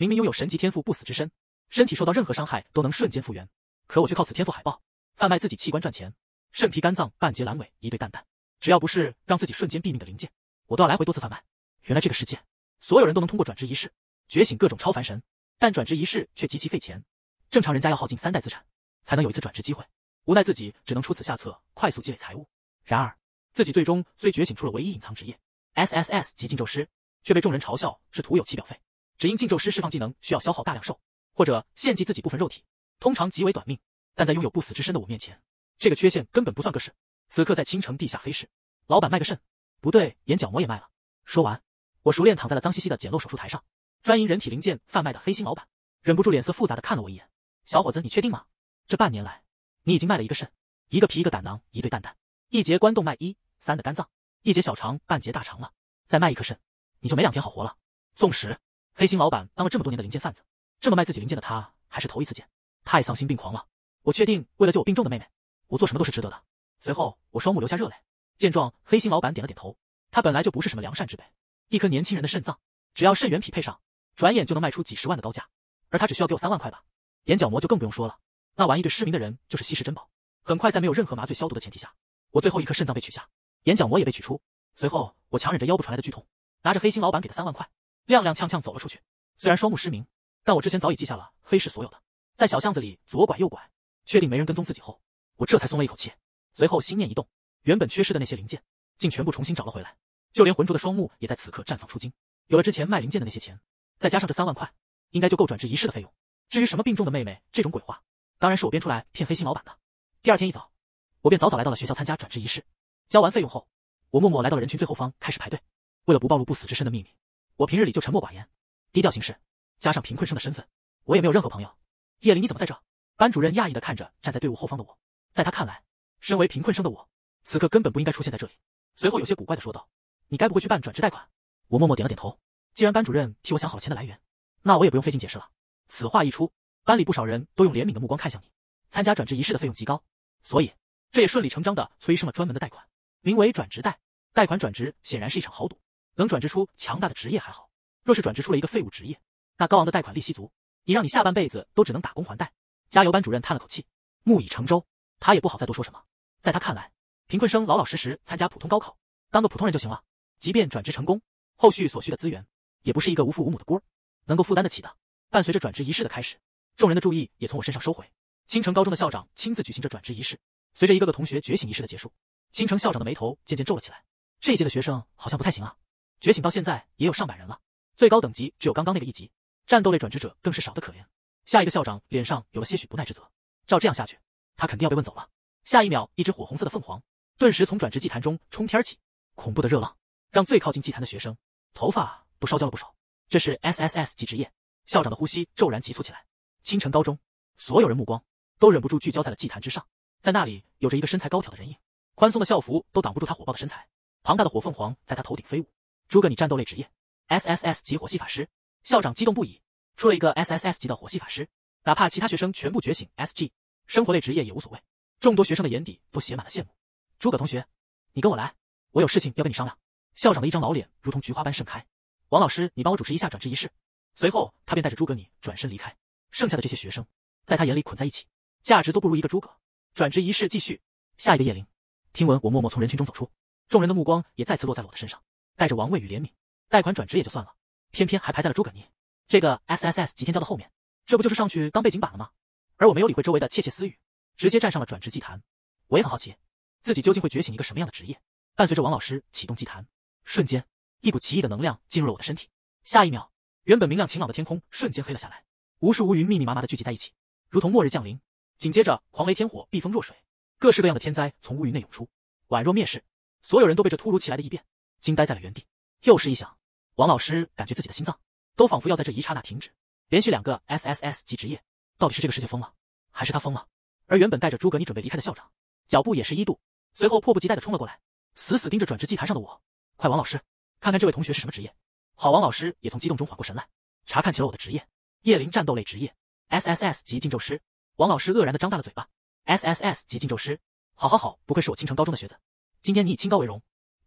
明明拥有神级天赋、不死之身，身体受到任何伤害都能瞬间复原，可我却靠此天赋海报贩卖自己器官赚钱，肾、脾、肝脏、半截阑尾、一对蛋蛋，只要不是让自己瞬间毙命的零件，我都要来回多次贩卖。原来这个世界所有人都能通过转职仪式觉醒各种超凡神，但转职仪式却极其费钱，正常人家要耗尽三代资产才能有一次转职机会，无奈自己只能出此下策，快速积累财物。然而自己最终虽觉醒出了唯一隐藏职业 S S S 级禁咒师，却被众人嘲笑是徒有其表废。只因禁咒师释放技能需要消耗大量兽，或者献祭自己部分肉体，通常极为短命。但在拥有不死之身的我面前，这个缺陷根本不算个事。此刻在青城地下黑市，老板卖个肾？不对，眼角膜也卖了。说完，我熟练躺在了脏兮兮的简陋手术台上。专营人体零件贩卖的黑心老板忍不住脸色复杂的看了我一眼：“小伙子，你确定吗？这半年来，你已经卖了一个肾，一个皮，一个胆囊，一对蛋蛋，一节冠动脉，一三的肝脏，一节小肠，半节大肠了。再卖一颗肾，你就没两天好活了。纵使……”黑心老板当了这么多年的零件贩子，这么卖自己零件的他还是头一次见，太丧心病狂了！我确定，为了救我病重的妹妹，我做什么都是值得的。随后，我双目流下热泪。见状，黑心老板点了点头。他本来就不是什么良善之辈。一颗年轻人的肾脏，只要肾源匹配上，转眼就能卖出几十万的高价。而他只需要给我三万块吧？眼角膜就更不用说了，那玩意对失明的人就是稀世珍宝。很快，在没有任何麻醉消毒的前提下，我最后一颗肾脏被取下，眼角膜也被取出。随后，我强忍着腰部传来的剧痛，拿着黑心老板给的三万块。踉踉跄跄走了出去。虽然双目失明，但我之前早已记下了黑市所有的。在小巷子里左拐右拐，确定没人跟踪自己后，我这才松了一口气。随后心念一动，原本缺失的那些零件竟全部重新找了回来。就连浑浊的双目也在此刻绽放出金。有了之前卖零件的那些钱，再加上这三万块，应该就够转职仪式的费用。至于什么病重的妹妹这种鬼话，当然是我编出来骗黑心老板的。第二天一早，我便早早来到了学校参加转职仪式。交完费用后，我默默来到了人群最后方开始排队。为了不暴露不死之身的秘密。我平日里就沉默寡言，低调行事，加上贫困生的身份，我也没有任何朋友。叶林，你怎么在这？班主任讶异的看着站在队伍后方的我，在他看来，身为贫困生的我，此刻根本不应该出现在这里。随后有些古怪的说道：“你该不会去办转职贷款？”我默默点了点头。既然班主任替我想好了钱的来源，那我也不用费劲解释了。此话一出，班里不少人都用怜悯的目光看向你。参加转职仪式的费用极高，所以这也顺理成章的催生了专门的贷款，名为转职贷。贷款转职显然是一场豪赌。能转职出强大的职业还好，若是转职出了一个废物职业，那高昂的贷款利息足已让你下半辈子都只能打工还贷。加油，班主任叹了口气，木已成舟，他也不好再多说什么。在他看来，贫困生老老实实参加普通高考，当个普通人就行了。即便转职成功，后续所需的资源也不是一个无父无母的孤儿能够负担得起的。伴随着转职仪式的开始，众人的注意也从我身上收回。青城高中的校长亲自举行着转职仪式。随着一个个同学觉醒仪式的结束，青城校长的眉头渐渐皱了起来。这一届的学生好像不太行啊。觉醒到现在也有上百人了，最高等级只有刚刚那个一级，战斗类转职者更是少得可怜。下一个校长脸上有了些许不耐之色，照这样下去，他肯定要被问走了。下一秒，一只火红色的凤凰顿时从转职祭坛中冲天而起，恐怖的热浪让最靠近祭坛的学生头发都烧焦了不少。这是 S S S 级职业，校长的呼吸骤然急促起来。清晨高中，所有人目光都忍不住聚焦在了祭坛之上，在那里有着一个身材高挑的人影，宽松的校服都挡不住他火爆的身材，庞大的火凤凰在他头顶飞舞。诸葛，你战斗类职业，S S S 级火系法师。校长激动不已，出了一个 S S S 级的火系法师，哪怕其他学生全部觉醒 S G，生活类职业也无所谓。众多学生的眼底都写满了羡慕。诸葛同学，你跟我来，我有事情要跟你商量。校长的一张老脸如同菊花般盛开。王老师，你帮我主持一下转职仪式。随后，他便带着诸葛你转身离开。剩下的这些学生，在他眼里捆在一起，价值都不如一个诸葛。转职仪式继续，下一个叶灵。听闻我默默从人群中走出，众人的目光也再次落在了我的身上。带着王位与怜悯，贷款转职也就算了，偏偏还排在了诸葛念这个 S S S 级天骄的后面，这不就是上去当背景板了吗？而我没有理会周围的窃窃私语，直接站上了转职祭坛。我也很好奇，自己究竟会觉醒一个什么样的职业。伴随着王老师启动祭坛，瞬间一股奇异的能量进入了我的身体。下一秒，原本明亮晴朗的天空瞬间黑了下来，无数乌云密密麻麻的聚集在一起，如同末日降临。紧接着，狂雷天火、避风若水，各式各样的天灾从乌云内涌出，宛若灭世。所有人都被这突如其来的异变。惊呆在了原地，又是一响，王老师感觉自己的心脏都仿佛要在这一刹那停止。连续两个 S S S 级职业，到底是这个世界疯了，还是他疯了？而原本带着诸葛你准备离开的校长，脚步也是一度，随后迫不及待的冲了过来，死死盯着转职祭坛上的我。快，王老师，看看这位同学是什么职业。好，王老师也从激动中缓过神来，查看起了我的职业。叶灵，战斗类职业，S S S 级禁咒师。王老师愕然的张大了嘴巴，S S S 级禁咒师，好，好，好，不愧是我青城高中的学子，今天你以清高为荣。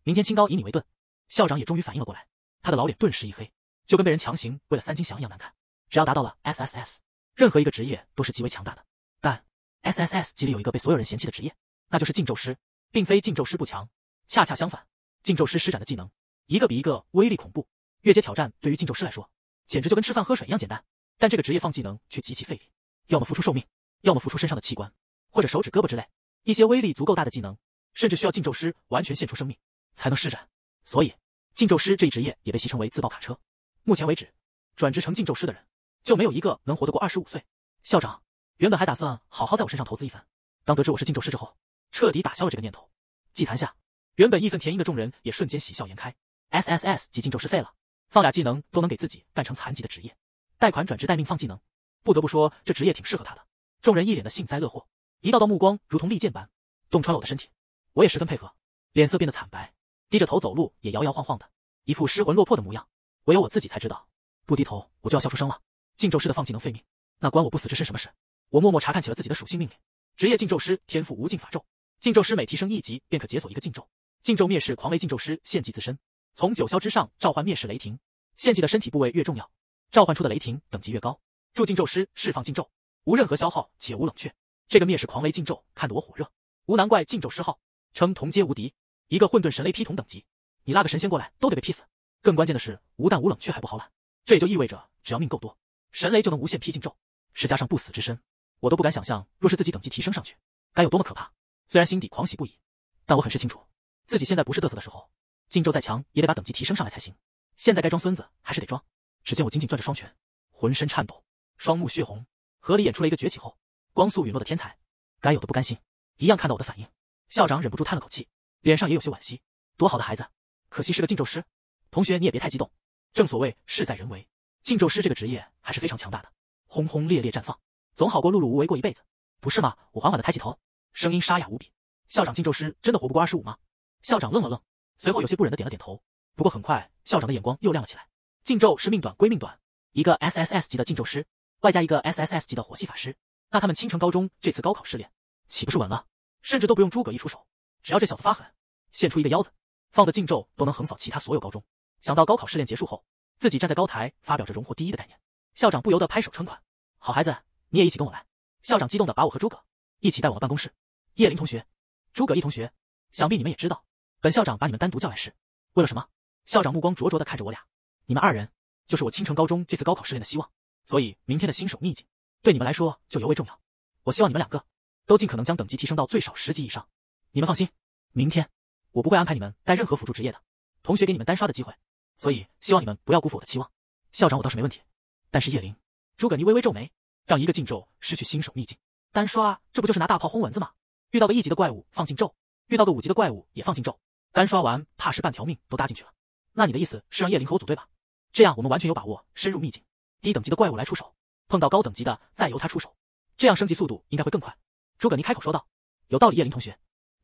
明天，清高以你为盾。校长也终于反应了过来，他的老脸顿时一黑，就跟被人强行喂了三斤翔一样难看。只要达到了 SSS，任何一个职业都是极为强大的。但 SSS 级里有一个被所有人嫌弃的职业，那就是禁咒师。并非禁咒师不强，恰恰相反，禁咒师施展的技能一个比一个威力恐怖。越阶挑战对于禁咒师来说，简直就跟吃饭喝水一样简单。但这个职业放技能却极其费力，要么付出寿命，要么付出身上的器官或者手指、胳膊之类。一些威力足够大的技能，甚至需要禁咒师完全献出生命。才能施展，所以禁咒师这一职业也被戏称为“自爆卡车”。目前为止，转职成禁咒师的人就没有一个能活得过二十五岁。校长原本还打算好好在我身上投资一番，当得知我是禁咒师之后，彻底打消了这个念头。祭坛下，原本义愤填膺的众人也瞬间喜笑颜开。S S S 级禁咒师废了，放俩技能都能给自己干成残疾的职业，贷款转职待命放技能，不得不说这职业挺适合他的。众人一脸的幸灾乐祸，一道道目光如同利剑般洞穿了我的身体，我也十分配合，脸色变得惨白。低着头走路也摇摇晃晃的，一副失魂落魄的模样。唯有我自己才知道，不低头我就要笑出声了。禁咒师的放技能废命，那关我不死之身什么事？我默默查看起了自己的属性命令，职业禁咒师，天赋无尽法咒。禁咒师每提升一级，便可解锁一个禁咒。禁咒灭世狂雷禁咒师献祭自身，从九霄之上召唤灭世雷霆。献祭的身体部位越重要，召唤出的雷霆等级越高。助禁咒师释放禁咒，无任何消耗且无冷却。这个灭世狂雷禁咒看得我火热。无难怪禁咒师号称同阶无敌。一个混沌神雷劈同等级，你拉个神仙过来都得被劈死。更关键的是，无弹无冷却还不好揽，这也就意味着，只要命够多，神雷就能无限劈禁咒。是加上不死之身，我都不敢想象，若是自己等级提升上去，该有多么可怕。虽然心底狂喜不已，但我很是清楚，自己现在不是嘚瑟的时候。禁咒再强，也得把等级提升上来才行。现在该装孙子，还是得装。只见我紧紧攥着双拳，浑身颤抖，双目血红，合理演出了一个崛起后光速陨落的天才，该有的不甘心。一样看到我的反应，校长忍不住叹了口气。脸上也有些惋惜，多好的孩子，可惜是个禁咒师。同学，你也别太激动，正所谓事在人为，禁咒师这个职业还是非常强大的，轰轰烈烈绽放，总好过碌碌无为过一辈子，不是吗？我缓缓的抬起头，声音沙哑无比。校长，禁咒师真的活不过二十五吗？校长愣了愣，随后有些不忍的点了点头。不过很快，校长的眼光又亮了起来。禁咒是命短归命短，一个 S S S 级的禁咒师，外加一个 S S S 级的火系法师，那他们青城高中这次高考试炼岂不是稳了？甚至都不用诸葛一出手。只要这小子发狠，献出一个腰子，放的禁咒都能横扫其他所有高中。想到高考试炼结束后，自己站在高台发表着荣获第一的概念，校长不由得拍手称快。好孩子，你也一起跟我来。校长激动的把我和诸葛一起带往了办公室。叶林同学，诸葛一同学，想必你们也知道，本校长把你们单独叫来是，为了什么？校长目光灼灼的看着我俩，你们二人就是我青城高中这次高考试炼的希望，所以明天的新手秘境对你们来说就尤为重要。我希望你们两个都尽可能将等级提升到最少十级以上。你们放心，明天我不会安排你们带任何辅助职业的，同学给你们单刷的机会，所以希望你们不要辜负我的期望。校长我倒是没问题，但是叶灵，诸葛尼微微皱眉，让一个禁咒失去新手秘境单刷，这不就是拿大炮轰蚊子吗？遇到个一级的怪物放禁咒，遇到个五级的怪物也放禁咒，单刷完怕是半条命都搭进去了。那你的意思是让叶灵和我组队吧？这样我们完全有把握深入秘境，低等级的怪物来出手，碰到高等级的再由他出手，这样升级速度应该会更快。诸葛尼开口说道，有道理，叶灵同学。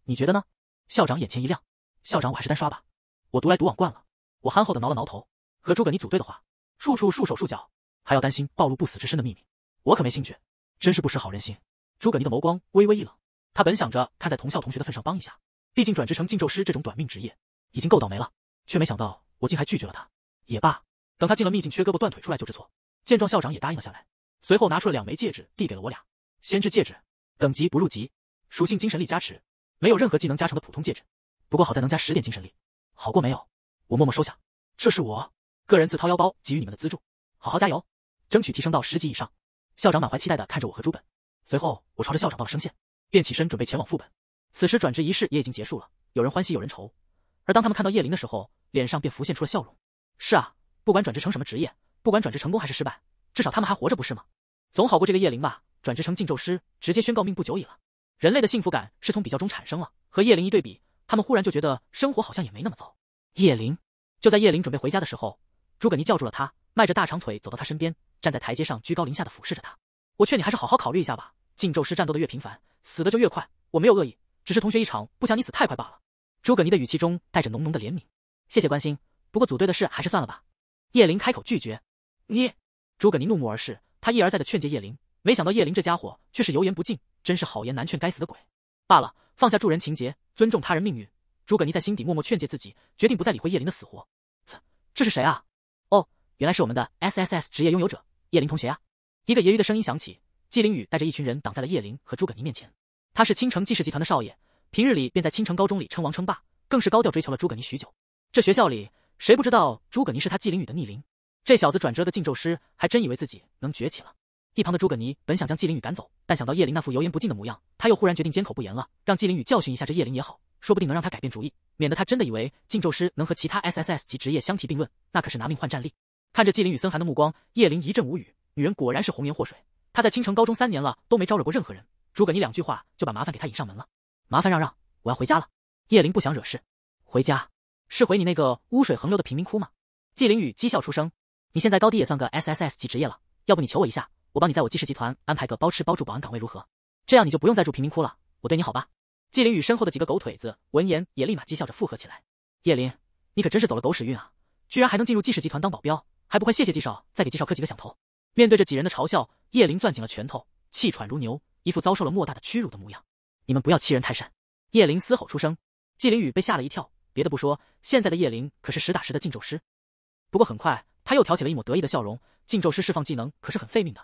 你觉得呢？校长眼前一亮。校长，我还是单刷吧。我独来独往惯了。我憨厚的挠了挠头。和诸葛尼组队的话，处处束手束脚，还要担心暴露不死之身的秘密，我可没兴趣。真是不识好人心。诸葛尼的眸光微微一冷。他本想着看在同校同学的份上帮一下，毕竟转职成禁咒师这种短命职业已经够倒霉了，却没想到我竟还拒绝了他。也罢，等他进了秘境缺胳膊断腿出来就知错。见状，校长也答应了下来，随后拿出了两枚戒指递给了我俩。先知戒指，等级不入级，属性精神力加持。没有任何技能加成的普通戒指，不过好在能加十点精神力，好过没有。我默默收下，这是我个人自掏腰包给予你们的资助，好好加油，争取提升到十级以上。校长满怀期待的看着我和朱本，随后我朝着校长道了声谢，便起身准备前往副本。此时转职仪式也已经结束了，有人欢喜有人愁，而当他们看到叶琳的时候，脸上便浮现出了笑容。是啊，不管转职成什么职业，不管转职成功还是失败，至少他们还活着不是吗？总好过这个叶琳吧。转职成禁咒师，直接宣告命不久矣了。人类的幸福感是从比较中产生了。和叶灵一对比，他们忽然就觉得生活好像也没那么糟。叶灵就在叶灵准备回家的时候，诸葛尼叫住了他，迈着大长腿走到他身边，站在台阶上居高临下的俯视着他。我劝你还是好好考虑一下吧。禁咒师战斗的越频繁，死的就越快。我没有恶意，只是同学一场，不想你死太快罢了。诸葛尼的语气中带着浓浓的怜悯。谢谢关心，不过组队的事还是算了吧。叶灵开口拒绝。你！诸葛尼怒目而视，他一而再的劝诫叶灵，没想到叶灵这家伙却是油盐不进。真是好言难劝，该死的鬼！罢了，放下助人情结，尊重他人命运。诸葛尼在心底默默劝诫自己，决定不再理会叶林的死活。这这是谁啊？哦，原来是我们的 S S S 职业拥有者叶林同学啊！一个揶揄的声音响起，季凌宇带着一群人挡在了叶林和诸葛尼面前。他是青城纪氏集团的少爷，平日里便在青城高中里称王称霸，更是高调追求了诸葛尼许久。这学校里谁不知道诸葛尼是他季凌宇的逆鳞？这小子转折的禁咒师，还真以为自己能崛起了？一旁的诸葛泥本想将纪灵雨赶走，但想到叶灵那副油盐不进的模样，他又忽然决定缄口不言了，让纪灵雨教训一下这叶灵也好，说不定能让他改变主意，免得他真的以为禁咒师能和其他 S S S 级职业相提并论，那可是拿命换战力。看着纪灵雨森寒的目光，叶灵一阵无语，女人果然是红颜祸水。她在青城高中三年了，都没招惹过任何人，诸葛泥两句话就把麻烦给他引上门了。麻烦让让，我要回家了。叶灵不想惹事，回家是回你那个污水横流的贫民窟吗？纪灵雨讥笑出声，你现在高低也算个 S S S 级职业了，要不你求我一下？我帮你在我季氏集团安排个包吃包住保安岗位如何？这样你就不用再住贫民窟了。我对你好吧？季灵宇身后的几个狗腿子闻言也立马讥笑着附和起来。叶林，你可真是走了狗屎运啊！居然还能进入季氏集团当保镖，还不快谢谢季少，再给季少磕几个响头！面对着几人的嘲笑，叶林攥紧了拳头，气喘如牛，一副遭受了莫大的屈辱的模样。你们不要欺人太甚！叶林嘶吼出声。季灵宇被吓了一跳，别的不说，现在的叶林可是实打实的禁咒师。不过很快他又挑起了一抹得意的笑容。禁咒师释放技能可是很费命的。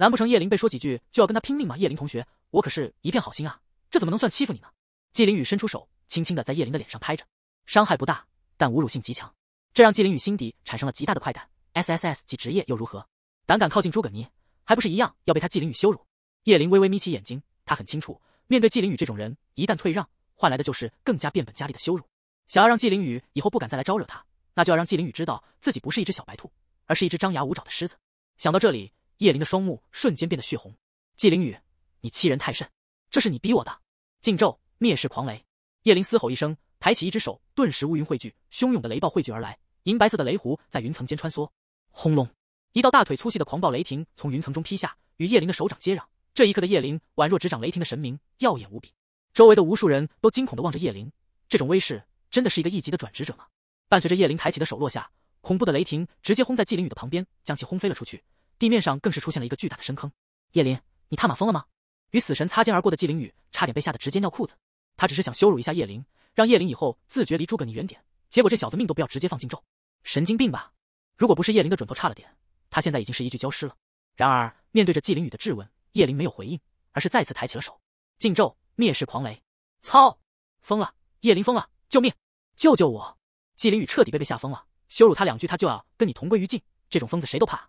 难不成叶灵被说几句就要跟他拼命吗？叶灵同学，我可是一片好心啊，这怎么能算欺负你呢？季灵宇伸出手，轻轻的在叶灵的脸上拍着，伤害不大，但侮辱性极强。这让季灵宇心底产生了极大的快感。S S S 级职业又如何？胆敢靠近诸葛尼，还不是一样要被他季灵宇羞辱？叶灵微微眯起眼睛，他很清楚，面对季灵宇这种人，一旦退让，换来的就是更加变本加厉的羞辱。想要让季灵宇以后不敢再来招惹他，那就要让季灵宇知道自己不是一只小白兔，而是一只张牙舞爪的狮子。想到这里。叶麟的双目瞬间变得血红，纪灵雨，你欺人太甚！这是你逼我的！禁咒灭世狂雷！叶麟嘶吼一声，抬起一只手，顿时乌云汇聚，汹涌的雷暴汇聚而来，银白色的雷弧在云层间穿梭。轰隆！一道大腿粗细的狂暴雷霆从云层中劈下，与叶麟的手掌接壤。这一刻的叶麟宛若执掌雷霆的神明，耀眼无比。周围的无数人都惊恐的望着叶麟，这种威势真的是一个一级的转职者吗？伴随着叶麟抬起的手落下，恐怖的雷霆直接轰在纪灵雨的旁边，将其轰飞了出去。地面上更是出现了一个巨大的深坑。叶琳，你他妈疯了吗？与死神擦肩而过的纪凌雨差点被吓得直接尿裤子。他只是想羞辱一下叶琳，让叶琳以后自觉离诸葛你远点。结果这小子命都不要，直接放禁咒，神经病吧？如果不是叶琳的准头差了点，他现在已经是一具焦尸了。然而面对着纪凌雨的质问，叶麟没有回应，而是再次抬起了手，禁咒灭世狂雷。操，疯了！叶麟疯了！救命！救救我！纪凌雨彻底被被吓疯了。羞辱他两句，他就要跟你同归于尽，这种疯子谁都怕。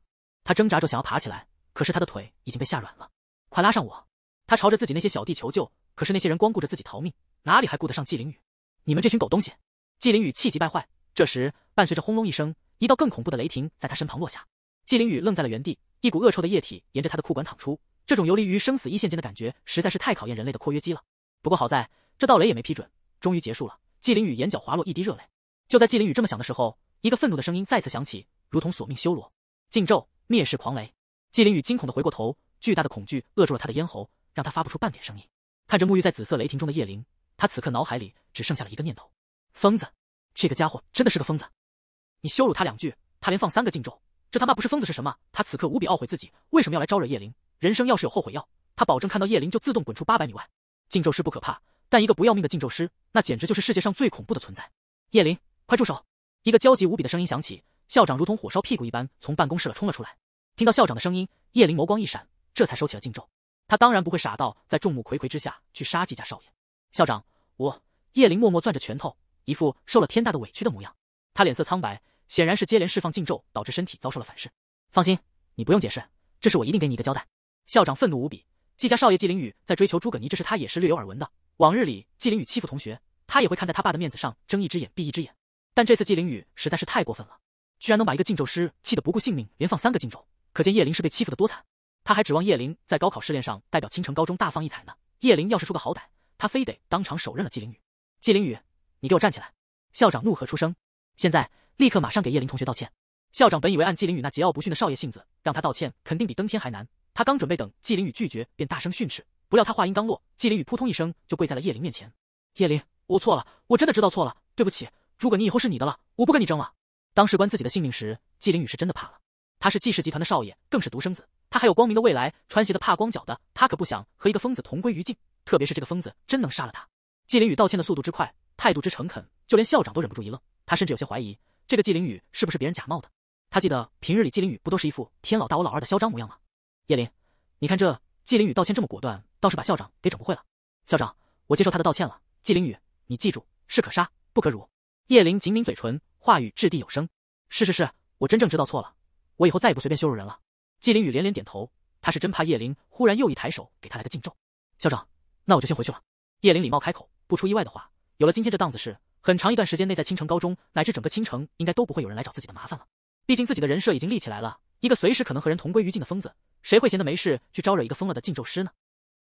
他挣扎着想要爬起来，可是他的腿已经被吓软了。快拉上我！他朝着自己那些小弟求救，可是那些人光顾着自己逃命，哪里还顾得上纪灵宇？你们这群狗东西！纪灵宇气急败坏。这时，伴随着轰隆一声，一道更恐怖的雷霆在他身旁落下。纪灵雨愣在了原地，一股恶臭的液体沿着他的裤管淌出。这种游离于生死一线间的感觉实在是太考验人类的括约肌了。不过好在这道雷也没批准，终于结束了。纪灵雨眼角滑落一滴热泪。就在纪灵雨这么想的时候，一个愤怒的声音再次响起，如同索命修罗：禁咒。灭世狂雷！纪灵宇惊恐的回过头，巨大的恐惧扼住了他的咽喉，让他发不出半点声音。看着沐浴在紫色雷霆中的叶灵，他此刻脑海里只剩下了一个念头：疯子！这个家伙真的是个疯子！你羞辱他两句，他连放三个禁咒，这他妈不是疯子是什么？他此刻无比懊悔自己为什么要来招惹叶灵。人生要是有后悔药，他保证看到叶灵就自动滚出八百米外。禁咒师不可怕，但一个不要命的禁咒师，那简直就是世界上最恐怖的存在！叶灵，快住手！一个焦急无比的声音响起。校长如同火烧屁股一般从办公室了冲了出来。听到校长的声音，叶灵眸光一闪，这才收起了禁咒。他当然不会傻到在众目睽睽之下去杀纪家少爷。校长，我叶灵默默攥着拳头，一副受了天大的委屈的模样。他脸色苍白，显然是接连释放禁咒导致身体遭受了反噬。放心，你不用解释，这事我一定给你一个交代。校长愤怒无比。纪家少爷纪凌宇在追求诸葛妮，这事他也是略有耳闻的。往日里纪凌宇欺负同学，他也会看在他爸的面子上睁一只眼闭一只眼。但这次纪凌宇实在是太过分了。居然能把一个禁咒师气得不顾性命，连放三个禁咒，可见叶灵是被欺负的多惨。他还指望叶灵在高考试炼上代表青城高中大放异彩呢。叶灵要是出个好歹，他非得当场手刃了季灵雨。季灵雨，你给我站起来！校长怒喝出声。现在，立刻马上给叶灵同学道歉！校长本以为按季灵雨那桀骜不驯的少爷性子，让他道歉肯定比登天还难。他刚准备等季灵雨拒绝，便大声训斥，不料他话音刚落，季灵雨扑通一声就跪在了叶灵面前。叶灵，我错了，我真的知道错了，对不起。如果你以后是你的了，我不跟你争了。当事关自己的性命时，纪凌宇是真的怕了。他是纪氏集团的少爷，更是独生子，他还有光明的未来。穿鞋的怕光脚的，他可不想和一个疯子同归于尽。特别是这个疯子真能杀了他。纪凌宇道歉的速度之快，态度之诚恳，就连校长都忍不住一愣。他甚至有些怀疑，这个纪凌宇是不是别人假冒的？他记得平日里纪凌宇不都是一副天老大我老二的嚣张模样吗？叶林，你看这纪凌宇道歉这么果断，倒是把校长给整不会了。校长，我接受他的道歉了。纪凌宇，你记住，士可杀，不可辱。叶林紧抿嘴唇。话语掷地有声。是是是，我真正知道错了，我以后再也不随便羞辱人了。季凌雨连连点头，他是真怕叶灵忽然又一抬手给他来个敬咒。校长，那我就先回去了。叶灵礼貌开口，不出意外的话，有了今天这档子事，很长一段时间内在青城高中乃至整个青城，应该都不会有人来找自己的麻烦了。毕竟自己的人设已经立起来了，一个随时可能和人同归于尽的疯子，谁会闲得没事去招惹一个疯了的禁咒师呢？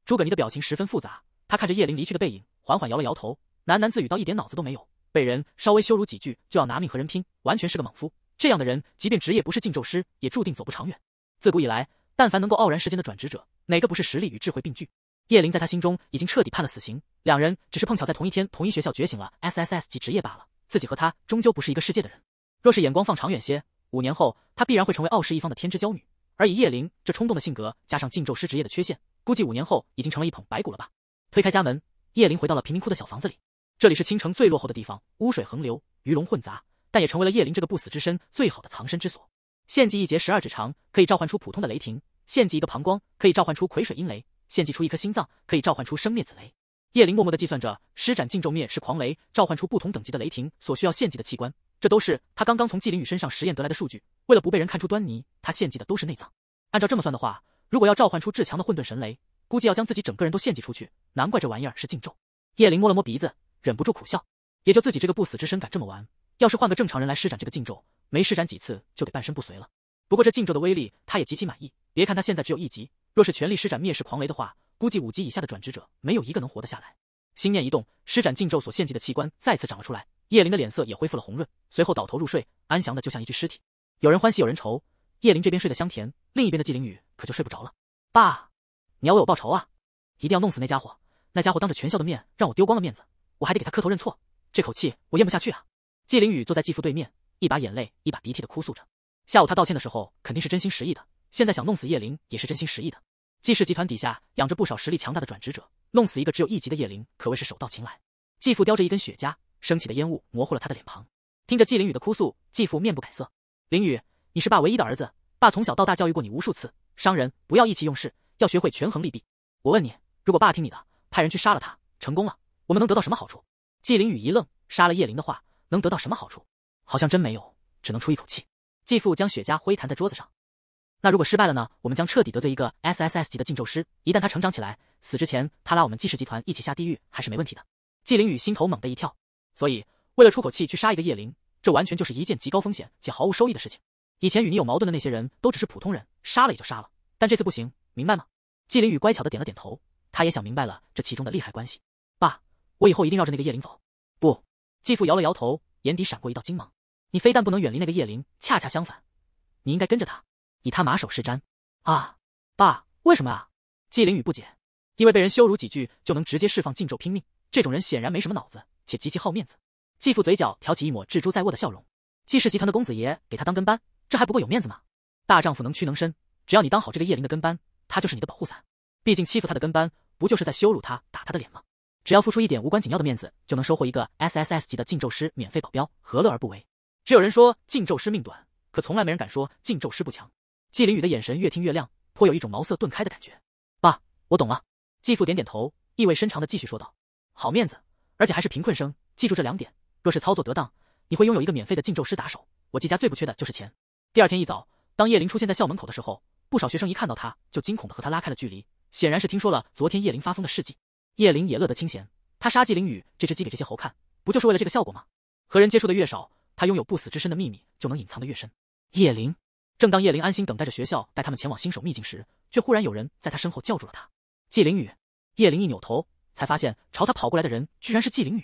诸葛尼的表情十分复杂，他看着叶灵离去的背影，缓缓摇了摇头，喃喃自语到：“一点脑子都没有。”被人稍微羞辱几句就要拿命和人拼，完全是个莽夫。这样的人，即便职业不是禁咒师，也注定走不长远。自古以来，但凡能够傲然世间的转职者，哪个不是实力与智慧并具？叶灵在他心中已经彻底判了死刑。两人只是碰巧在同一天、同一学校觉醒了 SSS 级职业罢了。自己和他终究不是一个世界的人。若是眼光放长远些，五年后他必然会成为傲视一方的天之骄女。而以叶灵这冲动的性格，加上禁咒师职业的缺陷，估计五年后已经成了一捧白骨了吧。推开家门，叶灵回到了贫民窟的小房子里。这里是青城最落后的地方，污水横流，鱼龙混杂，但也成为了叶灵这个不死之身最好的藏身之所。献祭一节十二指肠，可以召唤出普通的雷霆；献祭一个膀胱，可以召唤出葵水阴雷；献祭出一颗心脏，可以召唤出生灭子雷。叶灵默默地计算着，施展禁咒灭是狂雷，召唤出不同等级的雷霆所需要献祭的器官，这都是他刚刚从纪灵雨身上实验得来的数据。为了不被人看出端倪，他献祭的都是内脏。按照这么算的话，如果要召唤出至强的混沌神雷，估计要将自己整个人都献祭出去。难怪这玩意儿是禁咒。叶灵摸了摸鼻子。忍不住苦笑，也就自己这个不死之身敢这么玩。要是换个正常人来施展这个禁咒，没施展几次就得半身不遂了。不过这禁咒的威力他也极其满意。别看他现在只有一级，若是全力施展灭世狂雷的话，估计五级以下的转职者没有一个能活得下来。心念一动，施展禁咒所献祭的器官再次长了出来。叶灵的脸色也恢复了红润，随后倒头入睡，安详的就像一具尸体。有人欢喜有人愁，叶灵这边睡得香甜，另一边的纪灵雨可就睡不着了。爸，你要为我报仇啊！一定要弄死那家伙！那家伙当着全校的面让我丢光了面子。我还得给他磕头认错，这口气我咽不下去啊！季凌宇坐在继父对面，一把眼泪一把鼻涕的哭诉着。下午他道歉的时候肯定是真心实意的，现在想弄死叶灵也是真心实意的。季氏集团底下养着不少实力强大的转职者，弄死一个只有一级的叶灵可谓是手到擒来。继父叼着一根雪茄，升起的烟雾模糊了他的脸庞，听着季凌宇的哭诉，继父面不改色。凌宇，你是爸唯一的儿子，爸从小到大教育过你无数次，商人不要意气用事，要学会权衡利弊。我问你，如果爸听你的，派人去杀了他，成功了？我们能得到什么好处？季灵雨一愣，杀了叶灵的话，能得到什么好处？好像真没有，只能出一口气。继父将雪茄灰弹在桌子上。那如果失败了呢？我们将彻底得罪一个 S S S 级的禁咒师，一旦他成长起来，死之前他拉我们季氏集团一起下地狱还是没问题的。季灵雨心头猛地一跳。所以，为了出口气去杀一个叶灵，这完全就是一件极高风险且毫无收益的事情。以前与你有矛盾的那些人都只是普通人，杀了也就杀了，但这次不行，明白吗？季灵雨乖巧的点了点头，他也想明白了这其中的利害关系。我以后一定绕着那个叶灵走。不，继父摇了摇头，眼底闪过一道金芒。你非但不能远离那个叶灵，恰恰相反，你应该跟着他，以他马首是瞻。啊，爸，为什么啊？纪灵雨不解。因为被人羞辱几句就能直接释放禁咒拼命，这种人显然没什么脑子，且极其好面子。继父嘴角挑起一抹智珠在握的笑容。纪氏集团的公子爷给他当跟班，这还不够有面子吗？大丈夫能屈能伸，只要你当好这个叶灵的跟班，他就是你的保护伞。毕竟欺负他的跟班，不就是在羞辱他、打他的脸吗？只要付出一点无关紧要的面子，就能收获一个 S S S 级的禁咒师免费保镖，何乐而不为？只有人说禁咒师命短，可从来没人敢说禁咒师不强。季凌宇的眼神越听越亮，颇有一种茅塞顿开的感觉。爸，我懂了。继父点点头，意味深长的继续说道：“好面子，而且还是贫困生，记住这两点，若是操作得当，你会拥有一个免费的禁咒师打手。我季家最不缺的就是钱。”第二天一早，当叶灵出现在校门口的时候，不少学生一看到他就惊恐的和他拉开了距离，显然是听说了昨天叶灵发疯的事迹。叶灵也乐得清闲，他杀纪灵宇这只鸡给这些猴看，不就是为了这个效果吗？和人接触的越少，他拥有不死之身的秘密就能隐藏的越深。叶灵，正当叶灵安心等待着学校带他们前往新手秘境时，却忽然有人在他身后叫住了他。纪灵宇，叶灵一扭头，才发现朝他跑过来的人居然是纪灵宇。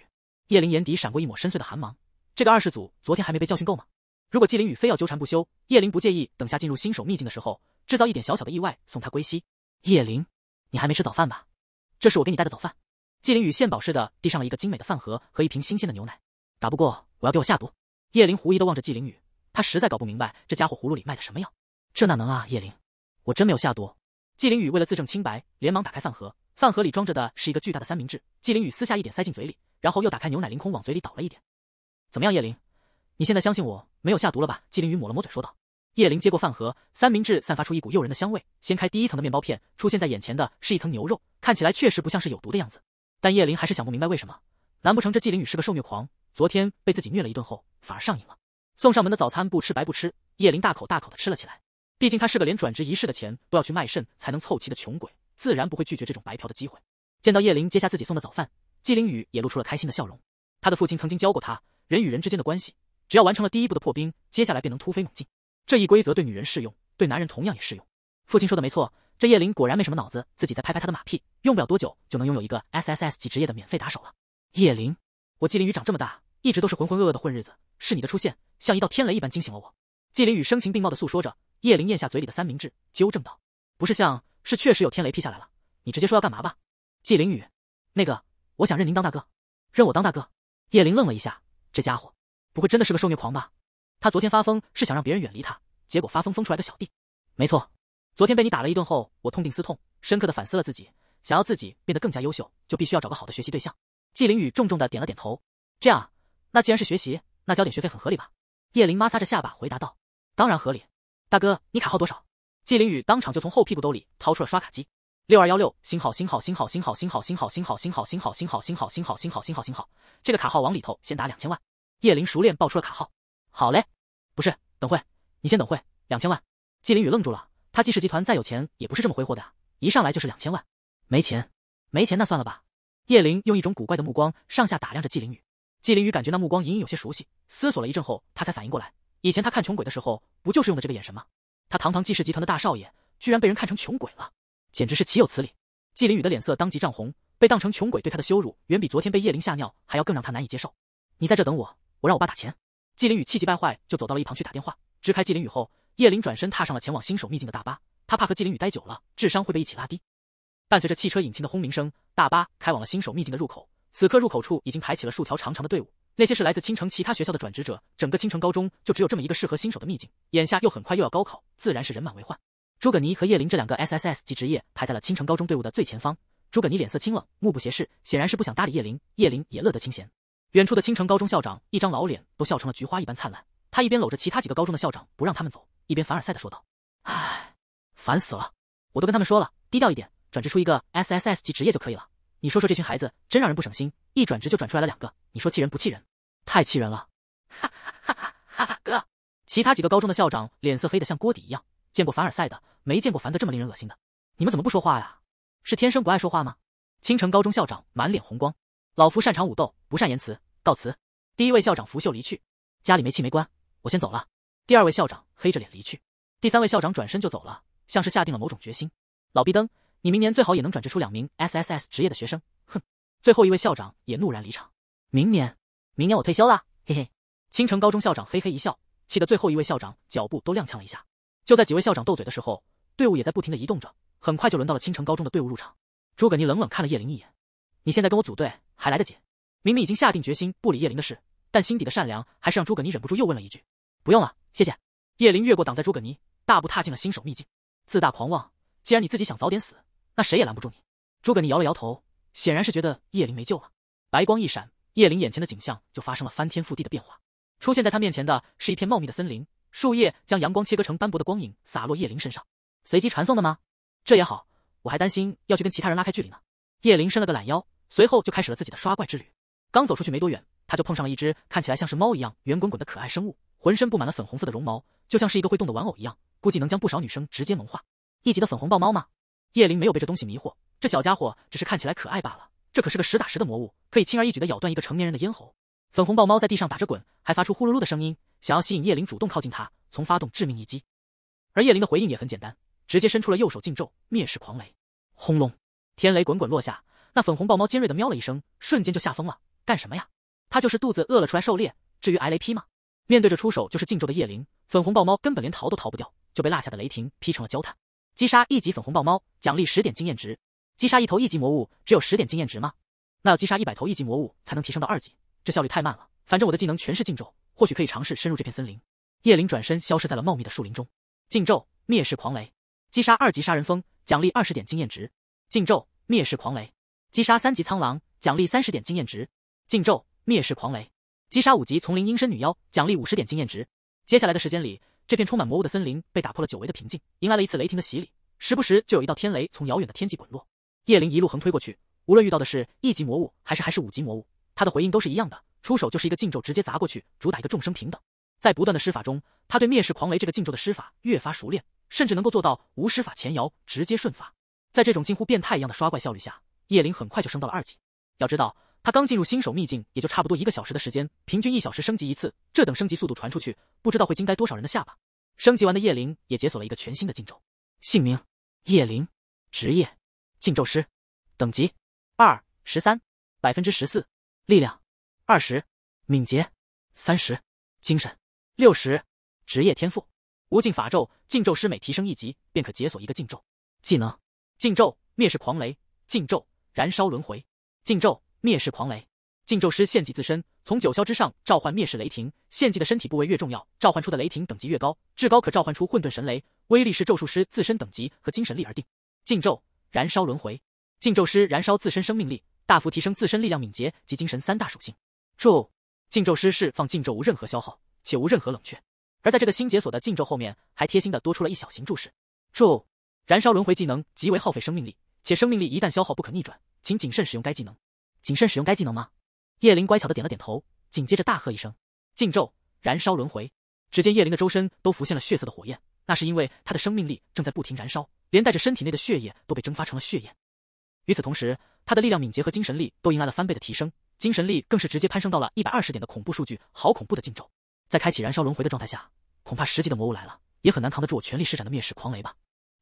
叶灵眼底闪过一抹深邃的寒芒，这个二世祖昨天还没被教训够吗？如果纪灵宇非要纠缠不休，叶灵不介意等下进入新手秘境的时候制造一点小小的意外送他归西。叶灵，你还没吃早饭吧？这是我给你带的早饭，季灵雨献宝似的递上了一个精美的饭盒和一瓶新鲜的牛奶。打不过，我要给我下毒。叶灵狐疑的望着季灵雨，他实在搞不明白这家伙葫芦里卖的什么药。这哪能啊，叶灵，我真没有下毒。季灵雨为了自证清白，连忙打开饭盒，饭盒里装着的是一个巨大的三明治。季灵雨撕下一点塞进嘴里，然后又打开牛奶，凌空往嘴里倒了一点。怎么样，叶灵，你现在相信我没有下毒了吧？季灵雨抹了抹嘴说道。叶灵接过饭盒，三明治散发出一股诱人的香味。掀开第一层的面包片，出现在眼前的是一层牛肉，看起来确实不像是有毒的样子。但叶灵还是想不明白为什么，难不成这季灵宇是个受虐狂？昨天被自己虐了一顿后，反而上瘾了？送上门的早餐不吃白不吃，叶灵大口大口的吃了起来。毕竟他是个连转职仪式的钱都要去卖肾才能凑齐的穷鬼，自然不会拒绝这种白嫖的机会。见到叶灵接下自己送的早饭，季灵宇也露出了开心的笑容。他的父亲曾经教过他，人与人之间的关系，只要完成了第一步的破冰，接下来便能突飞猛进。这一规则对女人适用，对男人同样也适用。父亲说的没错，这叶林果然没什么脑子，自己再拍拍他的马屁，用不了多久就能拥有一个 S S S 级职业的免费打手了。叶林，我纪凌雨长这么大，一直都是浑浑噩噩的混日子，是你的出现，像一道天雷一般惊醒了我。纪凌雨声情并茂的诉说着。叶林咽下嘴里的三明治，纠正道：“不是像，是确实有天雷劈下来了。你直接说要干嘛吧。”纪凌雨，那个，我想认您当大哥，认我当大哥。叶林愣了一下，这家伙不会真的是个受虐狂吧？他昨天发疯是想让别人远离他，结果发疯疯出来个小弟。没错，昨天被你打了一顿后，我痛定思痛，深刻的反思了自己，想要自己变得更加优秀，就必须要找个好的学习对象。季凌宇重重的点了点头。这样啊，那既然是学习，那交点学费很合理吧？叶林抹撒着下巴回答道，当然合理。大哥，你卡号多少？季凌宇当场就从后屁股兜里掏出了刷卡机，六二幺六星号星号星号星号星号星号星号星号星号星号星号星号星号星号。这个卡号往里头先打两千万。叶林熟练报出了卡号。好嘞，不是，等会，你先等会。两千万，季凌宇愣住了，他季氏集团再有钱也不是这么挥霍的啊，一上来就是两千万，没钱，没钱那算了吧。叶林用一种古怪的目光上下打量着季凌宇，季凌宇感觉那目光隐隐有些熟悉，思索了一阵后，他才反应过来，以前他看穷鬼的时候，不就是用的这个眼神吗？他堂堂季氏集团的大少爷，居然被人看成穷鬼了，简直是岂有此理！季凌宇的脸色当即涨红，被当成穷鬼对他的羞辱，远比昨天被叶林吓尿还要更让他难以接受。你在这等我，我让我爸打钱。季灵宇气急败坏，就走到了一旁去打电话。支开季灵宇后，叶琳转身踏上了前往新手秘境的大巴。他怕和季灵宇待久了，智商会被一起拉低。伴随着汽车引擎的轰鸣声，大巴开往了新手秘境的入口。此刻入口处已经排起了数条长长的队伍，那些是来自青城其他学校的转职者。整个青城高中就只有这么一个适合新手的秘境，眼下又很快又要高考，自然是人满为患。诸葛尼和叶琳这两个 S S S 级职业排在了青城高中队伍的最前方。诸葛尼脸色清冷，目不斜视，显然是不想搭理叶琳。叶琳也乐得清闲。远处的青城高中校长一张老脸都笑成了菊花一般灿烂，他一边搂着其他几个高中的校长不让他们走，一边凡尔赛的说道：“唉，烦死了！我都跟他们说了，低调一点，转职出一个 S S S 级职业就可以了。你说说这群孩子，真让人不省心，一转职就转出来了两个，你说气人不气人？太气人了！”哈哈哈哈哈哈哥！其他几个高中的校长脸色黑得像锅底一样，见过凡尔赛的，没见过烦得这么令人恶心的。你们怎么不说话呀？是天生不爱说话吗？青城高中校长满脸红光。老夫擅长武斗，不善言辞，告辞。第一位校长拂袖离去，家里煤气没关，我先走了。第二位校长黑着脸离去，第三位校长转身就走了，像是下定了某种决心。老毕登，你明年最好也能转职出两名 S S S 职业的学生。哼！最后一位校长也怒然离场。明年，明年我退休啦！嘿嘿。青城高中校长嘿嘿一笑，气得最后一位校长脚步都踉跄了一下。就在几位校长斗嘴的时候，队伍也在不停地移动着，很快就轮到了青城高中的队伍入场。诸葛尼冷冷看了叶灵一眼，你现在跟我组队。还来得及！明明已经下定决心不理叶灵的事，但心底的善良还是让诸葛尼忍不住又问了一句：“不用了，谢谢。”叶灵越过挡在诸葛尼，大步踏进了新手秘境。自大狂妄，既然你自己想早点死，那谁也拦不住你。诸葛尼摇了摇头，显然是觉得叶灵没救了。白光一闪，叶灵眼前的景象就发生了翻天覆地的变化。出现在他面前的是一片茂密的森林，树叶将阳光切割成斑驳的光影，洒落叶灵身上。随机传送的吗？这也好，我还担心要去跟其他人拉开距离呢。叶灵伸了个懒腰。随后就开始了自己的刷怪之旅，刚走出去没多远，他就碰上了一只看起来像是猫一样圆滚滚的可爱生物，浑身布满了粉红色的绒毛，就像是一个会动的玩偶一样，估计能将不少女生直接萌化。一级的粉红豹猫吗？叶灵没有被这东西迷惑，这小家伙只是看起来可爱罢了，这可是个实打实的魔物，可以轻而易举的咬断一个成年人的咽喉。粉红豹猫在地上打着滚，还发出呼噜噜的声音，想要吸引叶灵主动靠近它，从发动致命一击。而叶灵的回应也很简单，直接伸出了右手，禁咒灭世狂雷，轰隆，天雷滚滚落下。那粉红豹猫尖锐的喵了一声，瞬间就吓疯了。干什么呀？它就是肚子饿了出来狩猎。至于挨雷劈吗？面对着出手就是禁咒的叶灵，粉红豹猫根本连逃都逃不掉，就被落下的雷霆劈成了焦炭。击杀一级粉红豹猫，奖励十点经验值。击杀一头一级魔物只有十点经验值吗？那要击杀一百头一级魔物才能提升到二级，这效率太慢了。反正我的技能全是禁咒，或许可以尝试深入这片森林。叶灵转身消失在了茂密的树林中。禁咒，灭世狂雷。击杀二级杀人蜂，奖励二十点经验值。禁咒，灭世狂雷。击杀三级苍狼，奖励三十点经验值。禁咒灭世狂雷。击杀五级丛林阴身女妖，奖励五十点经验值。接下来的时间里，这片充满魔物的森林被打破了久违的平静，迎来了一次雷霆的洗礼。时不时就有一道天雷从遥远的天际滚落。叶灵一路横推过去，无论遇到的是一级魔物还是还是五级魔物，他的回应都是一样的，出手就是一个禁咒，直接砸过去，主打一个众生平等。在不断的施法中，他对灭世狂雷这个禁咒的施法越发熟练，甚至能够做到无施法前摇直接瞬法。在这种近乎变态一样的刷怪效率下。叶灵很快就升到了二级。要知道，他刚进入新手秘境，也就差不多一个小时的时间，平均一小时升级一次。这等升级速度传出去，不知道会惊呆多少人的下巴。升级完的叶灵也解锁了一个全新的禁咒。姓名：叶灵，职业：禁咒师，等级：二十三，百分之十四，力量：二十，敏捷：三十，精神：六十，职业天赋：无尽法咒。禁咒师每提升一级，便可解锁一个禁咒技能。禁咒：灭世狂雷。禁咒。燃烧轮回禁咒，灭世狂雷。禁咒师献祭自身，从九霄之上召唤灭世雷霆。献祭的身体部位越重要，召唤出的雷霆等级越高。至高可召唤出混沌神雷，威力是咒术师自身等级和精神力而定。禁咒，燃烧轮回。禁咒师燃烧自身生命力，大幅提升自身力量、敏捷及精神三大属性。注：禁咒师释放禁咒无任何消耗，且无任何冷却。而在这个新解锁的禁咒后面，还贴心的多出了一小型注释。注：燃烧轮回技能极为耗费生命力，且生命力一旦消耗不可逆转。请谨慎使用该技能，谨慎使用该技能吗？叶灵乖巧的点了点头，紧接着大喝一声：“禁咒，燃烧轮回！”只见叶灵的周身都浮现了血色的火焰，那是因为他的生命力正在不停燃烧，连带着身体内的血液都被蒸发成了血液。与此同时，他的力量、敏捷和精神力都迎来了翻倍的提升，精神力更是直接攀升到了一百二十点的恐怖数据。好恐怖的禁咒！在开启燃烧轮回的状态下，恐怕十级的魔物来了也很难扛得住我全力施展的灭世狂雷吧？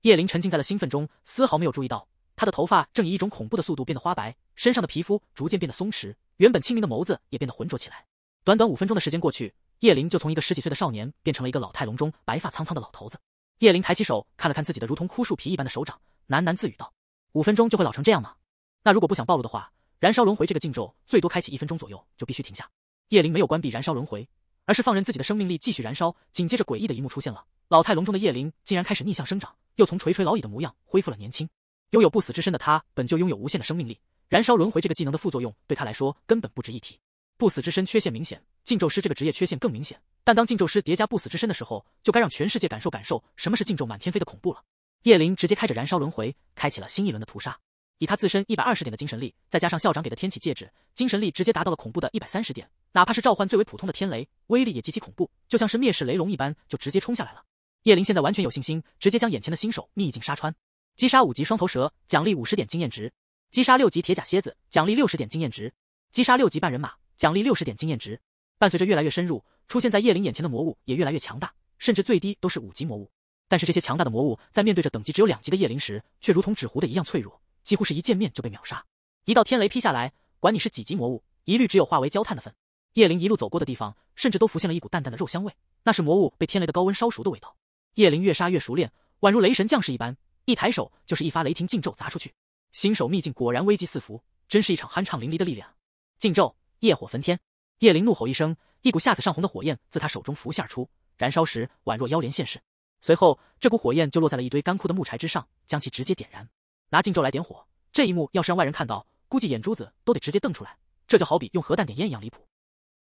叶灵沉浸在了兴奋中，丝毫没有注意到。他的头发正以一种恐怖的速度变得花白，身上的皮肤逐渐变得松弛，原本清明的眸子也变得浑浊起来。短短五分钟的时间过去，叶灵就从一个十几岁的少年变成了一个老态龙钟、白发苍苍的老头子。叶灵抬起手看了看自己的如同枯树皮一般的手掌，喃喃自语道：“五分钟就会老成这样吗？那如果不想暴露的话，燃烧轮回这个禁咒最多开启一分钟左右就必须停下。”叶灵没有关闭燃烧轮回，而是放任自己的生命力继续燃烧。紧接着，诡异的一幕出现了，老态龙钟的叶灵竟然开始逆向生长，又从垂垂老矣的模样恢复了年轻。拥有不死之身的他，本就拥有无限的生命力。燃烧轮回这个技能的副作用对他来说根本不值一提。不死之身缺陷明显，禁咒师这个职业缺陷更明显。但当禁咒师叠加不死之身的时候，就该让全世界感受感受什么是禁咒满天飞的恐怖了。叶灵直接开着燃烧轮回，开启了新一轮的屠杀。以他自身一百二十点的精神力，再加上校长给的天启戒指，精神力直接达到了恐怖的一百三十点。哪怕是召唤最为普通的天雷，威力也极其恐怖，就像是灭世雷龙一般，就直接冲下来了。叶灵现在完全有信心，直接将眼前的新手秘境杀穿。击杀五级双头蛇，奖励五十点经验值；击杀六级铁甲蝎子，奖励六十点经验值；击杀六级半人马，奖励六十点经验值。伴随着越来越深入，出现在叶灵眼前的魔物也越来越强大，甚至最低都是五级魔物。但是这些强大的魔物在面对着等级只有两级的叶灵时，却如同纸糊的一样脆弱，几乎是一见面就被秒杀。一道天雷劈下来，管你是几级魔物，一律只有化为焦炭的份。叶灵一路走过的地方，甚至都浮现了一股淡淡的肉香味，那是魔物被天雷的高温烧熟的味道。叶灵越杀越熟练，宛如雷神将士一般。一抬手就是一发雷霆禁咒砸出去，新手秘境果然危机四伏，真是一场酣畅淋漓的力量禁咒，业火焚天。叶灵怒吼一声，一股下紫上红的火焰自他手中浮现而出，燃烧时宛若妖莲现世。随后这股火焰就落在了一堆干枯的木柴之上，将其直接点燃。拿禁咒来点火，这一幕要是让外人看到，估计眼珠子都得直接瞪出来。这就好比用核弹点烟一样离谱。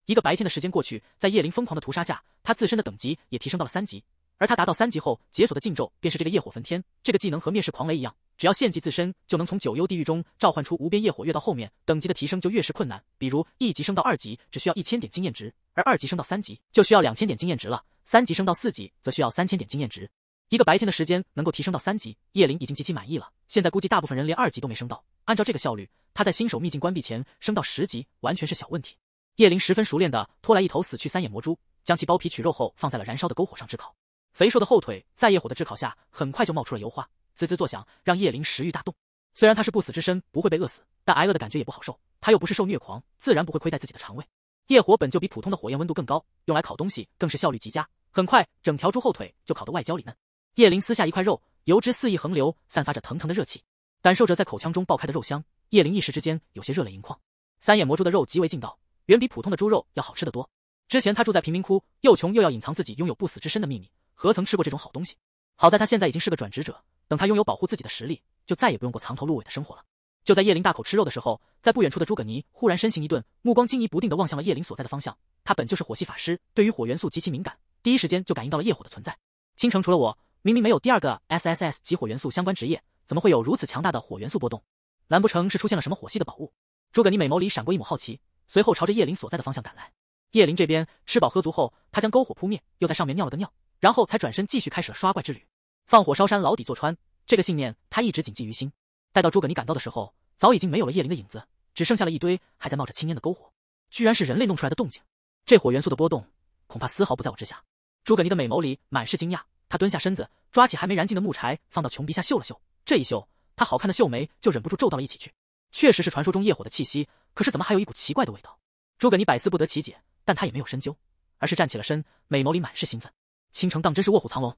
一个白天的时间过去，在叶灵疯狂的屠杀下，他自身的等级也提升到了三级。而他达到三级后解锁的禁咒便是这个业火焚天，这个技能和灭世狂雷一样，只要献祭自身就能从九幽地狱中召唤出无边业火。越到后面等级的提升就越是困难，比如一级升到二级只需要一千点经验值，而二级升到三级就需要两千点经验值了，三级升到四级则需要三千点经验值。一个白天的时间能够提升到三级，叶灵已经极其满意了。现在估计大部分人连二级都没升到，按照这个效率，他在新手秘境关闭前升到十级完全是小问题。叶灵十分熟练的拖来一头死去三眼魔蛛，将其剥皮取肉后放在了燃烧的篝火上炙烤。肥硕的后腿在业火的炙烤下，很快就冒出了油花，滋滋作响，让叶灵食欲大动。虽然他是不死之身，不会被饿死，但挨饿的感觉也不好受。他又不是受虐狂，自然不会亏待自己的肠胃。业火本就比普通的火焰温度更高，用来烤东西更是效率极佳。很快，整条猪后腿就烤得外焦里嫩。叶灵撕下一块肉，油脂肆意横流，散发着腾腾的热气。感受着在口腔中爆开的肉香，叶灵一时之间有些热泪盈眶。三眼魔猪的肉极为劲道，远比普通的猪肉要好吃得多。之前他住在贫民窟，又穷又要隐藏自己拥有不死之身的秘密。何曾吃过这种好东西？好在他现在已经是个转职者，等他拥有保护自己的实力，就再也不用过藏头露尾的生活了。就在叶灵大口吃肉的时候，在不远处的诸葛尼忽然身形一顿，目光惊疑不定地望向了叶灵所在的方向。他本就是火系法师，对于火元素极其敏感，第一时间就感应到了业火的存在。倾城除了我，明明没有第二个 S S S 级火元素相关职业，怎么会有如此强大的火元素波动？难不成是出现了什么火系的宝物？诸葛尼美眸里闪过一抹好奇，随后朝着叶灵所在的方向赶来。叶灵这边吃饱喝足后，他将篝火扑灭，又在上面尿了个尿。然后才转身继续开始了刷怪之旅，放火烧山，牢底坐穿，这个信念他一直谨记于心。待到诸葛尼赶到的时候，早已经没有了叶灵的影子，只剩下了一堆还在冒着青烟的篝火，居然是人类弄出来的动静。这火元素的波动，恐怕丝毫不在我之下。诸葛尼的美眸里满是惊讶，他蹲下身子，抓起还没燃尽的木柴放到穷鼻下嗅了嗅，这一嗅，他好看的秀眉就忍不住皱到了一起去。确实是传说中夜火的气息，可是怎么还有一股奇怪的味道？诸葛尼百思不得其解，但他也没有深究，而是站起了身，美眸里满是兴奋。倾城当真是卧虎藏龙，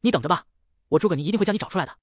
你等着吧！我诸葛你一定会将你找出来的。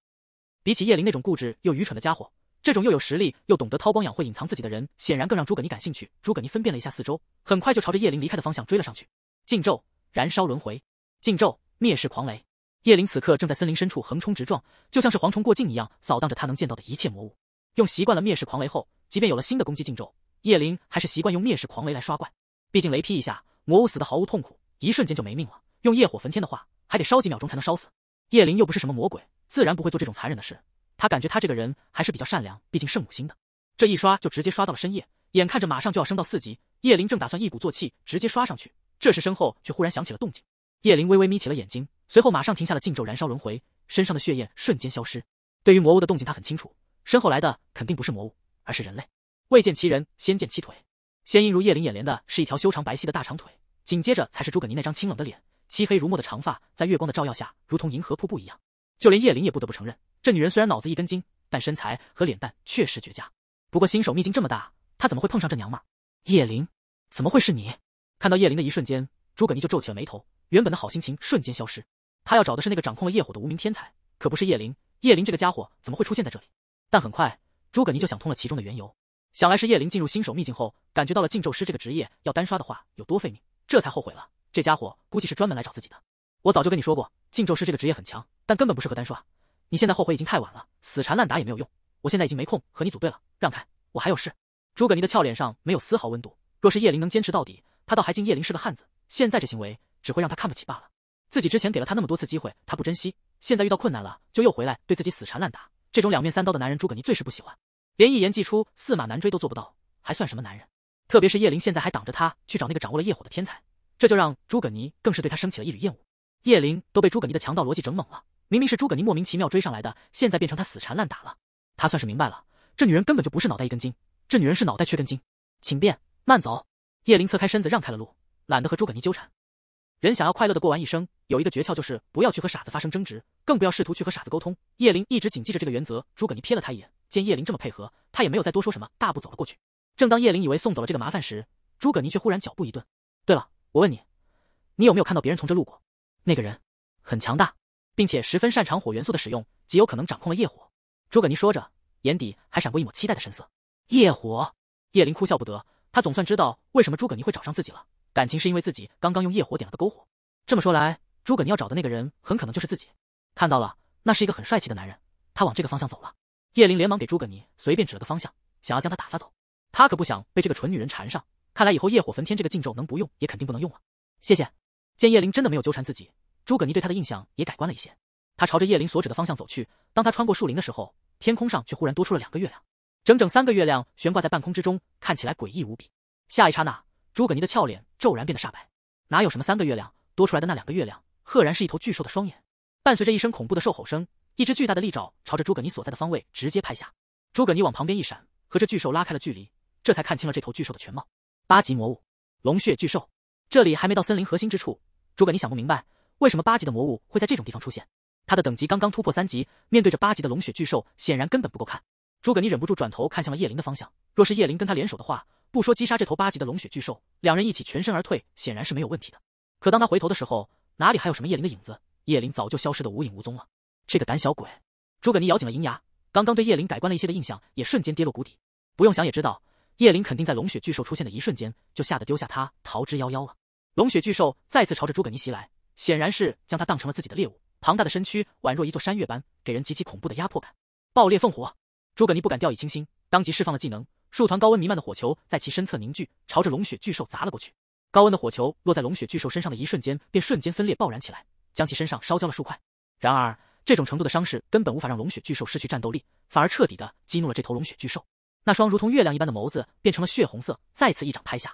比起叶灵那种固执又愚蠢的家伙，这种又有实力又懂得韬光养晦、隐藏自己的人，显然更让诸葛你感兴趣。诸葛你分辨了一下四周，很快就朝着叶灵离开的方向追了上去。禁咒燃烧轮回，禁咒灭世狂雷。叶灵此刻正在森林深处横冲直撞，就像是蝗虫过境一样，扫荡着他能见到的一切魔物。用习惯了灭世狂雷后，即便有了新的攻击禁咒，叶灵还是习惯用灭世狂雷来刷怪。毕竟雷劈一下，魔物死得毫无痛苦，一瞬间就没命了。用业火焚天的话，还得烧几秒钟才能烧死。叶灵又不是什么魔鬼，自然不会做这种残忍的事。他感觉他这个人还是比较善良，毕竟圣母心的。这一刷就直接刷到了深夜，眼看着马上就要升到四级，叶灵正打算一鼓作气直接刷上去，这时身后却忽然响起了动静。叶灵微微眯起了眼睛，随后马上停下了禁咒燃烧轮回，身上的血焰瞬间消失。对于魔物的动静他很清楚，身后来的肯定不是魔物，而是人类。未见其人，先见其腿。先映入叶灵眼帘的是一条修长白皙的大长腿，紧接着才是诸葛宁那张清冷的脸。漆黑如墨的长发在月光的照耀下，如同银河瀑布一样。就连叶灵也不得不承认，这女人虽然脑子一根筋，但身材和脸蛋确实绝佳。不过新手秘境这么大，她怎么会碰上这娘们？叶灵，怎么会是你？看到叶灵的一瞬间，诸葛尼就皱起了眉头，原本的好心情瞬间消失。他要找的是那个掌控了业火的无名天才，可不是叶灵。叶灵这个家伙怎么会出现在这里？但很快，诸葛尼就想通了其中的缘由，想来是叶灵进入新手秘境后，感觉到了禁咒师这个职业要单刷的话有多费命，这才后悔了。这家伙估计是专门来找自己的。我早就跟你说过，禁咒师这个职业很强，但根本不适合单刷。你现在后悔已经太晚了，死缠烂打也没有用。我现在已经没空和你组队了，让开，我还有事。诸葛妮的俏脸上没有丝毫温度。若是叶灵能坚持到底，他倒还敬叶灵是个汉子。现在这行为只会让他看不起罢了。自己之前给了他那么多次机会，他不珍惜，现在遇到困难了就又回来对自己死缠烂打，这种两面三刀的男人，诸葛妮最是不喜欢。连一言既出，驷马难追都做不到，还算什么男人？特别是叶灵现在还挡着他去找那个掌握了业火的天才。这就让诸葛尼更是对他升起了一缕厌恶。叶林都被诸葛尼的强盗逻辑整懵了，明明是诸葛尼莫名其妙追上来的，现在变成他死缠烂打了。他算是明白了，这女人根本就不是脑袋一根筋，这女人是脑袋缺根筋。请便，慢走。叶林侧开身子让开了路，懒得和诸葛尼纠缠。人想要快乐的过完一生，有一个诀窍就是不要去和傻子发生争执，更不要试图去和傻子沟通。叶林一直谨记着这个原则。诸葛尼瞥了他一眼，见叶林这么配合，他也没有再多说什么，大步走了过去。正当叶林以为送走了这个麻烦时，诸葛尼却忽然脚步一顿。对了。我问你，你有没有看到别人从这路过？那个人很强大，并且十分擅长火元素的使用，极有可能掌控了业火。诸葛尼说着，眼底还闪过一抹期待的神色。业火，叶灵哭笑不得，他总算知道为什么诸葛尼会找上自己了，感情是因为自己刚刚用业火点了个篝火。这么说来，诸葛尼要找的那个人很可能就是自己。看到了，那是一个很帅气的男人，他往这个方向走了。叶灵连忙给诸葛尼随便指了个方向，想要将他打发走，他可不想被这个蠢女人缠上。看来以后业火焚天这个禁咒能不用也肯定不能用了。谢谢。见叶灵真的没有纠缠自己，诸葛尼对他的印象也改观了一些。他朝着叶灵所指的方向走去。当他穿过树林的时候，天空上却忽然多出了两个月亮，整整三个月亮悬挂在半空之中，看起来诡异无比。下一刹那，诸葛尼的俏脸骤然变得煞白。哪有什么三个月亮？多出来的那两个月亮，赫然是一头巨兽的双眼。伴随着一声恐怖的兽吼声，一只巨大的利爪朝着诸葛尼所在的方位直接拍下。诸葛尼往旁边一闪，和这巨兽拉开了距离，这才看清了这头巨兽的全貌。八级魔物，龙血巨兽，这里还没到森林核心之处。诸葛尼想不明白，为什么八级的魔物会在这种地方出现？他的等级刚刚突破三级，面对着八级的龙血巨兽，显然根本不够看。诸葛尼忍不住转头看向了叶灵的方向，若是叶灵跟他联手的话，不说击杀这头八级的龙血巨兽，两人一起全身而退，显然是没有问题的。可当他回头的时候，哪里还有什么叶灵的影子？叶灵早就消失的无影无踪了。这个胆小鬼！诸葛尼咬紧了银牙，刚刚对叶灵改观了一些的印象，也瞬间跌落谷底。不用想也知道。叶灵肯定在龙血巨兽出现的一瞬间就吓得丢下他逃之夭夭了。龙血巨兽再次朝着诸葛尼袭来，显然是将他当成了自己的猎物。庞大的身躯宛若一座山岳般，给人极其恐怖的压迫感。爆裂凤火，诸葛尼不敢掉以轻心，当即释放了技能，数团高温弥漫的火球在其身侧凝聚，朝着龙血巨兽砸了过去。高温的火球落在龙血巨兽身上的一瞬间，便瞬间分裂爆燃起来，将其身上烧焦了数块。然而，这种程度的伤势根本无法让龙血巨兽失去战斗力，反而彻底的激怒了这头龙血巨兽。那双如同月亮一般的眸子变成了血红色，再次一掌拍下。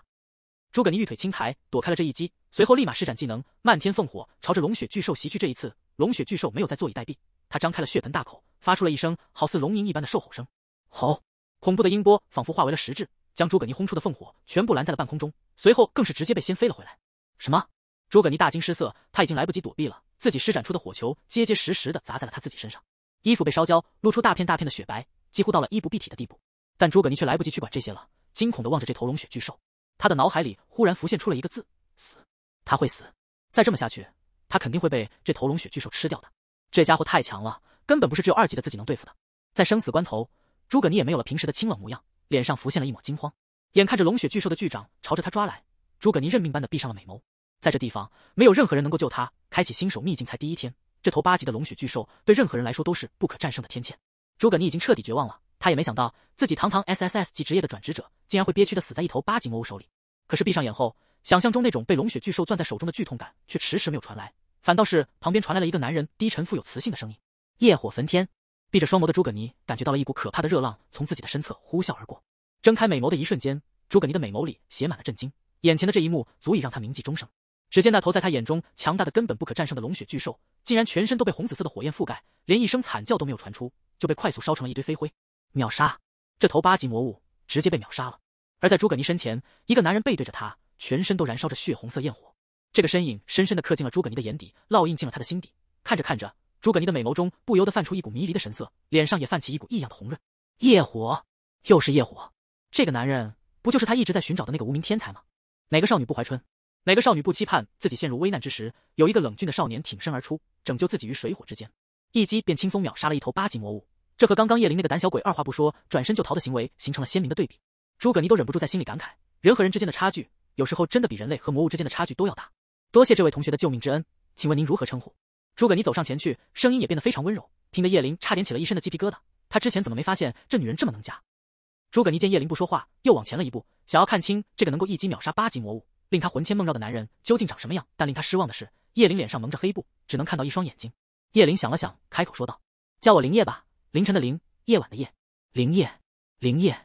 诸葛尼玉腿轻抬，躲开了这一击，随后立马施展技能，漫天凤火朝着龙血巨兽袭去。这一次，龙血巨兽没有再坐以待毙，它张开了血盆大口，发出了一声好似龙吟一般的兽吼声。吼！恐怖的音波仿佛化为了实质，将诸葛尼轰出的凤火全部拦在了半空中，随后更是直接被掀飞了回来。什么？诸葛尼大惊失色，他已经来不及躲避了，自己施展出的火球结结实实的砸在了他自己身上，衣服被烧焦，露出大片大片的雪白，几乎到了衣不蔽体的地步。但诸葛尼却来不及去管这些了，惊恐地望着这头龙血巨兽，他的脑海里忽然浮现出了一个字：死。他会死，再这么下去，他肯定会被这头龙血巨兽吃掉的。这家伙太强了，根本不是只有二级的自己能对付的。在生死关头，诸葛尼也没有了平时的清冷模样，脸上浮现了一抹惊慌。眼看着龙血巨兽的巨掌朝着他抓来，诸葛尼认命般的闭上了美眸。在这地方，没有任何人能够救他。开启新手秘境才第一天，这头八级的龙血巨兽对任何人来说都是不可战胜的天堑。诸葛尼已经彻底绝望了。他也没想到自己堂堂 S S S 级职业的转职者，竟然会憋屈的死在一头八级魔物手里。可是闭上眼后，想象中那种被龙血巨兽攥在手中的剧痛感，却迟迟没有传来，反倒是旁边传来了一个男人低沉富有磁性的声音：“业火焚天。”闭着双眸的诸葛尼感觉到了一股可怕的热浪从自己的身侧呼啸而过。睁开美眸的一瞬间，诸葛尼的美眸里写满了震惊。眼前的这一幕足以让他铭记终生。只见那头在他眼中强大的根本不可战胜的龙血巨兽，竟然全身都被红紫色的火焰覆盖，连一声惨叫都没有传出，就被快速烧成了一堆飞灰。秒杀！这头八级魔物直接被秒杀了。而在诸葛尼身前，一个男人背对着他，全身都燃烧着血红色焰火。这个身影深深的刻进了诸葛尼的眼底，烙印进了他的心底。看着看着，诸葛尼的美眸中不由得泛出一股迷离的神色，脸上也泛起一股异样的红润。夜火，又是夜火！这个男人不就是他一直在寻找的那个无名天才吗？哪个少女不怀春？哪个少女不期盼自己陷入危难之时，有一个冷峻的少年挺身而出，拯救自己于水火之间？一击便轻松秒杀了一头八级魔物。这和刚刚叶灵那个胆小鬼二话不说转身就逃的行为形成了鲜明的对比。诸葛尼都忍不住在心里感慨，人和人之间的差距，有时候真的比人类和魔物之间的差距都要大。多谢这位同学的救命之恩，请问您如何称呼？诸葛尼走上前去，声音也变得非常温柔，听得叶灵差点起了一身的鸡皮疙瘩。他之前怎么没发现这女人这么能夹？诸葛尼见叶灵不说话，又往前了一步，想要看清这个能够一击秒杀八级魔物，令他魂牵梦绕的男人究竟长什么样。但令他失望的是，叶灵脸上蒙着黑布，只能看到一双眼睛。叶灵想了想，开口说道：“叫我林叶吧。”凌晨的凌，夜晚的夜，林夜，林夜。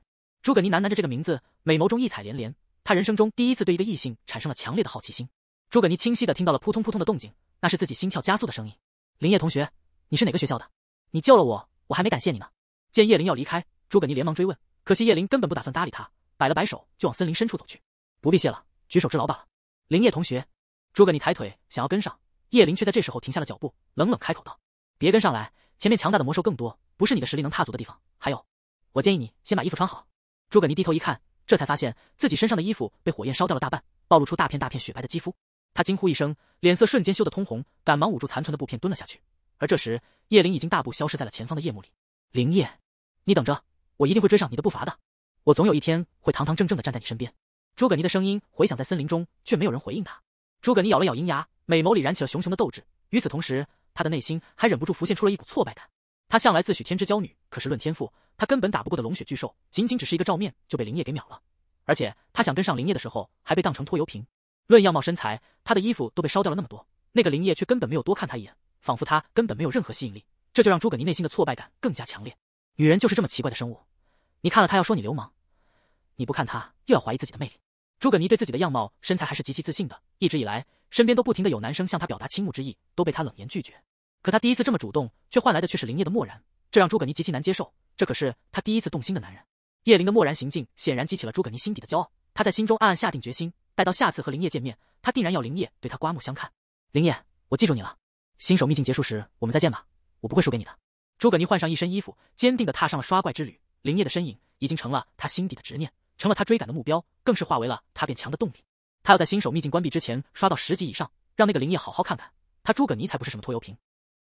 诸葛尼喃喃着这个名字，美眸中异彩连连。他人生中第一次对一个异性产生了强烈的好奇心。诸葛尼清晰的听到了扑通扑通的动静，那是自己心跳加速的声音。林夜同学，你是哪个学校的？你救了我，我还没感谢你呢。见叶林要离开，诸葛尼连忙追问，可惜叶林根本不打算搭理他，摆了摆手就往森林深处走去。不必谢了，举手之劳罢了。林夜同学，诸葛尼抬腿想要跟上，叶林却在这时候停下了脚步，冷冷开口道：“别跟上来。”前面强大的魔兽更多，不是你的实力能踏足的地方。还有，我建议你先把衣服穿好。诸葛尼低头一看，这才发现自己身上的衣服被火焰烧掉了大半，暴露出大片大片雪白的肌肤。他惊呼一声，脸色瞬间羞得通红，赶忙捂住残存的布片，蹲了下去。而这时，叶灵已经大步消失在了前方的夜幕里。灵叶，你等着，我一定会追上你的步伐的。我总有一天会堂堂正正的站在你身边。诸葛尼的声音回响在森林中，却没有人回应他。诸葛尼咬了咬银牙，美眸里燃起了熊熊的斗志。与此同时。他的内心还忍不住浮现出了一股挫败感。他向来自诩天之娇女，可是论天赋，他根本打不过的龙血巨兽，仅仅只是一个照面就被林业给秒了。而且他想跟上林业的时候，还被当成拖油瓶。论样貌身材，他的衣服都被烧掉了那么多，那个林业却根本没有多看他一眼，仿佛他根本没有任何吸引力。这就让诸葛尼内心的挫败感更加强烈。女人就是这么奇怪的生物，你看了她要说你流氓，你不看她又要怀疑自己的魅力。诸葛尼对自己的样貌身材还是极其自信的，一直以来。身边都不停的有男生向他表达倾慕之意，都被他冷言拒绝。可他第一次这么主动，却换来的却是林叶的漠然，这让诸葛尼极其难接受。这可是他第一次动心的男人。叶琳的漠然行径，显然激起了诸葛尼心底的骄傲。他在心中暗暗下定决心，待到下次和林叶见面，他定然要林叶对他刮目相看。林叶，我记住你了。新手秘境结束时，我们再见吧，我不会输给你的。诸葛尼换上一身衣服，坚定的踏上了刷怪之旅。林叶的身影，已经成了他心底的执念，成了他追赶的目标，更是化为了他变强的动力。他要在新手秘境关闭之前刷到十级以上，让那个林叶好好看看，他诸葛尼才不是什么拖油瓶。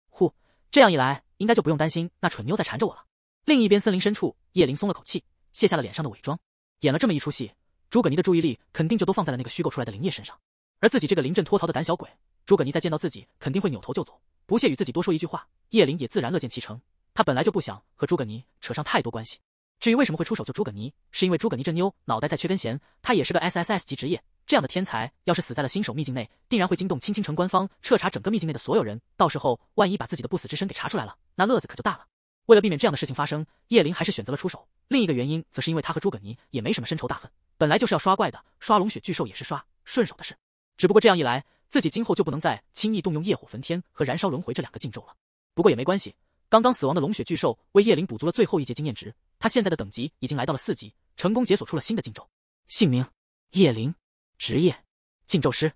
呼，这样一来，应该就不用担心那蠢妞在缠着我了。另一边森林深处，叶灵松了口气，卸下了脸上的伪装，演了这么一出戏，诸葛尼的注意力肯定就都放在了那个虚构出来的林叶身上，而自己这个临阵脱逃的胆小鬼，诸葛尼再见到自己肯定会扭头就走，不屑与自己多说一句话。叶灵也自然乐见其成，他本来就不想和诸葛尼扯上太多关系。至于为什么会出手救诸葛尼，是因为诸葛尼这妞脑袋在缺根弦，她也是个 S S S 级职业。这样的天才要是死在了新手秘境内，定然会惊动青青城官方彻查整个秘境内的所有人。到时候万一把自己的不死之身给查出来了，那乐子可就大了。为了避免这样的事情发生，叶灵还是选择了出手。另一个原因则是因为他和诸葛泥也没什么深仇大恨，本来就是要刷怪的，刷龙血巨兽也是刷顺手的事。只不过这样一来，自己今后就不能再轻易动用业火焚天和燃烧轮回这两个禁咒了。不过也没关系，刚刚死亡的龙血巨兽为叶灵补足了最后一节经验值，他现在的等级已经来到了四级，成功解锁出了新的禁咒，姓名叶灵。职业，禁咒师，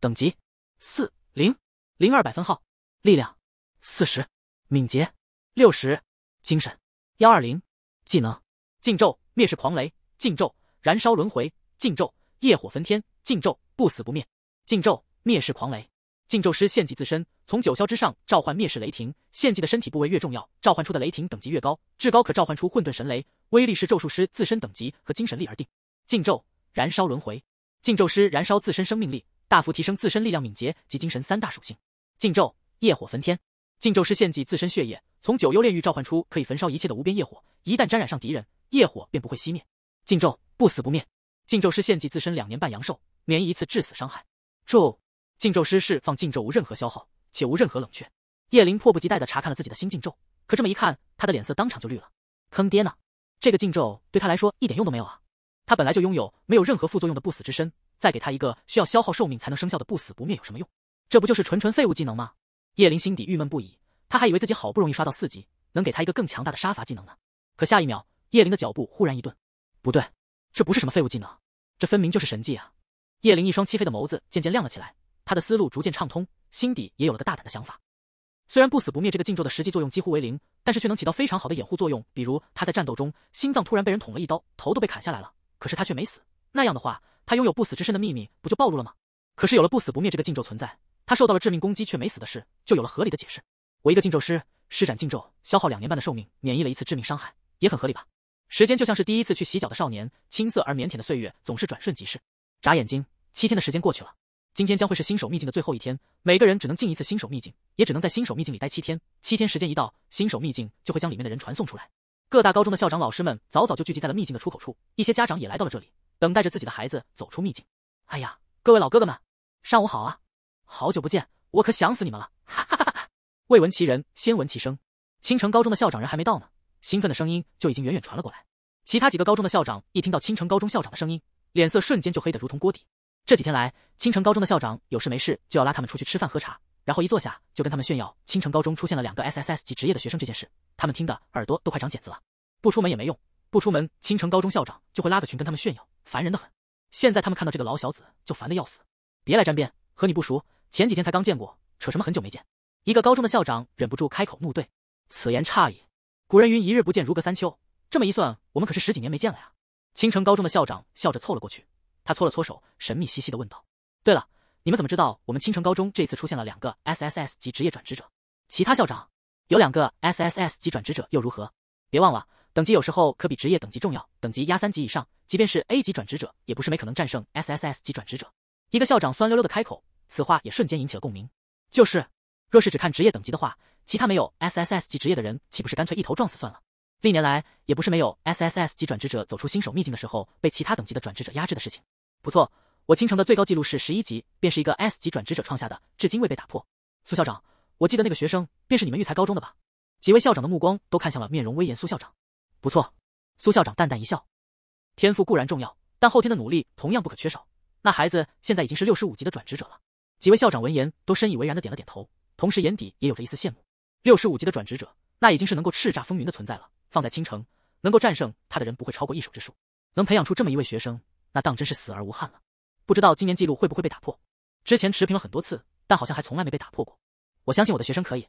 等级，四零零二百分号，力量四十，敏捷六十，精神幺二零，技能禁咒灭世狂雷，禁咒燃烧轮回，禁咒业火焚天，禁咒不死不灭，禁咒灭世狂雷，禁咒师献祭自身，从九霄之上召唤灭世雷霆，献祭的身体部位越重要，召唤出的雷霆等级越高，至高可召唤出混沌神雷，威力是咒术师自身等级和精神力而定。禁咒燃烧轮回。禁咒师燃烧自身生命力，大幅提升自身力量、敏捷及精神三大属性。禁咒：业火焚天。禁咒师献祭自身血液，从九幽炼狱召唤出可以焚烧一切的无边业火，一旦沾染上敌人，业火便不会熄灭。禁咒：不死不灭。禁咒师献祭自身两年半阳寿，免疫一次致死伤害。咒：禁咒师释放禁咒无任何消耗，且无任何冷却。叶灵迫不及待地查看了自己的新禁咒，可这么一看，他的脸色当场就绿了。坑爹呢！这个禁咒对他来说一点用都没有啊！他本来就拥有没有任何副作用的不死之身，再给他一个需要消耗寿命才能生效的不死不灭有什么用？这不就是纯纯废物技能吗？叶灵心底郁闷不已，他还以为自己好不容易刷到四级，能给他一个更强大的杀伐技能呢。可下一秒，叶灵的脚步忽然一顿，不对，这不是什么废物技能，这分明就是神技啊！叶灵一双漆黑的眸子渐渐亮了起来，他的思路逐渐畅通，心底也有了个大胆的想法。虽然不死不灭这个禁咒的实际作用几乎为零，但是却能起到非常好的掩护作用。比如他在战斗中，心脏突然被人捅了一刀，头都被砍下来了。可是他却没死，那样的话，他拥有不死之身的秘密不就暴露了吗？可是有了不死不灭这个禁咒存在，他受到了致命攻击却没死的事，就有了合理的解释。我一个禁咒师，施展禁咒消耗两年半的寿命，免疫了一次致命伤害，也很合理吧？时间就像是第一次去洗脚的少年，青涩而腼腆的岁月总是转瞬即逝，眨眼睛，七天的时间过去了。今天将会是新手秘境的最后一天，每个人只能进一次新手秘境，也只能在新手秘境里待七天，七天时间一到，新手秘境就会将里面的人传送出来。各大高中的校长老师们早早就聚集在了秘境的出口处，一些家长也来到了这里，等待着自己的孩子走出秘境。哎呀，各位老哥哥们，上午好啊，好久不见，我可想死你们了！哈哈哈哈！未闻其人，先闻其声。青城高中的校长人还没到呢，兴奋的声音就已经远远传了过来。其他几个高中的校长一听到青城高中校长的声音，脸色瞬间就黑得如同锅底。这几天来，青城高中的校长有事没事就要拉他们出去吃饭喝茶。然后一坐下就跟他们炫耀，青城高中出现了两个 SSS 级职业的学生这件事，他们听的耳朵都快长茧子了。不出门也没用，不出门青城高中校长就会拉个群跟他们炫耀，烦人的很。现在他们看到这个老小子就烦的要死，别来沾边，和你不熟，前几天才刚见过，扯什么很久没见？一个高中的校长忍不住开口怒对，此言差矣，古人云一日不见如隔三秋，这么一算，我们可是十几年没见了呀。”青城高中的校长笑着凑了过去，他搓了搓手，神秘兮兮的问道：“对了。”你们怎么知道我们青城高中这次出现了两个 SSS 级职业转职者？其他校长有两个 SSS 级转职者又如何？别忘了等级有时候可比职业等级重要，等级压三级以上，即便是 A 级转职者也不是没可能战胜 SSS 级转职者。一个校长酸溜溜的开口，此话也瞬间引起了共鸣。就是，若是只看职业等级的话，其他没有 SSS 级职业的人岂不是干脆一头撞死算了？历年来也不是没有 SSS 级转职者走出新手秘境的时候被其他等级的转职者压制的事情。不错。我倾城的最高记录是十一级，便是一个 S 级转职者创下的，至今未被打破。苏校长，我记得那个学生便是你们育才高中的吧？几位校长的目光都看向了面容威严苏校长。不错，苏校长淡淡一笑。天赋固然重要，但后天的努力同样不可缺少。那孩子现在已经是六十五级的转职者了。几位校长闻言都深以为然的点了点头，同时眼底也有着一丝羡慕。六十五级的转职者，那已经是能够叱咤风云的存在了。放在倾城，能够战胜他的人不会超过一手之数。能培养出这么一位学生，那当真是死而无憾了。不知道今年记录会不会被打破，之前持平了很多次，但好像还从来没被打破过。我相信我的学生可以。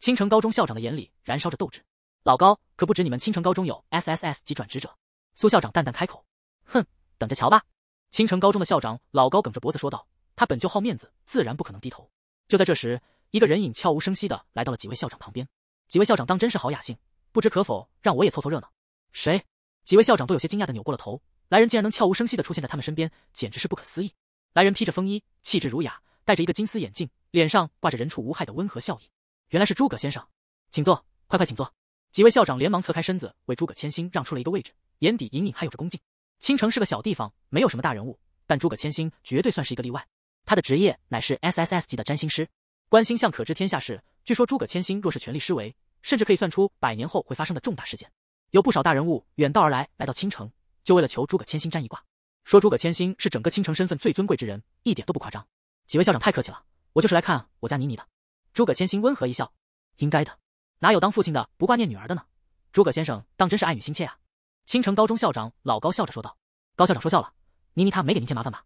青城高中校长的眼里燃烧着斗志，老高可不止你们青城高中有 S S S 级转职者。苏校长淡淡开口，哼，等着瞧吧。青城高中的校长老高梗着脖子说道，他本就好面子，自然不可能低头。就在这时，一个人影悄无声息的来到了几位校长旁边，几位校长当真是好雅兴，不知可否让我也凑凑热闹？谁？几位校长都有些惊讶的扭过了头。来人竟然能悄无声息地出现在他们身边，简直是不可思议。来人披着风衣，气质儒雅，戴着一个金丝眼镜，脸上挂着人畜无害的温和笑意。原来是诸葛先生，请坐，快快请坐。几位校长连忙侧开身子，为诸葛千星让出了一个位置，眼底隐隐还有着恭敬。青城是个小地方，没有什么大人物，但诸葛千星绝对算是一个例外。他的职业乃是 S S S 级的占星师，观星象可知天下事。据说诸葛千星若是全力施为，甚至可以算出百年后会发生的重大事件。有不少大人物远道而来，来到青城。就为了求诸葛千星占一卦，说诸葛千星是整个青城身份最尊贵之人，一点都不夸张。几位校长太客气了，我就是来看我家妮妮的。诸葛千星温和一笑，应该的，哪有当父亲的不挂念女儿的呢？诸葛先生当真是爱女心切啊！青城高中校长老高笑着说道：“高校长说笑了，妮妮她没给您添麻烦吧？”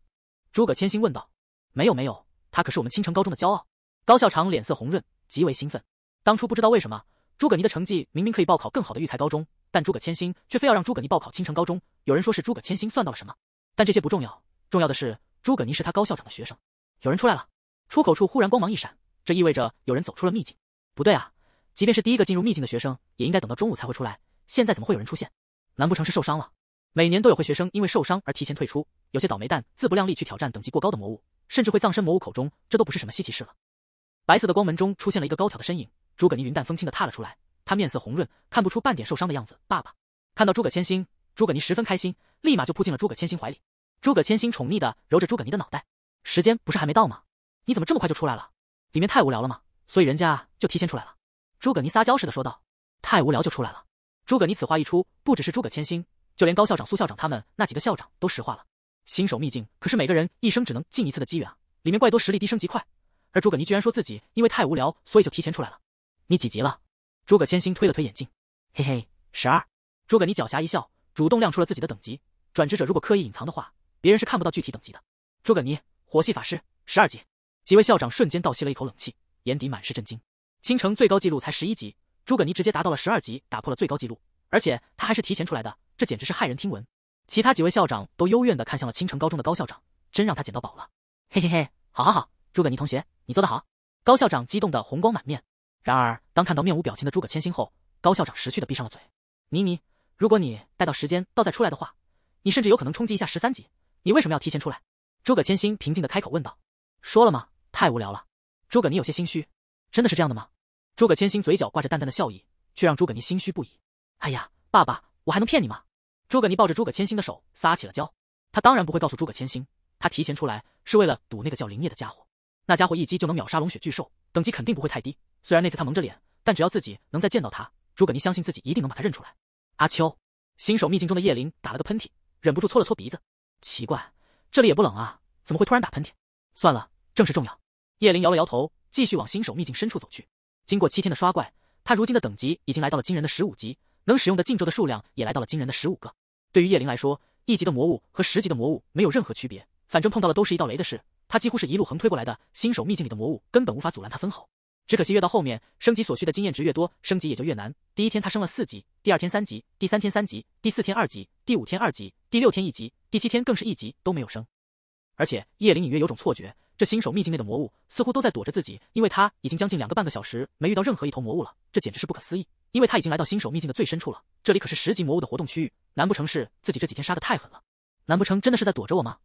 诸葛千星问道：“没有没有，她可是我们青城高中的骄傲。”高校长脸色红润，极为兴奋。当初不知道为什么，诸葛妮的成绩明明可以报考更好的育才高中。但诸葛千星却非要让诸葛尼报考青城高中。有人说是诸葛千星算到了什么，但这些不重要，重要的是诸葛尼是他高校长的学生。有人出来了，出口处忽然光芒一闪，这意味着有人走出了秘境。不对啊，即便是第一个进入秘境的学生，也应该等到中午才会出来。现在怎么会有人出现？难不成是受伤了？每年都有会学生因为受伤而提前退出，有些倒霉蛋自不量力去挑战等级过高的魔物，甚至会葬身魔物口中，这都不是什么稀奇事了。白色的光门中出现了一个高挑的身影，诸葛尼云淡风轻的踏了出来。他面色红润，看不出半点受伤的样子。爸爸看到诸葛千星，诸葛尼十分开心，立马就扑进了诸葛千星怀里。诸葛千星宠溺的揉着诸葛尼的脑袋。时间不是还没到吗？你怎么这么快就出来了？里面太无聊了吗？所以人家就提前出来了。诸葛尼撒娇似的说道：“太无聊就出来了。”诸葛尼此话一出，不只是诸葛千星，就连高校长、苏校长他们那几个校长都石化了。新手秘境可是每个人一生只能进一次的机缘啊！里面怪多，实力低升级快。而诸葛尼居然说自己因为太无聊，所以就提前出来了。你几级了？诸葛千心推了推眼镜，嘿嘿，十二。诸葛尼狡黠一笑，主动亮出了自己的等级。转职者如果刻意隐藏的话，别人是看不到具体等级的。诸葛尼，火系法师，十二级。几位校长瞬间倒吸了一口冷气，眼底满是震惊。青城最高记录才十一级，诸葛尼直接达到了十二级，打破了最高记录，而且他还是提前出来的，这简直是骇人听闻。其他几位校长都幽怨的看向了青城高中的高校长，真让他捡到宝了。嘿嘿嘿，好好好，诸葛尼同学，你做得好！高校长激动的红光满面。然而，当看到面无表情的诸葛千星后，高校长识趣的闭上了嘴。妮妮，如果你待到时间到再出来的话，你甚至有可能冲击一下十三级。你为什么要提前出来？诸葛千星平静的开口问道。说了吗？太无聊了。诸葛尼有些心虚。真的是这样的吗？诸葛千星嘴角挂着淡淡的笑意，却让诸葛尼心虚不已。哎呀，爸爸，我还能骗你吗？诸葛妮抱着诸葛千星的手撒起了娇。他当然不会告诉诸葛千星，他提前出来是为了赌那个叫林烨的家伙。那家伙一击就能秒杀龙血巨兽。等级肯定不会太低，虽然那次他蒙着脸，但只要自己能再见到他，诸葛尼相信自己一定能把他认出来。阿秋，新手秘境中的叶灵打了个喷嚏，忍不住搓了搓鼻子。奇怪，这里也不冷啊，怎么会突然打喷嚏？算了，正事重要。叶灵摇了摇头，继续往新手秘境深处走去。经过七天的刷怪，他如今的等级已经来到了惊人的十五级，能使用的禁咒的数量也来到了惊人的十五个。对于叶灵来说，一级的魔物和十级的魔物没有任何区别，反正碰到了都是一道雷的事。他几乎是一路横推过来的，新手秘境里的魔物根本无法阻拦他分毫。只可惜越到后面，升级所需的经验值越多，升级也就越难。第一天他升了四级，第二天三级，第三天三级，第四天二级，第五天二级，第六天一级，第七天更是一级都没有升。而且叶灵隐约有种错觉，这新手秘境内的魔物似乎都在躲着自己，因为他已经将近两个半个小时没遇到任何一头魔物了。这简直是不可思议，因为他已经来到新手秘境的最深处了，这里可是十级魔物的活动区域。难不成是自己这几天杀的太狠了？难不成真的是在躲着我吗？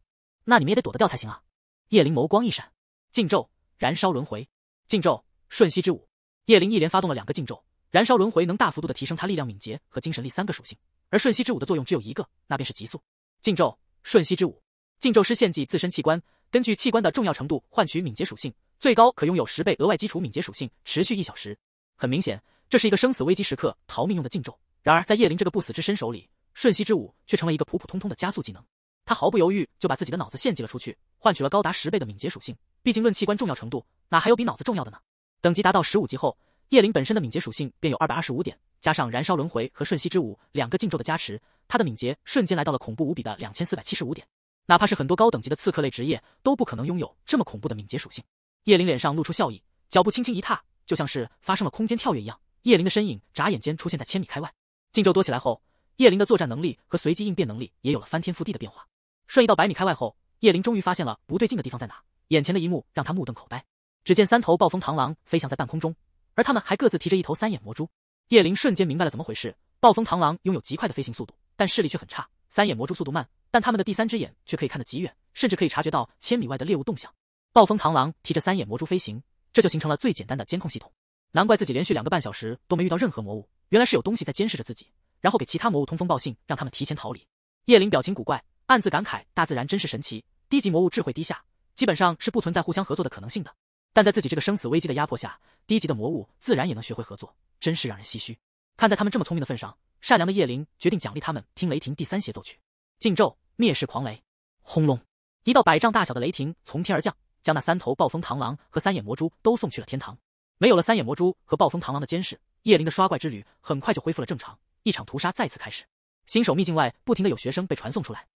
那你们也得躲得掉才行啊！叶灵眸光一闪，禁咒燃烧轮回，禁咒瞬息之舞。叶灵一连发动了两个禁咒，燃烧轮回能大幅度的提升他力量、敏捷和精神力三个属性，而瞬息之舞的作用只有一个，那便是极速。禁咒瞬息之舞，禁咒师献祭自身器官，根据器官的重要程度换取敏捷属性，最高可拥有十倍额外基础敏捷属性，持续一小时。很明显，这是一个生死危机时刻逃命用的禁咒。然而在叶灵这个不死之身手里，瞬息之舞却成了一个普普通通的加速技能。他毫不犹豫就把自己的脑子献祭了出去，换取了高达十倍的敏捷属性。毕竟论器官重要程度，哪还有比脑子重要的呢？等级达到十五级后，叶灵本身的敏捷属性便有二百二十五点，加上燃烧轮回和瞬息之舞两个禁咒的加持，他的敏捷瞬间来到了恐怖无比的两千四百七十五点。哪怕是很多高等级的刺客类职业都不可能拥有这么恐怖的敏捷属性。叶灵脸上露出笑意，脚步轻轻一踏，就像是发生了空间跳跃一样，叶灵的身影眨眼间出现在千米开外。禁咒多起来后，叶灵的作战能力和随机应变能力也有了翻天覆地的变化。瞬移到百米开外后，叶灵终于发现了不对劲的地方在哪。眼前的一幕让他目瞪口呆。只见三头暴风螳螂飞翔在半空中，而他们还各自提着一头三眼魔蛛。叶灵瞬间明白了怎么回事。暴风螳螂拥有极快的飞行速度，但视力却很差。三眼魔蛛速度慢，但他们的第三只眼却可以看得极远，甚至可以察觉到千米外的猎物动向。暴风螳螂提着三眼魔蛛飞行，这就形成了最简单的监控系统。难怪自己连续两个半小时都没遇到任何魔物，原来是有东西在监视着自己，然后给其他魔物通风报信，让他们提前逃离。叶灵表情古怪。暗自感慨，大自然真是神奇。低级魔物智慧低下，基本上是不存在互相合作的可能性的。但在自己这个生死危机的压迫下，低级的魔物自然也能学会合作，真是让人唏嘘。看在他们这么聪明的份上，善良的叶灵决定奖励他们听雷霆第三协奏曲。禁咒灭世狂雷，轰隆！一道百丈大小的雷霆从天而降，将那三头暴风螳螂和三眼魔蛛都送去了天堂。没有了三眼魔蛛和暴风螳螂的监视，叶灵的刷怪之旅很快就恢复了正常。一场屠杀再次开始。新手秘境外，不停的有学生被传送出来。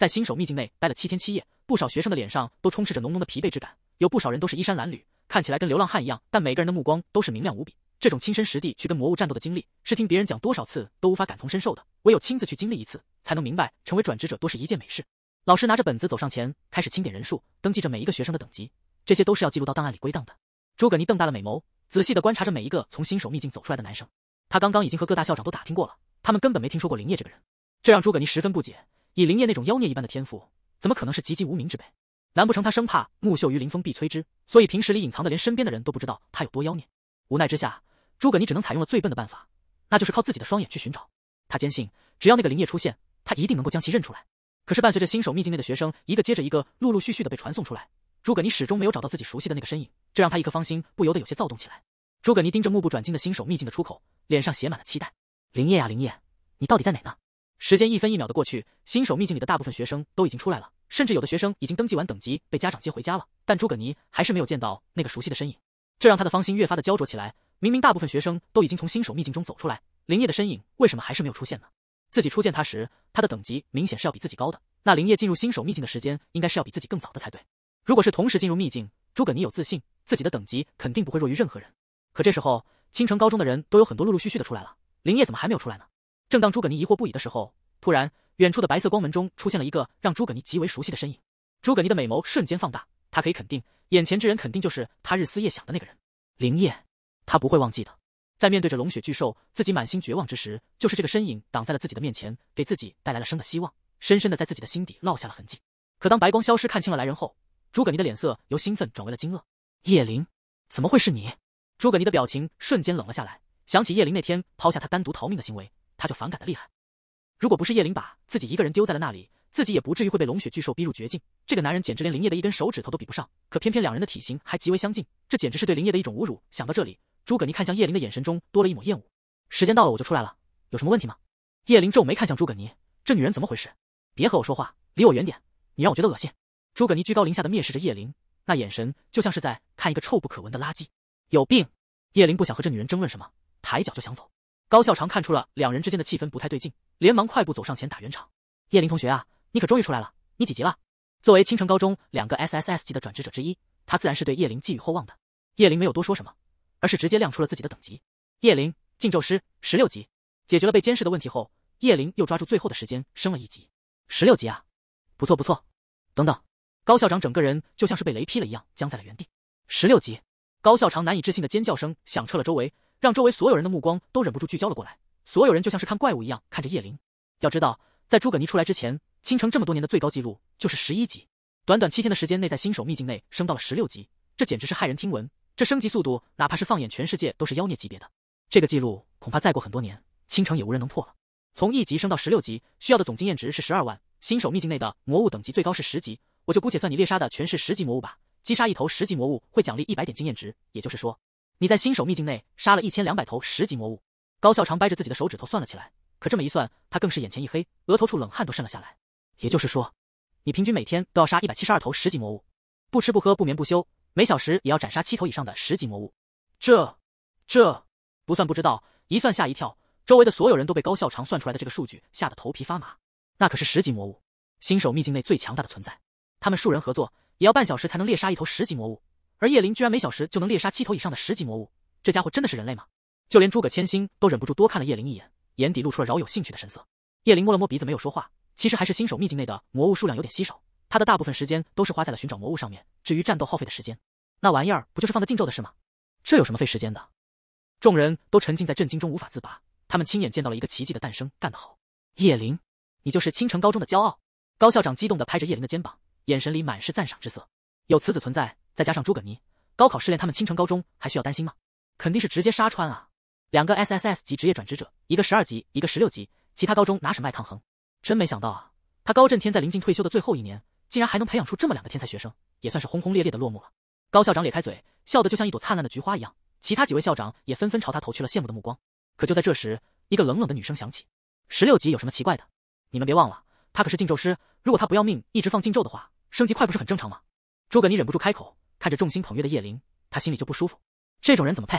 在新手秘境内待了七天七夜，不少学生的脸上都充斥着浓浓的疲惫之感，有不少人都是衣衫褴褛，看起来跟流浪汉一样，但每个人的目光都是明亮无比。这种亲身实地去跟魔物战斗的经历，是听别人讲多少次都无法感同身受的，唯有亲自去经历一次，才能明白成为转职者多是一件美事。老师拿着本子走上前，开始清点人数，登记着每一个学生的等级，这些都是要记录到档案里归档的。诸葛尼瞪大了美眸，仔细的观察着每一个从新手秘境走出来的男生。他刚刚已经和各大校长都打听过了，他们根本没听说过林业这个人，这让诸葛尼十分不解。以林叶那种妖孽一般的天赋，怎么可能是籍籍无名之辈？难不成他生怕木秀于林风必摧之，所以平时里隐藏的连身边的人都不知道他有多妖孽？无奈之下，诸葛你只能采用了最笨的办法，那就是靠自己的双眼去寻找。他坚信，只要那个林叶出现，他一定能够将其认出来。可是伴随着新手秘境内的学生一个接着一个陆陆续续的被传送出来，诸葛你始终没有找到自己熟悉的那个身影，这让他一颗芳心不由得有些躁动起来。诸葛你盯着目不转睛的新手秘境的出口，脸上写满了期待。林叶呀林叶，你到底在哪呢？时间一分一秒的过去，新手秘境里的大部分学生都已经出来了，甚至有的学生已经登记完等级，被家长接回家了。但诸葛尼还是没有见到那个熟悉的身影，这让他的芳心越发的焦灼起来。明明大部分学生都已经从新手秘境中走出来，林业的身影为什么还是没有出现呢？自己初见他时，他的等级明显是要比自己高的，那林业进入新手秘境的时间应该是要比自己更早的才对。如果是同时进入秘境，诸葛尼有自信自己的等级肯定不会弱于任何人。可这时候，青城高中的人都有很多陆陆续续的出来了，林业怎么还没有出来呢？正当诸葛尼疑惑不已的时候，突然，远处的白色光门中出现了一个让诸葛尼极为熟悉的身影。诸葛尼的美眸瞬间放大，她可以肯定，眼前之人肯定就是她日思夜想的那个人。林叶，她不会忘记的。在面对着龙血巨兽，自己满心绝望之时，就是这个身影挡在了自己的面前，给自己带来了生的希望，深深的在自己的心底烙下了痕迹。可当白光消失，看清了来人后，诸葛尼的脸色由兴奋转为了惊愕。叶灵，怎么会是你？诸葛尼的表情瞬间冷了下来，想起叶灵那天抛下他单独逃命的行为。他就反感的厉害，如果不是叶灵把自己一个人丢在了那里，自己也不至于会被龙血巨兽逼入绝境。这个男人简直连林业的一根手指头都比不上，可偏偏两人的体型还极为相近，这简直是对林业的一种侮辱。想到这里，诸葛尼看向叶灵的眼神中多了一抹厌恶。时间到了，我就出来了，有什么问题吗？叶灵皱眉看向诸葛尼，这女人怎么回事？别和我说话，离我远点，你让我觉得恶心。诸葛尼居高临下的蔑视着叶灵，那眼神就像是在看一个臭不可闻的垃圾，有病。叶灵不想和这女人争论什么，抬脚就想走。高校长看出了两人之间的气氛不太对劲，连忙快步走上前打圆场：“叶林同学啊，你可终于出来了，你几级了？”作为青城高中两个 S S S 级的转职者之一，他自然是对叶林寄予厚望的。叶林没有多说什么，而是直接亮出了自己的等级：叶林，禁咒师，十六级。解决了被监视的问题后，叶林又抓住最后的时间升了一级，十六级啊！不错不错。等等，高校长整个人就像是被雷劈了一样，僵在了原地。十六级，高校长难以置信的尖叫声响彻了周围。让周围所有人的目光都忍不住聚焦了过来，所有人就像是看怪物一样看着叶灵。要知道，在诸葛尼出来之前，倾城这么多年的最高纪录就是十一级，短短七天的时间内，在新手秘境内升到了十六级，这简直是骇人听闻。这升级速度，哪怕是放眼全世界，都是妖孽级别的。这个记录，恐怕再过很多年，倾城也无人能破了。从一级升到十六级，需要的总经验值是十二万。新手秘境内的魔物等级最高是十级，我就姑且算你猎杀的全是十级魔物吧。击杀一头十级魔物会奖励一百点经验值，也就是说。你在新手秘境内杀了一千两百头十级魔物，高校长掰着自己的手指头算了起来。可这么一算，他更是眼前一黑，额头处冷汗都渗了下来。也就是说，你平均每天都要杀一百七十二头十级魔物，不吃不喝不眠不休，每小时也要斩杀七头以上的十级魔物。这，这，不算不知道，一算吓一跳。周围的所有人都被高校长算出来的这个数据吓得头皮发麻。那可是十级魔物，新手秘境内最强大的存在。他们数人合作，也要半小时才能猎杀一头十级魔物。而叶灵居然每小时就能猎杀七头以上的十级魔物，这家伙真的是人类吗？就连诸葛千星都忍不住多看了叶灵一眼，眼底露出了饶有兴趣的神色。叶灵摸了摸鼻子，没有说话。其实还是新手秘境内的魔物数量有点稀少，他的大部分时间都是花在了寻找魔物上面。至于战斗耗费的时间，那玩意儿不就是放在近咒的事吗？这有什么费时间的？众人都沉浸在震惊中无法自拔，他们亲眼见到了一个奇迹的诞生。干得好，叶灵，你就是青城高中的骄傲！高校长激动的拍着叶灵的肩膀，眼神里满是赞赏之色。有此子存在。再加上诸葛尼，高考试炼，他们青城高中还需要担心吗？肯定是直接杀穿啊！两个 S S S 级职业转职者，一个十二级，一个十六级，其他高中拿什么来抗衡？真没想到啊！他高震天在临近退休的最后一年，竟然还能培养出这么两个天才学生，也算是轰轰烈烈的落幕了。高校长咧开嘴，笑得就像一朵灿烂的菊花一样。其他几位校长也纷纷朝他投去了羡慕的目光。可就在这时，一个冷冷的女生响起：“十六级有什么奇怪的？你们别忘了，他可是禁咒师。如果他不要命，一直放禁咒的话，升级快不是很正常吗？”诸葛尼忍不住开口。看着众星捧月的叶灵，他心里就不舒服。这种人怎么配？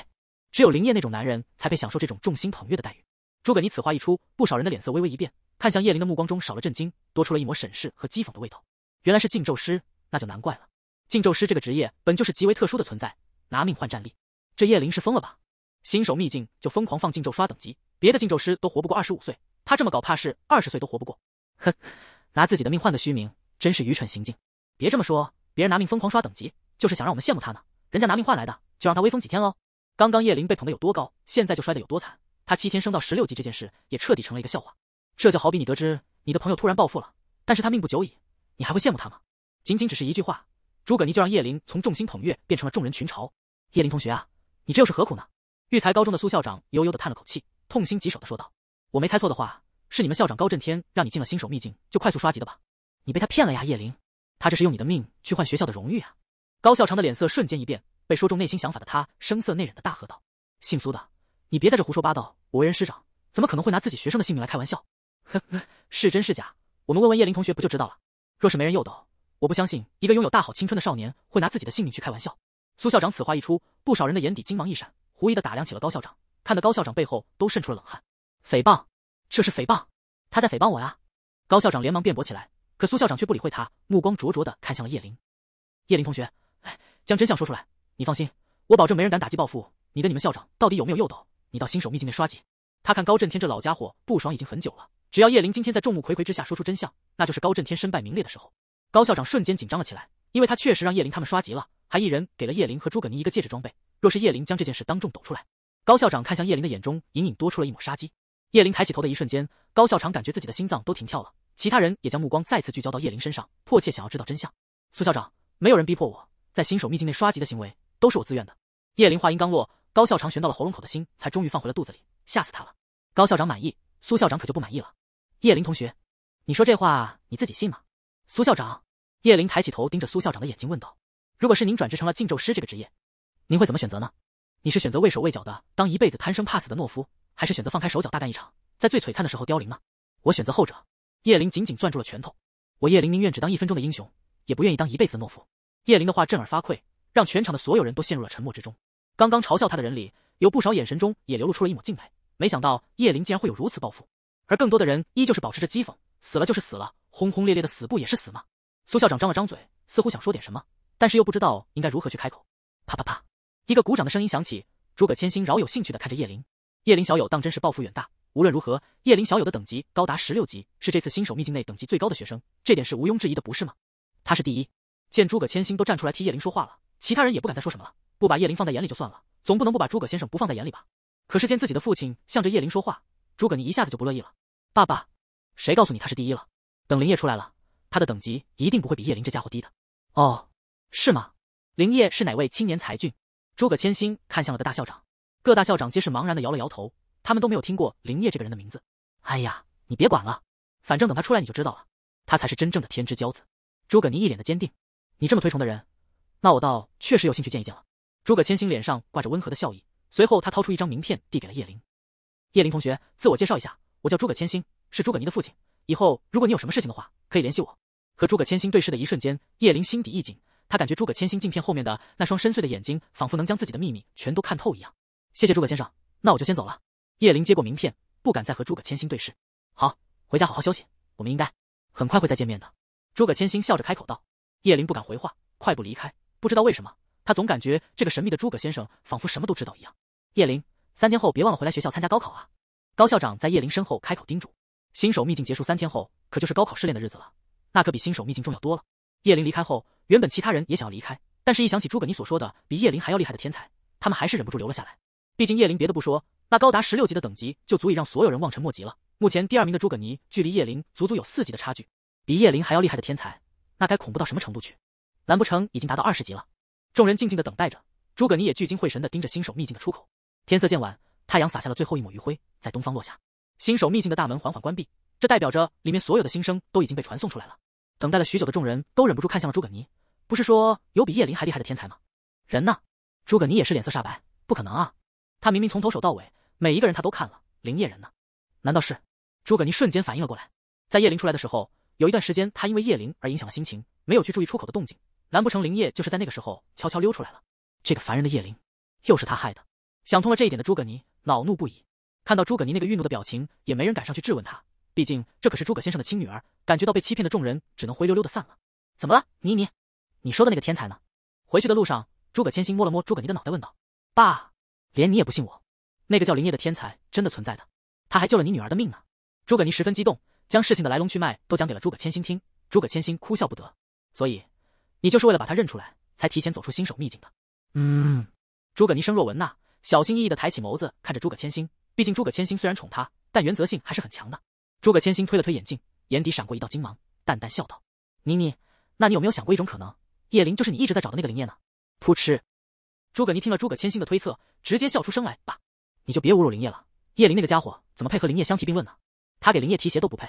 只有林业那种男人才配享受这种众星捧月的待遇。诸葛你此话一出，不少人的脸色微微一变，看向叶灵的目光中少了震惊，多出了一抹审视和讥讽的味道。原来是禁咒师，那就难怪了。禁咒师这个职业本就是极为特殊的存在，拿命换战力。这叶灵是疯了吧？新手秘境就疯狂放禁咒刷等级，别的禁咒师都活不过二十五岁，他这么搞，怕是二十岁都活不过。哼，拿自己的命换个虚名，真是愚蠢行径。别这么说，别人拿命疯狂刷等级。就是想让我们羡慕他呢，人家拿命换来的，就让他威风几天喽。刚刚叶灵被捧得有多高，现在就摔得有多惨。他七天升到十六级这件事也彻底成了一个笑话。这就好比你得知你的朋友突然暴富了，但是他命不久矣，你还会羡慕他吗？仅仅只是一句话，诸葛尼就让叶灵从众星捧月变成了众人群嘲。叶灵同学啊，你这又是何苦呢？育才高中的苏校长悠悠地叹了口气，痛心疾首地说道：“我没猜错的话，是你们校长高震天让你进了新手秘境就快速刷级的吧？你被他骗了呀，叶灵，他这是用你的命去换学校的荣誉啊！”高校长的脸色瞬间一变，被说中内心想法的他，声色内忍的大喝道：“姓苏的，你别在这胡说八道！我为人师长，怎么可能会拿自己学生的性命来开玩笑？”呵呵，是真是假？我们问问叶林同学不就知道了。若是没人诱导，我不相信一个拥有大好青春的少年会拿自己的性命去开玩笑。苏校长此话一出，不少人的眼底金芒一闪，狐疑的打量起了高校长，看得高校长背后都渗出了冷汗。诽谤，这是诽谤！他在诽谤我呀！高校长连忙辩驳起来，可苏校长却不理会他，目光灼灼的看向了叶林。叶林同学。将真相说出来，你放心，我保证没人敢打击报复你的。你们校长到底有没有诱导你到新手秘境内刷级？他看高震天这老家伙不爽已经很久了。只要叶林今天在众目睽睽之下说出真相，那就是高震天身败名裂的时候。高校长瞬间紧张了起来，因为他确实让叶林他们刷级了，还一人给了叶林和诸葛宁一个戒指装备。若是叶林将这件事当众抖出来，高校长看向叶林的眼中隐隐多出了一抹杀机。叶林抬起头的一瞬间，高校长感觉自己的心脏都停跳了。其他人也将目光再次聚焦到叶林身上，迫切想要知道真相。苏校长，没有人逼迫我。在新手秘境内刷级的行为都是我自愿的。叶灵话音刚落，高校长悬到了喉咙口的心才终于放回了肚子里，吓死他了。高校长满意，苏校长可就不满意了。叶灵同学，你说这话你自己信吗？苏校长。叶灵抬起头，盯着苏校长的眼睛问道：“如果是您转职成了禁咒师这个职业，您会怎么选择呢？你是选择畏手畏脚的当一辈子贪生怕死的懦夫，还是选择放开手脚大干一场，在最璀璨的时候凋零呢？”我选择后者。叶灵紧紧攥住了拳头，我叶灵宁愿只当一分钟的英雄，也不愿意当一辈子的懦夫。叶麟的话震耳发聩，让全场的所有人都陷入了沉默之中。刚刚嘲笑他的人里，有不少眼神中也流露出了一抹敬佩。没想到叶麟竟然会有如此抱负，而更多的人依旧是保持着讥讽。死了就是死了，轰轰烈烈的死不也是死吗？苏校长张了张嘴，似乎想说点什么，但是又不知道应该如何去开口。啪啪啪，一个鼓掌的声音响起。诸葛千星饶有兴趣的看着叶麟，叶麟小友当真是抱负远大。无论如何，叶麟小友的等级高达十六级，是这次新手秘境内等级最高的学生，这点是毋庸置疑的，不是吗？他是第一。见诸葛千星都站出来替叶灵说话了，其他人也不敢再说什么了。不把叶灵放在眼里就算了，总不能不把诸葛先生不放在眼里吧？可是见自己的父亲向着叶灵说话，诸葛宁一下子就不乐意了。爸爸，谁告诉你他是第一了？等林业出来了，他的等级一定不会比叶灵这家伙低的。哦，是吗？林业是哪位青年才俊？诸葛千星看向了个大校长，各大校长皆是茫然的摇了摇头，他们都没有听过林业这个人的名字。哎呀，你别管了，反正等他出来你就知道了，他才是真正的天之骄子。诸葛宁一脸的坚定。你这么推崇的人，那我倒确实有兴趣见一见了。诸葛千星脸上挂着温和的笑意，随后他掏出一张名片递给了叶灵。叶灵同学，自我介绍一下，我叫诸葛千星，是诸葛尼的父亲。以后如果你有什么事情的话，可以联系我。和诸葛千星对视的一瞬间，叶灵心底一紧，他感觉诸葛千星镜片后面的那双深邃的眼睛，仿佛能将自己的秘密全都看透一样。谢谢诸葛先生，那我就先走了。叶灵接过名片，不敢再和诸葛千星对视。好，回家好好休息。我们应该很快会再见面的。诸葛千星笑着开口道。叶林不敢回话，快步离开。不知道为什么，他总感觉这个神秘的诸葛先生仿佛什么都知道一样。叶林，三天后别忘了回来学校参加高考啊！高校长在叶林身后开口叮嘱。新手秘境结束三天后，可就是高考试炼的日子了，那可比新手秘境重要多了。叶林离开后，原本其他人也想要离开，但是一想起诸葛尼所说的比叶林还要厉害的天才，他们还是忍不住留了下来。毕竟叶林别的不说，那高达十六级的等级就足以让所有人望尘莫及了。目前第二名的诸葛尼，距离叶林足足有四级的差距，比叶林还要厉害的天才。那该恐怖到什么程度去？难不成已经达到二十级了？众人静静的等待着，诸葛尼也聚精会神的盯着新手秘境的出口。天色渐晚，太阳洒下了最后一抹余晖，在东方落下。新手秘境的大门缓缓关闭，这代表着里面所有的新生都已经被传送出来了。等待了许久的众人，都忍不住看向了诸葛尼。不是说有比叶琳还厉害的天才吗？人呢？诸葛尼也是脸色煞白。不可能啊！他明明从头守到尾，每一个人他都看了。林叶人呢？难道是？诸葛尼瞬间反应了过来，在叶琳出来的时候。有一段时间，他因为叶灵而影响了心情，没有去注意出口的动静。难不成林叶就是在那个时候悄悄溜出来了？这个烦人的叶灵，又是他害的。想通了这一点的诸葛尼恼怒不已。看到诸葛尼那个愠怒的表情，也没人敢上去质问他，毕竟这可是诸葛先生的亲女儿。感觉到被欺骗的众人，只能灰溜溜的散了。怎么了，妮妮？你说的那个天才呢？回去的路上，诸葛千心摸了摸诸葛尼的脑袋，问道：“爸，连你也不信我？那个叫林叶的天才真的存在的？他还救了你女儿的命呢？”诸葛尼十分激动。将事情的来龙去脉都讲给了诸葛千星听，诸葛千星哭笑不得。所以，你就是为了把他认出来，才提前走出新手秘境的。嗯，诸葛妮声若闻呐，小心翼翼的抬起眸子看着诸葛千星。毕竟诸葛千星虽然宠他，但原则性还是很强的。诸葛千星推了推眼镜，眼底闪过一道金芒，淡淡笑道：“妮妮，那你有没有想过一种可能，叶灵就是你一直在找的那个灵叶呢？”噗嗤，诸葛妮听了诸葛千星的推测，直接笑出声来：“爸，你就别侮辱灵叶了。叶灵那个家伙怎么配合灵叶相提并论呢？他给灵叶提鞋都不配。”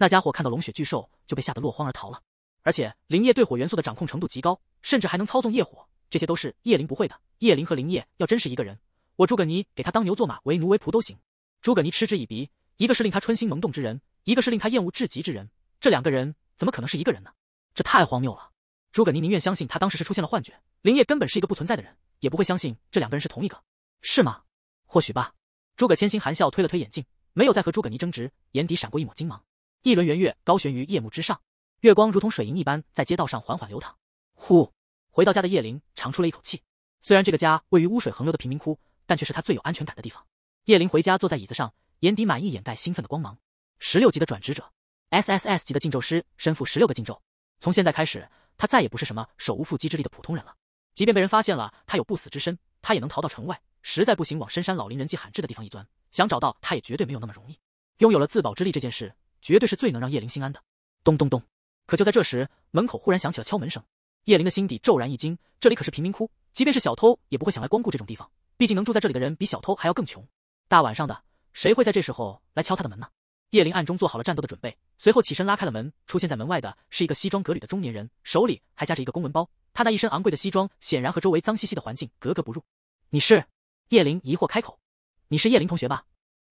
那家伙看到龙血巨兽就被吓得落荒而逃了。而且灵叶对火元素的掌控程度极高，甚至还能操纵业火，这些都是叶灵不会的。叶灵和灵叶要真是一个人，我诸葛尼给他当牛做马、为奴为仆都行。诸葛尼嗤之以鼻，一个是令他春心萌动之人，一个是令他厌恶至极之人，这两个人怎么可能是一个人呢？这太荒谬了！诸葛尼宁愿相信他当时是出现了幻觉，灵叶根本是一个不存在的人，也不会相信这两个人是同一个，是吗？或许吧。诸葛千星含笑推了推眼镜，没有再和诸葛尼争执，眼底闪过一抹金芒。一轮圆月高悬于夜幕之上，月光如同水银一般在街道上缓缓流淌。呼，回到家的叶灵长出了一口气。虽然这个家位于污水横流的贫民窟，但却是他最有安全感的地方。叶灵回家坐在椅子上，眼底满意掩盖兴奋的光芒。十六级的转职者，S S S 级的禁咒师，身负十六个禁咒。从现在开始，他再也不是什么手无缚鸡之力的普通人了。即便被人发现了他有不死之身，他也能逃到城外。实在不行，往深山老林人迹罕至的地方一钻，想找到他也绝对没有那么容易。拥有了自保之力这件事。绝对是最能让叶灵心安的。咚咚咚！可就在这时，门口忽然响起了敲门声，叶灵的心底骤然一惊。这里可是贫民窟，即便是小偷也不会想来光顾这种地方。毕竟能住在这里的人比小偷还要更穷。大晚上的，谁会在这时候来敲他的门呢？叶灵暗中做好了战斗的准备，随后起身拉开了门。出现在门外的是一个西装革履的中年人，手里还夹着一个公文包。他那一身昂贵的西装显然和周围脏兮兮的环境格格不入。你是叶灵？疑惑开口。你是叶灵同学吧？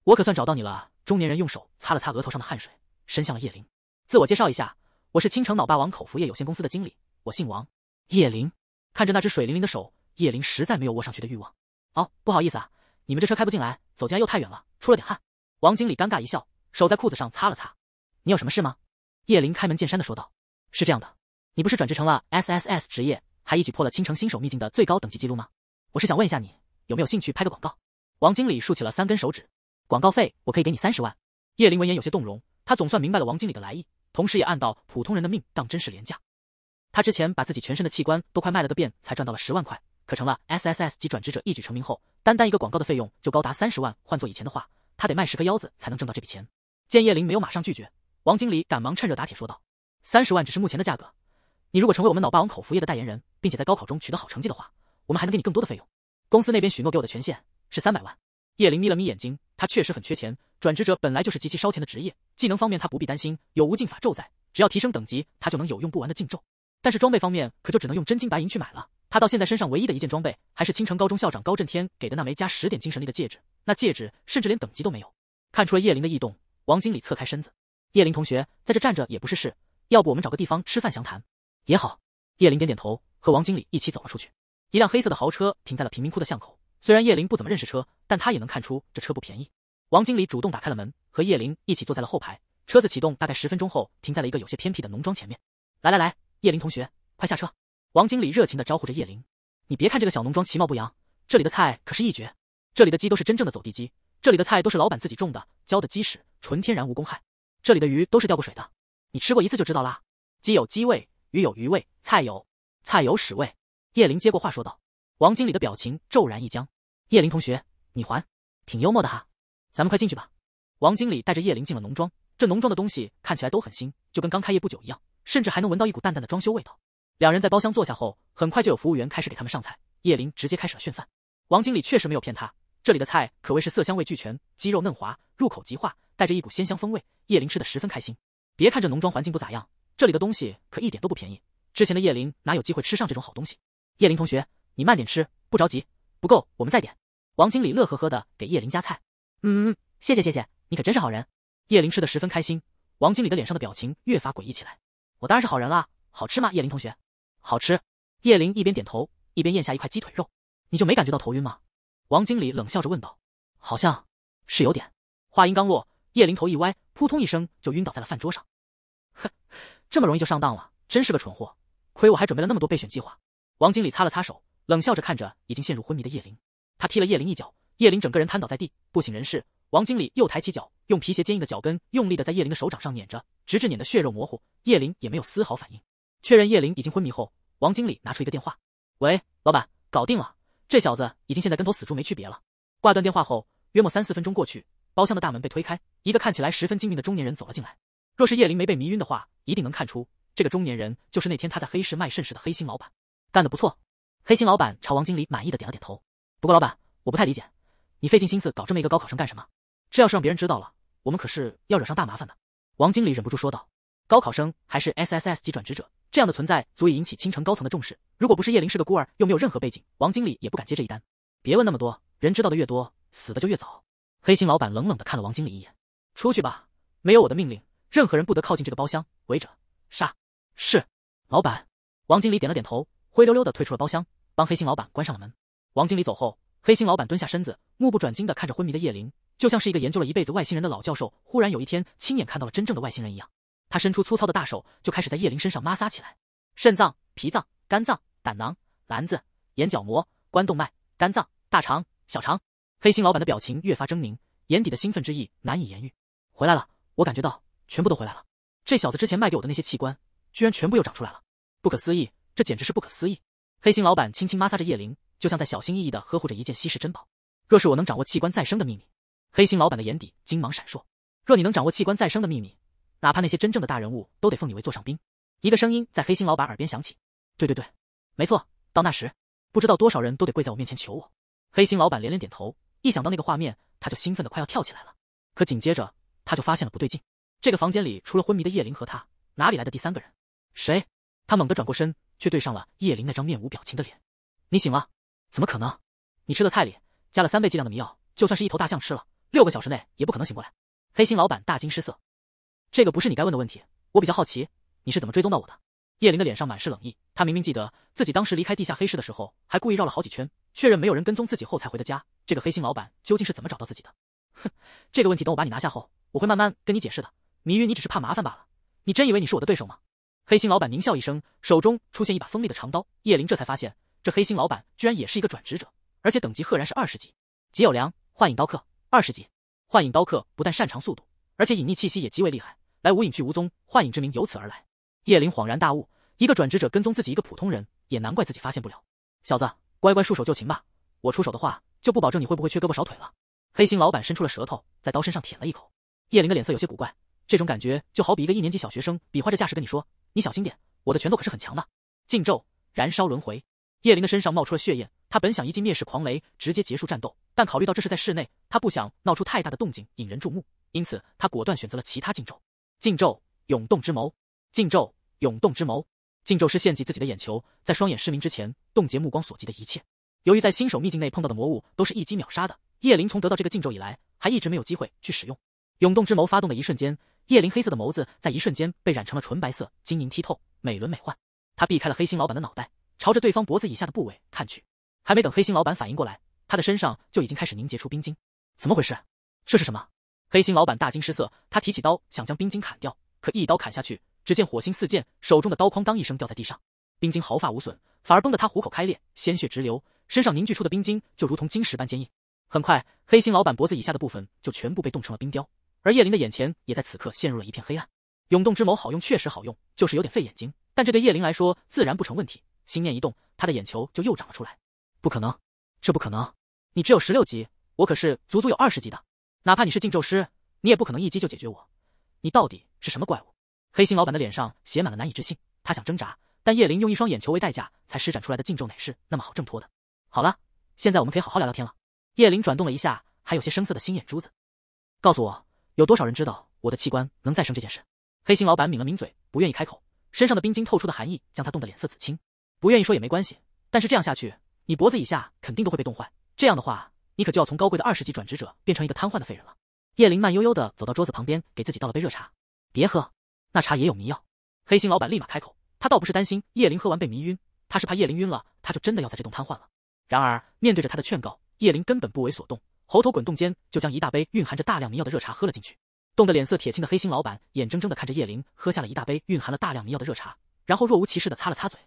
我可算找到你了！中年人用手擦了擦额头上的汗水，伸向了叶灵。自我介绍一下，我是青城脑霸王口服液有限公司的经理，我姓王。叶灵看着那只水灵灵的手，叶灵实在没有握上去的欲望。哦，不好意思啊，你们这车开不进来，走进来又太远了，出了点汗。王经理尴尬一笑，手在裤子上擦了擦。你有什么事吗？叶灵开门见山的说道：“是这样的，你不是转职成了 S S S 职业，还一举破了青城新手秘境的最高等级记录吗？我是想问一下你，有没有兴趣拍个广告？”王经理竖起了三根手指。广告费我可以给你三十万。叶灵闻言有些动容，他总算明白了王经理的来意，同时也暗道普通人的命当真是廉价。他之前把自己全身的器官都快卖了个遍，才赚到了十万块。可成了 S S S 级转职者一举成名后，单单一个广告的费用就高达三十万。换做以前的话，他得卖十颗腰子才能挣到这笔钱。见叶灵没有马上拒绝，王经理赶忙趁热打铁说道：“三十万只是目前的价格，你如果成为我们脑霸王口服液的代言人，并且在高考中取得好成绩的话，我们还能给你更多的费用。公司那边许诺给我的权限是三百万。”叶灵眯了眯眼睛，他确实很缺钱。转职者本来就是极其烧钱的职业，技能方面他不必担心，有无尽法咒在，只要提升等级，他就能有用不完的禁咒。但是装备方面可就只能用真金白银去买了。他到现在身上唯一的一件装备，还是青城高中校长高震天给的那枚加十点精神力的戒指，那戒指甚至连等级都没有。看出了叶灵的异动，王经理侧开身子，叶灵同学在这站着也不是事，要不我们找个地方吃饭详谈？也好。叶灵点点头，和王经理一起走了出去。一辆黑色的豪车停在了贫民窟的巷口。虽然叶林不怎么认识车，但他也能看出这车不便宜。王经理主动打开了门，和叶林一起坐在了后排。车子启动大概十分钟后，停在了一个有些偏僻的农庄前面。来来来，叶林同学，快下车！王经理热情地招呼着叶林。你别看这个小农庄其貌不扬，这里的菜可是一绝。这里的鸡都是真正的走地鸡，这里的菜都是老板自己种的，浇的鸡屎，纯天然无公害。这里的鱼都是钓过水的，你吃过一次就知道啦。鸡有鸡味，鱼有鱼味，菜有菜有屎味。叶林接过话说道。王经理的表情骤然一僵，叶林同学，你还挺幽默的哈，咱们快进去吧。王经理带着叶林进了农庄，这农庄的东西看起来都很新，就跟刚开业不久一样，甚至还能闻到一股淡淡的装修味道。两人在包厢坐下后，很快就有服务员开始给他们上菜。叶林直接开始了炫饭。王经理确实没有骗他，这里的菜可谓是色香味俱全，鸡肉嫩滑，入口即化，带着一股鲜香风味。叶林吃的十分开心。别看这农庄环境不咋样，这里的东西可一点都不便宜。之前的叶林哪有机会吃上这种好东西？叶林同学。你慢点吃，不着急，不够我们再点。王经理乐呵呵的给叶林夹菜。嗯嗯，谢谢谢谢，你可真是好人。叶林吃的十分开心。王经理的脸上的表情越发诡异起来。我当然是好人啦，好吃吗？叶林同学，好吃。叶林一边点头，一边咽下一块鸡腿肉。你就没感觉到头晕吗？王经理冷笑着问道。好像是有点。话音刚落，叶林头一歪，扑通一声就晕倒在了饭桌上。哼，这么容易就上当了，真是个蠢货。亏我还准备了那么多备选计划。王经理擦了擦手。冷笑着看着已经陷入昏迷的叶灵，他踢了叶灵一脚，叶灵整个人瘫倒在地，不省人事。王经理又抬起脚，用皮鞋坚硬的脚跟用力的在叶灵的手掌上碾着，直至碾得血肉模糊，叶灵也没有丝毫反应。确认叶灵已经昏迷后，王经理拿出一个电话：“喂，老板，搞定了，这小子已经现在跟头死猪没区别了。”挂断电话后，约莫三四分钟过去，包厢的大门被推开，一个看起来十分精明的中年人走了进来。若是叶灵没被迷晕的话，一定能看出这个中年人就是那天他在黑市卖肾时的黑心老板。干得不错。黑心老板朝王经理满意的点了点头。不过老板，我不太理解，你费尽心思搞这么一个高考生干什么？这要是让别人知道了，我们可是要惹上大麻烦的。王经理忍不住说道：“高考生还是 SSS 级转职者，这样的存在足以引起青城高层的重视。如果不是叶灵是个孤儿，又没有任何背景，王经理也不敢接这一单。”别问那么多人知道的越多，死的就越早。黑心老板冷冷的看了王经理一眼：“出去吧，没有我的命令，任何人不得靠近这个包厢，违者杀。”是，老板。王经理点了点头，灰溜溜的退出了包厢。帮黑心老板关上了门。王经理走后，黑心老板蹲下身子，目不转睛地看着昏迷的叶灵，就像是一个研究了一辈子外星人的老教授，忽然有一天亲眼看到了真正的外星人一样。他伸出粗糙的大手，就开始在叶灵身上抹撒起来：肾脏、脾脏、肝脏、胆囊、篮子、眼角膜、冠动脉、肝脏、大肠、小肠。黑心老板的表情越发狰狞，眼底的兴奋之意难以言喻。回来了，我感觉到全部都回来了。这小子之前卖给我的那些器官，居然全部又长出来了！不可思议，这简直是不可思议！黑心老板轻轻抹擦着叶灵，就像在小心翼翼的呵护着一件稀世珍宝。若是我能掌握器官再生的秘密，黑心老板的眼底金芒闪烁。若你能掌握器官再生的秘密，哪怕那些真正的大人物都得奉你为座上宾。一个声音在黑心老板耳边响起：“对对对，没错。到那时，不知道多少人都得跪在我面前求我。”黑心老板连连点头，一想到那个画面，他就兴奋的快要跳起来了。可紧接着，他就发现了不对劲。这个房间里除了昏迷的叶灵和他，哪里来的第三个人？谁？他猛地转过身。却对上了叶琳那张面无表情的脸。你醒了？怎么可能？你吃的菜里加了三倍剂量的迷药，就算是一头大象吃了，六个小时内也不可能醒过来。黑心老板大惊失色。这个不是你该问的问题。我比较好奇，你是怎么追踪到我的？叶琳的脸上满是冷意。他明明记得自己当时离开地下黑市的时候，还故意绕了好几圈，确认没有人跟踪自己后才回的家。这个黑心老板究竟是怎么找到自己的？哼，这个问题等我把你拿下后，我会慢慢跟你解释的。迷晕你只是怕麻烦罢了。你真以为你是我的对手吗？黑心老板狞笑一声，手中出现一把锋利的长刀。叶灵这才发现，这黑心老板居然也是一个转职者，而且等级赫然是二十级。吉有良，幻影刀客，二十级。幻影刀客不但擅长速度，而且隐匿气息也极为厉害，来无影去无踪，幻影之名由此而来。叶灵恍然大悟，一个转职者跟踪自己，一个普通人也难怪自己发现不了。小子，乖乖束手就擒吧，我出手的话，就不保证你会不会缺胳膊少腿了。黑心老板伸出了舌头，在刀身上舔了一口。叶灵的脸色有些古怪，这种感觉就好比一个一年级小学生比划着架势跟你说。你小心点，我的拳头可是很强的。禁咒，燃烧轮回。叶灵的身上冒出了血焰，他本想一记灭世狂雷直接结束战斗，但考虑到这是在室内，他不想闹出太大的动静引人注目，因此他果断选择了其他禁咒。禁咒，涌动之眸。禁咒，涌动之眸。禁咒师献祭自己的眼球，在双眼失明之前冻结目光所及的一切。由于在新手秘境内碰到的魔物都是一击秒杀的，叶灵从得到这个禁咒以来还一直没有机会去使用。涌动之眸发动的一瞬间。叶林黑色的眸子在一瞬间被染成了纯白色，晶莹剔透，美轮美奂。他避开了黑心老板的脑袋，朝着对方脖子以下的部位看去。还没等黑心老板反应过来，他的身上就已经开始凝结出冰晶。怎么回事？这是什么？黑心老板大惊失色，他提起刀想将冰晶砍掉，可一刀砍下去，只见火星四溅，手中的刀哐当一声掉在地上。冰晶毫发无损，反而崩得他虎口开裂，鲜血直流。身上凝聚出的冰晶就如同晶石般坚硬。很快，黑心老板脖子以下的部分就全部被冻成了冰雕。而叶灵的眼前也在此刻陷入了一片黑暗。涌动之眸好用，确实好用，就是有点费眼睛。但这对叶灵来说自然不成问题。心念一动，他的眼球就又长了出来。不可能，这不可能！你只有十六级，我可是足足有二十级的。哪怕你是禁咒师，你也不可能一击就解决我。你到底是什么怪物？黑心老板的脸上写满了难以置信。他想挣扎，但叶灵用一双眼球为代价才施展出来的禁咒，哪是那么好挣脱的？好了，现在我们可以好好聊聊天了。叶灵转动了一下还有些生涩的心眼珠子，告诉我。有多少人知道我的器官能再生这件事？黑心老板抿了抿嘴，不愿意开口。身上的冰晶透出的寒意将他冻得脸色紫青。不愿意说也没关系，但是这样下去，你脖子以下肯定都会被冻坏。这样的话，你可就要从高贵的二十级转职者变成一个瘫痪的废人了。叶灵慢悠悠地走到桌子旁边，给自己倒了杯热茶。别喝，那茶也有迷药。黑心老板立马开口，他倒不是担心叶灵喝完被迷晕，他是怕叶灵晕了，他就真的要在这栋瘫痪了。然而面对着他的劝告，叶灵根本不为所动。喉头滚动间，就将一大杯蕴含着大量迷药的热茶喝了进去。冻得脸色铁青的黑心老板，眼睁睁的看着叶灵喝下了一大杯蕴含了大量迷药的热茶，然后若无其事的擦了擦嘴。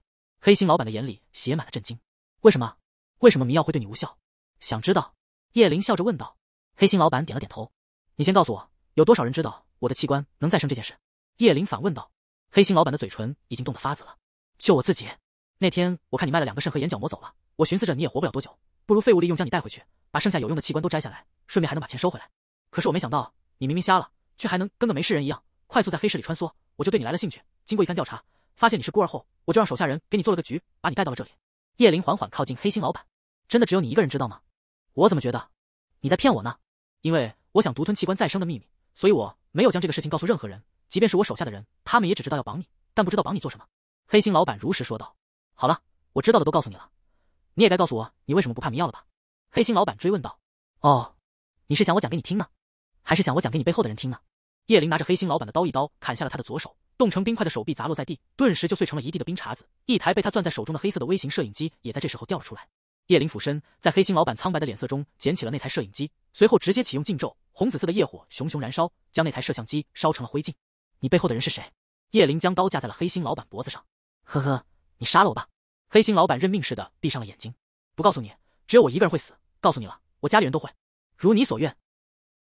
黑心老板的眼里写满了震惊。为什么？为什么迷药会对你无效？想知道？叶灵笑着问道。黑心老板点了点头。你先告诉我，有多少人知道我的器官能再生这件事？叶灵反问道。黑心老板的嘴唇已经冻得发紫了。就我自己。那天我看你卖了两个肾和眼角膜走了，我寻思着你也活不了多久。不如废物利用，将你带回去，把剩下有用的器官都摘下来，顺便还能把钱收回来。可是我没想到，你明明瞎了，却还能跟个没事人一样，快速在黑市里穿梭。我就对你来了兴趣。经过一番调查，发现你是孤儿后，我就让手下人给你做了个局，把你带到了这里。叶灵缓缓靠近黑心老板：“真的只有你一个人知道吗？我怎么觉得你在骗我呢？因为我想独吞器官再生的秘密，所以我没有将这个事情告诉任何人，即便是我手下的人，他们也只知道要绑你，但不知道绑你做什么。”黑心老板如实说道：“好了，我知道的都告诉你了。”你也该告诉我，你为什么不怕迷药了吧？黑心老板追问道。哦，你是想我讲给你听呢，还是想我讲给你背后的人听呢？叶灵拿着黑心老板的刀，一刀砍下了他的左手，冻成冰块的手臂砸落在地，顿时就碎成了一地的冰碴子。一台被他攥在手中的黑色的微型摄影机也在这时候掉了出来。叶灵俯身，在黑心老板苍白的脸色中捡起了那台摄影机，随后直接启用禁咒，红紫色的业火熊熊燃烧，将那台摄像机烧成了灰烬。你背后的人是谁？叶灵将刀架在了黑心老板脖子上。呵呵，你杀了我吧。黑心老板认命似的闭上了眼睛，不告诉你，只有我一个人会死。告诉你了，我家里人都会。如你所愿。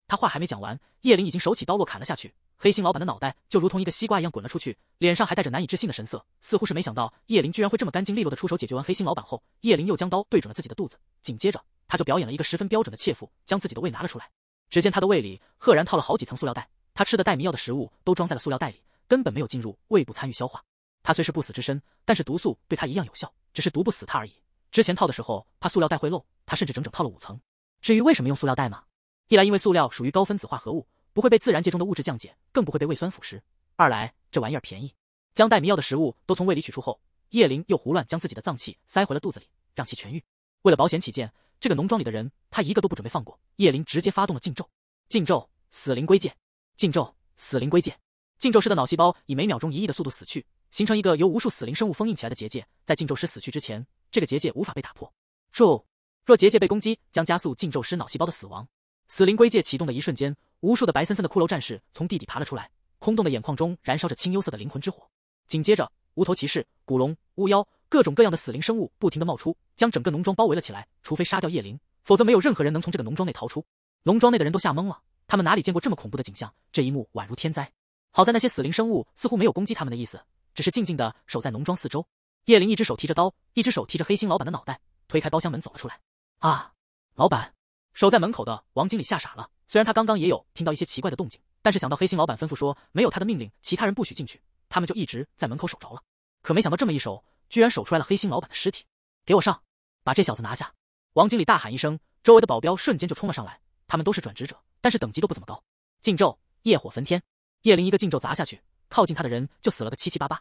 他话还没讲完，叶灵已经手起刀落砍了下去，黑心老板的脑袋就如同一个西瓜一样滚了出去，脸上还带着难以置信的神色，似乎是没想到叶灵居然会这么干净利落的出手解决。完黑心老板后，叶灵又将刀对准了自己的肚子，紧接着他就表演了一个十分标准的切腹，将自己的胃拿了出来。只见他的胃里赫然套了好几层塑料袋，他吃的带迷药的食物都装在了塑料袋里，根本没有进入胃部参与消化。他虽是不死之身，但是毒素对他一样有效，只是毒不死他而已。之前套的时候怕塑料袋会漏，他甚至整整套了五层。至于为什么用塑料袋嘛，一来因为塑料属于高分子化合物，不会被自然界中的物质降解，更不会被胃酸腐蚀；二来这玩意儿便宜。将带迷药的食物都从胃里取出后，叶灵又胡乱将自己的脏器塞回了肚子里，让其痊愈。为了保险起见，这个农庄里的人，他一个都不准备放过。叶灵直接发动了禁咒，禁咒死灵归界，禁咒死灵归界，禁咒师的脑细胞以每秒钟一亿的速度死去。形成一个由无数死灵生物封印起来的结界，在禁咒师死去之前，这个结界无法被打破。注：若结界被攻击，将加速禁咒师脑细胞的死亡。死灵龟界启动的一瞬间，无数的白森森的骷髅战士从地底爬了出来，空洞的眼眶中燃烧着青幽色的灵魂之火。紧接着，无头骑士、古龙、巫妖，各种各样的死灵生物不停地冒出，将整个农庄包围了起来。除非杀掉夜灵，否则没有任何人能从这个农庄内逃出。农庄内的人都吓懵了，他们哪里见过这么恐怖的景象？这一幕宛如天灾。好在那些死灵生物似乎没有攻击他们的意思。只是静静的守在农庄四周，叶林一只手提着刀，一只手提着黑心老板的脑袋，推开包厢门走了出来。啊！老板，守在门口的王经理吓傻了。虽然他刚刚也有听到一些奇怪的动静，但是想到黑心老板吩咐说没有他的命令，其他人不许进去，他们就一直在门口守着了。可没想到这么一守，居然守出来了黑心老板的尸体。给我上，把这小子拿下！王经理大喊一声，周围的保镖瞬间就冲了上来。他们都是转职者，但是等级都不怎么高。禁咒，业火焚天！叶林一个禁咒砸下去，靠近他的人就死了个七七八八。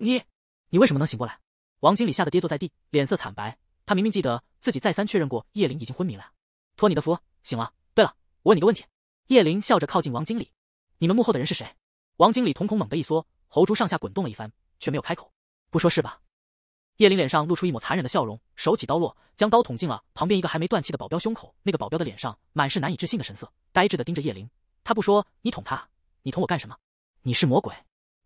你，你为什么能醒过来？王经理吓得跌坐在地，脸色惨白。他明明记得自己再三确认过叶灵已经昏迷了，托你的福醒了。对了，我问你个问题。叶灵笑着靠近王经理，你们幕后的人是谁？王经理瞳孔猛地一缩，喉珠上下滚动了一番，却没有开口。不说是吧？叶灵脸上露出一抹残忍的笑容，手起刀落，将刀捅进了旁边一个还没断气的保镖胸口。那个保镖的脸上满是难以置信的神色，呆滞的盯着叶灵。他不说，你捅他，你捅我干什么？你是魔鬼。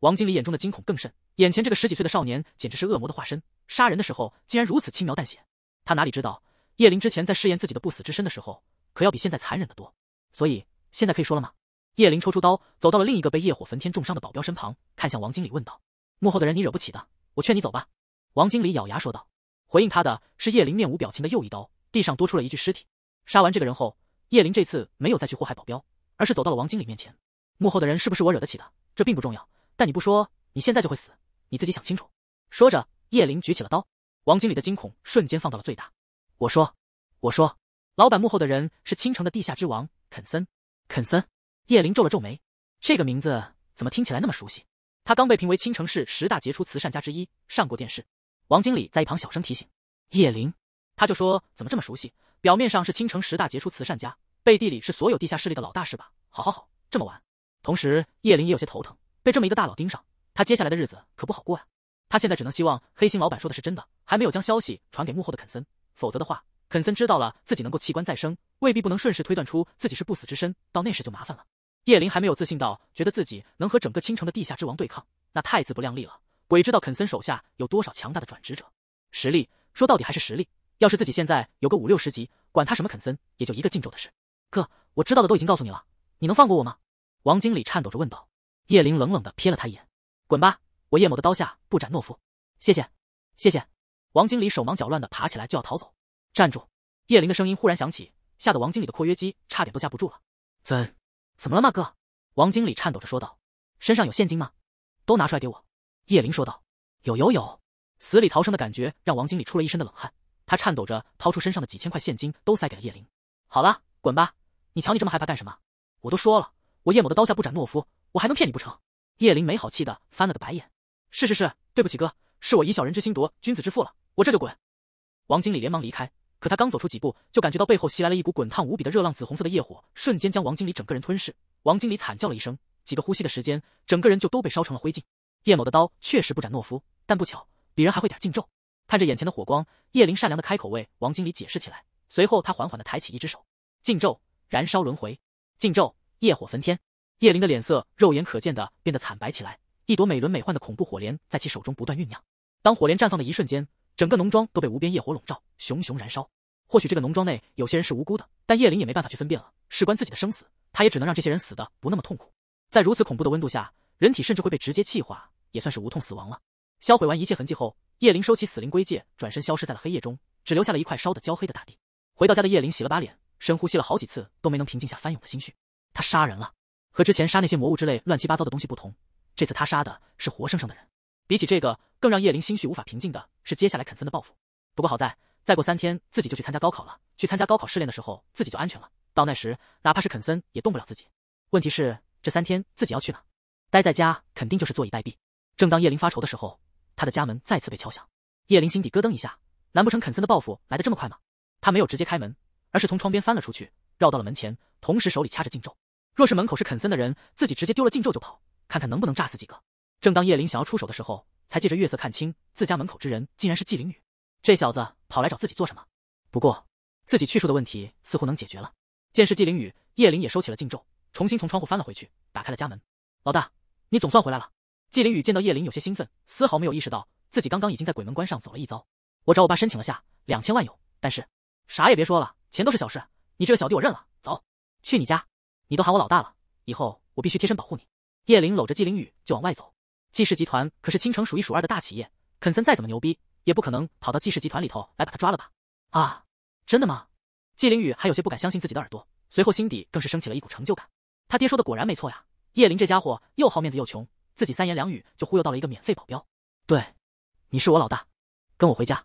王经理眼中的惊恐更甚，眼前这个十几岁的少年简直是恶魔的化身。杀人的时候竟然如此轻描淡写，他哪里知道叶灵之前在试验自己的不死之身的时候，可要比现在残忍的多。所以现在可以说了吗？叶灵抽出刀，走到了另一个被业火焚天重伤的保镖身旁，看向王经理问道：“幕后的人你惹不起的，我劝你走吧。”王经理咬牙说道。回应他的是叶灵面无表情的又一刀，地上多出了一具尸体。杀完这个人后，叶灵这次没有再去祸害保镖，而是走到了王经理面前：“幕后的人是不是我惹得起的？这并不重要。”但你不说，你现在就会死，你自己想清楚。说着，叶灵举起了刀，王经理的惊恐瞬间放到了最大。我说，我说，老板幕后的人是青城的地下之王肯森。肯森，叶灵皱了皱眉，这个名字怎么听起来那么熟悉？他刚被评为青城市十大杰出慈善家之一，上过电视。王经理在一旁小声提醒叶灵，他就说怎么这么熟悉？表面上是青城十大杰出慈善家，背地里是所有地下势力的老大是吧？好好好，这么玩。同时，叶灵也有些头疼。被这么一个大佬盯上，他接下来的日子可不好过呀。他现在只能希望黑心老板说的是真的，还没有将消息传给幕后的肯森。否则的话，肯森知道了自己能够器官再生，未必不能顺势推断出自己是不死之身，到那时就麻烦了。叶林还没有自信到觉得自己能和整个青城的地下之王对抗，那太自不量力了。鬼知道肯森手下有多少强大的转职者，实力说到底还是实力。要是自己现在有个五六十级，管他什么肯森，也就一个禁咒的事。哥，我知道的都已经告诉你了，你能放过我吗？王经理颤抖着问道。叶灵冷冷地瞥了他一眼：“滚吧，我叶某的刀下不斩懦夫。”谢谢，谢谢。王经理手忙脚乱地爬起来就要逃走。“站住！”叶灵的声音忽然响起，吓得王经理的括约肌差点都架不住了。“怎，怎么了吗？哥？”王经理颤抖着说道。“身上有现金吗？都拿出来给我。”叶灵说道。“有有有。”死里逃生的感觉让王经理出了一身的冷汗，他颤抖着掏出身上的几千块现金，都塞给了叶灵。“好了，滚吧，你瞧你这么害怕干什么？我都说了，我叶某的刀下不斩懦夫。”我还能骗你不成？叶林没好气的翻了个白眼。是是是，对不起哥，是我以小人之心度君子之腹了。我这就滚。王经理连忙离开，可他刚走出几步，就感觉到背后袭来了一股滚烫无比的热浪，紫红色的业火瞬间将王经理整个人吞噬。王经理惨叫了一声，几个呼吸的时间，整个人就都被烧成了灰烬。叶某的刀确实不斩懦夫，但不巧，鄙人还会点禁咒。看着眼前的火光，叶林善良的开口为王经理解释起来，随后他缓缓的抬起一只手，禁咒，燃烧轮回，禁咒，业火焚天。叶灵的脸色肉眼可见的变得惨白起来，一朵美轮美奂的恐怖火莲在其手中不断酝酿。当火莲绽放的一瞬间，整个农庄都被无边业火笼罩，熊熊燃烧。或许这个农庄内有些人是无辜的，但叶灵也没办法去分辨了。事关自己的生死，他也只能让这些人死的不那么痛苦。在如此恐怖的温度下，人体甚至会被直接气化，也算是无痛死亡了。销毁完一切痕迹后，叶灵收起死灵归界，转身消失在了黑夜中，只留下了一块烧得焦黑的大地。回到家的叶灵洗了把脸，深呼吸了好几次，都没能平静下翻涌的心绪。他杀人了。和之前杀那些魔物之类乱七八糟的东西不同，这次他杀的是活生生的人。比起这个，更让叶灵心绪无法平静的是接下来肯森的报复。不过好在，再过三天自己就去参加高考了。去参加高考试炼的时候，自己就安全了。到那时，哪怕是肯森也动不了自己。问题是，这三天自己要去哪？待在家肯定就是坐以待毙。正当叶灵发愁的时候，他的家门再次被敲响。叶灵心底咯噔一下，难不成肯森的报复来得这么快吗？他没有直接开门，而是从窗边翻了出去，绕到了门前，同时手里掐着禁咒。若是门口是肯森的人，自己直接丢了禁咒就跑，看看能不能炸死几个。正当叶灵想要出手的时候，才借着月色看清自家门口之人，竟然是纪灵宇。这小子跑来找自己做什么？不过自己去处的问题似乎能解决了。见是纪灵宇，叶灵也收起了禁咒，重新从窗户翻了回去，打开了家门。老大，你总算回来了。纪灵宇见到叶灵有些兴奋，丝毫没有意识到自己刚刚已经在鬼门关上走了一遭。我找我爸申请了下，两千万有，但是啥也别说了，钱都是小事。你这个小弟我认了，走去你家。你都喊我老大了，以后我必须贴身保护你。叶灵搂着季凌宇就往外走，季氏集团可是青城数一数二的大企业，肯森再怎么牛逼，也不可能跑到季氏集团里头来把他抓了吧？啊，真的吗？季凌宇还有些不敢相信自己的耳朵，随后心底更是升起了一股成就感，他爹说的果然没错呀，叶灵这家伙又好面子又穷，自己三言两语就忽悠到了一个免费保镖。对，你是我老大，跟我回家。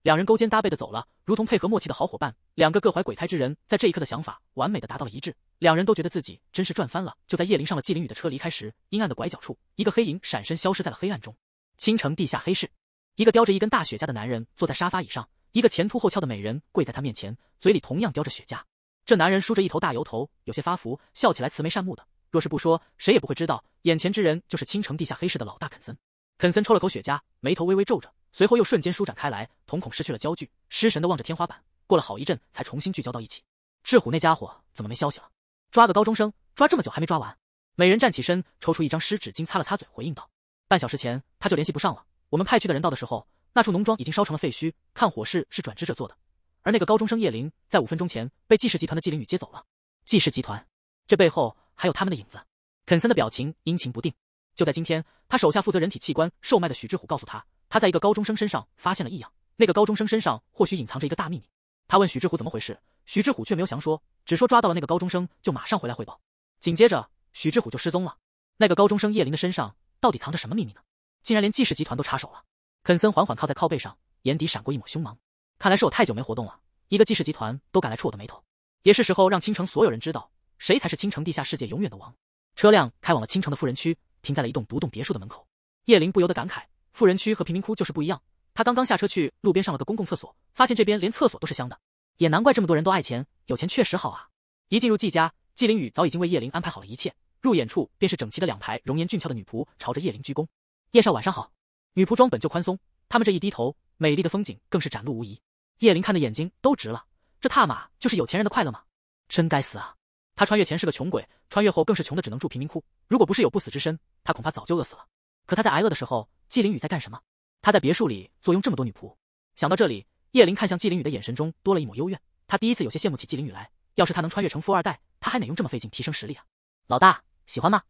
两人勾肩搭背的走了，如同配合默契的好伙伴。两个各怀鬼胎之人，在这一刻的想法完美的达到了一致。两人都觉得自己真是赚翻了。就在叶灵上了季凌宇的车离开时，阴暗的拐角处，一个黑影闪身消失在了黑暗中。青城地下黑市，一个叼着一根大雪茄的男人坐在沙发椅上，一个前凸后翘的美人跪在他面前，嘴里同样叼着雪茄。这男人梳着一头大油头，有些发福，笑起来慈眉善目的。若是不说，谁也不会知道眼前之人就是青城地下黑市的老大肯森。肯森抽了口雪茄，眉头微微皱着，随后又瞬间舒展开来，瞳孔失去了焦距，失神的望着天花板。过了好一阵，才重新聚焦到一起。志虎那家伙怎么没消息了？抓个高中生，抓这么久还没抓完？美人站起身，抽出一张湿纸巾擦了擦嘴，回应道：“半小时前他就联系不上了。我们派去的人到的时候，那处农庄已经烧成了废墟，看火势是转职者做的。而那个高中生叶灵，在五分钟前被纪氏集团的纪灵雨接走了。纪氏集团，这背后还有他们的影子。”肯森的表情阴晴不定。就在今天，他手下负责人体器官售卖的许志虎告诉他，他在一个高中生身上发现了异样，那个高中生身上或许隐藏着一个大秘密。他问许志虎怎么回事，许志虎却没有详说，只说抓到了那个高中生就马上回来汇报。紧接着，许志虎就失踪了。那个高中生叶林的身上到底藏着什么秘密呢？竟然连季氏集团都插手了。肯森缓缓靠在靠背上，眼底闪过一抹凶芒。看来是我太久没活动了，一个季氏集团都敢来触我的眉头，也是时候让青城所有人知道，谁才是青城地下世界永远的王。车辆开往了青城的富人区，停在了一栋独栋别墅的门口。叶林不由得感慨，富人区和贫民窟就是不一样。他刚刚下车去路边上了个公共厕所，发现这边连厕所都是香的，也难怪这么多人都爱钱，有钱确实好啊。一进入季家，季凌雨早已经为叶灵安排好了一切，入眼处便是整齐的两排容颜俊俏的女仆，朝着叶灵鞠躬。叶少晚上好。女仆装本就宽松，她们这一低头，美丽的风景更是展露无遗。叶灵看的眼睛都直了，这踏马就是有钱人的快乐吗？真该死啊！他穿越前是个穷鬼，穿越后更是穷的只能住贫民窟，如果不是有不死之身，他恐怕早就饿死了。可他在挨饿的时候，季凌雨在干什么？他在别墅里坐拥这么多女仆，想到这里，叶琳看向季凌宇的眼神中多了一抹幽怨。他第一次有些羡慕起季凌宇来。要是他能穿越成富二代，他还哪用这么费劲提升实力啊？老大喜欢吗？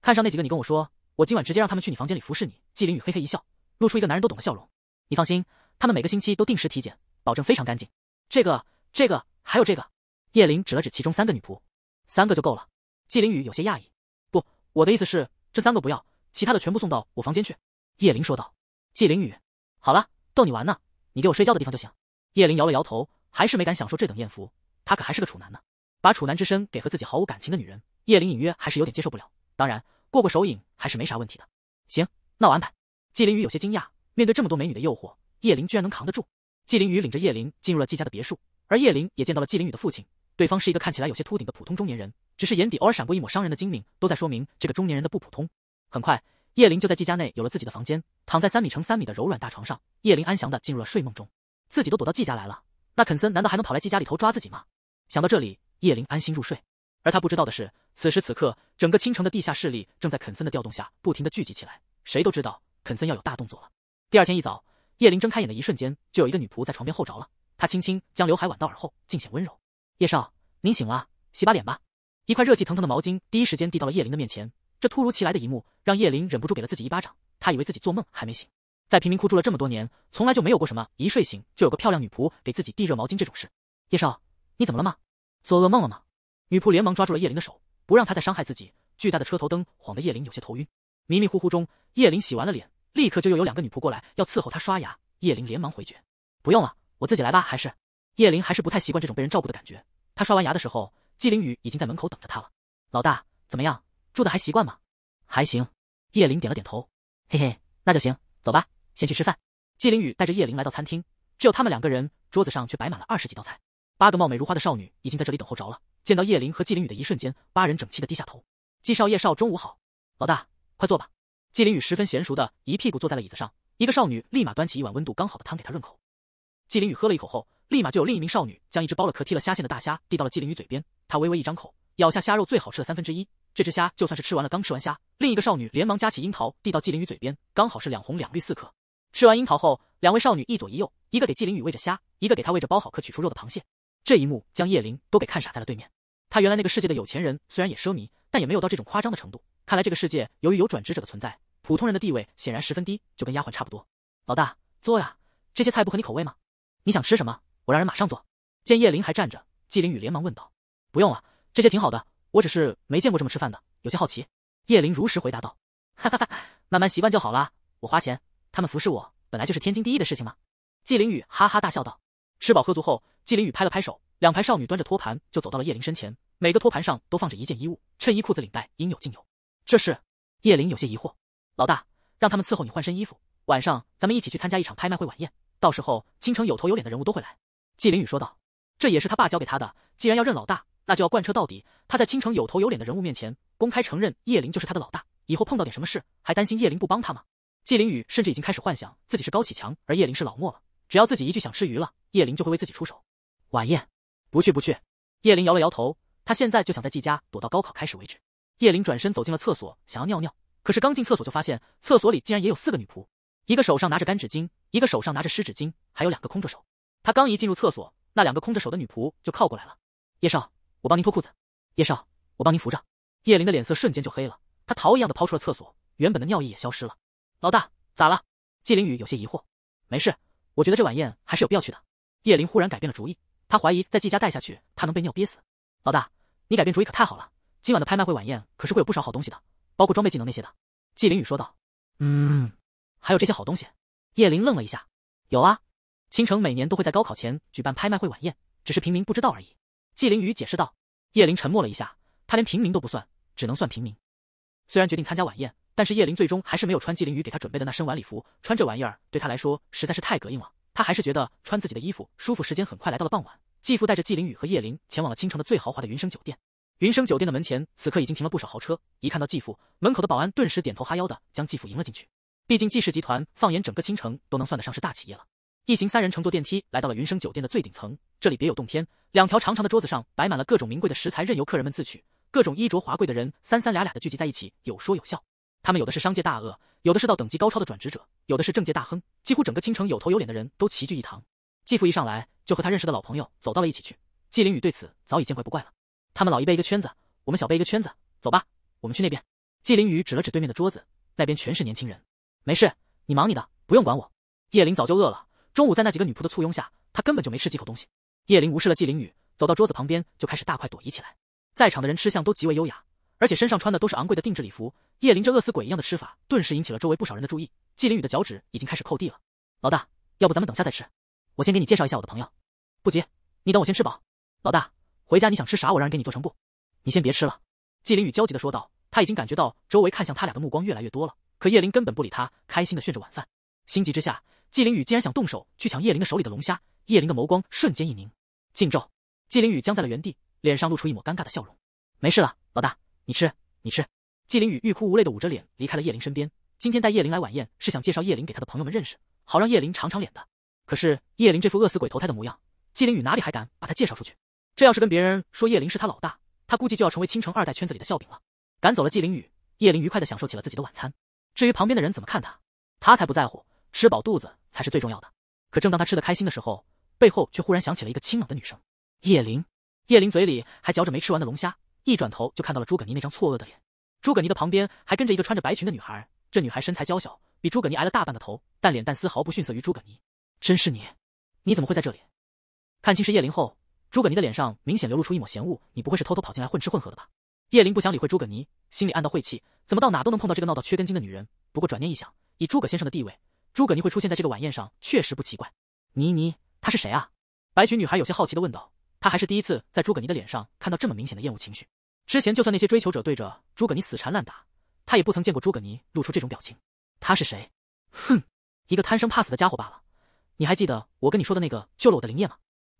看上那几个，你跟我说，我今晚直接让他们去你房间里服侍你。季凌宇嘿嘿一笑，露出一个男人都懂的笑容。你放心，他们每个星期都定时体检，保证非常干净。这个、这个还有这个，叶林指了指其中三个女仆，三个就够了。季凌宇有些讶异，不，我的意思是，这三个不要，其他的全部送到我房间去。叶林说道。季凌宇，好了，逗你玩呢，你给我睡觉的地方就行。叶灵摇了摇头，还是没敢享受这等艳福，他可还是个处男呢。把处男之身给和自己毫无感情的女人，叶灵隐约还是有点接受不了。当然，过过手瘾还是没啥问题的。行，那我安排。季凌宇有些惊讶，面对这么多美女的诱惑，叶灵居然能扛得住。季凌宇领着叶灵进入了季家的别墅，而叶灵也见到了季凌宇的父亲，对方是一个看起来有些秃顶的普通中年人，只是眼底偶尔闪过一抹伤人的精明，都在说明这个中年人的不普通。很快。叶灵就在季家内有了自己的房间，躺在三米乘三米的柔软大床上，叶灵安详的进入了睡梦中。自己都躲到季家来了，那肯森难道还能跑来季家里头抓自己吗？想到这里，叶灵安心入睡。而他不知道的是，此时此刻，整个青城的地下势力正在肯森的调动下，不停的聚集起来。谁都知道肯森要有大动作了。第二天一早，叶灵睁开眼的一瞬间，就有一个女仆在床边候着了。她轻轻将刘海挽到耳后，尽显温柔。叶少，您醒了，洗把脸吧。一块热气腾腾的毛巾第一时间递到了叶灵的面前。这突如其来的一幕让叶琳忍不住给了自己一巴掌，他以为自己做梦还没醒，在贫民窟住了这么多年，从来就没有过什么一睡醒就有个漂亮女仆给自己递热毛巾这种事。叶少，你怎么了吗？做噩梦了吗？女仆连忙抓住了叶琳的手，不让他再伤害自己。巨大的车头灯晃得叶琳有些头晕，迷迷糊糊中，叶林洗完了脸，立刻就又有两个女仆过来要伺候他刷牙。叶林连忙回绝：“不用了，我自己来吧。”还是叶林还是不太习惯这种被人照顾的感觉。他刷完牙的时候，纪凌宇已经在门口等着他了。老大，怎么样？住的还习惯吗？还行。叶灵点了点头。嘿嘿，那就行。走吧，先去吃饭。季灵宇带着叶灵来到餐厅，只有他们两个人，桌子上却摆满了二十几道菜。八个貌美如花的少女已经在这里等候着了。见到叶灵和季灵宇的一瞬间，八人整齐的低下头。季少、叶少，中午好。老大，快坐吧。季灵宇十分娴熟的一屁股坐在了椅子上。一个少女立马端起一碗温度刚好的汤给他润口。季灵宇喝了一口后，立马就有另一名少女将一只剥了壳、剔了虾线的大虾递到了季灵宇嘴边。他微微一张口，咬下虾肉最好吃的三分之一。这只虾就算是吃完了，刚吃完虾，另一个少女连忙夹起樱桃递到纪灵宇嘴边，刚好是两红两绿四颗。吃完樱桃后，两位少女一左一右，一个给纪灵宇喂着虾，一个给他喂着包好壳取出肉的螃蟹。这一幕将叶灵都给看傻在了对面。他原来那个世界的有钱人虽然也奢靡，但也没有到这种夸张的程度。看来这个世界由于有转职者的存在，普通人的地位显然十分低，就跟丫鬟差不多。老大，坐呀！这些菜不合你口味吗？你想吃什么？我让人马上做。见叶灵还站着，纪灵雨连忙问道：“不用了，这些挺好的。”我只是没见过这么吃饭的，有些好奇。叶灵如实回答道：“ 哈哈哈，慢慢习惯就好了。我花钱，他们服侍我，本来就是天经地义的事情嘛。”纪凌宇哈哈大笑道。吃饱喝足后，纪凌宇拍了拍手，两排少女端着托盘就走到了叶琳身前，每个托盘上都放着一件衣物，衬衣、裤子、领带，应有尽有。这是叶林有些疑惑。老大让他们伺候你换身衣服，晚上咱们一起去参加一场拍卖会晚宴，到时候京城有头有脸的人物都会来。纪凌宇说道，这也是他爸教给他的。既然要认老大。那就要贯彻到底。他在青城有头有脸的人物面前公开承认叶灵就是他的老大，以后碰到点什么事，还担心叶灵不帮他吗？季凌宇甚至已经开始幻想自己是高启强，而叶灵是老莫了。只要自己一句想吃鱼了，叶灵就会为自己出手。晚宴不去，不去。叶灵摇了摇头，他现在就想在季家躲到高考开始为止。叶灵转身走进了厕所，想要尿尿，可是刚进厕所就发现厕所里竟然也有四个女仆，一个手上拿着干纸巾，一个手上拿着湿纸巾，还有两个空着手。他刚一进入厕所，那两个空着手的女仆就靠过来了，叶少。我帮您脱裤子，叶少，我帮您扶着。叶林的脸色瞬间就黑了，他逃一样的抛出了厕所，原本的尿意也消失了。老大，咋了？季凌宇有些疑惑。没事，我觉得这晚宴还是有必要去的。叶林忽然改变了主意，他怀疑在季家待下去，他能被尿憋死。老大，你改变主意可太好了，今晚的拍卖会晚宴可是会有不少好东西的，包括装备、技能那些的。季凌宇说道。嗯，还有这些好东西？叶林愣了一下。有啊，青城每年都会在高考前举办拍卖会晚宴，只是平民不知道而已。纪凌宇解释道，叶灵沉默了一下，他连平民都不算，只能算平民。虽然决定参加晚宴，但是叶灵最终还是没有穿纪凌宇给他准备的那身晚礼服，穿这玩意儿对他来说实在是太膈应了。他还是觉得穿自己的衣服舒服。时间很快来到了傍晚，继父带着纪凌宇和叶灵前往了青城的最豪华的云升酒店。云升酒店的门前此刻已经停了不少豪车，一看到继父，门口的保安顿时点头哈腰的将继父迎了进去。毕竟纪氏集团放眼整个青城都能算得上是大企业了。一行三人乘坐电梯来到了云生酒店的最顶层，这里别有洞天。两条长长的桌子上摆满了各种名贵的食材，任由客人们自取。各种衣着华贵的人三三俩俩的聚集在一起，有说有笑。他们有的是商界大鳄，有的是到等级高超的转职者，有的是政界大亨，几乎整个青城有头有脸的人都齐聚一堂。继父一上来就和他认识的老朋友走到了一起去。纪凌宇对此早已见怪不怪了。他们老一辈一个圈子，我们小辈一个圈子。走吧，我们去那边。纪凌宇指了指对面的桌子，那边全是年轻人。没事，你忙你的，不用管我。叶林早就饿了。中午在那几个女仆的簇拥下，他根本就没吃几口东西。叶灵无视了纪灵宇，走到桌子旁边就开始大快朵颐起来。在场的人吃相都极为优雅，而且身上穿的都是昂贵的定制礼服。叶灵这饿死鬼一样的吃法，顿时引起了周围不少人的注意。纪灵宇的脚趾已经开始扣地了。老大，要不咱们等下再吃？我先给你介绍一下我的朋友。不急，你等我先吃饱。老大，回家你想吃啥，我让人给你做成不？你先别吃了。纪灵雨焦急的说道，他已经感觉到周围看向他俩的目光越来越多了。可叶灵根本不理他，开心的炫着晚饭。心急之下。纪灵宇竟然想动手去抢叶灵的手里的龙虾，叶灵的眸光瞬间一凝，禁咒。纪灵宇僵在了原地，脸上露出一抹尴尬的笑容。没事了，老大，你吃，你吃。纪灵宇欲哭无泪的捂着脸离开了叶灵身边。今天带叶灵来晚宴是想介绍叶灵给他的朋友们认识，好让叶灵尝尝脸的。可是叶灵这副饿死鬼投胎的模样，纪灵宇哪里还敢把他介绍出去？这要是跟别人说叶灵是他老大，他估计就要成为青城二代圈子里的笑柄了。赶走了纪灵宇，叶灵愉快的享受起了自己的晚餐。至于旁边的人怎么看他，他才不在乎。吃饱肚子才是最重要的。可正当他吃得开心的时候，背后却忽然响起了一个清冷的女声。叶灵，叶灵嘴里还嚼着没吃完的龙虾，一转头就看到了诸葛尼那张错愕的脸。诸葛尼的旁边还跟着一个穿着白裙的女孩，这女孩身材娇小，比诸葛尼矮了大半个头，但脸蛋丝毫不逊色于诸葛尼。真是你，你怎么会在这里？看清是叶灵后，诸葛尼的脸上明显流露出一抹嫌恶。你不会是偷偷跑进来混吃混喝的吧？叶灵不想理会诸葛尼，心里暗道晦气，怎么到哪都能碰到这个闹到缺根筋的女人？不过转念一想，以诸葛先生的地位。诸葛尼会出现在这个晚宴上，确实不奇怪。妮妮，她是谁啊？白裙女孩有些好奇的问道。她还是第一次在诸葛尼的脸上看到这么明显的厌恶情绪。之前就算那些追求者对着诸葛尼死缠烂打，他也不曾见过诸葛尼露出这种表情。他是谁？哼，一个贪生怕死的家伙罢了。你还记得我跟你说的那个救了我的林液吗？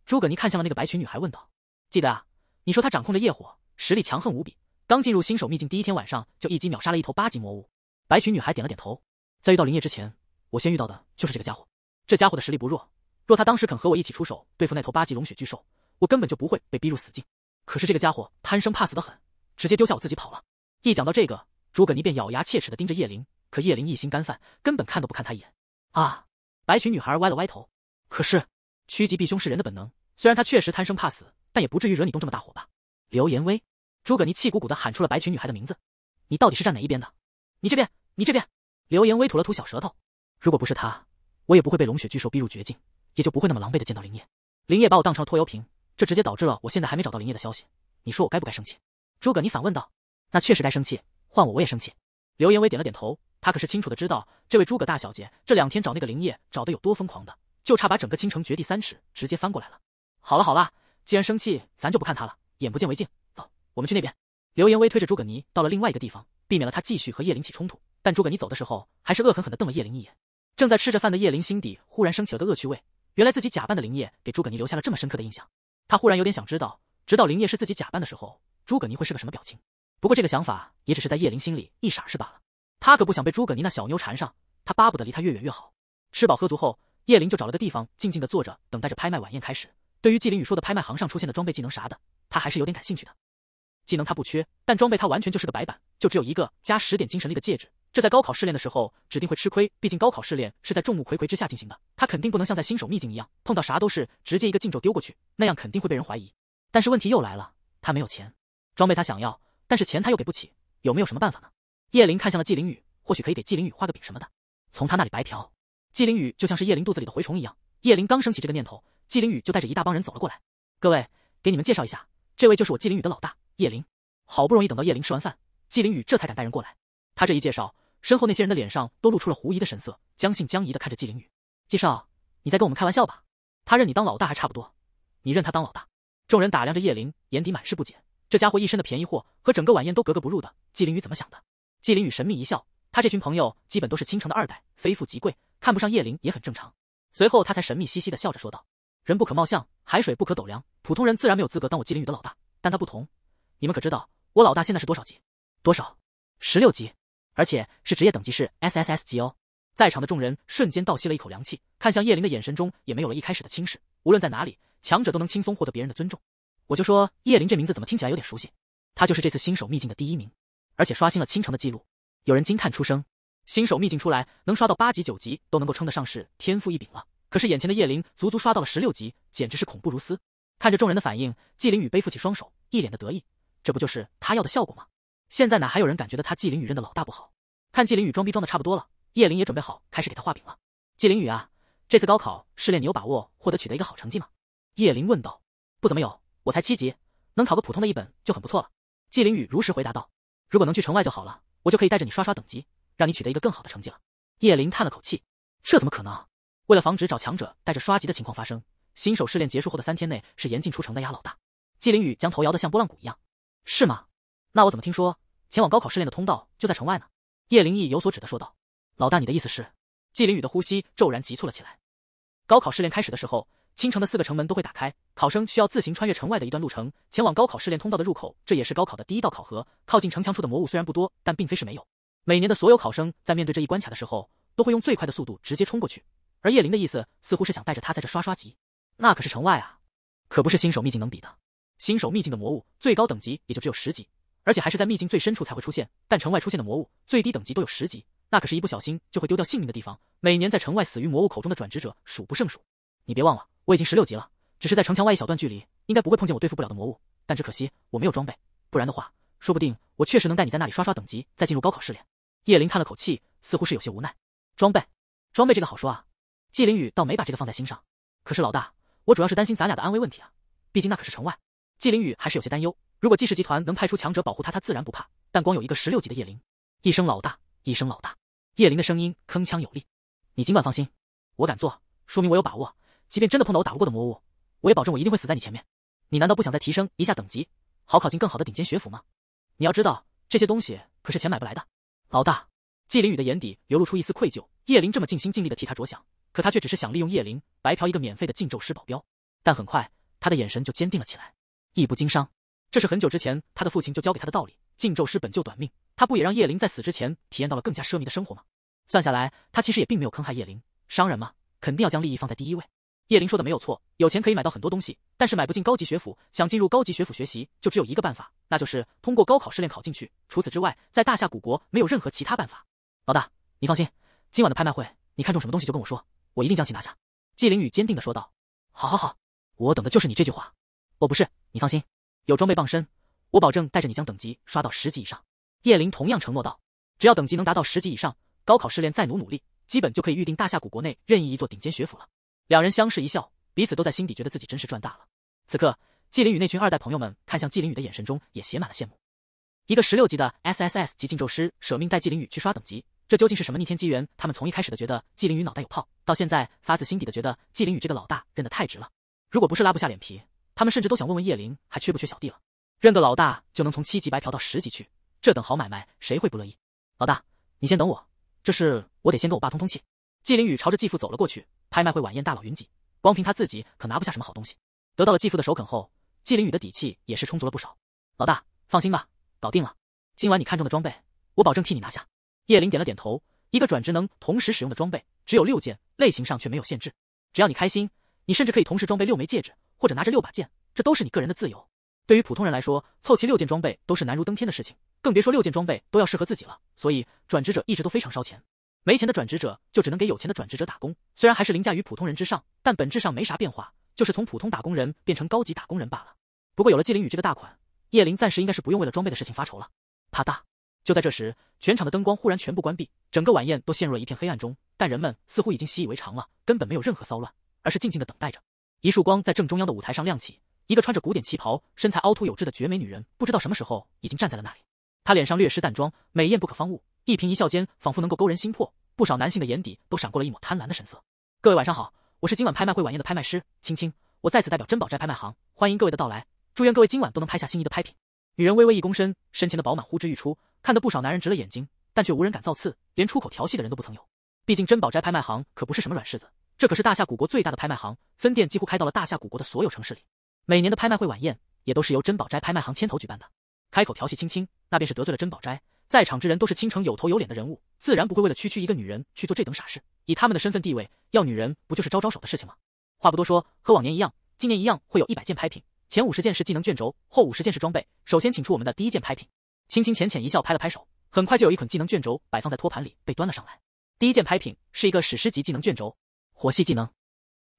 诸葛尼看向了那个白裙女孩，问道。记得啊，你说他掌控着业火，实力强横无比，刚进入新手秘境第一天晚上就一击秒杀了一头八级魔物。白裙女孩点了点头。在遇到林叶之前。我先遇到的就是这个家伙，这家伙的实力不弱，若他当时肯和我一起出手对付那头八级龙血巨兽，我根本就不会被逼入死境。可是这个家伙贪生怕死的很，直接丢下我自己跑了。一讲到这个，诸葛尼便咬牙切齿的盯着叶灵，可叶灵一心干饭，根本看都不看他一眼。啊！白裙女孩歪了歪头，可是趋吉避凶是人的本能，虽然他确实贪生怕死，但也不至于惹你动这么大火吧？刘言威，诸葛尼气鼓鼓地喊出了白裙女孩的名字，你到底是站哪一边的？你这边，你这边。刘言威吐了吐小舌头。如果不是他，我也不会被龙血巨兽逼入绝境，也就不会那么狼狈的见到林业。林业把我当成了拖油瓶，这直接导致了我现在还没找到林叶的消息。你说我该不该生气？诸葛，你反问道。那确实该生气，换我我也生气。刘言威点了点头，他可是清楚的知道，这位诸葛大小姐这两天找那个林叶找的有多疯狂的，就差把整个青城掘地三尺，直接翻过来了。好了好了，既然生气，咱就不看他了，眼不见为净。走，我们去那边。刘言威推着诸葛泥到了另外一个地方，避免了他继续和叶灵起冲突。但诸葛泥走的时候，还是恶狠狠的瞪了叶灵一眼。正在吃着饭的叶灵心底忽然升起了个恶趣味，原来自己假扮的林叶给诸葛尼留下了这么深刻的印象。他忽然有点想知道，直到林叶是自己假扮的时候，诸葛尼会是个什么表情。不过这个想法也只是在叶灵心里一傻事罢了。他可不想被诸葛尼那小妞缠上，他巴不得离他越远越好。吃饱喝足后，叶灵就找了个地方静静的坐着，等待着拍卖晚宴开始。对于纪灵宇说的拍卖行上出现的装备、技能啥的，他还是有点感兴趣的。技能他不缺，但装备他完全就是个白板，就只有一个加十点精神力的戒指。这在高考试炼的时候指定会吃亏，毕竟高考试炼是在众目睽睽之下进行的，他肯定不能像在新手秘境一样碰到啥都是直接一个禁咒丢过去，那样肯定会被人怀疑。但是问题又来了，他没有钱，装备他想要，但是钱他又给不起，有没有什么办法呢？叶灵看向了纪灵雨，或许可以给纪灵雨画个饼什么的，从他那里白嫖。纪灵雨就像是叶灵肚子里的蛔虫一样。叶灵刚升起这个念头，纪灵雨就带着一大帮人走了过来。各位，给你们介绍一下，这位就是我纪灵雨的老大叶灵。好不容易等到叶灵吃完饭，纪灵雨这才敢带人过来。他这一介绍。身后那些人的脸上都露出了狐疑的神色，将信将疑的看着季凌雨。季少，你在跟我们开玩笑吧？他认你当老大还差不多，你认他当老大？众人打量着叶灵，眼底满是不解。这家伙一身的便宜货，和整个晚宴都格格不入的。季凌雨怎么想的？季凌雨神秘一笑，他这群朋友基本都是倾城的二代，非富即贵，看不上叶灵也很正常。随后他才神秘兮兮的笑着说道：“人不可貌相，海水不可斗量。普通人自然没有资格当我季凌雨的老大，但他不同。你们可知道我老大现在是多少级？多少？十六级。”而且是职业等级是 SSS 级哦，在场的众人瞬间倒吸了一口凉气，看向叶灵的眼神中也没有了一开始的轻视。无论在哪里，强者都能轻松获得别人的尊重。我就说叶灵这名字怎么听起来有点熟悉，他就是这次新手秘境的第一名，而且刷新了倾城的记录。有人惊叹出声，新手秘境出来能刷到八级九级都能够称得上是天赋异禀了。可是眼前的叶灵足足刷到了十六级，简直是恐怖如斯。看着众人的反应，纪灵雨背负起双手，一脸的得意，这不就是他要的效果吗？现在哪还有人感觉得他纪灵雨认的老大不好看？纪灵雨装逼装的差不多了，叶灵也准备好开始给他画饼了。纪灵雨啊，这次高考试炼你有把握获得取得一个好成绩吗？叶灵问道。不怎么有，我才七级，能考个普通的一本就很不错了。纪灵雨如实回答道。如果能去城外就好了，我就可以带着你刷刷等级，让你取得一个更好的成绩了。叶灵叹了口气，这怎么可能？为了防止找强者带着刷级的情况发生，新手试炼结束后的三天内是严禁出城的呀，老大。纪灵雨将头摇得像拨浪鼓一样。是吗？那我怎么听说？前往高考试炼的通道就在城外呢，叶灵毅有所指的说道：“老大，你的意思是？”季凌雨的呼吸骤然急促了起来。高考试炼开始的时候，青城的四个城门都会打开，考生需要自行穿越城外的一段路程，前往高考试炼通道的入口。这也是高考的第一道考核。靠近城墙处的魔物虽然不多，但并非是没有。每年的所有考生在面对这一关卡的时候，都会用最快的速度直接冲过去。而叶灵的意思似乎是想带着他在这刷刷级，那可是城外啊，可不是新手秘境能比的。新手秘境的魔物最高等级也就只有十级。而且还是在秘境最深处才会出现，但城外出现的魔物最低等级都有十级，那可是一不小心就会丢掉性命的地方。每年在城外死于魔物口中的转职者数不胜数。你别忘了，我已经十六级了，只是在城墙外一小段距离，应该不会碰见我对付不了的魔物。但只可惜我没有装备，不然的话，说不定我确实能带你在那里刷刷等级，再进入高考试炼。叶灵叹了口气，似乎是有些无奈。装备，装备这个好说啊。纪灵宇倒没把这个放在心上，可是老大，我主要是担心咱俩的安危问题啊，毕竟那可是城外。纪灵宇还是有些担忧。如果季氏集团能派出强者保护他，他自然不怕。但光有一个十六级的叶灵，一声老大，一声老大，叶灵的声音铿锵有力。你尽管放心，我敢做，说明我有把握。即便真的碰到我打不过的魔物，我也保证我一定会死在你前面。你难道不想再提升一下等级，好考进更好的顶尖学府吗？你要知道这些东西可是钱买不来的。老大，季凌雨的眼底流露出一丝愧疚。叶灵这么尽心尽力的替他着想，可他却只是想利用叶灵，白嫖一个免费的禁咒师保镖。但很快，他的眼神就坚定了起来，义不经商。这是很久之前他的父亲就教给他的道理。禁咒师本就短命，他不也让叶灵在死之前体验到了更加奢靡的生活吗？算下来，他其实也并没有坑害叶灵。商人嘛，肯定要将利益放在第一位。叶灵说的没有错，有钱可以买到很多东西，但是买不进高级学府。想进入高级学府学习，就只有一个办法，那就是通过高考试炼考进去。除此之外，在大夏古国没有任何其他办法。老大，你放心，今晚的拍卖会，你看中什么东西就跟我说，我一定将其拿下。纪灵雨坚定地说道。好，好，好，我等的就是你这句话。我不是，你放心。有装备傍身，我保证带着你将等级刷到十级以上。叶灵同样承诺道：“只要等级能达到十级以上，高考试炼再努努力，基本就可以预定大夏谷国内任意一座顶尖学府了。”两人相视一笑，彼此都在心底觉得自己真是赚大了。此刻，纪灵宇那群二代朋友们看向纪灵宇的眼神中也写满了羡慕。一个十六级的 S S S 级禁咒师舍命带纪灵宇去刷等级，这究竟是什么逆天机缘？他们从一开始的觉得纪灵宇脑袋有泡，到现在发自心底的觉得纪灵宇这个老大认得太值了。如果不是拉不下脸皮。他们甚至都想问问叶灵还缺不缺小弟了，认个老大就能从七级白嫖到十级去，这等好买卖谁会不乐意？老大，你先等我，这事我得先跟我爸通通气。季灵宇朝着继父走了过去。拍卖会晚宴大佬云集，光凭他自己可拿不下什么好东西。得到了继父的首肯后，季灵宇的底气也是充足了不少。老大，放心吧，搞定了。今晚你看中的装备，我保证替你拿下。叶灵点了点头。一个转职能同时使用的装备只有六件，类型上却没有限制，只要你开心，你甚至可以同时装备六枚戒指。或者拿着六把剑，这都是你个人的自由。对于普通人来说，凑齐六件装备都是难如登天的事情，更别说六件装备都要适合自己了。所以转职者一直都非常烧钱，没钱的转职者就只能给有钱的转职者打工。虽然还是凌驾于普通人之上，但本质上没啥变化，就是从普通打工人变成高级打工人罢了。不过有了季灵雨这个大款，叶灵暂时应该是不用为了装备的事情发愁了。啪嗒！就在这时，全场的灯光忽然全部关闭，整个晚宴都陷入了一片黑暗中。但人们似乎已经习以为常了，根本没有任何骚乱，而是静静的等待着。一束光在正中央的舞台上亮起，一个穿着古典旗袍、身材凹凸有致的绝美女人，不知道什么时候已经站在了那里。她脸上略施淡妆，美艳不可方物，一颦一笑间仿佛能够勾人心魄。不少男性的眼底都闪过了一抹贪婪的神色。各位晚上好，我是今晚拍卖会晚宴的拍卖师青青，我再次代表珍宝斋拍卖行欢迎各位的到来，祝愿各位今晚都能拍下心仪的拍品。女人微微一躬身，身前的饱满呼之欲出，看得不少男人直了眼睛，但却无人敢造次，连出口调戏的人都不曾有。毕竟珍宝斋拍卖行可不是什么软柿子。这可是大夏古国最大的拍卖行分店，几乎开到了大夏古国的所有城市里。每年的拍卖会晚宴也都是由珍宝斋拍卖行牵头举办的。开口调戏青青，那便是得罪了珍宝斋。在场之人都是倾城有头有脸的人物，自然不会为了区区一个女人去做这等傻事。以他们的身份地位，要女人不就是招招手的事情吗？话不多说，和往年一样，今年一样会有一百件拍品，前五十件是技能卷轴，后五十件是装备。首先请出我们的第一件拍品。青青浅浅一笑，拍了拍手，很快就有一捆技能卷轴摆放在托盘里，被端了上来。第一件拍品是一个史诗级技能卷轴。火系技能，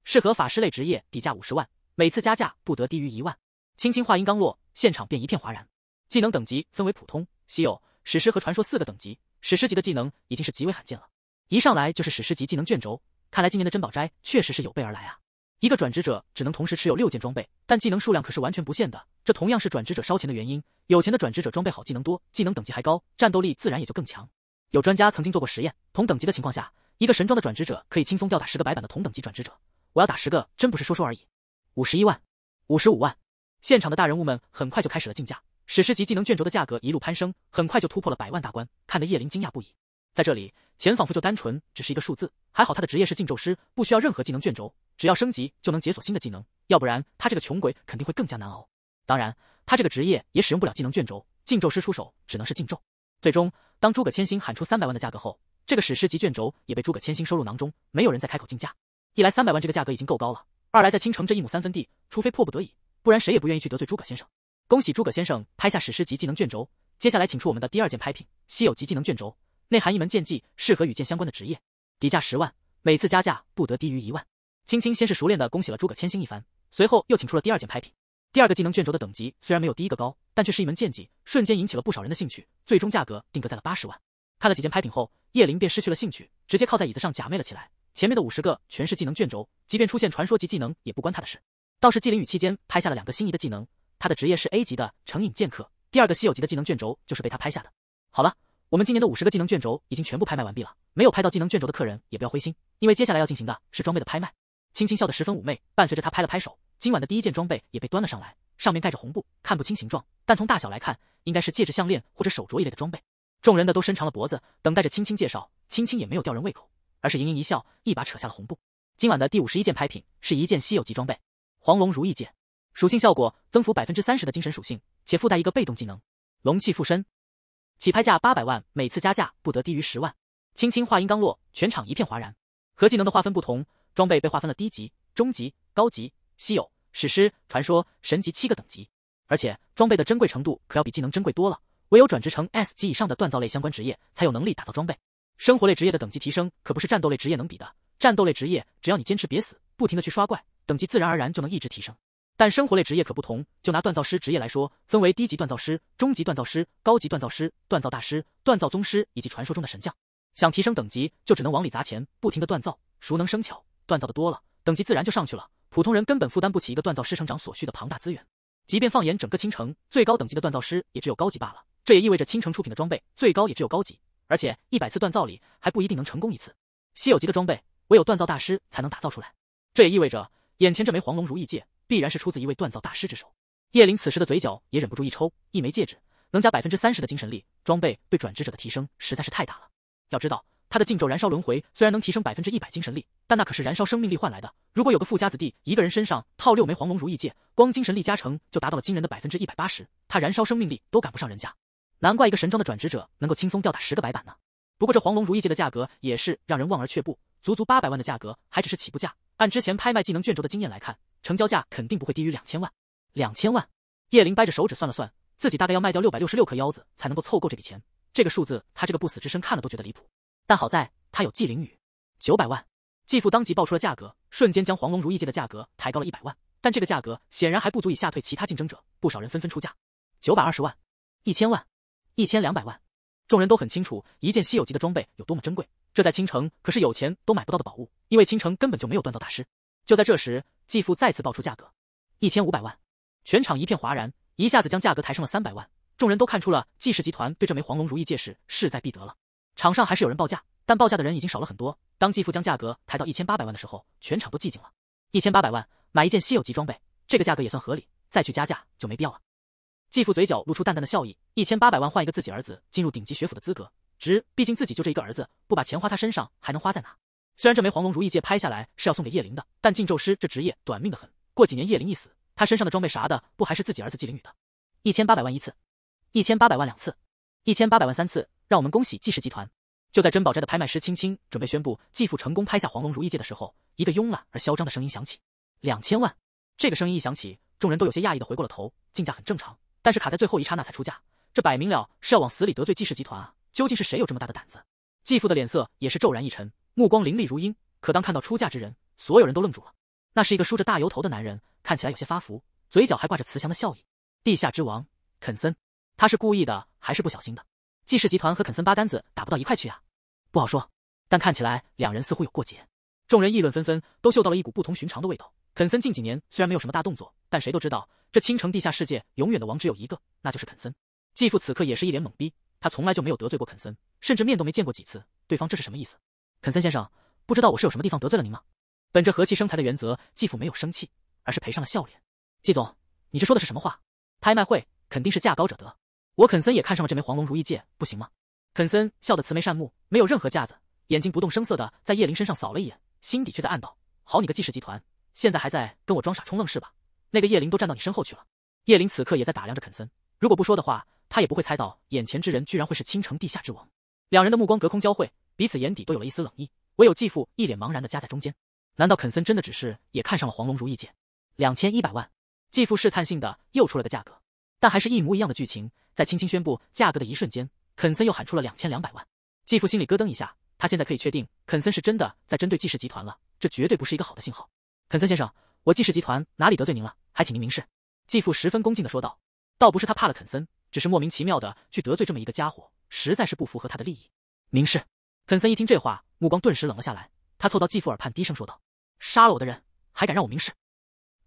适合法师类职业，底价五十万，每次加价不得低于一万。青青话音刚落，现场便一片哗然。技能等级分为普通、稀有、史诗和传说四个等级，史诗级的技能已经是极为罕见了。一上来就是史诗级技能卷轴，看来今年的珍宝斋确实是有备而来啊！一个转职者只能同时持有六件装备，但技能数量可是完全不限的。这同样是转职者烧钱的原因。有钱的转职者装备好，技能多，技能等级还高，战斗力自然也就更强。有专家曾经做过实验，同等级的情况下。一个神装的转职者可以轻松吊打十个白板的同等级转职者，我要打十个，真不是说说而已。五十一万，五十五万，现场的大人物们很快就开始了竞价，史诗级技能卷轴的价格一路攀升，很快就突破了百万大关，看得叶灵惊讶不已。在这里，钱仿佛就单纯只是一个数字，还好他的职业是禁咒师，不需要任何技能卷轴，只要升级就能解锁新的技能，要不然他这个穷鬼肯定会更加难熬。当然，他这个职业也使用不了技能卷轴，禁咒师出手只能是禁咒。最终，当诸葛千星喊出三百万的价格后。这个史诗级卷轴也被诸葛千星收入囊中，没有人再开口竞价。一来三百万这个价格已经够高了，二来在青城这一亩三分地，除非迫不得已，不然谁也不愿意去得罪诸葛先生。恭喜诸葛先生拍下史诗级技能卷轴，接下来请出我们的第二件拍品——稀有级技能卷轴，内含一门剑技，适合与剑相关的职业，底价十万，每次加价不得低于一万。青青先是熟练地恭喜了诸葛千星一番，随后又请出了第二件拍品。第二个技能卷轴的等级虽然没有第一个高，但却是一门剑技，瞬间引起了不少人的兴趣。最终价格定格在了八十万。看了几件拍品后。叶灵便失去了兴趣，直接靠在椅子上假寐了起来。前面的五十个全是技能卷轴，即便出现传说级技能也不关他的事。倒是季灵雨期间拍下了两个心仪的技能，他的职业是 A 级的成瘾剑客，第二个稀有级的技能卷轴就是被他拍下的。好了，我们今年的五十个技能卷轴已经全部拍卖完毕了，没有拍到技能卷轴的客人也不要灰心，因为接下来要进行的是装备的拍卖。青青笑得十分妩媚，伴随着她拍了拍手，今晚的第一件装备也被端了上来，上面盖着红布，看不清形状，但从大小来看，应该是戒指、项链或者手镯一类的装备。众人的都伸长了脖子，等待着青青介绍。青青也没有吊人胃口，而是盈盈一笑，一把扯下了红布。今晚的第五十一件拍品是一件稀有级装备——黄龙如意剑，属性效果：增幅百分之三十的精神属性，且附带一个被动技能“龙气附身”。起拍价八百万，每次加价不得低于十万。青青话音刚落，全场一片哗然。和技能的划分不同，装备被划分了低级、中级、高级、稀有、史诗、传说、神级七个等级，而且装备的珍贵程度可要比技能珍贵多了。唯有转职成 S 级以上的锻造类相关职业，才有能力打造装备。生活类职业的等级提升可不是战斗类职业能比的。战斗类职业，只要你坚持别死，不停的去刷怪，等级自然而然就能一直提升。但生活类职业可不同，就拿锻造师职业来说，分为低级锻造师、中级锻造师、高级锻造师、锻造大师、锻造宗师以及传说中的神将。想提升等级，就只能往里砸钱，不停的锻造，熟能生巧，锻造的多了，等级自然就上去了。普通人根本负担不起一个锻造师成长所需的庞大资源，即便放眼整个青城，最高等级的锻造师也只有高级罢了。这也意味着倾城出品的装备最高也只有高级，而且一百次锻造里还不一定能成功一次。稀有级的装备，唯有锻造大师才能打造出来。这也意味着眼前这枚黄龙如意戒，必然是出自一位锻造大师之手。叶灵此时的嘴角也忍不住一抽，一枚戒指能加百分之三十的精神力，装备对转职者的提升实在是太大了。要知道他的禁咒燃烧轮回虽然能提升百分之一百精神力，但那可是燃烧生命力换来的。如果有个富家子弟一个人身上套六枚黄龙如意戒，光精神力加成就达到了惊人的百分之一百八十，他燃烧生命力都赶不上人家。难怪一个神装的转职者能够轻松吊打十个白板呢。不过这黄龙如意戒的价格也是让人望而却步，足足八百万的价格还只是起步价。按之前拍卖技能卷轴的经验来看，成交价肯定不会低于两千万。两千万，叶灵掰着手指算了算，自己大概要卖掉六百六十六颗腰子才能够凑够这笔钱。这个数字他这个不死之身看了都觉得离谱。但好在他有季灵雨，九百万，继父当即报出了价格，瞬间将黄龙如意戒的价格抬高了一百万。但这个价格显然还不足以吓退其他竞争者，不少人纷纷出价，九百二十万，一千万。一千两百万，众人都很清楚一件稀有级的装备有多么珍贵，这在青城可是有钱都买不到的宝物，因为青城根本就没有锻造大师。就在这时，继父再次爆出价格，一千五百万，全场一片哗然，一下子将价格抬升了三百万。众人都看出了季氏集团对这枚黄龙如意戒指势在必得了。场上还是有人报价，但报价的人已经少了很多。当继父将价格抬到一千八百万的时候，全场都寂静了。一千八百万，买一件稀有级装备，这个价格也算合理，再去加价就没必要了。继父嘴角露出淡淡的笑意，一千八百万换一个自己儿子进入顶级学府的资格，值。毕竟自己就这一个儿子，不把钱花他身上，还能花在哪？虽然这枚黄龙如意戒拍下来是要送给叶灵的，但禁咒师这职业短命的很，过几年叶灵一死，他身上的装备啥的不还是自己儿子季灵宇的？一千八百万一次，一千八百万两次，一千八百万三次，让我们恭喜季氏集团！就在珍宝斋的拍卖师青青准备宣布继父成功拍下黄龙如意戒的时候，一个慵懒而嚣张的声音响起：“两千万！”这个声音一响起，众人都有些讶异的回过了头，竞价很正常。但是卡在最后一刹那才出价，这摆明了是要往死里得罪纪氏集团啊！究竟是谁有这么大的胆子？继父的脸色也是骤然一沉，目光凌厉如鹰。可当看到出价之人，所有人都愣住了。那是一个梳着大油头的男人，看起来有些发福，嘴角还挂着慈祥的笑意。地下之王肯森，他是故意的还是不小心的？纪氏集团和肯森八竿子打不到一块去啊，不好说。但看起来两人似乎有过节，众人议论纷纷，都嗅到了一股不同寻常的味道。肯森近几年虽然没有什么大动作，但谁都知道这青城地下世界永远的王只有一个，那就是肯森。继父此刻也是一脸懵逼，他从来就没有得罪过肯森，甚至面都没见过几次，对方这是什么意思？肯森先生，不知道我是有什么地方得罪了您吗？本着和气生财的原则，继父没有生气，而是赔上了笑脸。季总，你这说的是什么话？拍卖会肯定是价高者得，我肯森也看上了这枚黄龙如意戒，不行吗？肯森笑得慈眉善目，没有任何架子，眼睛不动声色的在叶灵身上扫了一眼，心底却在暗道：好你个季氏集团。现在还在跟我装傻充愣是吧？那个叶灵都站到你身后去了。叶灵此刻也在打量着肯森，如果不说的话，他也不会猜到眼前之人居然会是青城地下之王。两人的目光隔空交汇，彼此眼底都有了一丝冷意，唯有继父一脸茫然的夹在中间。难道肯森真的只是也看上了黄龙如意剑？两千一百万，继父试探性的又出了个价格，但还是一模一样的剧情。在轻轻宣布价格的一瞬间，肯森又喊出了两千两百万。继父心里咯噔一下，他现在可以确定，肯森是真的在针对纪氏集团了，这绝对不是一个好的信号。肯森先生，我季氏集团哪里得罪您了？还请您明示。”继父十分恭敬的说道。倒不是他怕了肯森，只是莫名其妙的去得罪这么一个家伙，实在是不符合他的利益。明示！肯森一听这话，目光顿时冷了下来。他凑到继父耳畔，低声说道：“杀了我的人，还敢让我明示？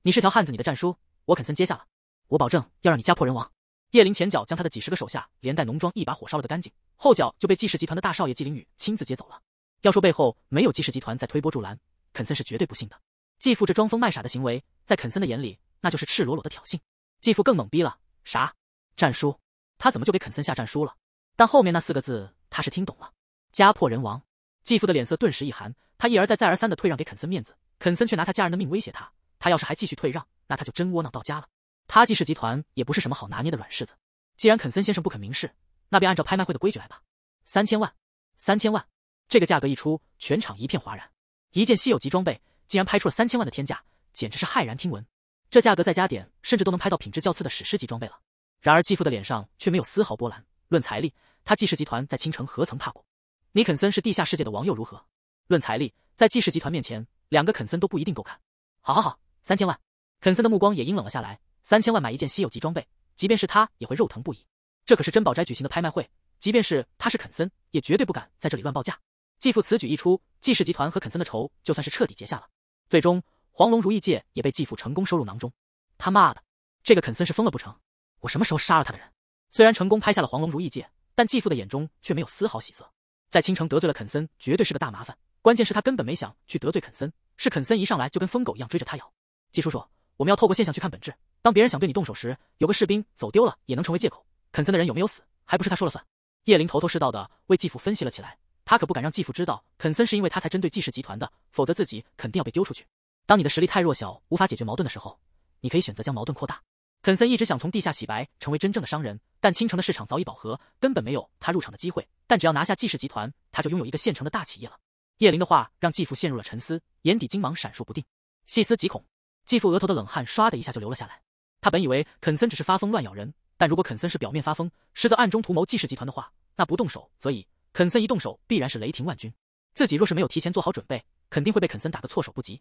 你是条汉子，你的战书，我肯森接下了。我保证要让你家破人亡。”叶灵前脚将他的几十个手下连带浓妆一把火烧了个干净，后脚就被季氏集团的大少爷季灵宇亲自接走了。要说背后没有季氏集团在推波助澜，肯森是绝对不信的。继父这装疯卖傻的行为，在肯森的眼里那就是赤裸裸的挑衅。继父更懵逼了，啥战书？他怎么就给肯森下战书了？但后面那四个字他是听懂了，家破人亡。继父的脸色顿时一寒，他一而再再而三的退让给肯森面子，肯森却拿他家人的命威胁他。他要是还继续退让，那他就真窝囊到家了。他季氏集团也不是什么好拿捏的软柿子，既然肯森先生不肯明示，那便按照拍卖会的规矩来吧。三千万，三千万！这个价格一出，全场一片哗然。一件稀有级装备。竟然拍出了三千万的天价，简直是骇然听闻。这价格再加点，甚至都能拍到品质较次的史诗级装备了。然而继父的脸上却没有丝毫波澜。论财力，他纪氏集团在青城何曾怕过？尼肯森是地下世界的王又如何？论财力，在纪氏集团面前，两个肯森都不一定够看。好好好，三千万。肯森的目光也阴冷了下来。三千万买一件稀有级装备，即便是他也会肉疼不已。这可是珍宝斋举行的拍卖会，即便是他是肯森，也绝对不敢在这里乱报价。继父此举一出，纪氏集团和肯森的仇就算是彻底结下了。最终，黄龙如意戒也被继父成功收入囊中。他妈的，这个肯森是疯了不成？我什么时候杀了他的人？虽然成功拍下了黄龙如意戒，但继父的眼中却没有丝毫喜色。在倾城得罪了肯森，绝对是个大麻烦。关键是他根本没想去得罪肯森，是肯森一上来就跟疯狗一样追着他咬。季叔叔，我们要透过现象去看本质。当别人想对你动手时，有个士兵走丢了也能成为借口。肯森的人有没有死，还不是他说了算？叶灵头头是道的为继父分析了起来。他可不敢让继父知道，肯森是因为他才针对纪氏集团的，否则自己肯定要被丢出去。当你的实力太弱小，无法解决矛盾的时候，你可以选择将矛盾扩大。肯森一直想从地下洗白，成为真正的商人，但青城的市场早已饱和，根本没有他入场的机会。但只要拿下纪氏集团，他就拥有一个现成的大企业了。叶灵的话让继父陷入了沉思，眼底金芒闪烁不定，细思极恐。继父额头的冷汗唰的一下就流了下来。他本以为肯森只是发疯乱咬人，但如果肯森是表面发疯，实则暗中图谋纪氏集团的话，那不动手则已。肯森一动手，必然是雷霆万钧。自己若是没有提前做好准备，肯定会被肯森打个措手不及。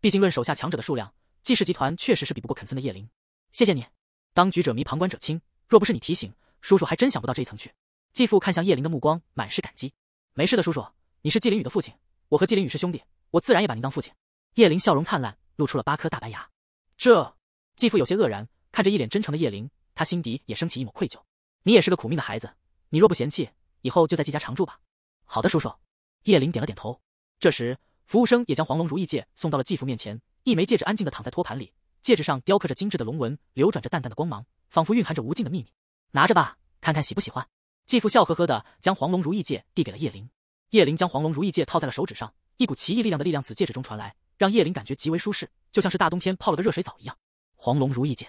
毕竟论手下强者的数量，季氏集团确实是比不过肯森的。叶灵，谢谢你。当局者迷，旁观者清。若不是你提醒，叔叔还真想不到这一层去。继父看向叶灵的目光满是感激。没事的，叔叔，你是季灵雨的父亲，我和季灵雨是兄弟，我自然也把您当父亲。叶灵笑容灿烂，露出了八颗大白牙。这……继父有些愕然，看着一脸真诚的叶灵，他心底也升起一抹愧疚。你也是个苦命的孩子，你若不嫌弃。以后就在季家常住吧。好的，叔叔。叶林点了点头。这时，服务生也将黄龙如意戒送到了继父面前。一枚戒指安静的躺在托盘里，戒指上雕刻着精致的龙纹，流转着淡淡的光芒，仿佛蕴含着无尽的秘密。拿着吧，看看喜不喜欢。继父笑呵呵的将黄龙如意戒递给了叶林。叶林将黄龙如意戒套在了手指上，一股奇异力量的力量子戒指中传来，让叶林感觉极为舒适，就像是大冬天泡了个热水澡一样。黄龙如意戒，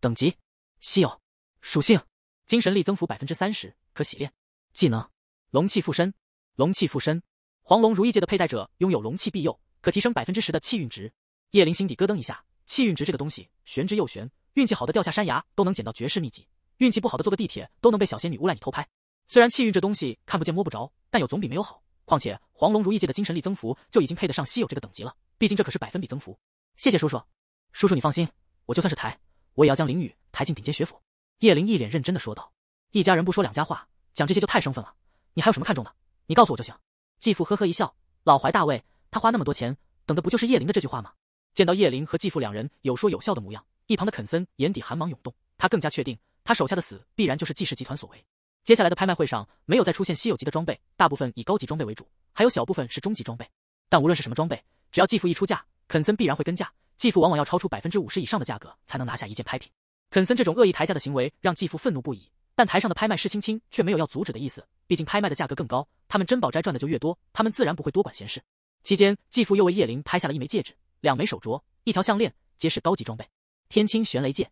等级，稀有，属性，精神力增幅百分之三十，可洗练。技能，龙气附身。龙气附身，黄龙如意戒的佩戴者拥有龙气庇佑，可提升百分之十的气运值。叶灵心底咯噔一下，气运值这个东西玄之又玄，运气好的掉下山崖都能捡到绝世秘籍，运气不好的坐个地铁都能被小仙女诬赖你偷拍。虽然气运这东西看不见摸不着，但有总比没有好。况且黄龙如意戒的精神力增幅就已经配得上稀有这个等级了，毕竟这可是百分比增幅。谢谢叔叔，叔叔你放心，我就算是抬，我也要将林雨抬进顶尖学府。叶灵一脸认真的说道，一家人不说两家话。讲这些就太生分了，你还有什么看中的？你告诉我就行。继父呵呵一笑，老怀大卫，他花那么多钱，等的不就是叶灵的这句话吗？见到叶灵和继父两人有说有笑的模样，一旁的肯森眼底寒芒涌动，他更加确定，他手下的死必然就是纪氏集团所为。接下来的拍卖会上，没有再出现稀有级的装备，大部分以高级装备为主，还有小部分是中级装备。但无论是什么装备，只要继父一出价，肯森必然会跟价。继父往往要超出百分之五十以上的价格才能拿下一件拍品。肯森这种恶意抬价的行为，让继父愤怒不已。但台上的拍卖师青青却没有要阻止的意思，毕竟拍卖的价格更高，他们珍宝斋赚的就越多，他们自然不会多管闲事。期间，继父又为叶灵拍下了一枚戒指、两枚手镯、一条项链，皆是高级装备。天青玄雷戒，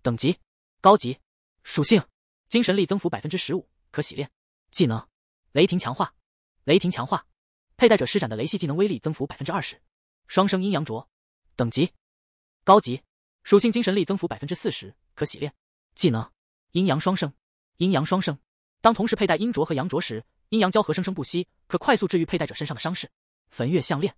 等级高级，属性精神力增幅百分之十五，可洗炼。技能：雷霆强化。雷霆强化，佩戴者施展的雷系技能威力增幅百分之二十。双生阴阳镯，等级高级，属性精神力增幅百分之四十，可洗炼。技能：阴阳双生。阴阳双生，当同时佩戴阴镯和阳镯时，阴阳交合生生不息，可快速治愈佩戴者身上的伤势。焚月项链，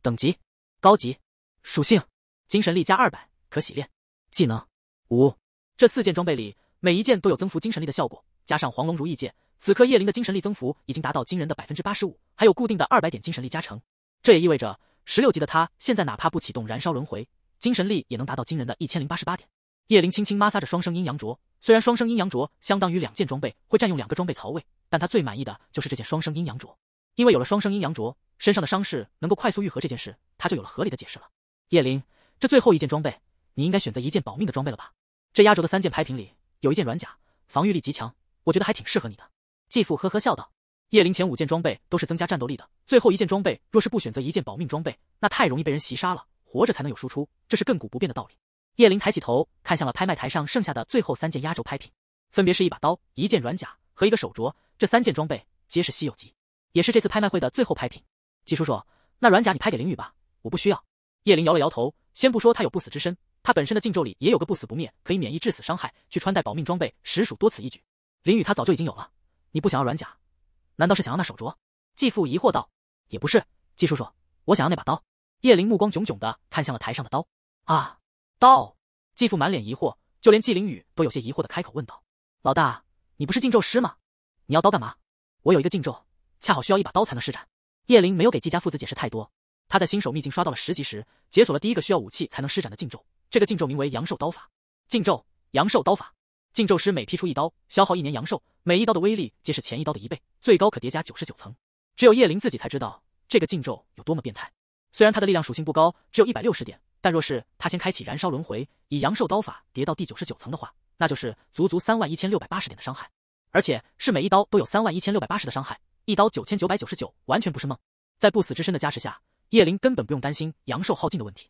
等级高级，属性精神力加二百，可洗练，技能五。这四件装备里，每一件都有增幅精神力的效果。加上黄龙如意剑，此刻叶灵的精神力增幅已经达到惊人的百分之八十五，还有固定的二百点精神力加成。这也意味着，十六级的他现在哪怕不启动燃烧轮回，精神力也能达到惊人的一千零八十八点。叶灵轻轻摩挲着双生阴阳镯。虽然双生阴阳镯相当于两件装备，会占用两个装备槽位，但他最满意的就是这件双生阴阳镯，因为有了双生阴阳镯，身上的伤势能够快速愈合这件事，他就有了合理的解释了。叶灵，这最后一件装备，你应该选择一件保命的装备了吧？这压轴的三件拍品里有一件软甲，防御力极强，我觉得还挺适合你的。继父呵呵笑道，叶灵前五件装备都是增加战斗力的，最后一件装备若是不选择一件保命装备，那太容易被人袭杀了，活着才能有输出，这是亘古不变的道理。叶灵抬起头，看向了拍卖台上剩下的最后三件压轴拍品，分别是一把刀、一件软甲和一个手镯。这三件装备皆是稀有级，也是这次拍卖会的最后拍品。季叔叔，那软甲你拍给林雨吧，我不需要。叶灵摇了摇头，先不说他有不死之身，他本身的禁咒里也有个不死不灭，可以免疫致死伤害，去穿戴保命装备实属多此一举。林雨他早就已经有了，你不想要软甲，难道是想要那手镯？继父疑惑道。也不是，季叔叔，我想要那把刀。叶灵目光炯炯的看向了台上的刀，啊。刀，继父满脸疑惑，就连纪灵宇都有些疑惑的开口问道：“老大，你不是禁咒师吗？你要刀干嘛？”“我有一个禁咒，恰好需要一把刀才能施展。”叶灵没有给纪家父子解释太多。他在新手秘境刷到了十级时，解锁了第一个需要武器才能施展的禁咒。这个禁咒名为阳寿刀法。禁咒阳寿刀法，禁咒师每劈出一刀，消耗一年阳寿，每一刀的威力皆是前一刀的一倍，最高可叠加九十九层。只有叶灵自己才知道这个禁咒有多么变态。虽然他的力量属性不高，只有一百六十点。但若是他先开启燃烧轮回，以阳寿刀法叠到第九十九层的话，那就是足足三万一千六百八十点的伤害，而且是每一刀都有三万一千六百八十的伤害，一刀九千九百九十九，完全不是梦。在不死之身的加持下，叶灵根本不用担心阳寿耗尽的问题，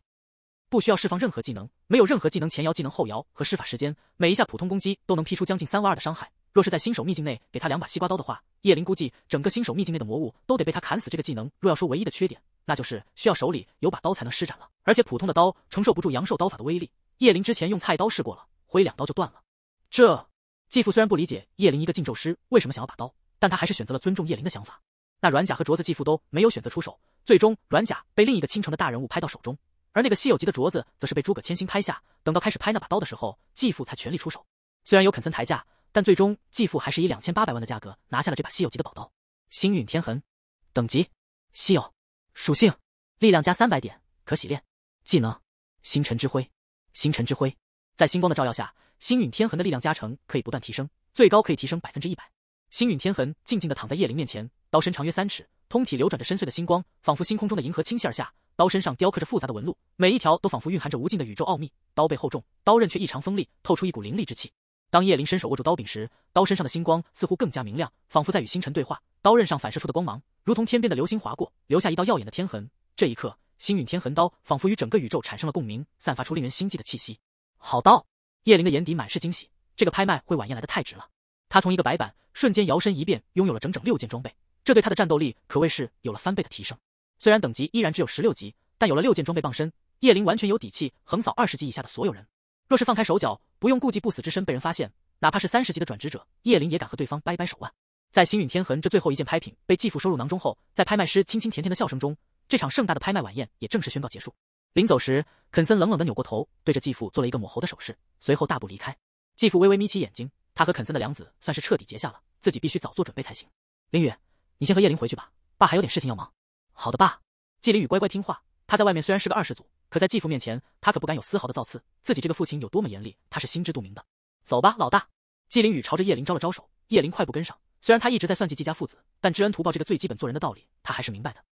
不需要释放任何技能，没有任何技能前摇、技能后摇和施法时间，每一下普通攻击都能劈出将近三万二的伤害。若是在新手秘境内给他两把西瓜刀的话，叶灵估计整个新手秘境内的魔物都得被他砍死。这个技能若要说唯一的缺点。那就是需要手里有把刀才能施展了，而且普通的刀承受不住阳寿刀法的威力。叶灵之前用菜刀试过了，挥两刀就断了。这继父虽然不理解叶灵一个禁咒师为什么想要把刀，但他还是选择了尊重叶灵的想法。那软甲和镯子，继父都没有选择出手。最终，软甲被另一个倾城的大人物拍到手中，而那个稀有级的镯子则是被诸葛千星拍下。等到开始拍那把刀的时候，继父才全力出手。虽然有肯森抬价，但最终继父还是以两千八百万的价格拿下了这把稀有级的宝刀——星陨天痕，等级稀有。属性：力量加三百点，可洗练。技能：星辰之辉。星辰之辉，在星光的照耀下，星陨天痕的力量加成可以不断提升，最高可以提升百分之一百。星陨天痕静静的躺在叶灵面前，刀身长约三尺，通体流转着深邃的星光，仿佛星空中的银河倾泻而下。刀身上雕刻着复杂的纹路，每一条都仿佛蕴含着无尽的宇宙奥秘。刀背厚重，刀刃却异常锋利，透出一股凌厉之气。当叶麟伸手握住刀柄时，刀身上的星光似乎更加明亮，仿佛在与星辰对话。刀刃上反射出的光芒，如同天边的流星划过，留下一道耀眼的天痕。这一刻，星陨天痕刀仿佛与整个宇宙产生了共鸣，散发出令人心悸的气息。好刀！叶麟的眼底满是惊喜，这个拍卖会晚宴来的太值了。他从一个白板瞬间摇身一变，拥有了整整六件装备，这对他的战斗力可谓是有了翻倍的提升。虽然等级依然只有十六级，但有了六件装备傍身，叶麟完全有底气横扫二十级以下的所有人。若是放开手脚。不用顾忌不死之身被人发现，哪怕是三十级的转职者叶林也敢和对方掰掰手腕。在星陨天痕这最后一件拍品被继父收入囊中后，在拍卖师清清甜甜的笑声中，这场盛大的拍卖晚宴也正式宣告结束。临走时，肯森冷冷地扭过头，对着继父做了一个抹喉的手势，随后大步离开。继父微微眯起眼睛，他和肯森的梁子算是彻底结下了，自己必须早做准备才行。林雨，你先和叶林回去吧，爸还有点事情要忙。好的，爸。季林雨乖乖听话，他在外面虽然是个二世祖。可在继父面前，他可不敢有丝毫的造次。自己这个父亲有多么严厉，他是心知肚明的。走吧，老大。季凌宇朝着叶灵招了招手，叶灵快步跟上。虽然他一直在算计季家父子，但知恩图报这个最基本做人的道理，他还是明白的。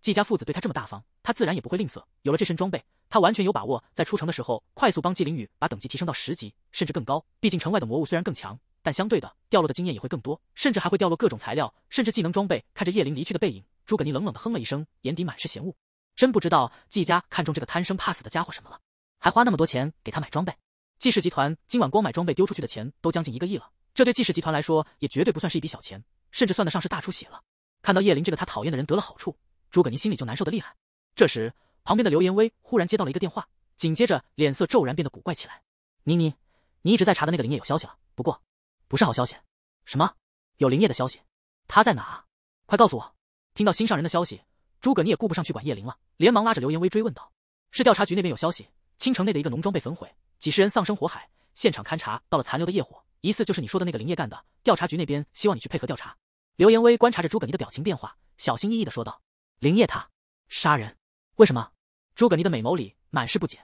季家父子对他这么大方，他自然也不会吝啬。有了这身装备，他完全有把握在出城的时候，快速帮季凌宇把等级提升到十级，甚至更高。毕竟城外的魔物虽然更强，但相对的掉落的经验也会更多，甚至还会掉落各种材料，甚至技能装备。看着叶灵离去的背影，诸葛尼冷冷的哼了一声，眼底满是嫌恶。真不知道纪家看中这个贪生怕死的家伙什么了，还花那么多钱给他买装备。纪氏集团今晚光买装备丢出去的钱都将近一个亿了，这对纪氏集团来说也绝对不算是一笔小钱，甚至算得上是大出血了。看到叶林这个他讨厌的人得了好处，诸葛宁心里就难受的厉害。这时，旁边的刘言威忽然接到了一个电话，紧接着脸色骤然变得古怪起来。妮妮，你一直在查的那个林业有消息了，不过不是好消息。什么？有林业的消息？他在哪？快告诉我！听到心上人的消息。诸葛尼也顾不上去管叶灵了，连忙拉着刘言威追问道：“是调查局那边有消息，青城内的一个农庄被焚毁，几十人丧生火海。现场勘查到了残留的业火，疑似就是你说的那个林业干的。调查局那边希望你去配合调查。”刘言威观察着诸葛尼的表情变化，小心翼翼的说道：“林业他杀人，为什么？”诸葛尼的美眸里满是不解：“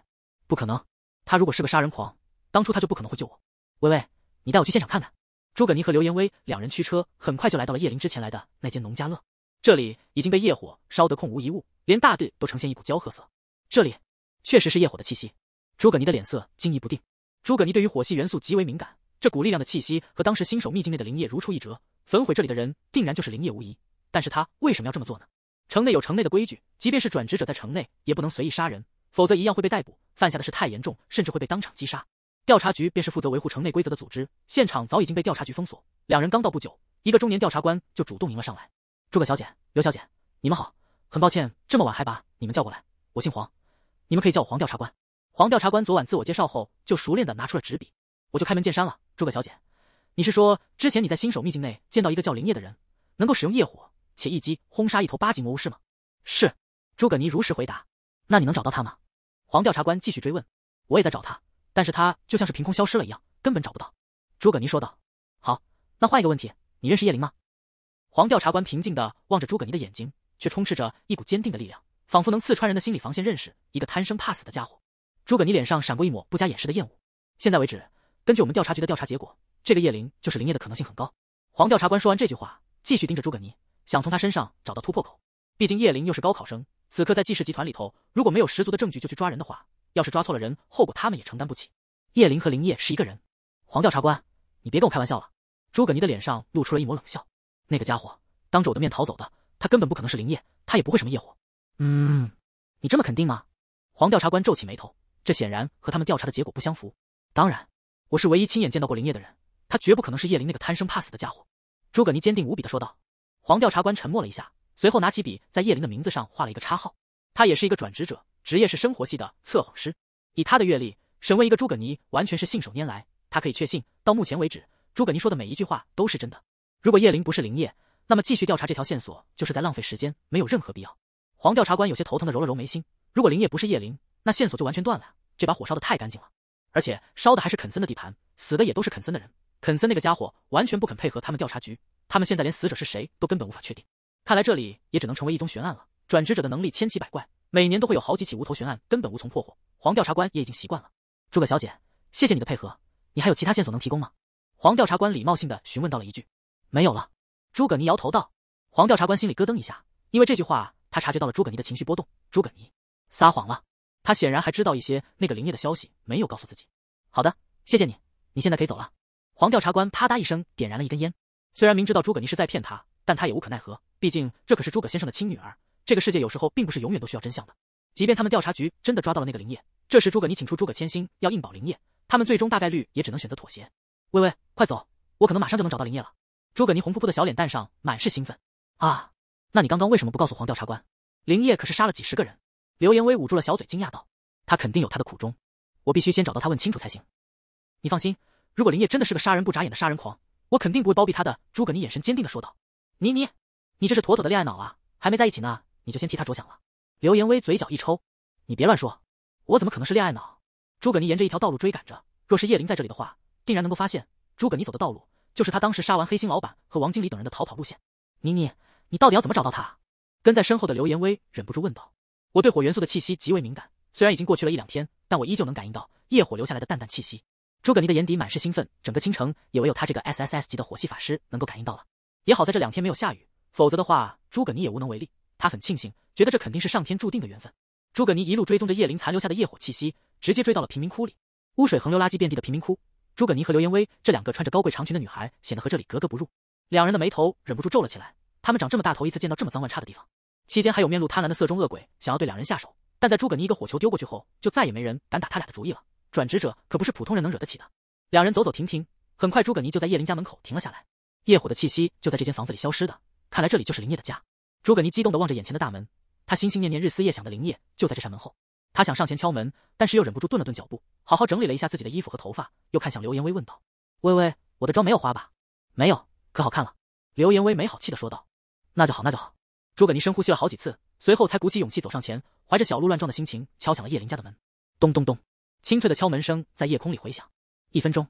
不可能，他如果是个杀人狂，当初他就不可能会救我。微微，你带我去现场看看。”诸葛尼和刘言威两人驱车，很快就来到了叶灵之前来的那间农家乐。这里已经被业火烧得空无一物，连大地都呈现一股焦褐色。这里确实是业火的气息。诸葛尼的脸色惊疑不定。诸葛尼对于火系元素极为敏感，这股力量的气息和当时新手秘境内的灵液如出一辙。焚毁这里的人定然就是灵液无疑。但是他为什么要这么做呢？城内有城内的规矩，即便是转职者在城内也不能随意杀人，否则一样会被逮捕。犯下的事太严重，甚至会被当场击杀。调查局便是负责维护城内规则的组织。现场早已经被调查局封锁。两人刚到不久，一个中年调查官就主动迎了上来。诸葛小姐、刘小姐，你们好，很抱歉这么晚还把你们叫过来。我姓黄，你们可以叫我黄调查官。黄调查官昨晚自我介绍后，就熟练的拿出了纸笔，我就开门见山了。诸葛小姐，你是说之前你在新手秘境内见到一个叫林业的人，能够使用业火，且一击轰杀一头八级魔物是吗？是。诸葛尼如实回答。那你能找到他吗？黄调查官继续追问。我也在找他，但是他就像是凭空消失了一样，根本找不到。诸葛尼说道。好，那换一个问题，你认识叶灵吗？黄调查官平静的望着诸葛尼的眼睛，却充斥着一股坚定的力量，仿佛能刺穿人的心理防线。认识一个贪生怕死的家伙，诸葛尼脸上闪过一抹不加掩饰的厌恶。现在为止，根据我们调查局的调查结果，这个叶灵就是林叶的可能性很高。黄调查官说完这句话，继续盯着诸葛尼，想从他身上找到突破口。毕竟叶灵又是高考生，此刻在季氏集团里头，如果没有十足的证据就去抓人的话，要是抓错了人，后果他们也承担不起。叶灵和林叶是一个人，黄调查官，你别跟我开玩笑了。诸葛尼的脸上露出了一抹冷笑。那个家伙当着我的面逃走的，他根本不可能是林业，他也不会什么业火。嗯，你这么肯定吗？黄调查官皱起眉头，这显然和他们调查的结果不相符。当然，我是唯一亲眼见到过林业的人，他绝不可能是叶林那个贪生怕死的家伙。诸葛泥坚定无比的说道。黄调查官沉默了一下，随后拿起笔在叶林的名字上画了一个叉号。他也是一个转职者，职业是生活系的测谎师。以他的阅历，审问一个诸葛泥完全是信手拈来。他可以确信，到目前为止，诸葛泥说的每一句话都是真的。如果叶灵不是林叶，那么继续调查这条线索就是在浪费时间，没有任何必要。黄调查官有些头疼的揉了揉眉心。如果林叶不是叶灵，那线索就完全断了。这把火烧的太干净了，而且烧的还是肯森的地盘，死的也都是肯森的人。肯森那个家伙完全不肯配合他们调查局，他们现在连死者是谁都根本无法确定。看来这里也只能成为一宗悬案了。转职者的能力千奇百怪，每年都会有好几起无头悬案，根本无从破获。黄调查官也已经习惯了。诸葛小姐，谢谢你的配合，你还有其他线索能提供吗？黄调查官礼貌性的询问到了一句。没有了，诸葛尼摇头道。黄调查官心里咯噔一下，因为这句话，他察觉到了诸葛尼的情绪波动。诸葛尼撒谎了，他显然还知道一些那个灵业的消息，没有告诉自己。好的，谢谢你，你现在可以走了。黄调查官啪嗒一声点燃了一根烟。虽然明知道诸葛尼是在骗他，但他也无可奈何，毕竟这可是诸葛先生的亲女儿。这个世界有时候并不是永远都需要真相的。即便他们调查局真的抓到了那个灵业，这时诸葛尼请出诸葛千星要硬保灵业，他们最终大概率也只能选择妥协。微微，快走，我可能马上就能找到灵业了。诸葛妮红扑扑的小脸蛋上满是兴奋啊！那你刚刚为什么不告诉黄调查官？林叶可是杀了几十个人。刘延威捂住了小嘴，惊讶道：“他肯定有他的苦衷，我必须先找到他问清楚才行。”你放心，如果林叶真的是个杀人不眨眼的杀人狂，我肯定不会包庇他的。”诸葛妮眼神坚定地说道。“妮妮，你这是妥妥的恋爱脑啊！还没在一起呢，你就先替他着想了。”刘延威嘴角一抽：“你别乱说，我怎么可能是恋爱脑？”诸葛妮沿着一条道路追赶着，若是叶林在这里的话，定然能够发现诸葛妮走的道路。就是他当时杀完黑心老板和王经理等人的逃跑路线。妮妮，你到底要怎么找到他？跟在身后的刘言威忍不住问道。我对火元素的气息极为敏感，虽然已经过去了一两天，但我依旧能感应到业火留下来的淡淡气息。诸葛尼的眼底满是兴奋，整个青城也唯有他这个 S S S 级的火系法师能够感应到了。也好在这两天没有下雨，否则的话诸葛尼也无能为力。他很庆幸，觉得这肯定是上天注定的缘分。诸葛尼一路追踪着叶灵残留下的业火气息，直接追到了贫民窟里，污水横流、垃圾遍地的贫民窟。诸葛妮和刘延威这两个穿着高贵长裙的女孩，显得和这里格格不入。两人的眉头忍不住皱了起来。他们长这么大，头一次见到这么脏乱差的地方。期间还有面露贪婪的色中恶鬼，想要对两人下手。但在诸葛妮一个火球丢过去后，就再也没人敢打他俩的主意了。转职者可不是普通人能惹得起的。两人走走停停，很快诸葛妮就在叶林家门口停了下来。业火的气息就在这间房子里消失的，看来这里就是林业的家。诸葛妮激动地望着眼前的大门，他心心念念、日思夜想的林业就在这扇门后。他想上前敲门，但是又忍不住顿了顿脚步，好好整理了一下自己的衣服和头发，又看向刘言威问道：“微微，我的妆没有花吧？”“没有，可好看了。”刘言威没好气的说道。“那就好，那就好。”诸葛妮深呼吸了好几次，随后才鼓起勇气走上前，怀着小鹿乱撞的心情敲响了叶林家的门。咚咚咚，清脆的敲门声在夜空里回响。一分钟，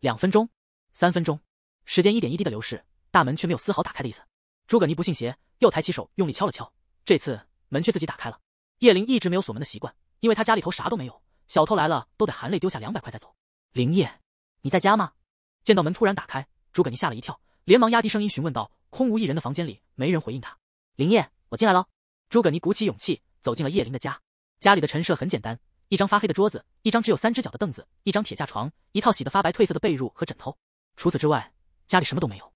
两分钟，三分钟，时间一点一滴的流逝，大门却没有丝毫打开的意思。诸葛妮不信邪，又抬起手用力敲了敲，这次门却自己打开了。叶林一直没有锁门的习惯。因为他家里头啥都没有，小偷来了都得含泪丢下两百块再走。林烨，你在家吗？见到门突然打开，诸葛尼吓了一跳，连忙压低声音询问道。空无一人的房间里没人回应他。林烨，我进来喽。诸葛尼鼓起勇气走进了叶林的家。家里的陈设很简单，一张发黑的桌子，一张只有三只脚的凳子，一张铁架床，一套洗得发白褪色的被褥和枕头。除此之外，家里什么都没有。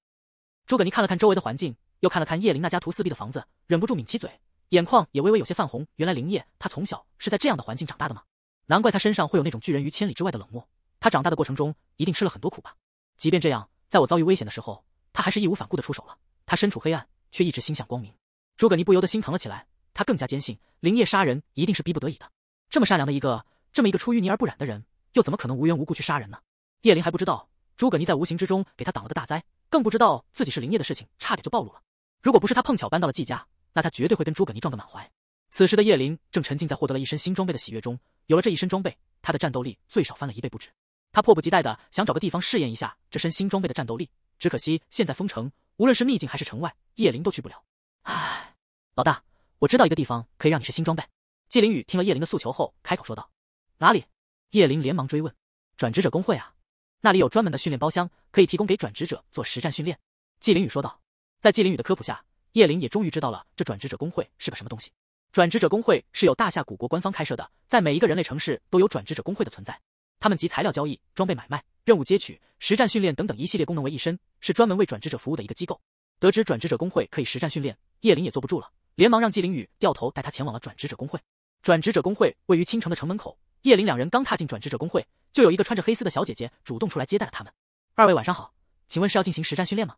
诸葛尼看了看周围的环境，又看了看叶林那家徒四壁的房子，忍不住抿起嘴。眼眶也微微有些泛红。原来林叶他从小是在这样的环境长大的吗？难怪他身上会有那种拒人于千里之外的冷漠。他长大的过程中一定吃了很多苦吧？即便这样，在我遭遇危险的时候，他还是义无反顾的出手了。他身处黑暗，却一直心向光明。诸葛尼不由得心疼了起来。他更加坚信，林叶杀人一定是逼不得已的。这么善良的一个，这么一个出淤泥而不染的人，又怎么可能无缘无故去杀人呢？叶林还不知道诸葛尼在无形之中给他挡了个大灾，更不知道自己是林叶的事情差点就暴露了。如果不是他碰巧搬到了季家，那他绝对会跟诸葛尼撞个满怀。此时的叶灵正沉浸在获得了一身新装备的喜悦中，有了这一身装备，他的战斗力最少翻了一倍不止。他迫不及待的想找个地方试验一下这身新装备的战斗力，只可惜现在封城，无论是秘境还是城外，叶灵都去不了。唉，老大，我知道一个地方可以让你试新装备。季凌宇听了叶灵的诉求后，开口说道：“哪里？”叶灵连忙追问：“转职者工会啊，那里有专门的训练包厢，可以提供给转职者做实战训练。”季凌宇说道。在季凌宇的科普下。叶林也终于知道了这转职者工会是个什么东西。转职者工会是由大夏古国官方开设的，在每一个人类城市都有转职者工会的存在。他们集材料交易、装备买卖、任务接取、实战训练等等一系列功能为一身，是专门为转职者服务的一个机构。得知转职者工会可以实战训练，叶林也坐不住了，连忙让纪灵宇掉头带他前往了转职者工会。转职者工会位于青城的城门口。叶林两人刚踏进转职者工会，就有一个穿着黑丝的小姐姐主动出来接待了他们。二位晚上好，请问是要进行实战训练吗？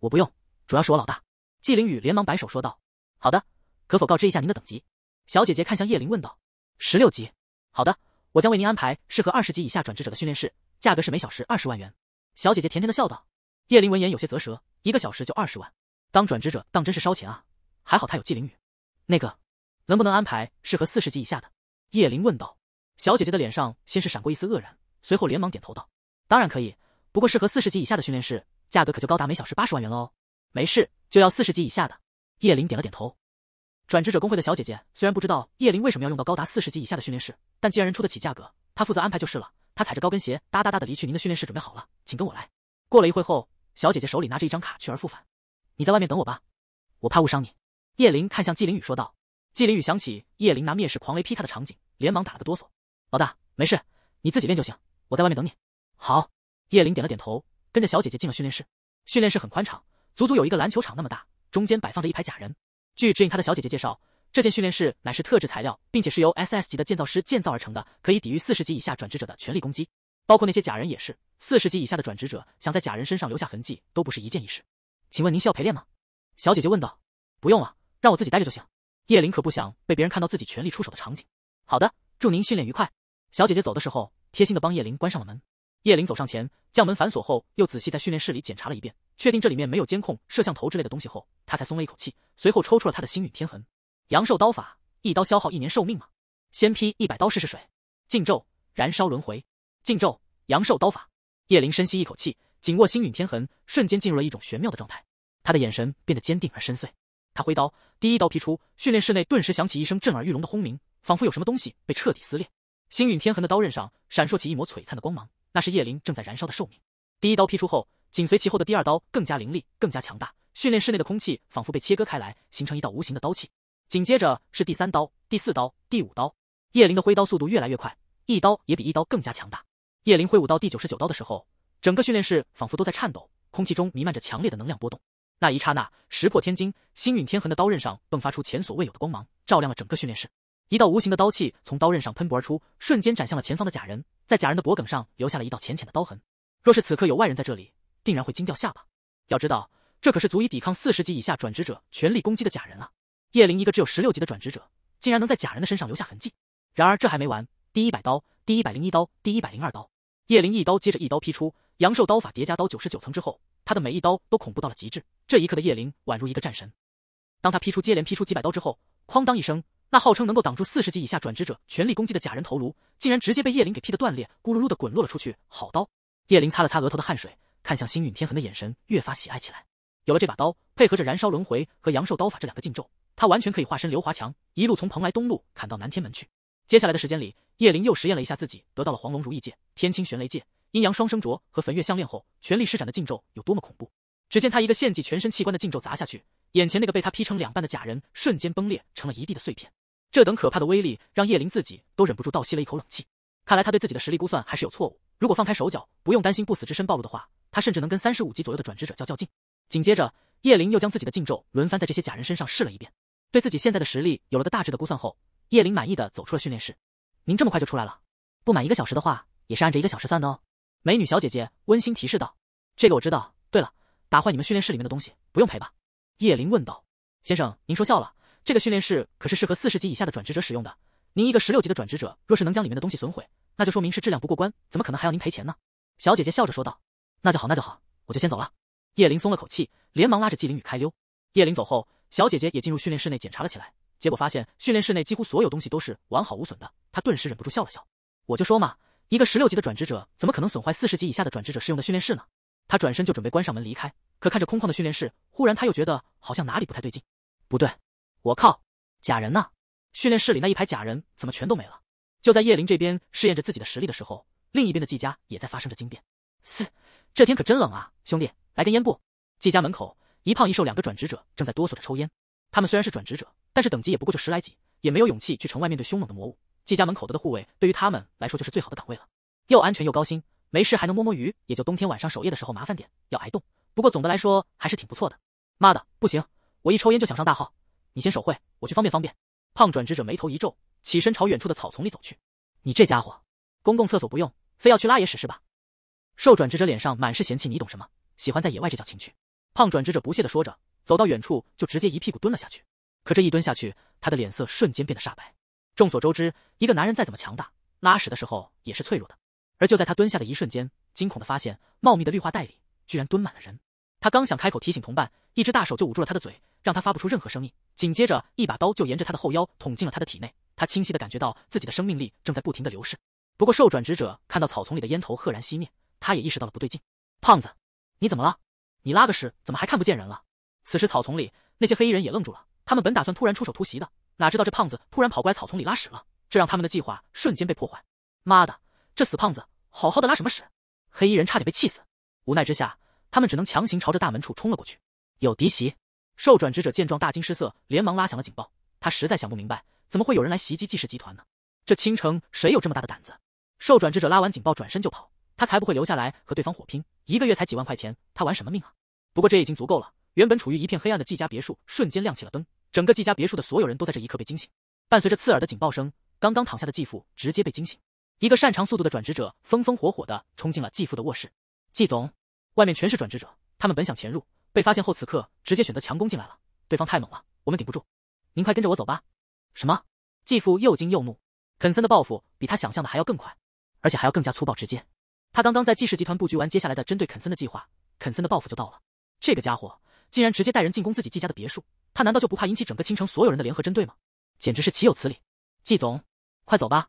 我不用，主要是我老大。纪凌宇连忙摆手说道：“好的，可否告知一下您的等级？”小姐姐看向叶灵问道：“十六级。”“好的，我将为您安排适合二十级以下转职者的训练室，价格是每小时二十万元。”小姐姐甜甜的笑道。叶灵闻言有些啧舌：“一个小时就二十万，当转职者当真是烧钱啊！”还好他有纪凌宇。那个，能不能安排适合四十级以下的？”叶灵问道。小姐姐的脸上先是闪过一丝愕然，随后连忙点头道：“当然可以，不过适合四十级以下的训练室，价格可就高达每小时八十万元喽。”没事。”就要四十级以下的。叶灵点了点头。转职者工会的小姐姐虽然不知道叶灵为什么要用到高达四十级以下的训练室，但既然人出得起价格，她负责安排就是了。她踩着高跟鞋哒哒哒的离去。您的训练室准备好了，请跟我来。过了一会后，小姐姐手里拿着一张卡去而复返。你在外面等我吧，我怕误伤你。叶灵看向纪灵宇说道。纪灵宇想起叶灵拿灭世狂雷劈他的场景，连忙打了个哆嗦。老大，没事，你自己练就行，我在外面等你。好。叶灵点了点头，跟着小姐姐进了训练室。训练室很宽敞。足足有一个篮球场那么大，中间摆放着一排假人。据指引他的小姐姐介绍，这件训练室乃是特制材料，并且是由 SS 级的建造师建造而成的，可以抵御四十级以下转职者的全力攻击。包括那些假人也是，四十级以下的转职者想在假人身上留下痕迹，都不是一件易事。请问您需要陪练吗？小姐姐问道。不用了，让我自己待着就行。叶林可不想被别人看到自己全力出手的场景。好的，祝您训练愉快。小姐姐走的时候，贴心的帮叶林关上了门。叶灵走上前，将门反锁后，又仔细在训练室里检查了一遍，确定这里面没有监控摄像头之类的东西后，他才松了一口气。随后，抽出了他的星陨天痕，阳寿刀法，一刀消耗一年寿命吗？先劈一百刀试试水。禁咒燃烧轮回，禁咒阳寿刀法。叶灵深吸一口气，紧握星陨天痕，瞬间进入了一种玄妙的状态。他的眼神变得坚定而深邃。他挥刀，第一刀劈出，训练室内顿时响起一声震耳欲聋的轰鸣，仿佛有什么东西被彻底撕裂。星陨天痕的刀刃上闪烁起一抹璀璨的光芒。那是叶灵正在燃烧的寿命。第一刀劈出后，紧随其后的第二刀更加凌厉，更加强大。训练室内的空气仿佛被切割开来，形成一道无形的刀气。紧接着是第三刀、第四刀、第五刀。叶灵的挥刀速度越来越快，一刀也比一刀更加强大。叶灵挥舞到第九十九刀的时候，整个训练室仿佛都在颤抖，空气中弥漫着强烈的能量波动。那一刹那，石破天惊，星陨天痕的刀刃上迸发出前所未有的光芒，照亮了整个训练室。一道无形的刀气从刀刃上喷薄而出，瞬间斩向了前方的假人，在假人的脖颈上留下了一道浅浅的刀痕。若是此刻有外人在这里，定然会惊掉下巴。要知道，这可是足以抵抗四十级以下转职者全力攻击的假人啊！叶灵一个只有十六级的转职者，竟然能在假人的身上留下痕迹。然而这还没完，第一百刀、第一百零一刀、第一百零二刀，叶灵一刀接着一刀劈出，阳寿刀法叠加刀九十九层之后，他的每一刀都恐怖到了极致。这一刻的叶灵宛如一个战神。当他劈出接连劈出几百刀之后，哐当一声。那号称能够挡住四十级以下转职者全力攻击的假人头颅，竟然直接被叶灵给劈的断裂，咕噜噜的滚落了出去。好刀！叶灵擦了擦额头的汗水，看向星陨天痕的眼神越发喜爱起来。有了这把刀，配合着燃烧轮回和阳寿刀法这两个禁咒，他完全可以化身刘华强，一路从蓬莱东路砍到南天门去。接下来的时间里，叶灵又实验了一下自己得到了黄龙如意戒、天青玄雷戒、阴阳双生镯和焚月项链后，全力施展的禁咒有多么恐怖。只见他一个献祭全身器官的禁咒砸下去。眼前那个被他劈成两半的假人瞬间崩裂成了一地的碎片，这等可怕的威力让叶灵自己都忍不住倒吸了一口冷气。看来他对自己的实力估算还是有错误。如果放开手脚，不用担心不死之身暴露的话，他甚至能跟三十五级左右的转职者较较劲。紧接着，叶灵又将自己的禁咒轮番在这些假人身上试了一遍，对自己现在的实力有了个大致的估算后，叶灵满意的走出了训练室。您这么快就出来了？不满一个小时的话，也是按着一个小时算的哦。美女小姐姐温馨提示道：“这个我知道。对了，打坏你们训练室里面的东西不用赔吧？”叶林问道：“先生，您说笑了，这个训练室可是适合四十级以下的转职者使用的。您一个十六级的转职者，若是能将里面的东西损毁，那就说明是质量不过关，怎么可能还要您赔钱呢？”小姐姐笑着说道：“那就好，那就好，我就先走了。”叶林松了口气，连忙拉着纪灵宇开溜。叶林走后，小姐姐也进入训练室内检查了起来，结果发现训练室内几乎所有东西都是完好无损的，她顿时忍不住笑了笑：“我就说嘛，一个十六级的转职者怎么可能损坏四十级以下的转职者适用的训练室呢？”他转身就准备关上门离开，可看着空旷的训练室，忽然他又觉得好像哪里不太对劲。不对，我靠，假人呢？训练室里那一排假人怎么全都没了？就在叶林这边试验着自己的实力的时候，另一边的季家也在发生着惊变。嘶，这天可真冷啊！兄弟，来根烟不？季家门口，一胖一瘦两个转职者正在哆嗦着抽烟。他们虽然是转职者，但是等级也不过就十来级，也没有勇气去城外面对凶猛的魔物。季家门口的的护卫对于他们来说就是最好的岗位了，又安全又高薪。没事还能摸摸鱼，也就冬天晚上守夜的时候麻烦点，要挨冻。不过总的来说还是挺不错的。妈的，不行，我一抽烟就想上大号。你先手绘，我去方便方便。胖转职者眉头一皱，起身朝远处的草丛里走去。你这家伙，公共厕所不用，非要去拉野屎是吧？瘦转职者脸上满是嫌弃，你懂什么？喜欢在野外这叫情趣。胖转职者不屑的说着，走到远处就直接一屁股蹲了下去。可这一蹲下去，他的脸色瞬间变得煞白。众所周知，一个男人再怎么强大，拉屎的时候也是脆弱的。而就在他蹲下的一瞬间，惊恐的发现，茂密的绿化带里居然蹲满了人。他刚想开口提醒同伴，一只大手就捂住了他的嘴，让他发不出任何声音。紧接着，一把刀就沿着他的后腰捅进了他的体内。他清晰的感觉到自己的生命力正在不停的流逝。不过兽转职者看到草丛里的烟头赫然熄灭，他也意识到了不对劲。胖子，你怎么了？你拉个屎怎么还看不见人了？此时草丛里那些黑衣人也愣住了。他们本打算突然出手突袭的，哪知道这胖子突然跑过来草丛里拉屎了，这让他们的计划瞬间被破坏。妈的！这死胖子，好好的拉什么屎？黑衣人差点被气死，无奈之下，他们只能强行朝着大门处冲了过去。有敌袭！受转职者见状大惊失色，连忙拉响了警报。他实在想不明白，怎么会有人来袭击季氏集团呢？这青城谁有这么大的胆子？受转职者拉完警报转身就跑，他才不会留下来和对方火拼。一个月才几万块钱，他玩什么命啊？不过这已经足够了。原本处于一片黑暗的季家别墅瞬间亮起了灯，整个季家别墅的所有人都在这一刻被惊醒。伴随着刺耳的警报声，刚刚躺下的继父直接被惊醒。一个擅长速度的转职者风风火火的冲进了继父的卧室。季总，外面全是转职者，他们本想潜入，被发现后，此刻直接选择强攻进来了。对方太猛了，我们顶不住，您快跟着我走吧。什么？继父又惊又怒，肯森的报复比他想象的还要更快，而且还要更加粗暴直接。他刚刚在季氏集团布局完，接下来的针对肯森的计划，肯森的报复就到了。这个家伙竟然直接带人进攻自己季家的别墅，他难道就不怕引起整个青城所有人的联合针对吗？简直是岂有此理！季总，快走吧。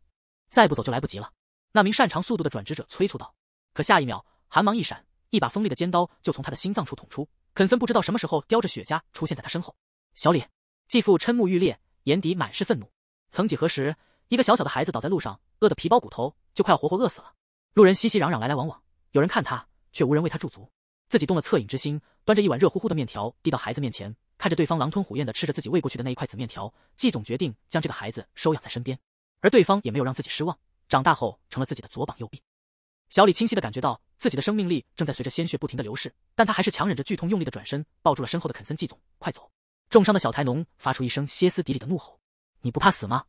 再不走就来不及了！那名擅长速度的转职者催促道。可下一秒，寒芒一闪，一把锋利的尖刀就从他的心脏处捅出。肯森不知道什么时候叼着雪茄出现在他身后。小李，继父瞠目欲裂，眼底满是愤怒。曾几何时，一个小小的孩子倒在路上，饿得皮包骨头，就快要活活饿死了。路人熙熙攘攘，来来往往，有人看他，却无人为他驻足。自己动了恻隐之心，端着一碗热乎乎的面条递到孩子面前，看着对方狼吞虎咽地吃着自己喂过去的那一块子面条，季总决定将这个孩子收养在身边。而对方也没有让自己失望，长大后成了自己的左膀右臂。小李清晰的感觉到自己的生命力正在随着鲜血不停的流逝，但他还是强忍着剧痛，用力的转身抱住了身后的肯森。季总，快走！重伤的小台农发出一声歇斯底里的怒吼：“你不怕死吗？”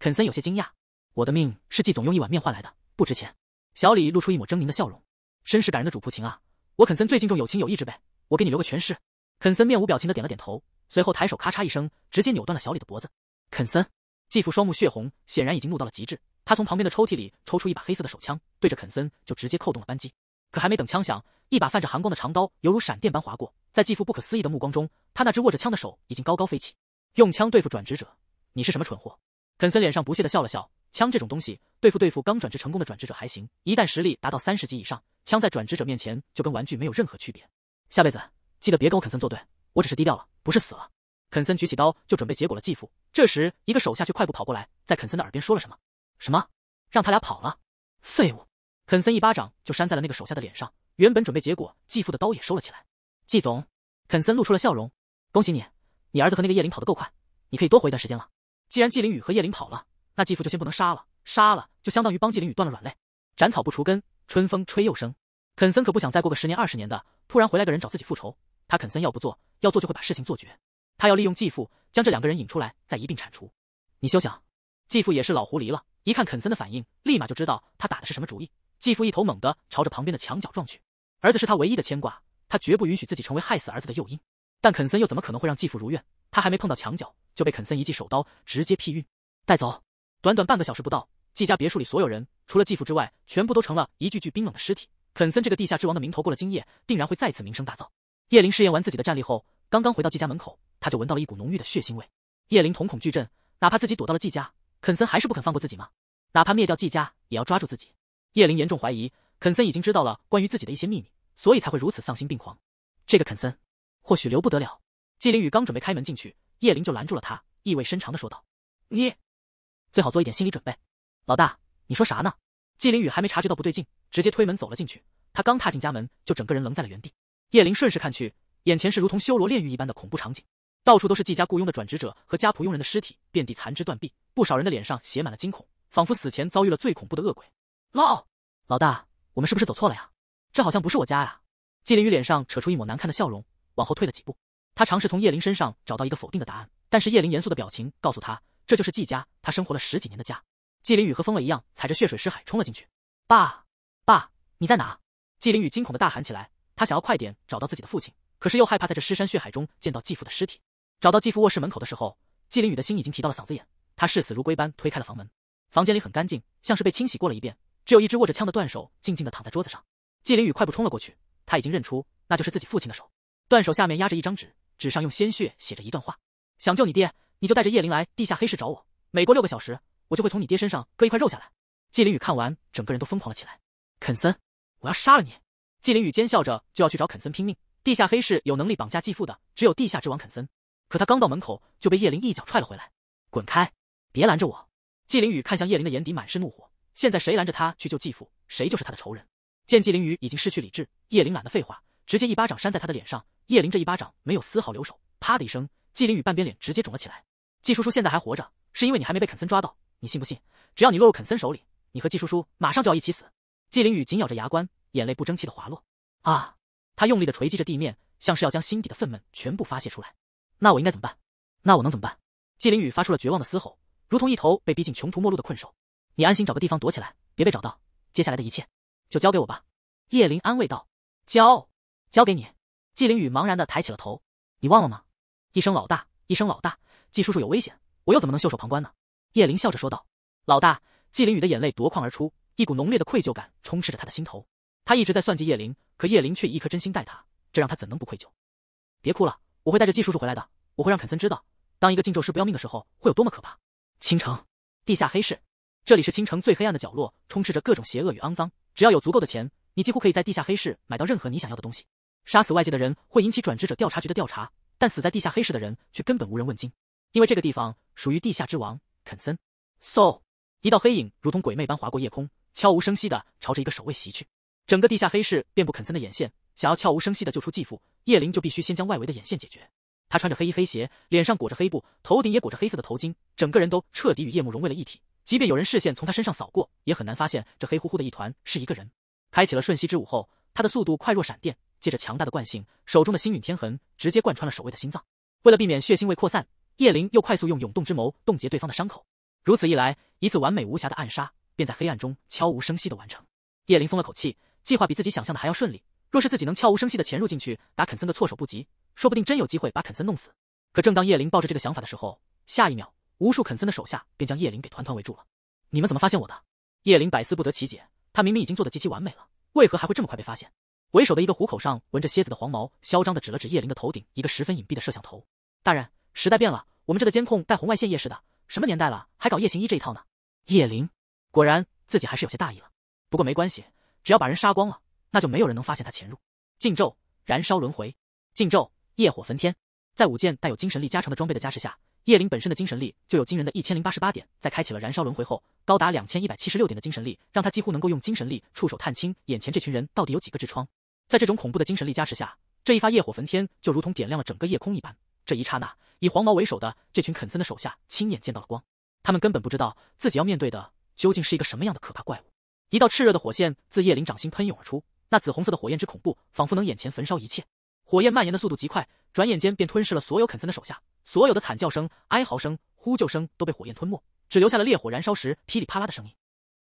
肯森有些惊讶：“我的命是季总用一碗面换来的，不值钱。”小李露出一抹狰狞的笑容：“真是感人的主仆情啊！我肯森最敬重有情有义之辈，我给你留个全尸。”肯森面无表情的点了点头，随后抬手咔嚓一声，直接扭断了小李的脖子。肯森。继父双目血红，显然已经怒到了极致。他从旁边的抽屉里抽出一把黑色的手枪，对着肯森就直接扣动了扳机。可还没等枪响，一把泛着寒光的长刀犹如闪电般划过，在继父不可思议的目光中，他那只握着枪的手已经高高飞起。用枪对付转职者，你是什么蠢货？肯森脸上不屑地笑了笑。枪这种东西，对付对付刚转职成功的转职者还行，一旦实力达到三十级以上，枪在转职者面前就跟玩具没有任何区别。下辈子记得别跟我肯森作对，我只是低调了，不是死了。肯森举起刀就准备结果了继父，这时一个手下却快步跑过来，在肯森的耳边说了什么？什么？让他俩跑了？废物！肯森一巴掌就扇在了那个手下的脸上。原本准备结果继父的刀也收了起来。季总，肯森露出了笑容，恭喜你，你儿子和那个叶灵跑得够快，你可以多活一段时间了。既然季灵宇和叶灵跑了，那继父就先不能杀了，杀了就相当于帮季灵宇断了软肋，斩草不除根，春风吹又生。肯森可不想再过个十年二十年的，突然回来个人找自己复仇。他肯森要不做，要做就会把事情做绝。他要利用继父将这两个人引出来，再一并铲除。你休想！继父也是老狐狸了，一看肯森的反应，立马就知道他打的是什么主意。继父一头猛地朝着旁边的墙角撞去。儿子是他唯一的牵挂，他绝不允许自己成为害死儿子的诱因。但肯森又怎么可能会让继父如愿？他还没碰到墙角，就被肯森一记手刀直接劈晕带走。短短半个小时不到，季家别墅里所有人，除了继父之外，全部都成了一具具冰冷的尸体。肯森这个地下之王的名头，过了今夜，定然会再次名声大噪。叶灵试验完自己的战力后，刚刚回到季家门口。他就闻到了一股浓郁的血腥味，叶灵瞳孔巨震，哪怕自己躲到了纪家，肯森还是不肯放过自己吗？哪怕灭掉纪家，也要抓住自己？叶灵严重怀疑，肯森已经知道了关于自己的一些秘密，所以才会如此丧心病狂。这个肯森或许留不得了。纪灵雨刚准备开门进去，叶灵就拦住了他，意味深长的说道：“你最好做一点心理准备。”老大，你说啥呢？纪灵雨还没察觉到不对劲，直接推门走了进去。他刚踏进家门，就整个人愣在了原地。叶灵顺势看去，眼前是如同修罗炼狱一般的恐怖场景。到处都是季家雇佣的转职者和家仆佣人的尸体，遍地残肢断臂，不少人的脸上写满了惊恐，仿佛死前遭遇了最恐怖的恶鬼。老老大，我们是不是走错了呀？这好像不是我家呀！纪凌雨脸上扯出一抹难看的笑容，往后退了几步。他尝试从叶灵身上找到一个否定的答案，但是叶灵严肃的表情告诉他，这就是季家，他生活了十几年的家。纪凌雨和疯了一样，踩着血水尸海冲了进去。爸，爸，你在哪？纪凌雨惊恐的大喊起来，他想要快点找到自己的父亲，可是又害怕在这尸山血海中见到继父的尸体。找到继父卧室门口的时候，季凌宇的心已经提到了嗓子眼。他视死如归般推开了房门，房间里很干净，像是被清洗过了一遍。只有一只握着枪的断手静静地躺在桌子上。季凌宇快步冲了过去，他已经认出那就是自己父亲的手。断手下面压着一张纸，纸上用鲜血写着一段话：“想救你爹，你就带着叶灵来地下黑市找我。每过六个小时，我就会从你爹身上割一块肉下来。”季凌宇看完整个人都疯狂了起来：“肯森，我要杀了你！”季凌宇奸笑着就要去找肯森拼命。地下黑市有能力绑架继父的，只有地下之王肯森。可他刚到门口，就被叶灵一脚踹了回来，滚开，别拦着我！季灵宇看向叶灵的眼底满是怒火。现在谁拦着他去救继父，谁就是他的仇人。见季灵宇已经失去理智，叶灵懒得废话，直接一巴掌扇在他的脸上。叶灵这一巴掌没有丝毫留手，啪的一声，季灵宇半边脸直接肿了起来。季叔叔现在还活着，是因为你还没被肯森抓到。你信不信？只要你落入肯森手里，你和季叔叔马上就要一起死！季灵宇紧咬着牙关，眼泪不争气的滑落。啊！他用力的锤击着地面，像是要将心底的愤懑全部发泄出来。那我应该怎么办？那我能怎么办？季灵宇发出了绝望的嘶吼，如同一头被逼进穷途末路的困兽。你安心找个地方躲起来，别被找到。接下来的一切就交给我吧。”叶灵安慰道，“交，交给你。”季灵宇茫然的抬起了头，“你忘了吗？”一声老大，一声老大，季叔叔有危险，我又怎么能袖手旁观呢？”叶灵笑着说道。老大，季灵宇的眼泪夺眶而出，一股浓烈的愧疚感充斥着他的心头。他一直在算计叶灵，可叶灵却以一颗真心待他，这让他怎能不愧疚？别哭了。我会带着季叔叔回来的。我会让肯森知道，当一个禁咒师不要命的时候会有多么可怕。青城地下黑市，这里是青城最黑暗的角落，充斥着各种邪恶与肮脏。只要有足够的钱，你几乎可以在地下黑市买到任何你想要的东西。杀死外界的人会引起转职者调查局的调查，但死在地下黑市的人却根本无人问津，因为这个地方属于地下之王肯森。嗖！一道黑影如同鬼魅般划过夜空，悄无声息地朝着一个守卫袭去。整个地下黑市遍布肯森的眼线，想要悄无声息地救出继父。叶灵就必须先将外围的眼线解决。他穿着黑衣黑鞋，脸上裹着黑布，头顶也裹着黑色的头巾，整个人都彻底与夜幕融为了一体。即便有人视线从他身上扫过，也很难发现这黑乎乎的一团是一个人。开启了瞬息之舞后，他的速度快若闪电，借着强大的惯性，手中的星陨天痕直接贯穿了守卫的心脏。为了避免血腥味扩散，叶灵又快速用涌动之眸冻结对方的伤口。如此一来，一次完美无瑕的暗杀便在黑暗中悄无声息的完成。叶灵松了口气，计划比自己想象的还要顺利。若是自己能悄无声息的潜入进去，打肯森的措手不及，说不定真有机会把肯森弄死。可正当叶林抱着这个想法的时候，下一秒，无数肯森的手下便将叶林给团团围住了。你们怎么发现我的？叶林百思不得其解，他明明已经做的极其完美了，为何还会这么快被发现？为首的一个虎口上纹着蝎子的黄毛，嚣张的指了指叶林的头顶一个十分隐蔽的摄像头。大人，时代变了，我们这的监控带红外线夜视的，什么年代了，还搞夜行衣这一套呢？叶林，果然自己还是有些大意了。不过没关系，只要把人杀光了。那就没有人能发现他潜入。禁咒燃烧轮回，禁咒业火焚天。在五件带有精神力加成的装备的加持下，叶灵本身的精神力就有惊人的一千零八十八点。在开启了燃烧轮回后，高达两千一百七十六点的精神力，让他几乎能够用精神力触手探清眼前这群人到底有几个痔疮。在这种恐怖的精神力加持下，这一发业火焚天就如同点亮了整个夜空一般。这一刹那，以黄毛为首的这群肯森的手下亲眼见到了光，他们根本不知道自己要面对的究竟是一个什么样的可怕怪物。一道炽热的火线自叶灵掌心喷涌而出。那紫红色的火焰之恐怖，仿佛能眼前焚烧一切。火焰蔓延的速度极快，转眼间便吞噬了所有肯森的手下。所有的惨叫声、哀嚎声、呼救声都被火焰吞没，只留下了烈火燃烧时噼里啪啦的声音。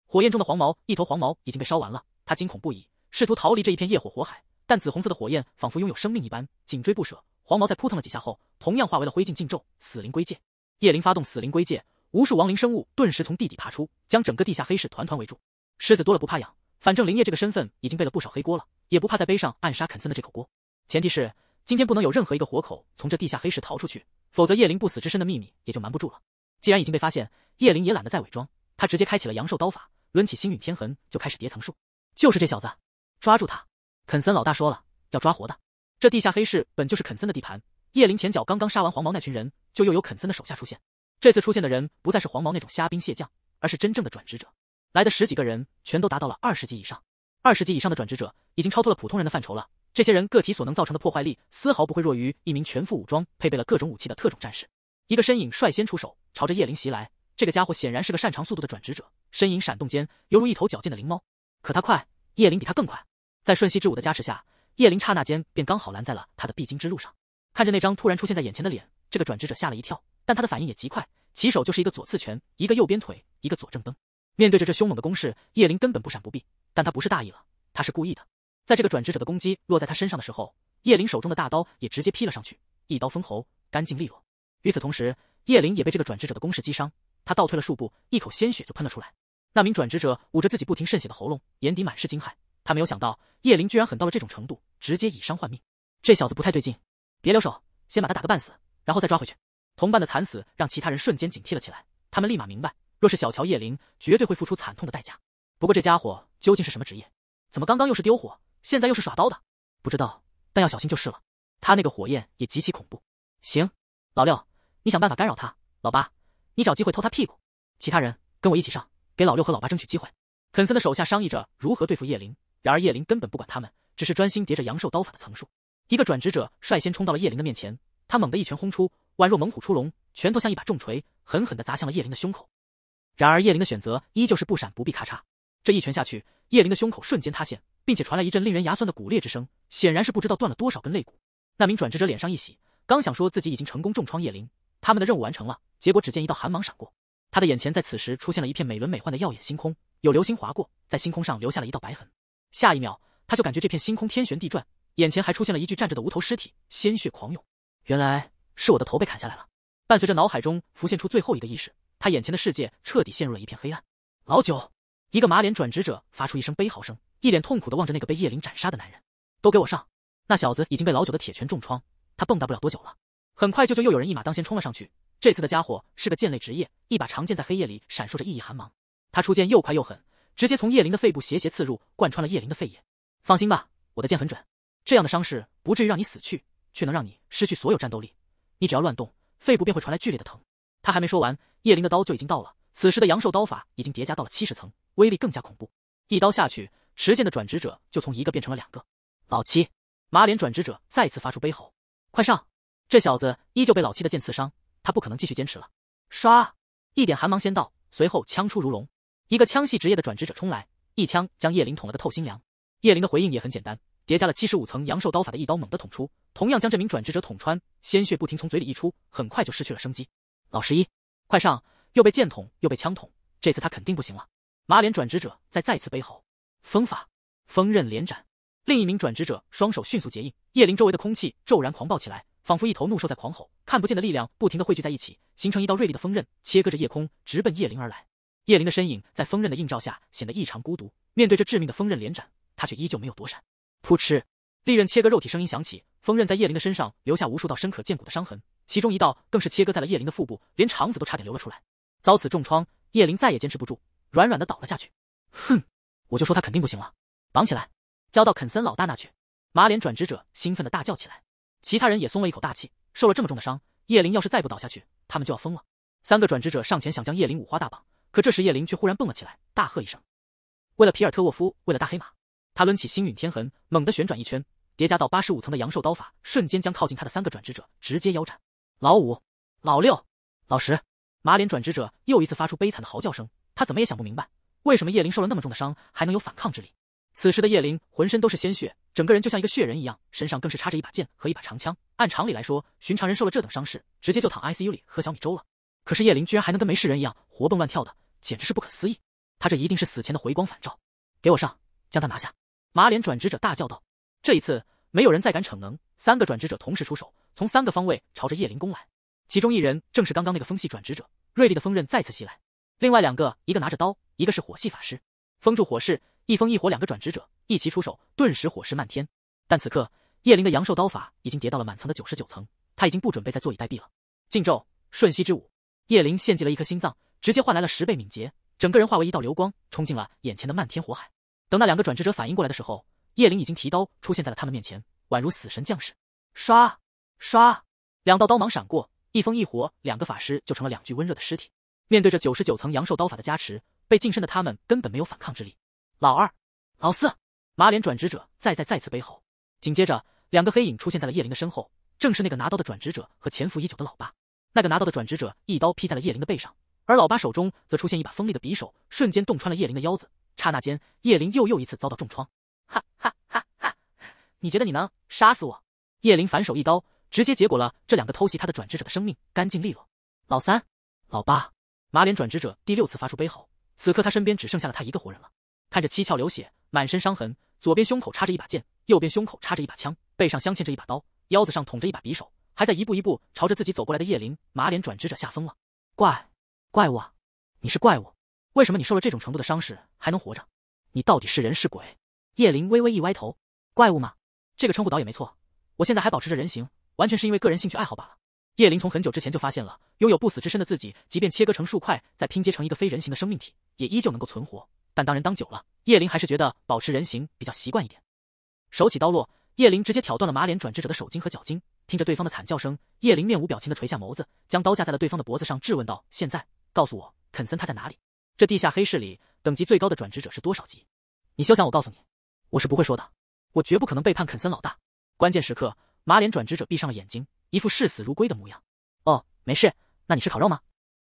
火焰中的黄毛，一头黄毛已经被烧完了。他惊恐不已，试图逃离这一片烈火火海，但紫红色的火焰仿佛拥有生命一般，紧追不舍。黄毛在扑腾了几下后，同样化为了灰烬。禁咒死灵归界，叶灵发动死灵归界，无数亡灵生物顿时从地底爬出，将整个地下黑市团团围住。虱子多了不怕痒。反正林业这个身份已经背了不少黑锅了，也不怕再背上暗杀肯森的这口锅。前提是今天不能有任何一个活口从这地下黑市逃出去，否则叶灵不死之身的秘密也就瞒不住了。既然已经被发现，叶灵也懒得再伪装，他直接开启了阳寿刀法，抡起星陨天痕就开始叠层术。就是这小子，抓住他！肯森老大说了，要抓活的。这地下黑市本就是肯森的地盘，叶灵前脚刚刚杀完黄毛那群人，就又有肯森的手下出现。这次出现的人不再是黄毛那种虾兵蟹将，而是真正的转职者。来的十几个人全都达到了二十级以上。二十级以上的转职者已经超脱了普通人的范畴了。这些人个体所能造成的破坏力丝毫不会弱于一名全副武装、配备了各种武器的特种战士。一个身影率先出手，朝着叶灵袭来。这个家伙显然是个擅长速度的转职者，身影闪动间犹如一头矫健的灵猫。可他快，叶灵比他更快。在瞬息之舞的加持下，叶灵刹那间便刚好拦在了他的必经之路上。看着那张突然出现在眼前的脸，这个转职者吓了一跳，但他的反应也极快，起手就是一个左刺拳，一个右边腿，一个左正蹬。面对着这凶猛的攻势，叶林根本不闪不避，但他不是大意了，他是故意的。在这个转职者的攻击落在他身上的时候，叶林手中的大刀也直接劈了上去，一刀封喉，干净利落。与此同时，叶林也被这个转职者的攻势击伤，他倒退了数步，一口鲜血就喷了出来。那名转职者捂着自己不停渗血的喉咙，眼底满是惊骇。他没有想到叶林居然狠到了这种程度，直接以伤换命。这小子不太对劲，别留手，先把他打个半死，然后再抓回去。同伴的惨死让其他人瞬间警惕了起来，他们立马明白。若是小瞧叶灵，绝对会付出惨痛的代价。不过这家伙究竟是什么职业？怎么刚刚又是丢火，现在又是耍刀的？不知道，但要小心就是了。他那个火焰也极其恐怖。行，老六，你想办法干扰他；老八，你找机会偷他屁股。其他人跟我一起上，给老六和老八争取机会。肯森的手下商议着如何对付叶灵，然而叶灵根本不管他们，只是专心叠着阳寿刀法的层数。一个转职者率先冲到了叶灵的面前，他猛地一拳轰出，宛若猛虎出笼，拳头像一把重锤，狠狠的砸向了叶灵的胸口。然而叶灵的选择依旧是不闪不避，咔嚓，这一拳下去，叶灵的胸口瞬间塌陷，并且传来一阵令人牙酸的骨裂之声，显然是不知道断了多少根肋骨。那名转职者脸上一喜，刚想说自己已经成功重创叶灵，他们的任务完成了，结果只见一道寒芒闪过，他的眼前在此时出现了一片美轮美奂的耀眼星空，有流星划过，在星空上留下了一道白痕。下一秒，他就感觉这片星空天旋地转，眼前还出现了一具站着的无头尸体，鲜血狂涌。原来是我的头被砍下来了，伴随着脑海中浮现出最后一个意识。他眼前的世界彻底陷入了一片黑暗。老九，一个马脸转职者发出一声悲嚎声，一脸痛苦的望着那个被叶灵斩杀的男人。都给我上！那小子已经被老九的铁拳重创，他蹦跶不了多久了。很快就就又有人一马当先冲了上去。这次的家伙是个剑类职业，一把长剑在黑夜里闪烁着熠熠寒芒。他出剑又快又狠，直接从叶灵的肺部斜斜刺入，贯穿了叶灵的肺叶。放心吧，我的剑很准，这样的伤势不至于让你死去，却能让你失去所有战斗力。你只要乱动，肺部便会传来剧烈的疼。他还没说完。叶林的刀就已经到了，此时的阳寿刀法已经叠加到了七十层，威力更加恐怖。一刀下去，持剑的转职者就从一个变成了两个。老七，马脸转职者再次发出悲吼：“快上！”这小子依旧被老七的剑刺伤，他不可能继续坚持了。唰，一点寒芒先到，随后枪出如龙。一个枪系职业的转职者冲来，一枪将叶林捅了个透心凉。叶林的回应也很简单，叠加了七十五层阳寿刀法的一刀猛地捅出，同样将这名转职者捅穿，鲜血不停从嘴里溢出，很快就失去了生机。老十一。快上！又被箭捅，又被枪捅，这次他肯定不行了。马脸转职者再再次悲吼，风法，风刃连斩。另一名转职者双手迅速结印，叶灵周围的空气骤然狂暴起来，仿佛一头怒兽在狂吼，看不见的力量不停的汇聚在一起，形成一道锐利的风刃，切割着夜空，直奔叶灵而来。叶灵的身影在风刃的映照下显得异常孤独，面对这致命的风刃连斩，他却依旧没有躲闪。扑哧，利刃切割肉体声音响起，风刃在叶灵的身上留下无数道深可见骨的伤痕。其中一道更是切割在了叶林的腹部，连肠子都差点流了出来。遭此重创，叶林再也坚持不住，软软的倒了下去。哼，我就说他肯定不行了！绑起来，交到肯森老大那去！马脸转职者兴奋的大叫起来，其他人也松了一口大气。受了这么重的伤，叶林要是再不倒下去，他们就要疯了。三个转职者上前想将叶林五花大绑，可这时叶林却忽然蹦了起来，大喝一声：“为了皮尔特沃夫，为了大黑马！”他抡起星陨天痕，猛地旋转一圈，叠加到八十五层的阳寿刀法，瞬间将靠近他的三个转职者直接腰斩。老五、老六、老十，马脸转职者又一次发出悲惨的嚎叫声。他怎么也想不明白，为什么叶灵受了那么重的伤还能有反抗之力。此时的叶灵浑身都是鲜血，整个人就像一个血人一样，身上更是插着一把剑和一把长枪。按常理来说，寻常人受了这等伤势，直接就躺 ICU 里喝小米粥了。可是叶灵居然还能跟没事人一样活蹦乱跳的，简直是不可思议！他这一定是死前的回光返照。给我上，将他拿下！马脸转职者大叫道。这一次，没有人再敢逞能，三个转职者同时出手。从三个方位朝着叶灵攻来，其中一人正是刚刚那个风系转职者，锐利的风刃再次袭来。另外两个，一个拿着刀，一个是火系法师，封住火势。一风一火两个转职者一齐出手，顿时火势漫天。但此刻叶灵的阳寿刀法已经叠到了满层的九十九层，他已经不准备再坐以待毙了。禁咒瞬息之舞，叶灵献祭了一颗心脏，直接换来了十倍敏捷，整个人化为一道流光，冲进了眼前的漫天火海。等那两个转职者反应过来的时候，叶灵已经提刀出现在了他们面前，宛如死神降世，唰！唰！两道刀芒闪过，一风一火，两个法师就成了两具温热的尸体。面对着九十九层阳寿刀法的加持，被近身的他们根本没有反抗之力。老二、老四，马脸转职者再再再次悲吼。紧接着，两个黑影出现在了叶灵的身后，正是那个拿刀的转职者和潜伏已久的老八。那个拿刀的转职者一刀劈在了叶灵的背上，而老八手中则出现一把锋利的匕首，瞬间洞穿了叶灵的腰子。刹那间，叶灵又又一次遭到重创。哈哈哈哈！你觉得你能杀死我？叶灵反手一刀。直接结果了这两个偷袭他的转职者的生命，干净利落。老三、老八，马脸转职者第六次发出悲吼。此刻他身边只剩下了他一个活人了。看着七窍流血、满身伤痕，左边胸口插着一把剑，右边胸口插着一把枪，背上镶嵌着一把刀，腰子上捅着一把匕首，还在一步一步朝着自己走过来的叶灵，马脸转职者吓疯了。怪怪物啊！你是怪物？为什么你受了这种程度的伤势还能活着？你到底是人是鬼？叶灵微微一歪头，怪物吗？这个称呼倒也没错。我现在还保持着人形。完全是因为个人兴趣爱好罢了。叶灵从很久之前就发现了，拥有不死之身的自己，即便切割成数块，再拼接成一个非人形的生命体，也依旧能够存活。但当人当久了，叶灵还是觉得保持人形比较习惯一点。手起刀落，叶灵直接挑断了马脸转职者的手筋和脚筋，听着对方的惨叫声，叶灵面无表情的垂下眸子，将刀架在了对方的脖子上，质问道：“现在告诉我，肯森他在哪里？这地下黑市里，等级最高的转职者是多少级？你休想我告诉你，我是不会说的，我绝不可能背叛肯森老大。关键时刻。”马脸转职者闭上了眼睛，一副视死如归的模样。哦，没事。那你吃烤肉吗？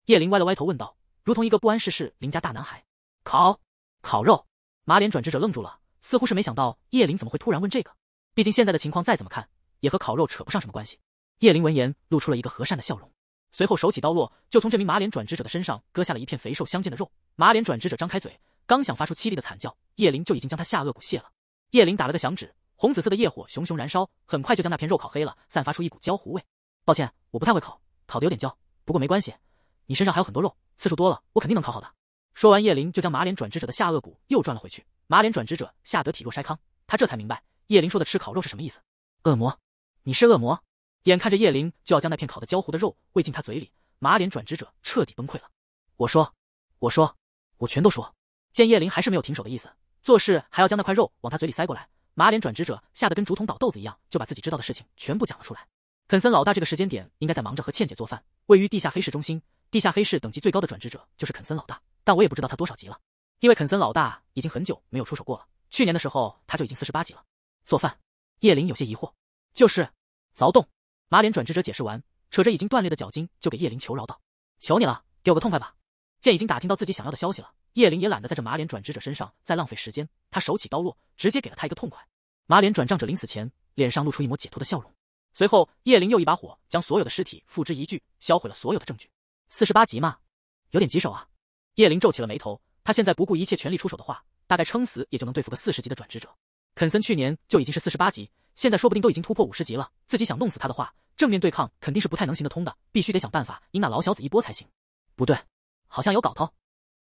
叶林歪了歪头问道，如同一个不谙世事邻家大男孩。烤烤肉？马脸转职者愣住了，似乎是没想到叶林怎么会突然问这个。毕竟现在的情况再怎么看，也和烤肉扯不上什么关系。叶林闻言露出了一个和善的笑容，随后手起刀落，就从这名马脸转职者的身上割下了一片肥瘦相间的肉。马脸转职者张开嘴，刚想发出凄厉的惨叫，叶林就已经将他下颚骨卸了。叶林打了个响指。红紫色的业火熊熊燃烧，很快就将那片肉烤黑了，散发出一股焦糊味。抱歉，我不太会烤，烤的有点焦，不过没关系，你身上还有很多肉，次数多了，我肯定能烤好的。说完，叶灵就将马脸转职者的下颚骨又转了回去。马脸转职者吓得体若筛糠，他这才明白叶灵说的吃烤肉是什么意思。恶魔，你是恶魔！眼看着叶灵就要将那片烤的焦糊的肉喂进他嘴里，马脸转职者彻底崩溃了。我说，我说，我全都说。见叶灵还是没有停手的意思，做事还要将那块肉往他嘴里塞过来。马脸转职者吓得跟竹筒倒豆子一样，就把自己知道的事情全部讲了出来。肯森老大这个时间点应该在忙着和倩姐做饭。位于地下黑市中心，地下黑市等级最高的转职者就是肯森老大，但我也不知道他多少级了，因为肯森老大已经很久没有出手过了。去年的时候他就已经四十八级了。做饭？叶林有些疑惑。就是凿洞。马脸转职者解释完，扯着已经断裂的脚筋就给叶林求饶道：“求你了，给我个痛快吧！”见已经打听到自己想要的消息了。叶灵也懒得在这马脸转职者身上再浪费时间，他手起刀落，直接给了他一个痛快。马脸转账者临死前脸上露出一抹解脱的笑容。随后，叶灵又一把火将所有的尸体付之一炬，销毁了所有的证据。四十八级嘛，有点棘手啊。叶灵皱起了眉头，他现在不顾一切全力出手的话，大概撑死也就能对付个四十级的转职者。肯森去年就已经是四十八级，现在说不定都已经突破五十级了。自己想弄死他的话，正面对抗肯定是不太能行得通的，必须得想办法阴那老小子一波才行。不对，好像有搞头。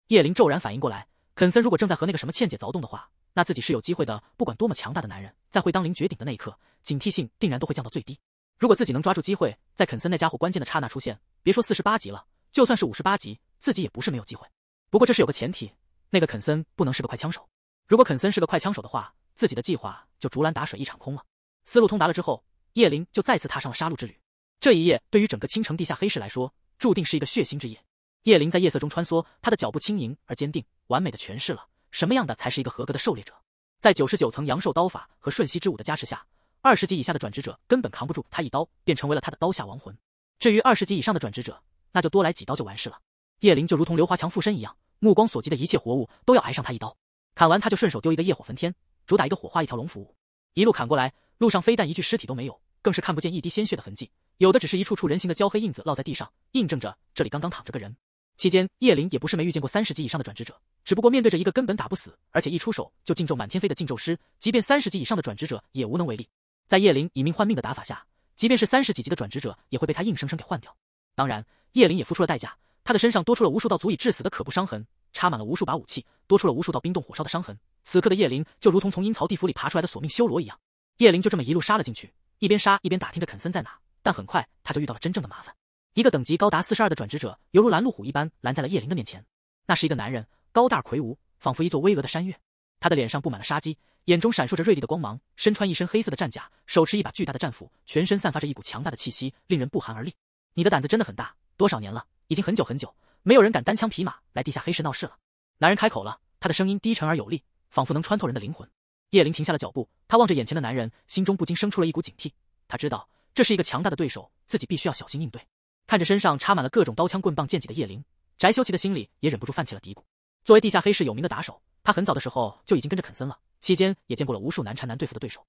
叶灵骤然反应过来，肯森如果正在和那个什么倩姐凿洞的话，那自己是有机会的。不管多么强大的男人，在会当凌绝顶的那一刻，警惕性定然都会降到最低。如果自己能抓住机会，在肯森那家伙关键的刹那出现，别说四十八级了，就算是五十八级，自己也不是没有机会。不过这是有个前提，那个肯森不能是个快枪手。如果肯森是个快枪手的话，自己的计划就竹篮打水一场空了。思路通达了之后，叶灵就再次踏上了杀戮之旅。这一夜，对于整个青城地下黑市来说，注定是一个血腥之夜。叶林在夜色中穿梭，他的脚步轻盈而坚定，完美的诠释了什么样的才是一个合格的狩猎者。在九十九层阳寿刀法和瞬息之舞的加持下，二十级以下的转职者根本扛不住他一刀，便成为了他的刀下亡魂。至于二十级以上的转职者，那就多来几刀就完事了。叶林就如同刘华强附身一样，目光所及的一切活物都要挨上他一刀，砍完他就顺手丢一个烈火焚天，主打一个火化一条龙服务。一路砍过来，路上非但一具尸体都没有，更是看不见一滴鲜血的痕迹，有的只是一处处人形的焦黑印子落在地上，印证着这里刚刚躺着个人。期间，叶灵也不是没遇见过三十级以上的转职者，只不过面对着一个根本打不死，而且一出手就禁咒满天飞的禁咒师，即便三十级以上的转职者也无能为力。在叶灵以命换命的打法下，即便是三十几级的转职者也会被他硬生生给换掉。当然，叶灵也付出了代价，他的身上多出了无数道足以致死的可怖伤痕，插满了无数把武器，多出了无数道冰冻火烧的伤痕。此刻的叶灵就如同从阴曹地府里爬出来的索命修罗一样。叶灵就这么一路杀了进去，一边杀一边打听着肯森在哪，但很快他就遇到了真正的麻烦。一个等级高达四十二的转职者，犹如拦路虎一般拦在了叶灵的面前。那是一个男人，高大魁梧，仿佛一座巍峨的山岳。他的脸上布满了杀机，眼中闪烁着锐利的光芒，身穿一身黑色的战甲，手持一把巨大的战斧，全身散发着一股强大的气息，令人不寒而栗。你的胆子真的很大，多少年了，已经很久很久，没有人敢单枪匹马来地下黑市闹事了。男人开口了，他的声音低沉而有力，仿佛能穿透人的灵魂。叶灵停下了脚步，他望着眼前的男人，心中不禁生出了一股警惕。他知道这是一个强大的对手，自己必须要小心应对。看着身上插满了各种刀枪棍棒剑戟的叶灵，翟修齐的心里也忍不住泛起了嘀咕。作为地下黑市有名的打手，他很早的时候就已经跟着肯森了，期间也见过了无数难缠难对付的对手。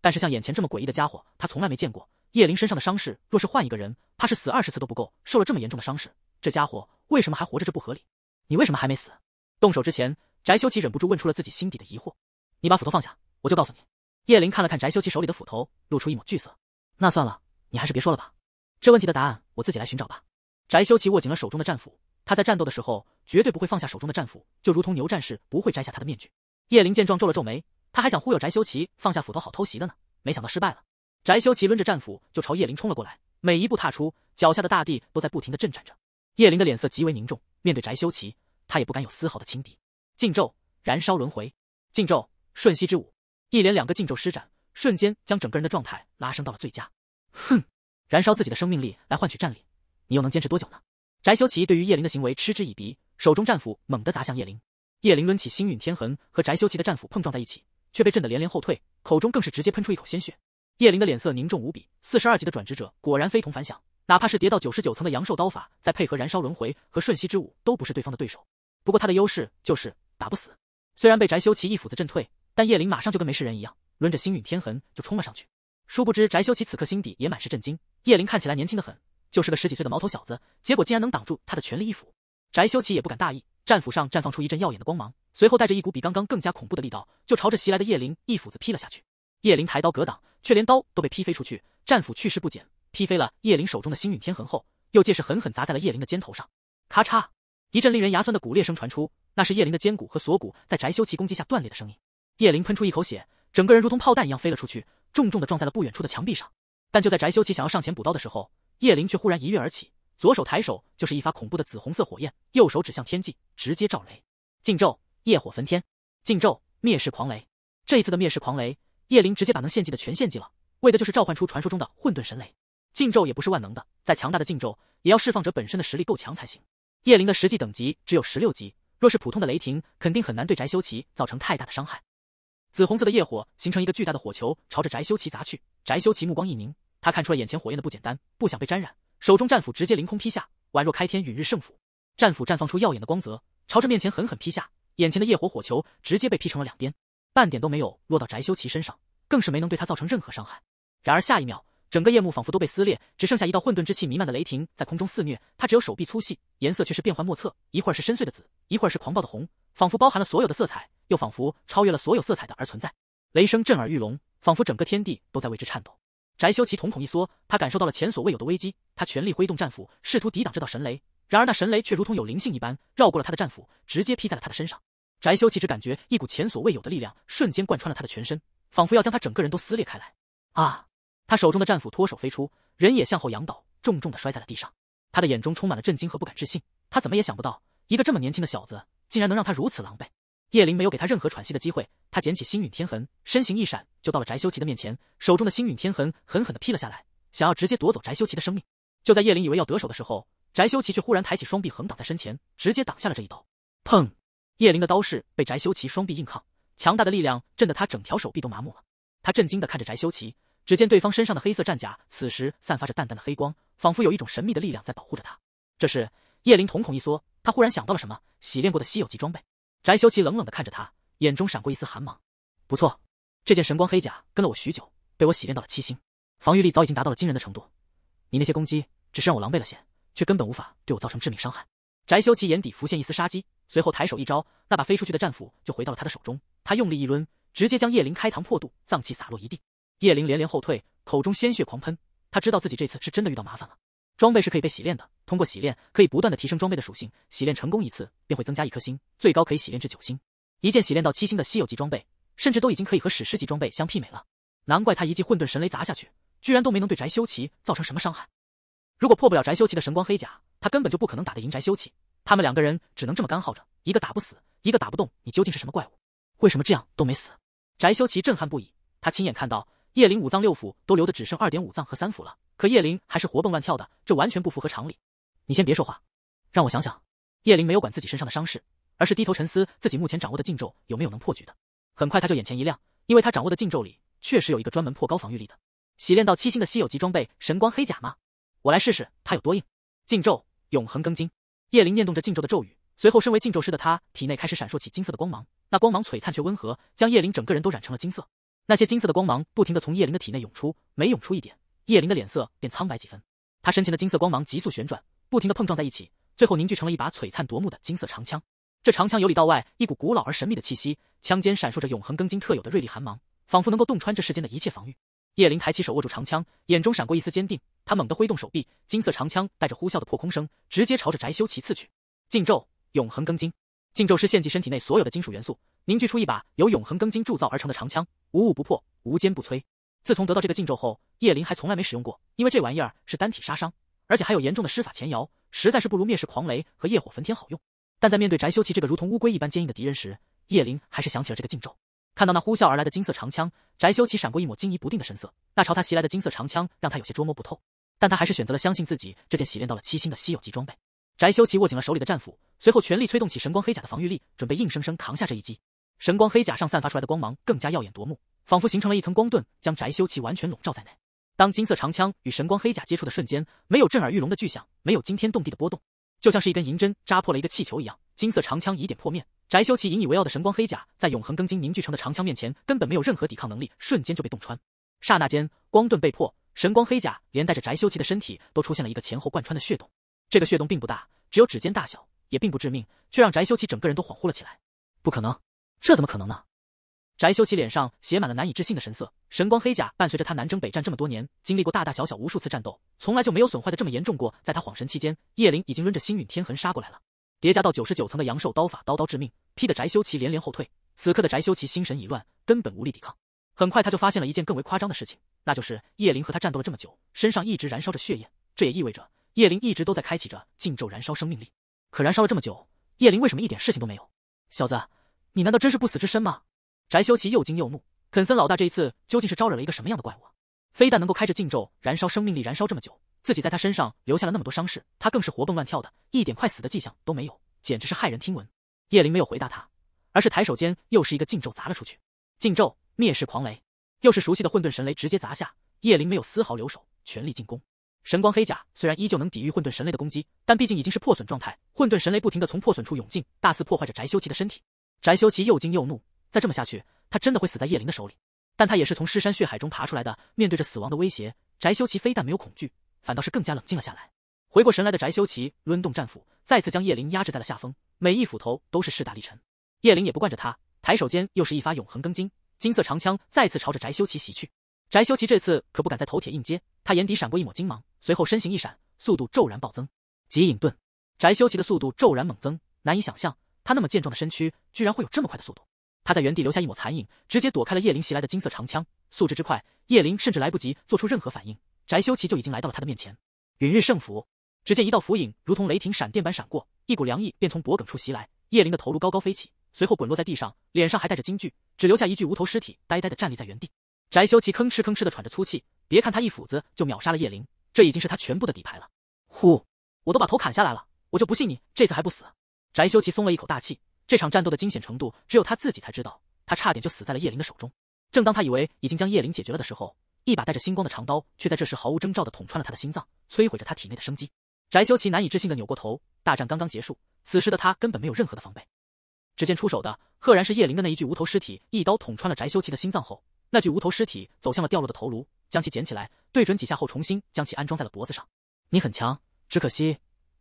但是像眼前这么诡异的家伙，他从来没见过。叶灵身上的伤势，若是换一个人，怕是死二十次都不够。受了这么严重的伤势，这家伙为什么还活着？这不合理。你为什么还没死？动手之前，翟修齐忍不住问出了自己心底的疑惑。你把斧头放下，我就告诉你。叶灵看了看翟修齐手里的斧头，露出一抹惧色。那算了，你还是别说了吧。这问题的答案我自己来寻找吧。翟修齐握紧了手中的战斧，他在战斗的时候绝对不会放下手中的战斧，就如同牛战士不会摘下他的面具。叶灵见状皱了皱眉，他还想忽悠翟修齐放下斧头好偷袭的呢，没想到失败了。翟修齐抡着战斧就朝叶灵冲了过来，每一步踏出，脚下的大地都在不停的震颤着。叶灵的脸色极为凝重，面对翟修齐，他也不敢有丝毫的轻敌。禁咒燃烧轮回，禁咒瞬息之舞，一连两个禁咒施展，瞬间将整个人的状态拉升到了最佳。哼！燃烧自己的生命力来换取战力，你又能坚持多久呢？翟修齐对于叶灵的行为嗤之以鼻，手中战斧猛地砸向叶灵。叶灵抡起星陨天痕和翟修齐的战斧碰撞在一起，却被震得连连后退，口中更是直接喷出一口鲜血。叶灵的脸色凝重无比，四十二级的转职者果然非同凡响，哪怕是叠到九十九层的阳寿刀法，再配合燃烧轮回和瞬息之舞，都不是对方的对手。不过他的优势就是打不死。虽然被翟修齐一斧子震退，但叶灵马上就跟没事人一样，抡着星陨天痕就冲了上去。殊不知，翟修齐此刻心底也满是震惊。叶灵看起来年轻的很，就是个十几岁的毛头小子，结果竟然能挡住他的全力一斧。翟修齐也不敢大意，战斧上绽放出一阵耀眼的光芒，随后带着一股比刚刚更加恐怖的力道，就朝着袭来的叶林一斧子劈了下去。叶林抬刀格挡，却连刀都被劈飞出去。战斧去势不减，劈飞了叶林手中的星陨天痕后，又借势狠狠砸在了叶林的肩头上。咔嚓，一阵令人牙酸的骨裂声传出，那是叶林的肩骨和锁骨在翟修齐攻击下断裂的声音。叶林喷出一口血，整个人如同炮弹一样飞了出去。重重的撞在了不远处的墙壁上，但就在翟修齐想要上前补刀的时候，叶灵却忽然一跃而起，左手抬手就是一发恐怖的紫红色火焰，右手指向天际，直接照雷禁咒，业火焚天禁咒，灭世狂雷。这一次的灭世狂雷，叶灵直接把能献祭的全献祭了，为的就是召唤出传说中的混沌神雷。禁咒也不是万能的，再强大的禁咒，也要释放者本身的实力够强才行。叶灵的实际等级只有十六级，若是普通的雷霆，肯定很难对翟修齐造成太大的伤害。紫红色的业火形成一个巨大的火球，朝着翟修齐砸去。翟修齐目光一凝，他看出了眼前火焰的不简单，不想被沾染，手中战斧直接凌空劈下，宛若开天陨日圣斧。战斧绽放出耀眼的光泽，朝着面前狠狠劈下，眼前的业火火球直接被劈成了两边，半点都没有落到翟修齐身上，更是没能对他造成任何伤害。然而下一秒，整个夜幕仿佛都被撕裂，只剩下一道混沌之气弥漫的雷霆在空中肆虐。他只有手臂粗细，颜色却是变幻莫测，一会儿是深邃的紫，一会儿是狂暴的红，仿佛包含了所有的色彩，又仿佛超越了所有色彩的而存在。雷声震耳欲聋，仿佛整个天地都在为之颤抖。翟修齐瞳孔一缩，他感受到了前所未有的危机。他全力挥动战斧，试图抵挡这道神雷，然而那神雷却如同有灵性一般，绕过了他的战斧，直接劈在了他的身上。翟修齐只感觉一股前所未有的力量瞬间贯穿了他的全身，仿佛要将他整个人都撕裂开来。啊！他手中的战斧脱手飞出，人也向后仰倒，重重的摔在了地上。他的眼中充满了震惊和不敢置信，他怎么也想不到，一个这么年轻的小子，竟然能让他如此狼狈。叶灵没有给他任何喘息的机会，他捡起星陨天痕，身形一闪就到了翟修齐的面前，手中的星陨天痕狠狠地劈了下来，想要直接夺走翟修齐的生命。就在叶灵以为要得手的时候，翟修齐却忽然抬起双臂横挡在身前，直接挡下了这一刀。砰！叶灵的刀势被翟修齐双臂硬抗，强大的力量震得他整条手臂都麻木了。他震惊的看着翟修齐。只见对方身上的黑色战甲此时散发着淡淡的黑光，仿佛有一种神秘的力量在保护着他。这时，叶灵瞳孔一缩，他忽然想到了什么，洗练过的稀有级装备。翟修齐冷冷的看着他，眼中闪过一丝寒芒。不错，这件神光黑甲跟了我许久，被我洗练到了七星，防御力早已经达到了惊人的程度。你那些攻击只是让我狼狈了些，却根本无法对我造成致命伤害。翟修齐眼底浮现一丝杀机，随后抬手一招，那把飞出去的战斧就回到了他的手中。他用力一抡，直接将叶灵开膛破肚，脏器洒落一地。叶灵连连后退，口中鲜血狂喷。他知道自己这次是真的遇到麻烦了。装备是可以被洗炼的，通过洗炼可以不断的提升装备的属性。洗炼成功一次便会增加一颗星，最高可以洗炼至九星。一件洗炼到七星的稀有级装备，甚至都已经可以和史诗级装备相媲美了。难怪他一记混沌神雷砸下去，居然都没能对翟修齐造成什么伤害。如果破不了翟修齐的神光黑甲，他根本就不可能打得赢翟修齐。他们两个人只能这么干耗着，一个打不死，一个打不动。你究竟是什么怪物？为什么这样都没死？翟修齐震撼不已，他亲眼看到。叶灵五脏六腑都流的只剩二点五脏和三腑了，可叶灵还是活蹦乱跳的，这完全不符合常理。你先别说话，让我想想。叶灵没有管自己身上的伤势，而是低头沉思自己目前掌握的禁咒有没有能破局的。很快他就眼前一亮，因为他掌握的禁咒里确实有一个专门破高防御力的，洗炼到七星的稀有级装备神光黑甲吗？我来试试它有多硬。禁咒永恒庚金，叶灵念动着禁咒的咒语，随后身为禁咒师的他体内开始闪烁起金色的光芒，那光芒璀璨却温和，将叶灵整个人都染成了金色。那些金色的光芒不停地从叶灵的体内涌出，每涌出一点，叶灵的脸色便苍白几分。他身前的金色光芒急速旋转，不停地碰撞在一起，最后凝聚成了一把璀璨夺目的金色长枪。这长枪由里到外一股古老而神秘的气息，枪尖闪烁着永恒庚金特有的锐利寒芒，仿佛能够洞穿这世间的一切防御。叶灵抬起手握住长枪，眼中闪过一丝坚定。他猛地挥动手臂，金色长枪带着呼啸的破空声，直接朝着翟修齐刺去。禁咒永恒庚金，禁咒师献祭身体内所有的金属元素，凝聚出一把由永恒庚金铸造而成的长枪。无物不破，无坚不摧。自从得到这个禁咒后，叶林还从来没使用过，因为这玩意儿是单体杀伤，而且还有严重的施法前摇，实在是不如灭世狂雷和业火焚天好用。但在面对翟修齐这个如同乌龟一般坚硬的敌人时，叶林还是想起了这个禁咒。看到那呼啸而来的金色长枪，翟修齐闪过一抹惊疑不定的神色。那朝他袭来的金色长枪让他有些捉摸不透，但他还是选择了相信自己这件洗练到了七星的稀有级装备。翟修齐握紧了手里的战斧，随后全力催动起神光黑甲的防御力，准备硬生生扛下这一击。神光黑甲上散发出来的光芒更加耀眼夺目，仿佛形成了一层光盾，将翟修齐完全笼罩在内。当金色长枪与神光黑甲接触的瞬间，没有震耳欲聋的巨响，没有惊天动地的波动，就像是一根银针扎破了一个气球一样。金色长枪以点破面，翟修齐引以为傲的神光黑甲，在永恒庚金凝聚成的长枪面前，根本没有任何抵抗能力，瞬间就被洞穿。刹那间，光盾被破，神光黑甲连带着翟修齐的身体都出现了一个前后贯穿的血洞。这个血洞并不大，只有指尖大小，也并不致命，却让翟修齐整个人都恍惚了起来。不可能！这怎么可能呢？翟修齐脸上写满了难以置信的神色。神光黑甲伴随着他南征北战这么多年，经历过大大小小无数次战斗，从来就没有损坏的这么严重过。在他恍神期间，叶灵已经抡着星陨天痕杀过来了，叠加到九十九层的阳寿刀法，刀刀致命，劈得翟修齐连连后退。此刻的翟修齐心神已乱，根本无力抵抗。很快，他就发现了一件更为夸张的事情，那就是叶灵和他战斗了这么久，身上一直燃烧着血液，这也意味着叶灵一直都在开启着禁咒燃烧生命力。可燃烧了这么久，叶灵为什么一点事情都没有？小子！你难道真是不死之身吗？翟修齐又惊又怒，肯森老大这一次究竟是招惹了一个什么样的怪物非但能够开着禁咒燃烧生命力燃烧这么久，自己在他身上留下了那么多伤势，他更是活蹦乱跳的，一点快死的迹象都没有，简直是骇人听闻。叶灵没有回答他，而是抬手间又是一个禁咒砸了出去，禁咒灭世狂雷，又是熟悉的混沌神雷直接砸下。叶灵没有丝毫留手，全力进攻。神光黑甲虽然依旧能抵御混沌神雷的攻击，但毕竟已经是破损状态，混沌神雷不停的从破损处涌进，大肆破坏着翟修齐的身体。翟修齐又惊又怒，再这么下去，他真的会死在叶灵的手里。但他也是从尸山血海中爬出来的，面对着死亡的威胁，翟修齐非但没有恐惧，反倒是更加冷静了下来。回过神来的翟修齐抡动战斧，再次将叶灵压制在了下风，每一斧头都是势大力沉。叶灵也不惯着他，抬手间又是一发永恒庚金金色长枪再次朝着翟修齐袭去。翟修齐这次可不敢再头铁硬接，他眼底闪过一抹金芒，随后身形一闪，速度骤然暴增。极影遁，翟修齐的速度骤然猛增，难以想象。他那么健壮的身躯，居然会有这么快的速度。他在原地留下一抹残影，直接躲开了叶灵袭来的金色长枪，素质之快，叶灵甚至来不及做出任何反应，翟修齐就已经来到了他的面前。陨日圣斧，只见一道符影如同雷霆闪电般闪过，一股凉意便从脖颈处袭来，叶灵的头颅高高飞起，随后滚落在地上，脸上还带着惊惧，只留下一具无头尸体呆呆地站立在原地。翟修齐吭哧吭哧地喘着粗气，别看他一斧子就秒杀了叶灵，这已经是他全部的底牌了。呼，我都把头砍下来了，我就不信你这次还不死。翟修齐松了一口大气，这场战斗的惊险程度只有他自己才知道，他差点就死在了叶灵的手中。正当他以为已经将叶灵解决了的时候，一把带着星光的长刀却在这时毫无征兆的捅穿了他的心脏，摧毁着他体内的生机。翟修齐难以置信的扭过头，大战刚刚结束，此时的他根本没有任何的防备。只见出手的赫然是叶灵的那一具无头尸体，一刀捅穿了翟修齐的心脏后，那具无头尸体走向了掉落的头颅，将其捡起来，对准几下后，重新将其安装在了脖子上。你很强，只可惜，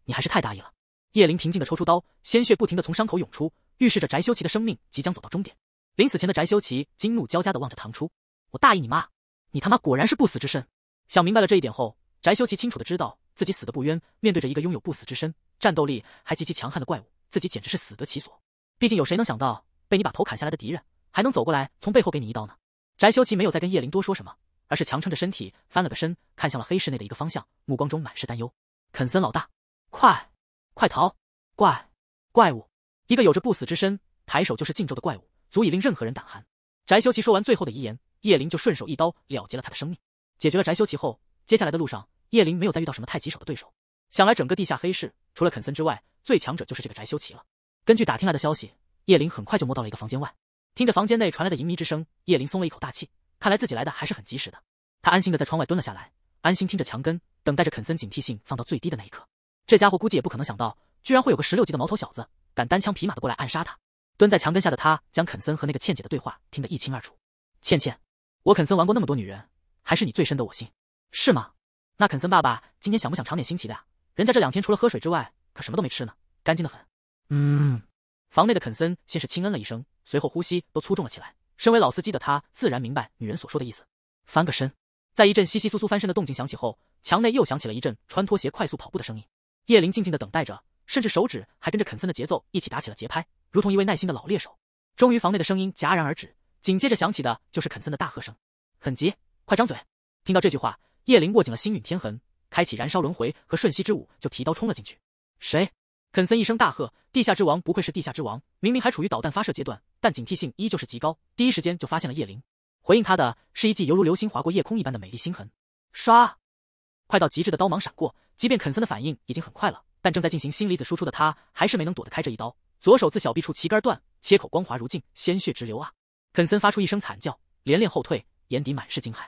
你还是太大意了。叶灵平静的抽出刀，鲜血不停的从伤口涌出，预示着翟修齐的生命即将走到终点。临死前的翟修齐惊怒交加的望着唐初：“我大意你妈！你他妈果然是不死之身！”想明白了这一点后，翟修齐清楚的知道自己死得不冤。面对着一个拥有不死之身，战斗力还极其强悍的怪物，自己简直是死得其所。毕竟有谁能想到，被你把头砍下来的敌人，还能走过来从背后给你一刀呢？翟修齐没有再跟叶灵多说什么，而是强撑着身体翻了个身，看向了黑室内的一个方向，目光中满是担忧。肯森老大，快！快逃！怪怪物，一个有着不死之身，抬手就是禁咒的怪物，足以令任何人胆寒。翟修齐说完最后的遗言，叶灵就顺手一刀了结了他的生命。解决了翟修齐后，接下来的路上，叶灵没有再遇到什么太棘手的对手。想来整个地下黑市，除了肯森之外，最强者就是这个翟修齐了。根据打听来的消息，叶灵很快就摸到了一个房间外，听着房间内传来的淫靡之声，叶灵松了一口大气，看来自己来的还是很及时的。他安心的在窗外蹲了下来，安心听着墙根，等待着肯森警惕性放到最低的那一刻。这家伙估计也不可能想到，居然会有个十六级的毛头小子，敢单枪匹马的过来暗杀他。蹲在墙根下的他，将肯森和那个倩姐的对话听得一清二楚。倩倩，我肯森玩过那么多女人，还是你最深得我心，是吗？那肯森爸爸今天想不想尝点新奇的呀？人家这两天除了喝水之外，可什么都没吃呢，干净的很。嗯。房内的肯森先是轻嗯了一声，随后呼吸都粗重了起来。身为老司机的他，自然明白女人所说的意思。翻个身，在一阵窸窸窣窣翻身的动静响起后，墙内又响起了一阵穿拖鞋快速跑步的声音。叶灵静静的等待着，甚至手指还跟着肯森的节奏一起打起了节拍，如同一位耐心的老猎手。终于，房内的声音戛然而止，紧接着响起的就是肯森的大喝声：“很急，快张嘴！”听到这句话，叶灵握紧了星陨天痕，开启燃烧轮回和瞬息之舞，就提刀冲了进去。谁？肯森一声大喝：“地下之王，不愧是地下之王！明明还处于导弹发射阶段，但警惕性依旧是极高，第一时间就发现了叶灵。”回应他的是一记犹如流星划过夜空一般的美丽星痕，唰，快到极致的刀芒闪过。即便肯森的反应已经很快了，但正在进行心离子输出的他还是没能躲得开这一刀，左手自小臂处旗杆断，切口光滑如镜，鲜血直流啊！肯森发出一声惨叫，连连后退，眼底满是惊骇。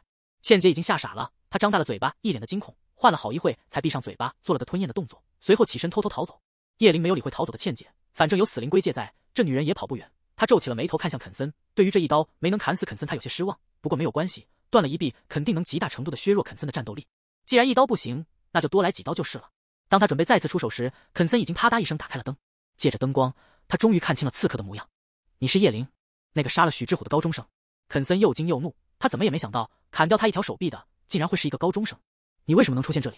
倩姐已经吓傻了，她张大了嘴巴，一脸的惊恐，换了好一会才闭上嘴巴，做了个吞咽的动作，随后起身偷偷逃走。叶灵没有理会逃走的倩姐，反正有死灵归界在，这女人也跑不远。他皱起了眉头，看向肯森，对于这一刀没能砍死肯森，他有些失望。不过没有关系，断了一臂肯定能极大程度的削弱肯森的战斗力。既然一刀不行，那就多来几刀就是了。当他准备再次出手时，肯森已经啪嗒一声打开了灯。借着灯光，他终于看清了刺客的模样。你是叶灵，那个杀了许志虎的高中生。肯森又惊又怒，他怎么也没想到，砍掉他一条手臂的，竟然会是一个高中生。你为什么能出现这里？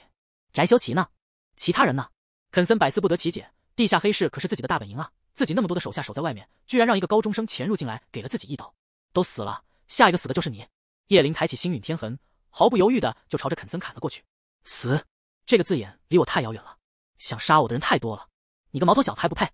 翟修齐呢？其他人呢？肯森百思不得其解。地下黑市可是自己的大本营啊，自己那么多的手下守在外面，居然让一个高中生潜入进来，给了自己一刀，都死了，下一个死的就是你。叶灵抬起星陨天痕，毫不犹豫的就朝着肯森砍了过去。死！这个字眼离我太遥远了，想杀我的人太多了，你个毛头小子还不配！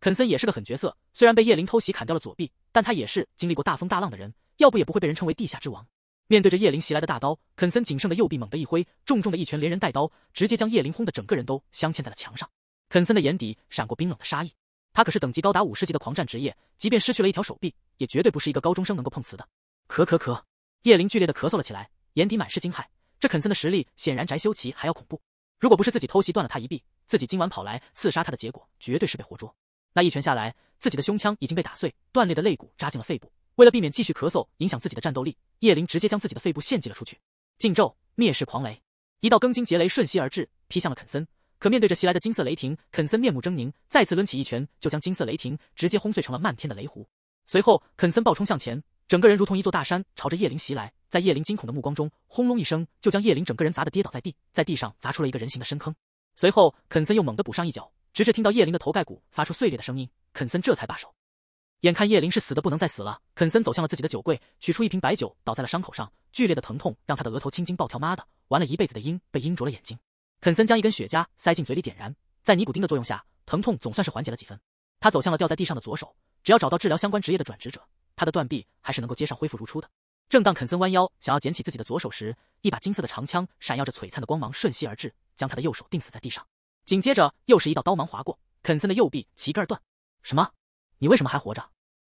肯森也是个狠角色，虽然被叶灵偷袭砍掉了左臂，但他也是经历过大风大浪的人，要不也不会被人称为地下之王。面对着叶灵袭来的大刀，肯森仅剩的右臂猛地一挥，重重的一拳连人带刀，直接将叶灵轰的整个人都镶嵌在了墙上。肯森的眼底闪过冰冷的杀意，他可是等级高达五十级的狂战职业，即便失去了一条手臂，也绝对不是一个高中生能够碰瓷的。咳咳咳，叶灵剧烈的咳嗽了起来，眼底满是惊骇，这肯森的实力显然翟修齐还要恐怖。如果不是自己偷袭断了他一臂，自己今晚跑来刺杀他的结果绝对是被活捉。那一拳下来，自己的胸腔已经被打碎，断裂的肋骨扎进了肺部。为了避免继续咳嗽影响自己的战斗力，叶灵直接将自己的肺部献祭了出去。禁咒灭世狂雷，一道庚金劫雷瞬息而至，劈向了肯森。可面对着袭来的金色雷霆，肯森面目狰狞，再次抡起一拳，就将金色雷霆直接轰碎成了漫天的雷弧。随后，肯森暴冲向前，整个人如同一座大山，朝着叶灵袭来。在叶林惊恐的目光中，轰隆一声，就将叶林整个人砸得跌倒在地，在地上砸出了一个人形的深坑。随后，肯森又猛地补上一脚，直至听到叶林的头盖骨发出碎裂的声音，肯森这才罢手。眼看叶林是死的不能再死了，肯森走向了自己的酒柜，取出一瓶白酒倒在了伤口上。剧烈的疼痛让他的额头青筋暴跳。妈的，玩了一辈子的鹰被鹰啄了眼睛。肯森将一根雪茄塞进嘴里点燃，在尼古丁的作用下，疼痛总算是缓解了几分。他走向了掉在地上的左手，只要找到治疗相关职业的转职者，他的断臂还是能够接上恢复如初的。正当肯森弯腰想要捡起自己的左手时，一把金色的长枪闪耀着璀璨的光芒，瞬息而至，将他的右手钉死在地上。紧接着，又是一道刀芒划过，肯森的右臂齐根儿断。什么？你为什么还活着？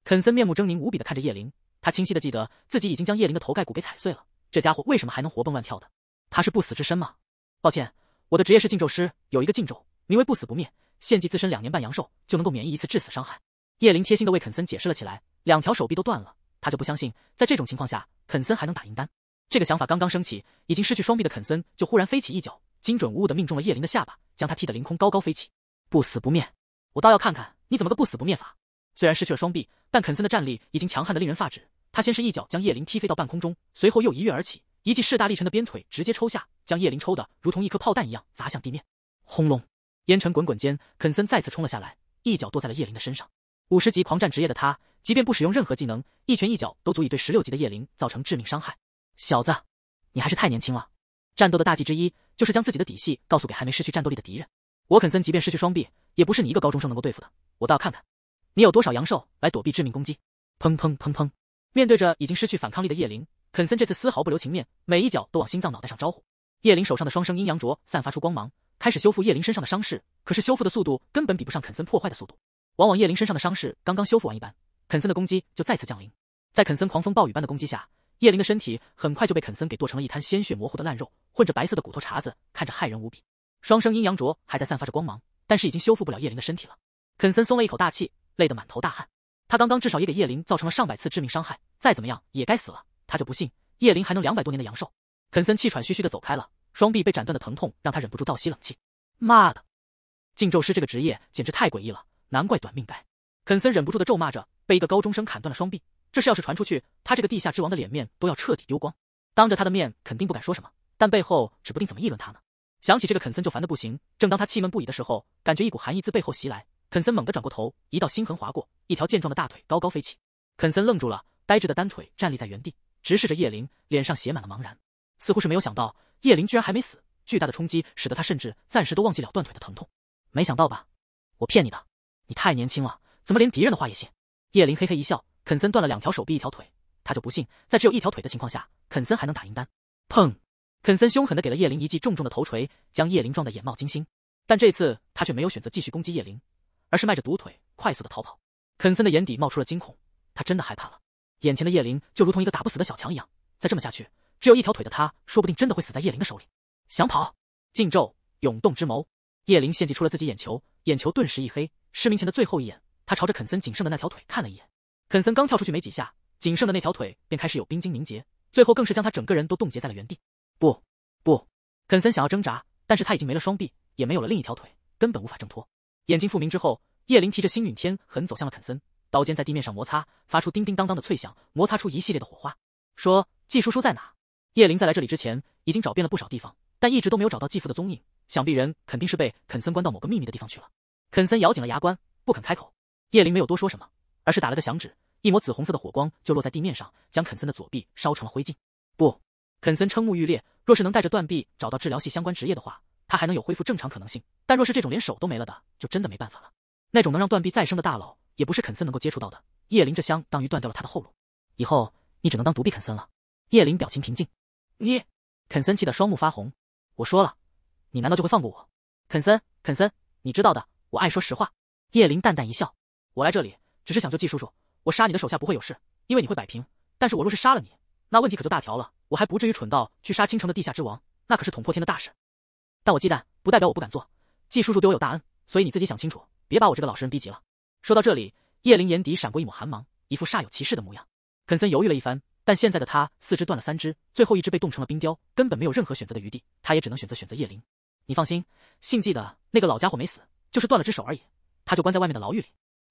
肯森面目狰狞无比的看着叶灵，他清晰的记得自己已经将叶灵的头盖骨给踩碎了，这家伙为什么还能活蹦乱跳的？他是不死之身吗？抱歉，我的职业是禁咒师，有一个禁咒名为不死不灭，献祭自身两年半阳寿就能够免疫一次致死伤害。叶灵贴心的为肯森解释了起来，两条手臂都断了。他就不相信，在这种情况下，肯森还能打赢丹。这个想法刚刚升起，已经失去双臂的肯森就忽然飞起一脚，精准无误的命中了叶麟的下巴，将他踢得凌空高高飞起。不死不灭，我倒要看看你怎么个不死不灭法。虽然失去了双臂，但肯森的战力已经强悍的令人发指。他先是一脚将叶麟踢飞到半空中，随后又一跃而起，一记势大力沉的鞭腿直接抽下，将叶麟抽的如同一颗炮弹一样砸向地面。轰隆，烟尘滚滚间，肯森再次冲了下来，一脚跺在了叶麟的身上。五十级狂战职业的他。即便不使用任何技能，一拳一脚都足以对十六级的叶灵造成致命伤害。小子，你还是太年轻了。战斗的大忌之一就是将自己的底细告诉给还没失去战斗力的敌人。我肯森即便失去双臂，也不是你一个高中生能够对付的。我倒要看看，你有多少阳寿来躲避致命攻击。砰砰砰砰！面对着已经失去反抗力的叶灵，肯森这次丝毫不留情面，每一脚都往心脏、脑袋上招呼。叶灵手上的双生阴阳镯散发出光芒，开始修复叶灵身上的伤势。可是修复的速度根本比不上肯森破坏的速度。往往叶灵身上的伤势刚刚修复完，一般。肯森的攻击就再次降临，在肯森狂风暴雨般的攻击下，叶灵的身体很快就被肯森给剁成了一滩鲜血模糊的烂肉，混着白色的骨头茬子，看着骇人无比。双生阴阳镯还在散发着光芒，但是已经修复不了叶灵的身体了。肯森松了一口大气，累得满头大汗。他刚刚至少也给叶灵造成了上百次致命伤害，再怎么样也该死了。他就不信叶灵还能两百多年的阳寿。肯森气喘吁吁的走开了，双臂被斩断的疼痛让他忍不住倒吸冷气。妈的，禁咒师这个职业简直太诡异了，难怪短命该。肯森忍不住的咒骂着。被一个高中生砍断了双臂，这事要是传出去，他这个地下之王的脸面都要彻底丢光。当着他的面肯定不敢说什么，但背后指不定怎么议论他呢。想起这个肯森就烦得不行。正当他气闷不已的时候，感觉一股寒意自背后袭来。肯森猛地转过头，一道心痕划过，一条健壮的大腿高高飞起。肯森愣住了，呆滞的单腿站立在原地，直视着叶灵，脸上写满了茫然，似乎是没有想到叶灵居然还没死。巨大的冲击使得他甚至暂时都忘记了断腿的疼痛。没想到吧？我骗你的，你太年轻了，怎么连敌人的话也信？叶林嘿嘿一笑，肯森断了两条手臂，一条腿，他就不信，在只有一条腿的情况下，肯森还能打赢单。砰！肯森凶狠的给了叶林一记重重的头锤，将叶林撞得眼冒金星。但这次他却没有选择继续攻击叶林，而是迈着独腿快速的逃跑。肯森的眼底冒出了惊恐，他真的害怕了。眼前的叶林就如同一个打不死的小强一样，再这么下去，只有一条腿的他，说不定真的会死在叶林的手里。想跑，禁咒，涌动之眸。叶林献祭出了自己眼球，眼球顿时一黑，失明前的最后一眼。他朝着肯森仅剩的那条腿看了一眼，肯森刚跳出去没几下，仅剩的那条腿便开始有冰晶凝结，最后更是将他整个人都冻结在了原地。不，不，肯森想要挣扎，但是他已经没了双臂，也没有了另一条腿，根本无法挣脱。眼睛复明之后，叶灵提着星陨天痕走向了肯森，刀尖在地面上摩擦，发出叮叮当当的脆响，摩擦出一系列的火花。说，季叔叔在哪？叶灵在来这里之前，已经找遍了不少地方，但一直都没有找到继父的踪影。想必人肯定是被肯森关到某个秘密的地方去了。肯森咬紧了牙关，不肯开口。叶灵没有多说什么，而是打了个响指，一抹紫红色的火光就落在地面上，将肯森的左臂烧成了灰烬。不，肯森瞠目欲裂。若是能带着断臂找到治疗系相关职业的话，他还能有恢复正常可能性。但若是这种连手都没了的，就真的没办法了。那种能让断臂再生的大佬，也不是肯森能够接触到的。叶灵这相当于断掉了他的后路，以后你只能当独臂肯森了。叶灵表情平静。你，肯森气得双目发红。我说了，你难道就会放过我？肯森，肯森，你知道的，我爱说实话。叶灵淡淡一笑。我来这里只是想救季叔叔，我杀你的手下不会有事，因为你会摆平。但是我若是杀了你，那问题可就大条了。我还不至于蠢到去杀青城的地下之王，那可是捅破天的大事。但我忌惮不代表我不敢做。季叔叔对我有大恩，所以你自己想清楚，别把我这个老实人逼急了。说到这里，叶灵眼底闪过一抹寒芒，一副煞有其事的模样。肯森犹豫了一番，但现在的他四肢断了三只，最后一只被冻成了冰雕，根本没有任何选择的余地。他也只能选择选择叶灵。你放心，姓季的那个老家伙没死，就是断了只手而已，他就关在外面的牢狱里。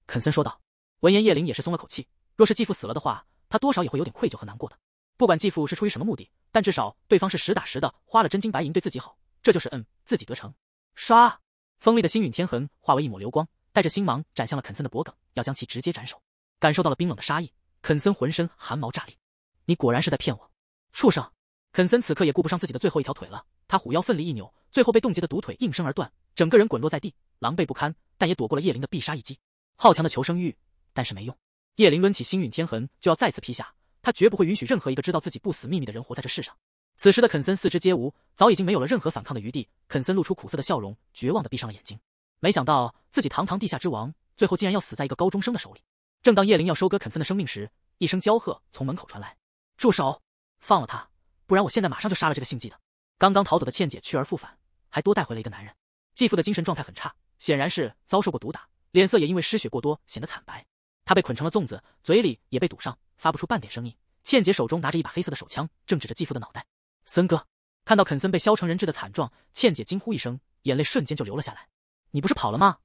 肯森说道。闻言，叶灵也是松了口气。若是继父死了的话，他多少也会有点愧疚和难过的。不管继父是出于什么目的，但至少对方是实打实的花了真金白银对自己好，这就是嗯自己得逞。唰，锋利的星陨天痕化为一抹流光，带着星芒斩向了肯森的脖颈，要将其直接斩首。感受到了冰冷的杀意，肯森浑身寒毛炸立。你果然是在骗我，畜生！肯森此刻也顾不上自己的最后一条腿了，他虎腰奋力一扭，最后被冻结的毒腿应声而断，整个人滚落在地，狼狈不堪，但也躲过了叶灵的必杀一击。好强的求生欲，但是没用。叶灵抡起星陨天痕，就要再次劈下。他绝不会允许任何一个知道自己不死秘密的人活在这世上。此时的肯森四肢皆无，早已经没有了任何反抗的余地。肯森露出苦涩的笑容，绝望地闭上了眼睛。没想到自己堂堂地下之王，最后竟然要死在一个高中生的手里。正当叶灵要收割肯森的生命时，一声娇喝从门口传来：“住手！放了他，不然我现在马上就杀了这个姓季的。”刚刚逃走的倩姐去而复返，还多带回了一个男人。继父的精神状态很差，显然是遭受过毒打。脸色也因为失血过多显得惨白，他被捆成了粽子，嘴里也被堵上，发不出半点声音。倩姐手中拿着一把黑色的手枪，正指着继父的脑袋。森哥看到肯森被削成人质的惨状，倩姐惊呼一声，眼泪瞬间就流了下来。你不是跑了吗？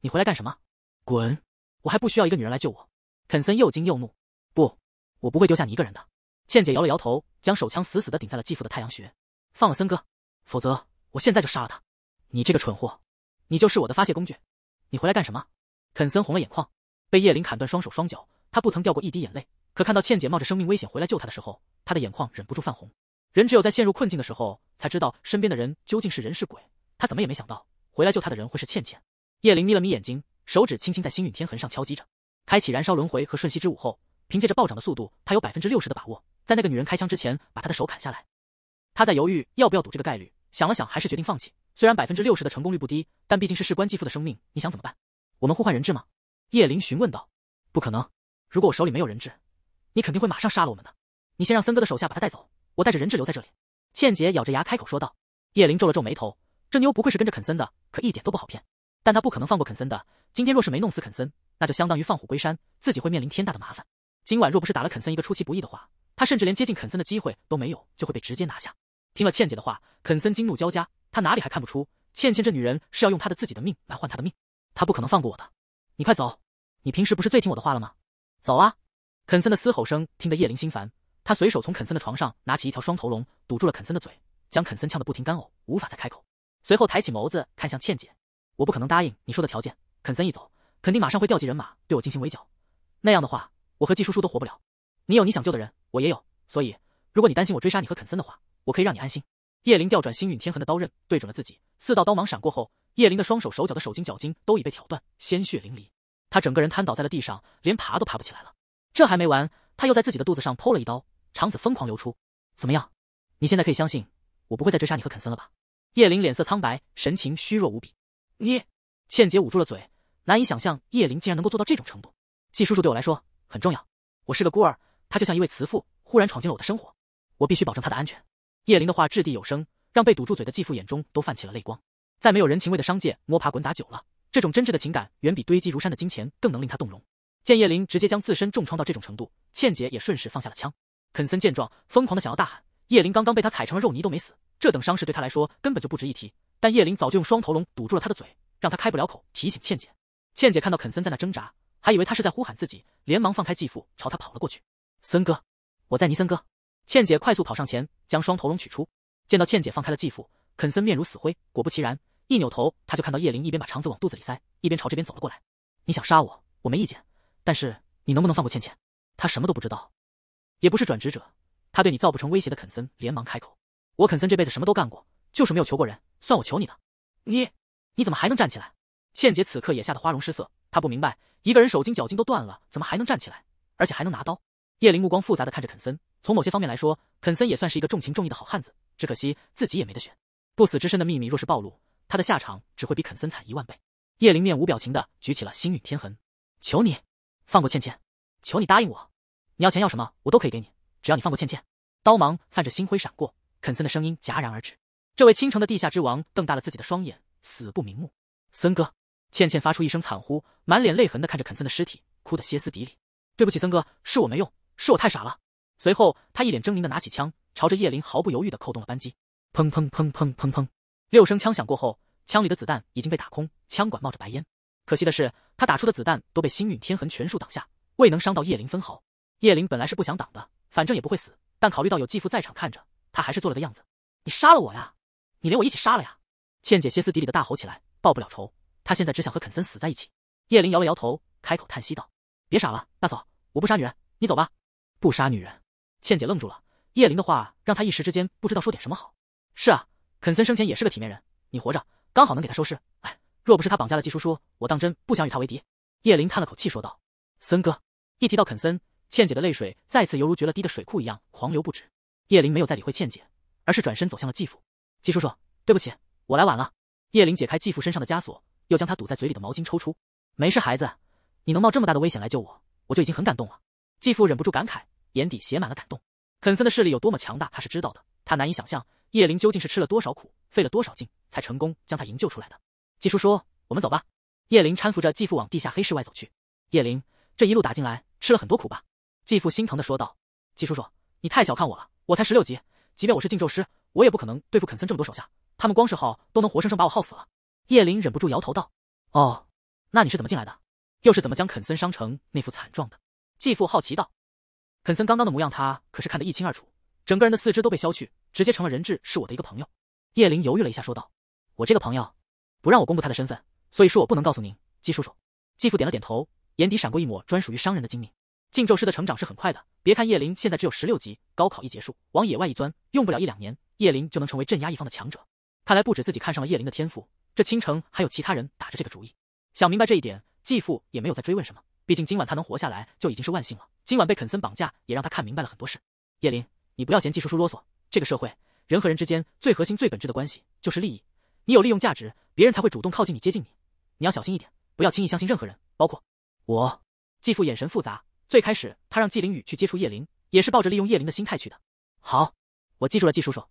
你回来干什么？滚！我还不需要一个女人来救我。肯森又惊又怒。不，我不会丢下你一个人的。倩姐摇了摇头，将手枪死死地顶在了继父的太阳穴。放了森哥，否则我现在就杀了他。你这个蠢货，你就是我的发泄工具。你回来干什么？肯森红了眼眶，被叶灵砍断双手双脚，他不曾掉过一滴眼泪。可看到倩姐冒着生命危险回来救他的时候，他的眼眶忍不住泛红。人只有在陷入困境的时候，才知道身边的人究竟是人是鬼。他怎么也没想到，回来救他的人会是倩倩。叶灵眯了眯眼睛，手指轻轻在星陨天痕上敲击着，开启燃烧轮回和瞬息之舞后，凭借着暴涨的速度，他有百分之六十的把握，在那个女人开枪之前把她的手砍下来。他在犹豫要不要赌这个概率，想了想，还是决定放弃。虽然百分之六十的成功率不低，但毕竟是事关继父的生命，你想怎么办？我们互换人质吗？叶灵询问道。不可能，如果我手里没有人质，你肯定会马上杀了我们的。你先让森哥的手下把他带走，我带着人质留在这里。倩姐咬着牙开口说道。叶灵皱了皱眉头，这妞不愧是跟着肯森的，可一点都不好骗。但她不可能放过肯森的，今天若是没弄死肯森，那就相当于放虎归山，自己会面临天大的麻烦。今晚若不是打了肯森一个出其不意的话，她甚至连接近肯森的机会都没有，就会被直接拿下。听了倩姐的话，肯森惊怒交加，他哪里还看不出，倩倩这女人是要用她的自己的命来换她的命，他不可能放过我的。你快走！你平时不是最听我的话了吗？走啊！肯森的嘶吼声听得叶灵心烦，他随手从肯森的床上拿起一条双头龙，堵住了肯森的嘴，将肯森呛得不停干呕，无法再开口。随后抬起眸子看向倩姐：“我不可能答应你说的条件。肯森一走，肯定马上会调集人马对我进行围剿，那样的话，我和季叔叔都活不了。你有你想救的人，我也有，所以如果你担心我追杀你和肯森的话。”我可以让你安心。叶灵调转星陨天痕的刀刃，对准了自己。四道刀芒闪过后，叶灵的双手、手脚的手筋、脚筋都已被挑断，鲜血淋漓。他整个人瘫倒在了地上，连爬都爬不起来了。这还没完，他又在自己的肚子上剖了一刀，肠子疯狂流出。怎么样？你现在可以相信我不会再追杀你和肯森了吧？叶灵脸色苍白，神情虚弱无比。你，倩姐捂住了嘴，难以想象叶灵竟然能够做到这种程度。季叔叔对我来说很重要，我是个孤儿，他就像一位慈父，忽然闯进了我的生活。我必须保证他的安全。叶林的话掷地有声，让被堵住嘴的继父眼中都泛起了泪光。在没有人情味的商界摸爬滚打久了，这种真挚的情感远比堆积如山的金钱更能令他动容。见叶林直接将自身重创到这种程度，倩姐也顺势放下了枪。肯森见状，疯狂的想要大喊：“叶林刚刚被他踩成了肉泥都没死，这等伤势对他来说根本就不值一提。”但叶林早就用双头龙堵住了他的嘴，让他开不了口提醒倩姐。倩姐看到肯森在那挣扎，还以为他是在呼喊自己，连忙放开继父，朝他跑了过去：“森哥，我在尼森哥。”倩姐快速跑上前，将双头龙取出。见到倩姐放开了继父肯森，面如死灰。果不其然，一扭头，他就看到叶灵一边把肠子往肚子里塞，一边朝这边走了过来。你想杀我，我没意见，但是你能不能放过倩倩？她什么都不知道，也不是转职者，她对你造不成威胁的。肯森连忙开口：“我肯森这辈子什么都干过，就是没有求过人，算我求你的。你你怎么还能站起来？”倩姐此刻也吓得花容失色，她不明白一个人手筋脚筋都断了，怎么还能站起来，而且还能拿刀。叶灵目光复杂的看着肯森，从某些方面来说，肯森也算是一个重情重义的好汉子。只可惜自己也没得选，不死之身的秘密若是暴露，他的下场只会比肯森惨一万倍。叶灵面无表情的举起了星陨天痕，求你放过倩倩，求你答应我，你要钱要什么我都可以给你，只要你放过倩倩。刀芒泛着星辉闪过，肯森的声音戛然而止。这位倾城的地下之王瞪大了自己的双眼，死不瞑目。森哥，倩倩发出一声惨呼，满脸泪痕的看着肯森的尸体，哭得歇斯底里。对不起，森哥，是我没用。是我太傻了。随后，他一脸狰狞的拿起枪，朝着叶林毫不犹豫的扣动了扳机。砰砰砰砰砰砰，六声枪响过后，枪里的子弹已经被打空，枪管冒着白烟。可惜的是，他打出的子弹都被星陨天痕全数挡下，未能伤到叶林分毫。叶林本来是不想挡的，反正也不会死，但考虑到有继父在场看着，他还是做了个样子。你杀了我呀！你连我一起杀了呀！倩姐歇斯底里的大吼起来，报不了仇，她现在只想和肯森死在一起。叶林摇了摇头，开口叹息道：“别傻了，大嫂，我不杀女人，你走吧。”不杀女人，倩姐愣住了。叶林的话让她一时之间不知道说点什么好。是啊，肯森生前也是个体面人，你活着刚好能给他收尸。哎，若不是他绑架了季叔叔，我当真不想与他为敌。叶林叹了口气说道：“森哥。”一提到肯森，倩姐的泪水再次犹如决了堤的水库一样狂流不止。叶林没有再理会倩姐，而是转身走向了继父。季叔叔，对不起，我来晚了。叶林解开继父身上的枷锁，又将他堵在嘴里的毛巾抽出。没事，孩子，你能冒这么大的危险来救我，我就已经很感动了。继父忍不住感慨，眼底写满了感动。肯森的势力有多么强大，他是知道的。他难以想象叶灵究竟是吃了多少苦，费了多少劲，才成功将他营救出来的。季叔叔，我们走吧。叶灵搀扶着继父往地下黑室外走去。叶灵，这一路打进来，吃了很多苦吧？继父心疼的说道。季叔叔，你太小看我了，我才十六级，即便我是禁咒师，我也不可能对付肯森这么多手下。他们光是耗，都能活生生把我耗死了。叶灵忍不住摇头道：“哦，那你是怎么进来的？又是怎么将肯森伤成那副惨状的？”继父好奇道：“肯森刚刚的模样，他可是看得一清二楚，整个人的四肢都被削去，直接成了人质，是我的一个朋友。”叶灵犹豫了一下，说道：“我这个朋友不让我公布他的身份，所以说我不能告诉您，季叔叔。”继父点了点头，眼底闪过一抹专属于商人的精明。禁咒师的成长是很快的，别看叶灵现在只有十六级，高考一结束，往野外一钻，用不了一两年，叶灵就能成为镇压一方的强者。看来不止自己看上了叶灵的天赋，这倾城还有其他人打着这个主意。想明白这一点，继父也没有再追问什么。毕竟今晚他能活下来就已经是万幸了。今晚被肯森绑架也让他看明白了很多事。叶琳，你不要嫌季叔叔啰嗦。这个社会，人和人之间最核心、最本质的关系就是利益。你有利用价值，别人才会主动靠近你、接近你。你要小心一点，不要轻易相信任何人，包括我。继父眼神复杂。最开始他让季灵雨去接触叶琳，也是抱着利用叶琳的心态去的。好，我记住了，季叔叔，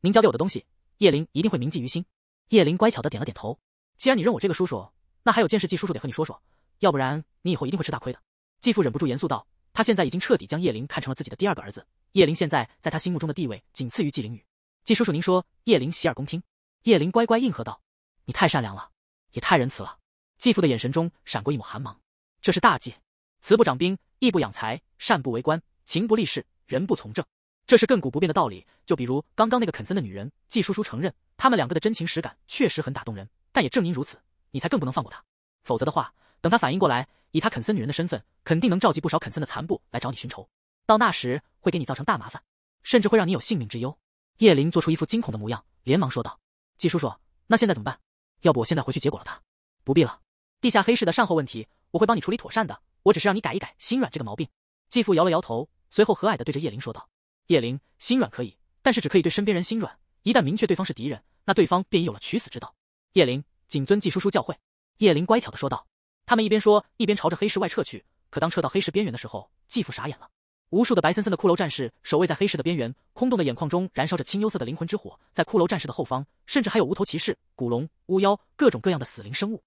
您教给我的东西，叶琳一定会铭记于心。叶琳乖巧的点了点头。既然你认我这个叔叔，那还有件事，季叔叔得和你说说。要不然你以后一定会吃大亏的，继父忍不住严肃道。他现在已经彻底将叶灵看成了自己的第二个儿子，叶灵现在在他心目中的地位仅次于季灵宇。”季叔叔，您说？叶灵洗耳恭听。叶灵乖乖应和道。你太善良了，也太仁慈了。继父的眼神中闪过一抹寒芒。这是大忌，慈不掌兵，义不养财，善不为官，情不立事，人不从政，这是亘古不变的道理。就比如刚刚那个肯森的女人，季叔叔承认，他们两个的真情实感确实很打动人，但也正因如此，你才更不能放过他，否则的话。等他反应过来，以他肯森女人的身份，肯定能召集不少肯森的残部来找你寻仇。到那时会给你造成大麻烦，甚至会让你有性命之忧。叶灵做出一副惊恐的模样，连忙说道：“季叔叔，那现在怎么办？要不我现在回去结果了他？”“不必了，地下黑市的善后问题我会帮你处理妥善的。我只是让你改一改心软这个毛病。”继父摇了摇头，随后和蔼的对着叶灵说道：“叶灵，心软可以，但是只可以对身边人心软。一旦明确对方是敌人，那对方便已有了取死之道。”叶灵谨遵季叔叔教诲。叶灵乖巧的说道。他们一边说，一边朝着黑市外撤去。可当撤到黑市边缘的时候，继父傻眼了。无数的白森森的骷髅战士守卫在黑市的边缘，空洞的眼眶中燃烧着青幽色的灵魂之火。在骷髅战士的后方，甚至还有无头骑士、古龙、巫妖，各种各样的死灵生物。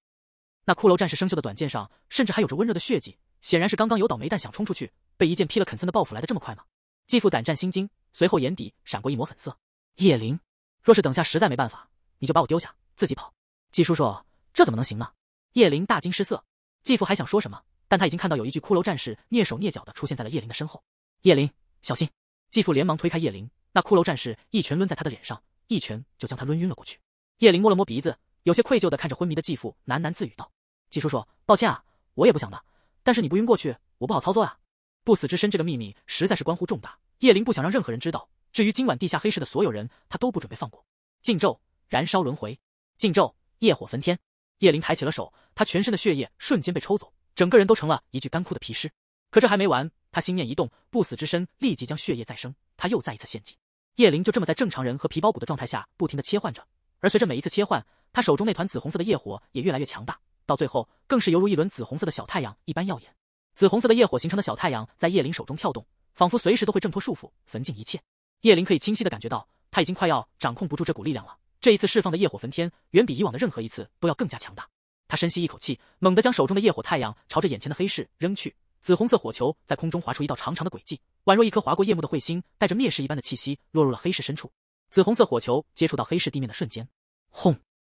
那骷髅战士生锈的短剑上，甚至还有着温热的血迹，显然是刚刚有倒霉蛋想冲出去，被一剑劈了。肯森的报复来的这么快吗？继父胆战心惊，随后眼底闪过一抹粉色。叶灵，若是等下实在没办法，你就把我丢下，自己跑。季叔叔，这怎么能行呢？叶灵大惊失色，继父还想说什么，但他已经看到有一具骷髅战士蹑手蹑脚的出现在了叶灵的身后。叶灵，小心！继父连忙推开叶灵，那骷髅战士一拳抡在他的脸上，一拳就将他抡晕了过去。叶灵摸了摸鼻子，有些愧疚的看着昏迷的继父，喃喃自语道：“季叔叔，抱歉啊，我也不想的，但是你不晕过去，我不好操作啊。不死之身这个秘密实在是关乎重大，叶灵不想让任何人知道。至于今晚地下黑市的所有人，他都不准备放过。禁咒，燃烧轮回；禁咒，业火焚天。”叶灵抬起了手，他全身的血液瞬间被抽走，整个人都成了一具干枯的皮尸。可这还没完，他心念一动，不死之身立即将血液再生。他又再一次献祭，叶灵就这么在正常人和皮包骨的状态下不停的切换着。而随着每一次切换，他手中那团紫红色的业火也越来越强大，到最后更是犹如一轮紫红色的小太阳一般耀眼。紫红色的业火形成的小太阳在叶灵手中跳动，仿佛随时都会挣脱束缚，焚尽一切。叶灵可以清晰的感觉到，他已经快要掌控不住这股力量了。这一次释放的业火焚天，远比以往的任何一次都要更加强大。他深吸一口气，猛地将手中的业火太阳朝着眼前的黑市扔去。紫红色火球在空中划出一道长长的轨迹，宛若一颗划过夜幕的彗星，带着灭世一般的气息落入了黑市深处。紫红色火球接触到黑市地面的瞬间，轰！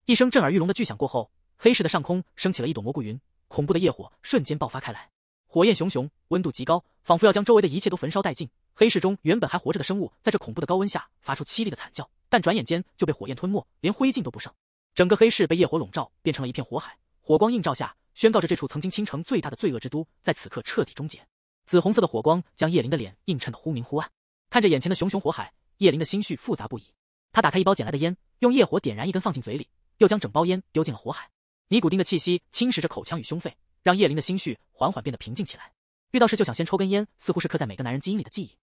一声震耳欲聋的巨响过后，黑市的上空升起了一朵蘑菇云，恐怖的业火瞬间爆发开来。火焰熊熊，温度极高，仿佛要将周围的一切都焚烧殆尽。黑市中原本还活着的生物，在这恐怖的高温下发出凄厉的惨叫，但转眼间就被火焰吞没，连灰烬都不剩。整个黑市被夜火笼罩，变成了一片火海。火光映照下，宣告着这处曾经倾城最大的罪恶之都，在此刻彻底终结。紫红色的火光将叶林的脸映衬得忽明忽暗。看着眼前的熊熊火海，叶林的心绪复杂不已。他打开一包捡来的烟，用夜火点燃一根放进嘴里，又将整包烟丢进了火海。尼古丁的气息侵蚀着口腔与胸肺。让叶灵的心绪缓缓变得平静起来。遇到事就想先抽根烟，似乎是刻在每个男人基因里的记忆。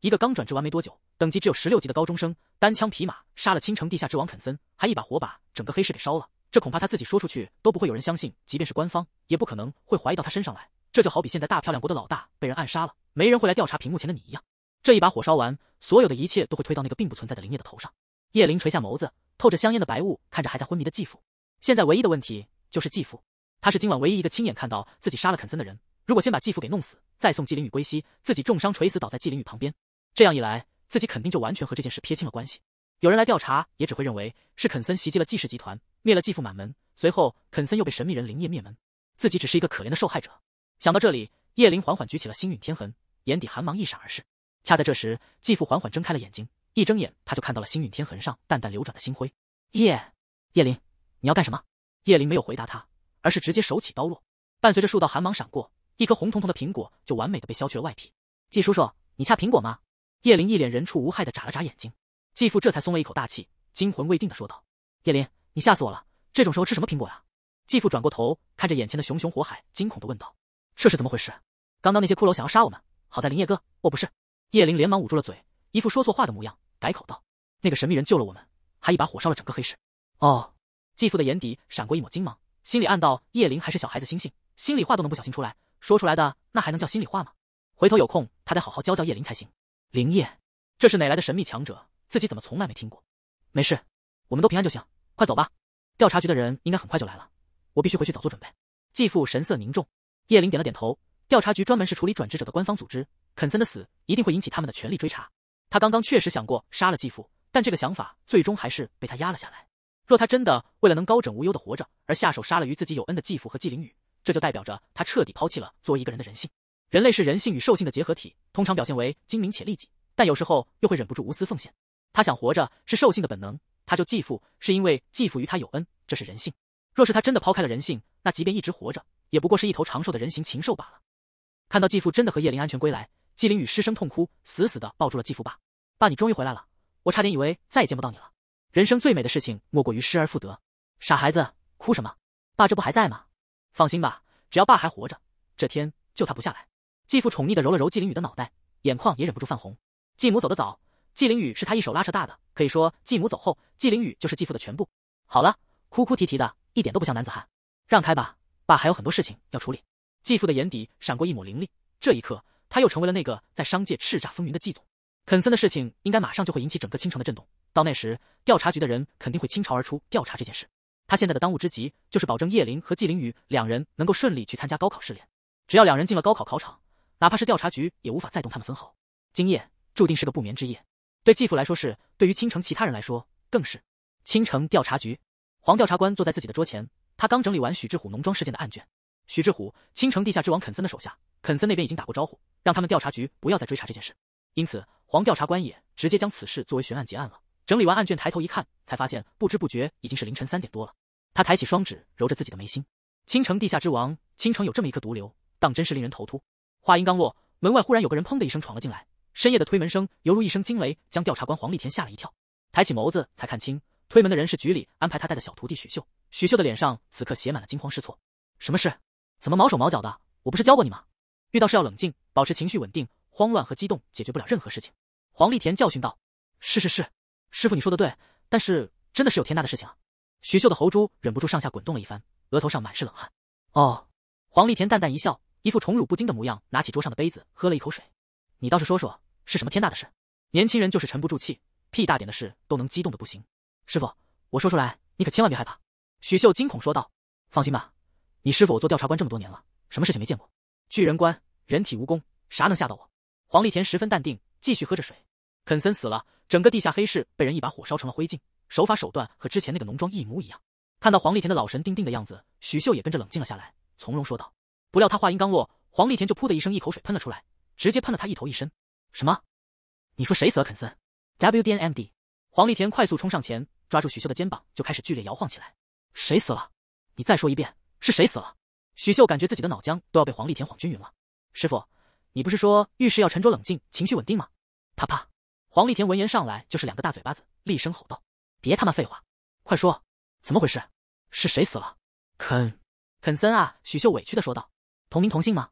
一个刚转职完没多久，等级只有十六级的高中生，单枪匹马杀了青城地下之王肯森，还一把火把整个黑市给烧了。这恐怕他自己说出去都不会有人相信，即便是官方，也不可能会怀疑到他身上来。这就好比现在大漂亮国的老大被人暗杀了，没人会来调查屏幕前的你一样。这一把火烧完，所有的一切都会推到那个并不存在的林业的头上。叶灵垂下眸子，透着香烟的白雾，看着还在昏迷的继父。现在唯一的问题就是继父。他是今晚唯一一个亲眼看到自己杀了肯森的人。如果先把继父给弄死，再送纪灵宇归西，自己重伤垂死倒在纪灵宇旁边，这样一来，自己肯定就完全和这件事撇清了关系。有人来调查，也只会认为是肯森袭击了纪氏集团，灭了继父满门。随后，肯森又被神秘人林烨灭门，自己只是一个可怜的受害者。想到这里，叶灵缓缓举起了星陨天痕，眼底寒芒一闪而逝。恰在这时，继父缓缓睁开了眼睛，一睁眼，他就看到了星陨天痕上淡淡流转的星辉。叶叶灵，你要干什么？叶灵没有回答他。而是直接手起刀落，伴随着数道寒芒闪过，一颗红彤彤的苹果就完美的被削去了外皮。季叔叔，你掐苹果吗？叶林一脸人畜无害的眨了眨眼睛，继父这才松了一口大气，惊魂未定的说道：“叶林，你吓死我了！这种时候吃什么苹果呀？”继父转过头，看着眼前的熊熊火海，惊恐的问道：“这是怎么回事？刚刚那些骷髅想要杀我们，好在林叶哥……哦，不是。”叶林连忙捂住了嘴，一副说错话的模样，改口道：“那个神秘人救了我们，还一把火烧了整个黑市。”哦，继父的眼底闪过一抹金芒。心里暗道，叶灵还是小孩子心性，心里话都能不小心出来，说出来的那还能叫心里话吗？回头有空，他得好好教教叶灵才行。灵叶，这是哪来的神秘强者？自己怎么从来没听过？没事，我们都平安就行，快走吧。调查局的人应该很快就来了，我必须回去早做准备。继父神色凝重，叶灵点了点头。调查局专门是处理转职者的官方组织，肯森的死一定会引起他们的全力追查。他刚刚确实想过杀了继父，但这个想法最终还是被他压了下来。若他真的为了能高枕无忧的活着而下手杀了与自己有恩的继父和纪灵雨，这就代表着他彻底抛弃了作为一个人的人性。人类是人性与兽性的结合体，通常表现为精明且利己，但有时候又会忍不住无私奉献。他想活着是兽性的本能，他救继父是因为继父与他有恩，这是人性。若是他真的抛开了人性，那即便一直活着，也不过是一头长寿的人形禽兽罢了。看到继父真的和叶灵安全归来，纪灵雨失声痛哭，死死的抱住了继父。爸，爸，你终于回来了，我差点以为再也见不到你了。人生最美的事情莫过于失而复得。傻孩子，哭什么？爸这不还在吗？放心吧，只要爸还活着，这天就他不下来。继父宠溺的揉了揉季凌宇的脑袋，眼眶也忍不住泛红。继母走得早，季凌宇是他一手拉扯大的，可以说继母走后，季凌宇就是继父的全部。好了，哭哭啼啼的，一点都不像男子汉。让开吧，爸还有很多事情要处理。继父的眼底闪过一抹凌厉，这一刻他又成为了那个在商界叱咤风云的季总。肯森的事情应该马上就会引起整个青城的震动。到那时，调查局的人肯定会倾巢而出调查这件事。他现在的当务之急就是保证叶琳和纪凌宇两人能够顺利去参加高考试炼。只要两人进了高考考场，哪怕是调查局也无法再动他们分毫。今夜注定是个不眠之夜，对继父来说是，对于青城其他人来说更是。青城调查局，黄调查官坐在自己的桌前，他刚整理完许志虎农庄事件的案卷。许志虎，青城地下之王肯森的手下，肯森那边已经打过招呼，让他们调查局不要再追查这件事，因此黄调查官也直接将此事作为悬案结案了。整理完案卷，抬头一看，才发现不知不觉已经是凌晨三点多了。他抬起双指，揉着自己的眉心。青城地下之王，青城有这么一颗毒瘤，当真是令人头秃。话音刚落，门外忽然有个人砰的一声闯了进来。深夜的推门声犹如一声惊雷，将调查官黄立田吓了一跳。抬起眸子，才看清推门的人是局里安排他带的小徒弟许秀。许秀的脸上此刻写满了惊慌失措。什么事？怎么毛手毛脚的？我不是教过你吗？遇到事要冷静，保持情绪稳定，慌乱和激动解决不了任何事情。黄立田教训道：“是是是。”师傅，你说的对，但是真的是有天大的事情啊！许秀的喉珠忍不住上下滚动了一番，额头上满是冷汗。哦，黄丽田淡淡一笑，一副宠辱不惊的模样，拿起桌上的杯子喝了一口水。你倒是说说，是什么天大的事？年轻人就是沉不住气，屁大点的事都能激动的不行。师傅，我说出来，你可千万别害怕！许秀惊恐说道。放心吧，你师傅我做调查官这么多年了，什么事情没见过？巨人关、人体蜈蚣，啥能吓到我？黄丽田十分淡定，继续喝着水。肯森死了，整个地下黑市被人一把火烧成了灰烬，手法手段和之前那个浓妆一模一样。看到黄立田的老神定定的样子，许秀也跟着冷静了下来，从容说道。不料他话音刚落，黄立田就噗的一声一口水喷了出来，直接喷了他一头一身。什么？你说谁死了？肯森？W D N M D？黄立田快速冲上前，抓住许秀的肩膀就开始剧烈摇晃起来。谁死了？你再说一遍，是谁死了？许秀感觉自己的脑浆都要被黄立田晃均匀了。师傅，你不是说遇事要沉着冷静，情绪稳定吗？啪啪。黄立田闻言，上来就是两个大嘴巴子，厉声吼道：“别他妈废话，快说怎么回事？是谁死了？”“肯肯森啊！”许秀委屈的说道。“同名同姓吗？”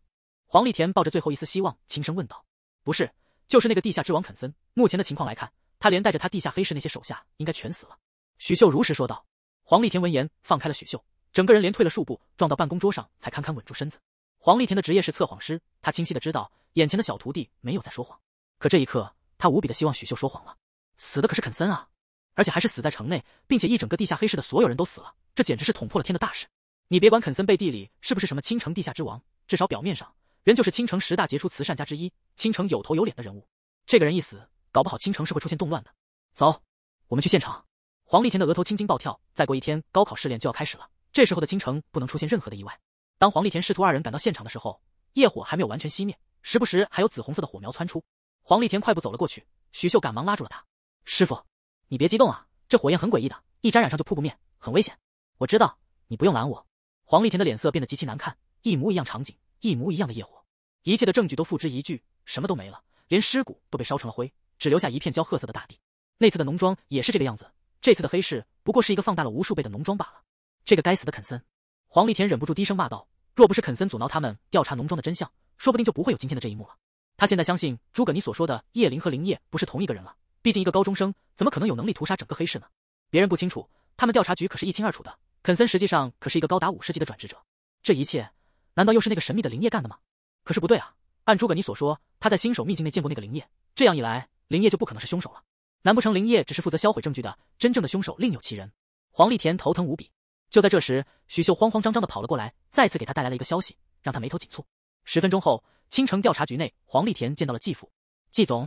黄立田抱着最后一丝希望，轻声问道。“不是，就是那个地下之王肯森。目前的情况来看，他连带着他地下黑市那些手下，应该全死了。”许秀如实说道。黄立田闻言放开了许秀，整个人连退了数步，撞到办公桌上才堪堪稳住身子。黄立田的职业是测谎师，他清晰的知道眼前的小徒弟没有在说谎，可这一刻。他无比的希望许秀说谎了，死的可是肯森啊，而且还是死在城内，并且一整个地下黑市的所有人都死了，这简直是捅破了天的大事。你别管肯森背地里是不是什么青城地下之王，至少表面上人就是青城十大杰出慈善家之一，青城有头有脸的人物。这个人一死，搞不好青城是会出现动乱的。走，我们去现场。黄丽田的额头青筋暴跳，再过一天高考试炼就要开始了，这时候的青城不能出现任何的意外。当黄丽田师徒二人赶到现场的时候，夜火还没有完全熄灭，时不时还有紫红色的火苗窜出。黄立田快步走了过去，许秀赶忙拉住了他：“师傅，你别激动啊，这火焰很诡异的，一沾染上就扑不灭，很危险。”“我知道，你不用拦我。”黄立田的脸色变得极其难看，一模一样场景，一模一样的业火，一切的证据都付之一炬，什么都没了，连尸骨都被烧成了灰，只留下一片焦褐色的大地。那次的农庄也是这个样子，这次的黑市不过是一个放大了无数倍的农庄罢了。这个该死的肯森！黄立田忍不住低声骂道：“若不是肯森阻挠他们调查农庄的真相，说不定就不会有今天的这一幕了。”他现在相信诸葛尼所说的叶灵和林叶不是同一个人了，毕竟一个高中生怎么可能有能力屠杀整个黑市呢？别人不清楚，他们调查局可是—一清二楚的。肯森实际上可是一个高达五十级的转职者，这一切难道又是那个神秘的林叶干的吗？可是不对啊，按诸葛尼所说，他在新手秘境内见过那个林叶，这样一来，林叶就不可能是凶手了。难不成林叶只是负责销毁证据的，真正的凶手另有其人？黄丽田头疼无比。就在这时，许秀慌慌张张的跑了过来，再次给他带来了一个消息，让他眉头紧蹙。十分钟后。青城调查局内，黄立田见到了继父，季总。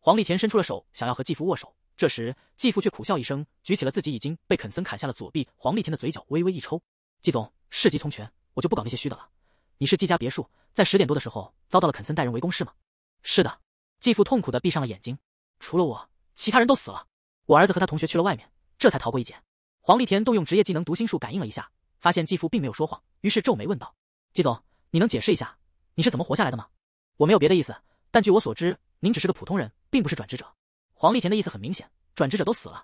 黄立田伸出了手，想要和继父握手，这时继父却苦笑一声，举起了自己已经被肯森砍下的左臂。黄立田的嘴角微微一抽。季总，事急从权，我就不搞那些虚的了。你是季家别墅在十点多的时候遭到了肯森带人围攻，是吗？是的。继父痛苦的闭上了眼睛，除了我，其他人都死了。我儿子和他同学去了外面，这才逃过一劫。黄立田动用职业技能读心术感应了一下，发现继父并没有说谎，于是皱眉问道：“季总，你能解释一下？”你是怎么活下来的吗？我没有别的意思，但据我所知，您只是个普通人，并不是转职者。黄丽田的意思很明显，转职者都死了，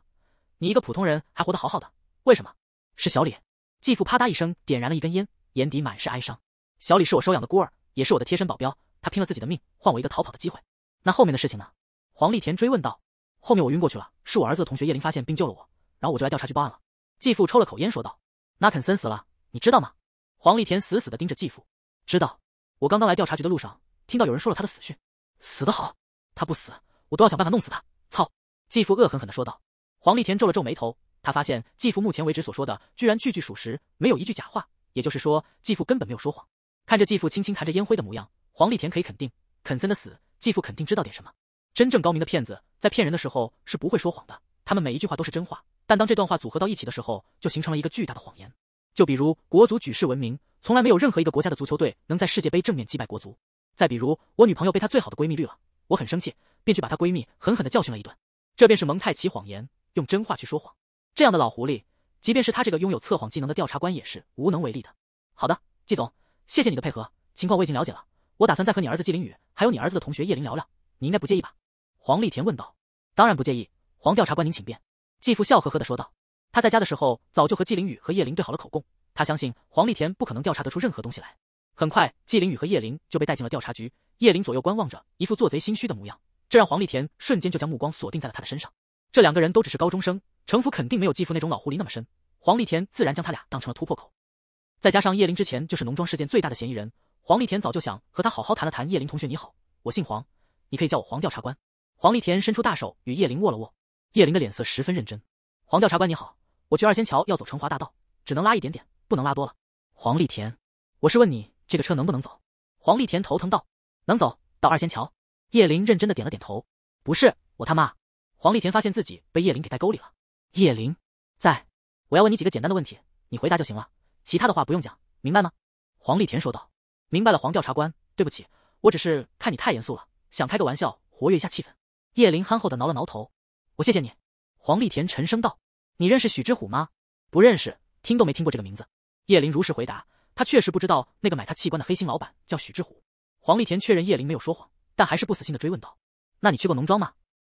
你一个普通人还活得好好的，为什么？是小李。继父啪嗒一声点燃了一根烟，眼底满是哀伤。小李是我收养的孤儿，也是我的贴身保镖，他拼了自己的命，换我一个逃跑的机会。那后面的事情呢？黄丽田追问道。后面我晕过去了，是我儿子的同学叶林发现并救了我，然后我就来调查局报案了。继父抽了口烟说道：“纳肯森死了，你知道吗？”黄丽田死死的盯着继父，知道。我刚刚来调查局的路上，听到有人说了他的死讯，死得好，他不死，我都要想办法弄死他。操！继父恶狠狠的说道。黄立田皱了皱眉头，他发现继父目前为止所说的，居然句句属实，没有一句假话，也就是说，继父根本没有说谎。看着继父轻轻弹着烟灰的模样，黄立田可以肯定，肯森的死，继父肯定知道点什么。真正高明的骗子，在骗人的时候是不会说谎的，他们每一句话都是真话，但当这段话组合到一起的时候，就形成了一个巨大的谎言。就比如国足举世闻名。从来没有任何一个国家的足球队能在世界杯正面击败国足。再比如，我女朋友被她最好的闺蜜绿了，我很生气，便去把她闺蜜狠狠的教训了一顿。这便是蒙太奇谎言，用真话去说谎。这样的老狐狸，即便是他这个拥有测谎技能的调查官也是无能为力的。好的，季总，谢谢你的配合，情况我已经了解了。我打算再和你儿子季凌宇还有你儿子的同学叶林聊聊，你应该不介意吧？黄丽田问道。当然不介意，黄调查官您请便。继父笑呵呵的说道。他在家的时候早就和季凌宇和叶林对好了口供。他相信黄立田不可能调查得出任何东西来。很快，季灵宇和叶灵就被带进了调查局。叶灵左右观望着，一副做贼心虚的模样，这让黄立田瞬间就将目光锁定在了他的身上。这两个人都只是高中生，城府肯定没有继父那种老狐狸那么深。黄立田自然将他俩当成了突破口。再加上叶灵之前就是农庄事件最大的嫌疑人，黄立田早就想和他好好谈了谈。叶灵同学，你好，我姓黄，你可以叫我黄调查官。黄立田伸出大手与叶灵握了握，叶灵的脸色十分认真。黄调查官你好，我去二仙桥要走成华大道，只能拉一点点。不能拉多了，黄立田，我是问你这个车能不能走？黄立田头疼道：“能走到二仙桥。”叶林认真的点了点头：“不是我他妈！”黄立田发现自己被叶林给带沟里了。叶林在，我要问你几个简单的问题，你回答就行了，其他的话不用讲，明白吗？”黄立田说道：“明白了。”黄调查官，对不起，我只是看你太严肃了，想开个玩笑，活跃一下气氛。叶林憨厚的挠了挠头：“我谢谢你。”黄立田沉声道：“你认识许之虎吗？不认识，听都没听过这个名字。”叶林如实回答，他确实不知道那个买他器官的黑心老板叫许之虎。黄立田确认叶林没有说谎，但还是不死心的追问道：“那你去过农庄吗？”“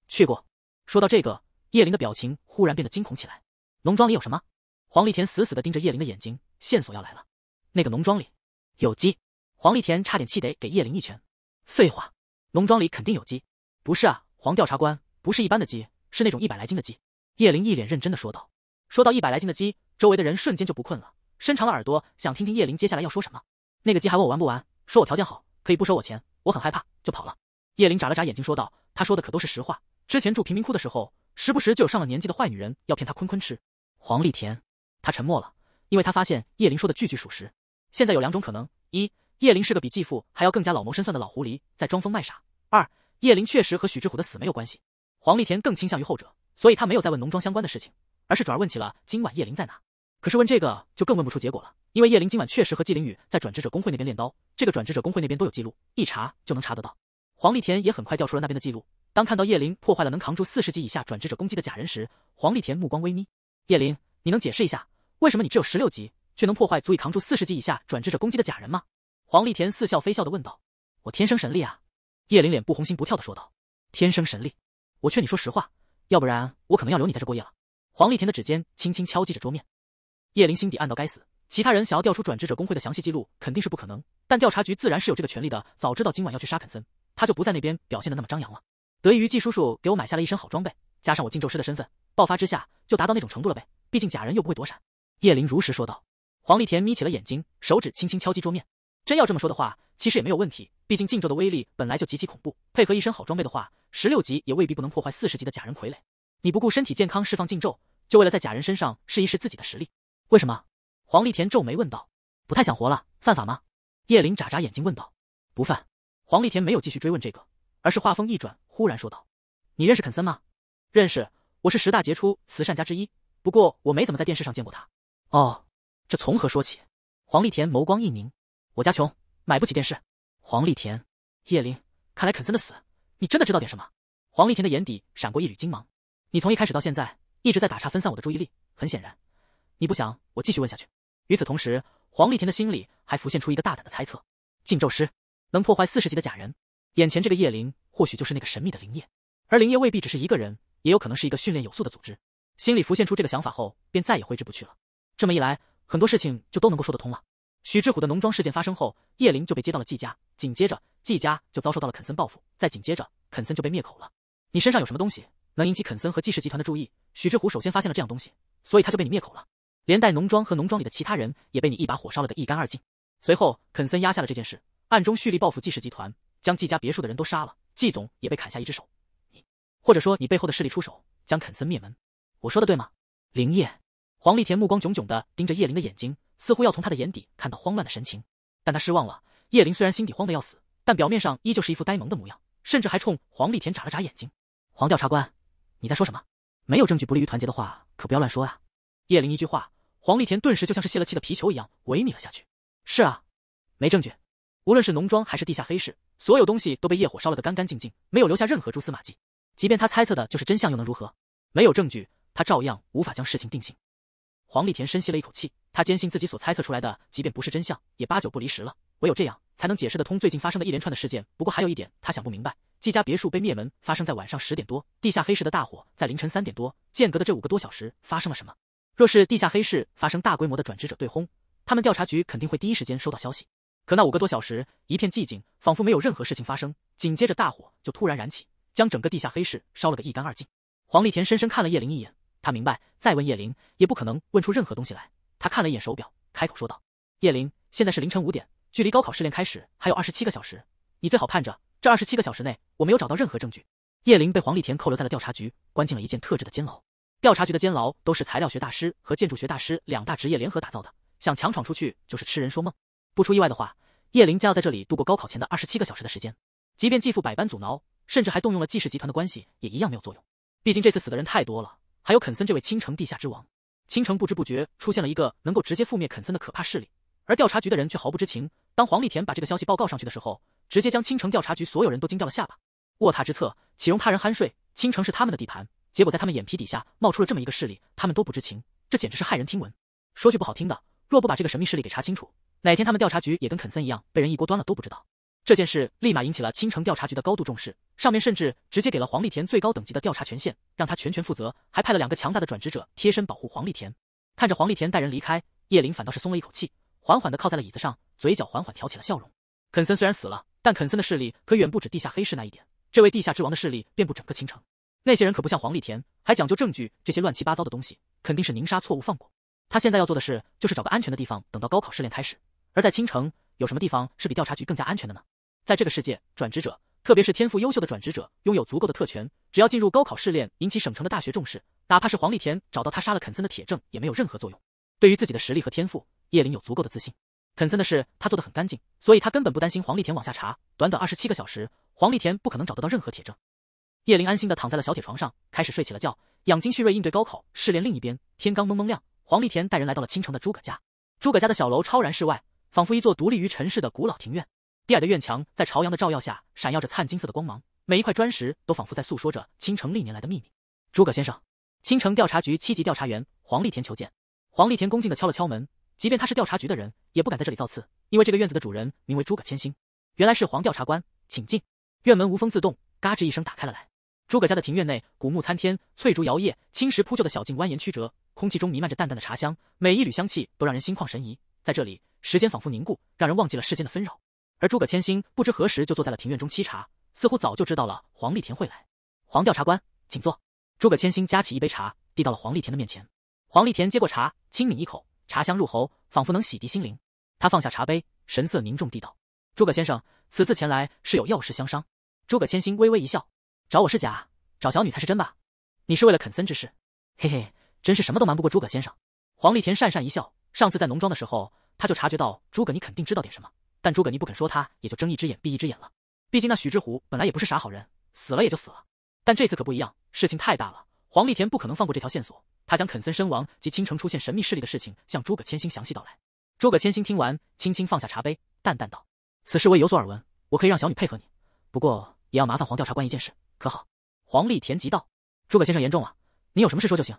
去过。”说到这个，叶林的表情忽然变得惊恐起来。“农庄里有什么？”黄立田死死的盯着叶林的眼睛，线索要来了。“那个农庄里有鸡。”黄立田差点气得给叶林一拳。“废话，农庄里肯定有鸡。”“不是啊，黄调查官，不是一般的鸡，是那种一百来斤的鸡。”叶林一脸认真的说道。说到一百来斤的鸡，周围的人瞬间就不困了。伸长了耳朵，想听听叶灵接下来要说什么。那个鸡还问我玩不玩，说我条件好，可以不收我钱。我很害怕，就跑了。叶灵眨了眨眼睛，说道：“他说的可都是实话。之前住贫民窟的时候，时不时就有上了年纪的坏女人要骗他坤坤吃。”黄丽田，他沉默了，因为他发现叶灵说的句句属实。现在有两种可能：一，叶灵是个比继父还要更加老谋深算的老狐狸，在装疯卖傻；二，叶灵确实和许志虎的死没有关系。黄丽田更倾向于后者，所以他没有再问农庄相关的事情，而是转而问起了今晚叶灵在哪。可是问这个就更问不出结果了，因为叶灵今晚确实和季凌宇在转职者工会那边练刀，这个转职者工会那边都有记录，一查就能查得到。黄立田也很快调出了那边的记录。当看到叶灵破坏了能扛住四十级以下转职者攻击的假人时，黄立田目光微眯：“叶灵，你能解释一下为什么你只有十六级却能破坏足以扛住四十级以下转职者攻击的假人吗？”黄立田似笑非笑的问道。“我天生神力啊！”叶灵脸不红心不跳的说道。“天生神力？我劝你说实话，要不然我可能要留你在这过夜了。”黄立田的指尖轻轻敲击着桌面。叶灵心底暗道：“该死！其他人想要调出转职者工会的详细记录，肯定是不可能。但调查局自然是有这个权利的。早知道今晚要去杀肯森，他就不在那边表现的那么张扬了。”得益于季叔叔给我买下了一身好装备，加上我禁咒师的身份，爆发之下就达到那种程度了呗。毕竟假人又不会躲闪。”叶灵如实说道。黄立田眯起了眼睛，手指轻轻敲击桌面。真要这么说的话，其实也没有问题。毕竟禁咒的威力本来就极其恐怖，配合一身好装备的话，十六级也未必不能破坏四十级的假人傀儡。你不顾身体健康释放禁咒，就为了在假人身上试一试自己的实力。为什么？黄立田皱眉问道。不太想活了，犯法吗？叶灵眨眨眼睛问道。不犯。黄立田没有继续追问这个，而是话锋一转，忽然说道：“你认识肯森吗？”“认识，我是十大杰出慈善家之一，不过我没怎么在电视上见过他。”“哦，这从何说起？”黄立田眸光一凝。“我家穷，买不起电视。”黄立田。叶灵，看来肯森的死，你真的知道点什么？黄立田的眼底闪过一缕金芒。“你从一开始到现在一直在打岔，分散我的注意力，很显然。”你不想我继续问下去？与此同时，黄丽甜的心里还浮现出一个大胆的猜测：禁咒师能破坏四十级的假人，眼前这个叶灵或许就是那个神秘的灵叶，而灵叶未必只是一个人，也有可能是一个训练有素的组织。心里浮现出这个想法后，便再也挥之不去了。这么一来，很多事情就都能够说得通了。许志虎的浓妆事件发生后，叶灵就被接到了季家，紧接着季家就遭受到了肯森报复，再紧接着肯森就被灭口了。你身上有什么东西能引起肯森和季氏集团的注意？许志虎首先发现了这样东西，所以他就被你灭口了。连带农庄和农庄里的其他人也被你一把火烧了个一干二净。随后，肯森压下了这件事，暗中蓄力报复纪氏集团，将纪家别墅的人都杀了，纪总也被砍下一只手。你或者说你背后的势力出手，将肯森灭门。我说的对吗？林烨，黄丽田目光炯炯地盯着叶林的眼睛，似乎要从他的眼底看到慌乱的神情，但他失望了。叶林虽然心底慌得要死，但表面上依旧是一副呆萌的模样，甚至还冲黄丽田眨了眨眼睛。黄调查官，你在说什么？没有证据不利于团结的话，可不要乱说啊！叶林一句话。黄立田顿时就像是泄了气的皮球一样萎靡了下去。是啊，没证据。无论是农庄还是地下黑市，所有东西都被业火烧了个干干净净，没有留下任何蛛丝马迹。即便他猜测的就是真相，又能如何？没有证据，他照样无法将事情定性。黄立田深吸了一口气，他坚信自己所猜测出来的，即便不是真相，也八九不离十了。唯有这样才能解释得通最近发生的一连串的事件。不过还有一点，他想不明白：季家别墅被灭门发生在晚上十点多，地下黑市的大火在凌晨三点多，间隔的这五个多小时发生了什么？若是地下黑市发生大规模的转职者对轰，他们调查局肯定会第一时间收到消息。可那五个多小时一片寂静，仿佛没有任何事情发生。紧接着大火就突然燃起，将整个地下黑市烧了个一干二净。黄立田深深看了叶灵一眼，他明白再问叶灵也不可能问出任何东西来。他看了一眼手表，开口说道：“叶灵，现在是凌晨五点，距离高考试炼开始还有二十七个小时，你最好盼着这二十七个小时内我没有找到任何证据。”叶灵被黄立田扣留在了调查局，关进了一间特制的监牢。调查局的监牢都是材料学大师和建筑学大师两大职业联合打造的，想强闯出去就是痴人说梦。不出意外的话，叶灵将要在这里度过高考前的二十七个小时的时间。即便继父百般阻挠，甚至还动用了纪氏集团的关系，也一样没有作用。毕竟这次死的人太多了，还有肯森这位倾城地下之王。倾城不知不觉出现了一个能够直接覆灭肯森的可怕势力，而调查局的人却毫不知情。当黄立田把这个消息报告上去的时候，直接将倾城调查局所有人都惊掉了下巴。卧榻之侧，岂容他人酣睡？倾城是他们的地盘。结果在他们眼皮底下冒出了这么一个势力，他们都不知情，这简直是骇人听闻。说句不好听的，若不把这个神秘势力给查清楚，哪天他们调查局也跟肯森一样被人一锅端了都不知道。这件事立马引起了青城调查局的高度重视，上面甚至直接给了黄立田最高等级的调查权限，让他全权负责，还派了两个强大的转职者贴身保护黄立田。看着黄立田带人离开，叶灵反倒是松了一口气，缓缓的靠在了椅子上，嘴角缓缓挑起了笑容。肯森虽然死了，但肯森的势力可远不止地下黑市那一点，这位地下之王的势力遍布整个青城。那些人可不像黄立田，还讲究证据这些乱七八糟的东西，肯定是宁杀错误放过。他现在要做的事就是找个安全的地方，等到高考试炼开始。而在青城，有什么地方是比调查局更加安全的呢？在这个世界，转职者，特别是天赋优秀的转职者，拥有足够的特权。只要进入高考试炼，引起省城的大学重视，哪怕是黄立田找到他杀了肯森的铁证，也没有任何作用。对于自己的实力和天赋，叶林有足够的自信。肯森的事，他做得很干净，所以他根本不担心黄立田往下查。短短二十七个小时，黄立田不可能找得到任何铁证。叶灵安心的躺在了小铁床上，开始睡起了觉，养精蓄锐应对高考试炼。另一边，天刚蒙蒙亮，黄立田带人来到了青城的诸葛家。诸葛家的小楼超然世外，仿佛一座独立于尘世的古老庭院。低矮的院墙在朝阳的照耀下，闪耀着灿金色的光芒，每一块砖石都仿佛在诉说着青城历年来的秘密。诸葛先生，青城调查局七级调查员黄立田求见。黄立田恭敬地敲了敲门，即便他是调查局的人，也不敢在这里造次，因为这个院子的主人名为诸葛千星。原来是黄调查官，请进。院门无风自动，嘎吱一声打开了来。诸葛家的庭院内，古木参天，翠竹摇曳，青石铺就的小径蜿蜒曲折，空气中弥漫着淡淡的茶香，每一缕香气都让人心旷神怡。在这里，时间仿佛凝固，让人忘记了世间的纷扰。而诸葛千星不知何时就坐在了庭院中沏茶，似乎早就知道了黄立田会来。黄调查官，请坐。诸葛千星夹起一杯茶，递到了黄立田的面前。黄立田接过茶，轻抿一口，茶香入喉，仿佛能洗涤心灵。他放下茶杯，神色凝重地道：“诸葛先生，此次前来是有要事相商。”诸葛千星微微一笑。找我是假，找小女才是真吧？你是为了肯森之事？嘿嘿，真是什么都瞒不过诸葛先生。黄立田讪讪一笑，上次在农庄的时候，他就察觉到诸葛你肯定知道点什么，但诸葛你不肯说，他也就睁一只眼闭一只眼了。毕竟那许之虎本来也不是啥好人，死了也就死了。但这次可不一样，事情太大了，黄立田不可能放过这条线索。他将肯森身亡及倾城出现神秘势力的事情向诸葛千星详细道来。诸葛千星听完，轻轻放下茶杯，淡淡道：“此事我也有所耳闻，我可以让小女配合你，不过也要麻烦黄调查官一件事。”可好？黄立田急道：“诸葛先生言重了，你有什么事说就行，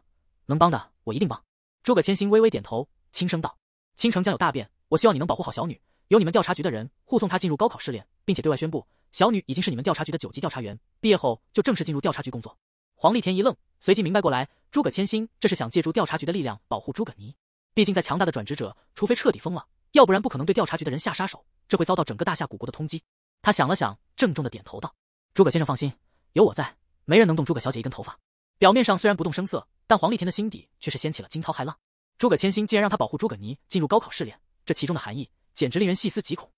能帮的我一定帮。”诸葛千心微微点头，轻声道：“倾城将有大变，我希望你能保护好小女，由你们调查局的人护送她进入高考试炼，并且对外宣布，小女已经是你们调查局的九级调查员，毕业后就正式进入调查局工作。”黄立田一愣，随即明白过来，诸葛千心这是想借助调查局的力量保护诸葛尼。毕竟在强大的转职者，除非彻底疯了，要不然不可能对调查局的人下杀手，这会遭到整个大夏古国的通缉。他想了想，郑重的点头道：“诸葛先生放心。”有我在，没人能动诸葛小姐一根头发。表面上虽然不动声色，但黄立田的心底却是掀起了惊涛骇浪。诸葛千星竟然让他保护诸葛尼进入高考试炼，这其中的含义简直令人细思极恐。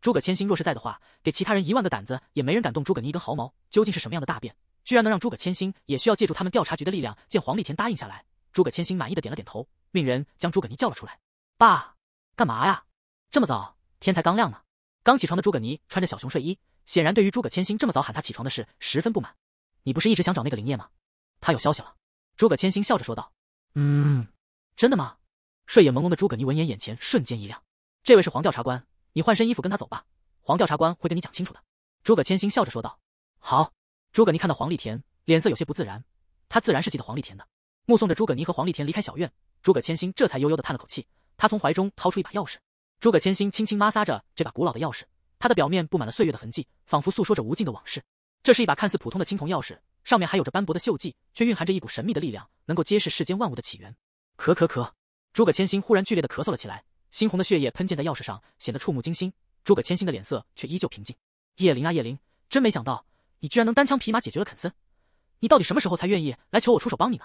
诸葛千星若是在的话，给其他人一万个胆子也没人敢动诸葛尼一根毫毛。究竟是什么样的大变，居然能让诸葛千星也需要借助他们调查局的力量？见黄立田答应下来，诸葛千星满意的点了点头，命人将诸葛尼叫了出来。爸，干嘛呀？这么早，天才刚亮呢。刚起床的诸葛尼穿着小熊睡衣。显然对于诸葛千星这么早喊他起床的事十分不满。你不是一直想找那个林叶吗？他有消息了。诸葛千星笑着说道：“嗯，真的吗？”睡眼朦胧的诸葛尼闻言，眼前瞬间一亮。这位是黄调查官，你换身衣服跟他走吧。黄调查官会跟你讲清楚的。诸葛千星笑着说道：“好。”诸葛尼看到黄丽田，脸色有些不自然。他自然是记得黄丽田的。目送着诸葛尼和黄丽田离开小院，诸葛千星这才悠悠的叹了口气。他从怀中掏出一把钥匙，诸葛千星轻轻摩挲着这把古老的钥匙。它的表面布满了岁月的痕迹，仿佛诉说着无尽的往事。这是一把看似普通的青铜钥匙，上面还有着斑驳的锈迹，却蕴含着一股神秘的力量，能够揭示世间万物的起源。咳咳咳！诸葛千星忽然剧烈的咳嗽了起来，猩红的血液喷溅在钥匙上，显得触目惊心。诸葛千星的脸色却依旧平静。叶灵啊叶灵，真没想到你居然能单枪匹马解决了肯森，你到底什么时候才愿意来求我出手帮你呢？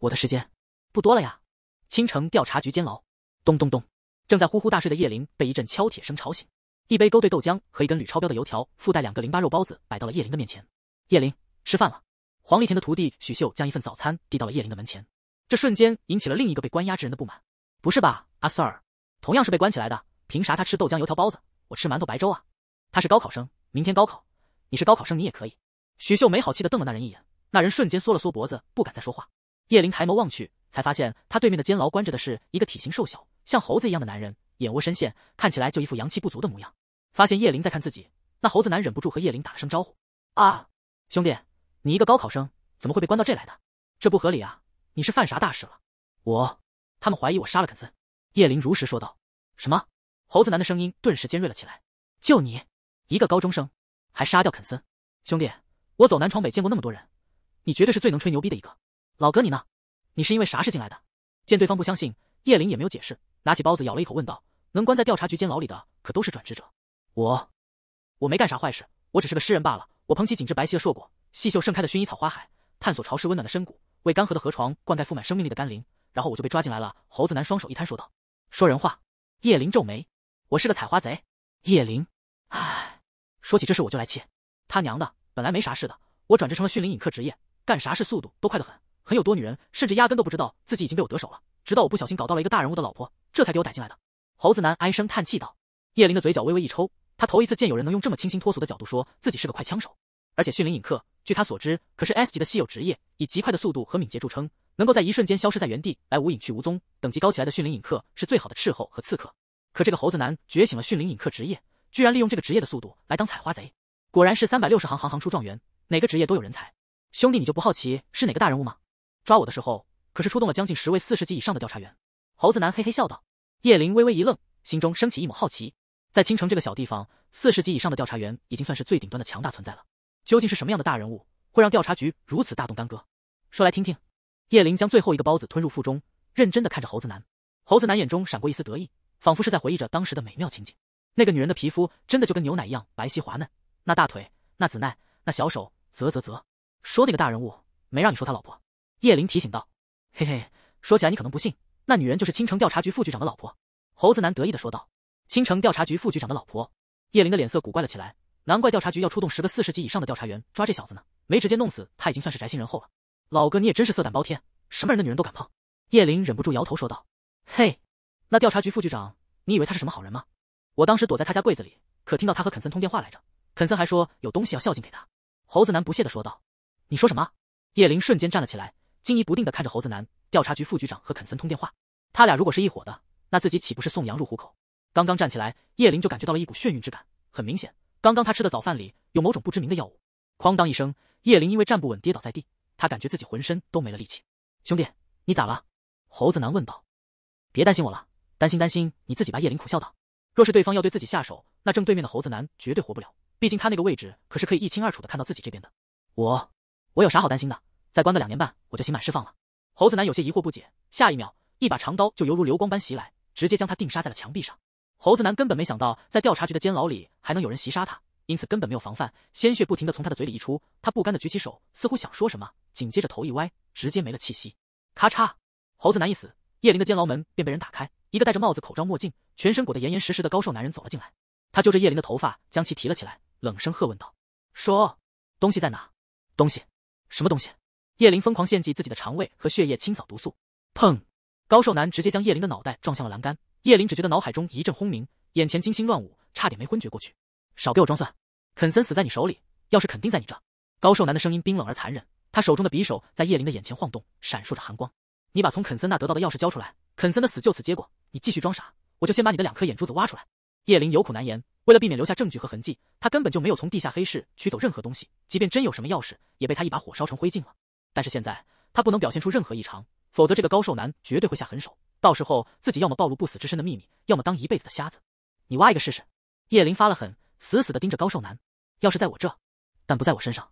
我的时间不多了呀！青城调查局监牢。咚咚咚！正在呼呼大睡的叶灵被一阵敲铁声吵醒。一杯勾兑豆浆和一根铝超标的油条，附带两个淋巴肉包子，摆到了叶林的面前。叶林，吃饭了。黄丽田的徒弟许秀将一份早餐递到了叶林的门前，这瞬间引起了另一个被关押之人的不满。不是吧，阿 Sir，同样是被关起来的，凭啥他吃豆浆油条包子，我吃馒头白粥啊？他是高考生，明天高考，你是高考生，你也可以。许秀没好气的瞪了那人一眼，那人瞬间缩了缩脖子，不敢再说话。叶林抬眸望去。才发现他对面的监牢关着的是一个体型瘦小、像猴子一样的男人，眼窝深陷，看起来就一副阳气不足的模样。发现叶灵在看自己，那猴子男忍不住和叶灵打了声招呼：“啊，兄弟，你一个高考生怎么会被关到这来的？这不合理啊！你是犯啥大事了？”“我，他们怀疑我杀了肯森。”叶灵如实说道。“什么？”猴子男的声音顿时尖锐了起来。“就你一个高中生，还杀掉肯森？兄弟，我走南闯北见过那么多人，你绝对是最能吹牛逼的一个。老哥，你呢？”你是因为啥事进来的？见对方不相信，叶灵也没有解释，拿起包子咬了一口，问道：“能关在调查局监牢里的，可都是转职者。”我，我没干啥坏事，我只是个诗人罢了。我捧起紧致白皙的硕果，细嗅盛开的薰衣草花海，探索潮湿温暖的深谷，为干涸的河床灌溉覆满生命力的甘霖，然后我就被抓进来了。”猴子男双手一摊，说道：“说人话。”叶灵皱眉：“我是个采花贼。”叶灵，唉，说起这事我就来气，他娘的，本来没啥事的，我转职成了驯灵隐客职业，干啥事速度都快得很。很有多女人甚至压根都不知道自己已经被我得手了，直到我不小心搞到了一个大人物的老婆，这才给我逮进来的。猴子男唉声叹气道。叶林的嘴角微微一抽，他头一次见有人能用这么清新脱俗的角度说自己是个快枪手，而且驯灵隐客，据他所知可是 S 级的稀有职业，以极快的速度和敏捷著称，能够在一瞬间消失在原地，来无影去无踪。等级高起来的驯灵隐客是最好的斥候和刺客。可这个猴子男觉醒了驯灵隐客职业，居然利用这个职业的速度来当采花贼。果然是三百六十行，行行出状元，哪个职业都有人才。兄弟，你就不好奇是哪个大人物吗？抓我的时候，可是出动了将近十位四十级以上的调查员。猴子男嘿嘿笑道。叶灵微微一愣，心中升起一抹好奇。在青城这个小地方，四十级以上的调查员已经算是最顶端的强大存在了。究竟是什么样的大人物，会让调查局如此大动干戈？说来听听。叶灵将最后一个包子吞入腹中，认真的看着猴子男。猴子男眼中闪过一丝得意，仿佛是在回忆着当时的美妙情景。那个女人的皮肤真的就跟牛奶一样白皙滑嫩，那大腿，那子耐，那小手，啧啧啧。说那个大人物，没让你说他老婆。叶林提醒道：“嘿嘿，说起来你可能不信，那女人就是青城调查局副局长的老婆。”猴子男得意的说道：“青城调查局副局长的老婆。”叶林的脸色古怪了起来，难怪调查局要出动十个四十级以上的调查员抓这小子呢，没直接弄死他已经算是宅心仁厚了。老哥你也真是色胆包天，什么人的女人都敢碰。”叶林忍不住摇头说道：“嘿，那调查局副局长，你以为他是什么好人吗？我当时躲在他家柜子里，可听到他和肯森通电话来着，肯森还说有东西要孝敬给他。”猴子男不屑的说道：“你说什么？”叶林瞬间站了起来。惊疑不定地看着猴子男，调查局副局长和肯森通电话，他俩如果是一伙的，那自己岂不是送羊入虎口？刚刚站起来，叶灵就感觉到了一股眩晕之感，很明显，刚刚他吃的早饭里有某种不知名的药物。哐当一声，叶灵因为站不稳跌倒在地，他感觉自己浑身都没了力气。兄弟，你咋了？猴子男问道。别担心我了，担心担心你自己吧。叶灵苦笑道。若是对方要对自己下手，那正对面的猴子男绝对活不了，毕竟他那个位置可是可以一清二楚的看到自己这边的。我，我有啥好担心的？再关个两年半，我就刑满释放了。猴子男有些疑惑不解，下一秒，一把长刀就犹如流光般袭来，直接将他定杀在了墙壁上。猴子男根本没想到，在调查局的监牢里还能有人袭杀他，因此根本没有防范，鲜血不停的从他的嘴里溢出。他不甘的举起手，似乎想说什么，紧接着头一歪，直接没了气息。咔嚓，猴子男一死，叶林的监牢门便被人打开，一个戴着帽子、口罩、墨镜，全身裹得严严实实的高瘦男人走了进来。他揪着叶林的头发将其提了起来，冷声喝问道：“说，东西在哪？东西？什么东西？”叶林疯狂献祭自己的肠胃和血液清扫毒素。砰！高瘦男直接将叶林的脑袋撞向了栏杆。叶林只觉得脑海中一阵轰鸣，眼前金星乱舞，差点没昏厥过去。少给我装蒜！肯森死在你手里，钥匙肯定在你这。高瘦男的声音冰冷而残忍。他手中的匕首在叶林的眼前晃动，闪烁着寒光。你把从肯森那得到的钥匙交出来，肯森的死就此结果。你继续装傻，我就先把你的两颗眼珠子挖出来。叶林有苦难言。为了避免留下证据和痕迹，他根本就没有从地下黑市取走任何东西。即便真有什么钥匙，也被他一把火烧成灰烬了。但是现在他不能表现出任何异常，否则这个高瘦男绝对会下狠手。到时候自己要么暴露不死之身的秘密，要么当一辈子的瞎子。你挖一个试试！叶灵发了狠，死死的盯着高瘦男。钥匙在我这，但不在我身上。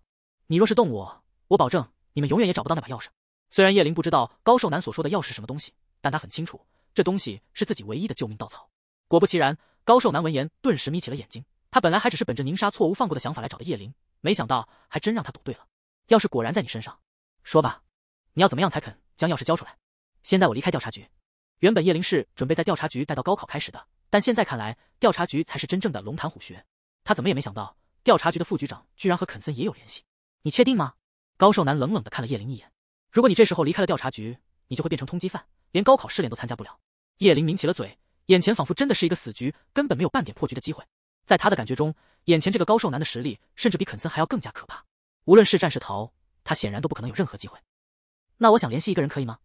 你若是动我，我保证你们永远也找不到那把钥匙。虽然叶灵不知道高瘦男所说的钥匙是什么东西，但他很清楚这东西是自己唯一的救命稻草。果不其然，高瘦男闻言顿时眯起了眼睛。他本来还只是本着宁杀错无放过的想法来找的叶灵，没想到还真让他赌对了。钥匙果然在你身上。说吧，你要怎么样才肯将钥匙交出来？先带我离开调查局。原本叶灵是准备在调查局待到高考开始的，但现在看来，调查局才是真正的龙潭虎穴。他怎么也没想到，调查局的副局长居然和肯森也有联系。你确定吗？高瘦男冷冷的看了叶灵一眼。如果你这时候离开了调查局，你就会变成通缉犯，连高考试炼都参加不了。叶灵抿起了嘴，眼前仿佛真的是一个死局，根本没有半点破局的机会。在他的感觉中，眼前这个高瘦男的实力甚至比肯森还要更加可怕。无论是战是逃。他显然都不可能有任何机会。那我想联系一个人可以吗？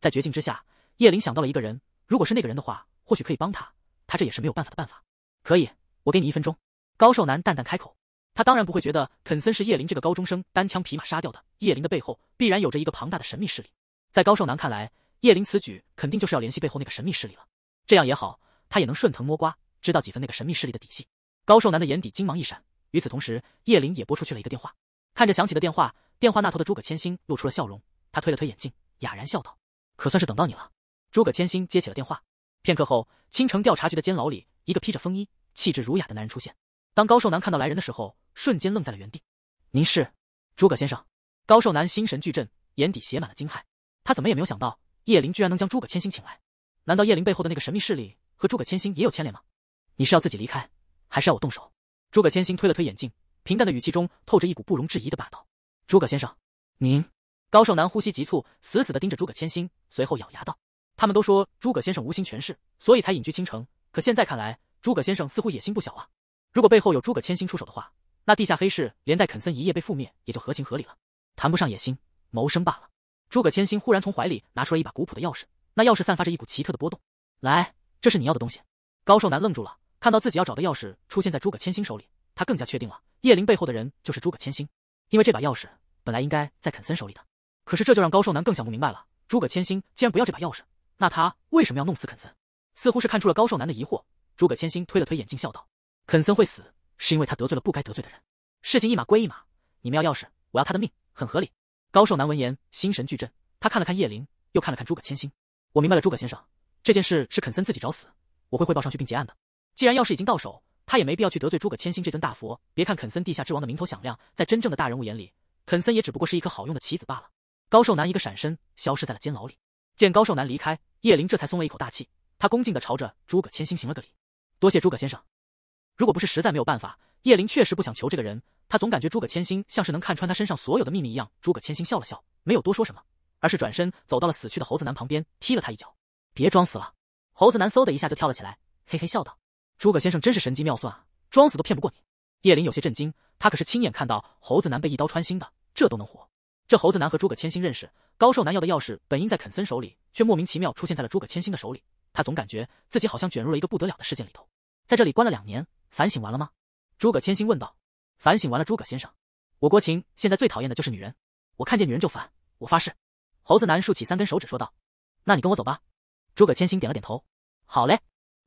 在绝境之下，叶琳想到了一个人。如果是那个人的话，或许可以帮他。他这也是没有办法的办法。可以，我给你一分钟。高瘦男淡淡开口。他当然不会觉得肯森是叶琳这个高中生单枪匹马杀掉的。叶琳的背后必然有着一个庞大的神秘势力。在高瘦男看来，叶琳此举肯定就是要联系背后那个神秘势力了。这样也好，他也能顺藤摸瓜，知道几分那个神秘势力的底细。高瘦男的眼底金芒一闪。与此同时，叶琳也拨出去了一个电话。看着响起的电话。电话那头的诸葛千星露出了笑容，他推了推眼镜，哑然笑道：“可算是等到你了。”诸葛千星接起了电话。片刻后，青城调查局的监牢里，一个披着风衣、气质儒雅的男人出现。当高瘦男看到来人的时候，瞬间愣在了原地。“您是诸葛先生？”高瘦男心神俱震，眼底写满了惊骇。他怎么也没有想到，叶灵居然能将诸葛千星请来。难道叶灵背后的那个神秘势力和诸葛千星也有牵连吗？你是要自己离开，还是要我动手？诸葛千星推了推眼镜，平淡的语气中透着一股不容置疑的霸道。诸葛先生，您，高瘦男呼吸急促，死死的盯着诸葛千星，随后咬牙道：“他们都说诸葛先生无心权势，所以才隐居青城。可现在看来，诸葛先生似乎野心不小啊！如果背后有诸葛千星出手的话，那地下黑市连带肯森一夜被覆灭，也就合情合理了。谈不上野心，谋生罢了。”诸葛千星忽然从怀里拿出了一把古朴的钥匙，那钥匙散发着一股奇特的波动。来，这是你要的东西。高瘦男愣住了，看到自己要找的钥匙出现在诸葛千星手里，他更加确定了，叶灵背后的人就是诸葛千星。因为这把钥匙本来应该在肯森手里的，可是这就让高瘦男更想不明白了。诸葛千星既然不要这把钥匙，那他为什么要弄死肯森？似乎是看出了高瘦男的疑惑，诸葛千星推了推眼镜，笑道：“肯森会死，是因为他得罪了不该得罪的人。事情一码归一码，你们要钥匙，我要他的命，很合理。”高瘦男闻言，心神俱震，他看了看叶灵，又看了看诸葛千星：“我明白了，诸葛先生，这件事是肯森自己找死，我会汇报上去并结案的。既然钥匙已经到手。”他也没必要去得罪诸葛千星这尊大佛。别看肯森地下之王的名头响亮，在真正的大人物眼里，肯森也只不过是一颗好用的棋子罢了。高瘦男一个闪身，消失在了监牢里。见高瘦男离开，叶灵这才松了一口大气。他恭敬地朝着诸葛千星行了个礼：“多谢诸葛先生。”如果不是实在没有办法，叶灵确实不想求这个人。他总感觉诸葛千星像是能看穿他身上所有的秘密一样。诸葛千星笑了笑，没有多说什么，而是转身走到了死去的猴子男旁边，踢了他一脚：“别装死了！”猴子男嗖的一下就跳了起来，嘿嘿笑道。诸葛先生真是神机妙算啊，装死都骗不过你。叶林有些震惊，他可是亲眼看到猴子男被一刀穿心的，这都能活？这猴子男和诸葛千星认识，高寿男要的钥匙本应在肯森手里，却莫名其妙出现在了诸葛千星的手里。他总感觉自己好像卷入了一个不得了的事件里头。在这里关了两年，反省完了吗？诸葛千星问道。反省完了，诸葛先生。我郭晴现在最讨厌的就是女人，我看见女人就烦。我发誓。猴子男竖起三根手指说道。那你跟我走吧。诸葛千星点了点头。好嘞。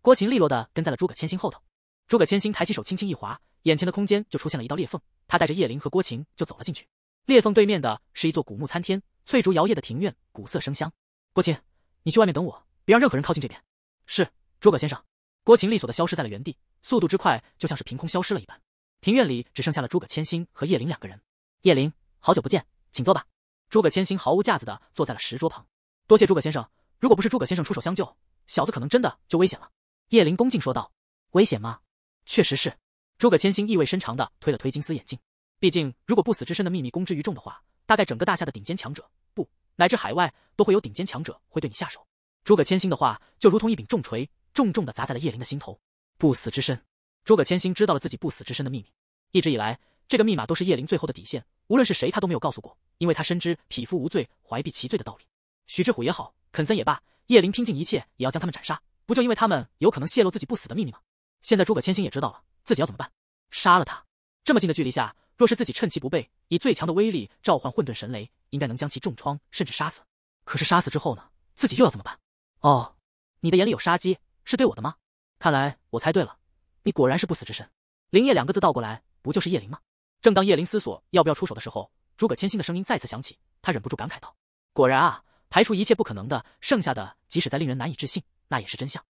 郭琴利落的跟在了诸葛千星后头，诸葛千星抬起手轻轻一划，眼前的空间就出现了一道裂缝，他带着叶灵和郭琴就走了进去。裂缝对面的是一座古木参天、翠竹摇曳的庭院，古色生香。郭琴，你去外面等我，别让任何人靠近这边。是，诸葛先生。郭琴利索的消失在了原地，速度之快，就像是凭空消失了一般。庭院里只剩下了诸葛千星和叶灵两个人。叶灵，好久不见，请坐吧。诸葛千星毫无架子的坐在了石桌旁。多谢诸葛先生，如果不是诸葛先生出手相救，小子可能真的就危险了。叶灵恭敬说道：“危险吗？确实是。”诸葛千星意味深长的推了推金丝眼镜。毕竟，如果不死之身的秘密公之于众的话，大概整个大夏的顶尖强者，不，乃至海外，都会有顶尖强者会对你下手。诸葛千星的话，就如同一柄重锤，重重的砸在了叶灵的心头。不死之身，诸葛千星知道了自己不死之身的秘密。一直以来，这个密码都是叶灵最后的底线，无论是谁，他都没有告诉过，因为他深知“匹夫无罪，怀璧其罪”的道理。许志虎也好，肯森也罢，叶灵拼尽一切也要将他们斩杀。不就因为他们有可能泄露自己不死的秘密吗？现在诸葛千星也知道了自己要怎么办，杀了他。这么近的距离下，若是自己趁其不备，以最强的威力召唤混沌神雷，应该能将其重创甚至杀死。可是杀死之后呢？自己又要怎么办？哦，你的眼里有杀机，是对我的吗？看来我猜对了，你果然是不死之身。林叶两个字倒过来，不就是叶灵吗？正当叶灵思索要不要出手的时候，诸葛千星的声音再次响起，他忍不住感慨道：“果然啊，排除一切不可能的，剩下的即使再令人难以置信。”那也是真相。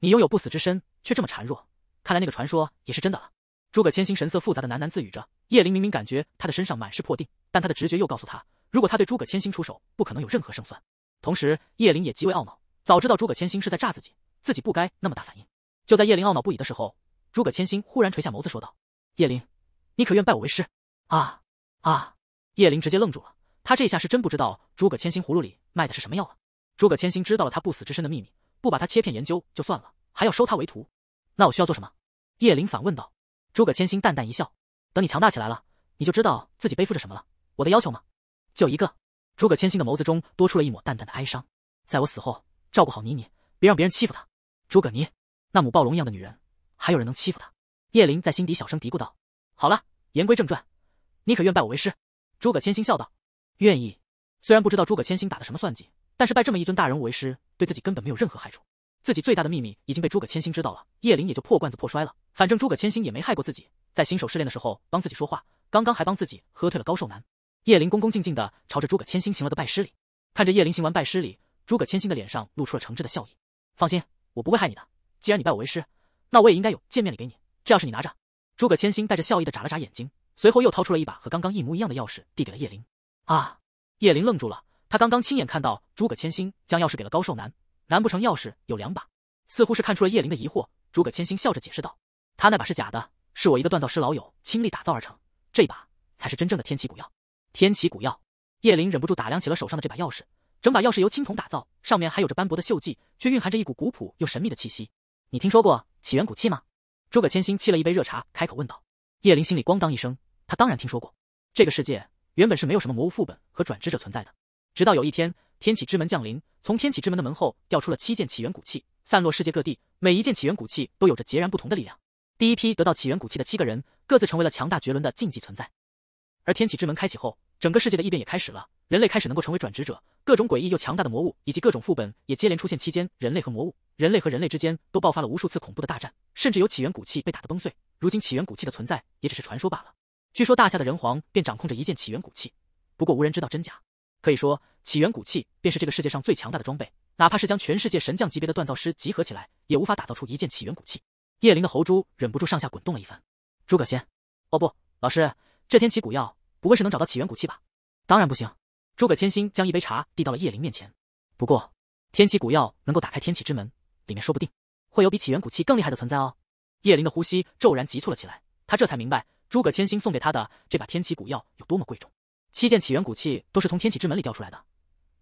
你拥有不死之身，却这么孱弱，看来那个传说也是真的了。诸葛千星神色复杂的喃喃自语着。叶灵明明感觉他的身上满是破定，但他的直觉又告诉他，如果他对诸葛千星出手，不可能有任何胜算。同时，叶灵也极为懊恼，早知道诸葛千星是在诈自己，自己不该那么大反应。就在叶灵懊恼不已的时候，诸葛千星忽然垂下眸子说道：“叶灵，你可愿拜我为师？”啊啊！叶灵直接愣住了，他这下是真不知道诸葛千星葫芦里卖的是什么药了。诸葛千星知道了他不死之身的秘密。不把他切片研究就算了，还要收他为徒，那我需要做什么？叶灵反问道。诸葛千星淡淡一笑，等你强大起来了，你就知道自己背负着什么了。我的要求吗？就一个。诸葛千星的眸子中多出了一抹淡淡的哀伤。在我死后，照顾好妮妮，别让别人欺负她。诸葛妮，那母暴龙一样的女人，还有人能欺负她？叶灵在心底小声嘀咕道。好了，言归正传，你可愿拜我为师？诸葛千星笑道。愿意。虽然不知道诸葛千星打的什么算计，但是拜这么一尊大人物为师。对自己根本没有任何害处，自己最大的秘密已经被诸葛千星知道了，叶琳也就破罐子破摔了。反正诸葛千星也没害过自己，在新手试炼的时候帮自己说话，刚刚还帮自己喝退了高寿男。叶林恭恭敬敬的朝着诸葛千星行了个拜师礼，看着叶林行完拜师礼，诸葛千星的脸上露出了诚挚的笑意。放心，我不会害你的。既然你拜我为师，那我也应该有见面礼给你，这要是你拿着。诸葛千星带着笑意的眨了眨眼睛，随后又掏出了一把和刚刚一模一样的钥匙，递给了叶林。啊！叶林愣住了。他刚刚亲眼看到诸葛千星将钥匙给了高瘦男，难不成钥匙有两把？似乎是看出了叶灵的疑惑，诸葛千星笑着解释道：“他那把是假的，是我一个锻造师老友倾力打造而成，这一把才是真正的天启古药。”天启古药，叶灵忍不住打量起了手上的这把钥匙，整把钥匙由青铜打造，上面还有着斑驳的锈迹，却蕴含着一股古朴又神秘的气息。你听说过起源古器吗？诸葛千星沏了一杯热茶，开口问道。叶灵心里咣当一声，他当然听说过，这个世界原本是没有什么魔物副本和转职者存在的。直到有一天，天启之门降临，从天启之门的门后掉出了七件起源古器，散落世界各地。每一件起源古器都有着截然不同的力量。第一批得到起源古器的七个人，各自成为了强大绝伦的禁忌存在。而天启之门开启后，整个世界的异变也开始了。人类开始能够成为转职者，各种诡异又强大的魔物以及各种副本也接连出现。期间，人类和魔物、人类和人类之间都爆发了无数次恐怖的大战，甚至有起源古器被打得崩碎。如今，起源古器的存在也只是传说罢了。据说大夏的人皇便掌控着一件起源古器，不过无人知道真假。可以说，起源古器便是这个世界上最强大的装备，哪怕是将全世界神将级别的锻造师集合起来，也无法打造出一件起源古器。叶灵的喉珠忍不住上下滚动了一番。诸葛仙，哦不，老师，这天启古药不会是能找到起源古器吧？当然不行。诸葛千星将一杯茶递到了叶灵面前。不过，天启古药能够打开天启之门，里面说不定会有比起源古器更厉害的存在哦。叶灵的呼吸骤然急促了起来，他这才明白诸葛千星送给他的这把天启古药有多么贵重。七件起源古器都是从天启之门里掉出来的，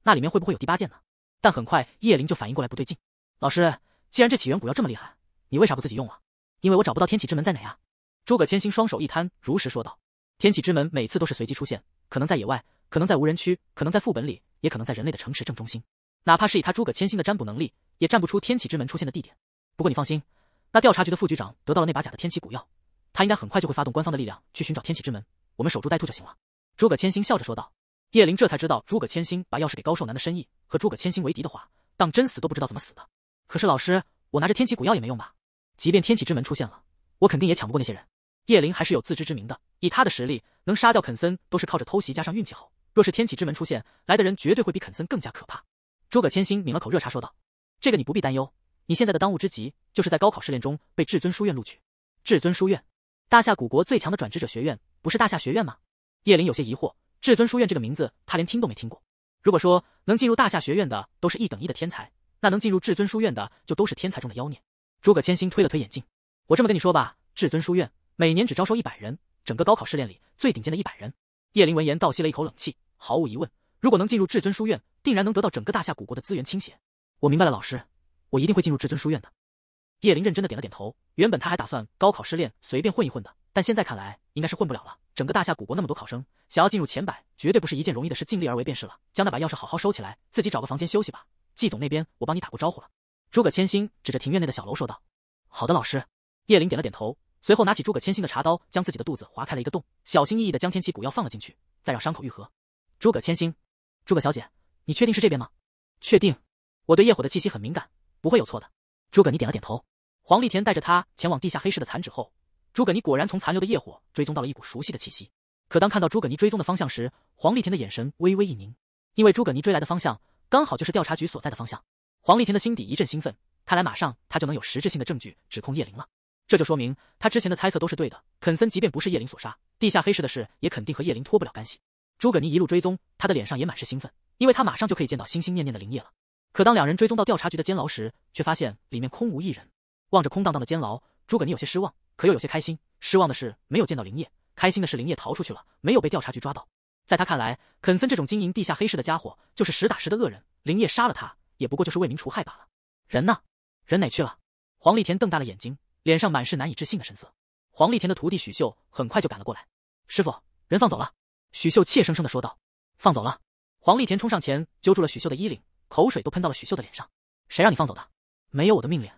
那里面会不会有第八件呢？但很快叶灵就反应过来不对劲。老师，既然这起源古药这么厉害，你为啥不自己用了？因为我找不到天启之门在哪啊！诸葛千星双手一摊，如实说道：“天启之门每次都是随机出现，可能在野外，可能在无人区，可能在副本里，也可能在人类的城池正中心。哪怕是以他诸葛千星的占卜能力，也占不出天启之门出现的地点。不过你放心，那调查局的副局长得到了那把假的天启古药，他应该很快就会发动官方的力量去寻找天启之门，我们守株待兔就行了。”诸葛千星笑着说道，叶灵这才知道诸葛千星把钥匙给高瘦男的深意。和诸葛千星为敌的话，当真死都不知道怎么死的。可是老师，我拿着天启古药也没用吧？即便天启之门出现了，我肯定也抢不过那些人。叶灵还是有自知之明的，以他的实力，能杀掉肯森都是靠着偷袭加上运气好。若是天启之门出现，来的人绝对会比肯森更加可怕。诸葛千星抿了口热茶说道：“这个你不必担忧，你现在的当务之急就是在高考试炼中被至尊书院录取。至尊书院，大夏古国最强的转职者学院，不是大夏学院吗？”叶林有些疑惑，至尊书院这个名字他连听都没听过。如果说能进入大夏学院的都是一等一的天才，那能进入至尊书院的就都是天才中的妖孽。诸葛千星推了推眼镜，我这么跟你说吧，至尊书院每年只招收一百人，整个高考试炼里最顶尖的一百人。叶林闻言倒吸了一口冷气，毫无疑问，如果能进入至尊书院，定然能得到整个大夏古国的资源倾斜。我明白了，老师，我一定会进入至尊书院的。叶林认真的点了点头，原本他还打算高考试炼随便混一混的。但现在看来，应该是混不了了。整个大夏古国那么多考生，想要进入前百，绝对不是一件容易的事。尽力而为便是了。将那把钥匙好好收起来，自己找个房间休息吧。季总那边，我帮你打过招呼了。诸葛千星指着庭院内的小楼说道：“好的，老师。”叶灵点了点头，随后拿起诸葛千星的茶刀，将自己的肚子划开了一个洞，小心翼翼的将天启古药放了进去，再让伤口愈合。诸葛千星，诸葛小姐，你确定是这边吗？确定，我对业火的气息很敏感，不会有错的。诸葛，你点了点头。黄立田带着他前往地下黑市的残纸后。诸葛尼果然从残留的业火追踪到了一股熟悉的气息，可当看到诸葛尼追踪的方向时，黄立田的眼神微微一凝，因为诸葛尼追来的方向刚好就是调查局所在的方向。黄立田的心底一阵兴奋，看来马上他就能有实质性的证据指控叶灵了。这就说明他之前的猜测都是对的，肯森即便不是叶灵所杀，地下黑市的事也肯定和叶灵脱不了干系。诸葛尼一路追踪，他的脸上也满是兴奋，因为他马上就可以见到心心念念的林叶了。可当两人追踪到调查局的监牢时，却发现里面空无一人。望着空荡荡的监牢，诸葛尼有些失望。可又有些开心。失望的是没有见到林叶，开心的是林叶逃出去了，没有被调查局抓到。在他看来，肯森这种经营地下黑市的家伙就是实打实的恶人。林业杀了他，也不过就是为民除害罢了。人呢？人哪去了？黄立田瞪大了眼睛，脸上满是难以置信的神色。黄立田的徒弟许秀很快就赶了过来。师傅，人放走了。许秀怯生生的说道。放走了？黄立田冲上前揪住了许秀的衣领，口水都喷到了许秀的脸上。谁让你放走的？没有我的命令，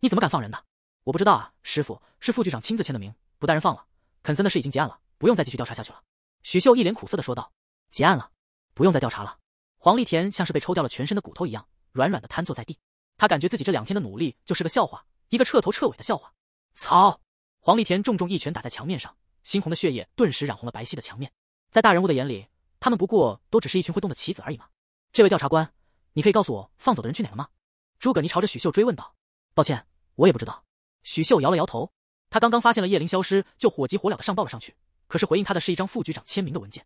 你怎么敢放人的？我不知道啊，师傅。是副局长亲自签的名，不带人放了。肯森的事已经结案了，不用再继续调查下去了。许秀一脸苦涩的说道：“结案了，不用再调查了。”黄丽田像是被抽掉了全身的骨头一样，软软的瘫坐在地。他感觉自己这两天的努力就是个笑话，一个彻头彻尾的笑话。操！黄丽田重重一拳打在墙面上，猩红的血液顿时染红了白皙的墙面。在大人物的眼里，他们不过都只是一群会动的棋子而已嘛？这位调查官，你可以告诉我放走的人去哪了吗？诸葛尼朝着许秀追问道。抱歉，我也不知道。许秀摇了摇头。他刚刚发现了叶灵消失，就火急火燎的上报了上去。可是回应他的是一张副局长签名的文件，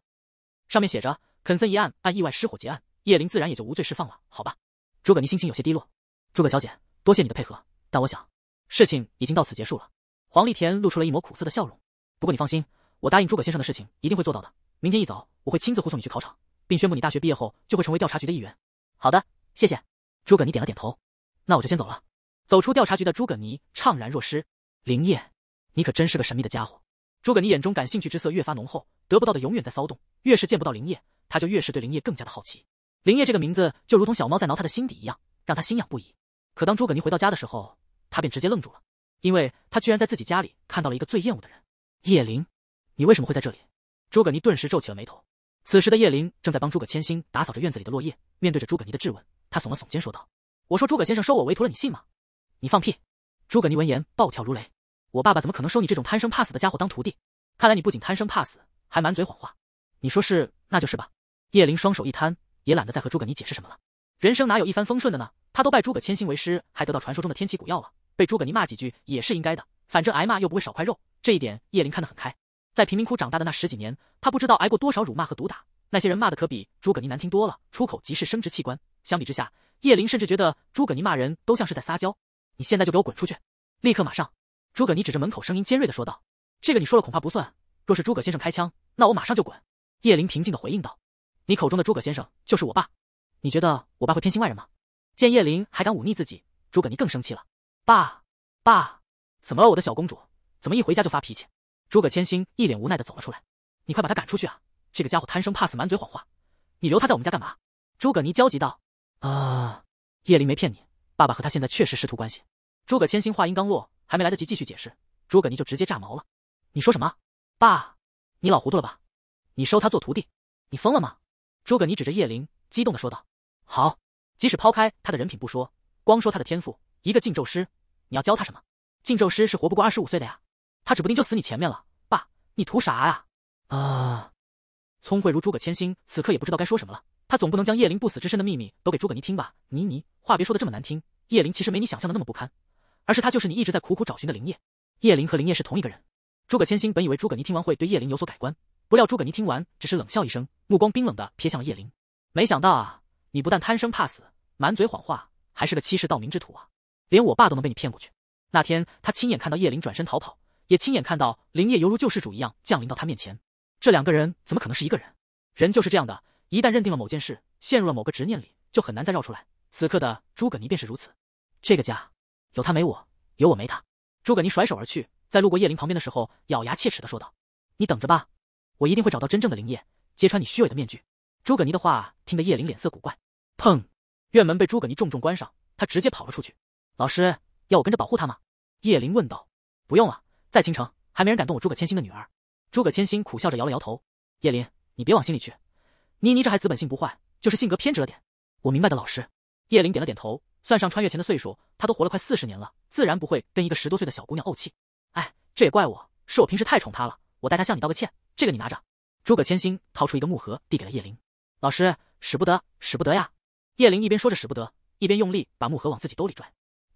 上面写着“肯森一案按意外失火结案”，叶灵自然也就无罪释放了。好吧，诸葛尼心情有些低落。诸葛小姐，多谢你的配合，但我想，事情已经到此结束了。黄立田露出了一抹苦涩的笑容。不过你放心，我答应诸葛先生的事情一定会做到的。明天一早，我会亲自护送你去考场，并宣布你大学毕业后就会成为调查局的一员。好的，谢谢。诸葛尼点了点头。那我就先走了。走出调查局的诸葛尼怅然若失。林叶。你可真是个神秘的家伙，诸葛尼眼中感兴趣之色越发浓厚。得不到的永远在骚动，越是见不到林叶，他就越是对林叶更加的好奇。林叶这个名字就如同小猫在挠他的心底一样，让他心痒不已。可当诸葛尼回到家的时候，他便直接愣住了，因为他居然在自己家里看到了一个最厌恶的人——叶灵。你为什么会在这里？诸葛尼顿时皱起了眉头。此时的叶灵正在帮诸葛千星打扫着院子里的落叶，面对着诸葛尼的质问，他耸了耸肩说道：“我说诸葛先生收我为徒了，你信吗？”“你放屁！”诸葛尼闻言暴跳如雷。我爸爸怎么可能收你这种贪生怕死的家伙当徒弟？看来你不仅贪生怕死，还满嘴谎话。你说是，那就是吧。叶灵双手一摊，也懒得再和诸葛尼解释什么了。人生哪有一帆风顺的呢？他都拜诸葛千星为师，还得到传说中的天启古药了，被诸葛尼骂几句也是应该的。反正挨骂又不会少块肉，这一点叶灵看得很开。在贫民窟长大的那十几年，他不知道挨过多少辱骂和毒打，那些人骂的可比诸葛尼难听多了，出口即是生殖器官。相比之下，叶灵甚至觉得诸葛尼骂人都像是在撒娇。你现在就给我滚出去，立刻马上！诸葛尼指着门口，声音尖锐的说道：“这个你说了恐怕不算。若是诸葛先生开枪，那我马上就滚。”叶灵平静的回应道：“你口中的诸葛先生就是我爸，你觉得我爸会偏心外人吗？”见叶灵还敢忤逆自己，诸葛尼更生气了。“爸爸，怎么了？我的小公主怎么一回家就发脾气？”诸葛千星一脸无奈的走了出来：“你快把他赶出去啊！这个家伙贪生怕死，满嘴谎话，你留他在我们家干嘛？”诸葛尼焦急道：“啊，叶灵没骗你，爸爸和他现在确实师徒关系。”诸葛千星话音刚落。还没来得及继续解释，诸葛尼就直接炸毛了。你说什么？爸，你老糊涂了吧？你收他做徒弟，你疯了吗？诸葛尼指着叶灵，激动的说道。好，即使抛开他的人品不说，光说他的天赋，一个禁咒师，你要教他什么？禁咒师是活不过二十五岁的呀，他指不定就死你前面了。爸，你图啥呀？啊！聪慧如诸葛千星，此刻也不知道该说什么了。他总不能将叶灵不死之身的秘密都给诸葛尼听吧？妮妮，话别说的这么难听，叶灵其实没你想象的那么不堪。而是他，就是你一直在苦苦找寻的林叶。叶林和林叶是同一个人。诸葛千星本以为诸葛尼听完会对叶林有所改观，不料诸葛尼听完只是冷笑一声，目光冰冷的瞥向了叶林。没想到啊，你不但贪生怕死，满嘴谎话，还是个欺世盗名之徒啊！连我爸都能被你骗过去。那天他亲眼看到叶林转身逃跑，也亲眼看到林业犹如救世主一样降临到他面前。这两个人怎么可能是一个人？人就是这样的一旦认定了某件事，陷入了某个执念里，就很难再绕出来。此刻的诸葛尼便是如此。这个家。有他没我，有我没他。诸葛泥甩手而去，在路过叶林旁边的时候，咬牙切齿的说道：“你等着吧，我一定会找到真正的灵叶，揭穿你虚伪的面具。”诸葛泥的话听得叶林脸色古怪。砰！院门被诸葛泥重重关上，他直接跑了出去。老师要我跟着保护他吗？叶林问道。“不用了，在倾城还没人敢动我诸葛千星的女儿。”诸葛千星苦笑着摇了摇头。“叶林，你别往心里去，妮妮这孩子本性不坏，就是性格偏执了点。”我明白的，老师。叶林点了点头。算上穿越前的岁数，他都活了快四十年了，自然不会跟一个十多岁的小姑娘怄气。哎，这也怪我，是我平时太宠她了。我代她向你道个歉，这个你拿着。诸葛千星掏出一个木盒，递给了叶灵。老师，使不得，使不得呀！叶灵一边说着使不得，一边用力把木盒往自己兜里拽。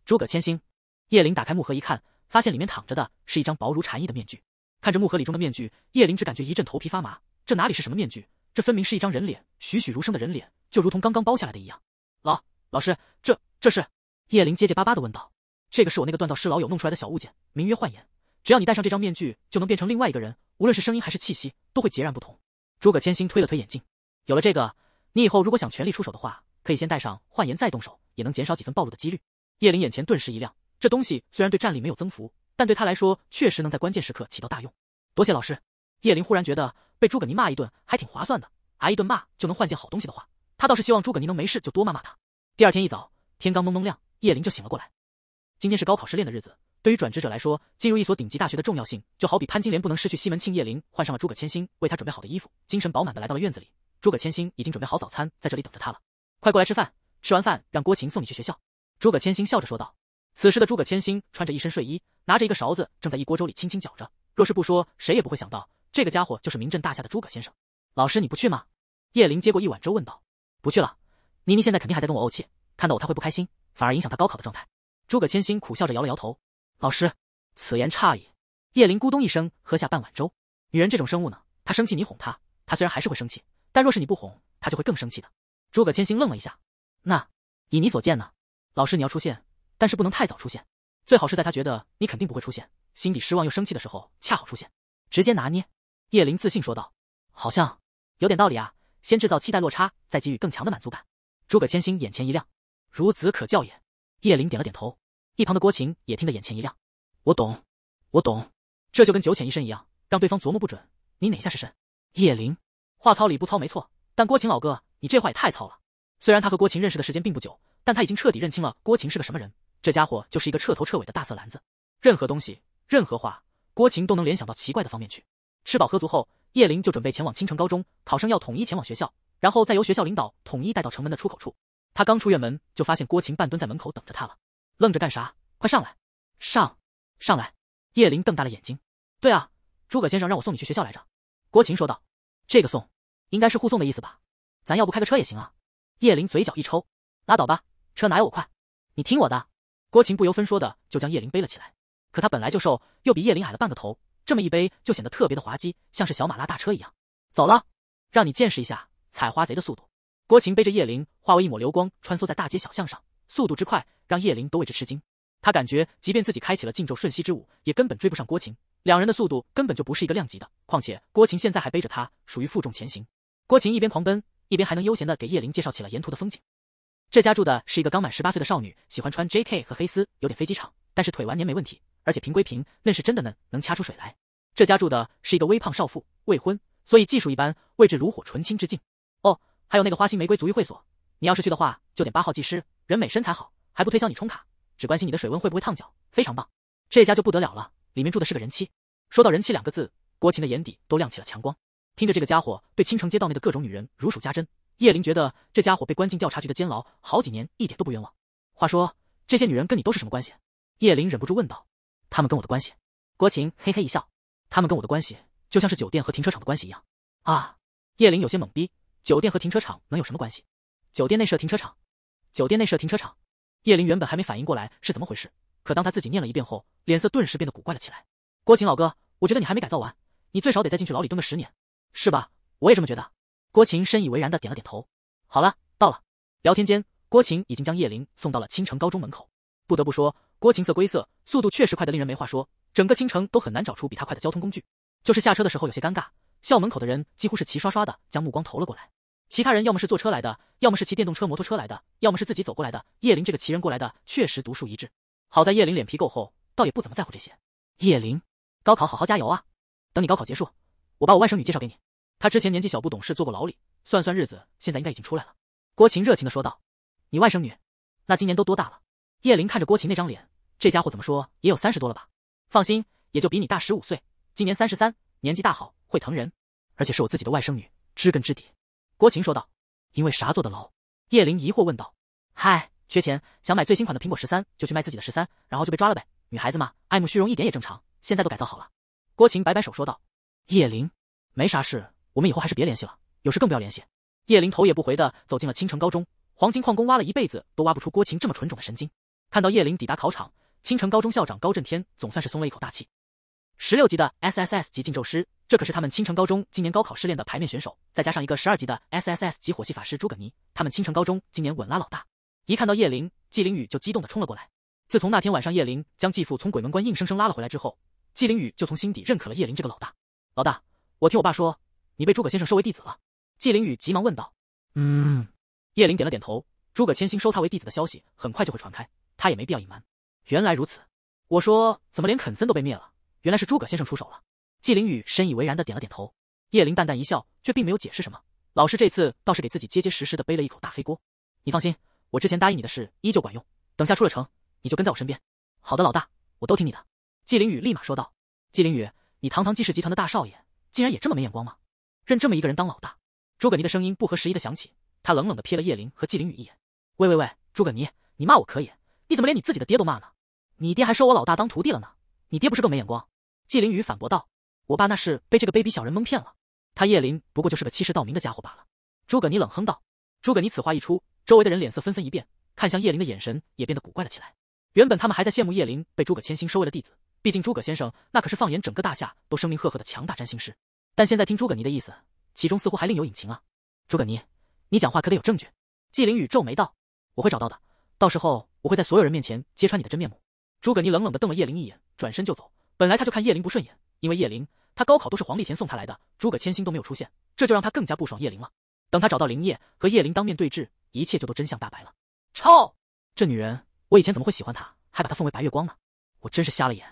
诸葛千星，叶灵打开木盒一看，发现里面躺着的是一张薄如蝉翼的面具。看着木盒里中的面具，叶灵只感觉一阵头皮发麻。这哪里是什么面具？这分明是一张人脸，栩栩如生的人脸，就如同刚刚剥下来的一样。老老师，这。这是叶灵结结巴巴的问道：“这个是我那个锻造师老友弄出来的小物件，名曰幻颜。只要你戴上这张面具，就能变成另外一个人，无论是声音还是气息，都会截然不同。”诸葛千星推了推眼镜，有了这个，你以后如果想全力出手的话，可以先戴上幻颜再动手，也能减少几分暴露的几率。叶灵眼前顿时一亮，这东西虽然对战力没有增幅，但对他来说确实能在关键时刻起到大用。多谢老师。叶灵忽然觉得被诸葛尼骂一顿还挺划算的，挨一顿骂就能换件好东西的话，他倒是希望诸葛尼能没事就多骂骂他。第二天一早。天刚蒙蒙亮，叶灵就醒了过来。今天是高考失恋的日子，对于转职者来说，进入一所顶级大学的重要性就好比潘金莲不能失去西门庆。叶灵换上了诸葛千星为他准备好的衣服，精神饱满的来到了院子里。诸葛千星已经准备好早餐，在这里等着他了。快过来吃饭，吃完饭让郭晴送你去学校。诸葛千星笑着说道。此时的诸葛千星穿着一身睡衣，拿着一个勺子，正在一锅粥里轻轻搅着。若是不说，谁也不会想到这个家伙就是名震大夏的诸葛先生。老师，你不去吗？叶灵接过一碗粥问道。不去了，妮妮现在肯定还在跟我怄气。看到我他会不开心，反而影响他高考的状态。诸葛千心苦笑着摇了摇头。老师，此言差矣。叶琳咕咚一声喝下半碗粥。女人这种生物呢，她生气你哄她，她虽然还是会生气，但若是你不哄她，就会更生气的。诸葛千心愣了一下。那以你所见呢？老师你要出现，但是不能太早出现，最好是在他觉得你肯定不会出现，心底失望又生气的时候恰好出现，直接拿捏。叶琳自信说道，好像有点道理啊，先制造期待落差，再给予更强的满足感。诸葛千心眼前一亮。孺子可教也。叶灵点了点头，一旁的郭琴也听得眼前一亮。我懂，我懂，这就跟酒浅一身一样，让对方琢磨不准你哪下是身。叶灵话糙理不糙，没错。但郭琴老哥，你这话也太糙了。虽然他和郭琴认识的时间并不久，但他已经彻底认清了郭琴是个什么人。这家伙就是一个彻头彻尾的大色篮子，任何东西、任何话，郭琴都能联想到奇怪的方面去。吃饱喝足后，叶灵就准备前往青城高中。考生要统一前往学校，然后再由学校领导统一带到城门的出口处。他刚出院门，就发现郭琴半蹲在门口等着他了。愣着干啥？快上来！上，上来！叶林瞪大了眼睛。对啊，诸葛先生让我送你去学校来着。郭琴说道：“这个送，应该是护送的意思吧？咱要不开个车也行啊。”叶林嘴角一抽，拉倒吧，车哪有我快？你听我的。郭琴不由分说的就将叶林背了起来。可他本来就瘦，又比叶林矮了半个头，这么一背，就显得特别的滑稽，像是小马拉大车一样。走了，让你见识一下采花贼的速度。郭琴背着叶灵，化为一抹流光，穿梭在大街小巷上，速度之快，让叶灵都为之吃惊。他感觉，即便自己开启了禁咒瞬息之舞，也根本追不上郭琴。两人的速度根本就不是一个量级的。况且郭琴现在还背着他，属于负重前行。郭琴一边狂奔，一边还能悠闲地给叶灵介绍起了沿途的风景。这家住的是一个刚满十八岁的少女，喜欢穿 J.K. 和黑丝，有点飞机场，但是腿完年没问题，而且平归平，嫩是真的嫩，能掐出水来。这家住的是一个微胖少妇，未婚，所以技术一般，位置炉火纯青之境。还有那个花心玫瑰足浴会所，你要是去的话，就点八号技师，人美身材好，还不推销你充卡，只关心你的水温会不会烫脚，非常棒。这家就不得了了，里面住的是个人妻。说到“人妻”两个字，郭琴的眼底都亮起了强光。听着这个家伙对青城街道内的各种女人如数家珍，叶琳觉得这家伙被关进调查局的监牢好几年一点都不冤枉。话说这些女人跟你都是什么关系？叶琳忍不住问道。他们跟我的关系，郭琴嘿嘿一笑，他们跟我的关系就像是酒店和停车场的关系一样。啊！叶琳有些懵逼。酒店和停车场能有什么关系？酒店内设停车场，酒店内设停车场。叶林原本还没反应过来是怎么回事，可当他自己念了一遍后，脸色顿时变得古怪了起来。郭琴老哥，我觉得你还没改造完，你最少得再进去牢里蹲个十年，是吧？我也这么觉得。郭琴深以为然的点了点头。好了，到了。聊天间，郭琴已经将叶林送到了青城高中门口。不得不说，郭琴色归色，速度确实快的令人没话说，整个青城都很难找出比他快的交通工具。就是下车的时候有些尴尬，校门口的人几乎是齐刷刷的将目光投了过来。其他人要么是坐车来的，要么是骑电动车、摩托车来的，要么是自己走过来的。叶灵这个骑人过来的，确实独树一帜。好在叶灵脸皮够厚，倒也不怎么在乎这些。叶灵，高考好好加油啊！等你高考结束，我把我外甥女介绍给你。她之前年纪小不懂事，坐过牢里，算算日子，现在应该已经出来了。郭琴热情地说道：“你外甥女，那今年都多大了？”叶灵看着郭琴那张脸，这家伙怎么说也有三十多了吧？放心，也就比你大十五岁，今年三十三，年纪大好会疼人，而且是我自己的外甥女，知根知底。郭琴说道：“因为啥坐的牢？”叶灵疑惑问道。“嗨，缺钱，想买最新款的苹果十三，就去卖自己的十三，然后就被抓了呗。女孩子嘛，爱慕虚荣一点也正常。现在都改造好了。”郭琴摆摆手说道：“叶灵，没啥事，我们以后还是别联系了，有事更不要联系。”叶灵头也不回的走进了青城高中。黄金矿工挖了一辈子都挖不出郭琴这么纯种的神经。看到叶灵抵达考场，青城高中校长高震天总算是松了一口大气。十六级的 S S S 级禁咒师。这可是他们青城高中今年高考试炼的排面选手，再加上一个十二级的 S S S 级火系法师诸葛尼，他们青城高中今年稳拉老大。一看到叶灵，季灵雨就激动的冲了过来。自从那天晚上叶灵将继父从鬼门关硬生生拉了回来之后，季灵雨就从心底认可了叶灵这个老大。老大，我听我爸说，你被诸葛先生收为弟子了。季灵雨急忙问道。嗯，叶灵点了点头。诸葛千星收他为弟子的消息很快就会传开，他也没必要隐瞒。原来如此，我说怎么连肯森都被灭了，原来是诸葛先生出手了。纪灵宇深以为然的点了点头，叶灵淡淡一笑，却并没有解释什么。老师这次倒是给自己结结实实的背了一口大黑锅。你放心，我之前答应你的事依旧管用。等下出了城，你就跟在我身边。好的，老大，我都听你的。纪灵宇立马说道。纪灵宇，你堂堂纪氏集团的大少爷，竟然也这么没眼光吗？认这么一个人当老大？诸葛尼的声音不合时宜的响起，他冷冷的瞥了叶灵和纪灵宇一眼。喂喂喂，诸葛尼，你骂我可以，你怎么连你自己的爹都骂呢？你爹还收我老大当徒弟了呢，你爹不是更没眼光？纪灵宇反驳道。我爸那是被这个卑鄙小人蒙骗了，他叶林不过就是个欺世盗名的家伙罢了。”诸葛尼冷哼道。诸葛尼此话一出，周围的人脸色纷纷一变，看向叶林的眼神也变得古怪了起来。原本他们还在羡慕叶林被诸葛千星收为了弟子，毕竟诸葛先生那可是放眼整个大夏都声名赫赫的强大占星师。但现在听诸葛尼的意思，其中似乎还另有隐情啊！诸葛尼，你讲话可得有证据。”纪灵宇皱眉道，“我会找到的，到时候我会在所有人面前揭穿你的真面目。”诸葛尼冷冷地瞪了叶林一眼，转身就走。本来他就看叶林不顺眼。因为叶灵，他高考都是黄立田送他来的，诸葛千星都没有出现，这就让他更加不爽叶灵了。等他找到林叶，和叶灵当面对质，一切就都真相大白了。操，这女人，我以前怎么会喜欢她，还把她奉为白月光呢？我真是瞎了眼。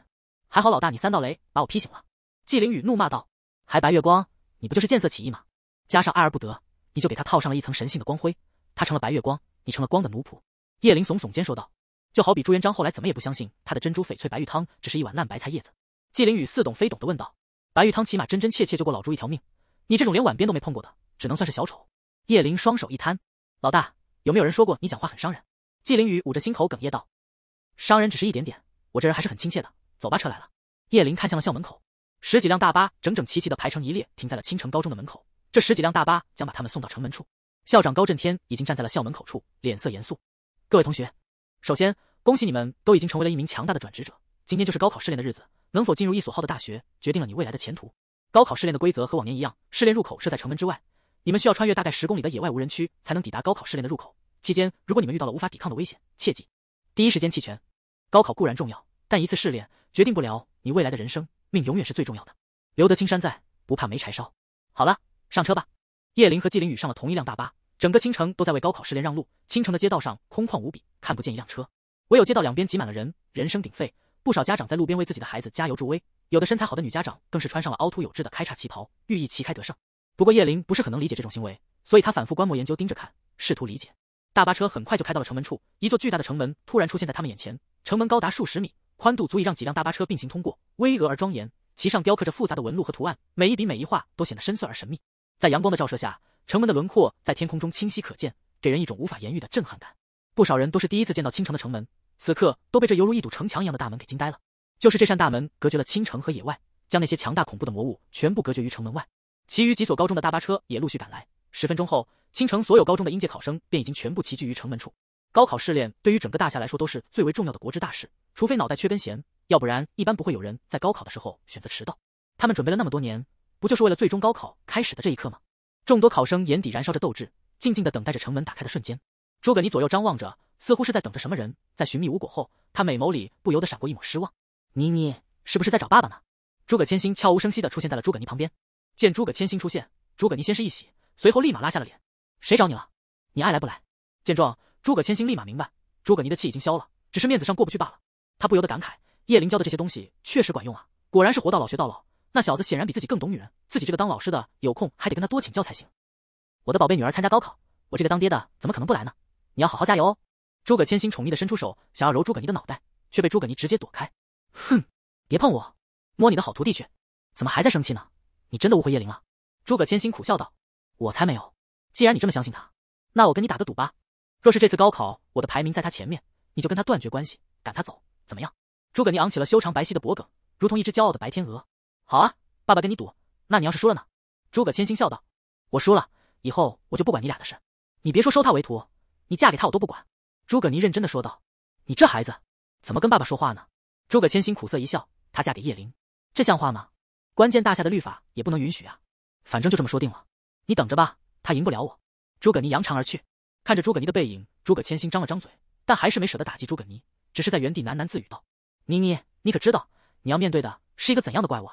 还好老大你三道雷把我劈醒了。纪灵雨怒骂道：“还白月光？你不就是见色起意吗？加上爱而不得，你就给她套上了一层神性的光辉，她成了白月光，你成了光的奴仆。”叶灵耸耸肩说道：“就好比朱元璋后来怎么也不相信他的珍珠翡翠白玉汤只是一碗烂白菜叶子。”纪灵宇似懂非懂的问道：“白玉汤起码真真切切救过老朱一条命，你这种连碗边都没碰过的，只能算是小丑。”叶灵双手一摊：“老大，有没有人说过你讲话很伤人？”纪灵宇捂着心口哽咽道：“伤人只是一点点，我这人还是很亲切的。”走吧，车来了。叶灵看向了校门口，十几辆大巴整整齐齐的排成一列停在了青城高中的门口。这十几辆大巴将把他们送到城门处。校长高震天已经站在了校门口处，脸色严肃：“各位同学，首先恭喜你们都已经成为了一名强大的转职者。今天就是高考试炼的日子。”能否进入一所好的大学，决定了你未来的前途。高考试炼的规则和往年一样，试炼入口设在城门之外，你们需要穿越大概十公里的野外无人区才能抵达高考试炼的入口。期间，如果你们遇到了无法抵抗的危险，切记第一时间弃权。高考固然重要，但一次试炼决定不了你未来的人生，命永远是最重要的。留得青山在，不怕没柴烧。好了，上车吧。叶林和季凌宇上了同一辆大巴。整个青城都在为高考试炼让路，青城的街道上空旷无比，看不见一辆车，唯有街道两边挤满了人，人声鼎沸。不少家长在路边为自己的孩子加油助威，有的身材好的女家长更是穿上了凹凸有致的开叉旗袍，寓意旗开得胜。不过叶琳不是很能理解这种行为，所以她反复观摩研究，盯着看，试图理解。大巴车很快就开到了城门处，一座巨大的城门突然出现在他们眼前。城门高达数十米，宽度足以让几辆大巴车并行通过，巍峨而庄严，其上雕刻着复杂的纹路和图案，每一笔每一画都显得深邃而神秘。在阳光的照射下，城门的轮廓在天空中清晰可见，给人一种无法言喻的震撼感。不少人都是第一次见到青城的城门。此刻都被这犹如一堵城墙一样的大门给惊呆了。就是这扇大门隔绝了青城和野外，将那些强大恐怖的魔物全部隔绝于城门外。其余几所高中的大巴车也陆续赶来。十分钟后，青城所有高中的应届考生便已经全部齐聚于城门处。高考试炼对于整个大夏来说都是最为重要的国之大事，除非脑袋缺根弦，要不然一般不会有人在高考的时候选择迟到。他们准备了那么多年，不就是为了最终高考开始的这一刻吗？众多考生眼底燃烧着斗志，静静的等待着城门打开的瞬间。诸葛尼左右张望着，似乎是在等着什么人。在寻觅无果后，他美眸里不由得闪过一抹失望。妮妮，是不是在找爸爸呢？诸葛千星悄无声息的出现在了诸葛尼旁边。见诸葛千星出现，诸葛尼先是一喜，随后立马拉下了脸：“谁找你了？你爱来不来？”见状，诸葛千星立马明白，诸葛尼的气已经消了，只是面子上过不去罢了。他不由得感慨：叶灵教的这些东西确实管用啊！果然是活到老学到老。那小子显然比自己更懂女人，自己这个当老师的有空还得跟他多请教才行。我的宝贝女儿参加高考，我这个当爹的怎么可能不来呢？你要好好加油哦！诸葛千心宠溺的伸出手想要揉诸葛尼的脑袋，却被诸葛尼直接躲开。哼，别碰我，摸你的好徒弟去。怎么还在生气呢？你真的误会叶灵了？诸葛千心苦笑道，我才没有。既然你这么相信他，那我跟你打个赌吧。若是这次高考我的排名在他前面，你就跟他断绝关系，赶他走，怎么样？诸葛尼昂起了修长白皙的脖梗，如同一只骄傲的白天鹅。好啊，爸爸跟你赌，那你要是输了呢？诸葛千心笑道，我输了以后我就不管你俩的事，你别说收他为徒。你嫁给他，我都不管。”诸葛尼认真的说道，“你这孩子，怎么跟爸爸说话呢？”诸葛千心苦涩一笑，她嫁给叶灵，这像话吗？关键大夏的律法也不能允许啊！反正就这么说定了，你等着吧，他赢不了我。”诸葛尼扬长而去，看着诸葛尼的背影，诸葛千心张了张嘴，但还是没舍得打击诸葛尼，只是在原地喃喃自语道：“妮妮，你可知道你要面对的是一个怎样的怪物？”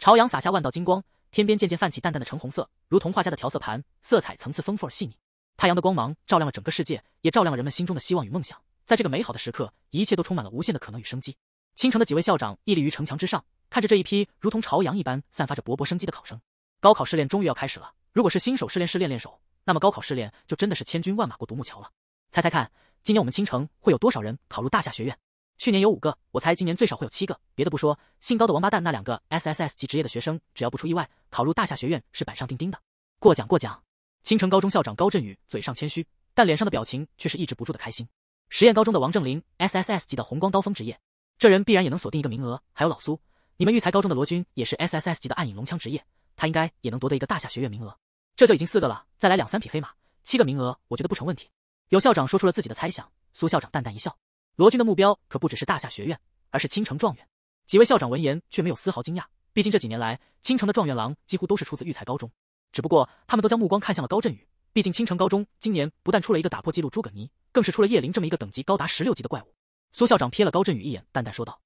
朝阳洒下万道金光，天边渐渐泛起淡淡的橙红色，如同画家的调色盘，色彩层次丰富而细腻。太阳的光芒照亮了整个世界，也照亮了人们心中的希望与梦想。在这个美好的时刻，一切都充满了无限的可能与生机。青城的几位校长屹立于城墙之上，看着这一批如同朝阳一般散发着勃勃生机的考生。高考试炼终于要开始了。如果是新手试炼试练练手，那么高考试炼就真的是千军万马过独木桥了。猜猜看，今年我们青城会有多少人考入大夏学院？去年有五个，我猜今年最少会有七个。别的不说，姓高的王八蛋那两个 SSS 级职业的学生，只要不出意外，考入大夏学院是板上钉钉的。过奖过奖。青城高中校长高振宇嘴上谦虚，但脸上的表情却是抑制不住的开心。实验高中的王正林，S S S 级的红光刀锋职业，这人必然也能锁定一个名额。还有老苏，你们育才高中的罗军也是 S S S 级的暗影龙枪职业，他应该也能夺得一个大夏学院名额。这就已经四个了，再来两三匹黑马，七个名额，我觉得不成问题。有校长说出了自己的猜想。苏校长淡淡一笑，罗军的目标可不只是大夏学院，而是青城状元。几位校长闻言却没有丝毫惊讶，毕竟这几年来，青城的状元郎几乎都是出自育才高中。只不过他们都将目光看向了高振宇，毕竟青城高中今年不但出了一个打破纪录诸葛泥，更是出了叶灵这么一个等级高达十六级的怪物。苏校长瞥了高振宇一眼，淡淡说道：“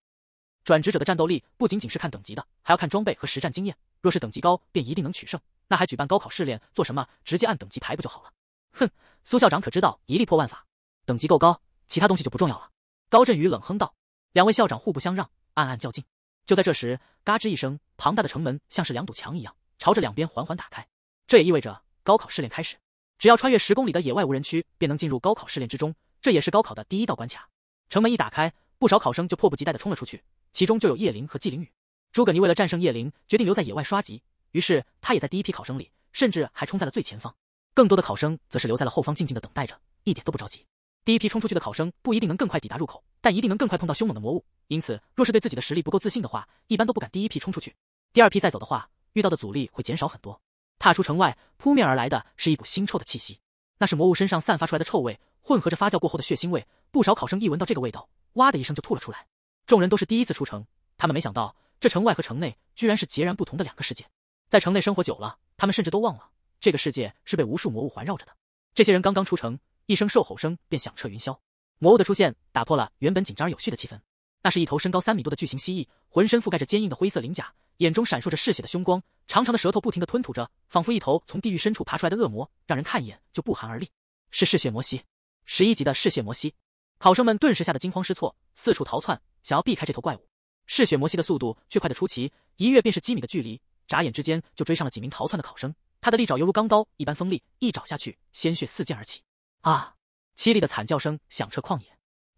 转职者的战斗力不仅仅是看等级的，还要看装备和实战经验。若是等级高，便一定能取胜。那还举办高考试炼做什么？直接按等级排不就好了？”哼！苏校长可知道一力破万法，等级够高，其他东西就不重要了。”高振宇冷哼道。两位校长互不相让，暗暗较劲。就在这时，嘎吱一声，庞大的城门像是两堵墙一样，朝着两边缓缓打开。这也意味着高考试炼开始，只要穿越十公里的野外无人区，便能进入高考试炼之中。这也是高考的第一道关卡。城门一打开，不少考生就迫不及待地冲了出去，其中就有叶灵和纪灵雨。诸葛尼为了战胜叶灵，决定留在野外刷级，于是他也在第一批考生里，甚至还冲在了最前方。更多的考生则是留在了后方，静静的等待着，一点都不着急。第一批冲出去的考生不一定能更快抵达入口，但一定能更快碰到凶猛的魔物。因此，若是对自己的实力不够自信的话，一般都不敢第一批冲出去。第二批再走的话，遇到的阻力会减少很多。踏出城外，扑面而来的是一股腥臭的气息，那是魔物身上散发出来的臭味，混合着发酵过后的血腥味。不少考生一闻到这个味道，哇的一声就吐了出来。众人都是第一次出城，他们没想到这城外和城内居然是截然不同的两个世界。在城内生活久了，他们甚至都忘了这个世界是被无数魔物环绕着的。这些人刚刚出城，一声兽吼声便响彻云霄，魔物的出现打破了原本紧张而有序的气氛。那是一头身高三米多的巨型蜥蜴，浑身覆盖着坚硬的灰色鳞甲。眼中闪烁着嗜血的凶光，长长的舌头不停的吞吐着，仿佛一头从地狱深处爬出来的恶魔，让人看一眼就不寒而栗。是嗜血魔蜥，十一级的嗜血魔蜥，考生们顿时吓得惊慌失措，四处逃窜，想要避开这头怪物。嗜血魔蜥的速度却快得出奇，一跃便是几米的距离，眨眼之间就追上了几名逃窜的考生。他的利爪犹如钢刀一般锋利，一爪下去，鲜血四溅而起。啊！凄厉的惨叫声响彻旷野，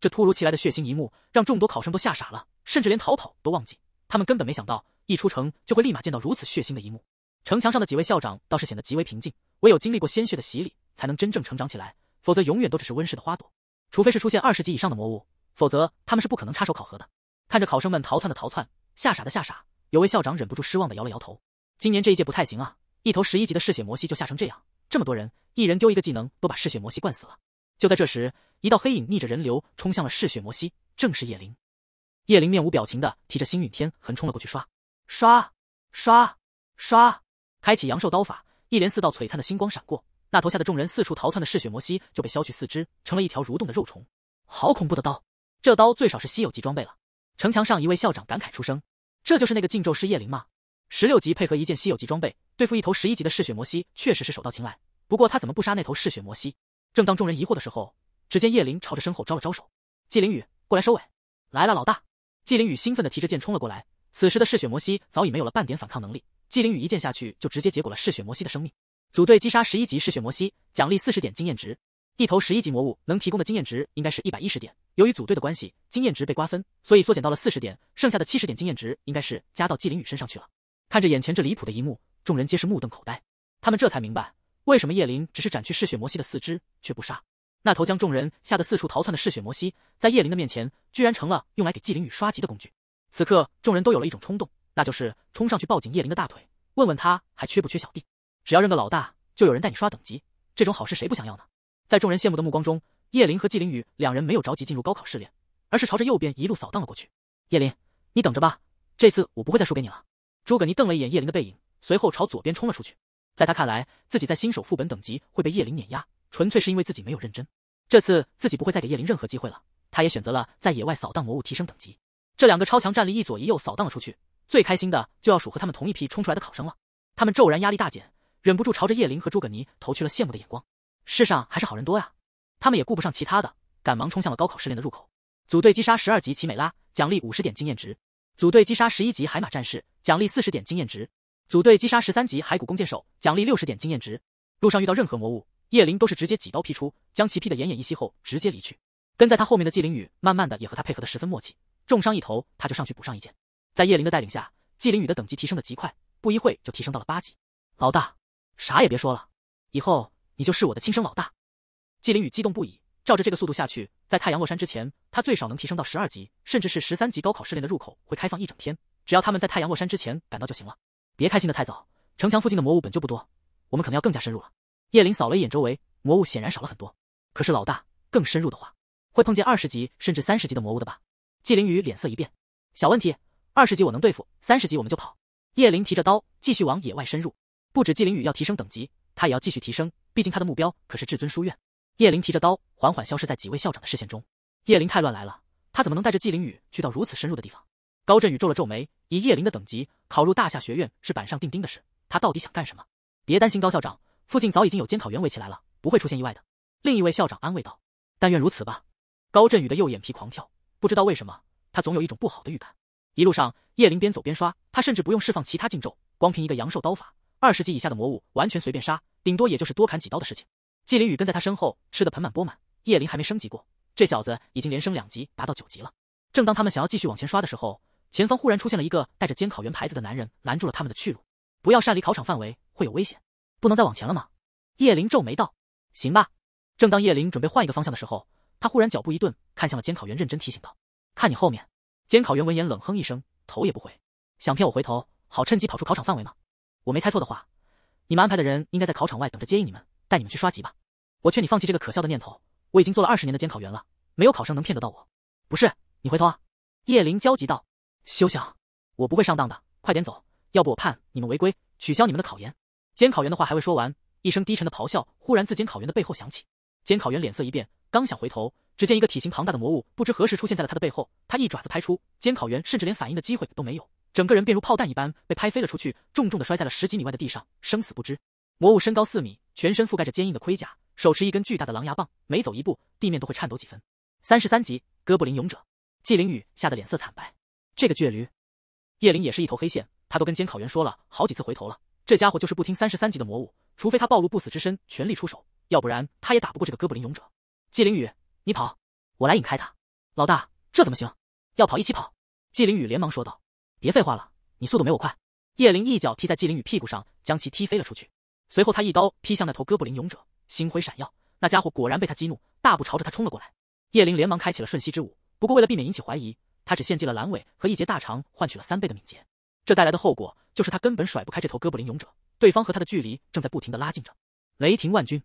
这突如其来的血腥一幕让众多考生都吓傻了，甚至连逃跑都忘记。他们根本没想到。一出城就会立马见到如此血腥的一幕。城墙上的几位校长倒是显得极为平静，唯有经历过鲜血的洗礼，才能真正成长起来，否则永远都只是温室的花朵。除非是出现二十级以上的魔物，否则他们是不可能插手考核的。看着考生们逃窜的逃窜，吓傻的吓傻，有位校长忍不住失望的摇了摇头。今年这一届不太行啊，一头十一级的嗜血魔蜥就吓成这样，这么多人，一人丢一个技能都把嗜血魔蜥灌死了。就在这时，一道黑影逆着人流冲向了嗜血魔蜥，正是叶灵。叶灵面无表情的提着星陨天横冲了过去刷。刷刷刷！开启阳寿刀法，一连四道璀璨的星光闪过，那头下的众人四处逃窜的嗜血魔蜥就被削去四肢，成了一条蠕动的肉虫。好恐怖的刀！这刀最少是稀有级装备了。城墙上一位校长感慨出声：“这就是那个禁咒师叶灵吗？十六级配合一件稀有级装备，对付一头十一级的嗜血魔蜥，确实是手到擒来。不过他怎么不杀那头嗜血魔蜥？”正当众人疑惑的时候，只见叶灵朝着身后招了招手：“季灵雨，过来收尾。”“来了，老大！”季灵雨兴奋的提着剑冲了过来。此时的嗜血魔蜥早已没有了半点反抗能力，纪灵宇一剑下去就直接结果了嗜血魔蜥的生命。组队击杀十一级嗜血魔蜥，奖励四十点经验值。一头十一级魔物能提供的经验值应该是一百一十点，由于组队的关系，经验值被瓜分，所以缩减到了四十点。剩下的七十点经验值应该是加到纪灵宇身上去了。看着眼前这离谱的一幕，众人皆是目瞪口呆。他们这才明白，为什么叶灵只是斩去嗜血魔蜥的四肢却不杀那头将众人吓得四处逃窜的嗜血魔蜥，在叶灵的面前居然成了用来给纪灵宇刷级的工具。此刻，众人都有了一种冲动，那就是冲上去抱紧叶林的大腿，问问他还缺不缺小弟。只要认个老大，就有人带你刷等级，这种好事谁不想要呢？在众人羡慕的目光中，叶林和纪凌宇两人没有着急进入高考试炼，而是朝着右边一路扫荡了过去。叶林，你等着吧，这次我不会再输给你了。诸葛尼瞪了一眼叶林的背影，随后朝左边冲了出去。在他看来，自己在新手副本等级会被叶林碾压，纯粹是因为自己没有认真。这次自己不会再给叶林任何机会了，他也选择了在野外扫荡魔物提升等级。这两个超强战力一左一右扫荡了出去，最开心的就要数和他们同一批冲出来的考生了。他们骤然压力大减，忍不住朝着叶琳和诸葛尼投去了羡慕的眼光。世上还是好人多呀！他们也顾不上其他的，赶忙冲向了高考试炼的入口。组队击杀十二级奇美拉，奖励五十点经验值；组队击杀十一级海马战士，奖励四十点经验值；组队击杀十三级骸骨弓箭手，奖励六十点经验值。路上遇到任何魔物，叶灵都是直接几刀劈出，将其劈得奄奄一息后直接离去。跟在他后面的纪灵雨，慢慢的也和他配合的十分默契。重伤一头，他就上去补上一剑。在叶灵的带领下，纪灵雨的等级提升的极快，不一会就提升到了八级。老大，啥也别说了，以后你就是我的亲生老大。纪灵雨激动不已，照着这个速度下去，在太阳落山之前，他最少能提升到十二级，甚至是十三级。高考试炼的入口会开放一整天，只要他们在太阳落山之前赶到就行了。别开心的太早，城墙附近的魔物本就不多，我们可能要更加深入了。叶灵扫了一眼周围，魔物显然少了很多。可是老大，更深入的话，会碰见二十级甚至三十级的魔物的吧？纪灵宇脸色一变，小问题，二十级我能对付，三十级我们就跑。叶灵提着刀继续往野外深入。不止纪灵宇要提升等级，他也要继续提升，毕竟他的目标可是至尊书院。叶灵提着刀缓缓消失在几位校长的视线中。叶灵太乱来了，他怎么能带着纪灵雨去到如此深入的地方？高振宇皱了皱眉，以叶灵的等级，考入大夏学院是板上钉钉的事，他到底想干什么？别担心，高校长，附近早已经有监考员围起来了，不会出现意外的。另一位校长安慰道。但愿如此吧。高振宇的右眼皮狂跳。不知道为什么，他总有一种不好的预感。一路上，叶林边走边刷，他甚至不用释放其他禁咒，光凭一个阳寿刀法，二十级以下的魔物完全随便杀，顶多也就是多砍几刀的事情。季灵雨跟在他身后，吃的盆满钵满。叶林还没升级过，这小子已经连升两级，达到九级了。正当他们想要继续往前刷的时候，前方忽然出现了一个带着监考员牌子的男人，拦住了他们的去路。不要擅离考场范围，会有危险。不能再往前了吗？叶林皱眉道：“行吧。”正当叶林准备换一个方向的时候，他忽然脚步一顿，看向了监考员，认真提醒道：“看你后面。”监考员闻言冷哼一声，头也不回：“想骗我回头，好趁机跑出考场范围吗？我没猜错的话，你们安排的人应该在考场外等着接应你们，带你们去刷级吧。我劝你放弃这个可笑的念头。我已经做了二十年的监考员了，没有考生能骗得到我。”“不是，你回头啊！”叶琳焦急道。“休想，我不会上当的。快点走，要不我判你们违规，取消你们的考研。”监考员的话还未说完，一声低沉的咆哮忽然自监考员的背后响起。监考员脸色一变。刚想回头，只见一个体型庞大的魔物不知何时出现在了他的背后。他一爪子拍出，监考员甚至连反应的机会都没有，整个人便如炮弹一般被拍飞了出去，重重的摔在了十几米外的地上，生死不知。魔物身高四米，全身覆盖着坚硬的盔甲，手持一根巨大的狼牙棒，每走一步，地面都会颤抖几分。三十三级哥布林勇者季凌宇吓得脸色惨白。这个倔驴，叶灵也是一头黑线，他都跟监考员说了好几次回头了，这家伙就是不听。三十三级的魔物，除非他暴露不死之身全力出手，要不然他也打不过这个哥布林勇者。纪凌宇，你跑，我来引开他。老大，这怎么行？要跑一起跑！纪凌宇连忙说道：“别废话了，你速度没我快。”叶灵一脚踢在纪凌宇屁股上，将其踢飞了出去。随后他一刀劈向那头哥布林勇者，星辉闪耀。那家伙果然被他激怒，大步朝着他冲了过来。叶灵连忙开启了瞬息之舞，不过为了避免引起怀疑，他只献祭了阑尾和一节大肠，换取了三倍的敏捷。这带来的后果就是他根本甩不开这头哥布林勇者，对方和他的距离正在不停的拉近着。雷霆万钧，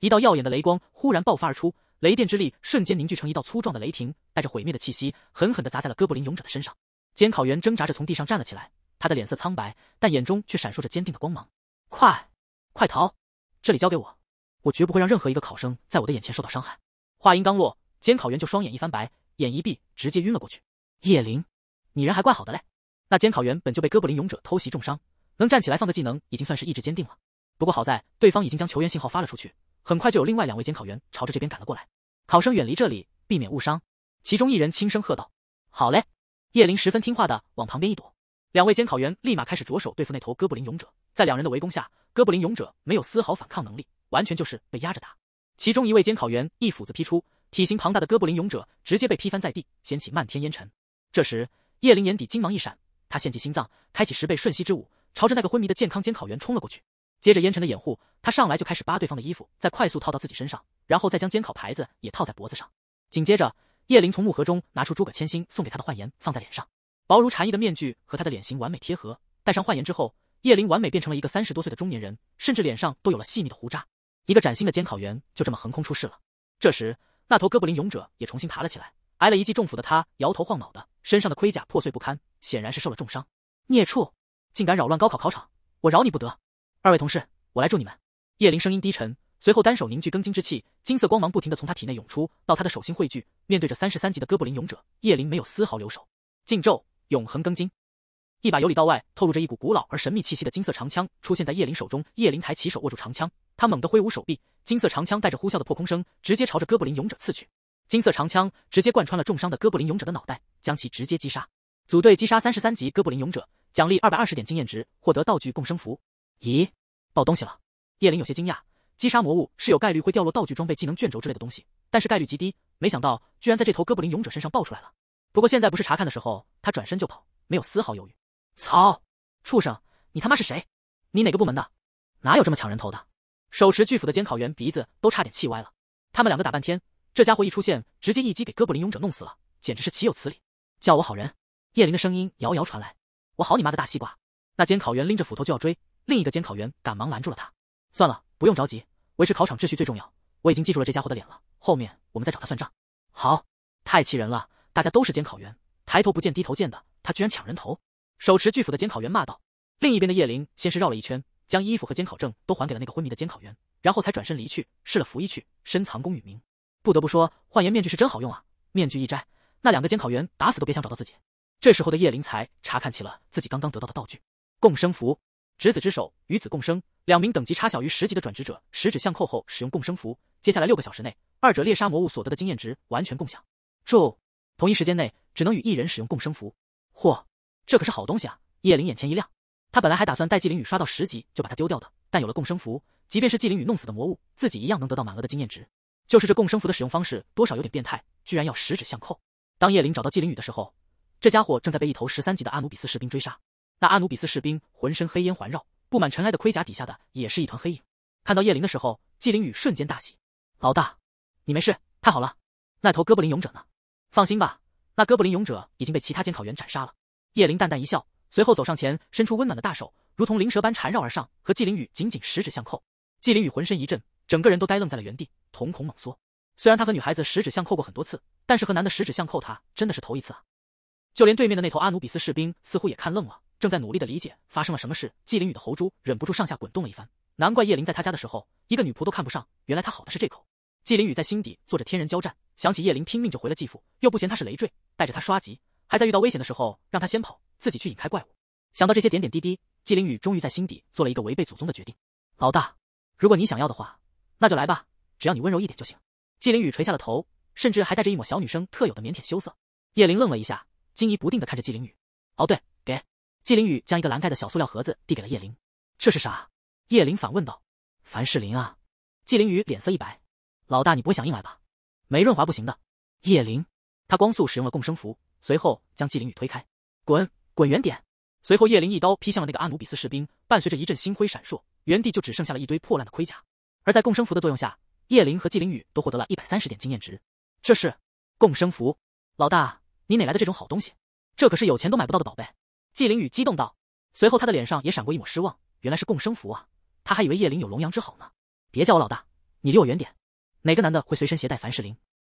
一道耀眼的雷光忽然爆发而出。雷电之力瞬间凝聚成一道粗壮的雷霆，带着毁灭的气息，狠狠地砸在了哥布林勇者的身上。监考员挣扎着从地上站了起来，他的脸色苍白，但眼中却闪烁着坚定的光芒。快，快逃！这里交给我，我绝不会让任何一个考生在我的眼前受到伤害。话音刚落，监考员就双眼一翻白，眼一闭，直接晕了过去。叶灵，你人还怪好的嘞。那监考员本就被哥布林勇者偷袭重伤，能站起来放个技能，已经算是意志坚定了。不过好在对方已经将求援信号发了出去。很快就有另外两位监考员朝着这边赶了过来，考生远离这里，避免误伤。其中一人轻声喝道：“好嘞！”叶琳十分听话的往旁边一躲。两位监考员立马开始着手对付那头哥布林勇者，在两人的围攻下，哥布林勇者没有丝毫反抗能力，完全就是被压着打。其中一位监考员一斧子劈出，体型庞大的哥布林勇者直接被劈翻在地，掀起漫天烟尘。这时，叶琳眼底金芒一闪，他献祭心脏，开启十倍瞬息之舞，朝着那个昏迷的健康监考员冲了过去。接着烟尘的掩护，他上来就开始扒对方的衣服，再快速套到自己身上，然后再将监考牌子也套在脖子上。紧接着，叶灵从木盒中拿出诸葛千星送给他的幻颜，放在脸上。薄如蝉翼的面具和他的脸型完美贴合。戴上幻颜之后，叶灵完美变成了一个三十多岁的中年人，甚至脸上都有了细密的胡渣。一个崭新的监考员就这么横空出世了。这时，那头哥布林勇者也重新爬了起来。挨了一记重斧的他，摇头晃脑的，身上的盔甲破碎不堪，显然是受了重伤。孽畜，竟敢扰乱高考考场，我饶你不得！二位同事，我来助你们。叶灵声音低沉，随后单手凝聚庚金之气，金色光芒不停的从他体内涌出，到他的手心汇聚。面对着三十三级的哥布林勇者，叶灵没有丝毫留手。禁咒永恒庚金，一把由里到外透露着一股古老而神秘气息的金色长枪出现在叶灵手中。叶灵抬起手握住长枪，他猛地挥舞手臂，金色长枪带着呼啸的破空声，直接朝着哥布林勇者刺去。金色长枪直接贯穿了重伤的哥布林勇者的脑袋，将其直接击杀。组队击杀三十三级哥布林勇者，奖励二百二十点经验值，获得道具共生符。咦，爆东西了！叶灵有些惊讶，击杀魔物是有概率会掉落道具、装备、技能卷轴之类的东西，但是概率极低，没想到居然在这头哥布林勇者身上爆出来了。不过现在不是查看的时候，他转身就跑，没有丝毫犹豫。操！畜生，你他妈是谁？你哪个部门的？哪有这么抢人头的？手持巨斧的监考员鼻子都差点气歪了。他们两个打半天，这家伙一出现，直接一击给哥布林勇者弄死了，简直是岂有此理！叫我好人！叶灵的声音遥遥传来。我好你妈个大西瓜！那监考员拎着斧头就要追。另一个监考员赶忙拦住了他。算了，不用着急，维持考场秩序最重要。我已经记住了这家伙的脸了，后面我们再找他算账。好，太气人了！大家都是监考员，抬头不见低头见的，他居然抢人头！手持巨斧的监考员骂道。另一边的叶灵先是绕了一圈，将衣服和监考证都还给了那个昏迷的监考员，然后才转身离去，试了服衣去，深藏功与名。不得不说，幻颜面具是真好用啊！面具一摘，那两个监考员打死都别想找到自己。这时候的叶灵才查看起了自己刚刚得到的道具——共生符。执子之手，与子共生。两名等级差小于十级的转职者十指相扣后使用共生符，接下来六个小时内，二者猎杀魔物所得的经验值完全共享。注：同一时间内只能与一人使用共生符。嚯，这可是好东西啊！叶灵眼前一亮，他本来还打算带季灵雨刷到十级就把它丢掉的，但有了共生符，即便是季灵雨弄死的魔物，自己一样能得到满额的经验值。就是这共生符的使用方式多少有点变态，居然要十指相扣。当叶灵找到季灵雨的时候，这家伙正在被一头十三级的阿努比斯士兵追杀。那阿努比斯士兵浑身黑烟环绕，布满尘埃的盔甲底下的也是一团黑影。看到叶灵的时候，纪灵宇瞬间大喜：“老大，你没事，太好了！”那头哥布林勇者呢？放心吧，那哥布林勇者已经被其他监考员斩杀了。叶灵淡淡一笑，随后走上前，伸出温暖的大手，如同灵蛇般缠绕而上，和纪灵宇紧紧十指相扣。纪灵宇浑身一震，整个人都呆愣在了原地，瞳孔猛缩。虽然他和女孩子十指相扣过很多次，但是和男的十指相扣，他真的是头一次啊！就连对面的那头阿努比斯士兵似乎也看愣了。正在努力的理解发生了什么事，季灵宇的喉珠忍不住上下滚动了一番。难怪叶灵在他家的时候，一个女仆都看不上，原来他好的是这口。季灵宇在心底做着天人交战，想起叶灵拼命就回了继父，又不嫌他是累赘，带着他刷级，还在遇到危险的时候让他先跑，自己去引开怪物。想到这些点点滴滴，季灵宇终于在心底做了一个违背祖宗的决定。老大，如果你想要的话，那就来吧，只要你温柔一点就行。季灵宇垂下了头，甚至还带着一抹小女生特有的腼腆羞涩。叶灵愣了一下，惊疑不定的看着季灵宇。哦，对。纪灵宇将一个蓝盖的小塑料盒子递给了叶灵，这是啥？叶灵反问道。凡士林啊！纪灵宇脸色一白，老大你不会想硬来吧？没润滑不行的。叶灵，他光速使用了共生符，随后将纪灵宇推开，滚，滚远点。随后叶灵一刀劈向了那个阿努比斯士兵，伴随着一阵星辉闪烁，原地就只剩下了一堆破烂的盔甲。而在共生符的作用下，叶灵和纪灵宇都获得了一百三十点经验值。这是共生符，老大，你哪来的这种好东西？这可是有钱都买不到的宝贝。纪灵宇激动道，随后他的脸上也闪过一抹失望。原来是共生符啊，他还以为叶灵有龙阳之好呢。别叫我老大，你离我远点。哪个男的会随身携带凡士林？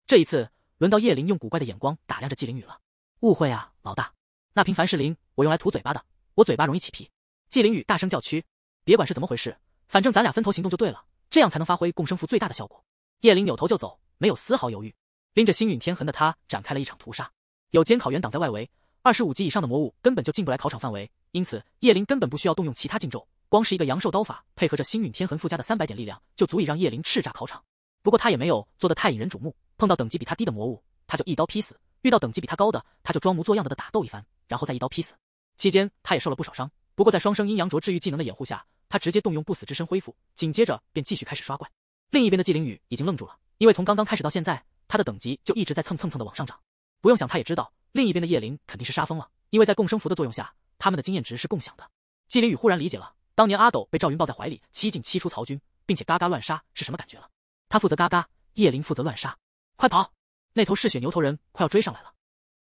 这一次轮到叶灵用古怪的眼光打量着纪灵宇了。误会啊，老大，那瓶凡士林我用来涂嘴巴的，我嘴巴容易起皮。纪灵宇大声叫屈。别管是怎么回事，反正咱俩分头行动就对了，这样才能发挥共生符最大的效果。叶灵扭头就走，没有丝毫犹豫，拎着星陨天痕的他展开了一场屠杀。有监考员挡在外围。二十五级以上的魔物根本就进不来考场范围，因此叶灵根本不需要动用其他禁咒，光是一个阳寿刀法配合着星陨天痕附加的三百点力量，就足以让叶灵叱咤考场。不过他也没有做的太引人瞩目，碰到等级比他低的魔物，他就一刀劈死；遇到等级比他高的，他就装模作样的的打斗一番，然后再一刀劈死。期间他也受了不少伤，不过在双生阴阳镯治愈技能的掩护下，他直接动用不死之身恢复，紧接着便继续开始刷怪。另一边的纪灵雨已经愣住了，因为从刚刚开始到现在，他的等级就一直在蹭蹭蹭的往上涨。不用想，他也知道。另一边的叶灵肯定是杀疯了，因为在共生符的作用下，他们的经验值是共享的。纪灵宇忽然理解了当年阿斗被赵云抱在怀里七进七出曹军，并且嘎嘎乱杀是什么感觉了。他负责嘎嘎，叶灵负责乱杀，快跑！那头嗜血牛头人快要追上来了。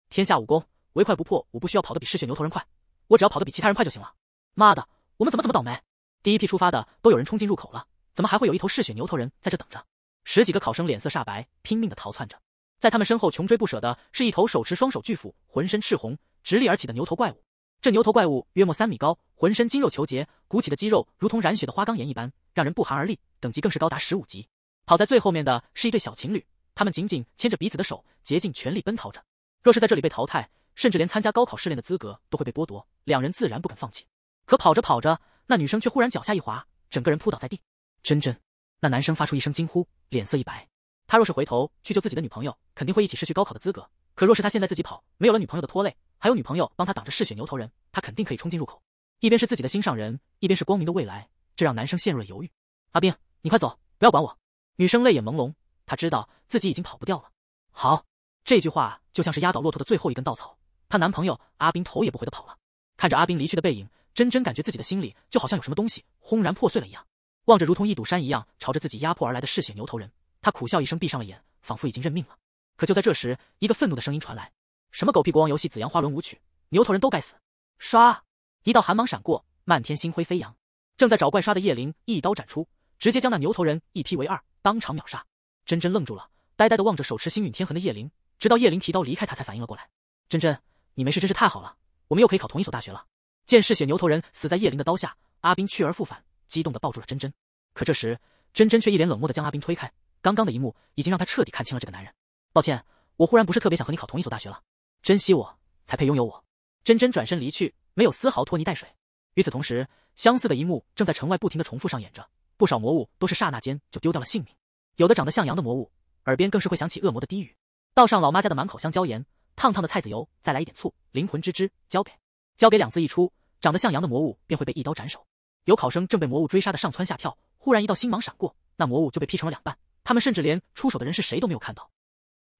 天下武功，唯快不破。我不需要跑得比嗜血牛头人快，我只要跑得比其他人快就行了。妈的，我们怎么这么倒霉？第一批出发的都有人冲进入口了，怎么还会有一头嗜血牛头人在这等着？十几个考生脸色煞白，拼命的逃窜着。在他们身后穷追不舍的是一头手持双手巨斧、浑身赤红、直立而起的牛头怪物。这牛头怪物约莫三米高，浑身筋肉球结，鼓起的肌肉如同染血的花岗岩一般，让人不寒而栗。等级更是高达十五级。跑在最后面的是一对小情侣，他们紧紧牵着彼此的手，竭尽全力奔逃着。若是在这里被淘汰，甚至连参加高考试炼的资格都会被剥夺。两人自然不肯放弃。可跑着跑着，那女生却忽然脚下一滑，整个人扑倒在地。真真，那男生发出一声惊呼，脸色一白。他若是回头去救自己的女朋友，肯定会一起失去高考的资格。可若是他现在自己跑，没有了女朋友的拖累，还有女朋友帮他挡着嗜血牛头人，他肯定可以冲进入口。一边是自己的心上人，一边是光明的未来，这让男生陷入了犹豫。阿冰，你快走，不要管我。女生泪眼朦胧，她知道自己已经跑不掉了。好，这句话就像是压倒骆驼的最后一根稻草。她男朋友阿斌头也不回的跑了。看着阿斌离去的背影，真真感觉自己的心里就好像有什么东西轰然破碎了一样。望着如同一堵山一样朝着自己压迫而来的嗜血牛头人。他苦笑一声，闭上了眼，仿佛已经认命了。可就在这时，一个愤怒的声音传来：“什么狗屁国王游戏，紫阳花轮舞曲，牛头人都该死！”唰，一道寒芒闪过，漫天星辉飞扬。正在找怪刷的叶灵一刀斩出，直接将那牛头人一劈为二，当场秒杀。真真愣住了，呆呆的望着手持星陨天痕的叶灵，直到叶灵提刀离开，他才反应了过来：“真真，你没事真是太好了，我们又可以考同一所大学了。”见嗜血牛头人死在叶灵的刀下，阿斌去而复返，激动的抱住了真真。可这时，真真却一脸冷漠的将阿斌推开。刚刚的一幕已经让他彻底看清了这个男人。抱歉，我忽然不是特别想和你考同一所大学了。珍惜我才配拥有我。真真转身离去，没有丝毫拖泥带水。与此同时，相似的一幕正在城外不停的重复上演着。不少魔物都是刹那间就丢掉了性命。有的长得像羊的魔物，耳边更是会响起恶魔的低语。倒上老妈家的满口香椒盐，烫烫的菜籽油，再来一点醋。灵魂之汁，交给交给两字一出，长得像羊的魔物便会被一刀斩首。有考生正被魔物追杀的上蹿下跳，忽然一道星芒闪过，那魔物就被劈成了两半。他们甚至连出手的人是谁都没有看到，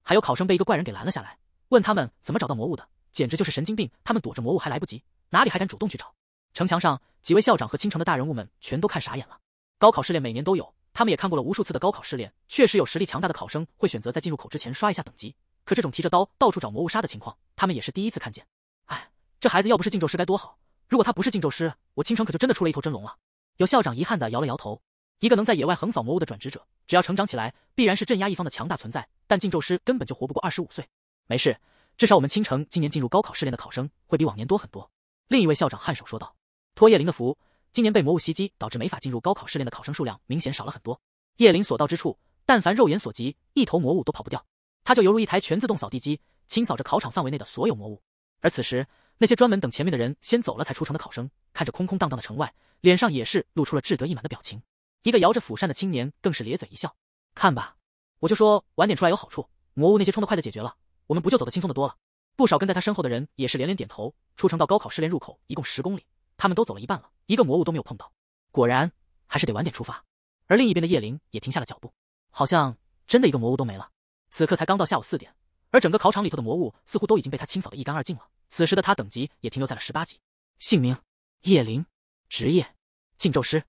还有考生被一个怪人给拦了下来，问他们怎么找到魔物的，简直就是神经病。他们躲着魔物还来不及，哪里还敢主动去找？城墙上几位校长和青城的大人物们全都看傻眼了。高考试炼每年都有，他们也看过了无数次的高考试炼，确实有实力强大的考生会选择在进入口之前刷一下等级。可这种提着刀到处找魔物杀的情况，他们也是第一次看见。哎，这孩子要不是禁咒师该多好！如果他不是禁咒师，我青城可就真的出了一头真龙了。有校长遗憾的摇了摇头。一个能在野外横扫魔物的转职者，只要成长起来，必然是镇压一方的强大存在。但禁咒师根本就活不过二十五岁。没事，至少我们青城今年进入高考试炼的考生会比往年多很多。另一位校长颔首说道：“托叶灵的福，今年被魔物袭击导致没法进入高考试炼的考生数量明显少了很多。”叶灵所到之处，但凡肉眼所及，一头魔物都跑不掉。他就犹如一台全自动扫地机，清扫着考场范围内的所有魔物。而此时，那些专门等前面的人先走了才出城的考生，看着空空荡荡的城外，脸上也是露出了志得意满的表情。一个摇着斧扇的青年更是咧嘴一笑，看吧，我就说晚点出来有好处。魔物那些冲得快的解决了，我们不就走得轻松的多了？不少跟在他身后的人也是连连点头。出城到高考试炼入口一共十公里，他们都走了一半了，一个魔物都没有碰到。果然还是得晚点出发。而另一边的叶灵也停下了脚步，好像真的一个魔物都没了。此刻才刚到下午四点，而整个考场里头的魔物似乎都已经被他清扫的一干二净了。此时的他等级也停留在了十八级，姓名叶灵，职业禁咒师，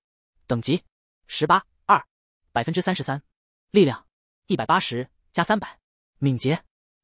等级。十八二，百分之三十三，力量一百八十加三百，敏捷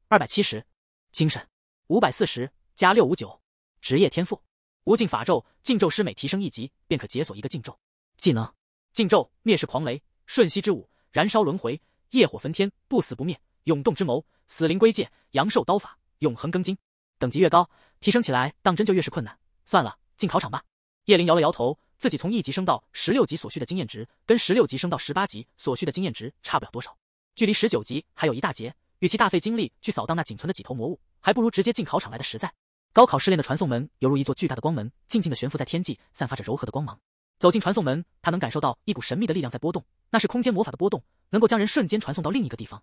二百七十，精神五百四十加六五九，职业天赋无尽法咒，禁咒师每提升一级便可解锁一个禁咒。技能禁咒：灭世狂雷、瞬息之舞、燃烧轮回、业火焚天、不死不灭、永动之谋、死灵归界、阳寿刀法、永恒更经。等级越高，提升起来当真就越是困难。算了，进考场吧。叶灵摇了摇头。自己从一级升到十六级所需的经验值，跟十六级升到十八级所需的经验值差不了多少，距离十九级还有一大截。与其大费精力去扫荡那仅存的几头魔物，还不如直接进考场来的实在。高考试炼的传送门犹如一座巨大的光门，静静的悬浮在天际，散发着柔和的光芒。走进传送门，他能感受到一股神秘的力量在波动，那是空间魔法的波动，能够将人瞬间传送到另一个地方。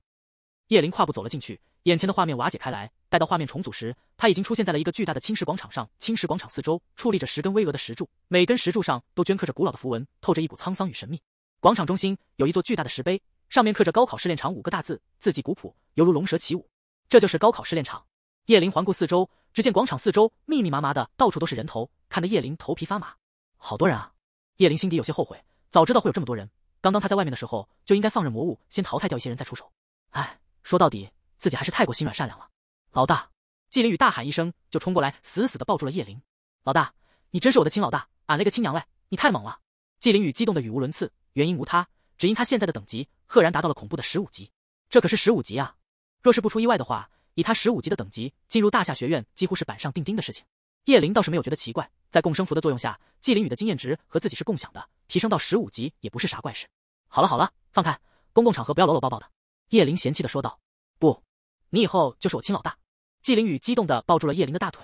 叶林跨步走了进去，眼前的画面瓦解开来。待到画面重组时，他已经出现在了一个巨大的青石广场上。青石广场四周矗立着十根巍峨的石柱，每根石柱上都镌刻着古老的符文，透着一股沧桑与神秘。广场中心有一座巨大的石碑，上面刻着“高考试炼场”五个大字，字迹古朴，犹如龙蛇起舞。这就是高考试炼场。叶林环顾四周，只见广场四周密密麻麻的，到处都是人头，看得叶林头皮发麻。好多人啊！叶林心底有些后悔，早知道会有这么多人，刚刚他在外面的时候就应该放任魔物先淘汰掉一些人再出手。唉。说到底，自己还是太过心软善良了。老大，季灵雨大喊一声，就冲过来，死死的抱住了叶灵。老大，你真是我的亲老大，俺那个亲娘嘞！你太猛了！季灵雨激动的语无伦次，原因无他，只因他现在的等级赫然达到了恐怖的十五级。这可是十五级啊！若是不出意外的话，以他十五级的等级，进入大夏学院几乎是板上钉钉的事情。叶灵倒是没有觉得奇怪，在共生符的作用下，季灵雨的经验值和自己是共享的，提升到十五级也不是啥怪事。好了好了，放开，公共场合不要搂搂抱抱的。叶灵嫌弃的说道：“不，你以后就是我亲老大。”纪灵宇激动的抱住了叶灵的大腿。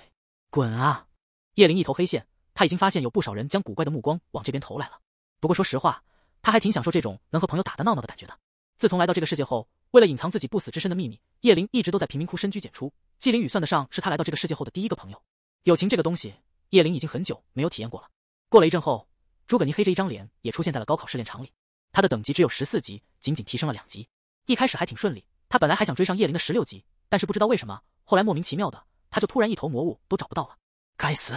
滚啊！叶灵一头黑线，他已经发现有不少人将古怪的目光往这边投来了。不过说实话，他还挺享受这种能和朋友打打闹闹的感觉的。自从来到这个世界后，为了隐藏自己不死之身的秘密，叶灵一直都在贫民窟深居简出。纪灵宇算得上是他来到这个世界后的第一个朋友。友情这个东西，叶灵已经很久没有体验过了。过了一阵后，诸葛尼黑着一张脸也出现在了高考试炼场里。他的等级只有十四级，仅仅提升了两级。一开始还挺顺利，他本来还想追上叶灵的十六级，但是不知道为什么，后来莫名其妙的，他就突然一头魔物都找不到了。该死！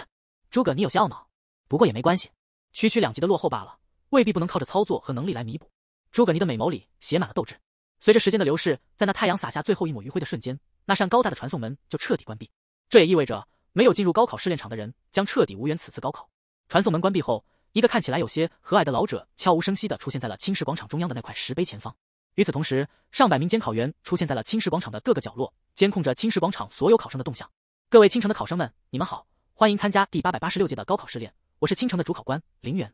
诸葛你有些懊恼，不过也没关系，区区两级的落后罢了，未必不能靠着操作和能力来弥补。诸葛尼的美眸里写满了斗志。随着时间的流逝，在那太阳洒下最后一抹余晖的瞬间，那扇高大的传送门就彻底关闭。这也意味着，没有进入高考试炼场的人将彻底无缘此次高考。传送门关闭后，一个看起来有些和蔼的老者悄无声息的出现在了青石广场中央的那块石碑前方。与此同时，上百名监考员出现在了青石广场的各个角落，监控着青石广场所有考生的动向。各位青城的考生们，你们好，欢迎参加第八百八十六届的高考试炼。我是青城的主考官林源。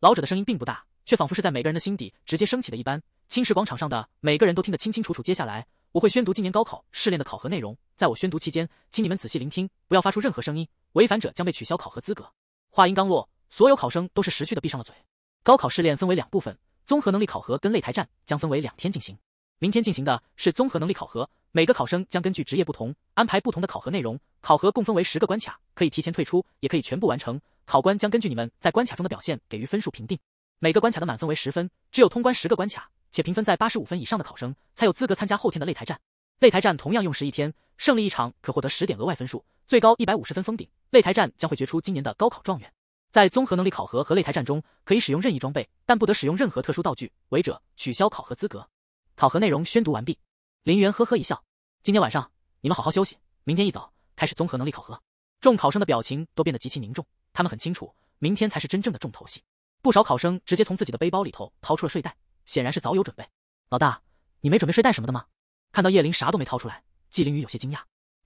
老者的声音并不大，却仿佛是在每个人的心底直接升起的一般。青石广场上的每个人都听得清清楚楚。接下来，我会宣读今年高考试炼的考核内容。在我宣读期间，请你们仔细聆听，不要发出任何声音，违反者将被取消考核资格。话音刚落，所有考生都是识趣的闭上了嘴。高考试炼分为两部分。综合能力考核跟擂台战将分为两天进行，明天进行的是综合能力考核，每个考生将根据职业不同安排不同的考核内容，考核共分为十个关卡，可以提前退出，也可以全部完成。考官将根据你们在关卡中的表现给予分数评定，每个关卡的满分为十分，只有通关十个关卡且评分在八十五分以上的考生才有资格参加后天的擂台战。擂台战同样用时一天，胜利一场可获得十点额外分数，最高一百五十分封顶。擂台战将会决出今年的高考状元。在综合能力考核和擂台战中，可以使用任意装备，但不得使用任何特殊道具。违者取消考核资格。考核内容宣读完毕。林媛呵呵一笑：“今天晚上你们好好休息，明天一早开始综合能力考核。”众考生的表情都变得极其凝重，他们很清楚，明天才是真正的重头戏。不少考生直接从自己的背包里头掏出了睡袋，显然是早有准备。老大，你没准备睡袋什么的吗？看到叶灵啥都没掏出来，纪凌雨有些惊讶：“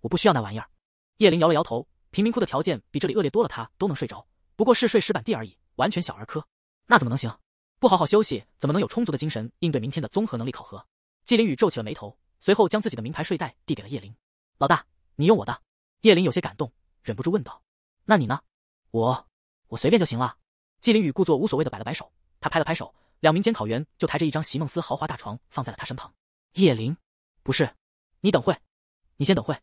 我不需要那玩意儿。”叶灵摇了摇头：“贫民窟的条件比这里恶劣多了，他都能睡着。”不过是睡石板地而已，完全小儿科。那怎么能行？不好好休息怎么能有充足的精神应对明天的综合能力考核？季凌宇皱起了眉头，随后将自己的名牌睡袋递给了叶灵。老大，你用我的。叶灵有些感动，忍不住问道：“那你呢？”“我，我随便就行了。”季凌宇故作无所谓的摆了摆手，他拍了拍手，两名监考员就抬着一张席梦思豪华大床放在了他身旁。叶灵，不是，你等会，你先等会。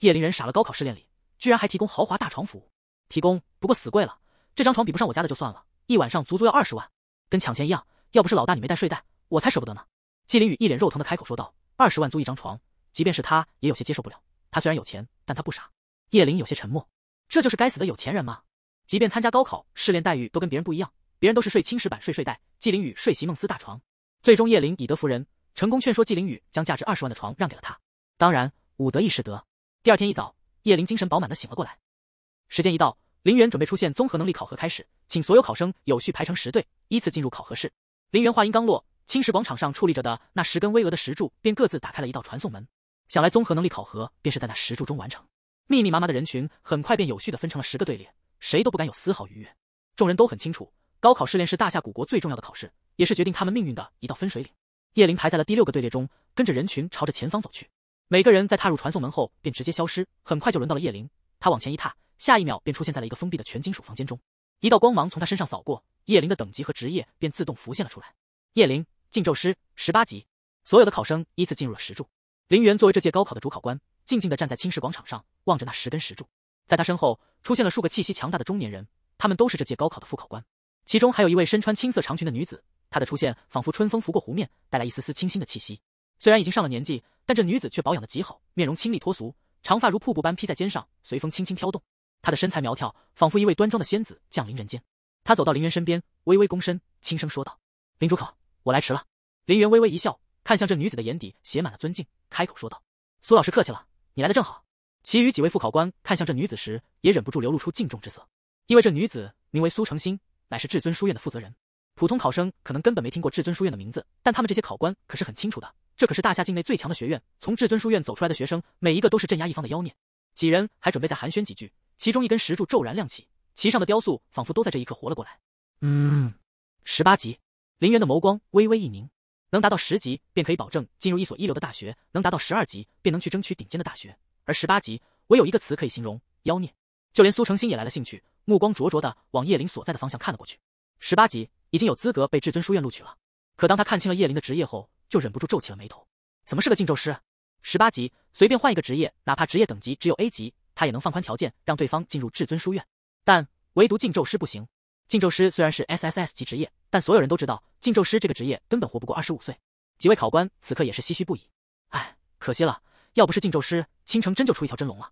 叶灵人傻了，高考试炼里居然还提供豪华大床服务，提供不过死贵了。这张床比不上我家的就算了，一晚上足足要二十万，跟抢钱一样。要不是老大你没带睡袋，我才舍不得呢。季林雨一脸肉疼的开口说道：“二十万租一张床，即便是他也有些接受不了。他虽然有钱，但他不傻。”叶琳有些沉默，这就是该死的有钱人吗？即便参加高考试炼，待遇都跟别人不一样，别人都是睡青石板、睡睡袋，季林雨睡席梦思大床。最终，叶林以德服人，成功劝说季林雨将价值二十万的床让给了他。当然，五德一失德。第二天一早，叶林精神饱满的醒了过来，时间一到。林元准备出现综合能力考核开始，请所有考生有序排成十队，依次进入考核室。林元话音刚落，青石广场上矗立着的那十根巍峨的石柱便各自打开了一道传送门，想来综合能力考核便是在那石柱中完成。密密麻麻的人群很快便有序的分成了十个队列，谁都不敢有丝毫逾越。众人都很清楚，高考试炼是大夏古国最重要的考试，也是决定他们命运的一道分水岭。叶灵排在了第六个队列中，跟着人群朝着前方走去。每个人在踏入传送门后便直接消失，很快就轮到了叶灵，他往前一踏。下一秒便出现在了一个封闭的全金属房间中，一道光芒从他身上扫过，叶灵的等级和职业便自动浮现了出来。叶灵，禁咒师，十八级。所有的考生依次进入了石柱。林源作为这届高考的主考官，静静的站在青石广场上，望着那十根石柱。在他身后出现了数个气息强大的中年人，他们都是这届高考的副考官，其中还有一位身穿青色长裙的女子，她的出现仿佛春风拂过湖面，带来一丝丝清新的气息。虽然已经上了年纪，但这女子却保养的极好，面容清丽脱俗，长发如瀑布般披在肩上，随风轻轻飘动。她的身材苗条，仿佛一位端庄的仙子降临人间。她走到林媛身边，微微躬身，轻声说道：“林主考，我来迟了。”林媛微微一笑，看向这女子的眼底写满了尊敬，开口说道：“苏老师客气了，你来的正好。”其余几位副考官看向这女子时，也忍不住流露出敬重之色，因为这女子名为苏成心，乃是至尊书院的负责人。普通考生可能根本没听过至尊书院的名字，但他们这些考官可是很清楚的，这可是大夏境内最强的学院。从至尊书院走出来的学生，每一个都是镇压一方的妖孽。几人还准备再寒暄几句。其中一根石柱骤然亮起，其上的雕塑仿佛都在这一刻活了过来。嗯，十八级，林渊的眸光微微一凝。能达到十级，便可以保证进入一所一流的大学；能达到十二级，便能去争取顶尖的大学。而十八级，唯有一个词可以形容：妖孽。就连苏成鑫也来了兴趣，目光灼灼的往叶林所在的方向看了过去。十八级已经有资格被至尊书院录取了，可当他看清了叶林的职业后，就忍不住皱起了眉头。怎么是个禁咒师？十八级，随便换一个职业，哪怕职业等级只有 A 级。他也能放宽条件，让对方进入至尊书院，但唯独禁咒师不行。禁咒师虽然是 SSS 级职业，但所有人都知道，禁咒师这个职业根本活不过二十五岁。几位考官此刻也是唏嘘不已，哎，可惜了，要不是禁咒师，青城真就出一条真龙了。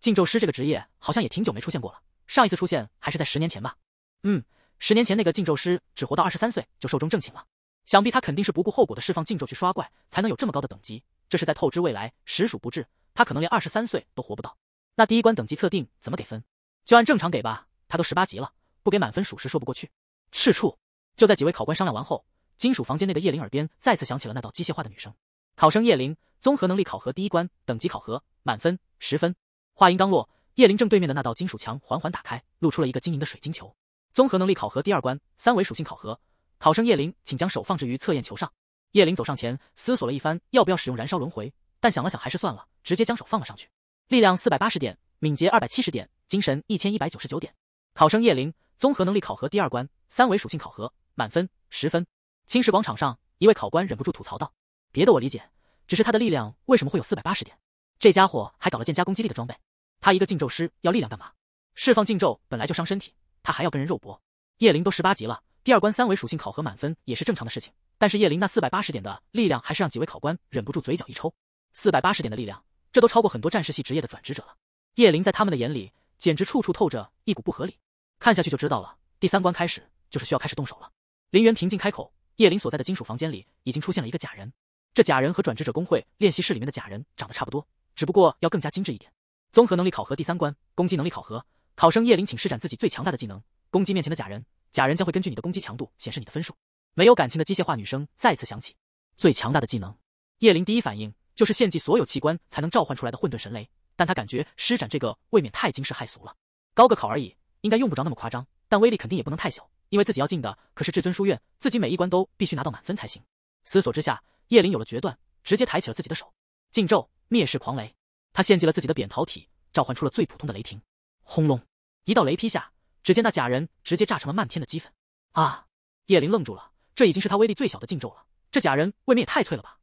禁咒师这个职业好像也挺久没出现过了，上一次出现还是在十年前吧？嗯，十年前那个禁咒师只活到二十三岁就寿终正寝了，想必他肯定是不顾后果的释放禁咒去刷怪，才能有这么高的等级。这是在透支未来，实属不智。他可能连二十三岁都活不到。那第一关等级测定怎么给分？就按正常给吧。他都十八级了，不给满分属实说不过去。赤触就在几位考官商量完后，金属房间内的叶灵耳边再次响起了那道机械化的女声：“考生叶灵，综合能力考核第一关等级考核满分十分。”话音刚落，叶灵正对面的那道金属墙缓缓打开，露出了一个晶莹的水晶球。综合能力考核第二关三维属性考核，考生叶灵，请将手放置于测验球上。叶灵走上前，思索了一番要不要使用燃烧轮回，但想了想还是算了，直接将手放了上去。力量四百八十点，敏捷二百七十点，精神一千一百九十九点。考生叶灵，综合能力考核第二关三维属性考核，满分十分。青石广场上，一位考官忍不住吐槽道：“别的我理解，只是他的力量为什么会有四百八十点？这家伙还搞了件加攻击力的装备，他一个禁咒师要力量干嘛？释放禁咒本来就伤身体，他还要跟人肉搏？叶灵都十八级了，第二关三维属性考核满分也是正常的事情，但是叶灵那四百八十点的力量还是让几位考官忍不住嘴角一抽。四百八十点的力量。”这都超过很多战士系职业的转职者了，叶灵在他们的眼里简直处处透着一股不合理。看下去就知道了。第三关开始就是需要开始动手了。林源平静开口，叶灵所在的金属房间里已经出现了一个假人，这假人和转职者工会练习室里面的假人长得差不多，只不过要更加精致一点。综合能力考核第三关，攻击能力考核，考生叶灵，请施展自己最强大的技能，攻击面前的假人，假人将会根据你的攻击强度显示你的分数。没有感情的机械化女声再次响起。最强大的技能，叶灵第一反应。就是献祭所有器官才能召唤出来的混沌神雷，但他感觉施展这个未免太惊世骇俗了。高个考而已，应该用不着那么夸张，但威力肯定也不能太小，因为自己要进的可是至尊书院，自己每一关都必须拿到满分才行。思索之下，叶林有了决断，直接抬起了自己的手，禁咒灭世狂雷。他献祭了自己的扁桃体，召唤出了最普通的雷霆。轰隆，一道雷劈下，只见那假人直接炸成了漫天的齑粉。啊！叶林愣住了，这已经是他威力最小的禁咒了，这假人未免也太脆了吧。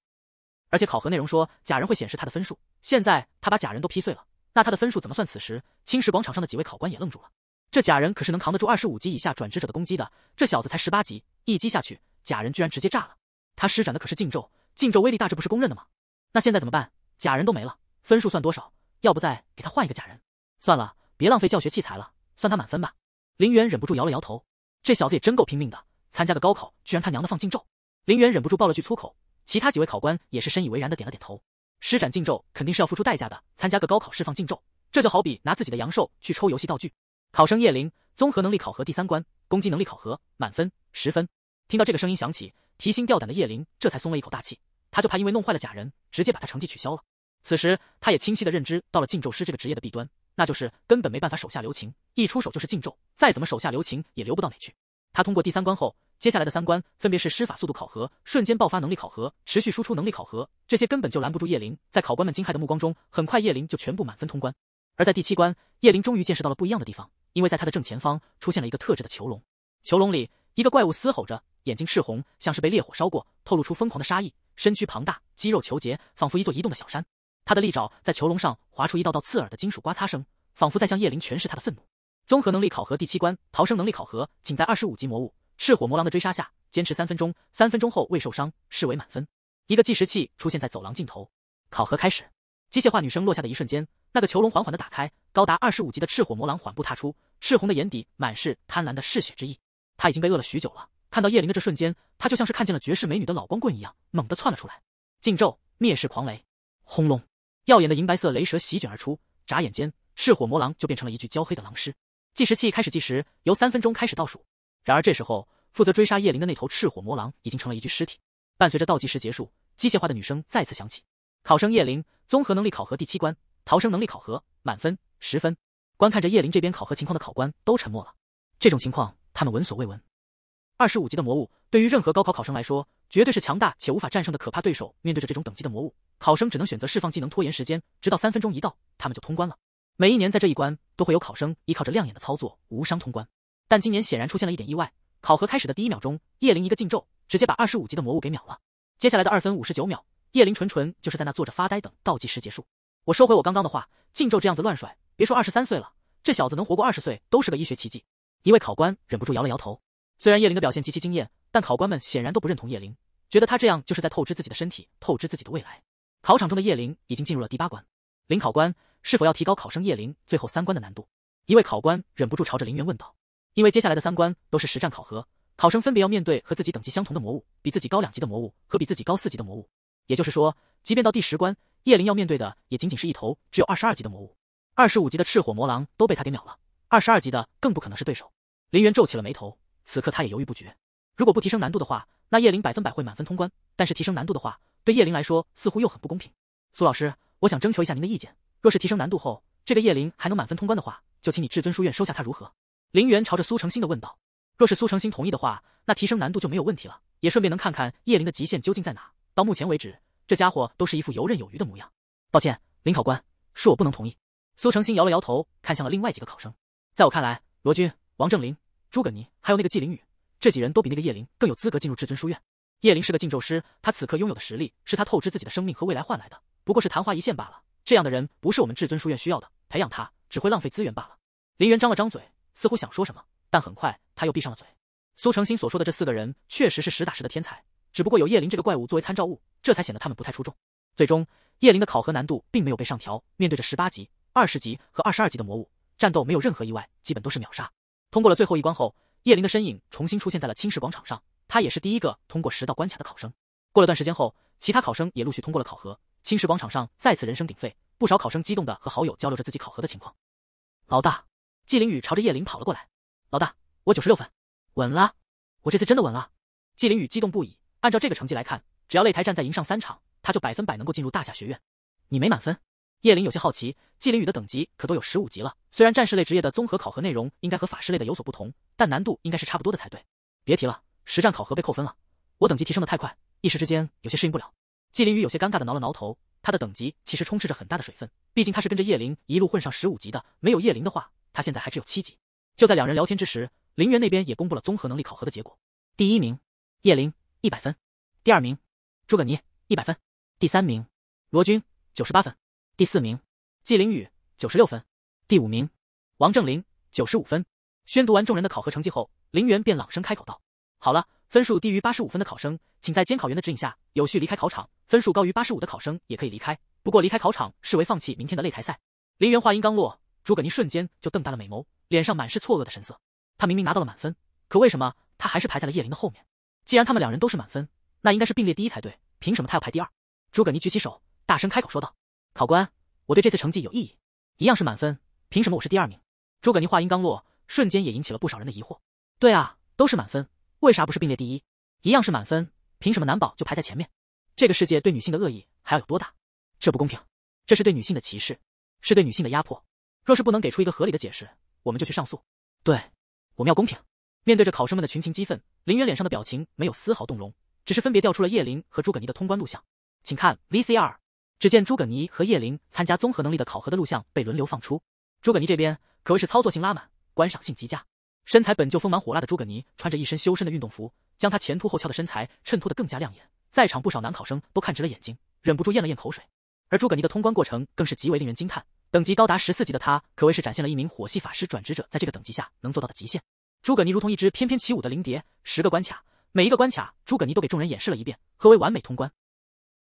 而且考核内容说假人会显示他的分数。现在他把假人都劈碎了，那他的分数怎么算？此时青石广场上的几位考官也愣住了。这假人可是能扛得住二十五级以下转职者的攻击的。这小子才十八级，一击下去，假人居然直接炸了。他施展的可是禁咒，禁咒威力大，这不是公认的吗？那现在怎么办？假人都没了，分数算多少？要不再给他换一个假人？算了，别浪费教学器材了，算他满分吧。林元忍不住摇了摇头。这小子也真够拼命的，参加个高考居然他娘的放禁咒！林元忍不住爆了句粗口。其他几位考官也是深以为然的，点了点头。施展禁咒肯定是要付出代价的，参加个高考释放禁咒，这就好比拿自己的阳寿去抽游戏道具。考生叶灵，综合能力考核第三关，攻击能力考核，满分十分。听到这个声音响起，提心吊胆的叶灵这才松了一口大气。他就怕因为弄坏了假人，直接把他成绩取消了。此时，他也清晰的认知到了禁咒师这个职业的弊端，那就是根本没办法手下留情，一出手就是禁咒，再怎么手下留情也留不到哪去。他通过第三关后。接下来的三关分别是施法速度考核、瞬间爆发能力考核、持续输出能力考核。这些根本就拦不住叶灵。在考官们惊骇的目光中，很快叶灵就全部满分通关。而在第七关，叶灵终于见识到了不一样的地方，因为在他的正前方出现了一个特制的囚笼。囚笼里，一个怪物嘶吼着，眼睛赤红，像是被烈火烧过，透露出疯狂的杀意。身躯庞大，肌肉虬结，仿佛一座移动的小山。他的利爪在囚笼上划出一道道刺耳的金属刮擦声，仿佛在向叶灵诠释他的愤怒。综合能力考核第七关，逃生能力考核，仅在二十五级魔物。赤火魔狼的追杀下，坚持三分钟，三分钟后未受伤，视为满分。一个计时器出现在走廊尽头，考核开始。机械化女声落下的一瞬间，那个囚笼缓缓的打开，高达二十五级的赤火魔狼缓步踏出，赤红的眼底满是贪婪的嗜血之意。他已经被饿了许久了，看到叶麟的这瞬间，他就像是看见了绝世美女的老光棍一样，猛地窜了出来。禁咒灭世狂雷，轰隆！耀眼的银白色雷蛇席卷而出，眨眼间，赤火魔狼就变成了一具焦黑的狼尸。计时器开始计时，由三分钟开始倒数。然而这时候，负责追杀叶灵的那头赤火魔狼已经成了一具尸体。伴随着倒计时结束，机械化的女声再次响起：“考生叶灵，综合能力考核第七关——逃生能力考核，满分十分。”观看着叶灵这边考核情况的考官都沉默了。这种情况他们闻所未闻。二十五级的魔物，对于任何高考考生来说，绝对是强大且无法战胜的可怕对手。面对着这种等级的魔物，考生只能选择释放技能拖延时间，直到三分钟一到，他们就通关了。每一年在这一关，都会有考生依靠着亮眼的操作无伤通关。但今年显然出现了一点意外。考核开始的第一秒钟，叶灵一个禁咒直接把二十五级的魔物给秒了。接下来的二分五十九秒，叶灵纯纯就是在那坐着发呆，等倒计时结束。我收回我刚刚的话，禁咒这样子乱甩，别说二十三岁了，这小子能活过二十岁都是个医学奇迹。一位考官忍不住摇了摇头。虽然叶灵的表现极其惊艳，但考官们显然都不认同叶灵，觉得他这样就是在透支自己的身体，透支自己的未来。考场中的叶灵已经进入了第八关。林考官，是否要提高考生叶灵最后三关的难度？一位考官忍不住朝着林媛问道。因为接下来的三关都是实战考核，考生分别要面对和自己等级相同的魔物、比自己高两级的魔物和比自己高四级的魔物。也就是说，即便到第十关，叶灵要面对的也仅仅是一头只有二十二级的魔物，二十五级的赤火魔狼都被他给秒了，二十二级的更不可能是对手。林元皱起了眉头，此刻他也犹豫不决。如果不提升难度的话，那叶灵百分百会满分通关；但是提升难度的话，对叶灵来说似乎又很不公平。苏老师，我想征求一下您的意见，若是提升难度后，这个叶灵还能满分通关的话，就请你至尊书院收下他，如何？林源朝着苏成鑫的问道：“若是苏成鑫同意的话，那提升难度就没有问题了，也顺便能看看叶灵的极限究竟在哪。到目前为止，这家伙都是一副游刃有余的模样。”“抱歉，林考官，恕我不能同意。”苏成鑫摇了摇头，看向了另外几个考生。“在我看来，罗军、王正林、诸葛尼，还有那个纪灵宇，这几人都比那个叶灵更有资格进入至尊书院。叶灵是个禁咒师，他此刻拥有的实力，是他透支自己的生命和未来换来的，不过是昙花一现罢了。这样的人不是我们至尊书院需要的，培养他只会浪费资源罢了。”林源张了张嘴。似乎想说什么，但很快他又闭上了嘴。苏成兴所说的这四个人确实是实打实的天才，只不过有叶麟这个怪物作为参照物，这才显得他们不太出众。最终，叶麟的考核难度并没有被上调。面对着十八级、二十级和二十二级的魔物，战斗没有任何意外，基本都是秒杀。通过了最后一关后，叶麟的身影重新出现在了青石广场上。他也是第一个通过十道关卡的考生。过了段时间后，其他考生也陆续通过了考核。青石广场上再次人声鼎沸，不少考生激动的和好友交流着自己考核的情况。老大。纪凌宇朝着叶林跑了过来，老大，我九十六分，稳了！我这次真的稳了！纪凌宇激动不已。按照这个成绩来看，只要擂台战再赢上三场，他就百分百能够进入大夏学院。你没满分？叶林有些好奇。纪凌宇的等级可都有十五级了，虽然战士类职业的综合考核内容应该和法师类的有所不同，但难度应该是差不多的才对。别提了，实战考核被扣分了，我等级提升的太快，一时之间有些适应不了。纪凌宇有些尴尬的挠了挠头，他的等级其实充斥着很大的水分，毕竟他是跟着叶林一路混上十五级的，没有叶林的话。他现在还只有七级。就在两人聊天之时，林园那边也公布了综合能力考核的结果：第一名叶灵一百分，第二名诸葛念一百分，第三名罗军九十八分，第四名季凌宇九十六分，第五名王正林九十五分。宣读完众人的考核成绩后，林园便朗声开口道：“好了，分数低于八十五分的考生，请在监考员的指引下有序离开考场；分数高于八十五的考生也可以离开，不过离开考场视为放弃明天的擂台赛。”林园话音刚落。诸葛妮瞬间就瞪大了美眸，脸上满是错愕的神色。她明明拿到了满分，可为什么她还是排在了叶灵的后面？既然他们两人都是满分，那应该是并列第一才对。凭什么她要排第二？诸葛妮举起手，大声开口说道：“考官，我对这次成绩有异议。一样是满分，凭什么我是第二名？”诸葛妮话音刚落，瞬间也引起了不少人的疑惑：“对啊，都是满分，为啥不是并列第一？一样是满分，凭什么男宝就排在前面？这个世界对女性的恶意还要有多大？这不公平，这是对女性的歧视，是对女性的压迫。”若是不能给出一个合理的解释，我们就去上诉。对，我们要公平。面对着考生们的群情激愤，林渊脸上的表情没有丝毫动容，只是分别调出了叶琳和诸葛尼的通关录像，请看 VCR。只见诸葛尼和叶琳参加综合能力的考核的录像被轮流放出。诸葛尼这边可谓是操作性拉满，观赏性极佳。身材本就丰满火辣的诸葛尼穿着一身修身的运动服，将他前凸后翘的身材衬托得更加亮眼。在场不少男考生都看直了眼睛，忍不住咽了咽口水。而诸葛尼的通关过程更是极为令人惊叹。等级高达十四级的他，可谓是展现了一名火系法师转职者在这个等级下能做到的极限。诸葛尼如同一只翩翩起舞的灵蝶，十个关卡，每一个关卡诸葛尼都给众人演示了一遍何为完美通关。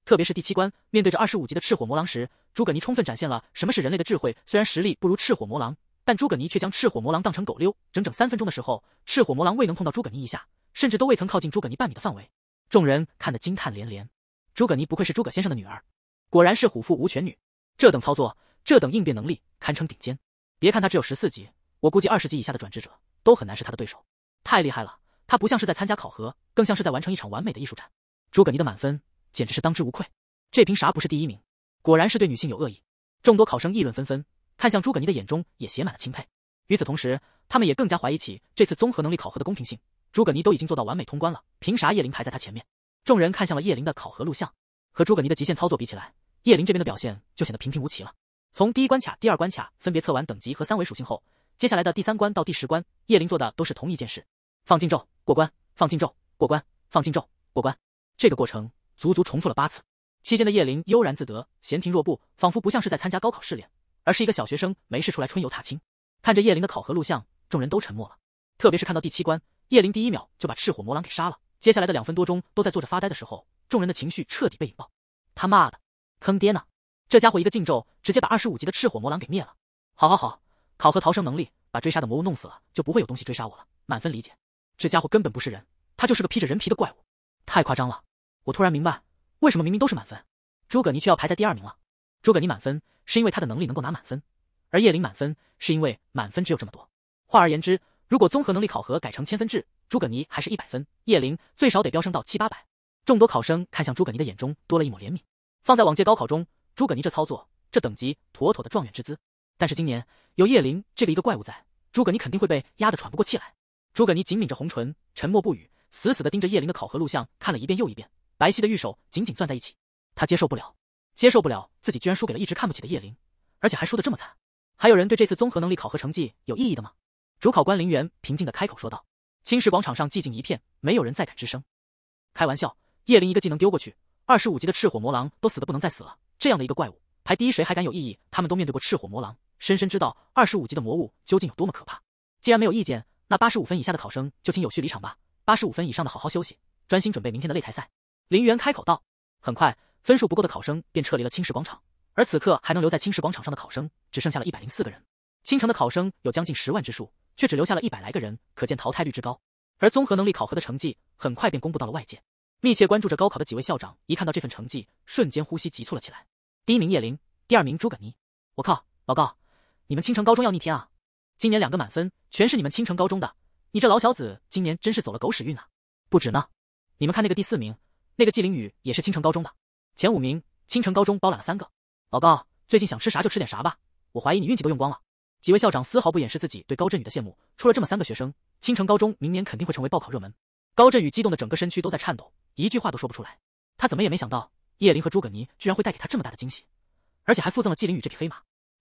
特别是第七关，面对着二十五级的赤火魔狼时，诸葛尼充分展现了什么是人类的智慧。虽然实力不如赤火魔狼，但诸葛尼却将赤火魔狼当成狗溜。整整三分钟的时候，赤火魔狼未能碰到诸葛尼一下，甚至都未曾靠近诸葛尼半米的范围。众人看得惊叹连连。诸葛尼不愧是诸葛先生的女儿，果然是虎父无犬女。这等操作！这等应变能力堪称顶尖，别看他只有十四级，我估计二十级以下的转职者都很难是他的对手。太厉害了，他不像是在参加考核，更像是在完成一场完美的艺术展。诸葛尼的满分简直是当之无愧。这凭啥不是第一名？果然是对女性有恶意。众多考生议论纷纷，看向诸葛尼的眼中也写满了钦佩。与此同时，他们也更加怀疑起这次综合能力考核的公平性。诸葛尼都已经做到完美通关了，凭啥叶琳排在他前面？众人看向了叶琳的考核录像，和诸葛尼的极限操作比起来，叶琳这边的表现就显得平平无奇了。从第一关卡、第二关卡分别测完等级和三维属性后，接下来的第三关到第十关，叶灵做的都是同一件事：放禁咒过关，放禁咒过关，放禁咒过关。这个过程足足重复了八次。期间的叶灵悠然自得，闲庭若步，仿佛不像是在参加高考试炼，而是一个小学生没事出来春游踏青。看着叶灵的考核录像，众人都沉默了。特别是看到第七关，叶灵第一秒就把赤火魔狼给杀了，接下来的两分多钟都在坐着发呆的时候，众人的情绪彻底被引爆。他妈的，坑爹呢！这家伙一个禁咒，直接把二十五级的赤火魔狼给灭了。好好好，考核逃生能力，把追杀的魔物弄死了，就不会有东西追杀我了。满分理解，这家伙根本不是人，他就是个披着人皮的怪物。太夸张了！我突然明白，为什么明明都是满分，诸葛尼却要排在第二名了。诸葛尼满分是因为他的能力能够拿满分，而叶灵满分是因为满分只有这么多。换而言之，如果综合能力考核改成千分制，诸葛尼还是一百分，叶灵最少得飙升到七八百。众多考生看向诸葛尼的眼中多了一抹怜悯。放在往届高考中。诸葛尼这操作，这等级妥妥的状元之姿。但是今年有叶琳这个一个怪物在，诸葛尼肯定会被压得喘不过气来。诸葛尼紧抿着红唇，沉默不语，死死地盯着叶琳的考核录像看了一遍又一遍，白皙的玉手紧紧攥在一起。他接受不了，接受不了自己居然输给了一直看不起的叶琳，而且还输得这么惨。还有人对这次综合能力考核成绩有异议的吗？主考官林元平静地开口说道。青石广场上寂静一片，没有人再敢吱声。开玩笑，叶麟一个技能丢过去，二十五级的赤火魔狼都死的不能再死了。这样的一个怪物排第一，谁还敢有异议？他们都面对过赤火魔狼，深深知道二十五级的魔物究竟有多么可怕。既然没有意见，那八十五分以下的考生就请有序离场吧。八十五分以上的，好好休息，专心准备明天的擂台赛。林元开口道。很快，分数不够的考生便撤离了青石广场。而此刻还能留在青石广场上的考生，只剩下了一百零四个人。青城的考生有将近十万之数，却只留下了一百来个人，可见淘汰率之高。而综合能力考核的成绩，很快便公布到了外界。密切关注着高考的几位校长，一看到这份成绩，瞬间呼吸急促了起来。第一名叶灵，第二名诸葛妮，我靠，老高，你们青城高中要逆天啊！今年两个满分，全是你们青城高中的。你这老小子，今年真是走了狗屎运啊！不止呢，你们看那个第四名，那个季凌宇也是青城高中的。前五名，青城高中包揽了三个。老高，最近想吃啥就吃点啥吧，我怀疑你运气都用光了。几位校长丝毫不掩饰自己对高振宇的羡慕，出了这么三个学生，青城高中明年肯定会成为报考热门。高振宇激动的整个身躯都在颤抖。一句话都说不出来，他怎么也没想到叶林和诸葛泥居然会带给他这么大的惊喜，而且还附赠了季灵宇这匹黑马，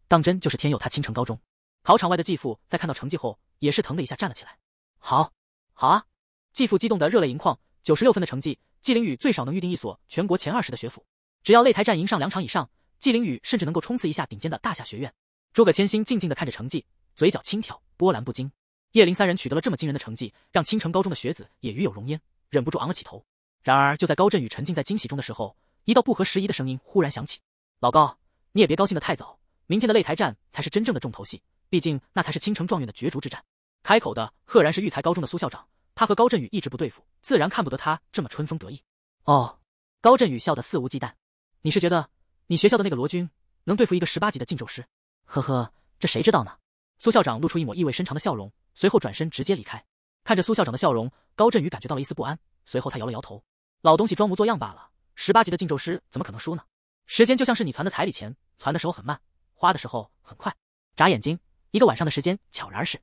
当真就是天佑他青城高中考场外的继父，在看到成绩后也是疼的一下站了起来，好好啊！继父激动的热泪盈眶，九十六分的成绩，季灵宇最少能预定一所全国前二十的学府，只要擂台战赢上两场以上，季灵宇甚至能够冲刺一下顶尖的大夏学院。诸葛千星静静的看着成绩，嘴角轻挑，波澜不惊。叶灵三人取得了这么惊人的成绩，让青城高中的学子也与有荣焉，忍不住昂了起头。然而，就在高振宇沉浸在惊喜中的时候，一道不合时宜的声音忽然响起：“老高，你也别高兴的太早，明天的擂台战才是真正的重头戏，毕竟那才是青城状元的角逐之战。”开口的赫然是育才高中的苏校长，他和高振宇一直不对付，自然看不得他这么春风得意。哦，高振宇笑得肆无忌惮。你是觉得你学校的那个罗军能对付一个十八级的禁咒师？呵呵，这谁知道呢？苏校长露出一抹意味深长的笑容，随后转身直接离开。看着苏校长的笑容，高振宇感觉到了一丝不安，随后他摇了摇头。老东西装模作样罢了，十八级的禁咒师怎么可能输呢？时间就像是你攒的彩礼钱，攒的时候很慢，花的时候很快，眨眼睛一个晚上的时间悄然而逝。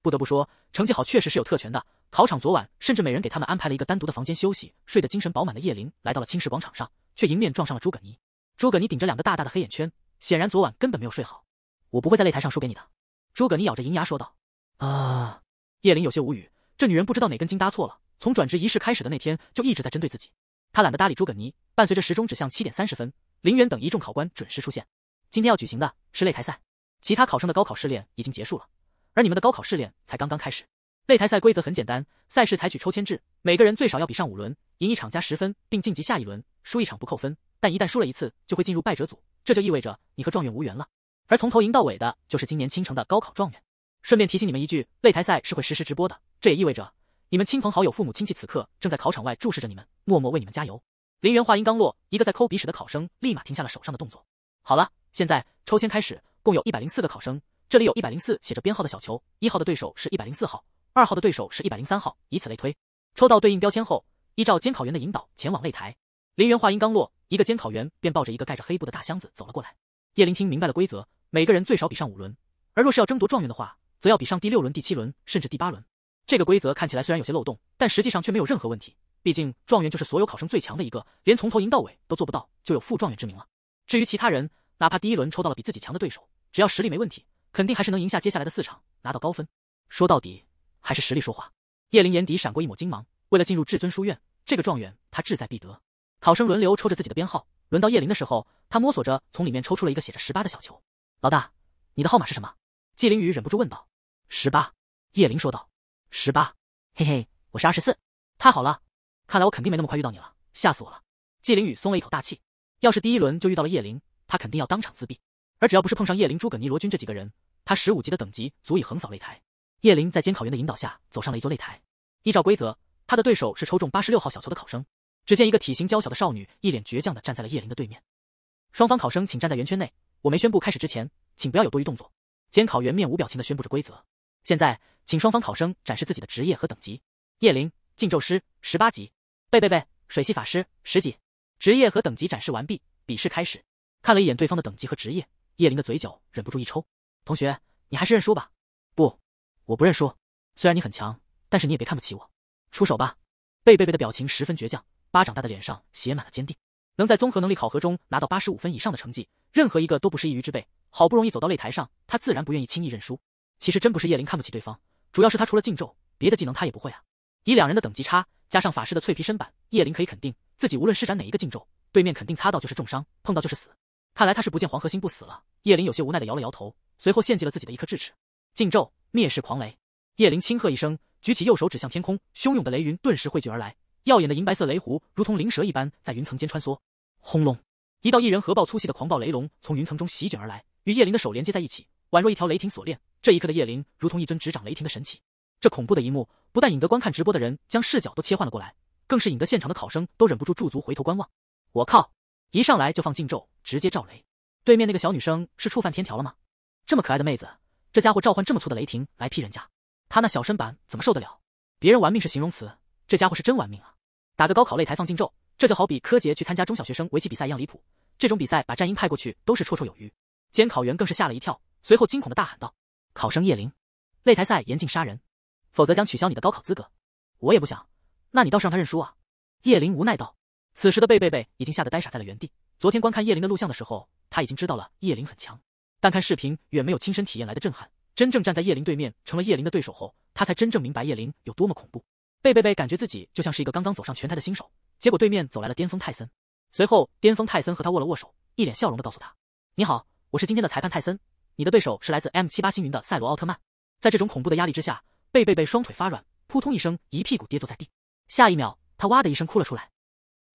不得不说，成绩好确实是有特权的。考场昨晚甚至每人给他们安排了一个单独的房间休息，睡得精神饱满的叶灵来到了青石广场上，却迎面撞上了诸葛尼。诸葛尼顶着两个大大的黑眼圈，显然昨晚根本没有睡好。我不会在擂台上输给你的，诸葛尼咬着银牙说道。啊，叶灵有些无语。这女人不知道哪根筋搭错了，从转职仪式开始的那天就一直在针对自己。她懒得搭理诸葛尼。伴随着时钟指向七点三十分，林远等一众考官准时出现。今天要举行的是擂台赛，其他考生的高考试炼已经结束了，而你们的高考试炼才刚刚开始。擂台赛规则很简单，赛事采取抽签制，每个人最少要比上五轮，赢一场加十分，并晋级下一轮；输一场不扣分，但一旦输了一次就会进入败者组，这就意味着你和状元无缘了。而从头赢到尾的就是今年青城的高考状元。顺便提醒你们一句，擂台赛是会实时直播的。这也意味着，你们亲朋好友、父母亲戚此刻正在考场外注视着你们，默默为你们加油。林元话音刚落，一个在抠鼻屎的考生立马停下了手上的动作。好了，现在抽签开始，共有一百零四个考生，这里有一百零四写着编号的小球。一号的对手是一百零四号，二号的对手是一百零三号，以此类推。抽到对应标签后，依照监考员的引导前往擂台。林元话音刚落，一个监考员便抱着一个盖着黑布的大箱子走了过来。叶灵听明白了规则，每个人最少比上五轮，而若是要争夺状元的话，则要比上第六轮、第七轮，甚至第八轮。这个规则看起来虽然有些漏洞，但实际上却没有任何问题。毕竟状元就是所有考生最强的一个，连从头赢到尾都做不到，就有副状元之名了。至于其他人，哪怕第一轮抽到了比自己强的对手，只要实力没问题，肯定还是能赢下接下来的四场，拿到高分。说到底还是实力说话。叶灵眼底闪过一抹金芒，为了进入至尊书院，这个状元他志在必得。考生轮流抽着自己的编号，轮到叶灵的时候，他摸索着从里面抽出了一个写着十八的小球。老大，你的号码是什么？季凌雨忍不住问道。十八，叶灵说道。十八，嘿嘿，我是二十四，太好了，看来我肯定没那么快遇到你了，吓死我了。季凌宇松了一口大气，要是第一轮就遇到了叶灵，他肯定要当场自闭。而只要不是碰上叶灵、诸葛尼罗军这几个人，他十五级的等级足以横扫擂台。叶灵在监考员的引导下走上了一座擂台，依照规则，他的对手是抽中八十六号小球的考生。只见一个体型娇小的少女一脸倔强的站在了叶灵的对面。双方考生请站在圆圈内，我没宣布开始之前，请不要有多余动作。监考员面无表情的宣布着规则。现在。请双方考生展示自己的职业和等级。叶灵，禁咒师，十八级。贝贝贝，水系法师，十级。职业和等级展示完毕，比试开始。看了一眼对方的等级和职业，叶灵的嘴角忍不住一抽。同学，你还是认输吧。不，我不认输。虽然你很强，但是你也别看不起我。出手吧。贝贝贝的表情十分倔强，巴掌大的脸上写满了坚定。能在综合能力考核中拿到八十五分以上的成绩，任何一个都不是一于之辈。好不容易走到擂台上，他自然不愿意轻易认输。其实真不是叶灵看不起对方。主要是他除了禁咒，别的技能他也不会啊。以两人的等级差，加上法师的脆皮身板，叶灵可以肯定自己无论施展哪一个禁咒，对面肯定擦到就是重伤，碰到就是死。看来他是不见黄河心不死了。叶灵有些无奈的摇了摇头，随后献祭了自己的一颗智齿。禁咒，灭世狂雷！叶灵轻喝一声，举起右手指向天空，汹涌的雷云顿时汇聚而来，耀眼的银白色雷弧如同灵蛇一般在云层间穿梭。轰隆！一道一人合抱粗细的狂暴雷龙从云层中席卷而来，与叶灵的手连接在一起，宛若一条雷霆锁链。这一刻的叶灵如同一尊执掌雷霆的神祇，这恐怖的一幕不但引得观看直播的人将视角都切换了过来，更是引得现场的考生都忍不住驻足回头观望。我靠，一上来就放禁咒，直接照雷！对面那个小女生是触犯天条了吗？这么可爱的妹子，这家伙召唤这么粗的雷霆来劈人家，她那小身板怎么受得了？别人玩命是形容词，这家伙是真玩命啊！打个高考擂台放禁咒，这就好比柯洁去参加中小学生围棋比赛一样离谱。这种比赛把战鹰派过去都是绰绰有余。监考员更是吓了一跳，随后惊恐的大喊道。考生叶琳，擂台赛严禁杀人，否则将取消你的高考资格。我也不想，那你倒是让他认输啊！叶琳无奈道。此时的贝贝贝已经吓得呆傻在了原地。昨天观看叶琳的录像的时候，他已经知道了叶琳很强，但看视频远没有亲身体验来的震撼。真正站在叶林对面，成了叶林的对手后，他才真正明白叶林有多么恐怖。贝贝贝感觉自己就像是一个刚刚走上拳台的新手，结果对面走来了巅峰泰森。随后，巅峰泰森和他握了握手，一脸笑容的告诉他：“你好，我是今天的裁判泰森。”你的对手是来自 M 七八星云的赛罗奥特曼，在这种恐怖的压力之下，贝贝贝双腿发软，扑通一声，一屁股跌坐在地。下一秒，他哇的一声哭了出来。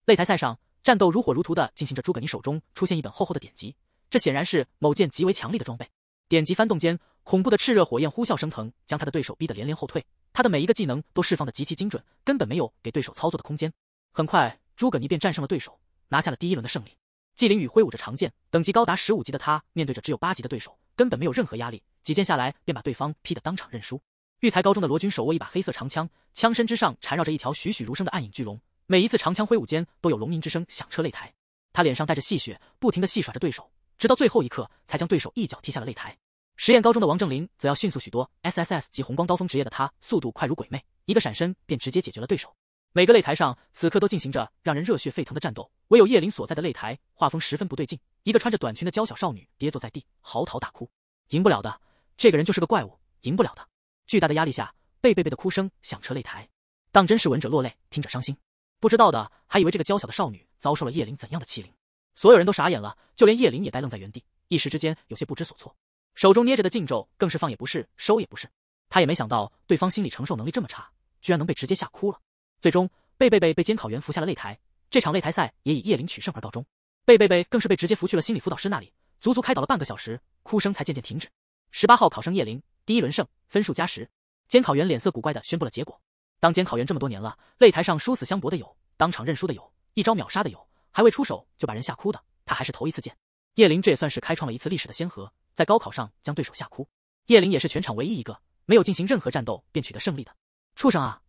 擂台赛上，战斗如火如荼的进行着。诸葛尼手中出现一本厚厚的典籍，这显然是某件极为强力的装备。典籍翻动间，恐怖的炽热火焰呼啸升腾，将他的对手逼得连连后退。他的每一个技能都释放的极其精准，根本没有给对手操作的空间。很快，诸葛尼便战胜了对手，拿下了第一轮的胜利。纪灵宇挥舞着长剑，等级高达十五级的他，面对着只有八级的对手，根本没有任何压力。几剑下来，便把对方劈得当场认输。育才高中的罗军手握一把黑色长枪，枪身之上缠绕着一条栩栩如生的暗影巨龙，每一次长枪挥舞间，都有龙吟之声响彻擂台。他脸上带着戏谑，不停的戏耍着对手，直到最后一刻，才将对手一脚踢下了擂台。实验高中的王正林则要迅速许多，S S S 级红光刀锋职业的他，速度快如鬼魅，一个闪身便直接解决了对手。每个擂台上，此刻都进行着让人热血沸腾的战斗，唯有叶灵所在的擂台画风十分不对劲。一个穿着短裙的娇小少女跌坐在地，嚎啕大哭：“赢不了的，这个人就是个怪物，赢不了的！”巨大的压力下，贝贝贝的哭声响彻擂台，当真是闻者落泪，听者伤心。不知道的还以为这个娇小的少女遭受了叶灵怎样的欺凌。所有人都傻眼了，就连叶灵也呆愣在原地，一时之间有些不知所措，手中捏着的劲咒更是放也不是，收也不是。他也没想到对方心理承受能力这么差，居然能被直接吓哭了。最终，贝贝贝被监考员扶下了擂台。这场擂台赛也以叶灵取胜而告终。贝贝贝更是被直接扶去了心理辅导师那里，足足开导了半个小时，哭声才渐渐停止。十八号考生叶灵第一轮胜，分数加十。监考员脸色古怪的宣布了结果。当监考员这么多年了，擂台上殊死相搏的有，当场认输的有，一招秒杀的有，还未出手就把人吓哭的，他还是头一次见。叶灵这也算是开创了一次历史的先河，在高考上将对手吓哭。叶灵也是全场唯一一个没有进行任何战斗便取得胜利的。畜生啊！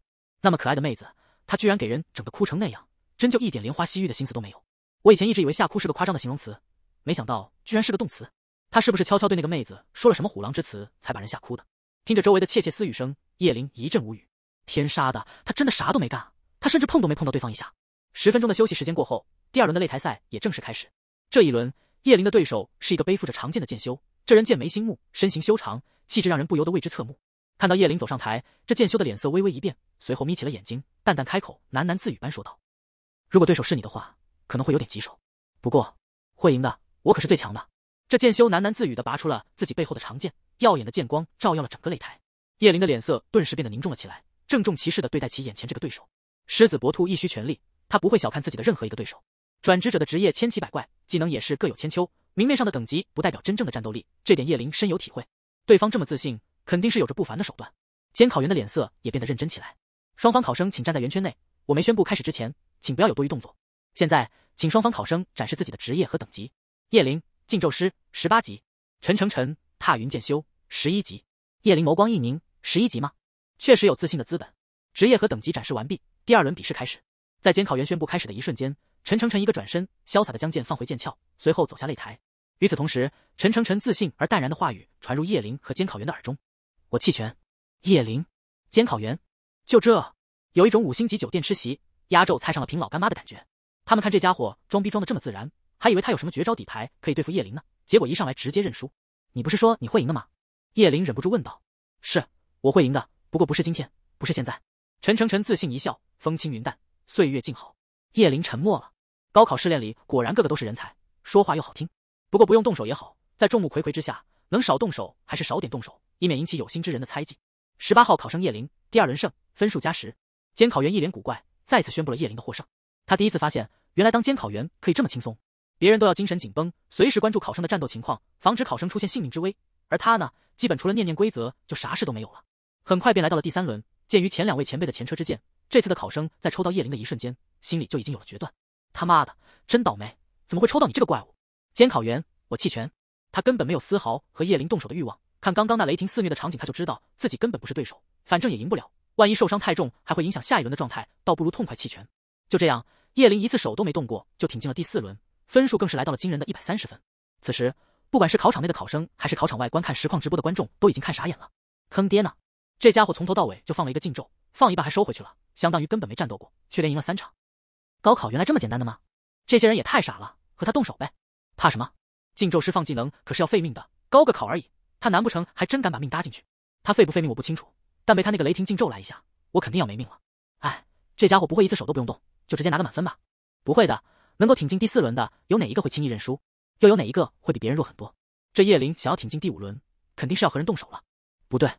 那么可爱的妹子。他居然给人整得哭成那样，真就一点怜花惜玉的心思都没有。我以前一直以为吓哭是个夸张的形容词，没想到居然是个动词。他是不是悄悄对那个妹子说了什么虎狼之词，才把人吓哭的？听着周围的窃窃私语声，叶麟一阵无语。天杀的，他真的啥都没干，他甚至碰都没碰到对方一下。十分钟的休息时间过后，第二轮的擂台赛也正式开始。这一轮，叶麟的对手是一个背负着长剑的剑修，这人剑眉星目，身形修长，气质让人不由得为之侧目。看到叶灵走上台，这剑修的脸色微微一变，随后眯起了眼睛，淡淡开口，喃喃自语般说道：“如果对手是你的话，可能会有点棘手。不过会赢的，我可是最强的。”这剑修喃喃自语的拔出了自己背后的长剑，耀眼的剑光照耀了整个擂台。叶灵的脸色顿时变得凝重了起来，郑重其事的对待起眼前这个对手。狮子搏兔亦需全力，他不会小看自己的任何一个对手。转职者的职业千奇百怪，技能也是各有千秋。明面上的等级不代表真正的战斗力，这点叶灵深有体会。对方这么自信。肯定是有着不凡的手段。监考员的脸色也变得认真起来。双方考生，请站在圆圈内。我没宣布开始之前，请不要有多余动作。现在，请双方考生展示自己的职业和等级。叶灵，禁咒师，十八级。陈晨晨，踏云剑修，十一级。叶灵眸光一凝，十一级吗？确实有自信的资本。职业和等级展示完毕，第二轮比试开始。在监考员宣布开始的一瞬间，陈晨晨一个转身，潇洒的将剑放回剑鞘，随后走下擂台。与此同时，陈晨晨自信而淡然的话语传入叶灵和监考员的耳中。我弃权，叶灵，监考员，就这，有一种五星级酒店吃席，压轴菜上了瓶老干妈的感觉。他们看这家伙装逼装的这么自然，还以为他有什么绝招底牌可以对付叶灵呢，结果一上来直接认输。你不是说你会赢的吗？叶灵忍不住问道。是，我会赢的，不过不是今天，不是现在。陈诚诚自信一笑，风轻云淡，岁月静好。叶灵沉默了。高考试炼里果然个个都是人才，说话又好听。不过不用动手也好，在众目睽睽之下，能少动手还是少点动手。以免引起有心之人的猜忌。十八号考生叶灵第二轮胜，分数加十。监考员一脸古怪，再次宣布了叶灵的获胜。他第一次发现，原来当监考员可以这么轻松。别人都要精神紧绷，随时关注考生的战斗情况，防止考生出现性命之危。而他呢，基本除了念念规则，就啥事都没有了。很快便来到了第三轮。鉴于前两位前辈的前车之鉴，这次的考生在抽到叶灵的一瞬间，心里就已经有了决断。他妈的，真倒霉！怎么会抽到你这个怪物？监考员，我弃权。他根本没有丝毫和叶灵动手的欲望。看刚刚那雷霆肆虐的场景，他就知道自己根本不是对手，反正也赢不了。万一受伤太重，还会影响下一轮的状态，倒不如痛快弃权。就这样，叶林一次手都没动过，就挺进了第四轮，分数更是来到了惊人的一百三十分。此时，不管是考场内的考生，还是考场外观看实况直播的观众，都已经看傻眼了。坑爹呢！这家伙从头到尾就放了一个禁咒，放一半还收回去了，相当于根本没战斗过，却连赢了三场。高考原来这么简单的吗？这些人也太傻了，和他动手呗，怕什么？禁咒师放技能可是要费命的，高个考而已。他难不成还真敢把命搭进去？他费不费命我不清楚，但被他那个雷霆劲咒来一下，我肯定要没命了。哎，这家伙不会一次手都不用动就直接拿个满分吧？不会的，能够挺进第四轮的，有哪一个会轻易认输？又有哪一个会比别人弱很多？这叶灵想要挺进第五轮，肯定是要和人动手了。不对，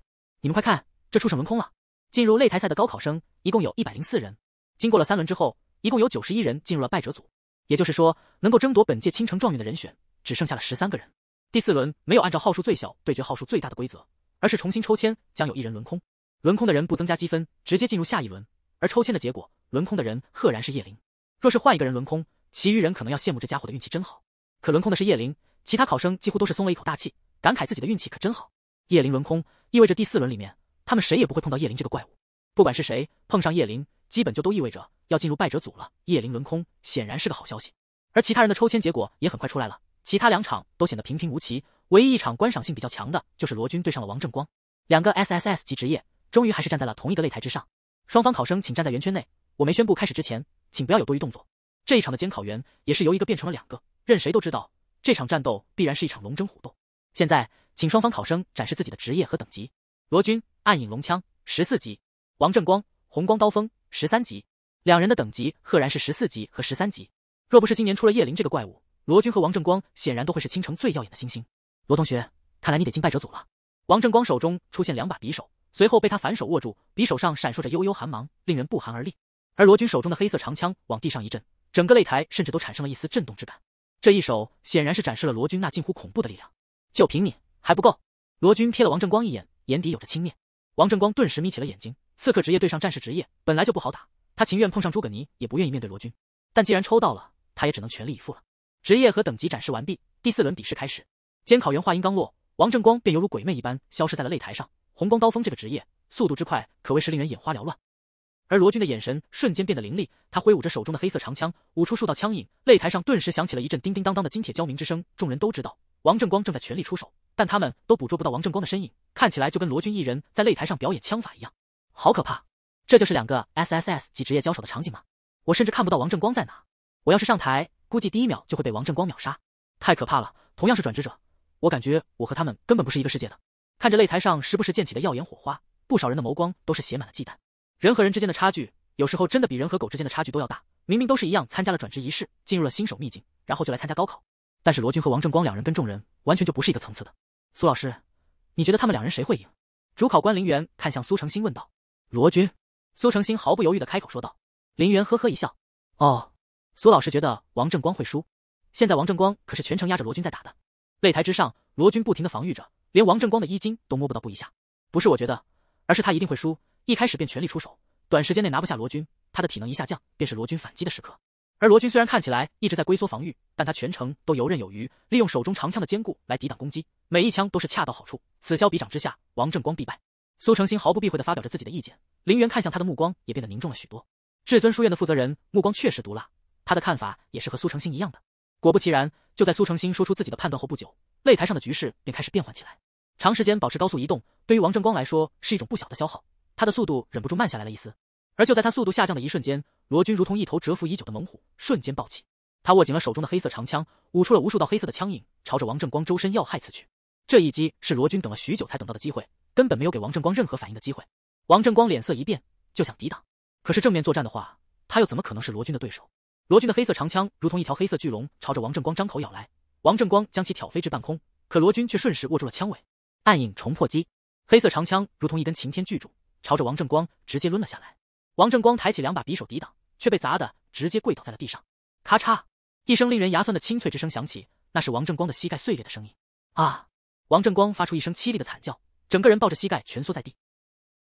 你们快看，这畜生轮空了。进入擂台赛的高考生一共有一百零四人，经过了三轮之后，一共有九十一人进入了败者组，也就是说，能够争夺本届青城状元的人选只剩下了十三个人。第四轮没有按照号数最小对决号数最大的规则，而是重新抽签，将有一人轮空。轮空的人不增加积分，直接进入下一轮。而抽签的结果，轮空的人赫然是叶灵。若是换一个人轮空，其余人可能要羡慕这家伙的运气真好。可轮空的是叶灵，其他考生几乎都是松了一口大气，感慨自己的运气可真好。叶灵轮空，意味着第四轮里面他们谁也不会碰到叶灵这个怪物。不管是谁碰上叶灵，基本就都意味着要进入败者组了。叶灵轮空显然是个好消息，而其他人的抽签结果也很快出来了。其他两场都显得平平无奇，唯一一场观赏性比较强的就是罗军对上了王正光，两个 S S S 级职业终于还是站在了同一个擂台之上。双方考生请站在圆圈内，我没宣布开始之前，请不要有多余动作。这一场的监考员也是由一个变成了两个，任谁都知道这场战斗必然是一场龙争虎斗。现在，请双方考生展示自己的职业和等级。罗军暗影龙枪十四级，王正光红光刀锋十三级，两人的等级赫然是十四级和十三级。若不是今年出了叶灵这个怪物。罗军和王正光显然都会是青城最耀眼的星星。罗同学，看来你得进败者组了。王正光手中出现两把匕首，随后被他反手握住，匕首上闪烁着幽幽寒芒，令人不寒而栗。而罗军手中的黑色长枪往地上一震，整个擂台甚至都产生了一丝震动之感。这一手显然是展示了罗军那近乎恐怖的力量。就凭你还不够！罗军瞥了王正光一眼，眼底有着轻蔑。王正光顿时眯起了眼睛。刺客职业对上战士职业本来就不好打，他情愿碰上诸葛尼，也不愿意面对罗军。但既然抽到了，他也只能全力以赴了。职业和等级展示完毕，第四轮比试开始。监考员话音刚落，王正光便犹如鬼魅一般消失在了擂台上。红光刀锋这个职业速度之快，可谓是令人眼花缭乱。而罗军的眼神瞬间变得凌厉，他挥舞着手中的黑色长枪，舞出数道枪影。擂台上顿时响起了一阵叮叮当当的金铁交鸣之声。众人都知道王正光正在全力出手，但他们都捕捉不到王正光的身影，看起来就跟罗军一人在擂台上表演枪法一样，好可怕！这就是两个 S S S 级职业交手的场景吗？我甚至看不到王正光在哪。我要是上台。估计第一秒就会被王正光秒杀，太可怕了！同样是转职者，我感觉我和他们根本不是一个世界的。看着擂台上时不时溅起的耀眼火花，不少人的眸光都是写满了忌惮。人和人之间的差距，有时候真的比人和狗之间的差距都要大。明明都是一样参加了转职仪式，进入了新手秘境，然后就来参加高考。但是罗军和王正光两人跟众人完全就不是一个层次的。苏老师，你觉得他们两人谁会赢？主考官林元看向苏成新问道。罗军。苏成新毫不犹豫的开口说道。林元呵呵一笑，哦。苏老师觉得王正光会输，现在王正光可是全程压着罗军在打的。擂台之上，罗军不停的防御着，连王正光的衣襟都摸不到布一下。不是我觉得，而是他一定会输。一开始便全力出手，短时间内拿不下罗军，他的体能一下降，便是罗军反击的时刻。而罗军虽然看起来一直在龟缩防御，但他全程都游刃有余，利用手中长枪的坚固来抵挡攻击，每一枪都是恰到好处。此消彼长之下，王正光必败。苏成新毫不避讳的发表着自己的意见，林元看向他的目光也变得凝重了许多。至尊书院的负责人目光确实毒辣。他的看法也是和苏成鑫一样的。果不其然，就在苏成鑫说出自己的判断后不久，擂台上的局势便开始变幻起来。长时间保持高速移动，对于王正光来说是一种不小的消耗，他的速度忍不住慢下来了一丝。而就在他速度下降的一瞬间，罗军如同一头蛰伏已久的猛虎，瞬间暴起。他握紧了手中的黑色长枪，舞出了无数道黑色的枪影，朝着王正光周身要害刺去。这一击是罗军等了许久才等到的机会，根本没有给王正光任何反应的机会。王正光脸色一变，就想抵挡，可是正面作战的话，他又怎么可能是罗军的对手？罗军的黑色长枪如同一条黑色巨龙，朝着王正光张口咬来。王正光将其挑飞至半空，可罗军却顺势握住了枪尾，暗影重破击。黑色长枪如同一根擎天巨柱，朝着王正光直接抡了下来。王正光抬起两把匕首抵挡，却被砸得直接跪倒在了地上。咔嚓，一声令人牙酸的清脆之声响起，那是王正光的膝盖碎裂的声音。啊！王正光发出一声凄厉的惨叫，整个人抱着膝盖蜷缩在地。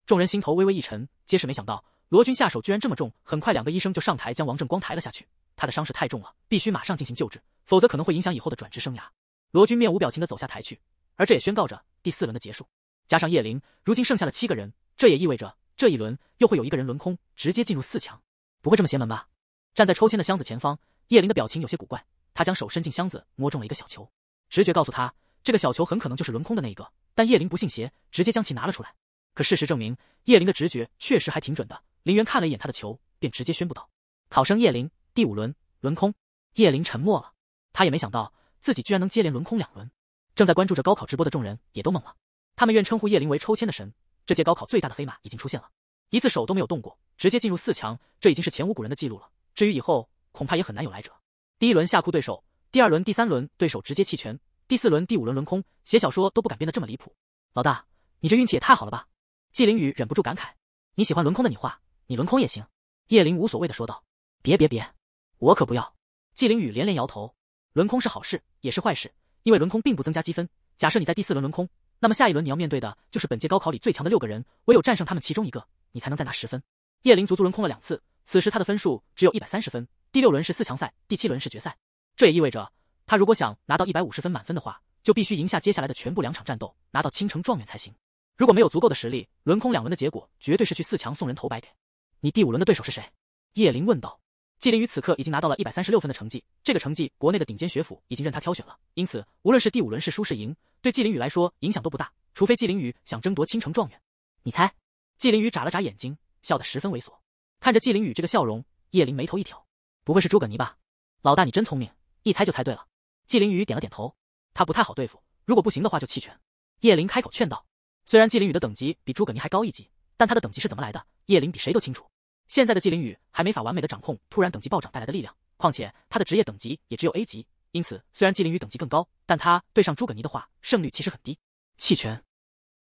众人心头微微一沉，皆是没想到。罗军下手居然这么重，很快两个医生就上台将王正光抬了下去。他的伤势太重了，必须马上进行救治，否则可能会影响以后的转职生涯。罗军面无表情的走下台去，而这也宣告着第四轮的结束。加上叶灵，如今剩下了七个人，这也意味着这一轮又会有一个人轮空，直接进入四强。不会这么邪门吧？站在抽签的箱子前方，叶灵的表情有些古怪。他将手伸进箱子，摸中了一个小球。直觉告诉他，这个小球很可能就是轮空的那一个。但叶灵不信邪，直接将其拿了出来。可事实证明，叶灵的直觉确实还挺准的。林源看了一眼他的球，便直接宣布道：“考生叶灵第五轮轮空。”叶灵沉默了，他也没想到自己居然能接连轮空两轮。正在关注着高考直播的众人也都懵了。他们愿称呼叶灵为抽签的神，这届高考最大的黑马已经出现了，一次手都没有动过，直接进入四强，这已经是前无古人的记录了。至于以后，恐怕也很难有来者。第一轮吓哭对手，第二轮、第三轮对手直接弃权，第四轮、第五轮轮空，写小说都不敢编得这么离谱。老大，你这运气也太好了吧？季凌宇忍不住感慨：“你喜欢轮空的你画，你轮空也行，叶灵无所谓的说道。别别别，我可不要！季灵宇连连摇头。轮空是好事，也是坏事，因为轮空并不增加积分。假设你在第四轮轮空，那么下一轮你要面对的就是本届高考里最强的六个人，唯有战胜他们其中一个，你才能再拿十分。叶灵足足轮空了两次，此时他的分数只有一百三十分。第六轮是四强赛，第七轮是决赛。这也意味着，他如果想拿到一百五十分满分的话，就必须赢下接下来的全部两场战斗，拿到青城状元才行。如果没有足够的实力，轮空两轮的结果，绝对是去四强送人头白给。你第五轮的对手是谁？叶琳问道。季灵宇此刻已经拿到了一百三十六分的成绩，这个成绩国内的顶尖学府已经任他挑选了。因此，无论是第五轮是输是赢，对季灵宇来说影响都不大。除非季灵宇想争夺青城状元，你猜？季灵宇眨了眨眼睛，笑得十分猥琐。看着季灵宇这个笑容，叶琳眉头一挑，不会是诸葛泥吧？老大，你真聪明，一猜就猜对了。季灵宇点了点头，他不太好对付，如果不行的话就弃权。叶琳开口劝道，虽然季灵宇的等级比诸葛泥还高一级。但他的等级是怎么来的？叶灵比谁都清楚。现在的纪灵宇还没法完美的掌控突然等级暴涨带来的力量，况且他的职业等级也只有 A 级，因此虽然纪灵宇等级更高，但他对上诸葛尼的话，胜率其实很低。弃权，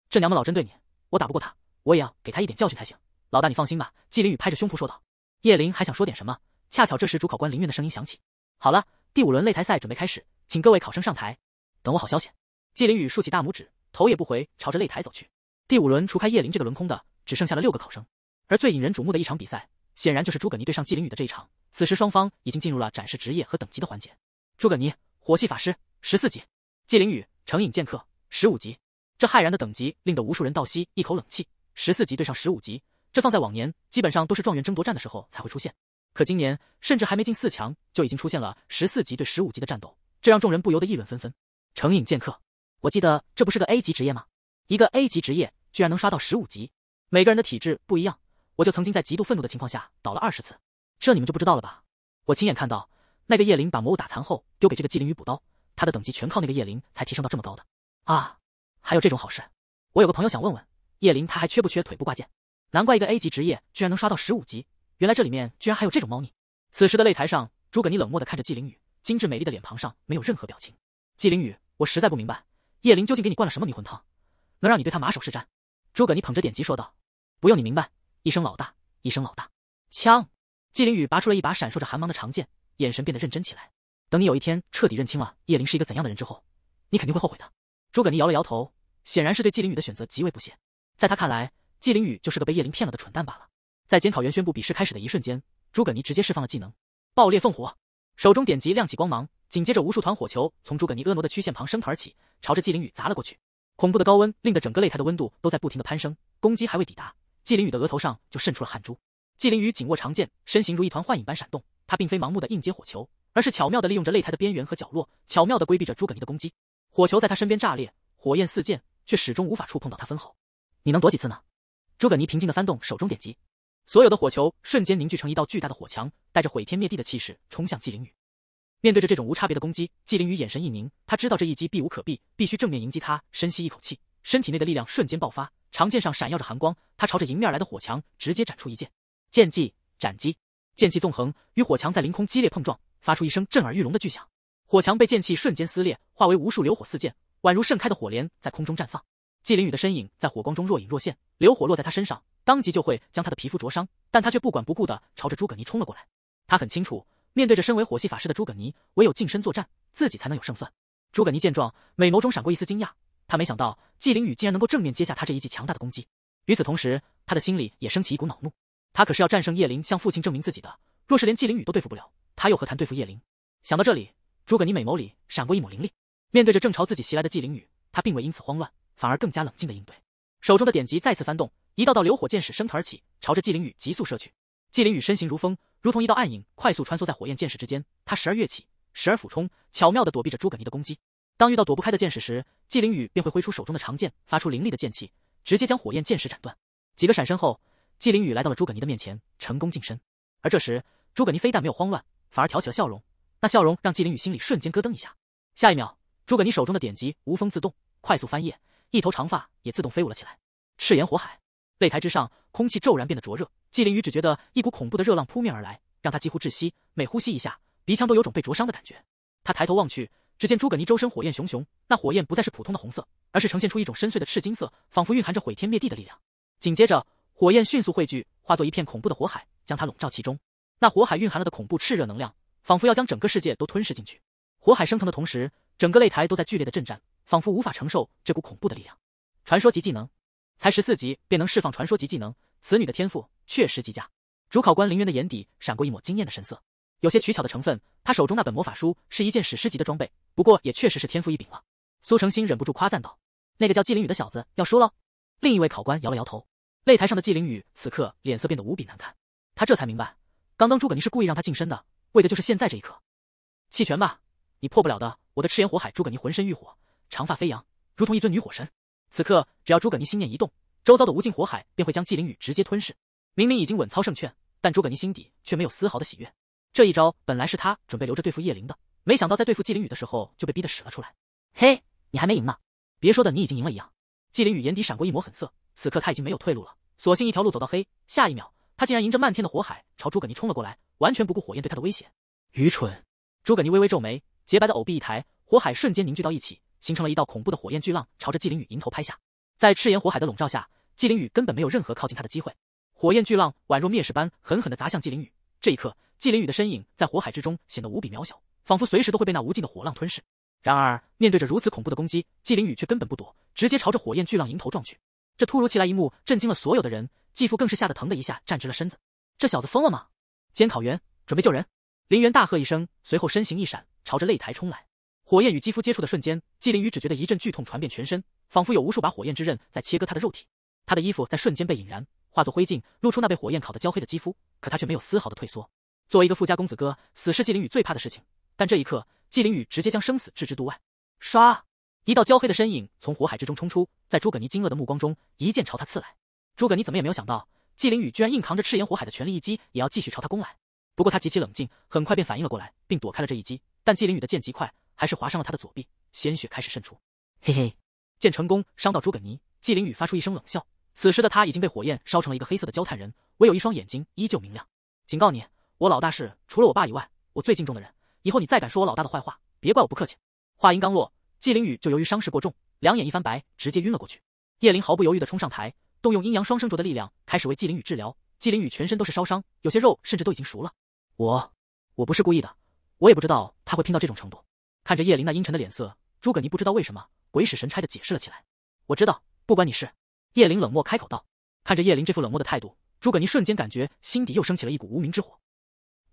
这娘们老针对你，我打不过他，我也要给他一点教训才行。老大，你放心吧。纪灵宇拍着胸脯说道。叶灵还想说点什么，恰巧这时主考官林苑的声音响起：“好了，第五轮擂台赛准备开始，请各位考生上台，等我好消息。”纪灵宇竖起大拇指，头也不回朝着擂台走去。第五轮除开叶灵这个轮空的。只剩下了六个考生，而最引人瞩目的一场比赛，显然就是诸葛尼对上季凌宇的这一场。此时双方已经进入了展示职业和等级的环节。诸葛尼，火系法师，十四级；季凌宇，成影剑客，十五级。这骇然的等级令得无数人倒吸一口冷气。十四级对上十五级，这放在往年基本上都是状元争夺战的时候才会出现，可今年甚至还没进四强就已经出现了十四级对十五级的战斗，这让众人不由得议论纷纷。成影剑客，我记得这不是个 A 级职业吗？一个 A 级职业居然能刷到十五级？每个人的体质不一样，我就曾经在极度愤怒的情况下倒了二十次，这你们就不知道了吧？我亲眼看到那个叶灵把魔物打残后丢给这个季灵雨补刀，他的等级全靠那个叶灵才提升到这么高的啊！还有这种好事，我有个朋友想问问叶灵，他还缺不缺腿部挂件？难怪一个 A 级职业居然能刷到十五级，原来这里面居然还有这种猫腻。此时的擂台上，诸葛你冷漠的看着季灵雨，精致美丽的脸庞上没有任何表情。季灵雨，我实在不明白叶灵究竟给你灌了什么迷魂汤，能让你对他马首是瞻？诸葛你捧着典籍说道。不用你明白，一声老大，一声老大。枪，纪灵宇拔出了一把闪烁着寒芒的长剑，眼神变得认真起来。等你有一天彻底认清了叶灵是一个怎样的人之后，你肯定会后悔的。诸葛尼摇了摇头，显然是对纪灵宇的选择极为不屑。在他看来，纪灵宇就是个被叶灵骗了的蠢蛋罢了。在监考员宣布比试开始的一瞬间，诸葛尼直接释放了技能，爆裂凤火，手中点籍亮起光芒，紧接着无数团火球从诸葛尼婀娜的曲线旁升腾而起，朝着纪灵宇砸了过去。恐怖的高温令得整个擂台的温度都在不停的攀升，攻击还未抵达。纪灵宇的额头上就渗出了汗珠，纪灵宇紧握长剑，身形如一团幻影般闪动。他并非盲目的硬接火球，而是巧妙地利用着擂台的边缘和角落，巧妙地规避着诸葛尼的攻击。火球在他身边炸裂，火焰四溅，却始终无法触碰到他分毫。你能躲几次呢？诸葛尼平静地翻动手中典籍，所有的火球瞬间凝聚成一道巨大的火墙，带着毁天灭地的气势冲向纪灵宇。面对着这种无差别的攻击，纪灵宇眼神一凝，他知道这一击避无可避，必须正面迎击。他深吸一口气，身体内的力量瞬间爆发。长剑上闪耀着寒光，他朝着迎面来的火墙直接斩出一剑，剑技斩击，剑气纵横，与火墙在凌空激烈碰撞，发出一声震耳欲聋的巨响。火墙被剑气瞬间撕裂，化为无数流火四溅，宛如盛开的火莲在空中绽放。季凌宇的身影在火光中若隐若现，流火落在他身上，当即就会将他的皮肤灼伤，但他却不管不顾的朝着诸葛泥冲了过来。他很清楚，面对着身为火系法师的诸葛泥，唯有近身作战，自己才能有胜算。诸葛泥见状，美眸中闪过一丝惊讶。他没想到纪灵宇竟然能够正面接下他这一记强大的攻击，与此同时，他的心里也升起一股恼怒。他可是要战胜叶灵，向父亲证明自己的。若是连纪灵宇都对付不了，他又何谈对付叶灵？想到这里，诸葛尼美眸里闪过一抹凌厉。面对着正朝自己袭来的纪灵宇，他并未因此慌乱，反而更加冷静的应对。手中的典籍再次翻动，一道道流火箭矢升腾而起，朝着纪灵宇急速射去。纪灵宇身形如风，如同一道暗影，快速穿梭在火焰剑矢之间。他时而跃起，时而俯冲，巧妙的躲避着诸葛尼的攻击。当遇到躲不开的剑士时，纪灵宇便会挥出手中的长剑，发出凌厉的剑气，直接将火焰剑士斩断。几个闪身后，纪灵宇来到了诸葛尼的面前，成功近身。而这时，诸葛尼非但没有慌乱，反而挑起了笑容，那笑容让纪灵宇心里瞬间咯噔一下。下一秒，诸葛尼手中的典籍无风自动，快速翻页，一头长发也自动飞舞了起来。赤炎火海，擂台之上，空气骤然变得灼热，纪灵宇只觉得一股恐怖的热浪扑面而来，让他几乎窒息，每呼吸一下，鼻腔都有种被灼伤的感觉。他抬头望去。只见诸葛尼周身火焰熊熊，那火焰不再是普通的红色，而是呈现出一种深邃的赤金色，仿佛蕴含着毁天灭地的力量。紧接着，火焰迅速汇聚，化作一片恐怖的火海，将他笼罩其中。那火海蕴含了的恐怖炽热能量，仿佛要将整个世界都吞噬进去。火海升腾的同时，整个擂台都在剧烈的震颤，仿佛无法承受这股恐怖的力量。传说级技能，才十四级便能释放传说级技能，此女的天赋确实极佳。主考官林渊的眼底闪过一抹惊艳的神色。有些取巧的成分，他手中那本魔法书是一件史诗级的装备，不过也确实是天赋异禀了。苏成鑫忍不住夸赞道：“那个叫季凌宇的小子要输了。”另一位考官摇了摇头。擂台上的季凌宇此刻脸色变得无比难看，他这才明白，刚刚诸葛尼是故意让他近身的，为的就是现在这一刻。弃权吧，你破不了的！我的赤焰火海，诸葛尼浑身浴火，长发飞扬，如同一尊女火神。此刻，只要诸葛尼心念一动，周遭的无尽火海便会将季凌宇直接吞噬。明明已经稳操胜券，但诸葛尼心底却没有丝毫的喜悦。这一招本来是他准备留着对付叶灵的，没想到在对付季灵雨的时候就被逼得使了出来。嘿，你还没赢呢，别说的你已经赢了一样。季灵雨眼底闪过一抹狠色，此刻他已经没有退路了，索性一条路走到黑。下一秒，他竟然迎着漫天的火海朝诸葛尼冲了过来，完全不顾火焰对他的威胁。愚蠢！诸葛尼微微皱眉，洁白的藕臂一抬，火海瞬间凝聚到一起，形成了一道恐怖的火焰巨浪，朝着季灵雨迎头拍下。在赤炎火海的笼罩下，季灵雨根本没有任何靠近他的机会。火焰巨浪宛若灭世般，狠狠的砸向季灵雨。这一刻。纪凌宇的身影在火海之中显得无比渺小，仿佛随时都会被那无尽的火浪吞噬。然而，面对着如此恐怖的攻击，纪凌宇却根本不躲，直接朝着火焰巨浪迎头撞去。这突如其来一幕震惊了所有的人，继父更是吓得疼的一下站直了身子。这小子疯了吗？监考员，准备救人！林源大喝一声，随后身形一闪，朝着擂台冲来。火焰与肌肤接触的瞬间，纪凌宇只觉得一阵剧痛传遍全身，仿佛有无数把火焰之刃在切割他的肉体。他的衣服在瞬间被引燃，化作灰烬，露出那被火焰烤得焦黑的肌肤。可他却没有丝毫的退缩。作为一个富家公子哥，死是纪灵宇最怕的事情。但这一刻，纪灵宇直接将生死置之度外。唰，一道焦黑的身影从火海之中冲出，在诸葛尼惊愕的目光中，一剑朝他刺来。诸葛尼怎么也没有想到，纪灵宇居然硬扛着赤炎火海的全力一击，也要继续朝他攻来。不过他极其冷静，很快便反应了过来，并躲开了这一击。但纪灵宇的剑极快，还是划伤了他的左臂，鲜血开始渗出。嘿嘿，见成功伤到诸葛尼，纪灵宇发出一声冷笑。此时的他已经被火焰烧成了一个黑色的焦炭人，唯有一双眼睛依旧明亮。警告你！我老大是除了我爸以外，我最敬重的人。以后你再敢说我老大的坏话，别怪我不客气。话音刚落，纪凌宇就由于伤势过重，两眼一翻白，直接晕了过去。叶林毫不犹豫地冲上台，动用阴阳双生镯的力量，开始为纪凌宇治疗。纪凌宇全身都是烧伤，有些肉甚至都已经熟了。我我不是故意的，我也不知道他会拼到这种程度。看着叶林那阴沉的脸色，诸葛尼不知道为什么鬼使神差地解释了起来。我知道，不关你事。叶林冷漠开口道。看着叶林这副冷漠的态度，诸葛尼瞬间感觉心底又升起了一股无名之火。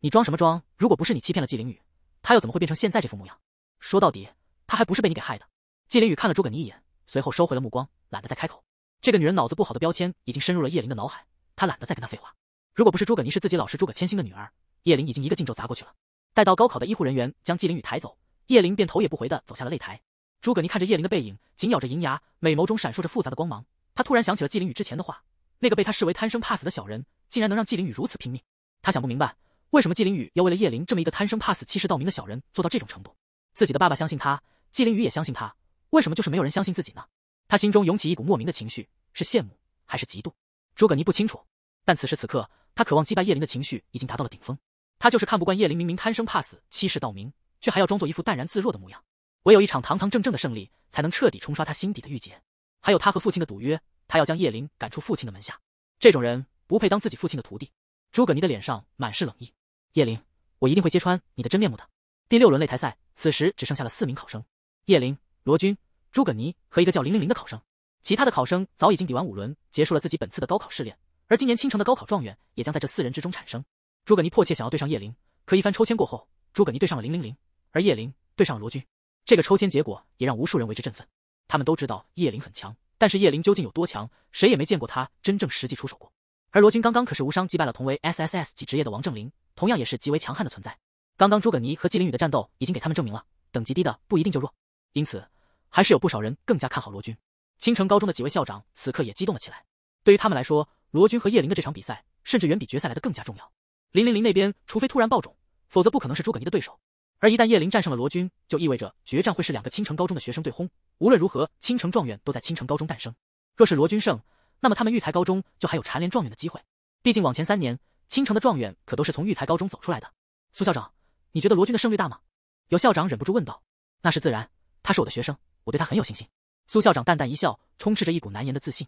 你装什么装？如果不是你欺骗了季凌雨，他又怎么会变成现在这副模样？说到底，他还不是被你给害的。季凌雨看了诸葛尼一眼，随后收回了目光，懒得再开口。这个女人脑子不好的标签已经深入了叶林的脑海，他懒得再跟他废话。如果不是诸葛尼是自己老师诸葛千星的女儿，叶林已经一个劲咒砸过去了。待到高考的医护人员将季凌雨抬走，叶林便头也不回的走下了擂台。诸葛尼看着叶林的背影，紧咬着银牙，美眸中闪烁着复杂的光芒。他突然想起了季凌雨之前的话，那个被他视为贪生怕死的小人，竟然能让季凌雨如此拼命。他想不明白。为什么季凌宇要为了叶灵这么一个贪生怕死、欺世盗名的小人做到这种程度？自己的爸爸相信他，季凌宇也相信他，为什么就是没有人相信自己呢？他心中涌起一股莫名的情绪，是羡慕还是嫉妒？诸葛尼不清楚，但此时此刻，他渴望击败叶灵的情绪已经达到了顶峰。他就是看不惯叶灵明明贪生怕死、欺世盗名，却还要装作一副淡然自若的模样。唯有一场堂堂正正的胜利，才能彻底冲刷他心底的郁结。还有他和父亲的赌约，他要将叶灵赶出父亲的门下。这种人不配当自己父亲的徒弟。诸葛尼的脸上满是冷意。叶灵，我一定会揭穿你的真面目的。第六轮擂台赛，此时只剩下了四名考生：叶灵、罗军、朱葛尼和一个叫零零零的考生。其他的考生早已经比完五轮，结束了自己本次的高考试炼。而今年青城的高考状元也将在这四人之中产生。诸葛尼迫切想要对上叶灵，可一番抽签过后，诸葛尼对上了零零零，而叶灵对上了罗军。这个抽签结果也让无数人为之振奋。他们都知道叶灵很强，但是叶灵究竟有多强，谁也没见过他真正实际出手过。而罗军刚刚可是无伤击败了同为 S S S 级职业的王正林，同样也是极为强悍的存在。刚刚诸葛尼和纪灵宇的战斗已经给他们证明了，等级低的不一定就弱。因此，还是有不少人更加看好罗军。青城高中的几位校长此刻也激动了起来。对于他们来说，罗军和叶灵的这场比赛，甚至远比决赛来的更加重要。林零零那边，除非突然爆种，否则不可能是诸葛尼的对手。而一旦叶灵战胜了罗军，就意味着决战会是两个青城高中的学生对轰。无论如何，青城状元都在青城高中诞生。若是罗军胜，那么他们育才高中就还有蝉联状元的机会，毕竟往前三年，青城的状元可都是从育才高中走出来的。苏校长，你觉得罗军的胜率大吗？有校长忍不住问道。那是自然，他是我的学生，我对他很有信心。苏校长淡淡一笑，充斥着一股难言的自信。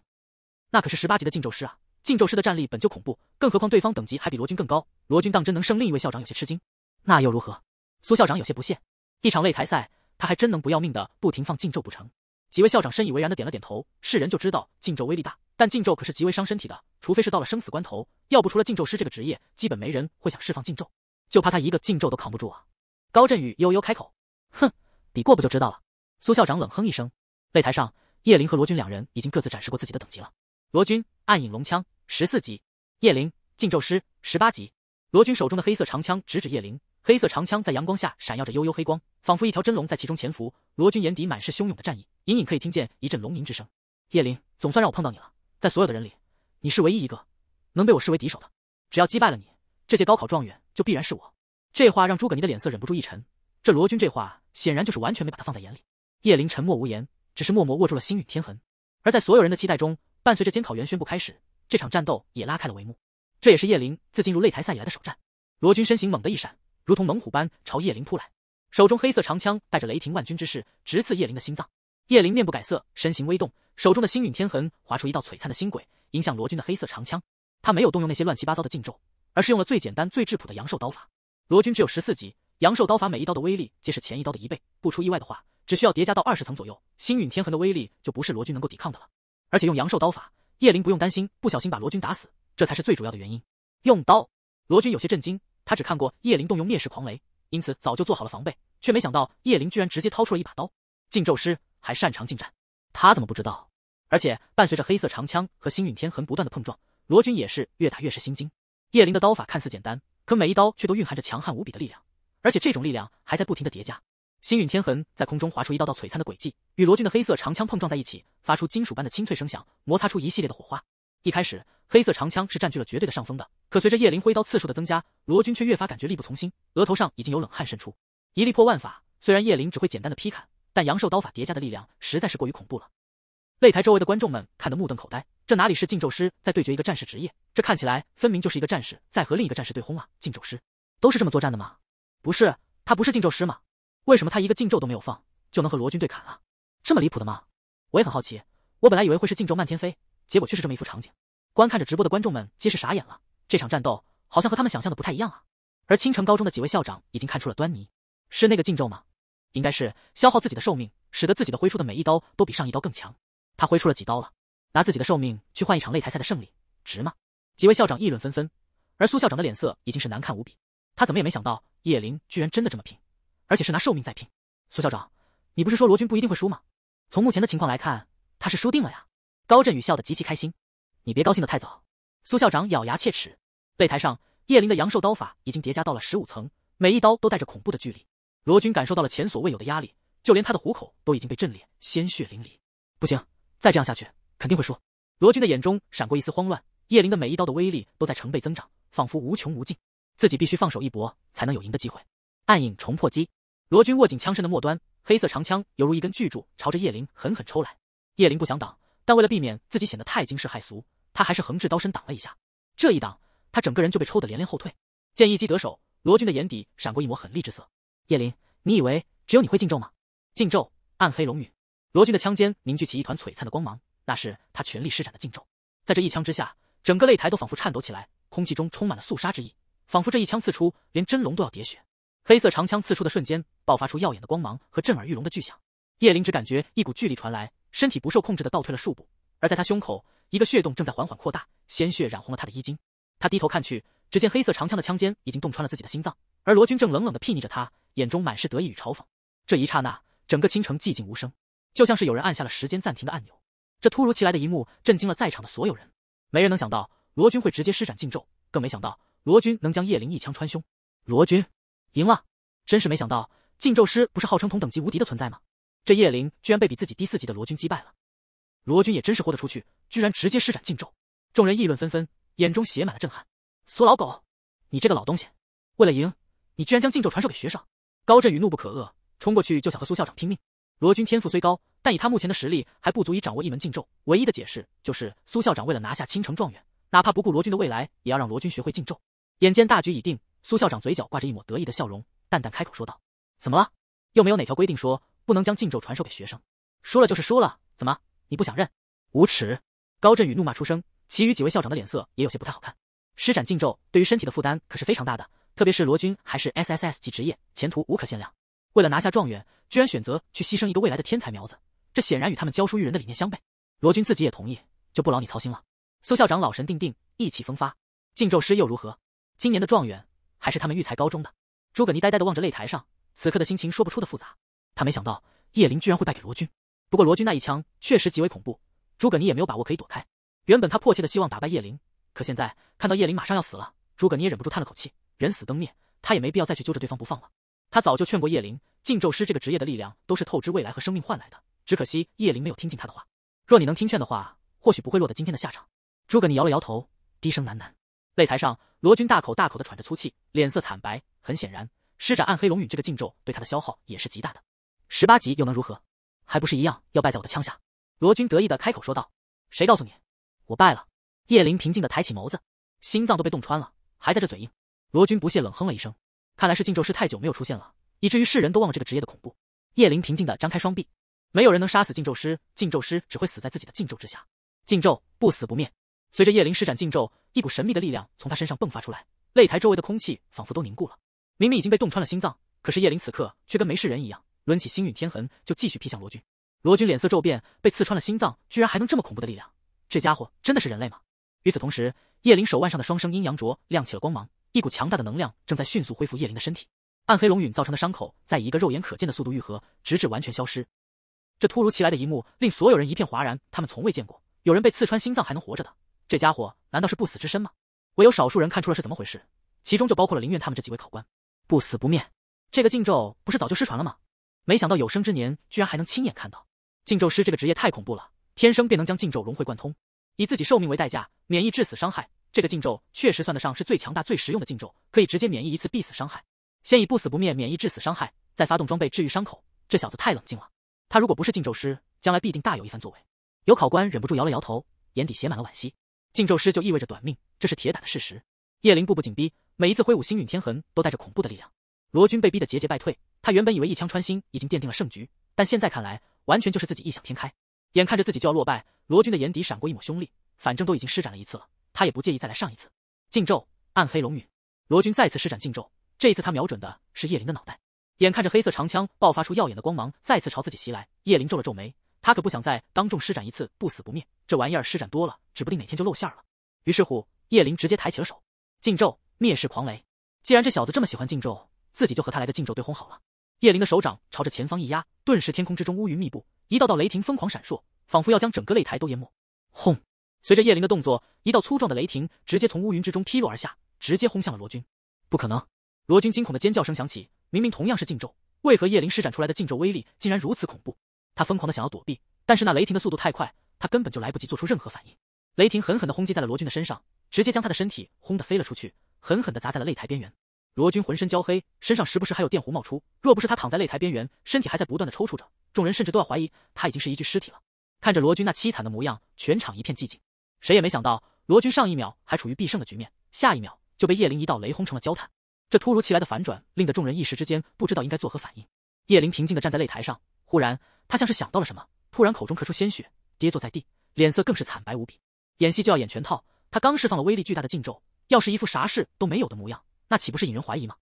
那可是十八级的禁咒师啊！禁咒师的战力本就恐怖，更何况对方等级还比罗军更高。罗军当真能胜？另一位校长有些吃惊。那又如何？苏校长有些不屑。一场擂台赛，他还真能不要命的不停放禁咒不成？几位校长深以为然的点了点头，是人就知道禁咒威力大，但禁咒可是极为伤身体的，除非是到了生死关头，要不除了禁咒师这个职业，基本没人会想释放禁咒，就怕他一个禁咒都扛不住啊。高振宇悠悠开口：“哼，比过不就知道了。”苏校长冷哼一声。擂台上，叶灵和罗军两人已经各自展示过自己的等级了。罗军暗影龙枪十四级，叶灵禁咒师十八级。罗军手中的黑色长枪直指叶灵，黑色长枪在阳光下闪耀着幽幽黑光，仿佛一条真龙在其中潜伏。罗军眼底满是汹涌的战意。隐隐可以听见一阵龙吟之声。叶灵，总算让我碰到你了。在所有的人里，你是唯一一个能被我视为敌手的。只要击败了你，这届高考状元就必然是我。这话让诸葛尼的脸色忍不住一沉。这罗军这话显然就是完全没把他放在眼里。叶灵沉默无言，只是默默握住了星陨天痕。而在所有人的期待中，伴随着监考员宣布开始，这场战斗也拉开了帷幕。这也是叶灵自进入擂台赛以来的首战。罗军身形猛地一闪，如同猛虎般朝叶灵扑来，手中黑色长枪带着雷霆万钧之势，直刺叶灵的心脏。叶灵面不改色，身形微动，手中的星陨天痕划出一道璀璨的星轨，迎向罗军的黑色长枪。他没有动用那些乱七八糟的禁咒，而是用了最简单、最质朴的阳寿刀法。罗军只有十四级，阳寿刀法每一刀的威力皆是前一刀的一倍。不出意外的话，只需要叠加到二十层左右，星陨天痕的威力就不是罗军能够抵抗的了。而且用阳寿刀法，叶灵不用担心不小心把罗军打死，这才是最主要的原因。用刀！罗军有些震惊，他只看过叶灵动用灭世狂雷，因此早就做好了防备，却没想到叶灵居然直接掏出了一把刀。禁咒师。还擅长近战，他怎么不知道？而且伴随着黑色长枪和星陨天痕不断的碰撞，罗军也是越打越是心惊。叶灵的刀法看似简单，可每一刀却都蕴含着强悍无比的力量，而且这种力量还在不停的叠加。星陨天痕在空中划出一道道璀璨的轨迹，与罗军的黑色长枪碰撞在一起，发出金属般的清脆声响，摩擦出一系列的火花。一开始，黑色长枪是占据了绝对的上风的，可随着叶灵挥刀次数的增加，罗军却越发感觉力不从心，额头上已经有冷汗渗出。一力破万法，虽然叶灵只会简单的劈砍。但阳寿刀法叠加的力量实在是过于恐怖了，擂台周围的观众们看得目瞪口呆，这哪里是禁咒师在对决一个战士职业？这看起来分明就是一个战士在和另一个战士对轰啊！禁咒师都是这么作战的吗？不是，他不是禁咒师吗？为什么他一个禁咒都没有放就能和罗军对砍啊？这么离谱的吗？我也很好奇，我本来以为会是禁咒漫天飞，结果却是这么一副场景。观看着直播的观众们皆是傻眼了，这场战斗好像和他们想象的不太一样啊！而青城高中的几位校长已经看出了端倪，是那个禁咒吗？应该是消耗自己的寿命，使得自己的挥出的每一刀都比上一刀更强。他挥出了几刀了，拿自己的寿命去换一场擂台赛的胜利，值吗？几位校长议论纷纷，而苏校长的脸色已经是难看无比。他怎么也没想到叶麟居然真的这么拼，而且是拿寿命在拼。苏校长，你不是说罗军不一定会输吗？从目前的情况来看，他是输定了呀。高振宇笑得极其开心，你别高兴得太早。苏校长咬牙切齿。擂台上，叶麟的阳寿刀法已经叠加到了十五层，每一刀都带着恐怖的距离。罗军感受到了前所未有的压力，就连他的虎口都已经被震裂，鲜血淋漓。不行，再这样下去肯定会输。罗军的眼中闪过一丝慌乱。叶灵的每一刀的威力都在成倍增长，仿佛无穷无尽。自己必须放手一搏，才能有赢的机会。暗影重破击，罗军握紧枪身的末端，黑色长枪犹如一根巨柱，朝着叶灵狠狠抽来。叶灵不想挡，但为了避免自己显得太惊世骇俗，他还是横置刀身挡了一下。这一挡，他整个人就被抽得连连后退。见一击得手，罗军的眼底闪过一抹狠厉之色。叶林，你以为只有你会禁咒吗？禁咒，暗黑龙女。罗军的枪尖凝聚起一团璀璨的光芒，那是他全力施展的禁咒。在这一枪之下，整个擂台都仿佛颤抖起来，空气中充满了肃杀之意，仿佛这一枪刺出，连真龙都要喋血。黑色长枪刺出的瞬间，爆发出耀眼的光芒和震耳欲聋的巨响。叶灵只感觉一股巨力传来，身体不受控制的倒退了数步，而在他胸口，一个血洞正在缓缓扩大，鲜血染红了他的衣襟。他低头看去。只见黑色长枪的枪尖已经洞穿了自己的心脏，而罗军正冷冷的睥睨着他，眼中满是得意与嘲讽。这一刹那，整个倾城寂静无声，就像是有人按下了时间暂停的按钮。这突如其来的一幕震惊了在场的所有人，没人能想到罗军会直接施展禁咒，更没想到罗军能将叶灵一枪穿胸。罗军赢了，真是没想到，禁咒师不是号称同等级无敌的存在吗？这叶灵居然被比自己低四级的罗军击败了。罗军也真是豁得出去，居然直接施展禁咒。众人议论纷纷，眼中写满了震撼。苏老狗，你这个老东西，为了赢，你居然将禁咒传授给学生！高振宇怒不可遏，冲过去就想和苏校长拼命。罗军天赋虽高，但以他目前的实力还不足以掌握一门禁咒。唯一的解释就是，苏校长为了拿下青城状元，哪怕不顾罗军的未来，也要让罗军学会禁咒。眼见大局已定，苏校长嘴角挂着一抹得意的笑容，淡淡开口说道：“怎么了？又没有哪条规定说不能将禁咒传授给学生？输了就是输了，怎么你不想认？无耻！”高振宇怒骂出声，其余几位校长的脸色也有些不太好看。施展禁咒对于身体的负担可是非常大的，特别是罗军还是 S S S 级职业，前途无可限量。为了拿下状元，居然选择去牺牲一个未来的天才苗子，这显然与他们教书育人的理念相悖。罗军自己也同意，就不劳你操心了。苏校长老神定定，意气风发。禁咒师又如何？今年的状元还是他们育才高中的。诸葛尼呆呆地望着擂台上，此刻的心情说不出的复杂。他没想到叶灵居然会败给罗军，不过罗军那一枪确实极为恐怖，诸葛尼也没有把握可以躲开。原本他迫切的希望打败叶灵。可现在看到叶灵马上要死了，诸葛你也忍不住叹了口气。人死灯灭，他也没必要再去揪着对方不放了。他早就劝过叶灵，禁咒师这个职业的力量都是透支未来和生命换来的，只可惜叶灵没有听进他的话。若你能听劝的话，或许不会落得今天的下场。诸葛你摇了摇头，低声喃喃。擂台上，罗军大口大口的喘着粗气，脸色惨白。很显然，施展暗黑龙陨这个禁咒对他的消耗也是极大的。十八级又能如何？还不是一样要败在我的枪下？罗军得意的开口说道：“谁告诉你我败了？”叶灵平静地抬起眸子，心脏都被冻穿了，还在这嘴硬。罗军不屑冷哼了一声，看来是禁咒师太久没有出现了，以至于世人都忘了这个职业的恐怖。叶灵平静地张开双臂，没有人能杀死禁咒师，禁咒师只会死在自己的禁咒之下。禁咒不死不灭。随着叶灵施展禁咒，一股神秘的力量从他身上迸发出来，擂台周围的空气仿佛都凝固了。明明已经被冻穿了心脏，可是叶灵此刻却跟没事人一样，抡起星陨天痕就继续劈向罗军。罗军脸色骤变，被刺穿了心脏，居然还能这么恐怖的力量？这家伙真的是人类吗？与此同时，叶灵手腕上的双生阴阳镯亮起了光芒，一股强大的能量正在迅速恢复叶灵的身体。暗黑龙陨造成的伤口在以一个肉眼可见的速度愈合，直至完全消失。这突如其来的一幕令所有人一片哗然。他们从未见过有人被刺穿心脏还能活着的，这家伙难道是不死之身吗？唯有少数人看出了是怎么回事，其中就包括了林苑他们这几位考官。不死不灭，这个禁咒不是早就失传了吗？没想到有生之年居然还能亲眼看到。禁咒师这个职业太恐怖了，天生便能将禁咒融会贯通。以自己寿命为代价免疫致死伤害，这个禁咒确实算得上是最强大、最实用的禁咒，可以直接免疫一次必死伤害。先以不死不灭免疫致死伤害，再发动装备治愈伤口。这小子太冷静了，他如果不是禁咒师，将来必定大有一番作为。有考官忍不住摇了摇头，眼底写满了惋惜。禁咒师就意味着短命，这是铁打的事实。叶灵步步紧逼，每一次挥舞星陨天痕都带着恐怖的力量。罗军被逼得节节败退，他原本以为一枪穿心已经奠定了胜局，但现在看来，完全就是自己异想天开。眼看着自己就要落败，罗军的眼底闪过一抹凶厉。反正都已经施展了一次了，他也不介意再来上一次。禁咒暗黑龙陨，罗军再次施展禁咒。这一次他瞄准的是叶林的脑袋。眼看着黑色长枪爆发出耀眼的光芒，再次朝自己袭来，叶林皱了皱眉。他可不想再当众施展一次不死不灭，这玩意儿施展多了，指不定哪天就露馅了。于是乎，叶林直接抬起了手，禁咒灭世狂雷。既然这小子这么喜欢禁咒，自己就和他来个禁咒对轰好了。叶麟的手掌朝着前方一压，顿时天空之中乌云密布，一道道雷霆疯狂闪烁，仿佛要将整个擂台都淹没。轰！随着叶麟的动作，一道粗壮的雷霆直接从乌云之中劈落而下，直接轰向了罗军。不可能！罗军惊恐的尖叫声响起，明明同样是禁咒，为何叶麟施展出来的禁咒威力竟然如此恐怖？他疯狂的想要躲避，但是那雷霆的速度太快，他根本就来不及做出任何反应。雷霆狠狠的轰击在了罗军的身上，直接将他的身体轰得飞了出去，狠狠的砸在了擂台边缘。罗军浑身焦黑，身上时不时还有电弧冒出。若不是他躺在擂台边缘，身体还在不断的抽搐着，众人甚至都要怀疑他已经是一具尸体了。看着罗军那凄惨的模样，全场一片寂静。谁也没想到，罗军上一秒还处于必胜的局面，下一秒就被叶灵一道雷轰成了焦炭。这突如其来的反转，令得众人一时之间不知道应该作何反应。叶灵平静的站在擂台上，忽然，他像是想到了什么，突然口中咳出鲜血，跌坐在地，脸色更是惨白无比。演戏就要演全套，他刚释放了威力巨大的禁咒，要是一副啥事都没有的模样。那岂不是引人怀疑吗？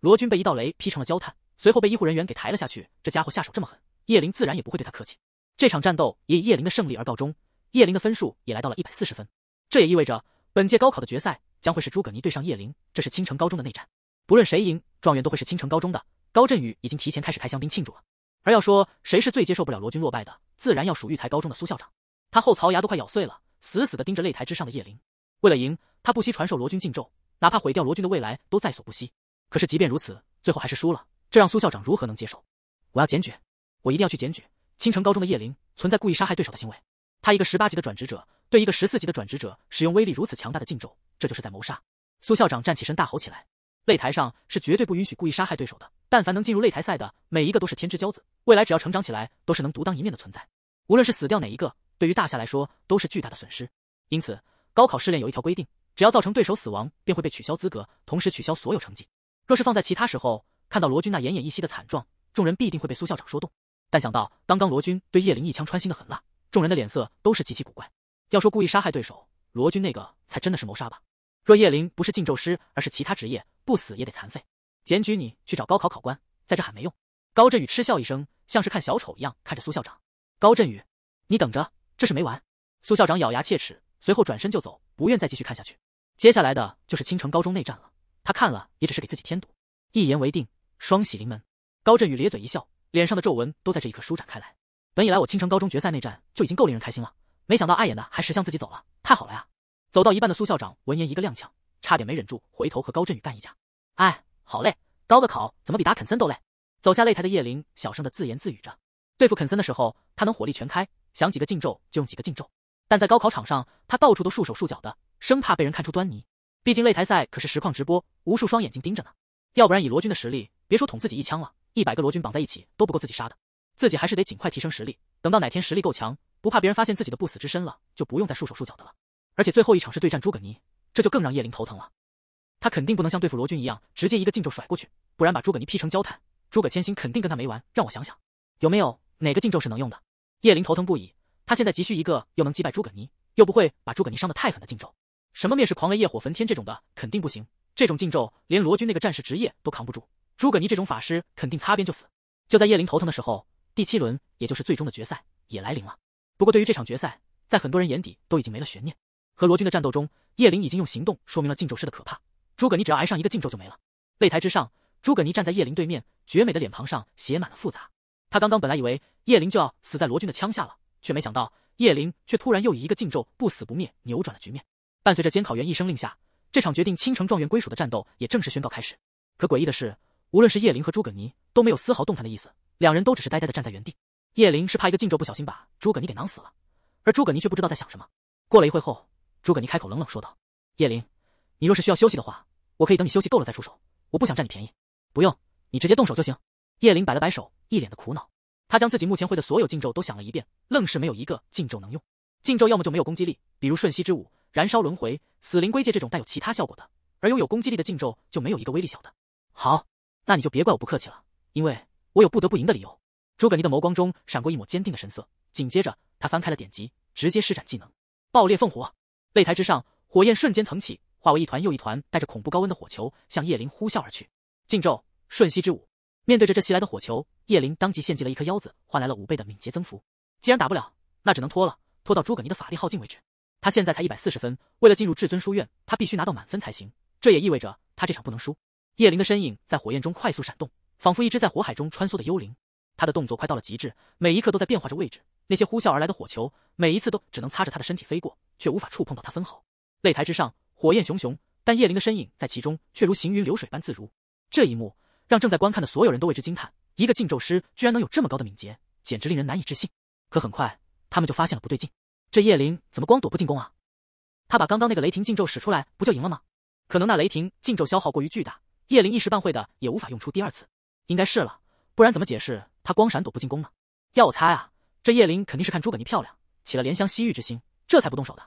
罗军被一道雷劈成了焦炭，随后被医护人员给抬了下去。这家伙下手这么狠，叶林自然也不会对他客气。这场战斗也以叶林的胜利而告终，叶林的分数也来到了一百四十分。这也意味着本届高考的决赛将会是诸葛尼对上叶林，这是青城高中的内战。不论谁赢，状元都会是青城高中的。高振宇已经提前开始开香槟庆祝了。而要说谁是最接受不了罗军落败的，自然要数育才高中的苏校长。他后槽牙都快咬碎了，死死的盯着擂台之上的叶林。为了赢，他不惜传授罗军禁咒。哪怕毁掉罗军的未来都在所不惜，可是即便如此，最后还是输了，这让苏校长如何能接受？我要检举，我一定要去检举！青城高中的叶灵存在故意杀害对手的行为，他一个十八级的转职者，对一个十四级的转职者使用威力如此强大的禁咒，这就是在谋杀！苏校长站起身大吼起来：“擂台上是绝对不允许故意杀害对手的，但凡能进入擂台赛的每一个都是天之骄子，未来只要成长起来都是能独当一面的存在，无论是死掉哪一个，对于大夏来说都是巨大的损失。因此，高考试炼有一条规定。”只要造成对手死亡，便会被取消资格，同时取消所有成绩。若是放在其他时候，看到罗军那奄奄一息的惨状，众人必定会被苏校长说动。但想到刚刚罗军对叶林一枪穿心的狠辣，众人的脸色都是极其古怪。要说故意杀害对手，罗军那个才真的是谋杀吧？若叶林不是禁咒师，而是其他职业，不死也得残废。检举你去找高考考官，在这喊没用。高振宇嗤笑一声，像是看小丑一样看着苏校长。高振宇，你等着，这事没完！苏校长咬牙切齿，随后转身就走，不愿再继续看下去。接下来的就是青城高中内战了，他看了也只是给自己添堵。一言为定，双喜临门。高振宇咧嘴一笑，脸上的皱纹都在这一刻舒展开来。本以来我青城高中决赛内战就已经够令人开心了，没想到碍眼的还识相自己走了，太好了呀！走到一半的苏校长闻言一个踉跄，差点没忍住回头和高振宇干一架。哎，好累，高个考怎么比打肯森都累？走下擂台的叶灵小声的自言自语着，对付肯森的时候他能火力全开，想几个禁咒就用几个禁咒，但在高考场上他到处都束手束脚的。生怕被人看出端倪，毕竟擂台赛可是实况直播，无数双眼睛盯着呢。要不然以罗军的实力，别说捅自己一枪了，一百个罗军绑在一起都不够自己杀的。自己还是得尽快提升实力，等到哪天实力够强，不怕别人发现自己的不死之身了，就不用再束手束脚的了。而且最后一场是对战诸葛泥，这就更让叶灵头疼了。他肯定不能像对付罗军一样，直接一个禁咒甩过去，不然把诸葛泥劈成焦炭，诸葛千心肯定跟他没完。让我想想，有没有哪个禁咒是能用的？叶灵头疼不已，他现在急需一个又能击败诸葛泥，又不会把诸葛泥伤得太狠的禁咒。什么灭世狂雷、业火焚天这种的肯定不行，这种禁咒连罗军那个战士职业都扛不住，诸葛尼这种法师肯定擦边就死。就在叶灵头疼的时候，第七轮也就是最终的决赛也来临了。不过对于这场决赛，在很多人眼底都已经没了悬念。和罗军的战斗中，叶灵已经用行动说明了禁咒师的可怕，诸葛尼只要挨上一个禁咒就没了。擂台之上，诸葛尼站在叶灵对面，绝美的脸庞上写满了复杂。他刚刚本来以为叶灵就要死在罗军的枪下了，却没想到叶灵却突然又以一个禁咒不死不灭扭转了局面。伴随着监考员一声令下，这场决定青城状元归属的战斗也正式宣告开始。可诡异的是，无论是叶灵和诸葛尼都没有丝毫动弹的意思，两人都只是呆呆地站在原地。叶灵是怕一个禁咒不小心把诸葛尼给囊死了，而诸葛尼却不知道在想什么。过了一会后，诸葛尼开口冷冷说道：“叶灵，你若是需要休息的话，我可以等你休息够了再出手。我不想占你便宜。不用，你直接动手就行。”叶灵摆了摆手，一脸的苦恼。他将自己目前会的所有禁咒都想了一遍，愣是没有一个禁咒能用。禁咒要么就没有攻击力，比如瞬息之舞。燃烧轮回、死灵归界这种带有其他效果的，而拥有攻击力的禁咒就没有一个威力小的。好，那你就别怪我不客气了，因为我有不得不赢的理由。诸葛尼的眸光中闪过一抹坚定的神色，紧接着他翻开了典籍，直接施展技能，爆裂凤火。擂台之上，火焰瞬间腾起，化为一团又一团带着恐怖高温的火球，向叶林呼啸而去。禁咒瞬息之舞，面对着这袭来的火球，叶林当即献祭了一颗腰子，换来了五倍的敏捷增幅。既然打不了，那只能拖了，拖到诸葛尼的法力耗尽为止。他现在才一百四十分，为了进入至尊书院，他必须拿到满分才行。这也意味着他这场不能输。叶灵的身影在火焰中快速闪动，仿佛一只在火海中穿梭的幽灵。他的动作快到了极致，每一刻都在变化着位置。那些呼啸而来的火球，每一次都只能擦着他的身体飞过，却无法触碰到他分毫。擂台之上，火焰熊熊，但叶灵的身影在其中却如行云流水般自如。这一幕让正在观看的所有人都为之惊叹：一个禁咒师居然能有这么高的敏捷，简直令人难以置信。可很快，他们就发现了不对劲。这叶灵怎么光躲不进攻啊？他把刚刚那个雷霆禁咒使出来不就赢了吗？可能那雷霆禁咒消耗过于巨大，叶灵一时半会的也无法用出第二次，应该是了。不然怎么解释他光闪躲不进攻呢？要我猜啊，这叶灵肯定是看诸葛尼漂亮，起了怜香惜玉之心，这才不动手的。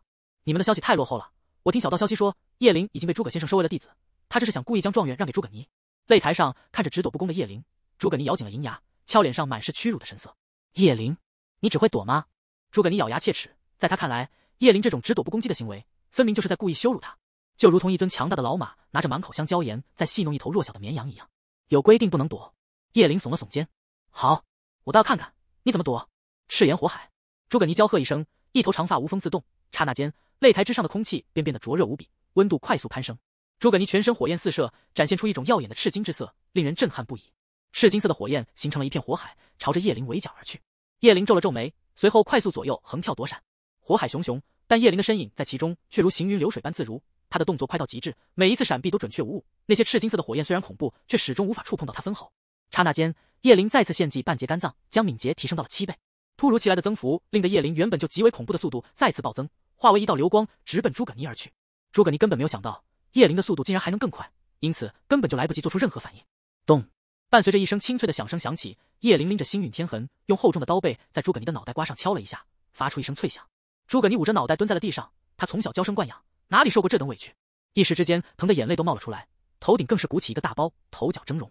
你们的消息太落后了，我听小道消息说，叶灵已经被诸葛先生收为了弟子，他这是想故意将状元让给诸葛尼。擂台上看着只躲不攻的叶灵，诸葛尼咬紧了银牙，俏脸上满是屈辱的神色。叶灵，你只会躲吗？诸葛尼咬牙切齿。在他看来，叶林这种只躲不攻击的行为，分明就是在故意羞辱他，就如同一尊强大的老马拿着满口香椒盐在戏弄一头弱小的绵羊一样。有规定不能躲，叶林耸了耸肩，好，我倒要看看你怎么躲。赤炎火海，诸葛尼娇喝一声，一头长发无风自动，刹那间，擂台之上的空气便变得灼热无比，温度快速攀升。诸葛尼全身火焰四射，展现出一种耀眼的赤金之色，令人震撼不已。赤金色的火焰形成了一片火海，朝着叶麟围剿而去。叶麟皱了皱眉，随后快速左右横跳躲闪。火海熊熊，但叶灵的身影在其中却如行云流水般自如。他的动作快到极致，每一次闪避都准确无误。那些赤金色的火焰虽然恐怖，却始终无法触碰到他分毫。刹那间，叶灵再次献祭半截肝脏，将敏捷提升到了七倍。突如其来的增幅令得叶灵原本就极为恐怖的速度再次暴增，化为一道流光直奔诸葛尼而去。诸葛尼根本没有想到叶灵的速度竟然还能更快，因此根本就来不及做出任何反应。咚！伴随着一声清脆的响声响起，叶灵拎着星陨天痕，用厚重的刀背在诸葛尼的脑袋瓜上敲了一下，发出一声脆响。诸葛你捂着脑袋蹲在了地上，他从小娇生惯养，哪里受过这等委屈？一时之间疼得眼泪都冒了出来，头顶更是鼓起一个大包，头角峥嵘。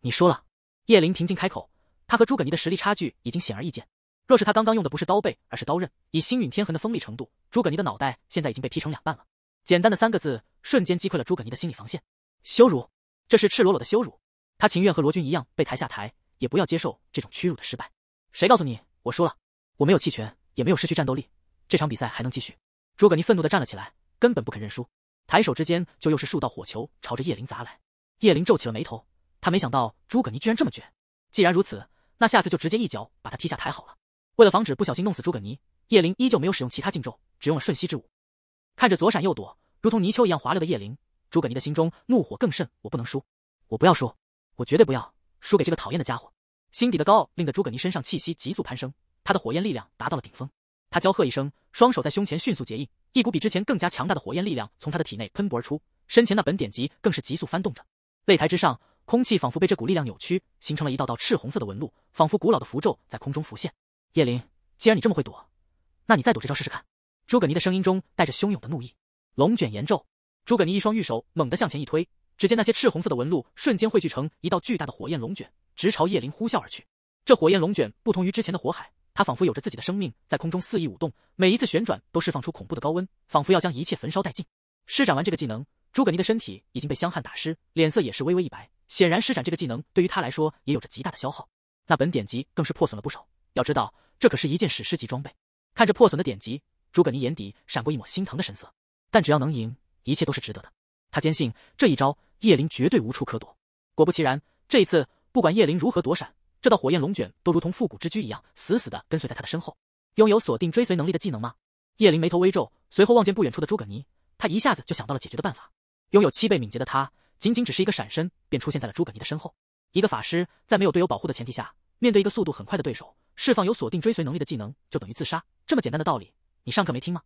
你输了。叶灵平静开口，他和诸葛泥的实力差距已经显而易见。若是他刚刚用的不是刀背，而是刀刃，以星陨天痕的锋利程度，诸葛泥的脑袋现在已经被劈成两半了。简单的三个字，瞬间击溃了诸葛泥的心理防线。羞辱，这是赤裸裸的羞辱。他情愿和罗军一样被抬下台，也不要接受这种屈辱的失败。谁告诉你我输了？我没有弃权，也没有失去战斗力。这场比赛还能继续？诸葛尼愤怒的站了起来，根本不肯认输。抬手之间，就又是数道火球朝着叶灵砸来。叶灵皱起了眉头，他没想到诸葛尼居然这么倔。既然如此，那下次就直接一脚把他踢下台好了。为了防止不小心弄死诸葛尼，叶灵依旧没有使用其他禁咒，只用了瞬息之舞。看着左闪右躲，如同泥鳅一样滑溜的叶灵，诸葛尼的心中怒火更甚。我不能输，我不要输，我绝对不要输给这个讨厌的家伙。心底的高傲令得诸葛尼身上气息急速攀升，他的火焰力量达到了顶峰。他娇喝一声，双手在胸前迅速结印，一股比之前更加强大的火焰力量从他的体内喷薄而出，身前那本典籍更是急速翻动着。擂台之上，空气仿佛被这股力量扭曲，形成了一道道赤红色的纹路，仿佛古老的符咒在空中浮现。叶麟，既然你这么会躲，那你再躲这招试试看。诸葛尼的声音中带着汹涌的怒意。龙卷炎咒！诸葛尼一双玉手猛地向前一推，只见那些赤红色的纹路瞬间汇聚成一道巨大的火焰龙卷，直朝叶麟呼啸而去。这火焰龙卷不同于之前的火海。他仿佛有着自己的生命，在空中肆意舞动，每一次旋转都释放出恐怖的高温，仿佛要将一切焚烧殆尽。施展完这个技能，诸葛尼的身体已经被香汗打湿，脸色也是微微一白，显然施展这个技能对于他来说也有着极大的消耗。那本典籍更是破损了不少，要知道这可是一件史诗级装备。看着破损的典籍，诸葛尼眼底闪过一抹心疼的神色，但只要能赢，一切都是值得的。他坚信这一招叶灵绝对无处可躲。果不其然，这一次不管叶灵如何躲闪。这道火焰龙卷都如同复古之疽一样，死死的跟随在他的身后。拥有锁定追随能力的技能吗？叶灵眉头微皱，随后望见不远处的诸葛泥，他一下子就想到了解决的办法。拥有七倍敏捷的他，仅仅只是一个闪身，便出现在了诸葛泥的身后。一个法师在没有队友保护的前提下，面对一个速度很快的对手，释放有锁定追随能力的技能就等于自杀。这么简单的道理，你上课没听吗？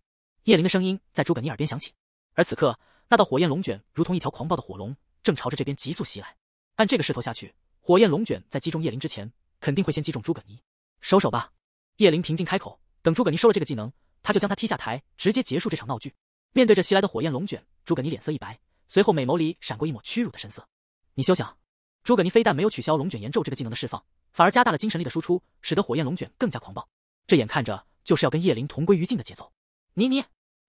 叶灵的声音在诸葛泥耳边响起。而此刻，那道火焰龙卷如同一条狂暴的火龙，正朝着这边急速袭来。按这个势头下去。火焰龙卷在击中叶灵之前，肯定会先击中诸葛泥。收手吧！叶灵平静开口。等诸葛泥收了这个技能，他就将他踢下台，直接结束这场闹剧。面对着袭来的火焰龙卷，诸葛泥脸色一白，随后美眸里闪过一抹屈辱的神色。你休想！诸葛泥非但没有取消龙卷炎咒这个技能的释放，反而加大了精神力的输出，使得火焰龙卷更加狂暴。这眼看着就是要跟叶灵同归于尽的节奏。妮妮！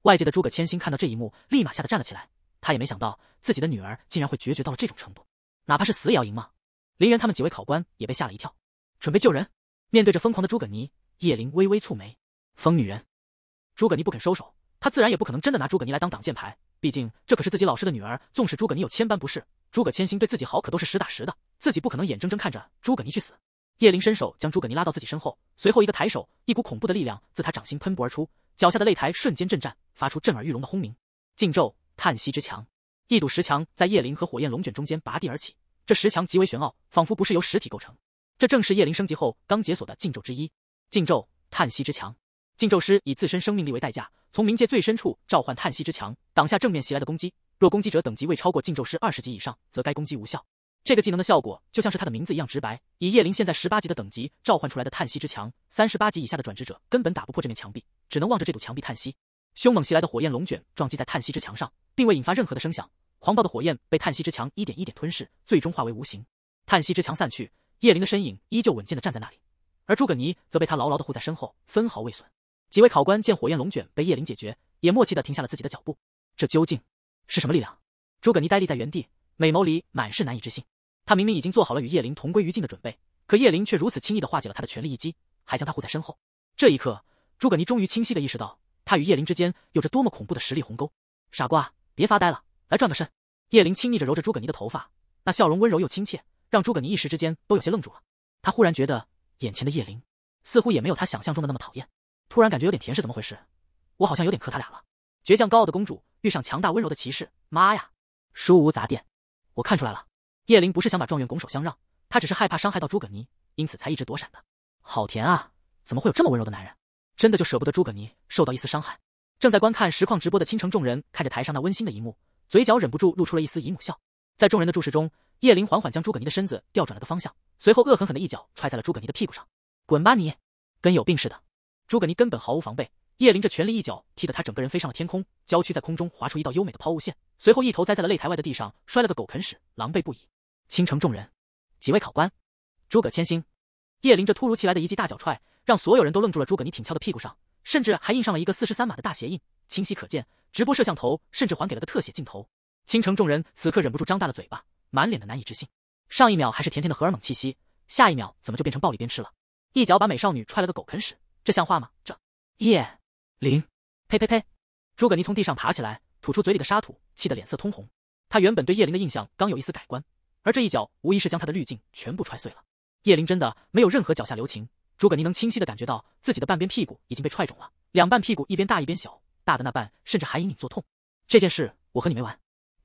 外界的诸葛千星看到这一幕，立马吓得站了起来。他也没想到自己的女儿竟然会决绝到了这种程度，哪怕是死也要赢吗？林元他们几位考官也被吓了一跳，准备救人。面对着疯狂的诸葛泥，叶灵微微蹙眉。疯女人，诸葛泥不肯收手，他自然也不可能真的拿诸葛泥来当挡箭牌。毕竟这可是自己老师的女儿。纵使诸葛泥有千般不是，诸葛千心对自己好可都是实打实的，自己不可能眼睁睁看着诸葛泥去死。叶灵伸手将诸葛泥拉到自己身后，随后一个抬手，一股恐怖的力量自他掌心喷薄而出，脚下的擂台瞬间震颤，发出震耳欲聋的轰鸣。禁咒叹息之墙，一堵石墙在叶灵和火焰龙卷中间拔地而起。这石墙极为玄奥，仿佛不是由实体构成。这正是叶灵升级后刚解锁的禁咒之一——禁咒叹息之墙。禁咒师以自身生命力为代价，从冥界最深处召唤叹息之墙，挡下正面袭来的攻击。若攻击者等级未超过禁咒师二十级以上，则该攻击无效。这个技能的效果就像是他的名字一样直白。以叶灵现在十八级的等级召唤出来的叹息之墙，三十八级以下的转职者根本打不破这面墙壁，只能望着这堵墙壁叹息。凶猛袭来的火焰龙卷撞击在叹息之墙上，并未引发任何的声响。狂暴的火焰被叹息之墙一点一点吞噬，最终化为无形。叹息之墙散去，叶灵的身影依旧稳健的站在那里，而诸葛泥则被他牢牢的护在身后，分毫未损。几位考官见火焰龙卷被叶灵解决，也默契的停下了自己的脚步。这究竟是什么力量？诸葛泥呆立在原地，美眸里满是难以置信。他明明已经做好了与叶灵同归于尽的准备，可叶灵却如此轻易的化解了他的全力一击，还将他护在身后。这一刻，诸葛泥终于清晰的意识到，他与叶灵之间有着多么恐怖的实力鸿沟。傻瓜，别发呆了。来转个身，叶灵亲昵着揉着诸葛泥的头发，那笑容温柔又亲切，让诸葛泥一时之间都有些愣住了。他忽然觉得眼前的叶灵，似乎也没有他想象中的那么讨厌。突然感觉有点甜，是怎么回事？我好像有点磕他俩了。倔强高傲的公主遇上强大温柔的骑士，妈呀！书无杂店，我看出来了。叶灵不是想把状元拱手相让，她只是害怕伤害到诸葛泥，因此才一直躲闪的。好甜啊！怎么会有这么温柔的男人？真的就舍不得诸葛泥受到一丝伤害。正在观看实况直播的倾城众人看着台上那温馨的一幕。嘴角忍不住露出了一丝姨母笑，在众人的注视中，叶灵缓缓将诸葛泥的身子调转了个方向，随后恶狠狠的一脚踹在了诸葛泥的屁股上，滚吧你，跟有病似的！诸葛泥根本毫无防备，叶灵这全力一脚踢得他整个人飞上了天空，娇躯在空中划出一道优美的抛物线，随后一头栽在了擂台外的地上，摔了个狗啃屎，狼狈不已。倾城众人，几位考官，诸葛千星，叶灵这突如其来的一记大脚踹，让所有人都愣住了。诸葛泥挺翘的屁股上，甚至还印上了一个四十三码的大鞋印，清晰可见。直播摄像头甚至还给了个特写镜头，倾城众人此刻忍不住张大了嘴巴，满脸的难以置信。上一秒还是甜甜的荷尔蒙气息，下一秒怎么就变成暴力边吃了，一脚把美少女踹了个狗啃屎，这像话吗？这叶灵，呸呸呸！诸葛泥从地上爬起来，吐出嘴里的沙土，气得脸色通红。他原本对叶灵的印象刚有一丝改观，而这一脚无疑是将他的滤镜全部踹碎了。叶灵真的没有任何脚下留情，诸葛泥能清晰的感觉到自己的半边屁股已经被踹肿了，两半屁股一边大一边小。大的那半甚至还隐隐作痛，这件事我和你没完，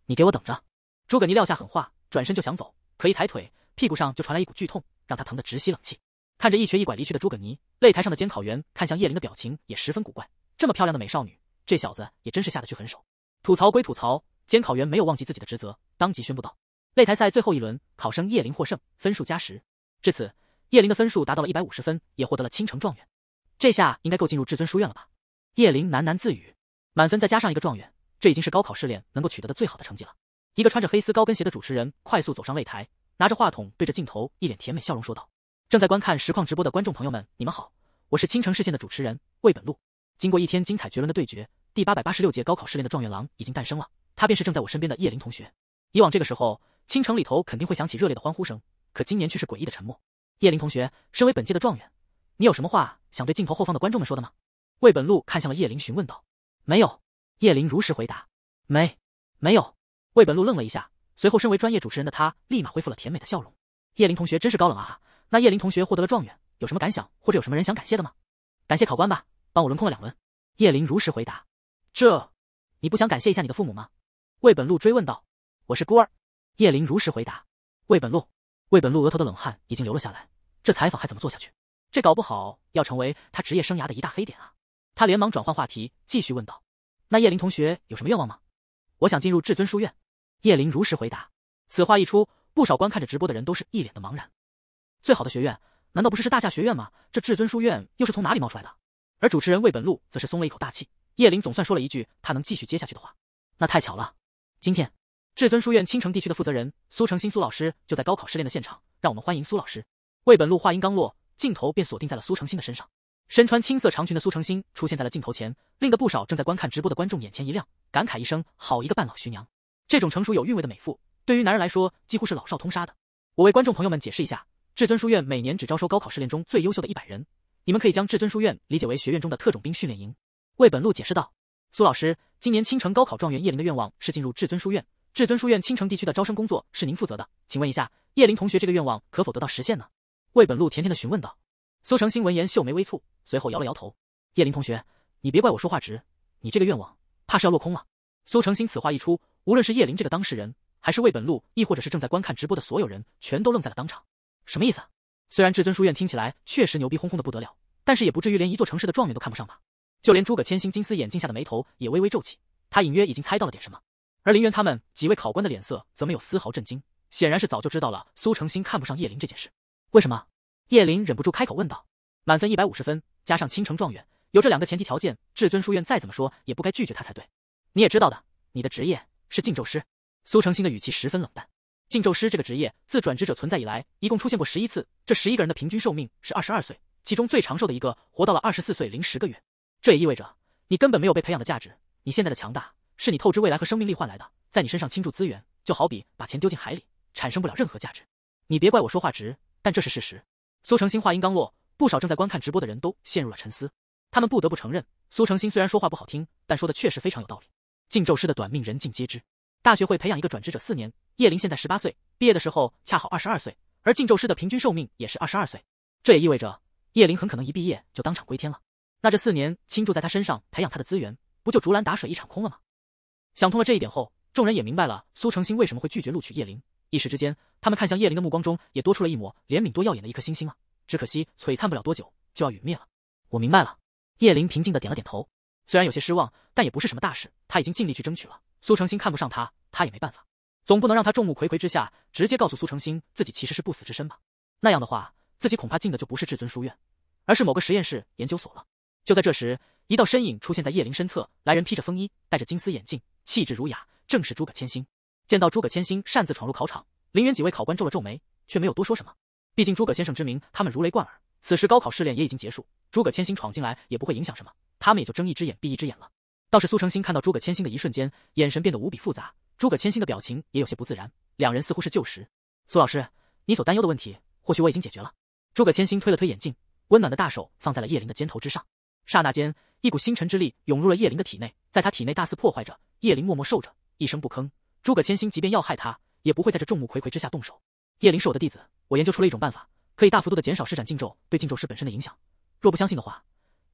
你给我等着！诸葛泥撂下狠话，转身就想走，可一抬腿，屁股上就传来一股剧痛，让他疼得直吸冷气。看着一瘸一拐离去的诸葛泥，擂台上的监考员看向叶琳的表情也十分古怪。这么漂亮的美少女，这小子也真是下得去狠手。吐槽归吐槽，监考员没有忘记自己的职责，当即宣布道：“擂台赛最后一轮，考生叶琳获胜，分数加十。至此，叶琳的分数达到了一百五十分，也获得了青城状元。这下应该够进入至尊书院了吧？”叶琳喃喃自语。满分再加上一个状元，这已经是高考试炼能够取得的最好的成绩了。一个穿着黑丝高跟鞋的主持人快速走上擂台，拿着话筒对着镜头，一脸甜美笑容说道：“正在观看实况直播的观众朋友们，你们好，我是青城视线的主持人魏本路。经过一天精彩绝伦的对决，第八百八十六届高考试炼的状元郎已经诞生了，他便是正在我身边的叶林同学。以往这个时候，青城里头肯定会响起热烈的欢呼声，可今年却是诡异的沉默。叶林同学，身为本届的状元，你有什么话想对镜头后方的观众们说的吗？”魏本路看向了叶林，询问道。没有，叶林如实回答，没，没有。魏本路愣了一下，随后身为专业主持人的他立马恢复了甜美的笑容。叶林同学真是高冷啊！那叶林同学获得了状元，有什么感想，或者有什么人想感谢的吗？感谢考官吧，帮我轮空了两轮。叶林如实回答。这，你不想感谢一下你的父母吗？魏本路追问道。我是孤儿。叶林如实回答。魏本路，魏本路额头的冷汗已经流了下来，这采访还怎么做下去？这搞不好要成为他职业生涯的一大黑点啊！他连忙转换话题，继续问道：“那叶林同学有什么愿望吗？”“我想进入至尊书院。”叶林如实回答。此话一出，不少观看着直播的人都是一脸的茫然。最好的学院难道不是是大夏学院吗？这至尊书院又是从哪里冒出来的？而主持人魏本路则是松了一口大气。叶林总算说了一句他能继续接下去的话。那太巧了，今天至尊书院青城地区的负责人苏成新苏老师就在高考失恋的现场，让我们欢迎苏老师。魏本路话音刚落，镜头便锁定在了苏成新的身上。身穿青色长裙的苏成鑫出现在了镜头前，令得不少正在观看直播的观众眼前一亮，感慨一声：“好一个半老徐娘！”这种成熟有韵味的美妇，对于男人来说几乎是老少通杀的。我为观众朋友们解释一下，至尊书院每年只招收高考试炼中最优秀的一百人，你们可以将至尊书院理解为学院中的特种兵训练营。”魏本路解释道。苏老师，今年青城高考状元叶琳的愿望是进入至尊书院，至尊书院青城地区的招生工作是您负责的，请问一下，叶琳同学这个愿望可否得到实现呢？”魏本路甜甜的询问道。苏成鑫闻言，秀眉微蹙。随后摇了摇头，叶林同学，你别怪我说话直，你这个愿望怕是要落空了。苏成新此话一出，无论是叶林这个当事人，还是魏本路，亦或者是正在观看直播的所有人，全都愣在了当场。什么意思？虽然至尊书院听起来确实牛逼哄哄的不得了，但是也不至于连一座城市的状元都看不上吧？就连诸葛千星金丝眼镜下的眉头也微微皱起，他隐约已经猜到了点什么。而林渊他们几位考官的脸色则没有丝毫震惊，显然是早就知道了苏成兴看不上叶林这件事。为什么？叶林忍不住开口问道。满分一百五十分。加上青城状元，有这两个前提条件，至尊书院再怎么说也不该拒绝他才对。你也知道的，你的职业是禁咒师。苏成兴的语气十分冷淡。禁咒师这个职业自转职者存在以来，一共出现过十一次，这十一个人的平均寿命是二十二岁，其中最长寿的一个活到了二十四岁零十个月。这也意味着你根本没有被培养的价值，你现在的强大是你透支未来和生命力换来的，在你身上倾注资源，就好比把钱丢进海里，产生不了任何价值。你别怪我说话直，但这是事实。苏成兴话音刚落。不少正在观看直播的人都陷入了沉思，他们不得不承认，苏成新虽然说话不好听，但说的确实非常有道理。禁咒师的短命人尽皆知，大学会培养一个转职者四年，叶灵现在十八岁，毕业的时候恰好二十二岁，而禁咒师的平均寿命也是二十二岁，这也意味着叶灵很可能一毕业就当场归天了。那这四年倾注在他身上培养他的资源，不就竹篮打水一场空了吗？想通了这一点后，众人也明白了苏成新为什么会拒绝录取叶灵。一时之间，他们看向叶灵的目光中也多出了一抹怜悯。多耀眼的一颗星星啊！只可惜，璀璨不了多久就要陨灭了。我明白了，叶林平静的点了点头。虽然有些失望，但也不是什么大事。他已经尽力去争取了。苏成新看不上他，他也没办法。总不能让他众目睽睽之下直接告诉苏成新自己其实是不死之身吧？那样的话，自己恐怕进的就不是至尊书院，而是某个实验室、研究所了。就在这时，一道身影出现在叶灵身侧，来人披着风衣，戴着金丝眼镜，气质儒雅，正是诸葛千星。见到诸葛千星擅自闯入考场，林远几位考官皱了皱眉，却没有多说什么。毕竟诸葛先生之名，他们如雷贯耳。此时高考试炼也已经结束，诸葛千星闯进来也不会影响什么，他们也就睁一只眼闭一只眼了。倒是苏成鑫看到诸葛千星的一瞬间，眼神变得无比复杂。诸葛千星的表情也有些不自然，两人似乎是旧识。苏老师，你所担忧的问题，或许我已经解决了。诸葛千星推了推眼镜，温暖的大手放在了叶灵的肩头之上。刹那间，一股星辰之力涌入了叶灵的体内，在他体内大肆破坏着。叶灵默默受着，一声不吭。诸葛千星即便要害他，也不会在这众目睽睽之下动手。叶灵是我的弟子，我研究出了一种办法，可以大幅度的减少施展禁咒对禁咒师本身的影响。若不相信的话，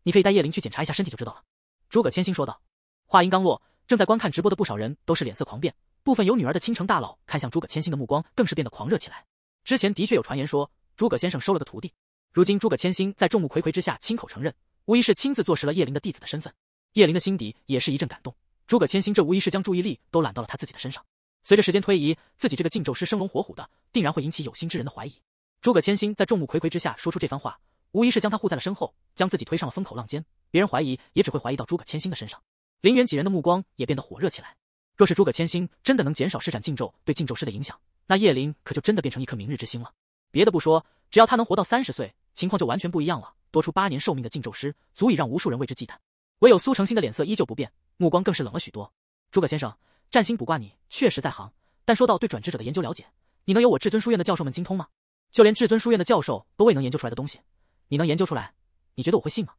你可以带叶灵去检查一下身体就知道了。”诸葛千星说道。话音刚落，正在观看直播的不少人都是脸色狂变，部分有女儿的倾城大佬看向诸葛千星的目光更是变得狂热起来。之前的确有传言说诸葛先生收了个徒弟，如今诸葛千星在众目睽睽之下亲口承认，无疑是亲自坐实了叶灵的弟子的身份。叶灵的心底也是一阵感动，诸葛千星这无疑是将注意力都揽到了他自己的身上。随着时间推移，自己这个禁咒师生龙活虎的，定然会引起有心之人的怀疑。诸葛千星在众目睽睽之下说出这番话，无疑是将他护在了身后，将自己推上了风口浪尖。别人怀疑，也只会怀疑到诸葛千星的身上。林远几人的目光也变得火热起来。若是诸葛千星真的能减少施展禁咒对禁咒师的影响，那叶灵可就真的变成一颗明日之星了。别的不说，只要他能活到三十岁，情况就完全不一样了。多出八年寿命的禁咒师，足以让无数人为之忌惮。唯有苏成新的脸色依旧不变，目光更是冷了许多。诸葛先生。占星卜卦你确实在行，但说到对转职者的研究了解，你能有我至尊书院的教授们精通吗？就连至尊书院的教授都未能研究出来的东西，你能研究出来？你觉得我会信吗？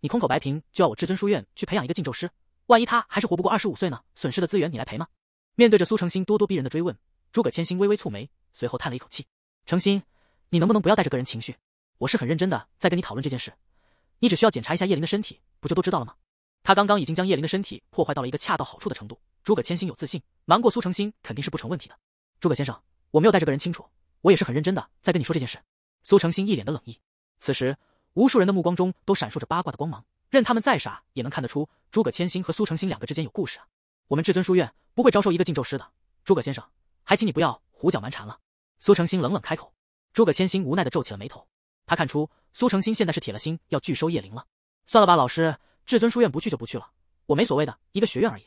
你空口白凭就要我至尊书院去培养一个禁咒师，万一他还是活不过二十五岁呢？损失的资源你来赔吗？面对着苏成鑫咄咄逼人的追问，诸葛千星微微蹙眉，随后叹了一口气：“成鑫，你能不能不要带着个人情绪？我是很认真的在跟你讨论这件事。你只需要检查一下叶琳的身体，不就都知道了吗？他刚刚已经将叶琳的身体破坏到了一个恰到好处的程度。”诸葛千星有自信，瞒过苏成鑫肯定是不成问题的。诸葛先生，我没有带着个人清楚，我也是很认真的在跟你说这件事。苏成鑫一脸的冷意，此时无数人的目光中都闪烁着八卦的光芒，任他们再傻也能看得出诸葛千星和苏成鑫两个之间有故事啊。我们至尊书院不会招收一个禁咒师的，诸葛先生，还请你不要胡搅蛮缠了。苏成鑫冷冷开口。诸葛千星无奈的皱起了眉头，他看出苏成鑫现在是铁了心要拒收叶灵了。算了吧，老师，至尊书院不去就不去了，我没所谓的一个学院而已。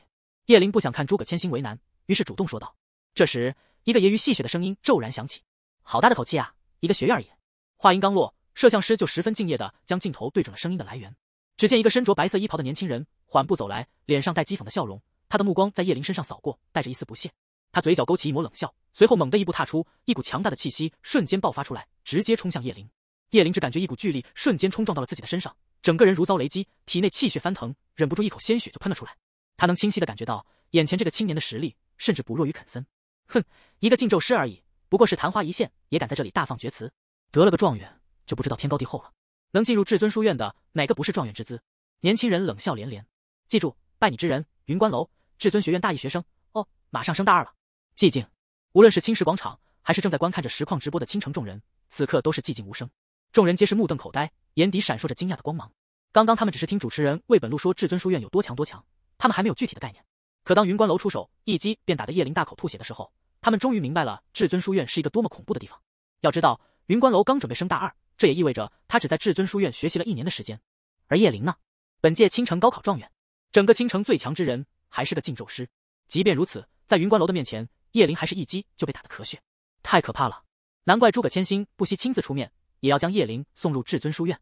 叶灵不想看诸葛千星为难，于是主动说道。这时，一个揶揄戏谑的声音骤然响起：“好大的口气啊，一个学而也！”话音刚落，摄像师就十分敬业的将镜头对准了声音的来源。只见一个身着白色衣袍的年轻人缓步走来，脸上带讥讽的笑容。他的目光在叶灵身上扫过，带着一丝不屑。他嘴角勾起一抹冷笑，随后猛地一步踏出，一股强大的气息瞬间爆发出来，直接冲向叶灵。叶灵只感觉一股巨力瞬间冲撞到了自己的身上，整个人如遭雷击，体内气血翻腾，忍不住一口鲜血就喷了出来。他能清晰的感觉到，眼前这个青年的实力，甚至不弱于肯森。哼，一个禁咒师而已，不过是昙花一现，也敢在这里大放厥词，得了个状元就不知道天高地厚了。能进入至尊书院的，哪个不是状元之资？年轻人冷笑连连。记住，拜你之人，云观楼，至尊学院大一学生。哦，马上升大二了。寂静。无论是青石广场，还是正在观看着实况直播的青城众人，此刻都是寂静无声。众人皆是目瞪口呆，眼底闪烁着惊讶的光芒。刚刚他们只是听主持人魏本路说至尊书院有多强多强。他们还没有具体的概念，可当云观楼出手一击，便打得叶灵大口吐血的时候，他们终于明白了至尊书院是一个多么恐怖的地方。要知道，云观楼刚准备升大二，这也意味着他只在至尊书院学习了一年的时间。而叶灵呢，本届青城高考状元，整个青城最强之人，还是个禁咒师。即便如此，在云观楼的面前，叶灵还是一击就被打得咳血，太可怕了。难怪诸葛千心不惜亲自出面，也要将叶灵送入至尊书院。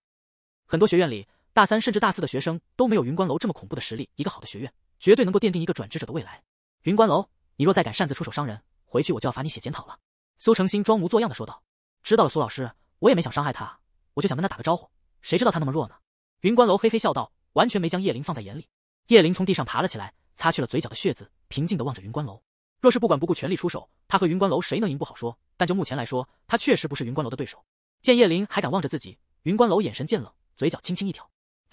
很多学院里。大三甚至大四的学生都没有云观楼这么恐怖的实力。一个好的学院绝对能够奠定一个转职者的未来。云观楼，你若再敢擅自出手伤人，回去我就要罚你写检讨了。”苏成新装模作样的说道。“知道了，苏老师，我也没想伤害他，我就想跟他打个招呼，谁知道他那么弱呢？”云观楼嘿嘿笑道，完全没将叶灵放在眼里。叶灵从地上爬了起来，擦去了嘴角的血渍，平静的望着云观楼。若是不管不顾全力出手，他和云观楼谁能赢不好说。但就目前来说，他确实不是云观楼的对手。见叶灵还敢望着自己，云观楼眼神渐冷，嘴角轻轻一挑。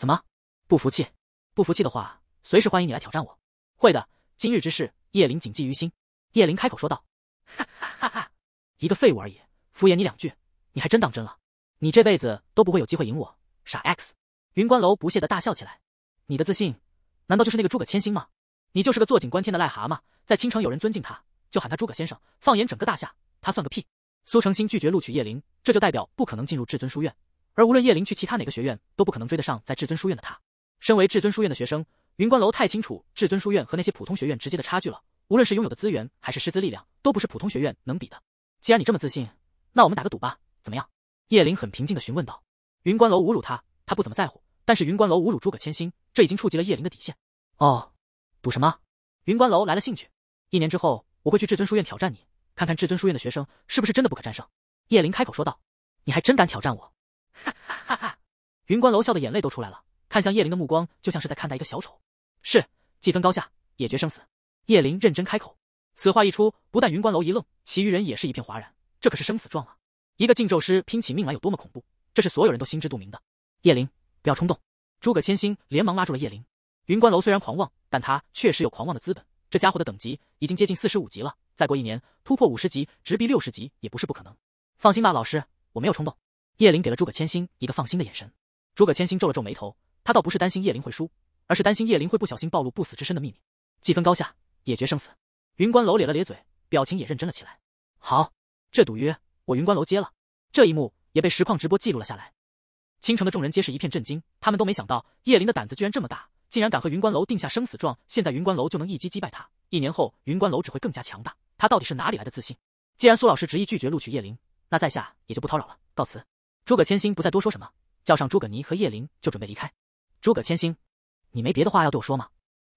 怎么不服气？不服气的话，随时欢迎你来挑战我。会的，今日之事，叶林谨记于心。叶林开口说道：“哈哈哈哈，一个废物而已，敷衍你两句，你还真当真了？你这辈子都不会有机会赢我，傻 X。”云观楼不屑的大笑起来。你的自信，难道就是那个诸葛千星吗？你就是个坐井观天的癞蛤蟆，在青城有人尊敬他，就喊他诸葛先生。放眼整个大夏，他算个屁。苏成新拒绝录取叶灵，这就代表不可能进入至尊书院。而无论叶灵去其他哪个学院，都不可能追得上在至尊书院的他。身为至尊书院的学生，云观楼太清楚至尊书院和那些普通学院直接的差距了。无论是拥有的资源，还是师资力量，都不是普通学院能比的。既然你这么自信，那我们打个赌吧，怎么样？叶灵很平静地询问道。云观楼侮辱他，他不怎么在乎，但是云观楼侮辱诸葛千星，这已经触及了叶灵的底线。哦，赌什么？云观楼来了兴趣。一年之后，我会去至尊书院挑战你，看看至尊书院的学生是不是真的不可战胜。叶灵开口说道。你还真敢挑战我？云观楼笑的眼泪都出来了，看向叶麟的目光就像是在看待一个小丑。是，既分高下，也决生死。叶麟认真开口，此话一出，不但云观楼一愣，其余人也是一片哗然。这可是生死状啊！一个禁咒师拼起命来有多么恐怖，这是所有人都心知肚明的。叶麟，不要冲动！诸葛千星连忙拉住了叶麟。云观楼虽然狂妄，但他确实有狂妄的资本。这家伙的等级已经接近四十五级了，再过一年突破五十级，直逼六十级也不是不可能。放心吧，老师，我没有冲动。叶麟给了诸葛千星一个放心的眼神。诸葛千星皱了皱眉头，他倒不是担心叶灵会输，而是担心叶灵会不小心暴露不死之身的秘密。既分高下，也决生死。云关楼咧了咧嘴，表情也认真了起来。好，这赌约我云关楼接了。这一幕也被实况直播记录了下来。倾城的众人皆是一片震惊，他们都没想到叶灵的胆子居然这么大，竟然敢和云关楼定下生死状。现在云关楼就能一击击败他，一年后云关楼只会更加强大。他到底是哪里来的自信？既然苏老师执意拒绝录取叶灵，那在下也就不叨扰了，告辞。诸葛千星不再多说什么。叫上诸葛泥和叶灵就准备离开。诸葛千星，你没别的话要对我说吗？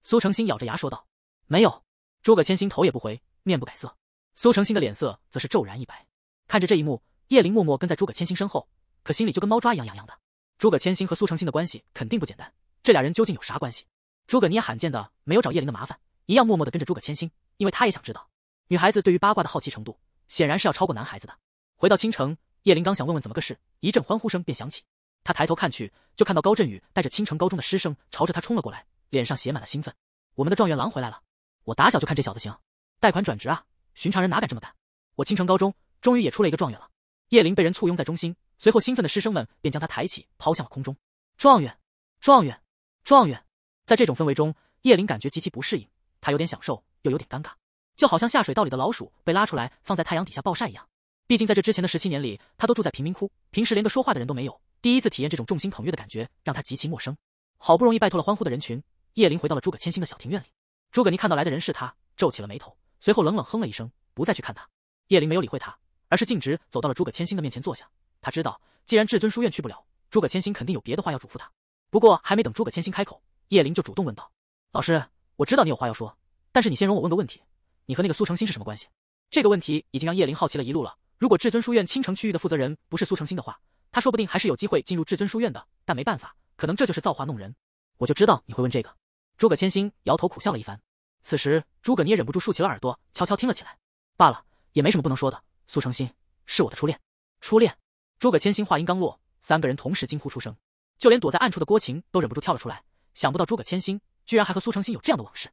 苏成星咬着牙说道：“没有。”诸葛千星头也不回，面不改色。苏成星的脸色则是骤然一白。看着这一幕，叶灵默默跟在诸葛千星身后，可心里就跟猫抓一样痒痒的。诸葛千星和苏成星的关系肯定不简单，这俩人究竟有啥关系？诸葛泥罕见的没有找叶灵的麻烦，一样默默的跟着诸葛千星，因为他也想知道。女孩子对于八卦的好奇程度显然是要超过男孩子的。回到青城，叶灵刚想问问怎么个事，一阵欢呼声便响起。他抬头看去，就看到高振宇带着青城高中的师生朝着他冲了过来，脸上写满了兴奋。我们的状元郎回来了！我打小就看这小子行，贷款转职啊，寻常人哪敢这么干？我青城高中终于也出了一个状元了。叶麟被人簇拥在中心，随后兴奋的师生们便将他抬起，抛向了空中。状元，状元，状元！在这种氛围中，叶麟感觉极其不适应，他有点享受，又有点尴尬，就好像下水道里的老鼠被拉出来放在太阳底下暴晒一样。毕竟在这之前的十七年里，他都住在贫民窟，平时连个说话的人都没有。第一次体验这种众星捧月的感觉，让他极其陌生。好不容易拜托了欢呼的人群，叶林回到了诸葛千星的小庭院里。诸葛尼看到来的人是他，皱起了眉头，随后冷冷哼了一声，不再去看他。叶林没有理会他，而是径直走到了诸葛千星的面前坐下。他知道，既然至尊书院去不了，诸葛千星肯定有别的话要嘱咐他。不过还没等诸葛千星开口，叶林就主动问道：“老师，我知道你有话要说，但是你先容我问个问题，你和那个苏成心是什么关系？”这个问题已经让叶林好奇了一路了。如果至尊书院青城区域的负责人不是苏成心的话，他说不定还是有机会进入至尊书院的，但没办法，可能这就是造化弄人。我就知道你会问这个。诸葛千星摇头苦笑了一番。此时诸葛你也忍不住竖起了耳朵，悄悄听了起来。罢了，也没什么不能说的。苏成心是我的初恋。初恋。诸葛千星话音刚落，三个人同时惊呼出声，就连躲在暗处的郭晴都忍不住跳了出来。想不到诸葛千星居然还和苏成心有这样的往事。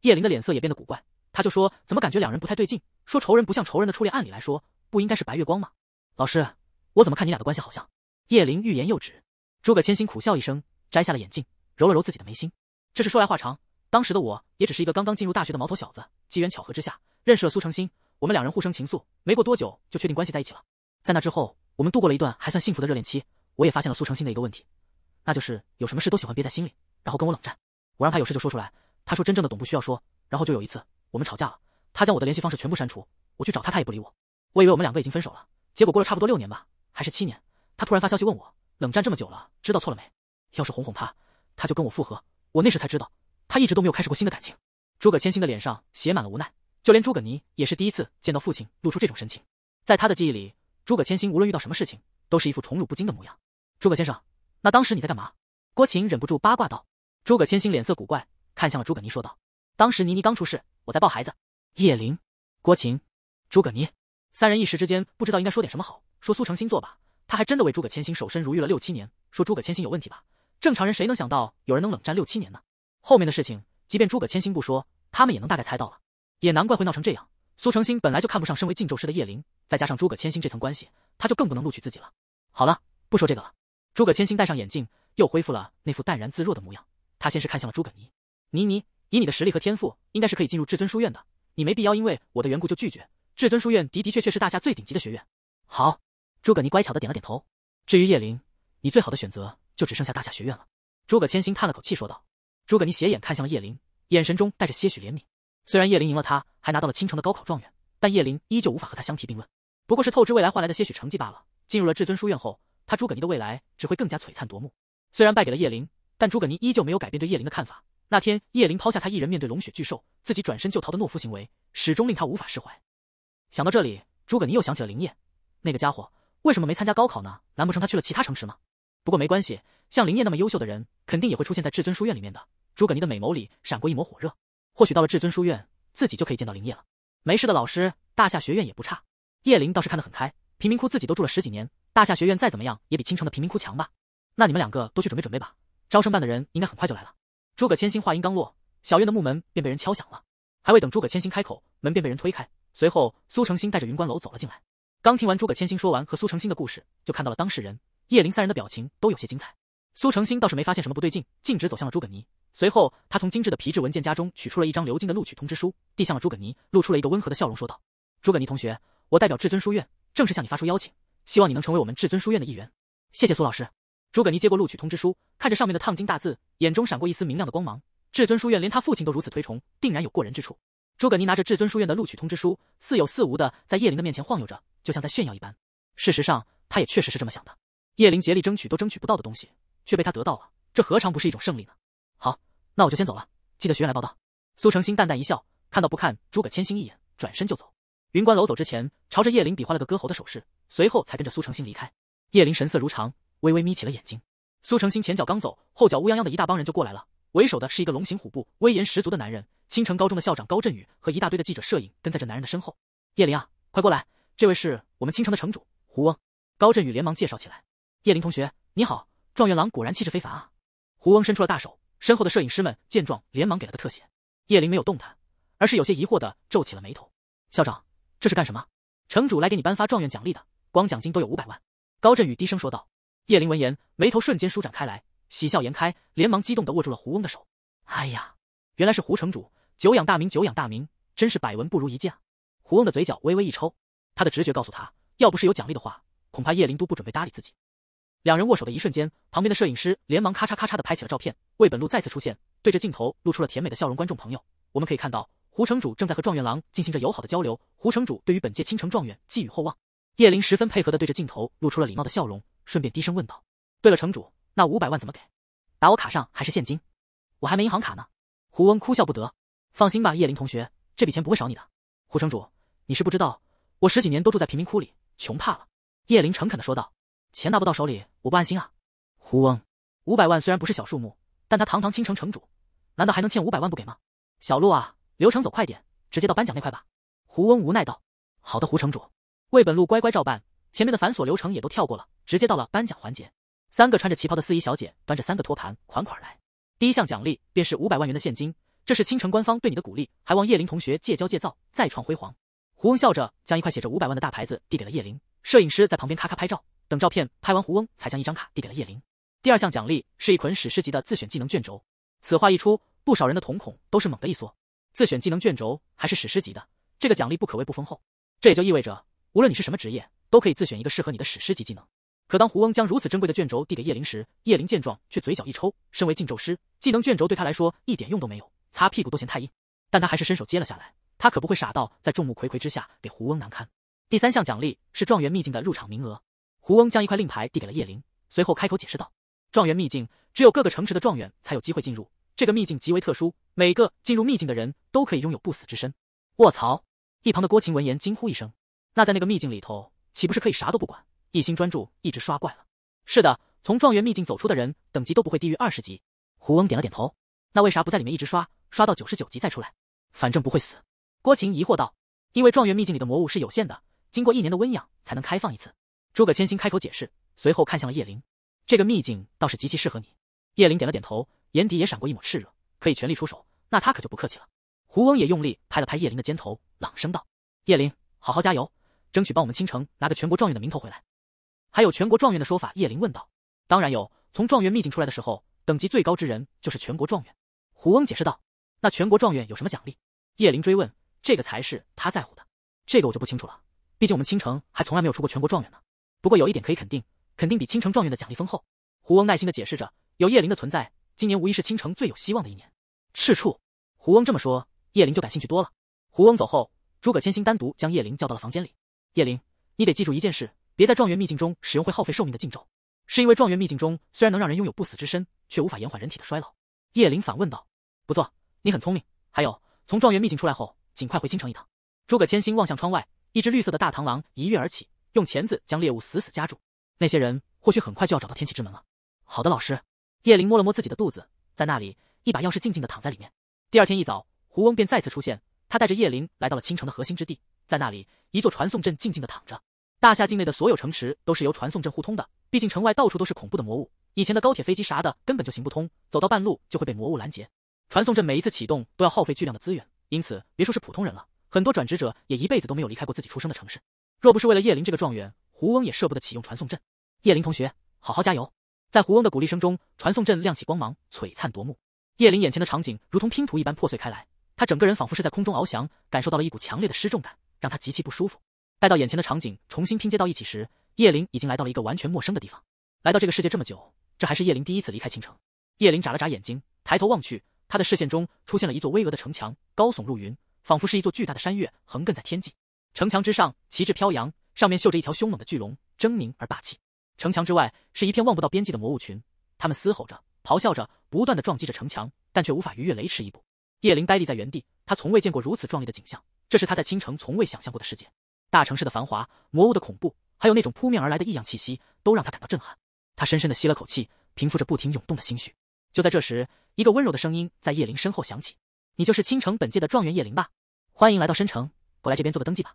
叶灵的脸色也变得古怪，他就说怎么感觉两人不太对劲，说仇人不像仇人的初恋，按理来说不应该是白月光吗？老师。我怎么看你俩的关系好像？叶灵欲言又止，诸葛千心苦笑一声，摘下了眼镜，揉了揉自己的眉心。这是说来话长，当时的我也只是一个刚刚进入大学的毛头小子，机缘巧合之下认识了苏成新，我们两人互生情愫，没过多久就确定关系在一起了。在那之后，我们度过了一段还算幸福的热恋期。我也发现了苏成新的一个问题，那就是有什么事都喜欢憋在心里，然后跟我冷战。我让他有事就说出来，他说真正的懂不需要说。然后就有一次我们吵架了，他将我的联系方式全部删除，我去找他他也不理我。我以为我们两个已经分手了，结果过了差不多六年吧。还是七年，他突然发消息问我，冷战这么久了，知道错了没？要是哄哄他，他就跟我复合。我那时才知道，他一直都没有开始过新的感情。诸葛千星的脸上写满了无奈，就连诸葛尼也是第一次见到父亲露出这种神情。在他的记忆里，诸葛千星无论遇到什么事情，都是一副宠辱不惊的模样。诸葛先生，那当时你在干嘛？郭晴忍不住八卦道。诸葛千星脸色古怪，看向了诸葛尼，说道：“当时倪妮刚出事，我在抱孩子。”叶灵、郭晴、诸葛尼三人一时之间不知道应该说点什么好。说苏承新做吧，他还真的为诸葛千星守身如玉了六七年。说诸葛千星有问题吧，正常人谁能想到有人能冷战六七年呢？后面的事情，即便诸葛千星不说，他们也能大概猜到了。也难怪会闹成这样。苏承新本来就看不上身为禁咒师的叶灵，再加上诸葛千星这层关系，他就更不能录取自己了。好了，不说这个了。诸葛千星戴上眼镜，又恢复了那副淡然自若的模样。他先是看向了诸葛妮妮妮，以你的实力和天赋，应该是可以进入至尊书院的。你没必要因为我的缘故就拒绝。至尊书院的的确确是大夏最顶级的学院。好。诸葛尼乖巧的点了点头。至于叶灵，你最好的选择就只剩下大夏学院了。诸葛千星叹了口气说道。诸葛尼斜眼看向了叶灵，眼神中带着些许怜悯。虽然叶灵赢了他，还拿到了青城的高考状元，但叶灵依旧无法和他相提并论。不过是透支未来换来的些许成绩罢了。进入了至尊书院后，他诸葛尼的未来只会更加璀璨夺目。虽然败给了叶灵，但诸葛尼依旧没有改变对叶灵的看法。那天叶灵抛下他一人面对龙血巨兽，自己转身就逃的懦夫行为，始终令他无法释怀。想到这里，诸葛尼又想起了林烨，那个家伙。为什么没参加高考呢？难不成他去了其他城池吗？不过没关系，像林业那么优秀的人，肯定也会出现在至尊书院里面的。诸葛尼的美眸里闪过一抹火热，或许到了至尊书院，自己就可以见到林业了。没事的，老师，大夏学院也不差。叶林倒是看得很开，贫民窟自己都住了十几年，大夏学院再怎么样也比青城的贫民窟强吧？那你们两个都去准备准备吧，招生办的人应该很快就来了。诸葛千星话音刚落，小院的木门便被人敲响了。还未等诸葛千星开口，门便被人推开，随后苏成新带着云关楼走了进来。刚听完诸葛千星说完和苏成新的故事，就看到了当事人叶灵三人的表情都有些精彩。苏成新倒是没发现什么不对劲，径直走向了诸葛尼。随后，他从精致的皮质文件夹中取出了一张鎏金的录取通知书，递向了诸葛尼，露出了一个温和的笑容，说道：“诸葛尼同学，我代表至尊书院正式向你发出邀请，希望你能成为我们至尊书院的一员。谢谢苏老师。”诸葛尼接过录取通知书，看着上面的烫金大字，眼中闪过一丝明亮的光芒。至尊书院连他父亲都如此推崇，定然有过人之处。诸葛尼拿着至尊书院的录取通知书，似有似无的在叶灵的面前晃悠着。就像在炫耀一般，事实上，他也确实是这么想的。叶灵竭力争取都争取不到的东西，却被他得到了，这何尝不是一种胜利呢？好，那我就先走了，记得学院来报道。苏成新淡淡一笑，看到不看诸葛千星一眼，转身就走。云观楼走之前，朝着叶灵比划了个割喉的手势，随后才跟着苏成新离开。叶灵神色如常，微微眯起了眼睛。苏成新前脚刚走，后脚乌泱泱的一大帮人就过来了，为首的是一个龙行虎步、威严十足的男人，青城高中的校长高振宇，和一大堆的记者、摄影跟在这男人的身后。叶灵啊，快过来！这位是我们青城的城主胡翁，高振宇连忙介绍起来。叶林同学，你好，状元郎果然气质非凡啊！胡翁伸出了大手，身后的摄影师们见状连忙给了个特写。叶林没有动弹，而是有些疑惑的皱起了眉头。校长，这是干什么？城主来给你颁发状元奖励的，光奖金都有五百万。高振宇低声说道。叶林闻言，眉头瞬间舒展开来，喜笑颜开，连忙激动的握住了胡翁的手。哎呀，原来是胡城主，久仰大名，久仰大名，真是百闻不如一见啊！胡翁的嘴角微微一抽。他的直觉告诉他，要不是有奖励的话，恐怕叶灵都不准备搭理自己。两人握手的一瞬间，旁边的摄影师连忙咔嚓咔嚓的拍起了照片。魏本路再次出现，对着镜头露出了甜美的笑容。观众朋友，我们可以看到，胡城主正在和状元郎进行着友好的交流。胡城主对于本届青城状元寄予厚望。叶灵十分配合的对着镜头露出了礼貌的笑容，顺便低声问道：“对了，城主，那五百万怎么给？打我卡上还是现金？我还没银行卡呢。”胡温哭笑不得：“放心吧，叶灵同学，这笔钱不会少你的。”胡城主，你是不知道。我十几年都住在贫民窟里，穷怕了。叶林诚恳的说道：“钱拿不到手里，我不安心啊。”胡翁五百万虽然不是小数目，但他堂堂青城城主，难道还能欠五百万不给吗？小路啊，流程走快点，直接到颁奖那块吧。胡翁无奈道：“好的，胡城主，魏本路乖乖照办。前面的繁琐流程也都跳过了，直接到了颁奖环节。三个穿着旗袍的司仪小姐端着三个托盘款款来。第一项奖励便是五百万元的现金，这是青城官方对你的鼓励，还望叶林同学戒骄戒躁，再创辉煌。”胡翁笑着将一块写着五百万的大牌子递给了叶灵，摄影师在旁边咔咔拍照。等照片拍完，胡翁才将一张卡递给了叶灵。第二项奖励是一捆史诗级的自选技能卷轴。此话一出，不少人的瞳孔都是猛的一缩。自选技能卷轴还是史诗级的，这个奖励不可谓不丰厚。这也就意味着，无论你是什么职业，都可以自选一个适合你的史诗级技能。可当胡翁将如此珍贵的卷轴递给叶灵时，叶灵见状却嘴角一抽。身为禁咒师，技能卷轴对他来说一点用都没有，擦屁股都嫌太硬。但他还是伸手接了下来。他可不会傻到在众目睽睽之下给胡翁难堪。第三项奖励是状元秘境的入场名额。胡翁将一块令牌递给了叶灵，随后开口解释道：“状元秘境只有各个城池的状元才有机会进入。这个秘境极为特殊，每个进入秘境的人都可以拥有不死之身。”卧槽！一旁的郭晴闻言惊呼一声：“那在那个秘境里头，岂不是可以啥都不管，一心专注一直刷怪了？”“是的，从状元秘境走出的人等级都不会低于二十级。”胡翁点了点头：“那为啥不在里面一直刷，刷到九十九级再出来？反正不会死。”郭琴疑惑道：“因为状元秘境里的魔物是有限的，经过一年的温养才能开放一次。”诸葛千星开口解释，随后看向了叶灵：“这个秘境倒是极其适合你。”叶灵点了点头，眼底也闪过一抹炽热：“可以全力出手，那他可就不客气了。”胡翁也用力拍了拍叶灵的肩头，朗声道：“叶灵，好好加油，争取帮我们青城拿个全国状元的名头回来。”还有全国状元的说法？叶灵问道。“当然有，从状元秘境出来的时候，等级最高之人就是全国状元。”胡翁解释道。“那全国状元有什么奖励？”叶灵追问。这个才是他在乎的，这个我就不清楚了。毕竟我们青城还从来没有出过全国状元呢。不过有一点可以肯定，肯定比青城状元的奖励丰厚。胡翁耐心的解释着，有叶灵的存在，今年无疑是青城最有希望的一年。赤处，胡翁这么说，叶灵就感兴趣多了。胡翁走后，诸葛千星单独将叶灵叫到了房间里。叶灵，你得记住一件事，别在状元秘境中使用会耗费寿命的禁咒，是因为状元秘境中虽然能让人拥有不死之身，却无法延缓人体的衰老。叶灵反问道：“不错，你很聪明。还有，从状元秘境出来后。”尽快回京城一趟。诸葛千星望向窗外，一只绿色的大螳螂一跃而起，用钳子将猎物死死夹住。那些人或许很快就要找到天启之门了。好的，老师。叶灵摸了摸自己的肚子，在那里，一把钥匙静静的躺在里面。第二天一早，胡翁便再次出现，他带着叶灵来到了青城的核心之地，在那里，一座传送阵静静的躺着。大夏境内的所有城池都是由传送阵互通的，毕竟城外到处都是恐怖的魔物，以前的高铁、飞机啥的根本就行不通，走到半路就会被魔物拦截。传送阵每一次启动都要耗费巨量的资源。因此，别说是普通人了，很多转职者也一辈子都没有离开过自己出生的城市。若不是为了叶林这个状元，胡翁也舍不得启用传送阵。叶林同学，好好加油！在胡翁的鼓励声中，传送阵亮起光芒，璀璨夺目。叶林眼前的场景如同拼图一般破碎开来，他整个人仿佛是在空中翱翔，感受到了一股强烈的失重感，让他极其不舒服。待到眼前的场景重新拼接到一起时，叶林已经来到了一个完全陌生的地方。来到这个世界这么久，这还是叶林第一次离开青城。叶林眨了眨眼睛，抬头望去。他的视线中出现了一座巍峨的城墙，高耸入云，仿佛是一座巨大的山岳横亘在天际。城墙之上，旗帜飘扬，上面绣着一条凶猛的巨龙，狰狞而霸气。城墙之外，是一片望不到边际的魔物群，他们嘶吼着，咆哮着，不断的撞击着城墙，但却无法逾越雷池一步。叶灵呆立在原地，他从未见过如此壮丽的景象，这是他在青城从未想象过的世界。大城市的繁华，魔物的恐怖，还有那种扑面而来的异样气息，都让他感到震撼。他深深的吸了口气，平复着不停涌动的心绪。就在这时，一个温柔的声音在叶灵身后响起：“你就是青城本届的状元叶灵吧？欢迎来到深城，过来这边做个登记吧。”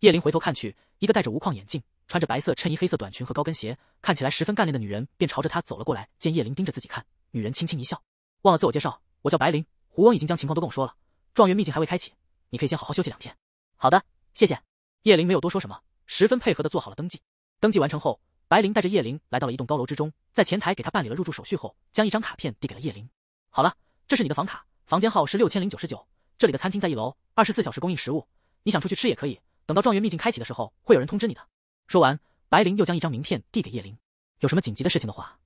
叶灵回头看去，一个戴着无框眼镜、穿着白色衬衣、黑色短裙和高跟鞋，看起来十分干练的女人便朝着他走了过来。见叶灵盯着自己看，女人轻轻一笑：“忘了自我介绍，我叫白灵。胡翁已经将情况都跟我说了，状元秘境还未开启，你可以先好好休息两天。”“好的，谢谢。”叶灵没有多说什么，十分配合的做好了登记。登记完成后。白灵带着叶灵来到了一栋高楼之中，在前台给他办理了入住手续后，将一张卡片递给了叶灵。好了，这是你的房卡，房间号是六千零九十九。这里的餐厅在一楼，二十四小时供应食物，你想出去吃也可以。等到状元秘境开启的时候，会有人通知你的。说完，白灵又将一张名片递给叶灵。有什么紧急的事情的话，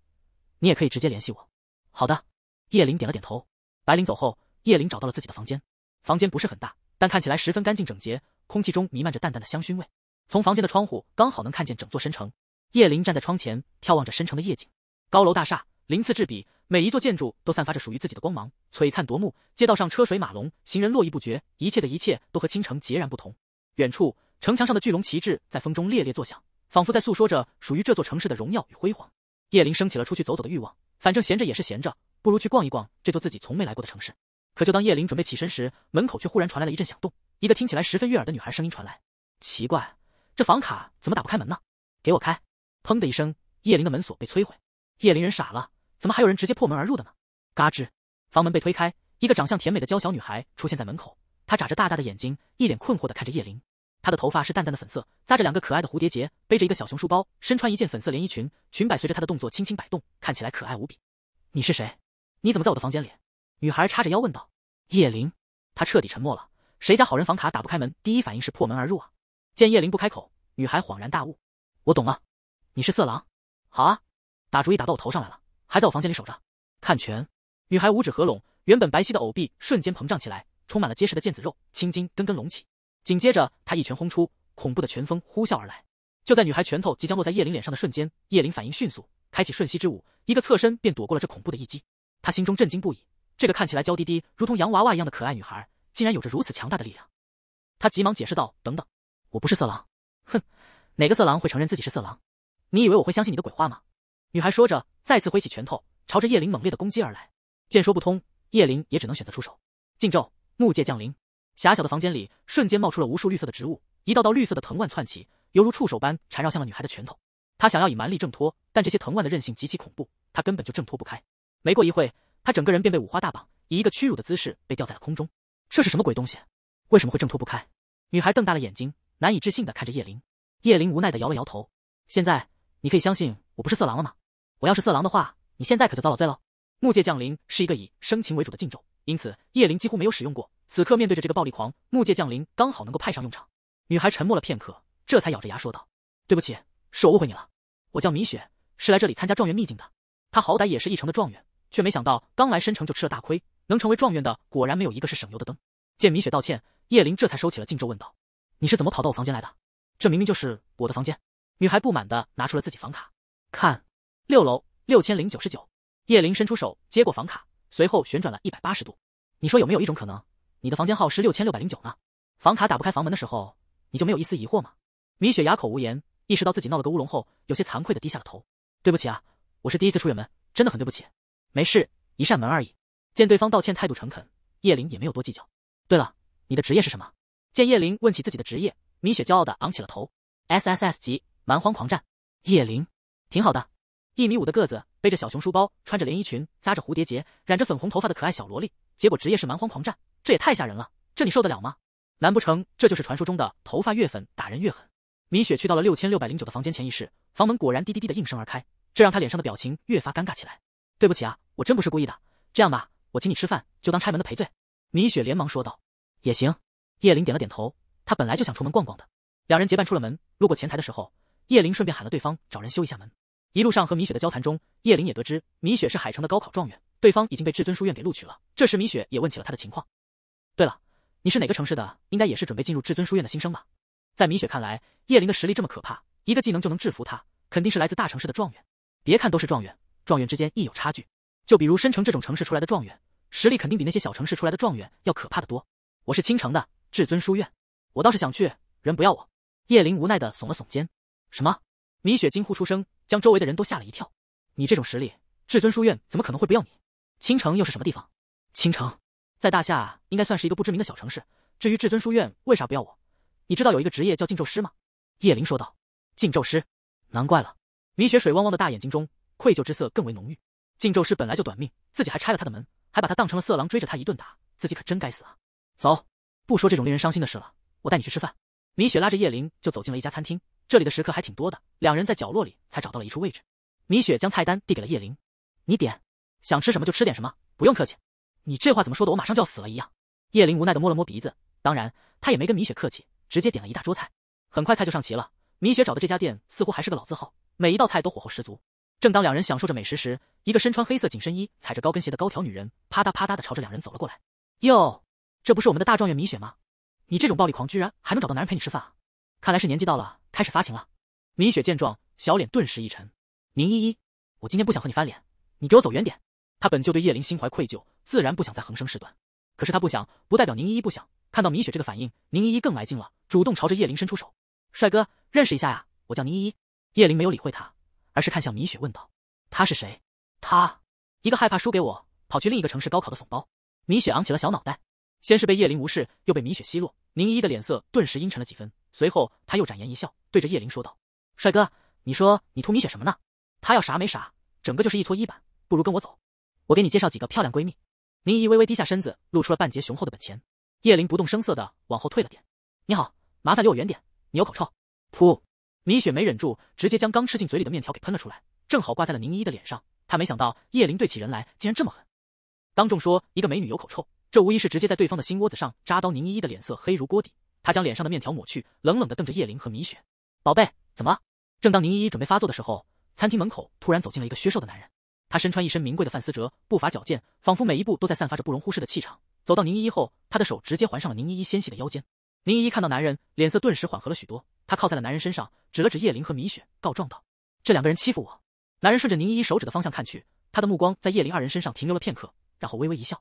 你也可以直接联系我。好的，叶灵点了点头。白灵走后，叶灵找到了自己的房间。房间不是很大，但看起来十分干净整洁，空气中弥漫着淡淡的香薰味。从房间的窗户刚好能看见整座深城。叶林站在窗前，眺望着深城的夜景，高楼大厦鳞次栉比，每一座建筑都散发着属于自己的光芒，璀璨夺目。街道上车水马龙，行人络绎不绝，一切的一切都和青城截然不同。远处城墙上的巨龙旗帜在风中猎猎作响，仿佛在诉说着属于这座城市的荣耀与辉煌。叶林升起了出去走走的欲望，反正闲着也是闲着，不如去逛一逛这座自己从没来过的城市。可就当叶林准备起身时，门口却忽然传来了一阵响动，一个听起来十分悦耳的女孩声音传来：“奇怪，这房卡怎么打不开门呢？给我开！”砰的一声，叶灵的门锁被摧毁。叶灵人傻了，怎么还有人直接破门而入的呢？嘎吱，房门被推开，一个长相甜美的娇小女孩出现在门口。她眨着大大的眼睛，一脸困惑的看着叶灵。她的头发是淡淡的粉色，扎着两个可爱的蝴蝶结，背着一个小熊书包，身穿一件粉色连衣裙，裙摆随着她的动作轻轻摆动，看起来可爱无比。你是谁？你怎么在我的房间里？女孩叉着腰问道。叶灵，她彻底沉默了。谁家好人房卡打不开门，第一反应是破门而入啊！见叶灵不开口，女孩恍然大悟：“我懂了。”你是色狼，好啊，打主意打到我头上来了，还在我房间里守着，看拳。女孩五指合拢，原本白皙的藕臂瞬间膨胀起来，充满了结实的腱子肉，青筋根根隆起。紧接着，她一拳轰出，恐怖的拳风呼啸而来。就在女孩拳头即将落在叶灵脸上的瞬间，叶灵反应迅速，开启瞬息之舞，一个侧身便躲过了这恐怖的一击。她心中震惊不已，这个看起来娇滴滴、如同洋娃娃一样的可爱女孩，竟然有着如此强大的力量。她急忙解释道：“等等，我不是色狼。”哼，哪个色狼会承认自己是色狼？你以为我会相信你的鬼话吗？女孩说着，再次挥起拳头，朝着叶灵猛烈的攻击而来。见说不通，叶灵也只能选择出手。禁咒木界降临，狭小的房间里瞬间冒出了无数绿色的植物，一道道绿色的藤蔓窜起，犹如触手般缠绕向了女孩的拳头。她想要以蛮力挣脱，但这些藤蔓的韧性极其恐怖，她根本就挣脱不开。没过一会她整个人便被五花大绑，以一个屈辱的姿势被吊在了空中。这是什么鬼东西？为什么会挣脱不开？女孩瞪大了眼睛，难以置信的看着叶灵。叶灵无奈的摇了摇头。现在。你可以相信我不是色狼了吗？我要是色狼的话，你现在可就遭老罪了。木界降临是一个以生擒为主的禁咒，因此叶灵几乎没有使用过。此刻面对着这个暴力狂，木界降临刚好能够派上用场。女孩沉默了片刻，这才咬着牙说道：“对不起，是我误会你了。我叫米雪，是来这里参加状元秘境的。他好歹也是一城的状元，却没想到刚来申城就吃了大亏。能成为状元的，果然没有一个是省油的灯。”见米雪道歉，叶灵这才收起了禁咒，问道：“你是怎么跑到我房间来的？这明明就是我的房间。”女孩不满的拿出了自己房卡，看，六楼六千零九十九。叶灵伸出手接过房卡，随后旋转了一百八十度。你说有没有一种可能，你的房间号是六千六百零九呢？房卡打不开房门的时候，你就没有一丝疑惑吗？米雪哑口无言，意识到自己闹了个乌龙后，有些惭愧的低下了头。对不起啊，我是第一次出远门，真的很对不起。没事，一扇门而已。见对方道歉态度诚恳，叶灵也没有多计较。对了，你的职业是什么？见叶灵问起自己的职业，米雪骄傲的昂起了头。S S S 级。蛮荒狂战，叶灵，挺好的，一米五的个子，背着小熊书包，穿着连衣裙，扎着蝴蝶结，染着粉红头发的可爱小萝莉。结果职业是蛮荒狂战，这也太吓人了，这你受得了吗？难不成这就是传说中的头发越粉打人越狠？米雪去到了六千六百零九的房间前一室，房门果然滴滴滴的应声而开，这让她脸上的表情越发尴尬起来。对不起啊，我真不是故意的。这样吧，我请你吃饭，就当拆门的赔罪。米雪连忙说道。也行。叶灵点了点头，他本来就想出门逛逛的。两人结伴出了门，路过前台的时候。叶林顺便喊了对方找人修一下门。一路上和米雪的交谈中，叶林也得知米雪是海城的高考状元，对方已经被至尊书院给录取了。这时米雪也问起了他的情况。对了，你是哪个城市的？应该也是准备进入至尊书院的新生吧？在米雪看来，叶林的实力这么可怕，一个技能就能制服他，肯定是来自大城市的状元。别看都是状元，状元之间亦有差距。就比如申城这种城市出来的状元，实力肯定比那些小城市出来的状元要可怕的多。我是青城的，至尊书院，我倒是想去，人不要我。叶林无奈的耸了耸肩。什么？米雪惊呼出声，将周围的人都吓了一跳。你这种实力，至尊书院怎么可能会不要你？青城又是什么地方？青城在大夏应该算是一个不知名的小城市。至于至尊书院为啥不要我，你知道有一个职业叫禁咒师吗？叶灵说道。禁咒师，难怪了。米雪水汪汪的大眼睛中愧疚之色更为浓郁。禁咒师本来就短命，自己还拆了他的门，还把他当成了色狼追着他一顿打，自己可真该死啊！走，不说这种令人伤心的事了，我带你去吃饭。米雪拉着叶灵就走进了一家餐厅。这里的食客还挺多的，两人在角落里才找到了一处位置。米雪将菜单递给了叶灵：“你点，想吃什么就吃点什么，不用客气。”你这话怎么说的？我马上就要死了一样。叶灵无奈的摸了摸鼻子，当然，他也没跟米雪客气，直接点了一大桌菜。很快菜就上齐了。米雪找的这家店似乎还是个老字号，每一道菜都火候十足。正当两人享受着美食时，一个身穿黑色紧身衣、踩着高跟鞋的高挑女人啪嗒啪嗒的朝着两人走了过来：“哟，这不是我们的大状元米雪吗？你这种暴力狂居然还能找到男人陪你吃饭啊？看来是年纪到了。”开始发情了，米雪见状，小脸顿时一沉。宁依依，我今天不想和你翻脸，你给我走远点。她本就对叶灵心怀愧疚，自然不想再横生事端。可是她不想，不代表宁依依不想。看到米雪这个反应，宁依依更来劲了，主动朝着叶灵伸出手：“帅哥，认识一下呀，我叫宁依依。”叶灵没有理会她，而是看向米雪问道：“他是谁？”“他，一个害怕输给我，跑去另一个城市高考的怂包。”米雪昂起了小脑袋。先是被叶灵无视，又被米雪奚落，宁依依的脸色顿时阴沉了几分。随后，他又展颜一笑，对着叶灵说道：“帅哥，你说你图米雪什么呢？他要啥没啥，整个就是一搓衣板，不如跟我走，我给你介绍几个漂亮闺蜜。”宁依微微低下身子，露出了半截雄厚的本钱。叶灵不动声色的往后退了点：“你好，麻烦离我远点，你有口臭。”噗，米雪没忍住，直接将刚吃进嘴里的面条给喷了出来，正好挂在了宁依依的脸上。他没想到叶灵对起人来竟然这么狠，当众说一个美女有口臭，这无疑是直接在对方的心窝子上扎刀。宁依依的脸色黑如锅底。他将脸上的面条抹去，冷冷的瞪着叶灵和米雪。宝贝，怎么？正当宁依依准备发作的时候，餐厅门口突然走进了一个削瘦的男人。他身穿一身名贵的范思哲，步伐矫健，仿佛每一步都在散发着不容忽视的气场。走到宁依依后，他的手直接环上了宁依依纤细的腰间。宁依依看到男人，脸色顿时缓和了许多。他靠在了男人身上，指了指叶灵和米雪，告状道：“这两个人欺负我。”男人顺着宁依依手指的方向看去，他的目光在叶灵二人身上停留了片刻，然后微微一笑，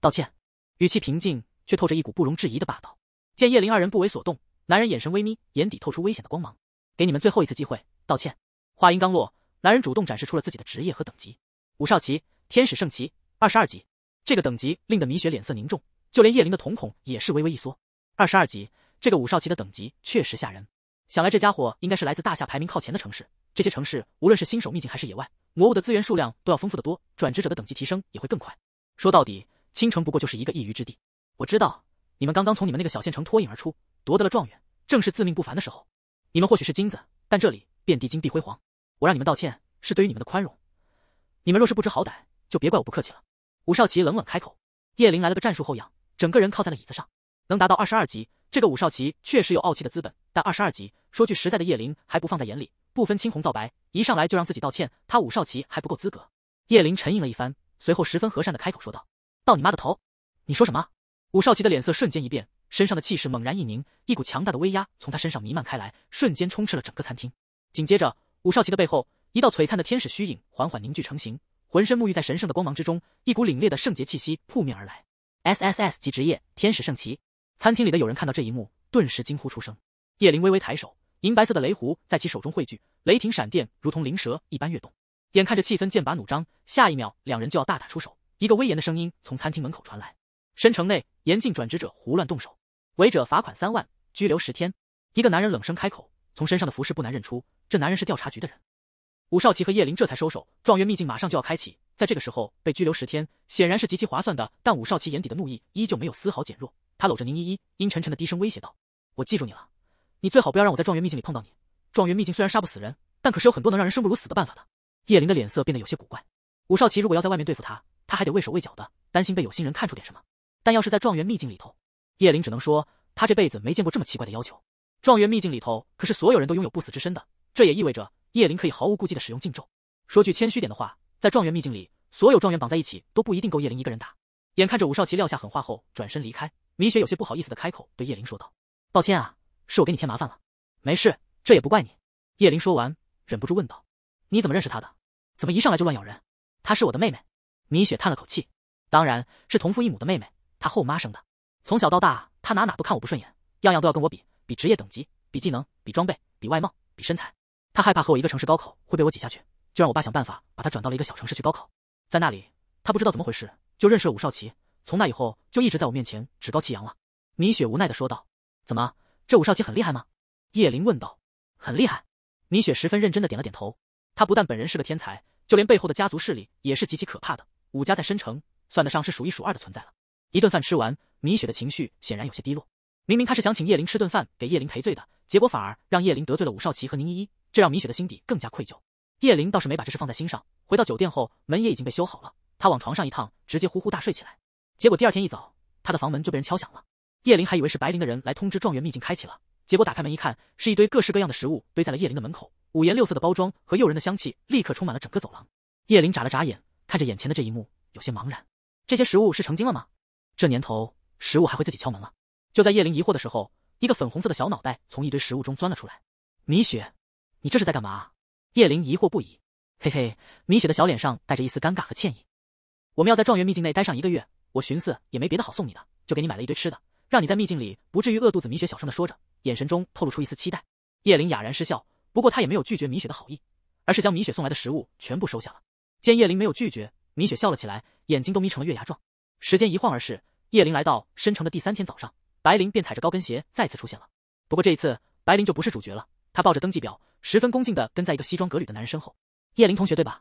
道歉，语气平静，却透着一股不容置疑的霸道。见叶灵二人不为所动，男人眼神微眯，眼底透出危险的光芒。给你们最后一次机会，道歉。话音刚落，男人主动展示出了自己的职业和等级。武少奇，天使圣骑，二十二级。这个等级令得米雪脸色凝重，就连叶灵的瞳孔也是微微一缩。二十二级，这个武少奇的等级确实吓人。想来这家伙应该是来自大夏排名靠前的城市。这些城市无论是新手秘境还是野外魔物的资源数量都要丰富的多，转职者的等级提升也会更快。说到底，青城不过就是一个一隅之地。我知道。你们刚刚从你们那个小县城脱颖而出，夺得了状元，正是自命不凡的时候。你们或许是金子，但这里遍地金碧辉煌。我让你们道歉，是对于你们的宽容。你们若是不知好歹，就别怪我不客气了。武少奇冷冷开口。叶灵来了个战术后仰，整个人靠在了椅子上。能达到二十二级，这个武少奇确实有傲气的资本。但二十二级，说句实在的，叶灵还不放在眼里。不分青红皂白，一上来就让自己道歉，他武少奇还不够资格。叶灵沉吟了一番，随后十分和善的开口说道：“到你妈的头！你说什么？”武少奇的脸色瞬间一变，身上的气势猛然一凝，一股强大的威压从他身上弥漫开来，瞬间充斥了整个餐厅。紧接着，武少奇的背后，一道璀璨的天使虚影缓缓凝聚成形，浑身沐浴在神圣的光芒之中，一股凛冽的圣洁气息扑面而来。S S S 级职业，天使圣骑。餐厅里的有人看到这一幕，顿时惊呼出声。叶灵微微抬手，银白色的雷弧在其手中汇聚，雷霆闪电如同灵蛇一般跃动。眼看着气氛剑拔弩张，下一秒两人就要大打出手，一个威严的声音从餐厅门口传来。深城内。严禁转职者胡乱动手，违者罚款三万，拘留十天。一个男人冷声开口，从身上的服饰不难认出，这男人是调查局的人。武少奇和叶琳这才收手，状元秘境马上就要开启，在这个时候被拘留十天，显然是极其划算的。但武少奇眼底的怒意依旧没有丝毫减弱，他搂着宁依依，阴沉沉的低声威胁道：“我记住你了，你最好不要让我在状元秘境里碰到你。状元秘境虽然杀不死人，但可是有很多能让人生不如死的办法的。”叶琳的脸色变得有些古怪。武少奇如果要在外面对付他，他还得畏手畏脚的，担心被有心人看出点什么。但要是在状元秘境里头，叶灵只能说他这辈子没见过这么奇怪的要求。状元秘境里头可是所有人都拥有不死之身的，这也意味着叶灵可以毫无顾忌的使用禁咒。说句谦虚点的话，在状元秘境里，所有状元绑在一起都不一定够叶灵一个人打。眼看着武少奇撂下狠话后转身离开，米雪有些不好意思的开口对叶灵说道：“抱歉啊，是我给你添麻烦了。”“没事，这也不怪你。”叶灵说完，忍不住问道：“你怎么认识他的？怎么一上来就乱咬人？”“她是我的妹妹。”米雪叹了口气，“当然是同父异母的妹妹。”他后妈生的，从小到大他哪哪都看我不顺眼，样样都要跟我比，比职业等级，比技能，比装备，比外貌，比身材。他害怕和我一个城市高考会被我挤下去，就让我爸想办法把他转到了一个小城市去高考。在那里，他不知道怎么回事就认识了武少奇，从那以后就一直在我面前趾高气扬了。米雪无奈的说道：“怎么，这武少奇很厉害吗？”叶林问道。很厉害。米雪十分认真的点了点头。他不但本人是个天才，就连背后的家族势力也是极其可怕的。武家在深城算得上是数一数二的存在了。一顿饭吃完，米雪的情绪显然有些低落。明明他是想请叶灵吃顿饭，给叶灵赔罪的，结果反而让叶灵得罪了武少奇和宁依依，这让米雪的心底更加愧疚。叶灵倒是没把这事放在心上。回到酒店后，门也已经被修好了。他往床上一躺，直接呼呼大睡起来。结果第二天一早，他的房门就被人敲响了。叶灵还以为是白灵的人来通知状元秘境开启了，结果打开门一看，是一堆各式各样的食物堆在了叶灵的门口，五颜六色的包装和诱人的香气立刻充满了整个走廊。叶灵眨了眨眼，看着眼前的这一幕，有些茫然。这些食物是成精了吗？这年头，食物还会自己敲门了。就在叶灵疑惑的时候，一个粉红色的小脑袋从一堆食物中钻了出来。米雪，你这是在干嘛？叶灵疑惑不已。嘿嘿，米雪的小脸上带着一丝尴尬和歉意。我们要在状元秘境内待上一个月，我寻思也没别的好送你的，就给你买了一堆吃的，让你在秘境里不至于饿肚子。米雪小声的说着，眼神中透露出一丝期待。叶灵哑然失笑，不过他也没有拒绝米雪的好意，而是将米雪送来的食物全部收下了。见叶灵没有拒绝，米雪笑了起来，眼睛都眯成了月牙状。时间一晃而逝。叶灵来到申城的第三天早上，白灵便踩着高跟鞋再次出现了。不过这一次，白灵就不是主角了。她抱着登记表，十分恭敬的跟在一个西装革履的男人身后。“叶灵同学，对吧？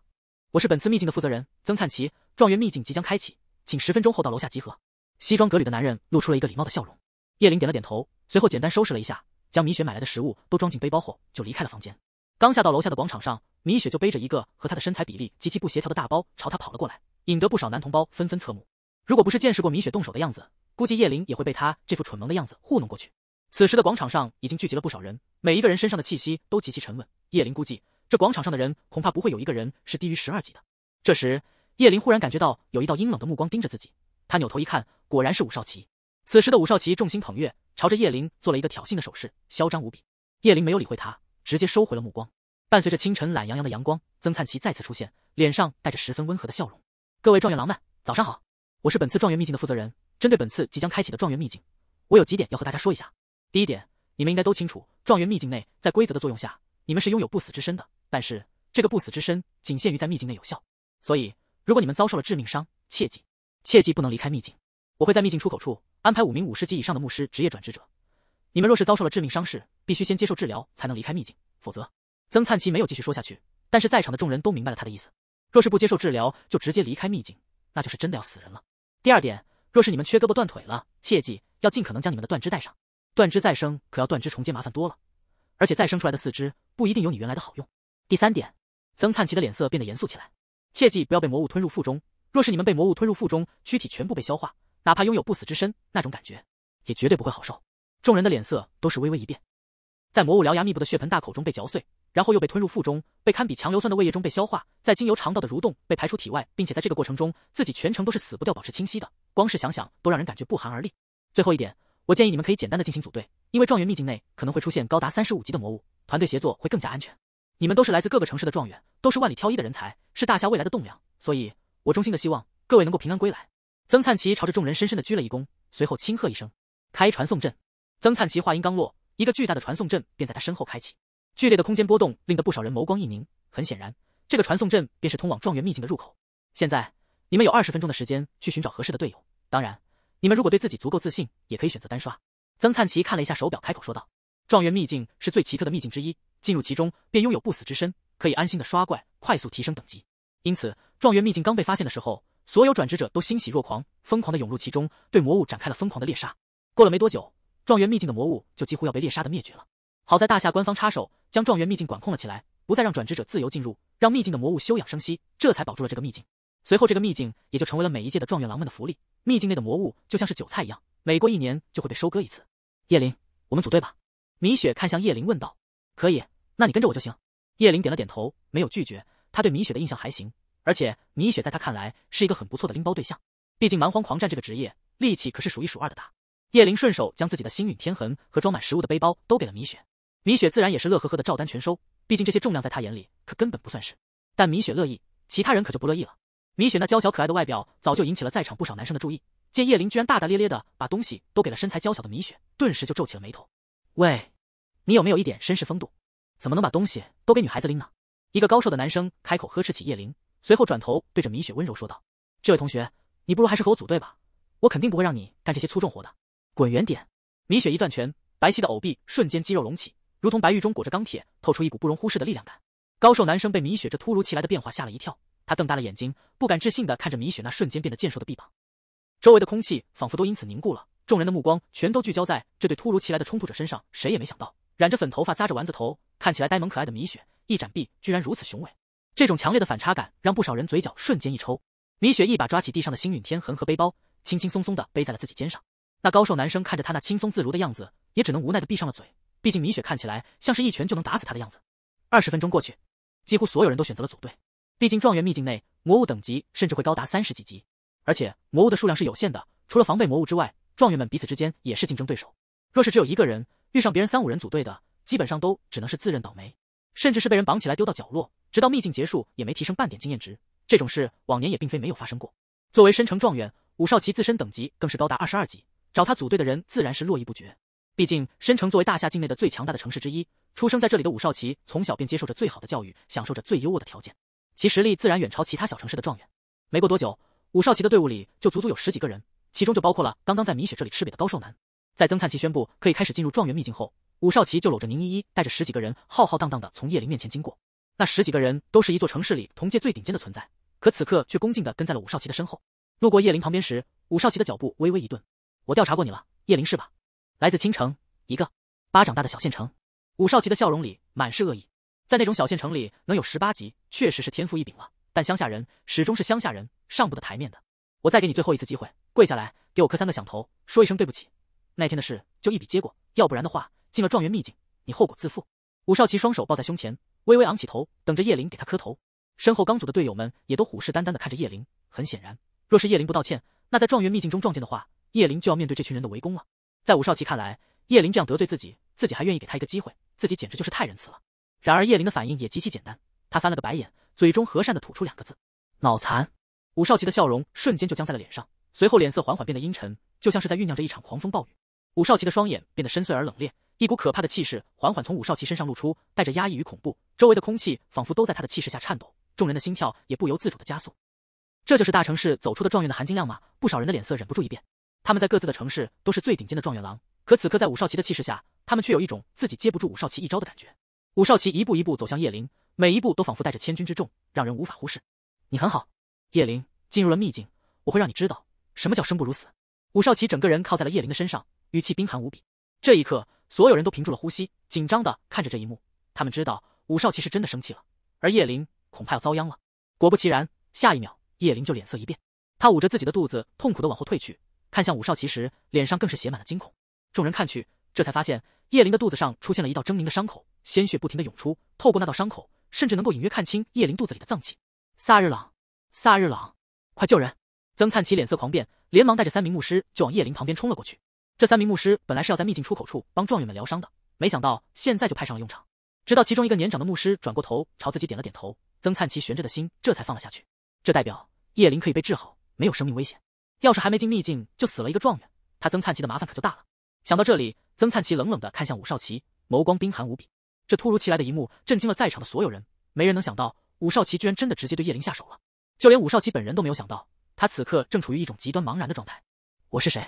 我是本次秘境的负责人曾灿奇。状元秘境即将开启，请十分钟后到楼下集合。”西装革履的男人露出了一个礼貌的笑容。叶灵点了点头，随后简单收拾了一下，将米雪买来的食物都装进背包后，就离开了房间。刚下到楼下的广场上，米雪就背着一个和她的身材比例极其不协调的大包朝他跑了过来，引得不少男同胞纷纷侧目。如果不是见识过米雪动手的样子，估计叶灵也会被他这副蠢萌的样子糊弄过去。此时的广场上已经聚集了不少人，每一个人身上的气息都极其沉稳。叶灵估计这广场上的人恐怕不会有一个人是低于十二级的。这时，叶灵忽然感觉到有一道阴冷的目光盯着自己，他扭头一看，果然是武少奇。此时的武少奇众星捧月，朝着叶灵做了一个挑衅的手势，嚣张无比。叶灵没有理会他，直接收回了目光。伴随着清晨懒洋洋的阳光，曾灿奇再次出现，脸上带着十分温和的笑容。各位状元郎们，早上好。我是本次状元秘境的负责人。针对本次即将开启的状元秘境，我有几点要和大家说一下。第一点，你们应该都清楚，状元秘境内在规则的作用下，你们是拥有不死之身的。但是，这个不死之身仅限于在秘境内有效。所以，如果你们遭受了致命伤，切记，切记不能离开秘境。我会在秘境出口处安排五名五十级以上的牧师职业转职者。你们若是遭受了致命伤势，必须先接受治疗才能离开秘境，否则……曾灿奇没有继续说下去，但是在场的众人都明白了他的意思。若是不接受治疗就直接离开秘境，那就是真的要死人了。第二点，若是你们缺胳膊断腿了，切记要尽可能将你们的断肢带上。断肢再生可要断肢重接麻烦多了，而且再生出来的四肢不一定有你原来的好用。第三点，曾灿奇的脸色变得严肃起来，切记不要被魔物吞入腹中。若是你们被魔物吞入腹中，躯体全部被消化，哪怕拥有不死之身，那种感觉也绝对不会好受。众人的脸色都是微微一变，在魔物獠牙密布的血盆大口中被嚼碎。然后又被吞入腹中，被堪比强硫酸的胃液中被消化，在经由肠道的蠕动被排出体外，并且在这个过程中，自己全程都是死不掉，保持清晰的。光是想想都让人感觉不寒而栗。最后一点，我建议你们可以简单的进行组队，因为状元秘境内可能会出现高达三十五级的魔物，团队协作会更加安全。你们都是来自各个城市的状元，都是万里挑一的人才，是大夏未来的栋梁，所以，我衷心的希望各位能够平安归来。曾灿奇朝着众人深深的鞠了一躬，随后轻喝一声：“开传送阵。”曾灿奇话音刚落，一个巨大的传送阵便在他身后开启。剧烈的空间波动令得不少人眸光一凝，很显然，这个传送阵便是通往状元秘境的入口。现在，你们有二十分钟的时间去寻找合适的队友，当然，你们如果对自己足够自信，也可以选择单刷。曾灿奇看了一下手表，开口说道：“状元秘境是最奇特的秘境之一，进入其中便拥有不死之身，可以安心的刷怪，快速提升等级。因此，状元秘境刚被发现的时候，所有转职者都欣喜若狂，疯狂的涌入其中，对魔物展开了疯狂的猎杀。过了没多久，状元秘境的魔物就几乎要被猎杀的灭绝了。”好在大夏官方插手，将状元秘境管控了起来，不再让转职者自由进入，让秘境的魔物休养生息，这才保住了这个秘境。随后，这个秘境也就成为了每一届的状元郎们的福利。秘境内的魔物就像是韭菜一样，每过一年就会被收割一次。叶灵，我们组队吧。米雪看向叶灵问道：“可以？那你跟着我就行。”叶灵点了点头，没有拒绝。他对米雪的印象还行，而且米雪在他看来是一个很不错的拎包对象。毕竟蛮荒狂战这个职业力气可是数一数二的大。叶灵顺手将自己的星陨天痕和装满食物的背包都给了米雪。米雪自然也是乐呵呵的照单全收，毕竟这些重量在她眼里可根本不算是。但米雪乐意，其他人可就不乐意了。米雪那娇小可爱的外表早就引起了在场不少男生的注意。见叶灵居然大大咧咧的把东西都给了身材娇小的米雪，顿时就皱起了眉头：“喂，你有没有一点绅士风度？怎么能把东西都给女孩子拎呢？”一个高瘦的男生开口呵斥起叶灵，随后转头对着米雪温柔说道：“这位同学，你不如还是和我组队吧，我肯定不会让你干这些粗重活的。滚远点！”米雪一攥拳，白皙的藕臂瞬间肌肉隆起。如同白玉中裹着钢铁，透出一股不容忽视的力量感。高瘦男生被米雪这突如其来的变化吓了一跳，他瞪大了眼睛，不敢置信地看着米雪那瞬间变得健硕的臂膀。周围的空气仿佛都因此凝固了，众人的目光全都聚焦在这对突如其来的冲突者身上。谁也没想到，染着粉头发、扎着丸子头，看起来呆萌可爱的米雪，一展臂居然如此雄伟。这种强烈的反差感让不少人嘴角瞬间一抽。米雪一把抓起地上的星陨天痕和背包，轻轻松松地背在了自己肩上。那高瘦男生看着他那轻松自如的样子，也只能无奈地闭上了嘴。毕竟米雪看起来像是一拳就能打死他的样子。二十分钟过去，几乎所有人都选择了组队。毕竟状元秘境内魔物等级甚至会高达三十几级，而且魔物的数量是有限的。除了防备魔物之外，状元们彼此之间也是竞争对手。若是只有一个人遇上别人三五人组队的，基本上都只能是自认倒霉，甚至是被人绑起来丢到角落，直到秘境结束也没提升半点经验值。这种事往年也并非没有发生过。作为申城状元，武少奇自身等级更是高达二十二级，找他组队的人自然是络绎不绝。毕竟，申城作为大夏境内的最强大的城市之一，出生在这里的武少奇从小便接受着最好的教育，享受着最优渥的条件，其实力自然远超其他小城市的状元。没过多久，武少奇的队伍里就足足有十几个人，其中就包括了刚刚在米雪这里吃瘪的高瘦男。在曾灿奇宣布可以开始进入状元秘境后，武少奇就搂着宁依依，带着十几个人浩浩荡荡的从叶灵面前经过。那十几个人都是一座城市里同届最顶尖的存在，可此刻却恭敬的跟在了武少奇的身后。路过叶灵旁边时，武少奇的脚步微微一顿：“我调查过你了，叶灵是吧？”来自青城，一个巴掌大的小县城。武少奇的笑容里满是恶意。在那种小县城里能有十八级，确实是天赋异禀了。但乡下人始终是乡下人，上不得台面的。我再给你最后一次机会，跪下来给我磕三个响头，说一声对不起，那天的事就一笔接过。要不然的话，进了状元秘境，你后果自负。武少奇双手抱在胸前，微微昂起头，等着叶灵给他磕头。身后刚组的队友们也都虎视眈眈的看着叶灵。很显然，若是叶灵不道歉，那在状元秘境中撞见的话，叶灵就要面对这群人的围攻了。在武少奇看来，叶林这样得罪自己，自己还愿意给他一个机会，自己简直就是太仁慈了。然而叶林的反应也极其简单，他翻了个白眼，嘴中和善的吐出两个字：“脑残。”武少奇的笑容瞬间就僵在了脸上，随后脸色缓缓变得阴沉，就像是在酝酿着一场狂风暴雨。武少奇的双眼变得深邃而冷冽，一股可怕的气势缓缓从武少奇身上露出，带着压抑与恐怖，周围的空气仿佛都在他的气势下颤抖，众人的心跳也不由自主的加速。这就是大城市走出的状元的含金量吗？不少人的脸色忍不住一变。他们在各自的城市都是最顶尖的状元郎，可此刻在武少奇的气势下，他们却有一种自己接不住武少奇一招的感觉。武少奇一步一步走向叶灵，每一步都仿佛带着千钧之重，让人无法忽视。你很好，叶灵进入了秘境，我会让你知道什么叫生不如死。武少奇整个人靠在了叶灵的身上，语气冰寒无比。这一刻，所有人都屏住了呼吸，紧张的看着这一幕。他们知道武少奇是真的生气了，而叶灵恐怕要遭殃了。果不其然，下一秒叶灵就脸色一变，他捂着自己的肚子，痛苦的往后退去。看向武少奇时，脸上更是写满了惊恐。众人看去，这才发现叶灵的肚子上出现了一道狰狞的伤口，鲜血不停的涌出，透过那道伤口，甚至能够隐约看清叶灵肚子里的脏器。萨日朗，萨日朗，快救人！曾灿奇脸色狂变，连忙带着三名牧师就往叶灵旁边冲了过去。这三名牧师本来是要在秘境出口处帮状元们疗伤的，没想到现在就派上了用场。直到其中一个年长的牧师转过头朝自己点了点头，曾灿奇悬着的心这才放了下去。这代表叶灵可以被治好，没有生命危险。要是还没进秘境就死了一个状元，他曾灿奇的麻烦可就大了。想到这里，曾灿奇冷冷的看向武少奇，眸光冰寒无比。这突如其来的一幕震惊了在场的所有人，没人能想到武少奇居然真的直接对叶灵下手了。就连武少奇本人都没有想到，他此刻正处于一种极端茫然的状态。我是谁？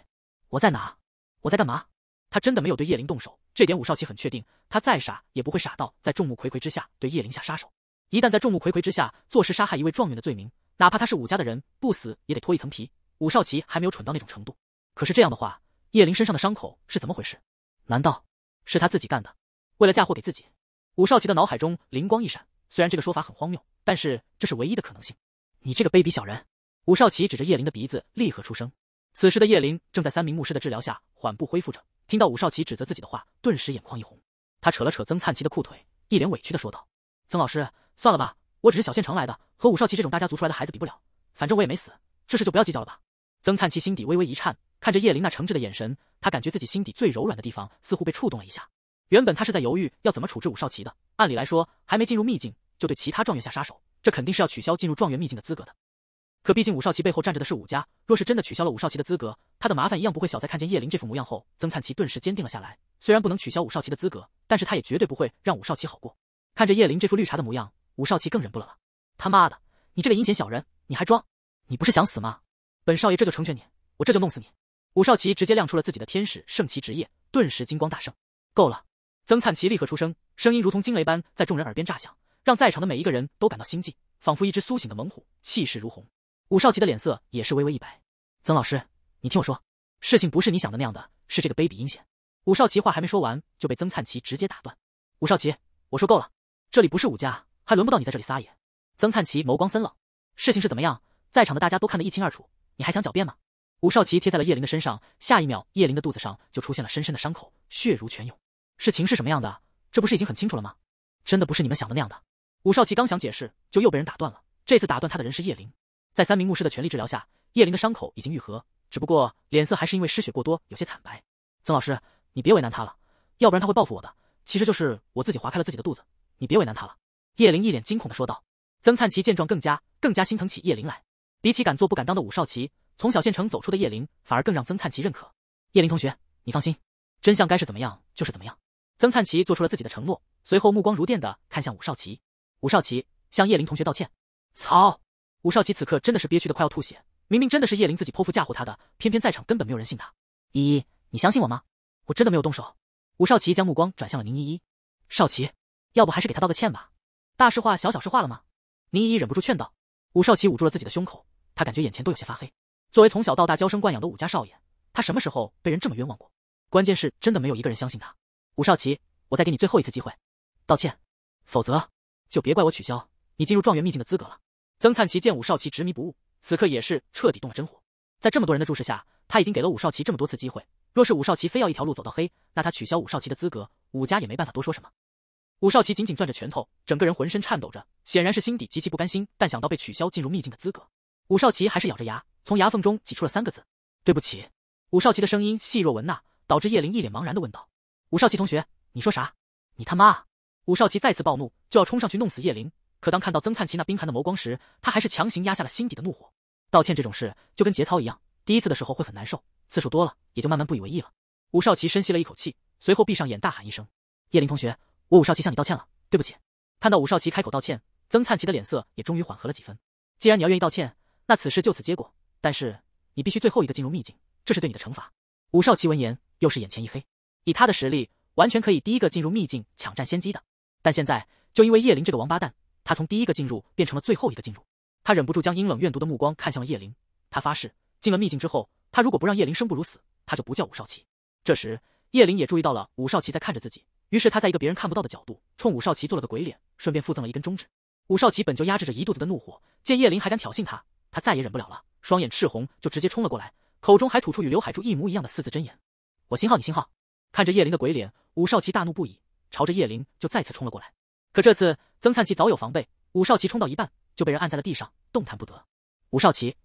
我在哪？我在干嘛？他真的没有对叶灵动手，这点武少奇很确定。他再傻也不会傻到在众目睽睽之下对叶灵下杀手。一旦在众目睽睽之下坐实杀害一位状元的罪名，哪怕他是武家的人，不死也得脱一层皮。武少奇还没有蠢到那种程度，可是这样的话，叶灵身上的伤口是怎么回事？难道是他自己干的？为了嫁祸给自己，武少奇的脑海中灵光一闪。虽然这个说法很荒谬，但是这是唯一的可能性。你这个卑鄙小人！武少奇指着叶灵的鼻子厉喝出声。此时的叶灵正在三名牧师的治疗下缓步恢复着，听到武少奇指责自己的话，顿时眼眶一红。他扯了扯曾灿奇的裤腿，一脸委屈的说道：“曾老师，算了吧，我只是小县城来的，和武少奇这种大家族出来的孩子比不了。反正我也没死，这事就不要计较了吧。”曾灿奇心底微微一颤，看着叶琳那诚挚的眼神，他感觉自己心底最柔软的地方似乎被触动了一下。原本他是在犹豫要怎么处置武少奇的，按理来说，还没进入秘境就对其他状元下杀手，这肯定是要取消进入状元秘境的资格的。可毕竟武少奇背后站着的是武家，若是真的取消了武少奇的资格，他的麻烦一样不会小。在看见叶灵这副模样后，曾灿奇顿时坚定了下来。虽然不能取消武少奇的资格，但是他也绝对不会让武少奇好过。看着叶灵这副绿茶的模样，武少奇更忍不了了。他妈的，你这个阴险小人，你还装？你不是想死吗？本少爷这就成全你，我这就弄死你！武少奇直接亮出了自己的天使圣骑职业，顿时金光大盛。够了！曾灿奇立刻出声，声音如同惊雷般在众人耳边炸响，让在场的每一个人都感到心悸，仿佛一只苏醒的猛虎，气势如虹。武少奇的脸色也是微微一白。曾老师，你听我说，事情不是你想的那样，的是这个卑鄙阴险。武少奇话还没说完，就被曾灿奇直接打断。武少奇，我说够了，这里不是武家，还轮不到你在这里撒野。曾灿奇眸光森冷，事情是怎么样，在场的大家都看得一清二楚。你还想狡辩吗？武少奇贴在了叶灵的身上，下一秒叶灵的肚子上就出现了深深的伤口，血如泉涌。事情是什么样的？这不是已经很清楚了吗？真的不是你们想的那样的。武少奇刚想解释，就又被人打断了。这次打断他的人是叶灵。在三名牧师的全力治疗下，叶灵的伤口已经愈合，只不过脸色还是因为失血过多有些惨白。曾老师，你别为难他了，要不然他会报复我的。其实就是我自己划开了自己的肚子。你别为难他了。叶灵一脸惊恐的说道。曾灿奇见状更加更加心疼起叶灵来。比起敢做不敢当的武少奇，从小县城走出的叶灵反而更让曾灿奇认可。叶灵同学，你放心，真相该是怎么样就是怎么样。曾灿奇做出了自己的承诺，随后目光如电的看向武少奇。武少奇向叶灵同学道歉。操！武少奇此刻真的是憋屈的快要吐血，明明真的是叶灵自己剖腹嫁祸他的，偏偏在场根本没有人信他。依依，你相信我吗？我真的没有动手。武少奇将目光转向了宁依依。少奇，要不还是给他道个歉吧？大事化小小事化了吗？宁依依忍不住劝道。武少奇捂住了自己的胸口。他感觉眼前都有些发黑。作为从小到大娇生惯养的武家少爷，他什么时候被人这么冤枉过？关键是真的没有一个人相信他。武少奇，我再给你最后一次机会，道歉，否则就别怪我取消你进入状元秘境的资格了。曾灿奇见武少奇执迷不悟，此刻也是彻底动了真火。在这么多人的注视下，他已经给了武少奇这么多次机会，若是武少奇非要一条路走到黑，那他取消武少奇的资格，武家也没办法多说什么。武少奇紧紧攥着拳头，整个人浑身颤抖着，显然是心底极其不甘心，但想到被取消进入秘境的资格。武少奇还是咬着牙，从牙缝中挤出了三个字：“对不起。”武少奇的声音细若蚊呐，导致叶灵一脸茫然的问道：“武少奇同学，你说啥？你他妈！”武少奇再次暴怒，就要冲上去弄死叶灵。可当看到曾灿奇那冰寒的眸光时，他还是强行压下了心底的怒火。道歉这种事，就跟节操一样，第一次的时候会很难受，次数多了也就慢慢不以为意了。武少奇深吸了一口气，随后闭上眼，大喊一声：“叶灵同学，我武少奇向你道歉了，对不起。”看到武少奇开口道歉，曾灿奇的脸色也终于缓和了几分。既然你要愿意道歉，那此事就此结果，但是你必须最后一个进入秘境，这是对你的惩罚。武少奇闻言，又是眼前一黑。以他的实力，完全可以第一个进入秘境，抢占先机的。但现在就因为叶灵这个王八蛋，他从第一个进入变成了最后一个进入。他忍不住将阴冷怨毒的目光看向了叶灵，他发誓，进了秘境之后，他如果不让叶灵生不如死，他就不叫武少奇。这时，叶灵也注意到了武少奇在看着自己，于是他在一个别人看不到的角度，冲武少奇做了个鬼脸，顺便附赠了一根中指。武少奇本就压制着一肚子的怒火，见叶灵还敢挑衅他。他再也忍不了了，双眼赤红，就直接冲了过来，口中还吐出与刘海柱一模一样的四字真言：“我星号你星号。”看着叶灵的鬼脸，武少奇大怒不已，朝着叶灵就再次冲了过来。可这次曾灿奇早有防备，武少奇冲到一半就被人按在了地上，动弹不得。武少奇，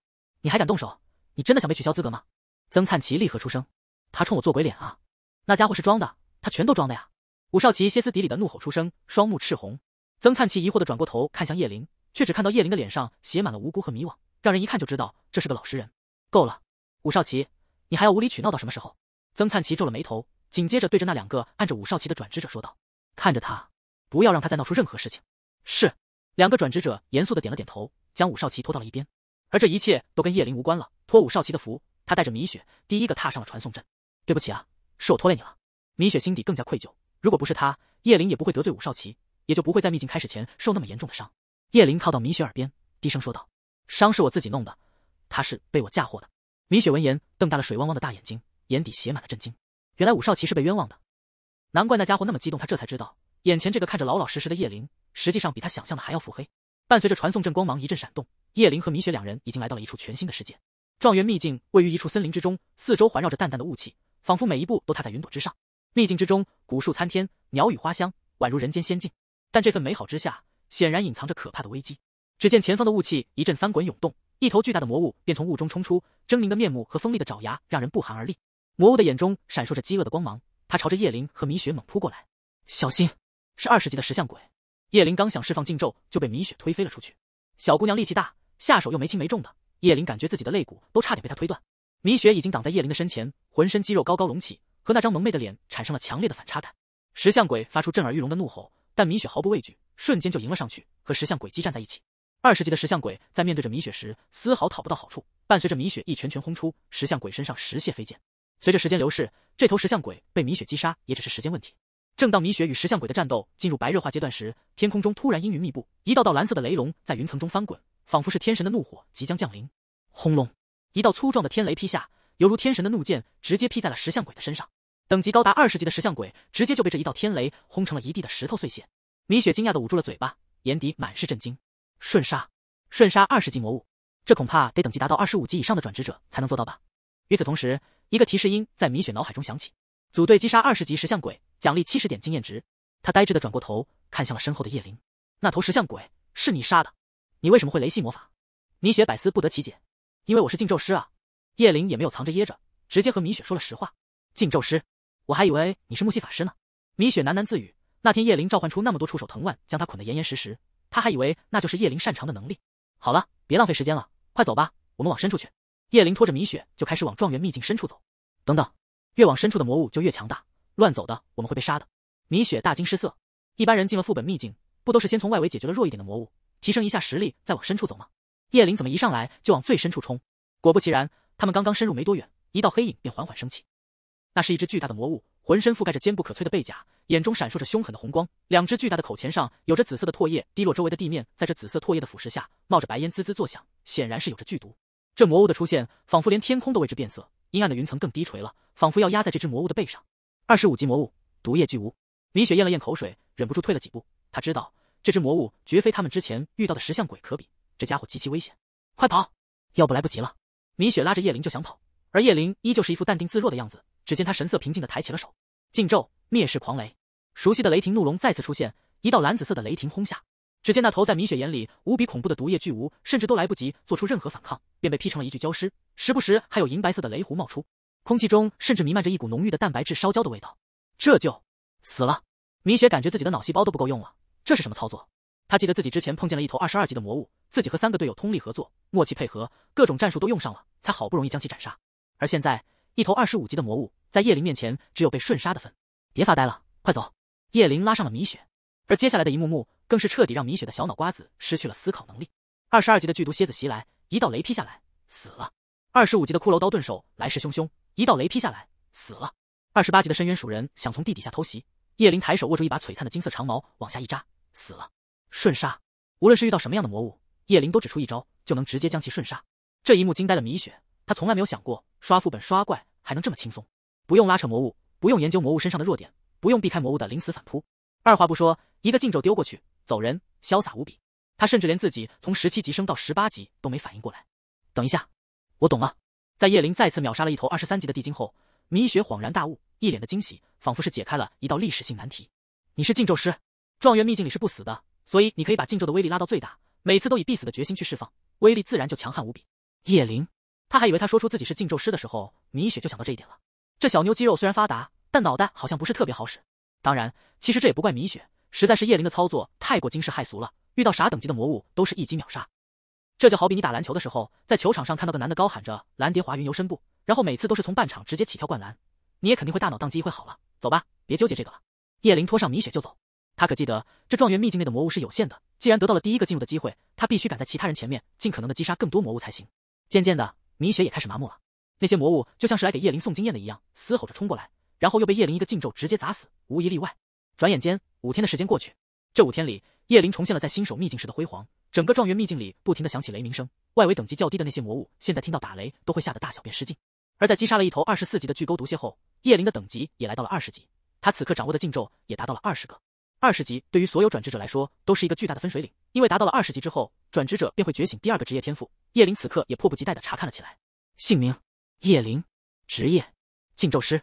你还敢动手？你真的想被取消资格吗？曾灿奇立刻出声。他冲我做鬼脸啊！那家伙是装的，他全都装的呀！武少奇歇斯底里的怒吼出声，双目赤红。曾灿奇疑惑的转过头看向叶灵，却只看到叶灵的脸上写满了无辜和迷惘。让人一看就知道这是个老实人。够了，武少奇，你还要无理取闹到什么时候？曾灿奇皱了眉头，紧接着对着那两个按着武少奇的转职者说道：“看着他，不要让他再闹出任何事情。”是，两个转职者严肃的点了点头，将武少奇拖到了一边。而这一切都跟叶灵无关了。托武少奇的福，他带着米雪第一个踏上了传送阵。对不起啊，是我拖累你了。米雪心底更加愧疚。如果不是他，叶灵也不会得罪武少奇，也就不会在秘境开始前受那么严重的伤。叶灵靠到米雪耳边，低声说道。伤是我自己弄的，他是被我嫁祸的。米雪闻言瞪大了水汪汪的大眼睛，眼底写满了震惊。原来武少奇是被冤枉的，难怪那家伙那么激动。他这才知道，眼前这个看着老老实实的叶灵，实际上比他想象的还要腹黑。伴随着传送阵光芒一阵闪动，叶灵和米雪两人已经来到了一处全新的世界。状元秘境位于一处森林之中，四周环绕着淡淡的雾气，仿佛每一步都踏在云朵之上。秘境之中，古树参天，鸟语花香，宛如人间仙境。但这份美好之下，显然隐藏着可怕的危机。只见前方的雾气一阵翻滚涌动，一头巨大的魔物便从雾中冲出，狰狞的面目和锋利的爪牙让人不寒而栗。魔物的眼中闪烁着饥饿的光芒，它朝着叶灵和米雪猛扑过来。小心，是二十级的石像鬼！叶灵刚想释放禁咒，就被米雪推飞了出去。小姑娘力气大，下手又没轻没重的，叶灵感觉自己的肋骨都差点被她推断。米雪已经挡在叶灵的身前，浑身肌肉高高隆起，和那张萌妹的脸产生了强烈的反差感。石像鬼发出震耳欲聋的怒吼，但米雪毫不畏惧，瞬间就迎了上去，和石像鬼激战在一起。二十级的石像鬼在面对着米雪时，丝毫讨不到好处。伴随着米雪一拳拳轰出，石像鬼身上石屑飞溅。随着时间流逝，这头石像鬼被米雪击杀也只是时间问题。正当米雪与石像鬼的战斗进入白热化阶段时，天空中突然阴云密布，一道道蓝色的雷龙在云层中翻滚，仿佛是天神的怒火即将降临。轰隆！一道粗壮的天雷劈下，犹如天神的怒剑，直接劈在了石像鬼的身上。等级高达二十级的石像鬼，直接就被这一道天雷轰成了一地的石头碎屑。米雪惊讶的捂住了嘴巴，眼底满是震惊。瞬杀，瞬杀二十级魔物，这恐怕得等级达到二十五级以上的转职者才能做到吧？与此同时，一个提示音在米雪脑海中响起：组队击杀二十级石像鬼，奖励七十点经验值。他呆滞的转过头，看向了身后的叶灵。那头石像鬼是你杀的？你为什么会雷系魔法？米雪百思不得其解。因为我是禁咒师啊！叶灵也没有藏着掖着，直接和米雪说了实话：禁咒师，我还以为你是木系法师呢。米雪喃喃自语：那天叶灵召唤出那么多触手藤蔓，将他捆得严严实实。他还以为那就是叶灵擅长的能力。好了，别浪费时间了，快走吧，我们往深处去。叶灵拖着米雪就开始往状元秘境深处走。等等，越往深处的魔物就越强大，乱走的我们会被杀的。米雪大惊失色，一般人进了副本秘境，不都是先从外围解决了弱一点的魔物，提升一下实力，再往深处走吗？叶灵怎么一上来就往最深处冲？果不其然，他们刚刚深入没多远，一道黑影便缓缓升起，那是一只巨大的魔物，浑身覆盖着坚不可摧的背甲。眼中闪烁着凶狠的红光，两只巨大的口钳上有着紫色的唾液滴落，周围的地面在这紫色唾液的腐蚀下冒着白烟，滋滋作响，显然是有着剧毒。这魔物的出现，仿佛连天空都为之变色，阴暗的云层更低垂了，仿佛要压在这只魔物的背上。二十五级魔物，毒液巨乌。米雪咽了咽口水，忍不住退了几步。他知道这只魔物绝非他们之前遇到的石像鬼可比，这家伙极其危险，快跑！要不来不及了。米雪拉着叶灵就想跑，而叶灵依旧是一副淡定自若的样子。只见他神色平静的抬起了手，禁咒。灭世狂雷，熟悉的雷霆怒龙再次出现，一道蓝紫色的雷霆轰下。只见那头在米雪眼里无比恐怖的毒液巨无，甚至都来不及做出任何反抗，便被劈成了一具焦尸。时不时还有银白色的雷弧冒出，空气中甚至弥漫着一股浓郁的蛋白质烧焦的味道。这就死了？米雪感觉自己的脑细胞都不够用了，这是什么操作？他记得自己之前碰见了一头二十二级的魔物，自己和三个队友通力合作，默契配合，各种战术都用上了，才好不容易将其斩杀。而现在，一头二十五级的魔物在叶灵面前，只有被瞬杀的份。别发呆了，快走！叶林拉上了米雪，而接下来的一幕幕更是彻底让米雪的小脑瓜子失去了思考能力。二十二级的剧毒蝎子袭来，一道雷劈下来，死了；二十五级的骷髅刀盾手来势汹汹，一道雷劈下来，死了；二十八级的深渊鼠人想从地底下偷袭，叶灵抬手握住一把璀璨的金色长矛，往下一扎，死了。瞬杀！无论是遇到什么样的魔物，叶灵都只出一招就能直接将其瞬杀。这一幕惊呆了米雪，他从来没有想过刷副本刷怪还能这么轻松，不用拉扯魔物。不用研究魔物身上的弱点，不用避开魔物的临死反扑，二话不说，一个禁咒丢过去，走人，潇洒无比。他甚至连自己从十七级升到十八级都没反应过来。等一下，我懂了。在叶灵再次秒杀了一头二十三级的地精后，米雪恍然大悟，一脸的惊喜，仿佛是解开了一道历史性难题。你是禁咒师，状元秘境里是不死的，所以你可以把禁咒的威力拉到最大，每次都以必死的决心去释放，威力自然就强悍无比。叶灵，他还以为他说出自己是禁咒师的时候，米雪就想到这一点了。这小妞肌肉虽然发达，但脑袋好像不是特别好使。当然，其实这也不怪米雪，实在是叶灵的操作太过惊世骇俗了，遇到啥等级的魔物都是一击秒杀。这就好比你打篮球的时候，在球场上看到个男的高喊着“蓝蝶滑云游身步”，然后每次都是从半场直接起跳灌篮，你也肯定会大脑宕机。会好了，走吧，别纠结这个了。叶灵拖上米雪就走。他可记得这状元秘境内的魔物是有限的，既然得到了第一个进入的机会，他必须赶在其他人前面，尽可能的击杀更多魔物才行。渐渐的，米雪也开始麻木了。那些魔物就像是来给叶灵送经验的一样，嘶吼着冲过来，然后又被叶灵一个禁咒直接砸死，无一例外。转眼间，五天的时间过去。这五天里，叶灵重现了在新手秘境时的辉煌。整个状元秘境里不停的响起雷鸣声，外围等级较低的那些魔物，现在听到打雷都会吓得大小便失禁。而在击杀了一头二十四级的巨钩毒蝎后，叶灵的等级也来到了二十级。他此刻掌握的禁咒也达到了二十个。二十级对于所有转职者来说都是一个巨大的分水岭，因为达到了二十级之后，转职者便会觉醒第二个职业天赋。叶灵此刻也迫不及待的查看了起来，姓名。叶灵，职业，禁咒师，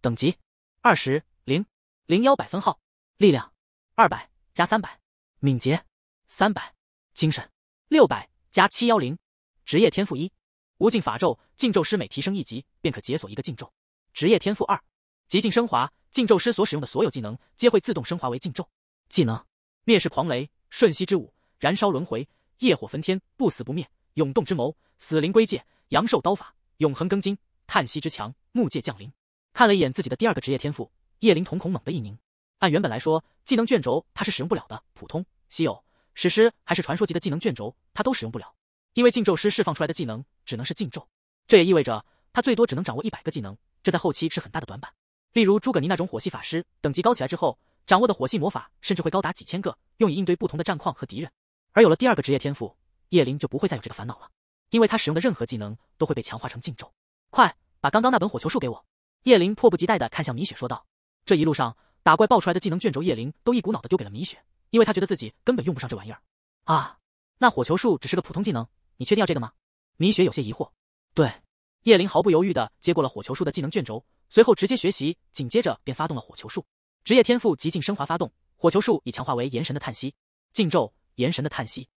等级二十零零幺百分号，力量二百加三百，敏捷三百，精神六百加七幺零。职业天赋一：无尽法咒，禁咒师每提升一级，便可解锁一个禁咒。职业天赋二：极尽升华，禁咒师所使用的所有技能，皆会自动升华为禁咒技能。灭世狂雷、瞬息之舞、燃烧轮回、业火焚天、不死不灭、涌动之谋、死灵归界、阳寿刀法。永恒更金，叹息之墙，木界降临。看了一眼自己的第二个职业天赋，叶灵瞳孔猛地一凝。按原本来说，技能卷轴它是使用不了的，普通、稀有、史诗还是传说级的技能卷轴，它都使用不了。因为禁咒师释放出来的技能只能是禁咒，这也意味着他最多只能掌握一百个技能，这在后期是很大的短板。例如诸葛尼那种火系法师，等级高起来之后，掌握的火系魔法甚至会高达几千个，用以应对不同的战况和敌人。而有了第二个职业天赋，叶灵就不会再有这个烦恼了。因为他使用的任何技能都会被强化成禁咒。快把刚刚那本火球术给我！叶灵迫不及待地看向米雪说道。这一路上打怪爆出来的技能卷轴，叶灵都一股脑地丢给了米雪，因为他觉得自己根本用不上这玩意儿。啊，那火球术只是个普通技能，你确定要这个吗？米雪有些疑惑。对，叶灵毫不犹豫地接过了火球术的技能卷轴，随后直接学习，紧接着便发动了火球术。职业天赋极尽升华，发动火球术已强化为炎神的叹息禁咒。炎神的叹息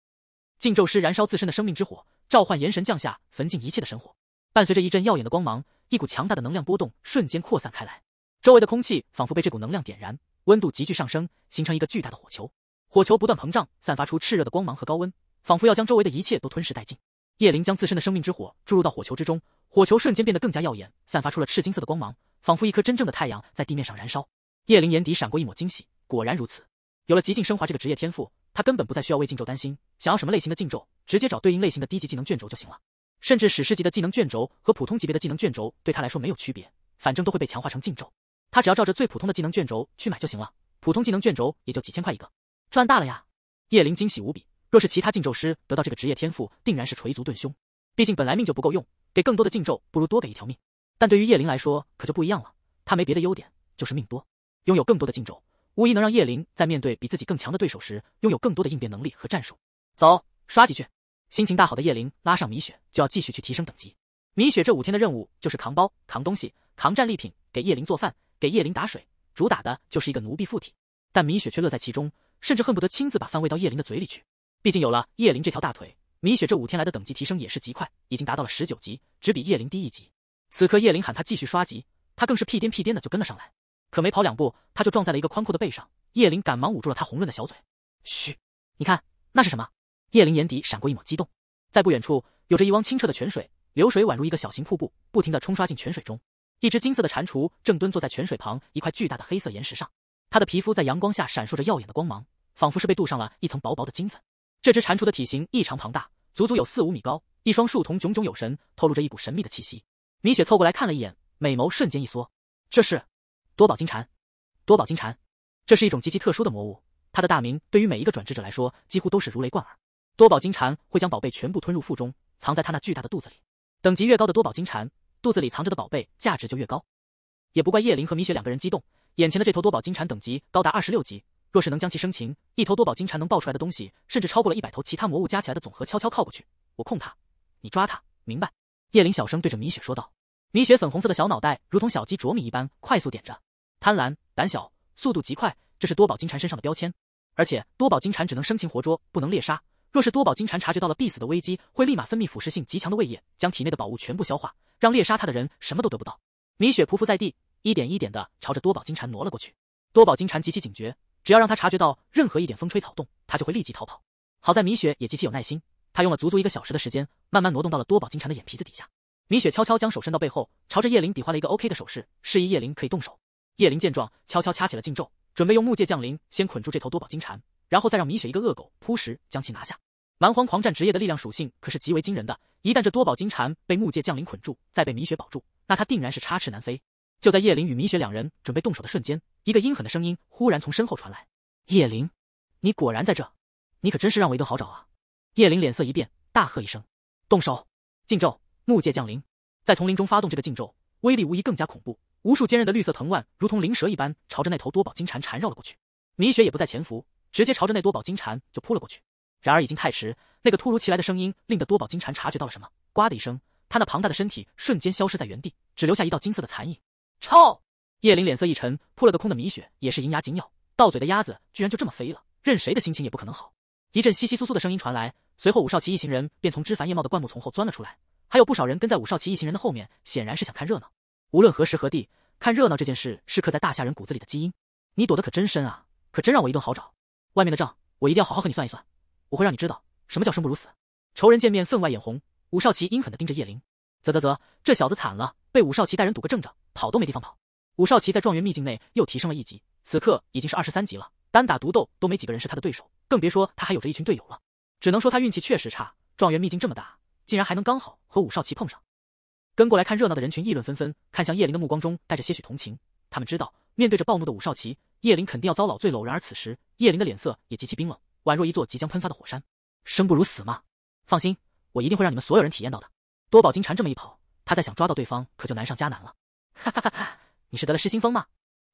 禁咒师燃烧自身的生命之火。召唤炎神降下焚尽一切的神火，伴随着一阵耀眼的光芒，一股强大的能量波动瞬间扩散开来，周围的空气仿佛被这股能量点燃，温度急剧上升，形成一个巨大的火球。火球不断膨胀，散发出炽热的光芒和高温，仿佛要将周围的一切都吞噬殆尽。叶灵将自身的生命之火注入到火球之中，火球瞬间变得更加耀眼，散发出了赤金色的光芒，仿佛一颗真正的太阳在地面上燃烧。叶灵眼底闪过一抹惊喜，果然如此，有了极境升华这个职业天赋。他根本不再需要为禁咒担心，想要什么类型的禁咒，直接找对应类型的低级技能卷轴就行了。甚至史诗级的技能卷轴和普通级别的技能卷轴对他来说没有区别，反正都会被强化成禁咒。他只要照着最普通的技能卷轴去买就行了。普通技能卷轴也就几千块一个，赚大了呀！叶灵惊喜无比。若是其他禁咒师得到这个职业天赋，定然是捶足顿胸。毕竟本来命就不够用，给更多的禁咒不如多给一条命。但对于叶灵来说，可就不一样了。他没别的优点，就是命多，拥有更多的禁咒。无疑能让叶琳在面对比自己更强的对手时，拥有更多的应变能力和战术。走，刷级去！心情大好的叶琳拉上米雪就要继续去提升等级。米雪这五天的任务就是扛包、扛东西、扛战利品，给叶琳做饭，给叶琳打水，主打的就是一个奴婢附体。但米雪却乐在其中，甚至恨不得亲自把饭喂到叶琳的嘴里去。毕竟有了叶琳这条大腿，米雪这五天来的等级提升也是极快，已经达到了十九级，只比叶琳低一级。此刻叶琳喊他继续刷级，他更是屁颠屁颠的就跟了上来。可没跑两步，他就撞在了一个宽阔的背上。叶灵赶忙捂住了他红润的小嘴，嘘！你看那是什么？叶灵眼底闪过一抹激动。在不远处，有着一汪清澈的泉水，流水宛如一个小型瀑布，不停的冲刷进泉水中。一只金色的蟾蜍正蹲坐在泉水旁一块巨大的黑色岩石上，它的皮肤在阳光下闪烁着耀眼的光芒，仿佛是被镀上了一层薄薄的金粉。这只蟾蜍的体型异常庞大，足足有四五米高，一双树瞳炯炯有神，透露着一股神秘的气息。米雪凑过来看了一眼，美眸瞬间一缩，这是。多宝金蝉，多宝金蝉，这是一种极其特殊的魔物，它的大名对于每一个转职者来说几乎都是如雷贯耳。多宝金蝉会将宝贝全部吞入腹中，藏在它那巨大的肚子里。等级越高的多宝金蝉，肚子里藏着的宝贝价值就越高。也不怪叶灵和米雪两个人激动，眼前的这头多宝金蝉等级高达二十六级，若是能将其生擒，一头多宝金蝉能爆出来的东西，甚至超过了一百头其他魔物加起来的总和。悄悄靠过去，我控它，你抓它，明白？叶灵小声对着米雪说道。米雪粉红色的小脑袋如同小鸡啄米一般快速点着。贪婪、胆小、速度极快，这是多宝金蝉身上的标签。而且多宝金蝉只能生擒活捉，不能猎杀。若是多宝金蝉察觉到了必死的危机，会立马分泌腐蚀性极强的胃液，将体内的宝物全部消化，让猎杀它的人什么都得不到。米雪匍匐在地，一点一点的朝着多宝金蝉挪了过去。多宝金蝉极其警觉，只要让它察觉到任何一点风吹草动，它就会立即逃跑。好在米雪也极其有耐心，她用了足足一个小时的时间，慢慢挪动到了多宝金蝉的眼皮子底下。米雪悄悄将手伸到背后，朝着叶灵比划了一个 OK 的手势，示意叶灵可以动手。叶灵见状，悄悄掐起了禁咒，准备用木界降临先捆住这头多宝金蝉，然后再让米雪一个恶狗扑食将其拿下。蛮荒狂战职业的力量属性可是极为惊人的，一旦这多宝金蝉被木界降临捆住，再被米雪保住，那他定然是插翅难飞。就在叶灵与米雪两人准备动手的瞬间，一个阴狠的声音忽然从身后传来：“叶灵，你果然在这，你可真是让我一顿好找啊！”叶灵脸色一变，大喝一声：“动手！禁咒木界降临，在丛林中发动这个禁咒，威力无疑更加恐怖。”无数坚韧的绿色藤蔓如同灵蛇一般，朝着那头多宝金蝉缠绕了过去。米雪也不再潜伏，直接朝着那多宝金蝉就扑了过去。然而已经太迟，那个突如其来的声音令得多宝金蝉察觉到了什么，呱的一声，它那庞大的身体瞬间消失在原地，只留下一道金色的残影。臭！叶灵脸色一沉，扑了个空的米雪也是银牙紧咬，到嘴的鸭子居然就这么飞了，任谁的心情也不可能好。一阵窸窸窣窣的声音传来，随后武少奇一行人便从枝繁叶茂的灌木丛后钻了出来，还有不少人跟在武少奇一行人的后面，显然是想看热闹。无论何时何地，看热闹这件事是刻在大夏人骨子里的基因。你躲得可真深啊，可真让我一顿好找。外面的账我一定要好好和你算一算，我会让你知道什么叫生不如死。仇人见面分外眼红，武少奇阴狠地盯着叶灵。啧啧啧，这小子惨了，被武少奇带人堵个正着，跑都没地方跑。武少奇在状元秘境内又提升了一级，此刻已经是二十三级了，单打独斗都没几个人是他的对手，更别说他还有着一群队友了。只能说他运气确实差，状元秘境这么大，竟然还能刚好和武少奇碰上。跟过来看热闹的人群议论纷纷，看向叶林的目光中带着些许同情。他们知道，面对着暴怒的武少奇，叶林肯定要遭老罪了。然而此时，叶林的脸色也极其冰冷，宛若一座即将喷发的火山。生不如死吗？放心，我一定会让你们所有人体验到的。多宝金蝉这么一跑，他再想抓到对方可就难上加难了。哈哈哈！你是得了失心疯吗？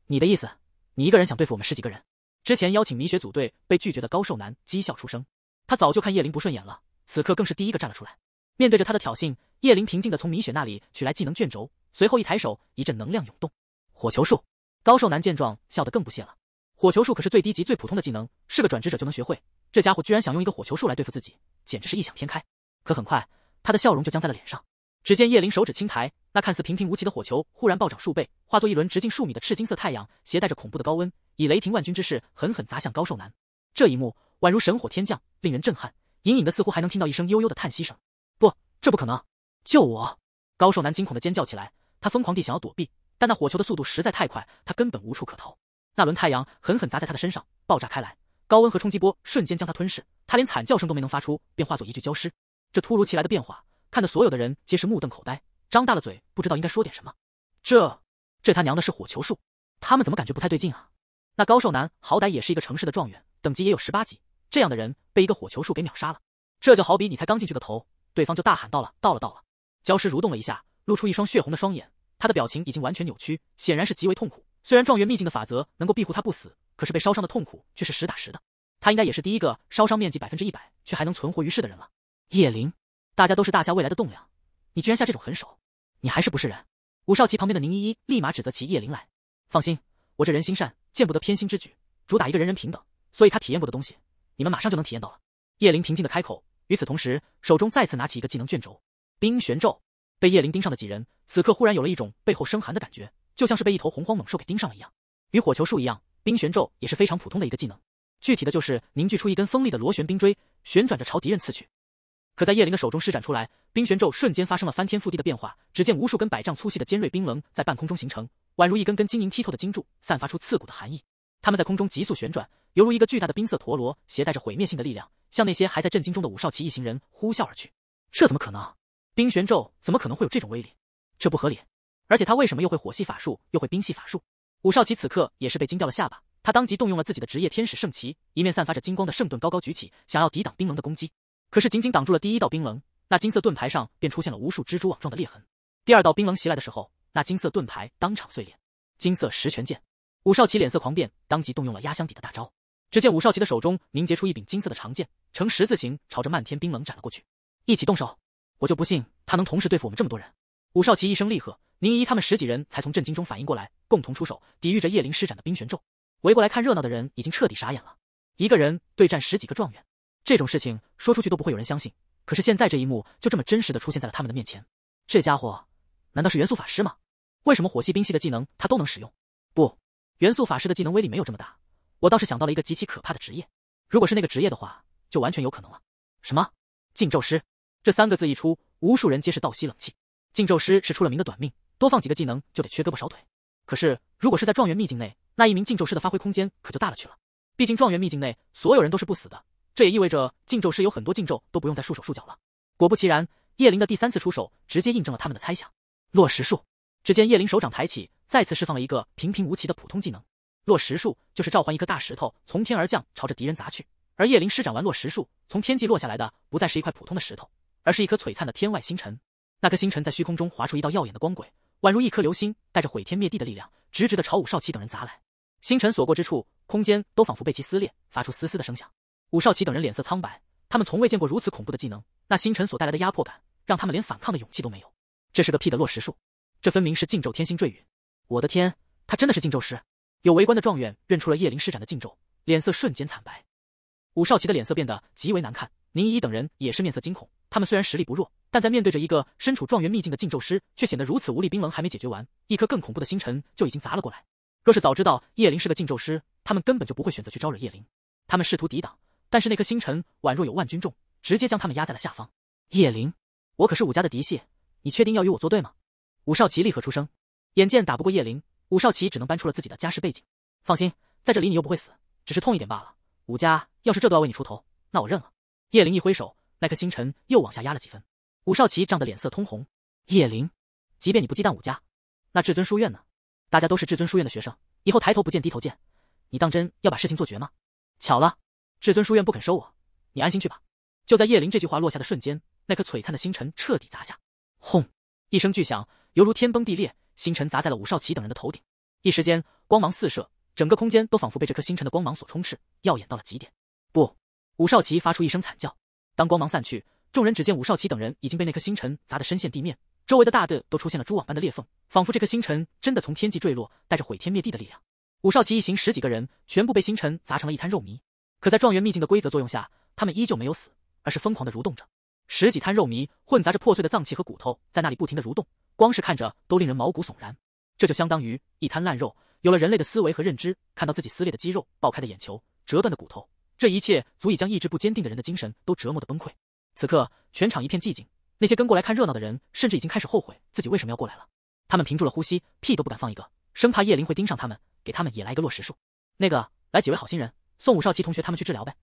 你的意思，你一个人想对付我们十几个人？之前邀请米雪组队被拒绝的高瘦男讥笑出声，他早就看叶林不顺眼了，此刻更是第一个站了出来。面对着他的挑衅，叶灵平静地从米雪那里取来技能卷轴，随后一抬手，一阵能量涌动，火球术。高瘦男见状，笑得更不屑了。火球术可是最低级、最普通的技能，是个转职者就能学会。这家伙居然想用一个火球术来对付自己，简直是异想天开。可很快，他的笑容就僵在了脸上。只见叶灵手指轻抬，那看似平平无奇的火球忽然暴涨数倍，化作一轮直径数米的赤金色太阳，携带着恐怖的高温，以雷霆万钧之势狠狠砸向高瘦男。这一幕宛如神火天降，令人震撼。隐隐的，似乎还能听到一声悠悠的叹息声。不，这不可能！救我！高瘦男惊恐地尖叫起来，他疯狂地想要躲避，但那火球的速度实在太快，他根本无处可逃。那轮太阳狠狠砸在他的身上，爆炸开来，高温和冲击波瞬间将他吞噬。他连惨叫声都没能发出，便化作一具焦尸。这突如其来的变化，看得所有的人皆是目瞪口呆，张大了嘴，不知道应该说点什么。这……这他娘的是火球术！他们怎么感觉不太对劲啊？那高瘦男好歹也是一个城市的状元，等级也有十八级，这样的人被一个火球术给秒杀了，这就好比你才刚进去个头。对方就大喊道：“了，到了，到了！”焦尸蠕动了一下，露出一双血红的双眼，他的表情已经完全扭曲，显然是极为痛苦。虽然状元秘境的法则能够庇护他不死，可是被烧伤的痛苦却是实打实的。他应该也是第一个烧伤面积百分之一百却还能存活于世的人了。叶灵，大家都是大夏未来的栋梁，你居然下这种狠手，你还是不是人？武少奇旁边的宁依依立马指责起叶灵来。放心，我这人心善，见不得偏心之举，主打一个人人平等，所以他体验过的东西，你们马上就能体验到了。叶灵平静的开口。与此同时，手中再次拿起一个技能卷轴，冰旋咒。被叶灵盯上的几人，此刻忽然有了一种背后生寒的感觉，就像是被一头洪荒猛兽给盯上了一样。与火球术一样，冰旋咒也是非常普通的一个技能，具体的就是凝聚出一根锋利的螺旋冰锥，旋转着朝敌人刺去。可在叶灵的手中施展出来，冰旋咒瞬间发生了翻天覆地的变化。只见无数根百丈粗细的尖锐冰棱在半空中形成，宛如一根根晶莹剔透的金柱，散发出刺骨的寒意。它们在空中急速旋转。犹如一个巨大的冰色陀螺，携带着毁灭性的力量，向那些还在震惊中的武少奇一行人呼啸而去。这怎么可能？冰玄咒怎么可能会有这种威力？这不合理！而且他为什么又会火系法术，又会冰系法术？武少奇此刻也是被惊掉了下巴，他当即动用了自己的职业天使圣旗，一面散发着金光的圣盾高高举起，想要抵挡冰冷的攻击。可是，仅仅挡住了第一道冰冷，那金色盾牌上便出现了无数蜘蛛网状的裂痕。第二道冰冷袭来的时候，那金色盾牌当场碎裂。金色十拳剑，武少奇脸色狂变，当即动用了压箱底的大招。只见武少奇的手中凝结出一柄金色的长剑，呈十字形朝着漫天冰冷斩了过去。一起动手，我就不信他能同时对付我们这么多人！武少奇一声厉喝，宁姨他们十几人才从震惊中反应过来，共同出手抵御着叶灵施展的冰玄咒。围过来看热闹的人已经彻底傻眼了：一个人对战十几个状元，这种事情说出去都不会有人相信。可是现在这一幕就这么真实的出现在了他们的面前。这家伙难道是元素法师吗？为什么火系、冰系的技能他都能使用？不，元素法师的技能威力没有这么大。我倒是想到了一个极其可怕的职业，如果是那个职业的话，就完全有可能了。什么？禁咒师？这三个字一出，无数人皆是倒吸冷气。禁咒师是出了名的短命，多放几个技能就得缺胳膊少腿。可是，如果是在状元秘境内，那一名禁咒师的发挥空间可就大了去了。毕竟状元秘境内所有人都是不死的，这也意味着禁咒师有很多禁咒都不用再束手束脚了。果不其然，叶灵的第三次出手直接印证了他们的猜想。落石术，只见叶灵手掌抬起，再次释放了一个平平无奇的普通技能。落石术就是召唤一颗大石头从天而降，朝着敌人砸去。而叶灵施展完落石术，从天际落下来的不再是一块普通的石头，而是一颗璀璨的天外星辰。那颗星辰在虚空中划出一道耀眼的光轨，宛如一颗流星，带着毁天灭地的力量，直直的朝武少奇等人砸来。星辰所过之处，空间都仿佛被其撕裂，发出嘶嘶的声响。武少奇等人脸色苍白，他们从未见过如此恐怖的技能。那星辰所带来的压迫感，让他们连反抗的勇气都没有。这是个屁的落石术，这分明是禁咒天星坠陨！我的天，他真的是禁咒师！有围观的状元认出了叶灵施展的禁咒，脸色瞬间惨白。武少奇的脸色变得极为难看，宁依依等人也是面色惊恐。他们虽然实力不弱，但在面对着一个身处状元秘境的禁咒师，却显得如此无力。冰冷还没解决完，一颗更恐怖的星辰就已经砸了过来。若是早知道叶灵是个禁咒师，他们根本就不会选择去招惹叶灵。他们试图抵挡，但是那颗星辰宛若有万钧重，直接将他们压在了下方。叶灵，我可是武家的嫡系，你确定要与我作对吗？武少奇立刻出声，眼见打不过叶灵。武少奇只能搬出了自己的家世背景。放心，在这里你又不会死，只是痛一点罢了。武家要是这都要为你出头，那我认了。叶灵一挥手，那颗星辰又往下压了几分。武少奇涨得脸色通红。叶灵，即便你不忌惮武家，那至尊书院呢？大家都是至尊书院的学生，以后抬头不见低头见，你当真要把事情做绝吗？巧了，至尊书院不肯收我，你安心去吧。就在叶灵这句话落下的瞬间，那颗璀璨的星辰彻底砸下，轰，一声巨响，犹如天崩地裂。星辰砸在了武少奇等人的头顶，一时间光芒四射，整个空间都仿佛被这颗星辰的光芒所充斥，耀眼到了极点。不，武少奇发出一声惨叫。当光芒散去，众人只见武少奇等人已经被那颗星辰砸得深陷地面，周围的大地都出现了蛛网般的裂缝，仿佛这颗星辰真的从天际坠落，带着毁天灭地的力量。武少奇一行十几个人全部被星辰砸成了一滩肉泥，可在状元秘境的规则作用下，他们依旧没有死，而是疯狂的蠕动着。十几滩肉泥混杂着破碎的脏器和骨头，在那里不停的蠕动。光是看着都令人毛骨悚然，这就相当于一滩烂肉。有了人类的思维和认知，看到自己撕裂的肌肉、爆开的眼球、折断的骨头，这一切足以将意志不坚定的人的精神都折磨的崩溃。此刻，全场一片寂静，那些跟过来看热闹的人，甚至已经开始后悔自己为什么要过来了。他们屏住了呼吸，屁都不敢放一个，生怕叶灵会盯上他们，给他们也来一个落石术。那个，来几位好心人送武少奇同学他们去治疗呗？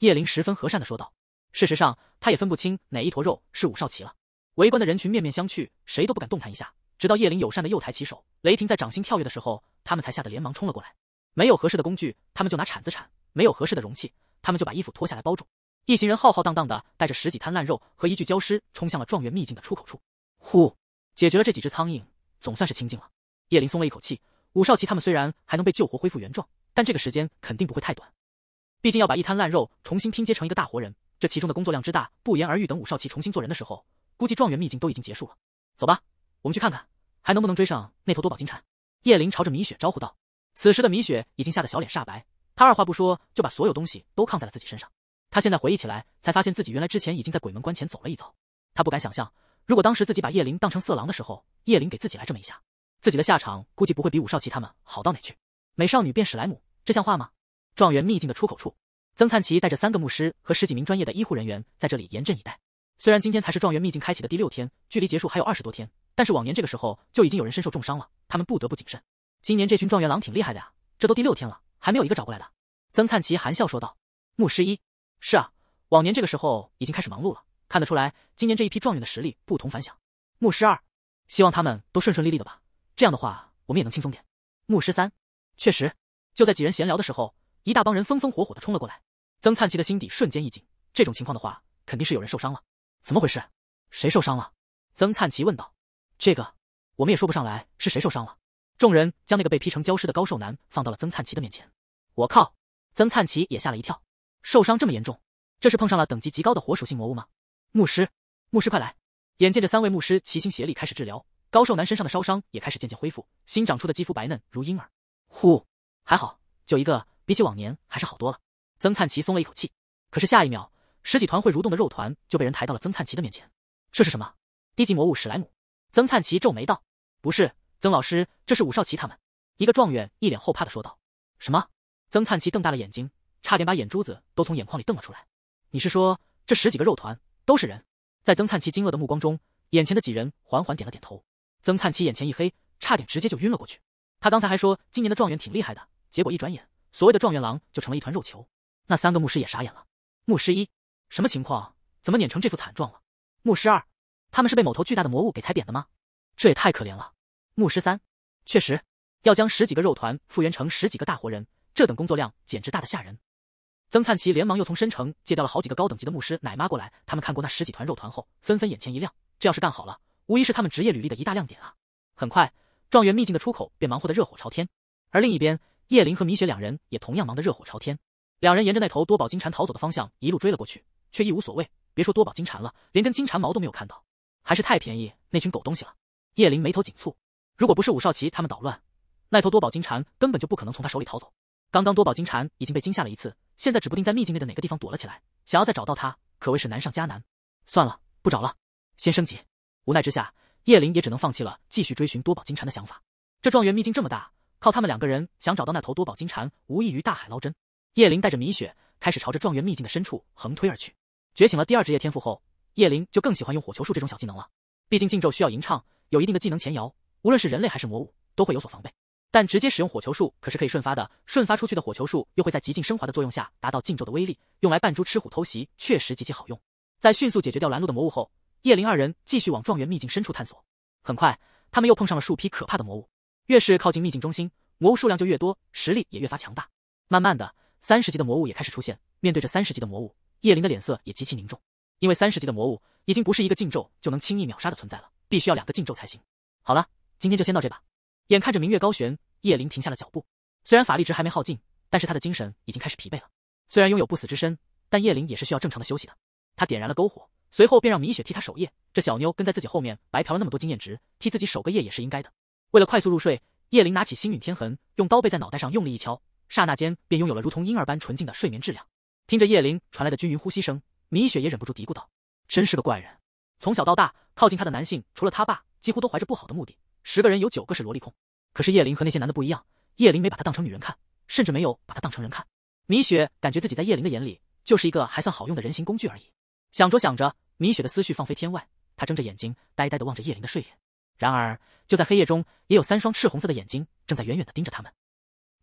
叶灵十分和善的说道。事实上，他也分不清哪一坨肉是武少奇了。围观的人群面面相觑，谁都不敢动弹一下。直到叶灵友善的又抬起手，雷霆在掌心跳跃的时候，他们才吓得连忙冲了过来。没有合适的工具，他们就拿铲子铲；没有合适的容器，他们就把衣服脱下来包住。一行人浩浩荡荡的带着十几滩烂肉和一具焦尸，冲向了状元秘境的出口处。呼，解决了这几只苍蝇，总算是清静了。叶灵松了一口气。武少奇他们虽然还能被救活恢复原状，但这个时间肯定不会太短。毕竟要把一滩烂肉重新拼接成一个大活人，这其中的工作量之大不言而喻。等武少奇重新做人的时候。估计状元秘境都已经结束了，走吧，我们去看看还能不能追上那头多宝金蝉。叶麟朝着米雪招呼道。此时的米雪已经吓得小脸煞白，她二话不说就把所有东西都抗在了自己身上。她现在回忆起来，才发现自己原来之前已经在鬼门关前走了一遭。他不敢想象，如果当时自己把叶麟当成色狼的时候，叶麟给自己来这么一下，自己的下场估计不会比武少奇他们好到哪去。美少女变史莱姆，这像话吗？状元秘境的出口处，曾灿奇带着三个牧师和十几名专业的医护人员在这里严阵以待。虽然今天才是状元秘境开启的第六天，距离结束还有二十多天，但是往年这个时候就已经有人身受重伤了，他们不得不谨慎。今年这群状元狼挺厉害的呀，这都第六天了，还没有一个找过来的。曾灿奇含笑说道。牧师一：是啊，往年这个时候已经开始忙碌了，看得出来，今年这一批状元的实力不同凡响。牧师二：希望他们都顺顺利利的吧，这样的话，我们也能轻松点。牧师三：确实。就在几人闲聊的时候，一大帮人风风火火的冲了过来。曾灿奇的心底瞬间一紧，这种情况的话，肯定是有人受伤了。怎么回事？谁受伤了？曾灿奇问道。这个我们也说不上来是谁受伤了。众人将那个被劈成焦尸的高瘦男放到了曾灿奇的面前。我靠！曾灿奇也吓了一跳，受伤这么严重，这是碰上了等级极高的火属性魔物吗？牧师，牧师快来！眼见着三位牧师齐心协力开始治疗，高瘦男身上的烧伤也开始渐渐恢复，新长出的肌肤白嫩如婴儿。呼，还好，就一个，比起往年还是好多了。曾灿奇松了一口气。可是下一秒。十几团会蠕动的肉团就被人抬到了曾灿奇的面前。这是什么低级魔物史莱姆？曾灿奇皱眉道：“不是，曾老师，这是武少奇他们。”一个状元一脸后怕的说道：“什么？”曾灿奇瞪大了眼睛，差点把眼珠子都从眼眶里瞪了出来。“你是说这十几个肉团都是人？”在曾灿奇惊愕的目光中，眼前的几人缓缓点了点头。曾灿奇眼前一黑，差点直接就晕了过去。他刚才还说今年的状元挺厉害的，结果一转眼，所谓的状元郎就成了一团肉球。那三个牧师也傻眼了，牧师一。什么情况？怎么碾成这副惨状了？牧师二，他们是被某头巨大的魔物给踩扁的吗？这也太可怜了。牧师三，确实，要将十几个肉团复原成十几个大活人，这等工作量简直大的吓人。曾灿奇连忙又从深城借调了好几个高等级的牧师奶妈过来，他们看过那十几团肉团后，纷纷眼前一亮。这要是干好了，无疑是他们职业履历的一大亮点啊！很快，状元秘境的出口便忙活的热火朝天，而另一边，叶林和米雪两人也同样忙得热火朝天。两人沿着那头多宝金蝉逃走的方向一路追了过去。却一无所谓，别说多宝金蝉了，连根金蝉毛都没有看到，还是太便宜那群狗东西了。叶灵眉头紧蹙，如果不是武少奇他们捣乱，那头多宝金蝉根本就不可能从他手里逃走。刚刚多宝金蝉已经被惊吓了一次，现在指不定在秘境内的哪个地方躲了起来，想要再找到他可谓是难上加难。算了，不找了，先升级。无奈之下，叶灵也只能放弃了继续追寻多宝金蝉的想法。这状元秘境这么大，靠他们两个人想找到那头多宝金蝉，无异于大海捞针。叶灵带着米雪开始朝着状元秘境的深处横推而去。觉醒了第二职业天赋后，叶灵就更喜欢用火球术这种小技能了。毕竟禁咒需要吟唱，有一定的技能前摇，无论是人类还是魔物都会有所防备。但直接使用火球术可是可以瞬发的，瞬发出去的火球术又会在极尽升华的作用下达到禁咒的威力，用来扮猪吃虎偷袭确实极其好用。在迅速解决掉拦路的魔物后，叶灵二人继续往状元秘境深处探索。很快，他们又碰上了数批可怕的魔物。越是靠近秘境中心，魔物数量就越多，实力也越发强大。慢慢的，三十级的魔物也开始出现。面对着三十级的魔物。叶麟的脸色也极其凝重，因为三十级的魔物已经不是一个禁咒就能轻易秒杀的存在了，必须要两个禁咒才行。好了，今天就先到这吧。眼看着明月高悬，叶麟停下了脚步。虽然法力值还没耗尽，但是他的精神已经开始疲惫了。虽然拥有不死之身，但叶麟也是需要正常的休息的。他点燃了篝火，随后便让米雪替他守夜。这小妞跟在自己后面白嫖了那么多经验值，替自己守个夜也是应该的。为了快速入睡，叶麟拿起星陨天痕，用刀背在脑袋上用力一敲，刹那间便拥有了如同婴儿般纯净的睡眠质量。听着叶灵传来的均匀呼吸声，米雪也忍不住嘀咕道：“真是个怪人，从小到大，靠近他的男性除了他爸，几乎都怀着不好的目的，十个人有九个是萝莉控。可是叶灵和那些男的不一样，叶灵没把他当成女人看，甚至没有把他当成人看。米雪感觉自己在叶灵的眼里就是一个还算好用的人形工具而已。”想着想着，米雪的思绪放飞天外，她睁着眼睛，呆呆地望着叶灵的睡眼。然而就在黑夜中，也有三双赤红色的眼睛正在远远地盯着他们。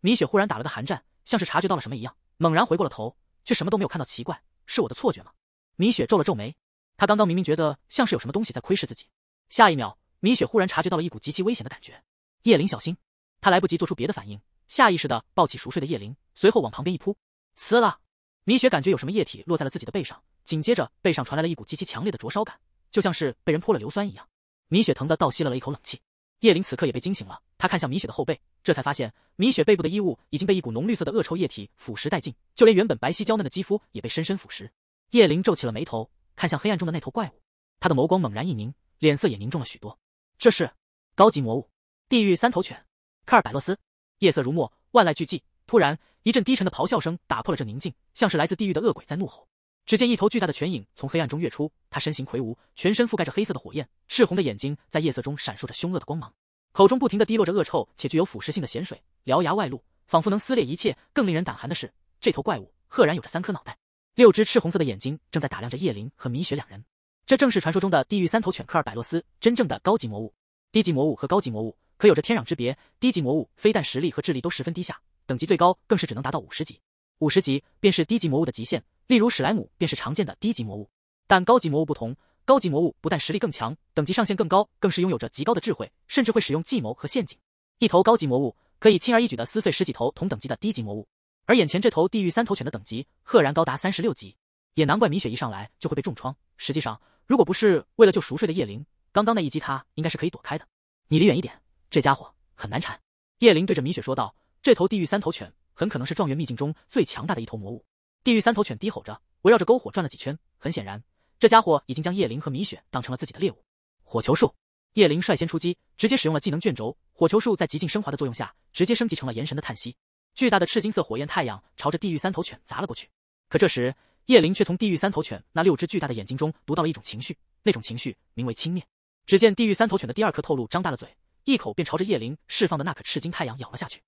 米雪忽然打了个寒战，像是察觉到了什么一样，猛然回过了头。却什么都没有看到，奇怪，是我的错觉吗？米雪皱了皱眉，她刚刚明明觉得像是有什么东西在窥视自己。下一秒，米雪忽然察觉到了一股极其危险的感觉。叶灵，小心！她来不及做出别的反应，下意识的抱起熟睡的叶灵，随后往旁边一扑。呲啦！米雪感觉有什么液体落在了自己的背上，紧接着背上传来了一股极其强烈的灼烧感，就像是被人泼了硫酸一样。米雪疼的倒吸了了一口冷气。叶灵此刻也被惊醒了。他看向米雪的后背，这才发现米雪背部的衣物已经被一股浓绿色的恶臭液体腐蚀殆尽，就连原本白皙娇嫩的肌肤也被深深腐蚀。叶灵皱起了眉头，看向黑暗中的那头怪物，他的眸光猛然一凝，脸色也凝重了许多。这是高级魔物，地狱三头犬卡尔百洛斯。夜色如墨，万籁俱寂，突然一阵低沉的咆哮声打破了这宁静，像是来自地狱的恶鬼在怒吼。只见一头巨大的犬影从黑暗中跃出，他身形魁梧，全身覆盖着黑色的火焰，赤红的眼睛在夜色中闪烁着凶恶的光芒。口中不停的滴落着恶臭且具有腐蚀性的咸水，獠牙外露，仿佛能撕裂一切。更令人胆寒的是，这头怪物赫然有着三颗脑袋，六只赤红色的眼睛正在打量着叶灵和米雪两人。这正是传说中的地狱三头犬科尔百洛斯，真正的高级魔物。低级魔物和高级魔物可有着天壤之别。低级魔物非但实力和智力都十分低下，等级最高更是只能达到五十级。五十级便是低级魔物的极限，例如史莱姆便是常见的低级魔物。但高级魔物不同。高级魔物不但实力更强，等级上限更高，更是拥有着极高的智慧，甚至会使用计谋和陷阱。一头高级魔物可以轻而易举的撕碎十几头同等级的低级魔物，而眼前这头地狱三头犬的等级赫然高达三十六级，也难怪米雪一上来就会被重创。实际上，如果不是为了救熟睡的叶灵，刚刚那一击他应该是可以躲开的。你离远一点，这家伙很难缠。叶灵对着米雪说道：“这头地狱三头犬很可能是状元秘境中最强大的一头魔物。”地狱三头犬低吼着，围绕着篝火转了几圈，很显然。这家伙已经将叶灵和米雪当成了自己的猎物。火球术，叶灵率先出击，直接使用了技能卷轴火球术，在极尽升华的作用下，直接升级成了炎神的叹息。巨大的赤金色火焰太阳朝着地狱三头犬砸了过去。可这时，叶灵却从地狱三头犬那六只巨大的眼睛中读到了一种情绪，那种情绪名为轻蔑。只见地狱三头犬的第二颗透露张大了嘴，一口便朝着叶灵释放的那颗赤金太阳咬了下去。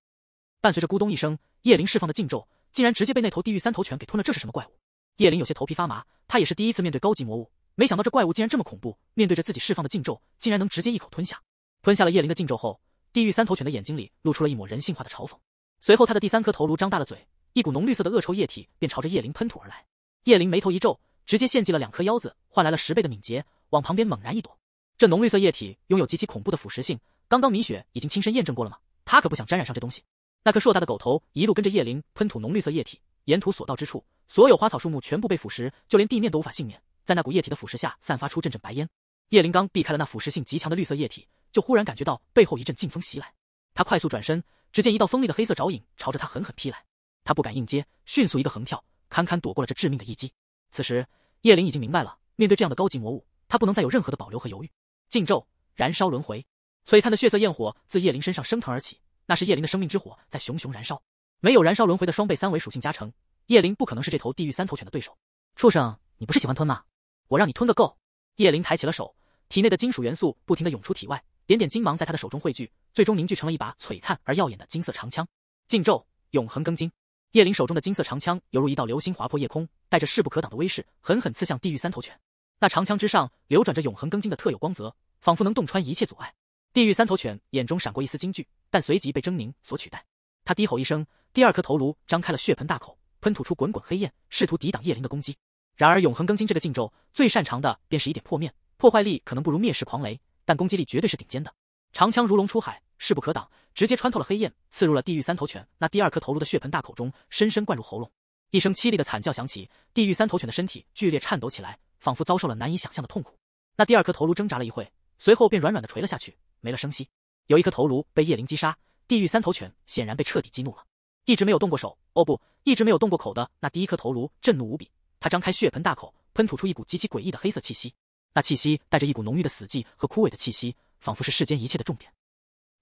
伴随着咕咚一声，叶灵释放的禁咒竟然直接被那头地狱三头犬给吞了。这是什么怪物？叶灵有些头皮发麻，他也是第一次面对高级魔物，没想到这怪物竟然这么恐怖。面对着自己释放的禁咒，竟然能直接一口吞下。吞下了叶灵的禁咒后，地狱三头犬的眼睛里露出了一抹人性化的嘲讽。随后，它的第三颗头颅张大了嘴，一股浓绿色的恶臭液体便朝着叶灵喷吐而来。叶灵眉头一皱，直接献祭了两颗腰子，换来了十倍的敏捷，往旁边猛然一躲。这浓绿色液体拥有极其恐怖的腐蚀性，刚刚米雪已经亲身验证过了吗？他可不想沾染上这东西。那颗硕大的狗头一路跟着叶灵喷吐浓绿色液体。沿途所到之处，所有花草树木全部被腐蚀，就连地面都无法幸免。在那股液体的腐蚀下，散发出阵阵白烟。叶灵刚避开了那腐蚀性极强的绿色液体，就忽然感觉到背后一阵劲风袭来。他快速转身，只见一道锋利的黑色爪影朝着他狠狠劈来。他不敢硬接，迅速一个横跳，堪堪躲过了这致命的一击。此时，叶灵已经明白了，面对这样的高级魔物，他不能再有任何的保留和犹豫。禁咒燃烧轮回，璀璨的血色焰火自叶灵身上升腾而起，那是叶灵的生命之火在熊熊燃烧。没有燃烧轮回的双倍三维属性加成，叶灵不可能是这头地狱三头犬的对手。畜生，你不是喜欢吞吗？我让你吞个够！叶灵抬起了手，体内的金属元素不停的涌出体外，点点金芒在他的手中汇聚，最终凝聚成了一把璀璨而耀眼的金色长枪。禁咒永恒庚金，叶灵手中的金色长枪犹如一道流星划破夜空，带着势不可挡的威势，狠狠刺向地狱三头犬。那长枪之上流转着永恒庚金的特有光泽，仿佛能洞穿一切阻碍。地狱三头犬眼中闪过一丝惊惧，但随即被狰狞所取代。他低吼一声。第二颗头颅张开了血盆大口，喷吐出滚滚黑焰，试图抵挡叶灵的攻击。然而，永恒更新这个禁咒最擅长的便是一点破灭，破坏力可能不如灭世狂雷，但攻击力绝对是顶尖的。长枪如龙出海，势不可挡，直接穿透了黑焰，刺入了地狱三头犬那第二颗头颅的血盆大口中，深深灌入喉咙。一声凄厉的惨叫响起，地狱三头犬的身体剧烈颤抖起来，仿佛遭受了难以想象的痛苦。那第二颗头颅挣扎了一会，随后便软软的垂了下去，没了声息。有一颗头颅被叶灵击杀，地狱三头犬显然被彻底激怒了。一直没有动过手，哦不，一直没有动过口的那第一颗头颅震怒无比，他张开血盆大口，喷吐出一股极其诡异的黑色气息。那气息带着一股浓郁的死寂和枯萎的气息，仿佛是世间一切的重点。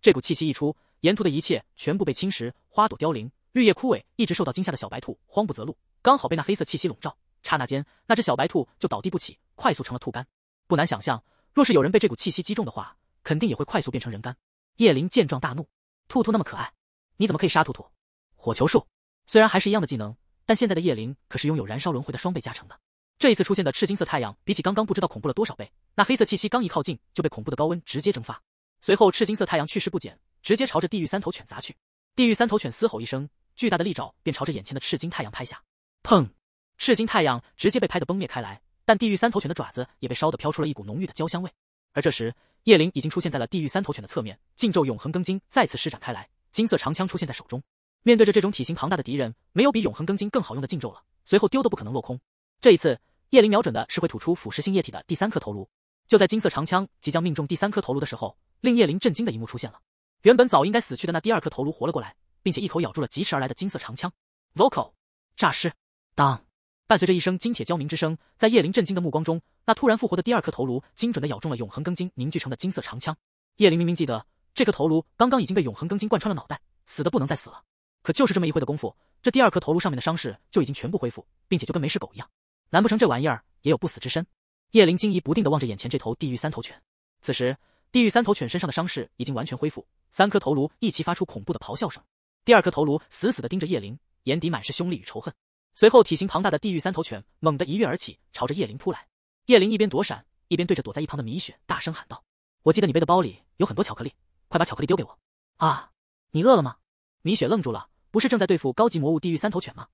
这股气息一出，沿途的一切全部被侵蚀，花朵凋零，绿叶枯萎。一直受到惊吓的小白兔慌不择路，刚好被那黑色气息笼罩，刹那间，那只小白兔就倒地不起，快速成了兔干。不难想象，若是有人被这股气息击中的话，肯定也会快速变成人干。叶灵见状大怒：“兔兔那么可爱，你怎么可以杀兔兔？”火球术虽然还是一样的技能，但现在的叶灵可是拥有燃烧轮回的双倍加成的。这一次出现的赤金色太阳，比起刚刚不知道恐怖了多少倍。那黑色气息刚一靠近，就被恐怖的高温直接蒸发。随后赤金色太阳去势不减，直接朝着地狱三头犬砸去。地狱三头犬嘶吼一声，巨大的利爪便朝着眼前的赤金太阳拍下。砰！赤金太阳直接被拍得崩灭开来，但地狱三头犬的爪子也被烧得飘出了一股浓郁的焦香味。而这时，叶灵已经出现在了地狱三头犬的侧面，禁咒永恒庚经再次施展开来，金色长枪出现在手中。面对着这种体型庞大的敌人，没有比永恒庚金更好用的禁咒了。随后丢都不可能落空。这一次，叶灵瞄准的是会吐出腐蚀性液体的第三颗头颅。就在金色长枪即将命中第三颗头颅的时候，令叶灵震惊的一幕出现了：原本早应该死去的那第二颗头颅活了过来，并且一口咬住了疾驰而来的金色长枪。Vocal 诈尸！当，伴随着一声金铁交鸣之声，在叶灵震惊的目光中，那突然复活的第二颗头颅精准的咬中了永恒庚金凝聚成的金色长枪。叶灵明明记得，这颗头颅刚刚已经被永恒庚金贯穿了脑袋，死的不能再死了。可就是这么一会的功夫，这第二颗头颅上面的伤势就已经全部恢复，并且就跟没事狗一样。难不成这玩意儿也有不死之身？叶灵惊疑不定地望着眼前这头地狱三头犬。此时，地狱三头犬身上的伤势已经完全恢复，三颗头颅一齐发出恐怖的咆哮声。第二颗头颅死死地盯着叶灵，眼底满是凶戾与仇恨。随后，体型庞大的地狱三头犬猛地一跃而起，朝着叶灵扑来。叶灵一边躲闪，一边对着躲在一旁的米雪大声喊道：“我记得你背的包里有很多巧克力，快把巧克力丢给我啊！你饿了吗？”米雪愣住了。不是正在对付高级魔物地狱三头犬吗？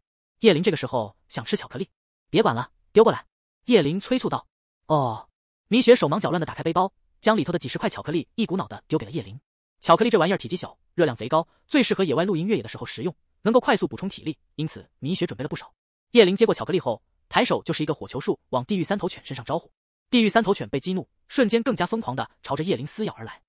叶灵这个时候想吃巧克力，别管了，丢过来。叶灵催促道。哦，米雪手忙脚乱的打开背包，将里头的几十块巧克力一股脑的丢给了叶灵。巧克力这玩意儿体积小，热量贼高，最适合野外露营、越野的时候食用，能够快速补充体力，因此米雪准备了不少。叶灵接过巧克力后，抬手就是一个火球术往地狱三头犬身上招呼。地狱三头犬被激怒，瞬间更加疯狂的朝着叶灵撕咬而来。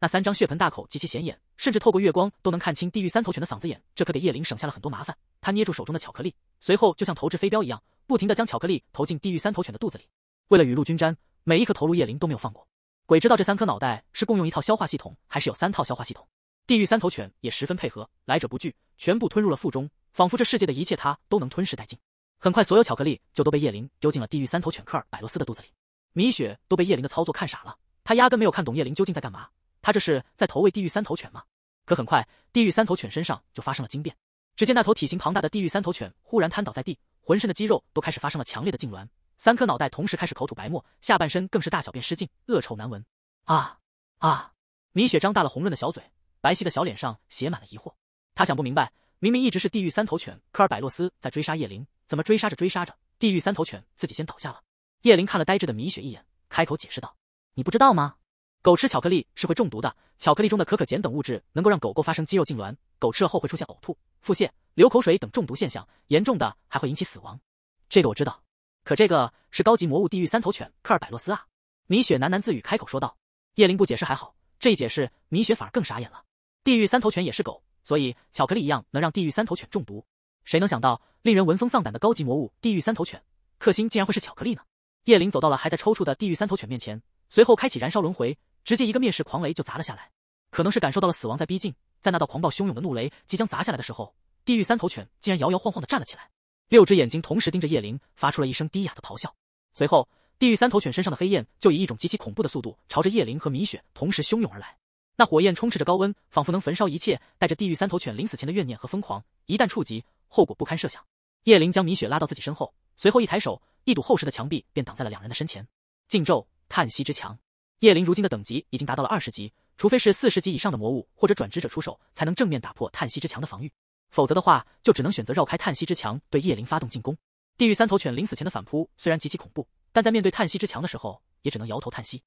那三张血盆大口极其显眼，甚至透过月光都能看清地狱三头犬的嗓子眼，这可给叶灵省下了很多麻烦。他捏住手中的巧克力，随后就像投掷飞镖一样，不停地将巧克力投进地狱三头犬的肚子里。为了雨露均沾，每一颗投入叶灵都没有放过。鬼知道这三颗脑袋是共用一套消化系统，还是有三套消化系统？地狱三头犬也十分配合，来者不拒，全部吞入了腹中，仿佛这世界的一切它都能吞噬殆尽。很快，所有巧克力就都被叶灵丢进了地狱三头犬克尔百洛斯的肚子里。米雪都被叶灵的操作看傻了，他压根没有看懂叶灵究竟在干嘛。他这是在投喂地狱三头犬吗？可很快，地狱三头犬身上就发生了惊变。只见那头体型庞大的地狱三头犬忽然瘫倒在地，浑身的肌肉都开始发生了强烈的痉挛，三颗脑袋同时开始口吐白沫，下半身更是大小便失禁，恶臭难闻。啊啊！米雪张大了红润的小嘴，白皙的小脸上写满了疑惑。他想不明白，明明一直是地狱三头犬科尔百洛斯在追杀叶灵，怎么追杀着追杀着，地狱三头犬自己先倒下了？叶灵看了呆滞的米雪一眼，开口解释道：“你不知道吗？”狗吃巧克力是会中毒的，巧克力中的可可碱等物质能够让狗狗发生肌肉痉挛，狗吃了后会出现呕吐、腹泻、流口水等中毒现象，严重的还会引起死亡。这个我知道，可这个是高级魔物地狱三头犬科尔百洛斯啊！米雪喃喃自语，开口说道。叶灵不解释还好，这一解释，米雪反而更傻眼了。地狱三头犬也是狗，所以巧克力一样能让地狱三头犬中毒。谁能想到，令人闻风丧胆的高级魔物地狱三头犬克星竟然会是巧克力呢？叶灵走到了还在抽搐的地狱三头犬面前，随后开启燃烧轮回。直接一个灭世狂雷就砸了下来，可能是感受到了死亡在逼近，在那道狂暴汹涌的怒雷即将砸下来的时候，地狱三头犬竟然摇摇晃晃的站了起来，六只眼睛同时盯着叶灵，发出了一声低哑的咆哮。随后，地狱三头犬身上的黑焰就以一种极其恐怖的速度朝着叶灵和米雪同时汹涌而来，那火焰充斥着高温，仿佛能焚烧一切，带着地狱三头犬临死前的怨念和疯狂，一旦触及，后果不堪设想。叶灵将米雪拉到自己身后，随后一抬手，一堵厚实的墙壁便挡在了两人的身前，禁咒叹息之墙。叶灵如今的等级已经达到了二十级，除非是四十级以上的魔物或者转职者出手，才能正面打破叹息之墙的防御，否则的话就只能选择绕开叹息之墙对叶灵发动进攻。地狱三头犬临死前的反扑虽然极其恐怖，但在面对叹息之墙的时候也只能摇头叹息。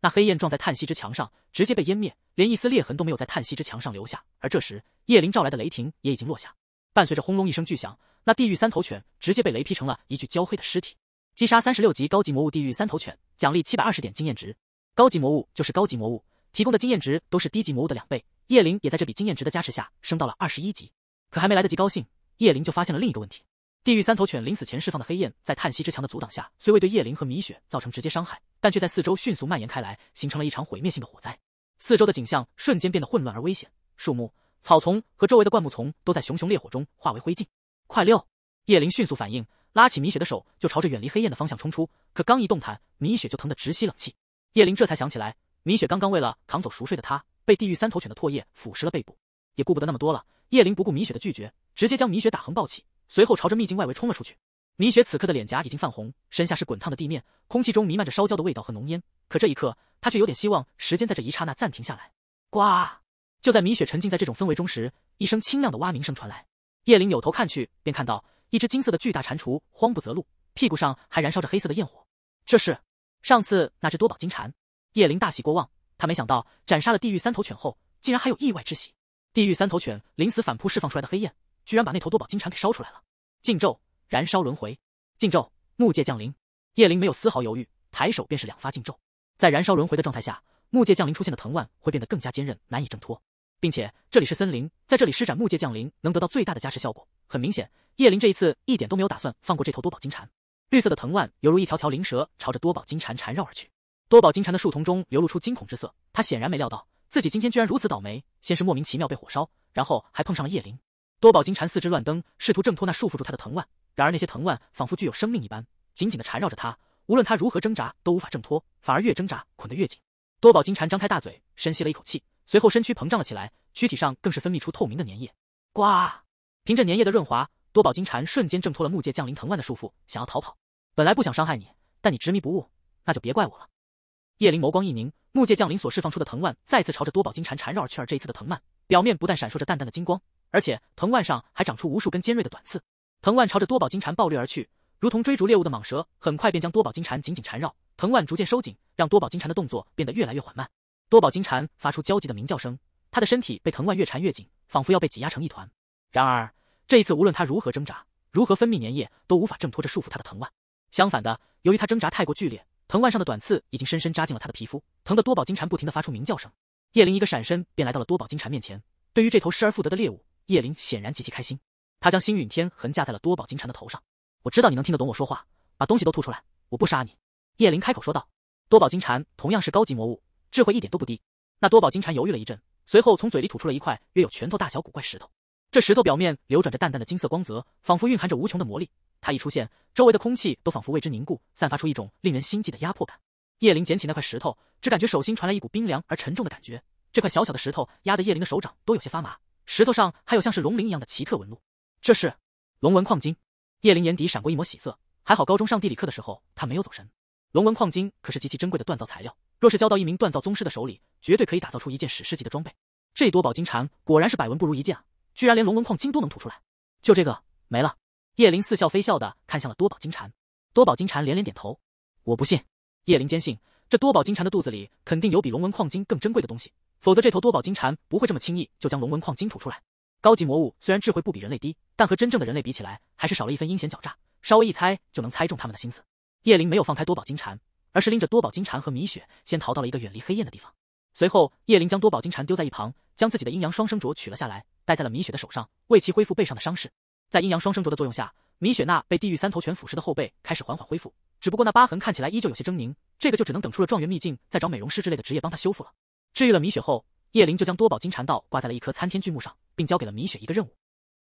那黑焰撞在叹息之墙上，直接被湮灭，连一丝裂痕都没有在叹息之墙上留下。而这时，叶灵召来的雷霆也已经落下，伴随着轰隆一声巨响，那地狱三头犬直接被雷劈成了一具焦黑的尸体。击杀三十六级高级魔物地狱三头犬，奖励七百二十点经验值。高级魔物就是高级魔物，提供的经验值都是低级魔物的两倍。叶灵也在这笔经验值的加持下升到了二十一级，可还没来得及高兴，叶灵就发现了另一个问题。地狱三头犬临死前释放的黑焰，在叹息之墙的阻挡下，虽未对叶灵和米雪造成直接伤害，但却在四周迅速蔓延开来，形成了一场毁灭性的火灾。四周的景象瞬间变得混乱而危险，树木、草丛和周围的灌木丛都在熊熊烈火中化为灰烬。快溜！叶灵迅速反应，拉起米雪的手就朝着远离黑焰的方向冲出。可刚一动弹，米雪就疼得直吸冷气。叶灵这才想起来，米雪刚刚为了扛走熟睡的他，被地狱三头犬的唾液腐蚀了背部，也顾不得那么多了。叶灵不顾米雪的拒绝，直接将米雪打横抱起，随后朝着秘境外围冲了出去。米雪此刻的脸颊已经泛红，身下是滚烫的地面，空气中弥漫着烧焦的味道和浓烟。可这一刻，他却有点希望时间在这一刹那暂停下来。呱！就在米雪沉浸在这种氛围中时，一声清亮的蛙鸣声传来。叶灵扭头看去，便看到一只金色的巨大蟾蜍，慌不择路，屁股上还燃烧着黑色的焰火。这是。上次那只多宝金蝉，叶灵大喜过望。他没想到斩杀了地狱三头犬后，竟然还有意外之喜。地狱三头犬临死反扑释放出来的黑焰，居然把那头多宝金蝉给烧出来了。禁咒燃烧轮回，禁咒木界降临。叶灵没有丝毫犹豫，抬手便是两发禁咒。在燃烧轮回的状态下，木界降临出现的藤蔓会变得更加坚韧，难以挣脱。并且这里是森林，在这里施展木界降临能得到最大的加持效果。很明显，叶灵这一次一点都没有打算放过这头多宝金蝉。绿色的藤蔓犹如一条条灵蛇，朝着多宝金蝉缠绕而去。多宝金蝉的树丛中流露出惊恐之色，他显然没料到自己今天居然如此倒霉，先是莫名其妙被火烧，然后还碰上了叶灵。多宝金蝉四肢乱蹬，试图挣脱那束缚住它的藤蔓，然而那些藤蔓仿佛具有生命一般，紧紧地缠绕着他，无论他如何挣扎都无法挣脱，反而越挣扎捆得越紧。多宝金蝉张开大嘴，深吸了一口气，随后身躯膨胀了起来，躯体上更是分泌出透明的粘液。呱！凭着粘液的润滑。多宝金蝉瞬间挣脱了木界降临藤蔓的束缚，想要逃跑。本来不想伤害你，但你执迷不悟，那就别怪我了。叶灵眸光一凝，木界降临所释放出的藤蔓再次朝着多宝金蝉缠绕而去。而这一次的藤蔓表面不但闪烁着淡淡的金光，而且藤蔓上还长出无数根尖锐的短刺。藤蔓朝着多宝金蝉暴掠而去，如同追逐猎物的蟒蛇，很快便将多宝金蝉紧紧缠绕。藤蔓逐渐收紧，让多宝金蝉的动作变得越来越缓慢。多宝金蝉发出焦急的鸣叫声，它的身体被藤蔓越缠越紧，仿佛要被挤压成一团。然而。这一次，无论他如何挣扎，如何分泌粘液，都无法挣脱这束缚他的藤蔓。相反的，由于他挣扎太过剧烈，藤蔓上的短刺已经深深扎进了他的皮肤，疼得多宝金蝉不停地发出鸣叫声。叶灵一个闪身便来到了多宝金蝉面前。对于这头失而复得的猎物，叶灵显然极其开心。他将星陨天横架在了多宝金蝉的头上。我知道你能听得懂我说话，把东西都吐出来，我不杀你。”叶灵开口说道。多宝金蝉同样是高级魔物，智慧一点都不低。那多宝金蝉犹豫了一阵，随后从嘴里吐出了一块约有拳头大小古怪石头。这石头表面流转着淡淡的金色光泽，仿佛蕴含着无穷的魔力。它一出现，周围的空气都仿佛为之凝固，散发出一种令人心悸的压迫感。叶灵捡起那块石头，只感觉手心传来一股冰凉而沉重的感觉。这块小小的石头压得叶灵的手掌都有些发麻。石头上还有像是龙鳞一样的奇特纹路，这是龙纹矿金。叶灵眼底闪过一抹喜色，还好高中上地理课的时候他没有走神。龙纹矿金可是极其珍贵的锻造材料，若是交到一名锻造宗师的手里，绝对可以打造出一件史诗级的装备。这多宝金蝉果然是百闻不如一见啊！居然连龙纹矿晶都能吐出来，就这个没了。叶灵似笑非笑的看向了多宝金蝉，多宝金蝉连连点头。我不信，叶灵坚信这多宝金蝉的肚子里肯定有比龙纹矿晶更珍贵的东西，否则这头多宝金蝉不会这么轻易就将龙纹矿晶吐出来。高级魔物虽然智慧不比人类低，但和真正的人类比起来，还是少了一分阴险狡诈，稍微一猜就能猜中他们的心思。叶灵没有放开多宝金蝉，而是拎着多宝金蝉和米雪先逃到了一个远离黑焰的地方。随后，叶灵将多宝金蝉丢在一旁，将自己的阴阳双生镯取了下来。戴在了米雪的手上，为其恢复背上的伤势。在阴阳双生镯的作用下，米雪娜被地狱三头犬腐蚀的后背开始缓缓恢复，只不过那疤痕看起来依旧有些狰狞。这个就只能等出了状元秘境，再找美容师之类的职业帮她修复了。治愈了米雪后，叶灵就将多宝金蟾道挂在了一棵参天巨木上，并交给了米雪一个任务：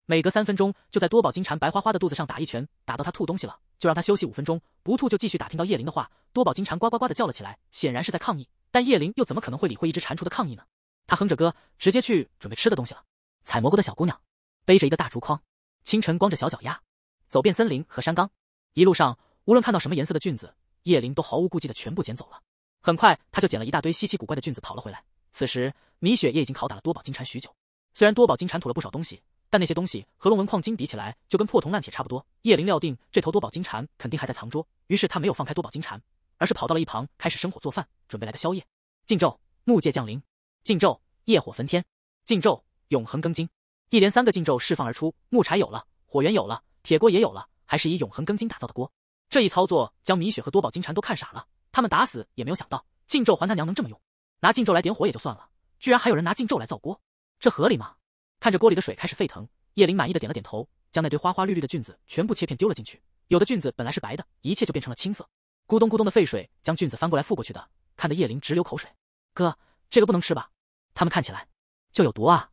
每隔三分钟就在多宝金蟾白花花的肚子上打一拳，打到他吐东西了，就让他休息五分钟，不吐就继续打。听到叶灵的话，多宝金蟾呱呱呱的叫了起来，显然是在抗议。但叶灵又怎么可能会理会一只蟾蜍的抗议呢？他哼着歌，直接去准备吃的东西了。采蘑菇的小姑娘，背着一个大竹筐，清晨光着小脚丫，走遍森林和山岗。一路上，无论看到什么颜色的菌子，叶灵都毫无顾忌的全部捡走了。很快，他就捡了一大堆稀奇古怪的菌子跑了回来。此时，米雪也已经拷打了多宝金蝉许久。虽然多宝金蝉吐了不少东西，但那些东西和龙纹矿金比起来，就跟破铜烂铁差不多。叶灵料定这头多宝金蝉肯定还在藏拙，于是他没有放开多宝金蝉，而是跑到了一旁开始生火做饭，准备来个宵夜。禁咒，木界降临；禁咒，业火焚天；禁咒。永恒庚金，一连三个禁咒释放而出，木柴有了，火源有了，铁锅也有了，还是以永恒庚金打造的锅。这一操作将米雪和多宝金蝉都看傻了，他们打死也没有想到禁咒还他娘能这么用，拿禁咒来点火也就算了，居然还有人拿禁咒来造锅，这合理吗？看着锅里的水开始沸腾，叶灵满意的点了点头，将那堆花花绿绿的菌子全部切片丢了进去。有的菌子本来是白的，一切就变成了青色。咕咚咕咚的沸水将菌子翻过来覆过去的，看得叶灵直流口水。哥，这个不能吃吧？他们看起来就有毒啊。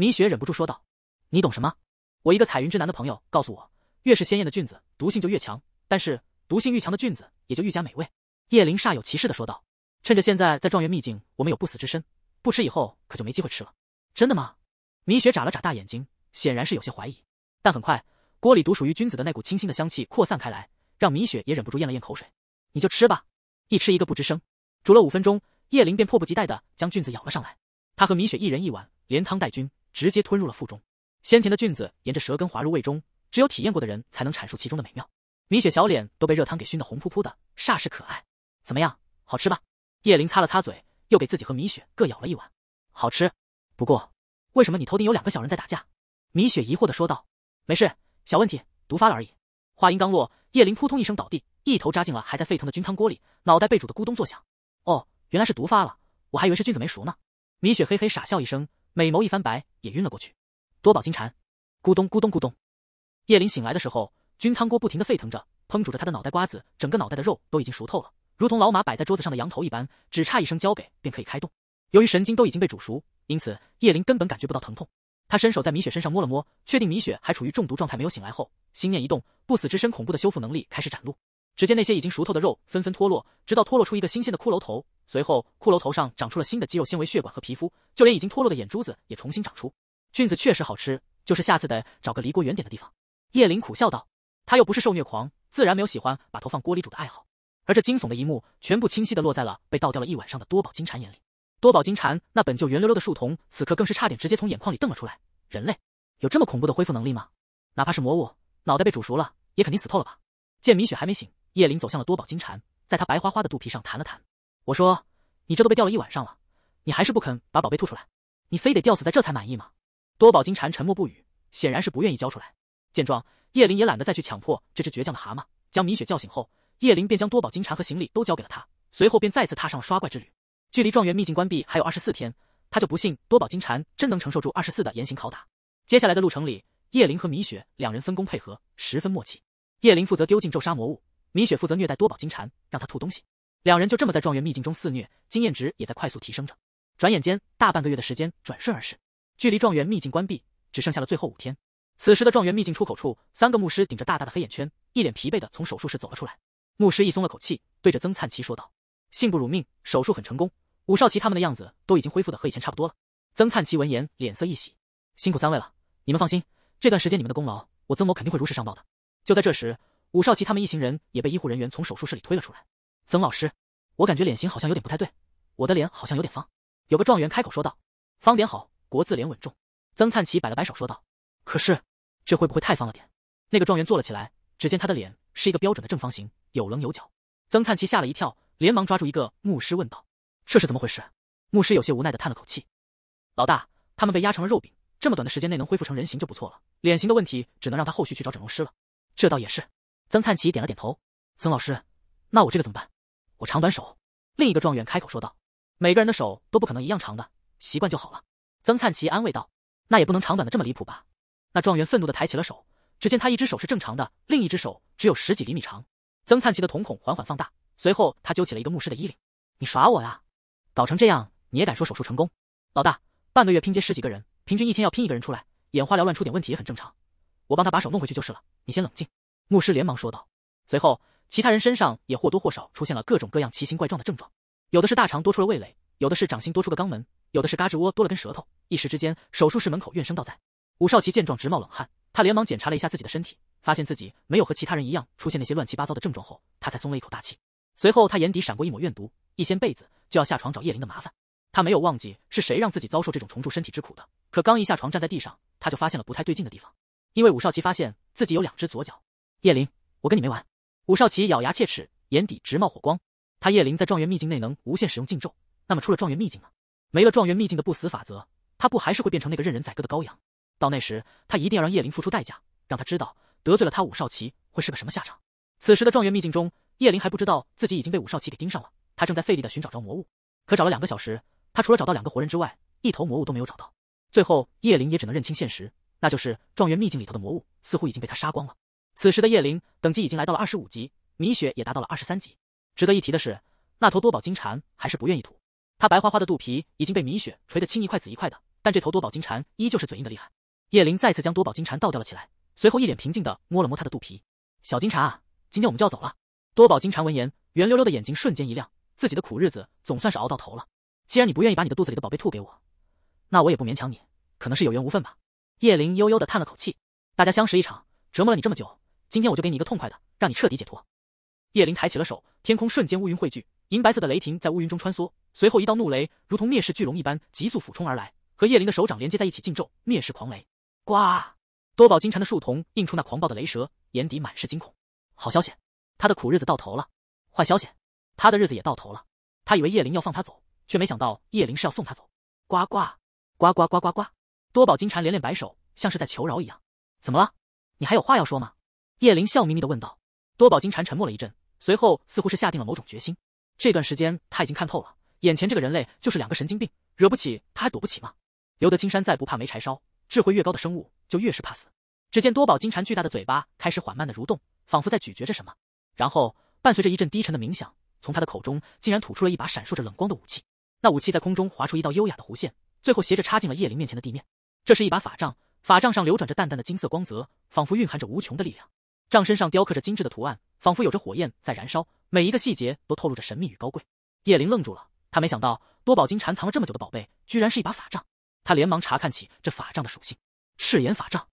米雪忍不住说道：“你懂什么？我一个彩云之南的朋友告诉我，越是鲜艳的菌子，毒性就越强。但是毒性愈强的菌子，也就愈加美味。”叶灵煞有其事的说道：“趁着现在在状元秘境，我们有不死之身，不吃以后可就没机会吃了。”真的吗？米雪眨了眨大眼睛，显然是有些怀疑。但很快，锅里独属于菌子的那股清新的香气扩散开来，让米雪也忍不住咽了咽口水。“你就吃吧，一吃一个不吱声。”煮了五分钟，叶灵便迫不及待的将菌子舀了上来。他和米雪一人一碗，连汤带菌。直接吞入了腹中，鲜甜的菌子沿着舌根滑入胃中，只有体验过的人才能阐述其中的美妙。米雪小脸都被热汤给熏得红扑扑的，煞是可爱。怎么样，好吃吧？叶灵擦了擦嘴，又给自己和米雪各舀了一碗，好吃。不过，为什么你头顶有两个小人在打架？米雪疑惑的说道。没事，小问题，毒发了而已。话音刚落，叶灵扑通一声倒地，一头扎进了还在沸腾的菌汤锅里，脑袋被煮得咕咚作响。哦，原来是毒发了，我还以为是菌子没熟呢。米雪嘿嘿傻笑一声。美眸一翻白，也晕了过去。多宝金蝉，咕咚咕咚咕咚。叶林醒来的时候，菌汤锅不停地沸腾着，烹煮着他的脑袋瓜子，整个脑袋的肉都已经熟透了，如同老马摆在桌子上的羊头一般，只差一声交给便可以开动。由于神经都已经被煮熟，因此叶林根本感觉不到疼痛。他伸手在米雪身上摸了摸，确定米雪还处于中毒状态，没有醒来后，心念一动，不死之身恐怖的修复能力开始展露。只见那些已经熟透的肉纷纷脱落，直到脱落出一个新鲜的骷髅头。随后，骷髅头上长出了新的肌肉纤维、血管和皮肤，就连已经脱落的眼珠子也重新长出。菌子确实好吃，就是下次得找个离锅远点的地方。叶灵苦笑道，他又不是受虐狂，自然没有喜欢把头放锅里煮的爱好。而这惊悚的一幕，全部清晰的落在了被倒掉了一晚上的多宝金蝉眼里。多宝金蝉那本就圆溜溜的树瞳，此刻更是差点直接从眼眶里瞪了出来。人类有这么恐怖的恢复能力吗？哪怕是魔物，脑袋被煮熟了，也肯定死透了吧？见米雪还没醒，叶灵走向了多宝金蝉，在他白花花的肚皮上弹了弹。我说，你这都被吊了一晚上了，你还是不肯把宝贝吐出来，你非得吊死在这才满意吗？多宝金蝉沉默不语，显然是不愿意交出来。见状，叶灵也懒得再去强迫这只倔强的蛤蟆。将米雪叫醒后，叶灵便将多宝金蝉和行李都交给了他，随后便再次踏上了刷怪之旅。距离状元秘境关闭还有二十四天，他就不信多宝金蝉真能承受住二十四的严刑拷打。接下来的路程里，叶灵和米雪两人分工配合，十分默契。叶灵负责丢进咒杀魔物，米雪负责虐待多宝金蝉，让他吐东西。两人就这么在状元秘境中肆虐，经验值也在快速提升着。转眼间，大半个月的时间转瞬而逝，距离状元秘境关闭只剩下了最后五天。此时的状元秘境出口处，三个牧师顶着大大的黑眼圈，一脸疲惫的从手术室走了出来。牧师一松了口气，对着曾灿奇说道：“幸不辱命，手术很成功，武少奇他们的样子都已经恢复的和以前差不多了。”曾灿奇闻言，脸色一喜：“辛苦三位了，你们放心，这段时间你们的功劳，我曾某肯定会如实上报的。”就在这时，武少奇他们一行人也被医护人员从手术室里推了出来。曾老师，我感觉脸型好像有点不太对，我的脸好像有点方。有个状元开口说道：“方点好，国字脸稳重。”曾灿奇摆了摆手说道：“可是，这会不会太方了点？”那个状元坐了起来，只见他的脸是一个标准的正方形，有棱有角。曾灿奇吓了一跳，连忙抓住一个牧师问道：“这是怎么回事？”牧师有些无奈的叹了口气：“老大，他们被压成了肉饼，这么短的时间内能恢复成人形就不错了，脸型的问题只能让他后续去找整容师了。”这倒也是，曾灿奇点了点头：“曾老师，那我这个怎么办？”我长短手，另一个状元开口说道：“每个人的手都不可能一样长的，习惯就好了。”曾灿奇安慰道：“那也不能长短的这么离谱吧？”那状元愤怒的抬起了手，只见他一只手是正常的，另一只手只有十几厘米长。曾灿奇的瞳孔缓缓放大，随后他揪起了一个牧师的衣领：“你耍我呀？搞成这样你也敢说手术成功？老大，半个月拼接十几个人，平均一天要拼一个人出来，眼花缭乱，出点问题也很正常。我帮他把手弄回去就是了，你先冷静。”牧师连忙说道，随后。其他人身上也或多或少出现了各种各样奇形怪状的症状，有的是大肠多出了味蕾，有的是掌心多出个肛门，有的是嘎吱窝多了根舌头。一时之间，手术室门口怨声载道。武少奇见状直冒冷汗，他连忙检查了一下自己的身体，发现自己没有和其他人一样出现那些乱七八糟的症状后，他才松了一口大气。随后，他眼底闪过一抹怨毒，一掀被子就要下床找叶灵的麻烦。他没有忘记是谁让自己遭受这种重铸身体之苦的。可刚一下床站在地上，他就发现了不太对劲的地方，因为武少奇发现自己有两只左脚。叶灵，我跟你没完。武少奇咬牙切齿，眼底直冒火光。他叶灵在状元秘境内能无限使用禁咒，那么出了状元秘境呢？没了状元秘境的不死法则，他不还是会变成那个任人宰割的羔羊？到那时，他一定要让叶灵付出代价，让他知道得罪了他武少奇会是个什么下场。此时的状元秘境中，叶灵还不知道自己已经被武少奇给盯上了。他正在费力的寻找着魔物，可找了两个小时，他除了找到两个活人之外，一头魔物都没有找到。最后，叶灵也只能认清现实，那就是状元秘境里头的魔物似乎已经被他杀光了。此时的叶灵等级已经来到了二十五级，米雪也达到了二十三级。值得一提的是，那头多宝金蝉还是不愿意吐，它白花花的肚皮已经被米雪捶得青一块紫一块的，但这头多宝金蝉依旧是嘴硬的厉害。叶灵再次将多宝金蝉倒掉了起来，随后一脸平静的摸了摸它的肚皮：“小金蝉啊，今天我们就要走了。”多宝金蝉闻言，圆溜溜的眼睛瞬间一亮，自己的苦日子总算是熬到头了。既然你不愿意把你的肚子里的宝贝吐给我，那我也不勉强你，可能是有缘无分吧。叶灵悠悠的叹了口气，大家相识一场，折磨了你这么久。今天我就给你一个痛快的，让你彻底解脱。叶灵抬起了手，天空瞬间乌云汇聚，银白色的雷霆在乌云中穿梭。随后，一道怒雷如同灭世巨龙一般急速俯冲而来，和叶灵的手掌连接在一起，劲咒灭世狂雷。呱！多宝金蝉的树瞳映出那狂暴的雷蛇，眼底满是惊恐。好消息，他的苦日子到头了；坏消息，他的日子也到头了。他以为叶灵要放他走，却没想到叶灵是要送他走。呱呱呱呱呱呱呱！多宝金蝉连连摆手，像是在求饶一样。怎么了？你还有话要说吗？叶灵笑眯眯的问道：“多宝金蝉沉默了一阵，随后似乎是下定了某种决心。这段时间他已经看透了，眼前这个人类就是两个神经病，惹不起，他还躲不起吗？留得青山在，不怕没柴烧。智慧越高的生物，就越是怕死。”只见多宝金蝉巨大的嘴巴开始缓慢的蠕动，仿佛在咀嚼着什么。然后伴随着一阵低沉的冥想，从他的口中竟然吐出了一把闪烁着冷光的武器。那武器在空中划出一道优雅的弧线，最后斜着插进了叶灵面前的地面。这是一把法杖，法杖上流转着淡淡的金色光泽，仿佛蕴含着无穷的力量。杖身上雕刻着精致的图案，仿佛有着火焰在燃烧，每一个细节都透露着神秘与高贵。叶灵愣住了，他没想到多宝金蝉藏了这么久的宝贝，居然是一把法杖。他连忙查看起这法杖的属性：赤炎法杖，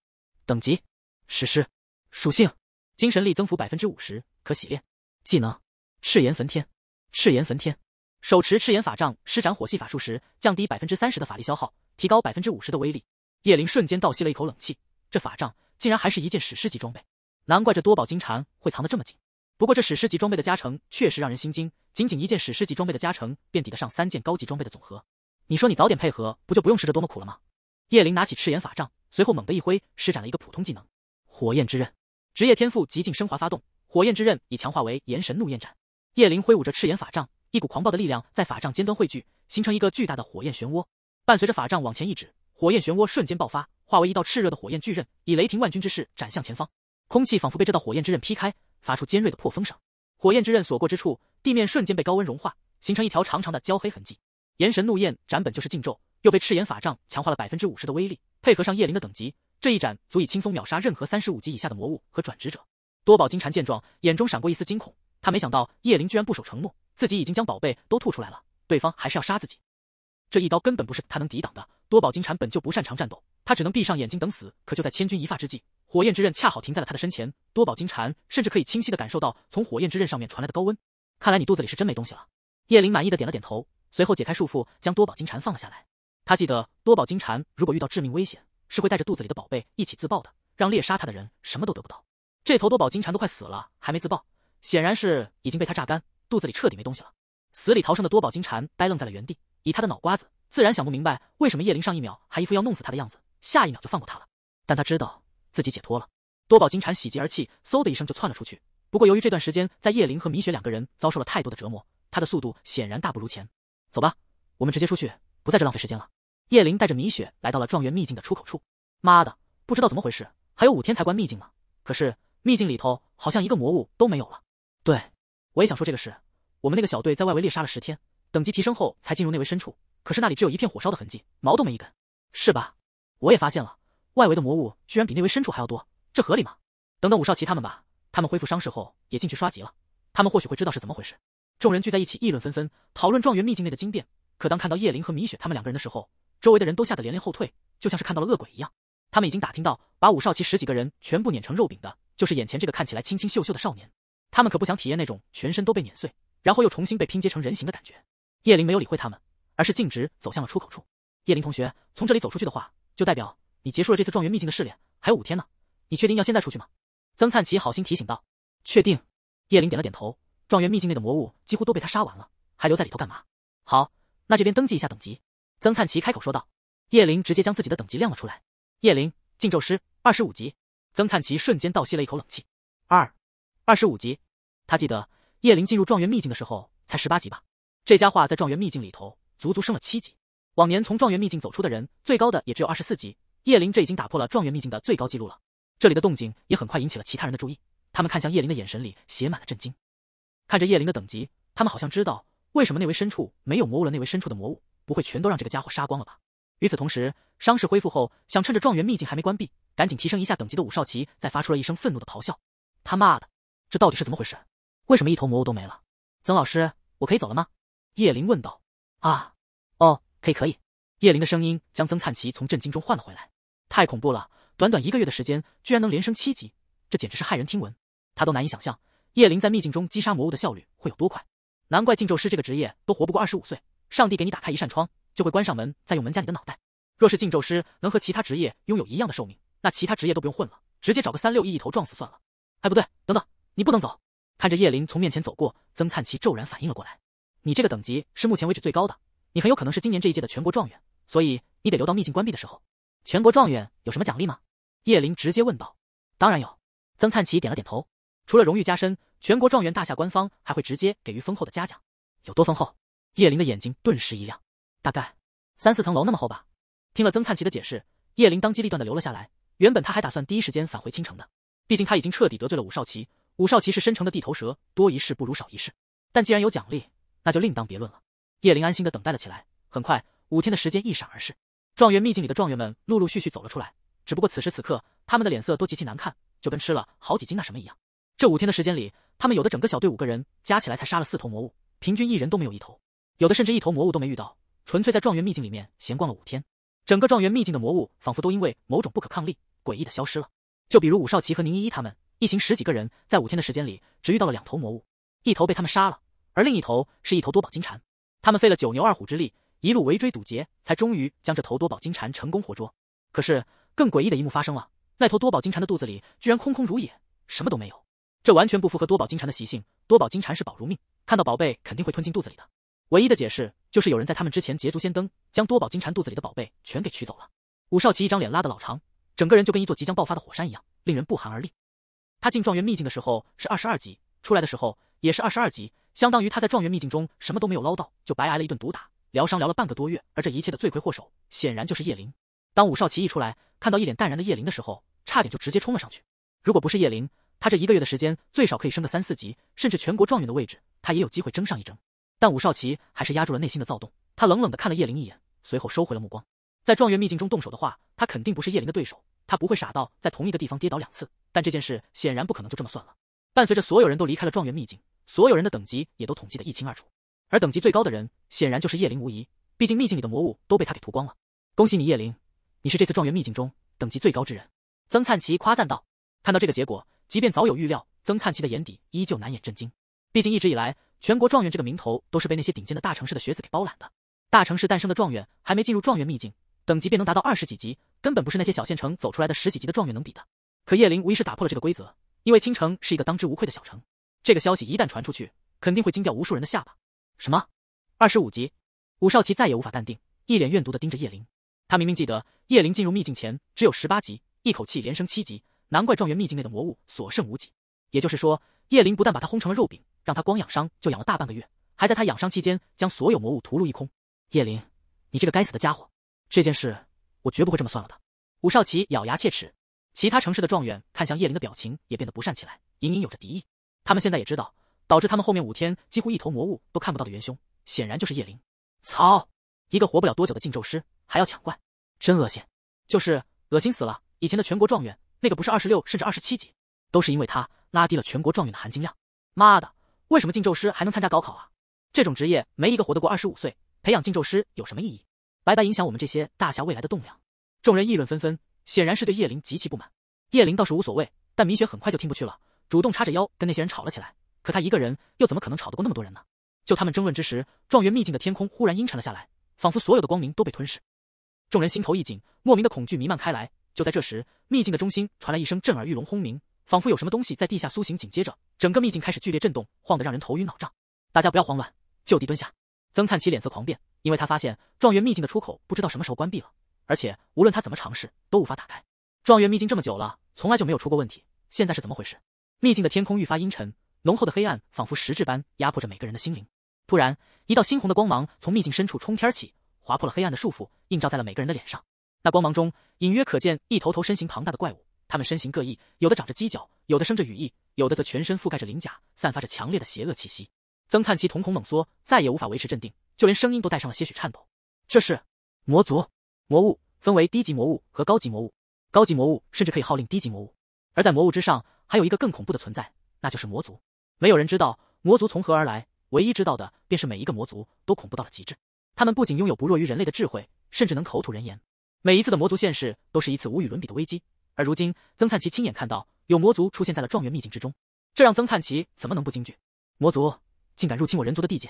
等级史诗，属性精神力增幅百分之五十，可洗练。技能：赤炎焚天。赤炎焚天，手持赤炎法杖施展火系法术时，降低百分之三十的法力消耗，提高百分之五十的威力。叶灵瞬间倒吸了一口冷气，这法杖竟然还是一件史诗级装备。难怪这多宝金蝉会藏得这么紧。不过这史诗级装备的加成确实让人心惊，仅仅一件史诗级装备的加成便抵得上三件高级装备的总和。你说你早点配合，不就不用吃这多么苦了吗？叶灵拿起赤炎法杖，随后猛地一挥，施展了一个普通技能——火焰之刃。职业天赋极尽升华，发动火焰之刃已强化为炎神怒焰斩。叶灵挥舞着赤炎法杖，一股狂暴的力量在法杖尖端汇聚，形成一个巨大的火焰漩涡。伴随着法杖往前一指，火焰漩涡瞬间爆发，化为一道炽热的火焰巨刃，以雷霆万钧之势斩向前方。空气仿佛被这道火焰之刃劈开，发出尖锐的破风声。火焰之刃所过之处，地面瞬间被高温融化，形成一条长长的焦黑痕迹。炎神怒焰斩本就是禁咒，又被赤炎法杖强化了百分之五十的威力，配合上叶灵的等级，这一斩足以轻松秒杀任何三十五级以下的魔物和转职者。多宝金蝉见状，眼中闪过一丝惊恐。他没想到叶灵居然不守承诺，自己已经将宝贝都吐出来了，对方还是要杀自己。这一刀根本不是他能抵挡的。多宝金蝉本就不擅长战斗，他只能闭上眼睛等死。可就在千钧一发之际。火焰之刃恰好停在了他的身前，多宝金蝉甚至可以清晰的感受到从火焰之刃上面传来的高温。看来你肚子里是真没东西了。叶灵满意的点了点头，随后解开束缚，将多宝金蝉放了下来。他记得多宝金蝉如果遇到致命危险，是会带着肚子里的宝贝一起自爆的，让猎杀他的人什么都得不到。这头多宝金蝉都快死了，还没自爆，显然是已经被他榨干，肚子里彻底没东西了。死里逃生的多宝金蝉呆愣在了原地，以他的脑瓜子，自然想不明白为什么叶灵上一秒还一副要弄死他的样子，下一秒就放过他了。但他知道。自己解脱了，多宝金蝉喜极而泣，嗖的一声就窜了出去。不过由于这段时间在叶灵和米雪两个人遭受了太多的折磨，他的速度显然大不如前。走吧，我们直接出去，不在这浪费时间了。叶灵带着米雪来到了状元秘境的出口处。妈的，不知道怎么回事，还有五天才关秘境呢。可是秘境里头好像一个魔物都没有了。对，我也想说这个事。我们那个小队在外围猎杀了十天，等级提升后才进入内围深处，可是那里只有一片火烧的痕迹，毛都没一根，是吧？我也发现了。外围的魔物居然比内围深处还要多，这合理吗？等等，武少奇他们吧，他们恢复伤势后也进去刷级了，他们或许会知道是怎么回事。众人聚在一起议论纷纷，讨论状元秘境内的惊变。可当看到叶林和米雪他们两个人的时候，周围的人都吓得连连后退，就像是看到了恶鬼一样。他们已经打听到，把武少奇十几个人全部碾成肉饼的，就是眼前这个看起来清清秀秀的少年。他们可不想体验那种全身都被碾碎，然后又重新被拼接成人形的感觉。叶林没有理会他们，而是径直走向了出口处。叶林同学，从这里走出去的话，就代表。你结束了这次状元秘境的试炼，还有五天呢，你确定要现在出去吗？曾灿奇好心提醒道。确定，叶灵点了点头。状元秘境内的魔物几乎都被他杀完了，还留在里头干嘛？好，那这边登记一下等级。曾灿奇开口说道。叶灵直接将自己的等级亮了出来。叶灵，禁咒师，二十五级。曾灿奇瞬间倒吸了一口冷气。二，二十五级。他记得叶灵进入状元秘境的时候才十八级吧？这家伙在状元秘境里头足足升了七级。往年从状元秘境走出的人，最高的也只有二十四级。叶灵，这已经打破了状元秘境的最高记录了。这里的动静也很快引起了其他人的注意，他们看向叶灵的眼神里写满了震惊。看着叶灵的等级，他们好像知道为什么那围深处没有魔物了。那围深处的魔物不会全都让这个家伙杀光了吧？与此同时，伤势恢复后，想趁着状元秘境还没关闭，赶紧提升一下等级的武少奇，再发出了一声愤怒的咆哮：“他妈的，这到底是怎么回事？为什么一头魔物都没了？”曾老师，我可以走了吗？叶灵问道。啊，哦，可以，可以。叶灵的声音将曾灿奇从震惊中唤了回来。太恐怖了！短短一个月的时间，居然能连升七级，这简直是骇人听闻。他都难以想象叶灵在秘境中击杀魔物的效率会有多快。难怪禁咒师这个职业都活不过二十五岁。上帝给你打开一扇窗，就会关上门，再用门夹你的脑袋。若是禁咒师能和其他职业拥有一样的寿命，那其他职业都不用混了，直接找个三六一一头撞死算了。哎，不对，等等，你不能走！看着叶灵从面前走过，曾灿奇骤然反应了过来。你这个等级是目前为止最高的，你很有可能是今年这一届的全国状元，所以你得留到秘境关闭的时候。全国状元有什么奖励吗？叶麟直接问道。当然有，曾灿奇点了点头。除了荣誉加身，全国状元大夏官方还会直接给予丰厚的嘉奖。有多丰厚？叶麟的眼睛顿时一亮。大概三四层楼那么厚吧。听了曾灿奇的解释，叶麟当机立断的留了下来。原本他还打算第一时间返回青城的，毕竟他已经彻底得罪了武少奇。武少奇是申城的地头蛇，多一事不如少一事。但既然有奖励，那就另当别论了。叶林安心的等待了起来。很快，五天的时间一闪而逝。状元秘境里的状元们陆陆续续走了出来，只不过此时此刻他们的脸色都极其难看，就跟吃了好几斤那什么一样。这五天的时间里，他们有的整个小队五个人加起来才杀了四头魔物，平均一人都没有一头；有的甚至一头魔物都没遇到，纯粹在状元秘境里面闲逛了五天。整个状元秘境的魔物仿佛都因为某种不可抗力诡异的消失了。就比如武少奇和宁依依他们一行十几个人，在五天的时间里只遇到了两头魔物，一头被他们杀了，而另一头是一头多宝金蝉，他们费了九牛二虎之力。一路围追堵截，才终于将这头多宝金蝉成功活捉。可是，更诡异的一幕发生了：那头多宝金蝉的肚子里居然空空如也，什么都没有。这完全不符合多宝金蝉的习性。多宝金蝉是宝如命，看到宝贝肯定会吞进肚子里的。唯一的解释就是有人在他们之前捷足先登，将多宝金蝉肚子里的宝贝全给取走了。武少奇一张脸拉得老长，整个人就跟一座即将爆发的火山一样，令人不寒而栗。他进状元秘境的时候是二十二级，出来的时候也是二十二级，相当于他在状元秘境中什么都没有捞到，就白挨了一顿毒打。疗伤疗了半个多月，而这一切的罪魁祸首显然就是叶灵。当武少奇一出来，看到一脸淡然的叶灵的时候，差点就直接冲了上去。如果不是叶灵，他这一个月的时间最少可以升个三四级，甚至全国状元的位置他也有机会争上一争。但武少奇还是压住了内心的躁动，他冷冷的看了叶灵一眼，随后收回了目光。在状元秘境中动手的话，他肯定不是叶灵的对手，他不会傻到在同一个地方跌倒两次。但这件事显然不可能就这么算了。伴随着所有人都离开了状元秘境，所有人的等级也都统计的一清二楚。而等级最高的人显然就是叶灵无疑，毕竟秘境里的魔物都被他给屠光了。恭喜你，叶灵，你是这次状元秘境中等级最高之人。曾灿奇夸赞道。看到这个结果，即便早有预料，曾灿奇的眼底依旧难掩震惊。毕竟一直以来，全国状元这个名头都是被那些顶尖的大城市的学子给包揽的。大城市诞生的状元还没进入状元秘境，等级便能达到二十几级，根本不是那些小县城走出来的十几级的状元能比的。可叶灵无疑是打破了这个规则，因为青城是一个当之无愧的小城。这个消息一旦传出去，肯定会惊掉无数人的下巴。什么？二十五级，武少奇再也无法淡定，一脸怨毒的盯着叶灵。他明明记得叶灵进入秘境前只有十八级，一口气连升七级，难怪状元秘境内的魔物所剩无几。也就是说，叶灵不但把他轰成了肉饼，让他光养伤就养了大半个月，还在他养伤期间将所有魔物屠戮一空。叶灵，你这个该死的家伙，这件事我绝不会这么算了的！武少奇咬牙切齿。其他城市的状元看向叶灵的表情也变得不善起来，隐隐有着敌意。他们现在也知道。导致他们后面五天几乎一头魔物都看不到的元凶，显然就是叶灵。操！一个活不了多久的禁咒师还要抢怪，真恶心！就是恶心死了！以前的全国状元那个不是二十六甚至二十七级，都是因为他拉低了全国状元的含金量。妈的，为什么禁咒师还能参加高考啊？这种职业没一个活得过二十五岁，培养禁咒师有什么意义？白白影响我们这些大侠未来的栋梁。众人议论纷纷，显然是对叶灵极其不满。叶灵倒是无所谓，但米雪很快就听不去了，主动叉着腰跟那些人吵了起来。可他一个人又怎么可能吵得过那么多人呢？就他们争论之时，状元秘境的天空忽然阴沉了下来，仿佛所有的光明都被吞噬。众人心头一紧，莫名的恐惧弥漫开来。就在这时，秘境的中心传来一声震耳欲聋轰鸣，仿佛有什么东西在地下苏醒。紧接着，整个秘境开始剧烈震动，晃得让人头晕脑胀。大家不要慌乱，就地蹲下。曾灿奇脸色狂变，因为他发现状元秘境的出口不知道什么时候关闭了，而且无论他怎么尝试，都无法打开。状元秘境这么久了，从来就没有出过问题，现在是怎么回事？秘境的天空愈发阴沉。浓厚的黑暗仿佛实质般压迫着每个人的心灵。突然，一道猩红的光芒从秘境深处冲天起，划破了黑暗的束缚，映照在了每个人的脸上。那光芒中隐约可见一头头身形庞大的怪物，它们身形各异，有的长着犄角，有的生着羽翼，有的则全身覆盖着鳞甲，散发着强烈的邪恶气息。曾灿奇瞳孔猛缩，再也无法维持镇定，就连声音都带上了些许颤抖。这是魔族魔物，分为低级魔物和高级魔物。高级魔物甚至可以号令低级魔物，而在魔物之上，还有一个更恐怖的存在，那就是魔族。没有人知道魔族从何而来，唯一知道的便是每一个魔族都恐怖到了极致。他们不仅拥有不弱于人类的智慧，甚至能口吐人言。每一次的魔族现世都是一次无与伦比的危机。而如今，曾灿奇亲眼看到有魔族出现在了状元秘境之中，这让曾灿奇怎么能不惊惧？魔族竟敢入侵我人族的地界，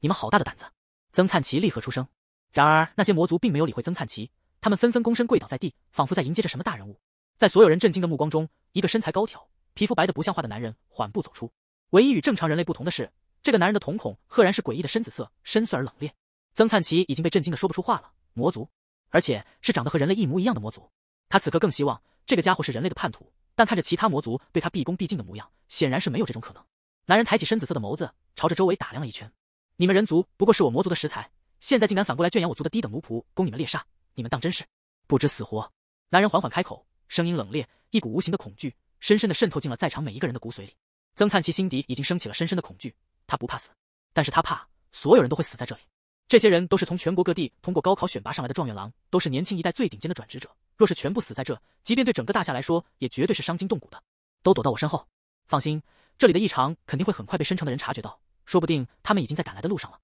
你们好大的胆子！曾灿奇立刻出声。然而那些魔族并没有理会曾灿奇，他们纷纷躬身跪倒在地，仿佛在迎接着什么大人物。在所有人震惊的目光中，一个身材高挑、皮肤白得不像话的男人缓步走出。唯一与正常人类不同的是，这个男人的瞳孔赫然是诡异的深紫色，深邃而冷冽。曾灿奇已经被震惊的说不出话了。魔族，而且是长得和人类一模一样的魔族。他此刻更希望这个家伙是人类的叛徒，但看着其他魔族对他毕恭毕敬的模样，显然是没有这种可能。男人抬起深紫色的眸子，朝着周围打量了一圈：“你们人族不过是我魔族的食材，现在竟敢反过来圈养我族的低等奴仆供你们猎杀，你们当真是不知死活！”男人缓缓开口，声音冷冽，一股无形的恐惧深深的渗透进了在场每一个人的骨髓里。曾灿奇心底已经升起了深深的恐惧，他不怕死，但是他怕所有人都会死在这里。这些人都是从全国各地通过高考选拔上来的状元郎，都是年轻一代最顶尖的转职者。若是全部死在这，即便对整个大夏来说，也绝对是伤筋动骨的。都躲到我身后，放心，这里的异常肯定会很快被深城的人察觉到，说不定他们已经在赶来的路上了。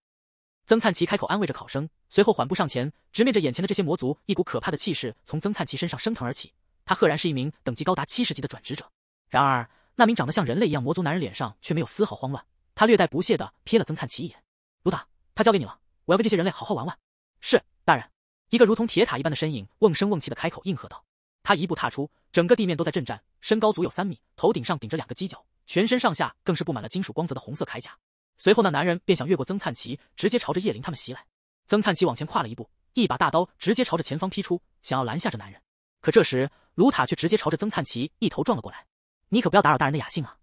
曾灿奇开口安慰着考生，随后缓步上前，直面着眼前的这些魔族，一股可怕的气势从曾灿奇身上升腾而起，他赫然是一名等级高达七十级的转职者。然而。那名长得像人类一样魔族男人脸上却没有丝毫慌乱，他略带不屑地瞥了曾灿奇一眼。卢塔，他交给你了，我要跟这些人类好好玩玩。是，大人。一个如同铁塔一般的身影瓮声瓮气地开口应和道。他一步踏出，整个地面都在震颤，身高足有三米，头顶上顶着两个犄角，全身上下更是布满了金属光泽的红色铠甲。随后，那男人便想越过曾灿奇，直接朝着叶灵他们袭来。曾灿奇往前跨了一步，一把大刀直接朝着前方劈出，想要拦下这男人。可这时，卢塔却直接朝着曾灿奇一头撞了过来。你可不要打扰大人的雅兴啊！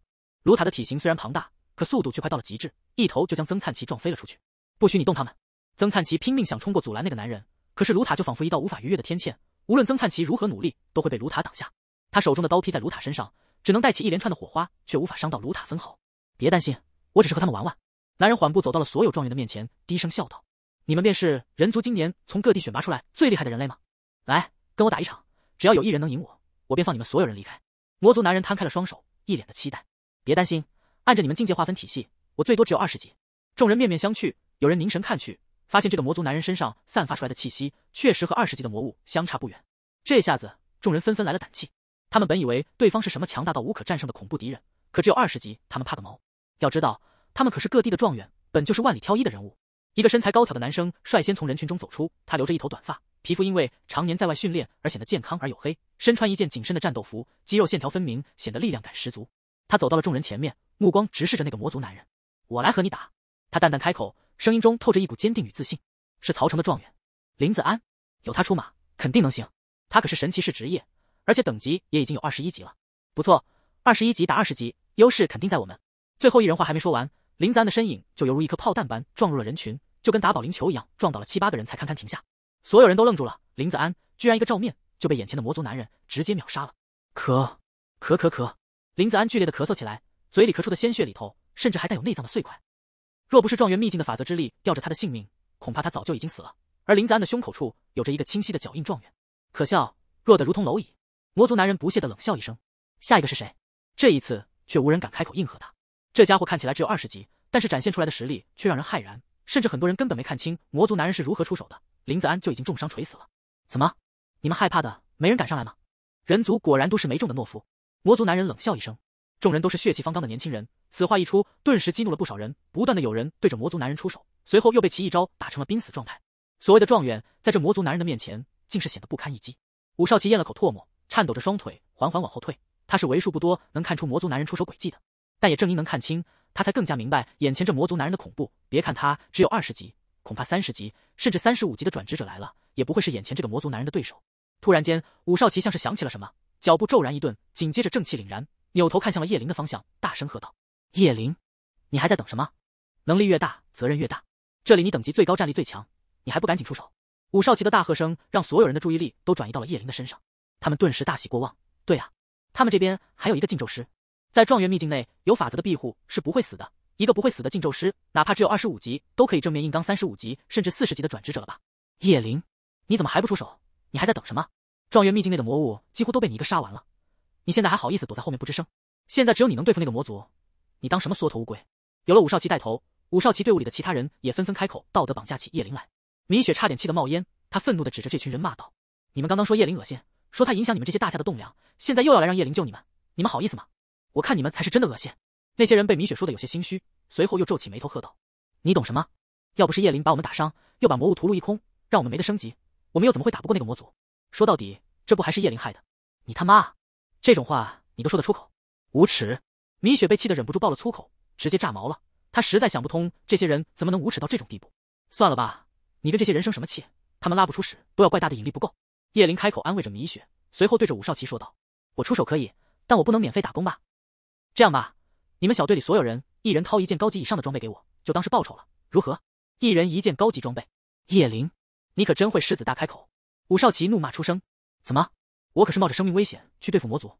卢塔的体型虽然庞大，可速度却快到了极致，一头就将曾灿奇撞飞了出去。不许你动他们！曾灿奇拼命想冲过阻拦那个男人，可是卢塔就仿佛一道无法逾越的天堑，无论曾灿奇如何努力，都会被卢塔挡下。他手中的刀劈在卢塔身上，只能带起一连串的火花，却无法伤到卢塔分毫。别担心，我只是和他们玩玩。男人缓步走到了所有状元的面前，低声笑道：“你们便是人族今年从各地选拔出来最厉害的人类吗？来，跟我打一场，只要有一人能赢我，我便放你们所有人离开。”魔族男人摊开了双手，一脸的期待。别担心，按着你们境界划分体系，我最多只有二十级。众人面面相觑，有人凝神看去，发现这个魔族男人身上散发出来的气息，确实和二十级的魔物相差不远。这下子，众人纷纷来了胆气。他们本以为对方是什么强大到无可战胜的恐怖敌人，可只有二十级，他们怕个毛！要知道，他们可是各地的状元，本就是万里挑一的人物。一个身材高挑的男生率先从人群中走出，他留着一头短发，皮肤因为常年在外训练而显得健康而黝黑，身穿一件紧身的战斗服，肌肉线条分明，显得力量感十足。他走到了众人前面，目光直视着那个魔族男人：“我来和你打。”他淡淡开口，声音中透着一股坚定与自信。是曹城的状元林子安，有他出马肯定能行。他可是神骑士职业，而且等级也已经有二十一级了。不错，二十一级打二十级，优势肯定在我们。最后一人话还没说完，林子安的身影就犹如一颗炮弹般撞入了人群。就跟打保龄球一样，撞倒了七八个人才堪堪停下。所有人都愣住了，林子安居然一个照面就被眼前的魔族男人直接秒杀了。咳咳咳咳，林子安剧烈的咳嗽起来，嘴里咳出的鲜血里头甚至还带有内脏的碎块。若不是状元秘境的法则之力吊着他的性命，恐怕他早就已经死了。而林子安的胸口处有着一个清晰的脚印。状元，可笑，弱得如同蝼蚁。魔族男人不屑的冷笑一声，下一个是谁？这一次却无人敢开口应和他。这家伙看起来只有二十级，但是展现出来的实力却让人骇然。甚至很多人根本没看清魔族男人是如何出手的，林子安就已经重伤垂死了。怎么，你们害怕的没人敢上来吗？人族果然都是没种的懦夫。魔族男人冷笑一声，众人都是血气方刚的年轻人，此话一出，顿时激怒了不少人，不断的有人对着魔族男人出手，随后又被其一招打成了濒死状态。所谓的状元，在这魔族男人的面前，竟是显得不堪一击。武少奇咽了口唾沫，颤抖着双腿，缓缓往后退。他是为数不多能看出魔族男人出手轨迹的，但也正因能看清。他才更加明白眼前这魔族男人的恐怖。别看他只有二十级，恐怕三十级甚至三十五级的转职者来了，也不会是眼前这个魔族男人的对手。突然间，武少奇像是想起了什么，脚步骤然一顿，紧接着正气凛然，扭头看向了叶灵的方向，大声喝道：“叶灵，你还在等什么？能力越大，责任越大。这里你等级最高，战力最强，你还不赶紧出手？”武少奇的大喝声让所有人的注意力都转移到了叶灵的身上，他们顿时大喜过望。对啊，他们这边还有一个禁咒师。在状元秘境内有法则的庇护是不会死的。一个不会死的禁咒师，哪怕只有二十五级，都可以正面硬刚三十五级甚至四十级的转职者了吧？叶灵，你怎么还不出手？你还在等什么？状元秘境内的魔物几乎都被你一个杀完了，你现在还好意思躲在后面不吱声？现在只有你能对付那个魔族，你当什么缩头乌龟？有了武少奇带头，武少奇队伍里的其他人也纷纷开口，道德绑架起叶灵来。米雪差点气得冒烟，他愤怒地指着这群人骂道：“你们刚刚说叶灵恶心，说他影响你们这些大夏的栋梁，现在又要来让叶灵救你们，你们好意思吗？”我看你们才是真的恶心！那些人被米雪说的有些心虚，随后又皱起眉头喝道：“你懂什么？要不是叶琳把我们打伤，又把魔物屠戮一空，让我们没得升级，我们又怎么会打不过那个魔族？说到底，这不还是叶琳害的？你他妈，这种话你都说得出口，无耻！”米雪被气得忍不住爆了粗口，直接炸毛了。他实在想不通，这些人怎么能无耻到这种地步？算了吧，你跟这些人生什么气？他们拉不出屎都要怪大的引力不够。叶林开口安慰着米雪，随后对着武少奇说道：“我出手可以，但我不能免费打工吧？”这样吧，你们小队里所有人一人掏一件高级以上的装备给我，就当是报酬了，如何？一人一件高级装备。叶灵，你可真会狮子大开口！武少奇怒骂出声：“怎么？我可是冒着生命危险去对付魔族，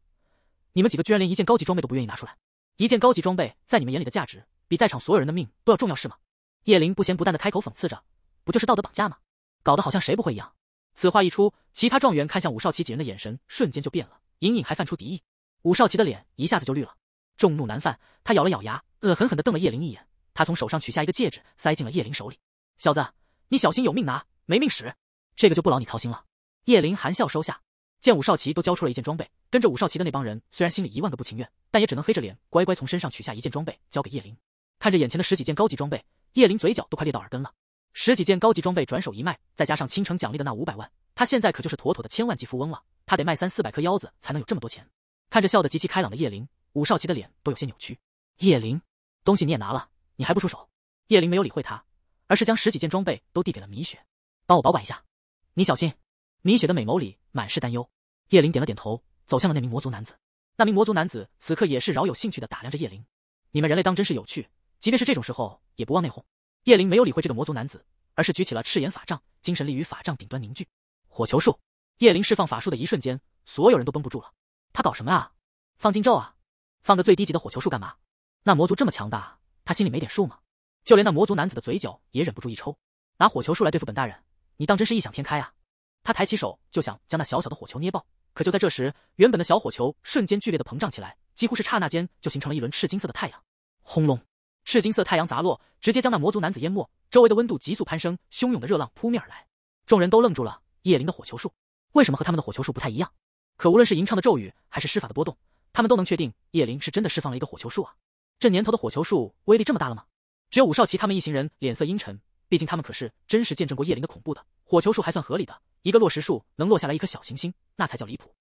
你们几个居然连一件高级装备都不愿意拿出来？一件高级装备在你们眼里的价值，比在场所有人的命都要重要是吗？”叶灵不咸不淡的开口讽刺着：“不就是道德绑架吗？搞得好像谁不会一样。”此话一出，其他状元看向武少奇几人的眼神瞬间就变了，隐隐还泛出敌意。武少奇的脸一下子就绿了。众怒难犯，他咬了咬牙，恶狠狠地瞪了叶灵一眼。他从手上取下一个戒指，塞进了叶灵手里。小子，你小心有命拿，没命使。这个就不劳你操心了。叶灵含笑收下。见武少奇都交出了一件装备，跟着武少奇的那帮人虽然心里一万个不情愿，但也只能黑着脸乖乖从身上取下一件装备交给叶灵。看着眼前的十几件高级装备，叶灵嘴角都快裂到耳根了。十几件高级装备转手一卖，再加上倾城奖励的那五百万，他现在可就是妥妥的千万级富翁了。他得卖三四百颗腰子才能有这么多钱。看着笑得极其开朗的叶灵。武少奇的脸都有些扭曲。叶灵，东西你也拿了，你还不出手？叶灵没有理会他，而是将十几件装备都递给了米雪，帮我保管一下。你小心。米雪的美眸里满是担忧。叶灵点了点头，走向了那名魔族男子。那名魔族男子此刻也是饶有兴趣的打量着叶灵。你们人类当真是有趣，即便是这种时候也不忘内讧。叶灵没有理会这个魔族男子，而是举起了赤炎法杖，精神力与法杖顶端凝聚火球术。叶灵释放法术的一瞬间，所有人都绷不住了。他搞什么啊？放禁咒啊？放个最低级的火球术干嘛？那魔族这么强大，他心里没点数吗？就连那魔族男子的嘴角也忍不住一抽，拿火球术来对付本大人，你当真是异想天开啊！他抬起手就想将那小小的火球捏爆，可就在这时，原本的小火球瞬间剧烈的膨胀起来，几乎是刹那间就形成了一轮赤金色的太阳。轰隆！赤金色太阳砸落，直接将那魔族男子淹没，周围的温度急速攀升，汹涌的热浪扑面而来，众人都愣住了。叶灵的火球术为什么和他们的火球术不太一样？可无论是吟唱的咒语，还是施法的波动。他们都能确定叶灵是真的释放了一个火球术啊！这年头的火球术威力这么大了吗？只有武少奇他们一行人脸色阴沉，毕竟他们可是真实见证过叶灵的恐怖的。火球术还算合理的，一个落石术能落下来一颗小行星，那才叫离谱。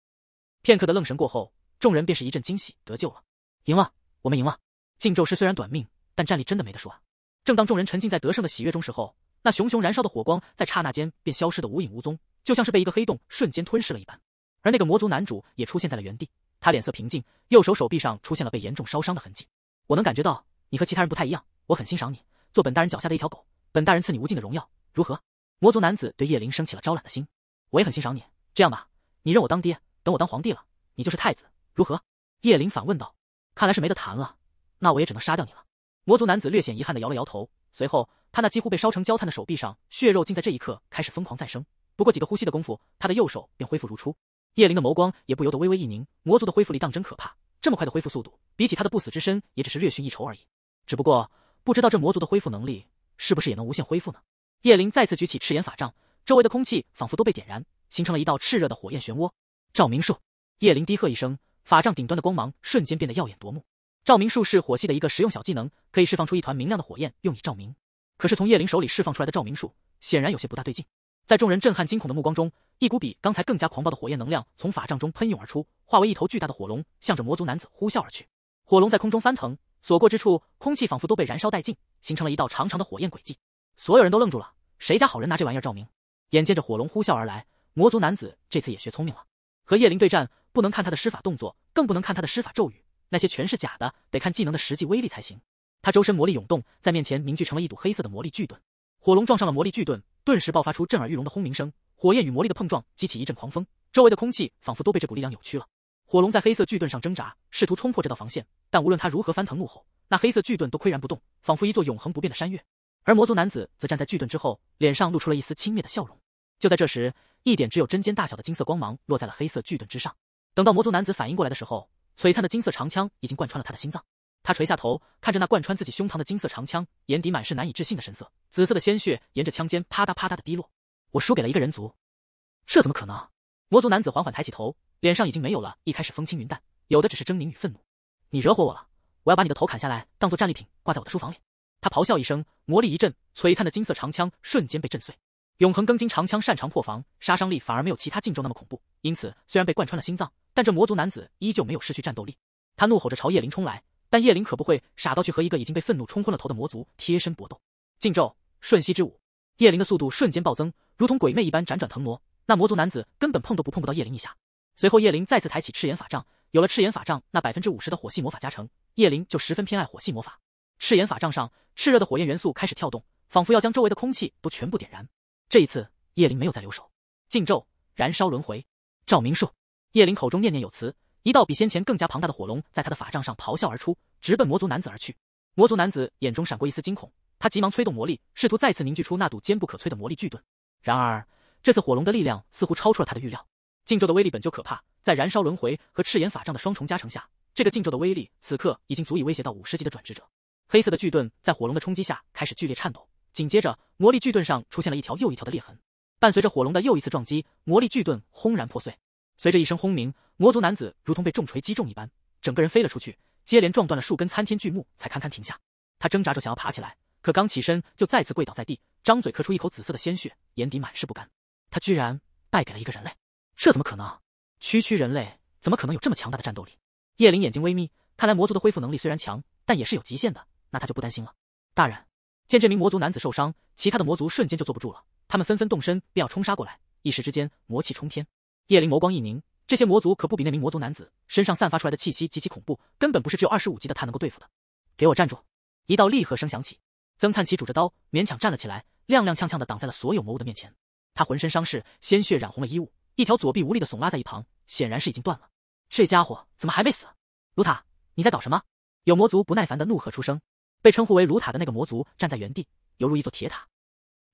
片刻的愣神过后，众人便是一阵惊喜，得救了，赢了，我们赢了！禁咒师虽然短命，但战力真的没得说啊！正当众人沉浸在得胜的喜悦中时候，那熊熊燃烧的火光在刹那间便消失得无影无踪，就像是被一个黑洞瞬间吞噬了一般。而那个魔族男主也出现在了原地。他脸色平静，右手手臂上出现了被严重烧伤的痕迹。我能感觉到你和其他人不太一样，我很欣赏你。做本大人脚下的一条狗，本大人赐你无尽的荣耀，如何？魔族男子对叶灵升起了招揽的心。我也很欣赏你，这样吧，你认我当爹，等我当皇帝了，你就是太子，如何？叶灵反问道。看来是没得谈了，那我也只能杀掉你了。魔族男子略显遗憾地摇了摇头，随后他那几乎被烧成焦炭的手臂上血肉竟在这一刻开始疯狂再生。不过几个呼吸的功夫，他的右手便恢复如初。叶灵的眸光也不由得微微一凝，魔族的恢复力当真可怕，这么快的恢复速度，比起他的不死之身也只是略逊一筹而已。只不过不知道这魔族的恢复能力是不是也能无限恢复呢？叶灵再次举起赤炎法杖，周围的空气仿佛都被点燃，形成了一道炽热的火焰漩涡。照明术，叶灵低喝一声，法杖顶端的光芒瞬间变得耀眼夺目。照明术是火系的一个实用小技能，可以释放出一团明亮的火焰用以照明。可是从叶灵手里释放出来的照明术显然有些不大对劲。在众人震撼惊恐的目光中，一股比刚才更加狂暴的火焰能量从法杖中喷涌而出，化为一头巨大的火龙，向着魔族男子呼啸而去。火龙在空中翻腾，所过之处，空气仿佛都被燃烧殆尽，形成了一道长长的火焰轨迹。所有人都愣住了：谁家好人拿这玩意儿照明？眼见着火龙呼啸而来，魔族男子这次也学聪明了，和叶灵对战不能看他的施法动作，更不能看他的施法咒语，那些全是假的，得看技能的实际威力才行。他周身魔力涌动，在面前凝聚成了一堵黑色的魔力巨盾。火龙撞上了魔力巨盾。顿时爆发出震耳欲聋的轰鸣声，火焰与魔力的碰撞激起一阵狂风，周围的空气仿佛都被这股力量扭曲了。火龙在黑色巨盾上挣扎，试图冲破这道防线，但无论它如何翻腾怒吼，那黑色巨盾都岿然不动，仿佛一座永恒不变的山岳。而魔族男子则站在巨盾之后，脸上露出了一丝轻蔑的笑容。就在这时，一点只有针尖大小的金色光芒落在了黑色巨盾之上。等到魔族男子反应过来的时候，璀璨的金色长枪已经贯穿了他的心脏。他垂下头，看着那贯穿自己胸膛的金色长枪，眼底满是难以置信的神色。紫色的鲜血沿着枪尖啪嗒啪嗒的滴落。我输给了一个人族，这怎么可能？魔族男子缓缓抬起头，脸上已经没有了一开始风轻云淡，有的只是狰狞与愤怒。你惹火我了，我要把你的头砍下来，当做战利品挂在我的书房里。他咆哮一声，魔力一震，璀璨的金色长枪瞬间被震碎。永恒庚金长枪擅长破防，杀伤力反而没有其他劲咒那么恐怖，因此虽然被贯穿了心脏，但这魔族男子依旧没有失去战斗力。他怒吼着朝叶林冲来。但叶灵可不会傻到去和一个已经被愤怒冲昏了头的魔族贴身搏斗。禁咒瞬息之舞，叶灵的速度瞬间暴增，如同鬼魅一般辗转腾挪。那魔族男子根本碰都不碰不到叶灵一下。随后，叶灵再次抬起赤炎法杖，有了赤炎法杖那百分之五十的火系魔法加成，叶灵就十分偏爱火系魔法。赤炎法杖上，炽热的火焰元素开始跳动，仿佛要将周围的空气都全部点燃。这一次，叶灵没有再留手，禁咒燃烧轮回照明术，叶灵口中念念有词。一道比先前更加庞大的火龙在他的法杖上咆哮而出，直奔魔族男子而去。魔族男子眼中闪过一丝惊恐，他急忙催动魔力，试图再次凝聚出那堵坚不可摧的魔力巨盾。然而，这次火龙的力量似乎超出了他的预料。禁咒的威力本就可怕，在燃烧轮回和赤炎法杖的双重加成下，这个禁咒的威力此刻已经足以威胁到五十级的转职者。黑色的巨盾在火龙的冲击下开始剧烈颤抖，紧接着，魔力巨盾上出现了一条又一条的裂痕。伴随着火龙的又一次撞击，魔力巨盾轰然破碎。随着一声轰鸣。魔族男子如同被重锤击中一般，整个人飞了出去，接连撞断了数根参天巨木，才堪堪停下。他挣扎着想要爬起来，可刚起身就再次跪倒在地，张嘴咳出一口紫色的鲜血，眼底满是不甘。他居然败给了一个人类，这怎么可能？区区人类怎么可能有这么强大的战斗力？叶灵眼睛微眯，看来魔族的恢复能力虽然强，但也是有极限的。那他就不担心了。大人，见这名魔族男子受伤，其他的魔族瞬间就坐不住了，他们纷纷动身，便要冲杀过来。一时之间，魔气冲天。叶灵眸光一凝。这些魔族可不比那名魔族男子身上散发出来的气息极其恐怖，根本不是只有二十五级的他能够对付的。给我站住！一道厉喝声响起，曾灿奇拄着刀勉强站了起来，踉踉跄跄的挡在了所有魔物的面前。他浑身伤势，鲜血染红了衣物，一条左臂无力的耸拉在一旁，显然是已经断了。这家伙怎么还没死？卢塔，你在搞什么？有魔族不耐烦的怒喝出声。被称呼为卢塔的那个魔族站在原地，犹如一座铁塔。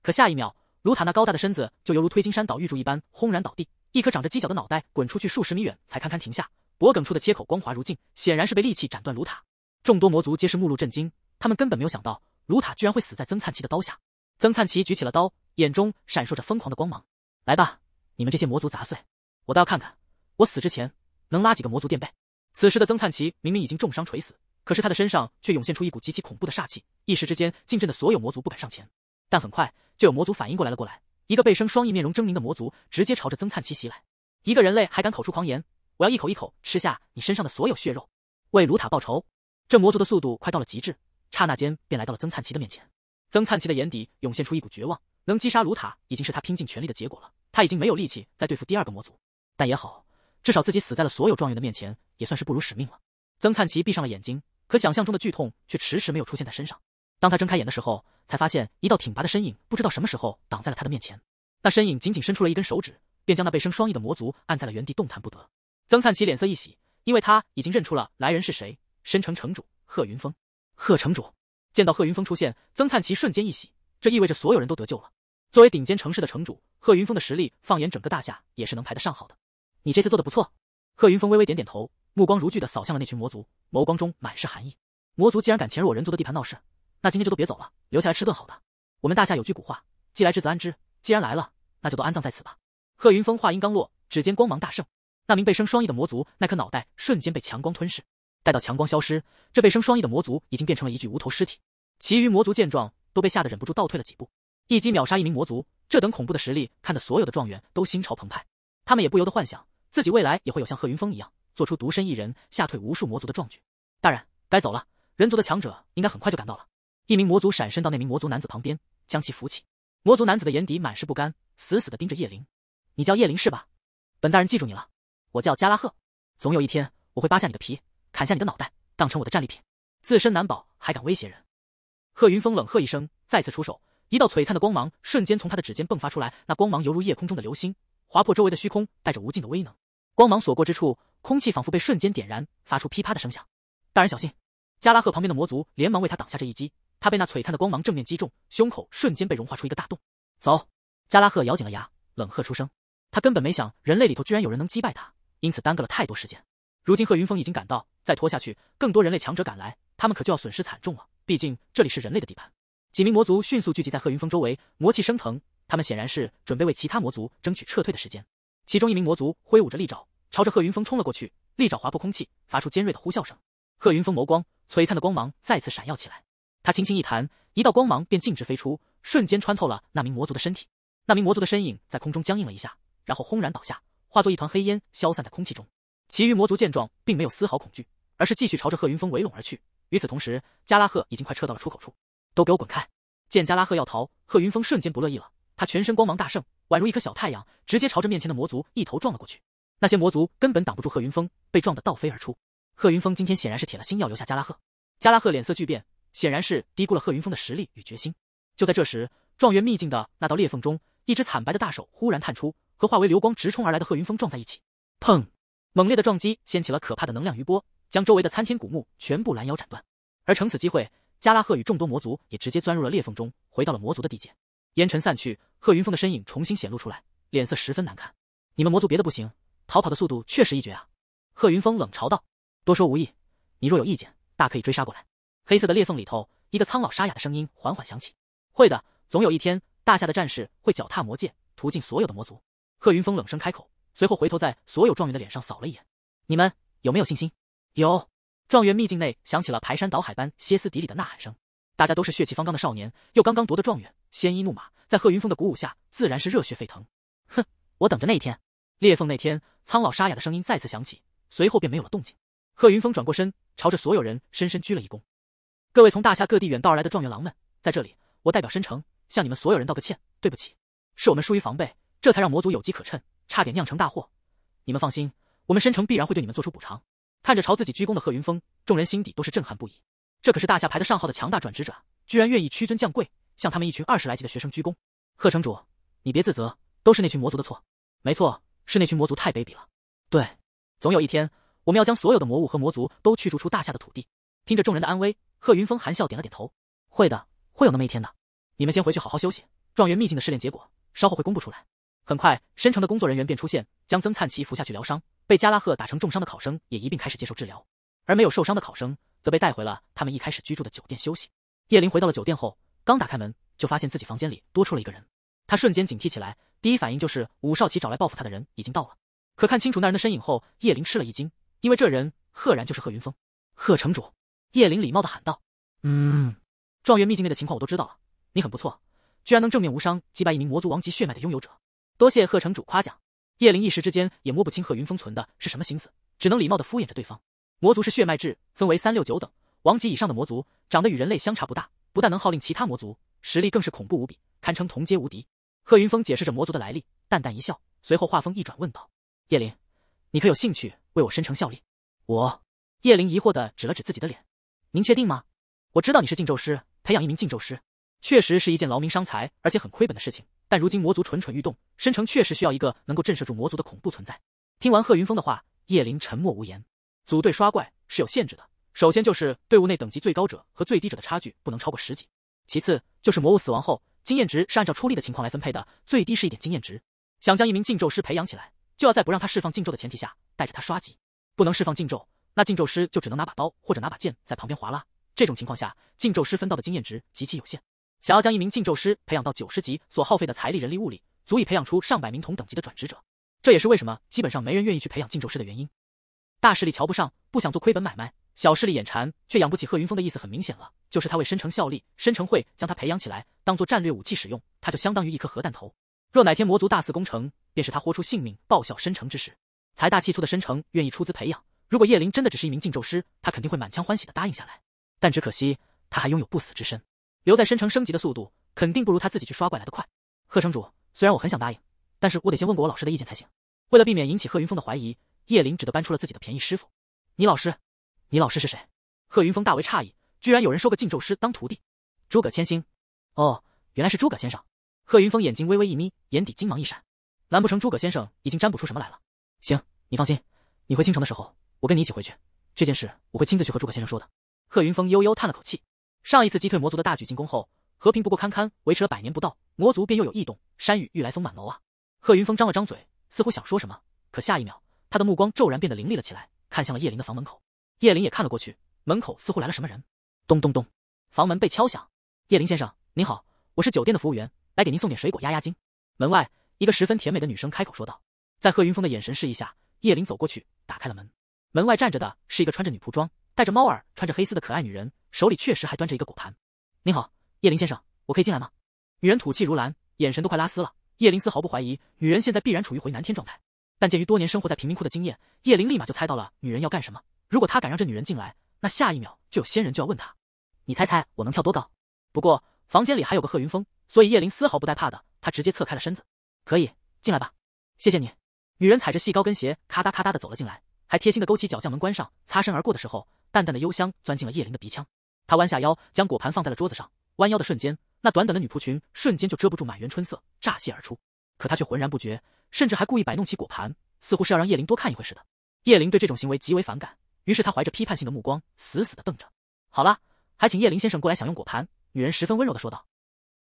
可下一秒，卢塔那高大的身子就犹如推金山倒玉柱一般轰然倒地。一颗长着犄角的脑袋滚出去数十米远，才堪堪停下。脖颈处的切口光滑如镜，显然是被利器斩断。卢塔众多魔族皆是目露震惊，他们根本没有想到卢塔居然会死在曾灿奇的刀下。曾灿奇举起了刀，眼中闪烁着疯狂的光芒：“来吧，你们这些魔族杂碎，我倒要看看我死之前能拉几个魔族垫背。”此时的曾灿奇明明已经重伤垂死，可是他的身上却涌现出一股极其恐怖的煞气，一时之间震的所有魔族不敢上前。但很快就有魔族反应过来了过来。一个背生双翼、面容狰狞的魔族直接朝着曾灿奇袭来。一个人类还敢口出狂言，我要一口一口吃下你身上的所有血肉，为卢塔报仇！这魔族的速度快到了极致，刹那间便来到了曾灿奇的面前。曾灿奇的眼底涌现出一股绝望，能击杀卢塔已经是他拼尽全力的结果了。他已经没有力气再对付第二个魔族，但也好，至少自己死在了所有状元的面前，也算是不辱使命了。曾灿奇闭上了眼睛，可想象中的剧痛却迟迟没有出现在身上。当他睁开眼的时候，才发现一道挺拔的身影不知道什么时候挡在了他的面前。那身影仅仅伸出了一根手指，便将那被生双翼的魔族按在了原地，动弹不得。曾灿奇脸色一喜，因为他已经认出了来人是谁——申城城主贺云峰。贺城主见到贺云峰出现，曾灿奇瞬间一喜，这意味着所有人都得救了。作为顶尖城市的城主，贺云峰的实力放眼整个大夏也是能排得上号的。你这次做的不错。贺云峰微微点点头，目光如炬的扫向了那群魔族，眸光中满是寒意。魔族竟然敢潜入我人族的地盘闹事！那今天就都别走了，留下来吃顿好的。我们大夏有句古话，既来之则安之。既然来了，那就都安葬在此吧。贺云峰话音刚落，指尖光芒大盛，那名被生双翼的魔族那颗脑袋瞬间被强光吞噬。待到强光消失，这被生双翼的魔族已经变成了一具无头尸体。其余魔族见状，都被吓得忍不住倒退了几步。一击秒杀一名魔族，这等恐怖的实力，看得所有的状元都心潮澎湃。他们也不由得幻想自己未来也会有像贺云峰一样，做出独身一人吓退无数魔族的壮举。大人，该走了。人族的强者应该很快就赶到了。一名魔族闪身到那名魔族男子旁边，将其扶起。魔族男子的眼底满是不甘，死死地盯着叶灵：“你叫叶灵是吧？本大人记住你了。我叫加拉赫，总有一天我会扒下你的皮，砍下你的脑袋，当成我的战利品。自身难保还敢威胁人？”贺云峰冷喝一声，再次出手，一道璀璨的光芒瞬间从他的指尖迸发出来，那光芒犹如夜空中的流星，划破周围的虚空，带着无尽的威能。光芒所过之处，空气仿佛被瞬间点燃，发出噼啪的声响。大人小心！加拉赫旁边的魔族连忙为他挡下这一击。他被那璀璨的光芒正面击中，胸口瞬间被融化出一个大洞。走！加拉赫咬紧了牙，冷喝出声。他根本没想人类里头居然有人能击败他，因此耽搁了太多时间。如今贺云峰已经赶到，再拖下去，更多人类强者赶来，他们可就要损失惨重了。毕竟这里是人类的地盘。几名魔族迅速聚集在贺云峰周围，魔气升腾。他们显然是准备为其他魔族争取撤退的时间。其中一名魔族挥舞着利爪，朝着贺云峰冲了过去，利爪划破空气，发出尖锐的呼啸声。贺云峰眸光璀璨的光芒再次闪耀起来。他轻轻一弹，一道光芒便径直飞出，瞬间穿透了那名魔族的身体。那名魔族的身影在空中僵硬了一下，然后轰然倒下，化作一团黑烟消散在空气中。其余魔族见状，并没有丝毫恐惧，而是继续朝着贺云峰围拢而去。与此同时，加拉赫已经快撤到了出口处，都给我滚开！见加拉赫要逃，贺云峰瞬间不乐意了，他全身光芒大盛，宛如一颗小太阳，直接朝着面前的魔族一头撞了过去。那些魔族根本挡不住贺云峰，被撞得倒飞而出。贺云峰今天显然是铁了心要留下加拉赫，加拉赫脸色巨变。显然是低估了贺云峰的实力与决心。就在这时，状元秘境的那道裂缝中，一只惨白的大手忽然探出，和化为流光直冲而来的贺云峰撞在一起。砰！猛烈的撞击掀起了可怕的能量余波，将周围的参天古木全部拦腰斩断。而乘此机会，加拉赫与众多魔族也直接钻入了裂缝中，回到了魔族的地界。烟尘散去，贺云峰的身影重新显露出来，脸色十分难看。你们魔族别的不行，逃跑的速度确实一绝啊！贺云峰冷嘲道：“多说无益，你若有意见，大可以追杀过来。”黑色的裂缝里头，一个苍老沙哑的声音缓缓响起：“会的，总有一天，大夏的战士会脚踏魔界，屠尽所有的魔族。”贺云峰冷声开口，随后回头在所有状元的脸上扫了一眼：“你们有没有信心？”“有！”状元秘境内响起了排山倒海般歇斯底里的呐喊声。大家都是血气方刚的少年，又刚刚夺得状元，鲜衣怒马，在贺云峰的鼓舞下，自然是热血沸腾。哼，我等着那一天。裂缝那天，苍老沙哑的声音再次响起，随后便没有了动静。贺云峰转过身，朝着所有人深深鞠了一躬。各位从大夏各地远道而来的状元郎们，在这里，我代表申城向你们所有人道个歉，对不起，是我们疏于防备，这才让魔族有机可趁，差点酿成大祸。你们放心，我们申城必然会对你们做出补偿。看着朝自己鞠躬的贺云峰，众人心底都是震撼不已。这可是大夏排得上号的强大转职者，居然愿意屈尊降贵，向他们一群二十来级的学生鞠躬。贺城主，你别自责，都是那群魔族的错。没错，是那群魔族太卑鄙了。对，总有一天，我们要将所有的魔物和魔族都驱逐出大夏的土地。听着众人的安危。贺云峰含笑点了点头：“会的，会有那么一天的。你们先回去好好休息。状元秘境的试炼结果，稍后会公布出来。”很快，申城的工作人员便出现，将曾灿奇扶下去疗伤。被加拉赫打成重伤的考生也一并开始接受治疗，而没有受伤的考生则被带回了他们一开始居住的酒店休息。叶林回到了酒店后，刚打开门，就发现自己房间里多出了一个人。他瞬间警惕起来，第一反应就是武少奇找来报复他的人已经到了。可看清楚那人的身影后，叶林吃了一惊，因为这人赫然就是贺云峰，贺城主。叶灵礼貌的喊道：“嗯，状元秘境内的情况我都知道了。你很不错，居然能正面无伤击败一名魔族王级血脉的拥有者。多谢贺城主夸奖。”叶灵一时之间也摸不清贺云峰存的是什么心思，只能礼貌的敷衍着对方。魔族是血脉制，分为三六九等，王级以上的魔族长得与人类相差不大，不但能号令其他魔族，实力更是恐怖无比，堪称同阶无敌。贺云峰解释着魔族的来历，淡淡一笑，随后话锋一转，问道：“叶灵，你可有兴趣为我申城效力？”我。叶灵疑惑的指了指自己的脸。您确定吗？我知道你是禁咒师，培养一名禁咒师确实是一件劳民伤财，而且很亏本的事情。但如今魔族蠢蠢欲动，申城确实需要一个能够震慑住魔族的恐怖存在。听完贺云峰的话，叶灵沉默无言。组队刷怪是有限制的，首先就是队伍内等级最高者和最低者的差距不能超过十级，其次就是魔物死亡后经验值是按照出力的情况来分配的，最低是一点经验值。想将一名禁咒师培养起来，就要在不让他释放禁咒的前提下带着他刷级，不能释放禁咒。那禁咒师就只能拿把刀或者拿把剑在旁边划拉。这种情况下，禁咒师分到的经验值极其有限。想要将一名禁咒师培养到九十级，所耗费的财力、人力、物力，足以培养出上百名同等级的转职者。这也是为什么基本上没人愿意去培养禁咒师的原因。大势力瞧不上，不想做亏本买卖；小势力眼馋，却养不起。贺云峰的意思很明显了，就是他为申城效力，申城会将他培养起来，当做战略武器使用，他就相当于一颗核弹头。若哪天魔族大肆攻城，便是他豁出性命报效申城之时。财大气粗的申城愿意出资培养。如果叶灵真的只是一名禁咒师，他肯定会满腔欢喜的答应下来。但只可惜，他还拥有不死之身，留在申城升级的速度肯定不如他自己去刷怪来的快。贺城主，虽然我很想答应，但是我得先问过我老师的意见才行。为了避免引起贺云峰的怀疑，叶灵只得搬出了自己的便宜师傅，你老师，你老师是谁？贺云峰大为诧异，居然有人收个禁咒师当徒弟。诸葛千星，哦，原来是诸葛先生。贺云峰眼睛微微一眯，眼底金芒一闪，难不成诸葛先生已经占卜出什么来了？行，你放心，你回京城的时候。我跟你一起回去，这件事我会亲自去和诸葛先生说的。贺云峰悠悠叹了口气，上一次击退魔族的大举进攻后，和平不过堪堪维持了百年不到，魔族便又有异动，山雨欲来风满楼啊！贺云峰张了张嘴，似乎想说什么，可下一秒，他的目光骤然变得凌厉了起来，看向了叶灵的房门口。叶灵也看了过去，门口似乎来了什么人。咚咚咚，房门被敲响。叶灵先生，您好，我是酒店的服务员，来给您送点水果压压惊。门外一个十分甜美的女生开口说道。在贺云峰的眼神示意下，叶灵走过去，打开了门。门外站着的是一个穿着女仆装、戴着猫耳、穿着黑丝的可爱女人，手里确实还端着一个果盘。您好，叶林先生，我可以进来吗？女人吐气如兰，眼神都快拉丝了。叶林丝毫不怀疑，女人现在必然处于回南天状态。但鉴于多年生活在贫民窟的经验，叶林立马就猜到了女人要干什么。如果他敢让这女人进来，那下一秒就有仙人就要问他：“你猜猜我能跳多高？”不过房间里还有个贺云峰，所以叶林丝毫不带怕的，他直接侧开了身子。可以进来吧？谢谢你。女人踩着细高跟鞋，咔嗒咔嗒的走了进来。还贴心的勾起脚将门关上，擦身而过的时候，淡淡的幽香钻进了叶灵的鼻腔。他弯下腰将果盘放在了桌子上，弯腰的瞬间，那短短的女仆裙瞬间就遮不住满园春色，乍泄而出。可他却浑然不觉，甚至还故意摆弄起果盘，似乎是要让叶灵多看一会似的。叶灵对这种行为极为反感，于是他怀着批判性的目光，死死的瞪着。好了，还请叶灵先生过来享用果盘。女人十分温柔的说道。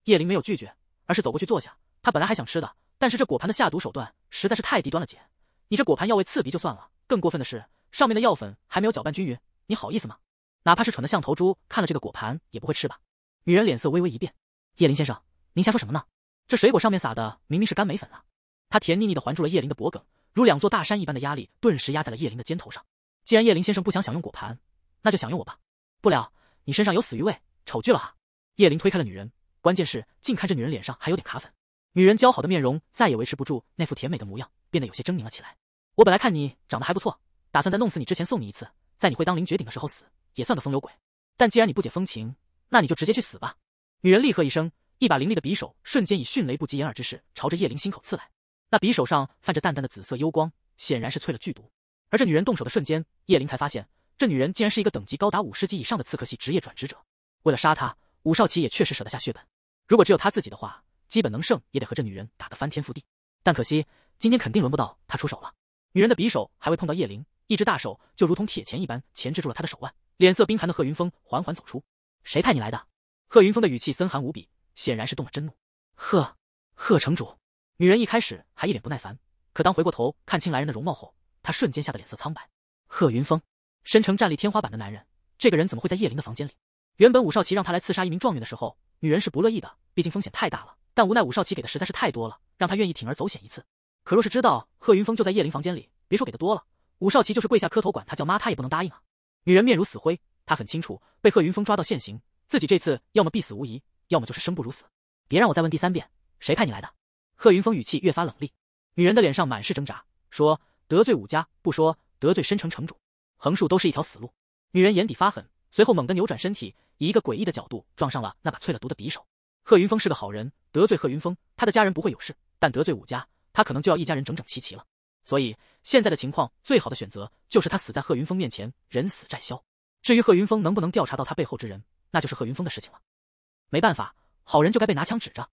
叶灵没有拒绝，而是走过去坐下。他本来还想吃的，但是这果盘的下毒手段实在是太低端了。姐，你这果盘药味刺鼻就算了。更过分的是，上面的药粉还没有搅拌均匀，你好意思吗？哪怕是蠢的像头猪，看了这个果盘也不会吃吧？女人脸色微微一变，叶林先生，您瞎说什么呢？这水果上面撒的明明是甘梅粉啊！她甜腻腻的环住了叶林的脖颈，如两座大山一般的压力顿时压在了叶林的肩头上。既然叶林先生不想享用果盘，那就享用我吧。不了，你身上有死鱼味，丑剧了哈！叶林推开了女人，关键是近看这女人脸上还有点卡粉，女人姣好的面容再也维持不住那副甜美的模样，变得有些狰狞了起来。我本来看你长得还不错，打算在弄死你之前送你一次，在你会当凌绝顶的时候死，也算个风流鬼。但既然你不解风情，那你就直接去死吧！女人厉喝一声，一把凌厉的匕首瞬间以迅雷不及掩耳之势朝着叶灵心口刺来。那匕首上泛着淡淡的紫色幽光，显然是淬了剧毒。而这女人动手的瞬间，叶灵才发现这女人竟然是一个等级高达五十级以上的刺客系职业转职者。为了杀她，武少奇也确实舍得下血本。如果只有他自己的话，基本能胜也得和这女人打个翻天覆地。但可惜，今天肯定轮不到他出手了。女人的匕首还未碰到叶灵，一只大手就如同铁钳一般钳制住了她的手腕。脸色冰寒的贺云峰缓缓走出。谁派你来的？贺云峰的语气森寒无比，显然是动了真怒。贺贺城主。女人一开始还一脸不耐烦，可当回过头看清来人的容貌后，她瞬间吓得脸色苍白。贺云峰，身成战力天花板的男人，这个人怎么会在叶灵的房间里？原本武少奇让他来刺杀一名状元的时候，女人是不乐意的，毕竟风险太大了。但无奈武少奇给的实在是太多了，让他愿意铤而走险一次。可若是知道贺云峰就在叶灵房间里，别说给的多了，武少奇就是跪下磕头管他叫妈，他也不能答应啊！女人面如死灰，她很清楚，被贺云峰抓到现行，自己这次要么必死无疑，要么就是生不如死。别让我再问第三遍，谁派你来的？贺云峰语气越发冷厉。女人的脸上满是挣扎，说得罪武家不说，得罪深城城主，横竖都是一条死路。女人眼底发狠，随后猛地扭转身体，以一个诡异的角度撞上了那把淬了毒的匕首。贺云峰是个好人，得罪贺云峰，他的家人不会有事，但得罪武家。他可能就要一家人整整齐齐了，所以现在的情况，最好的选择就是他死在贺云峰面前，人死债消。至于贺云峰能不能调查到他背后之人，那就是贺云峰的事情了。没办法，好人就该被拿枪指着。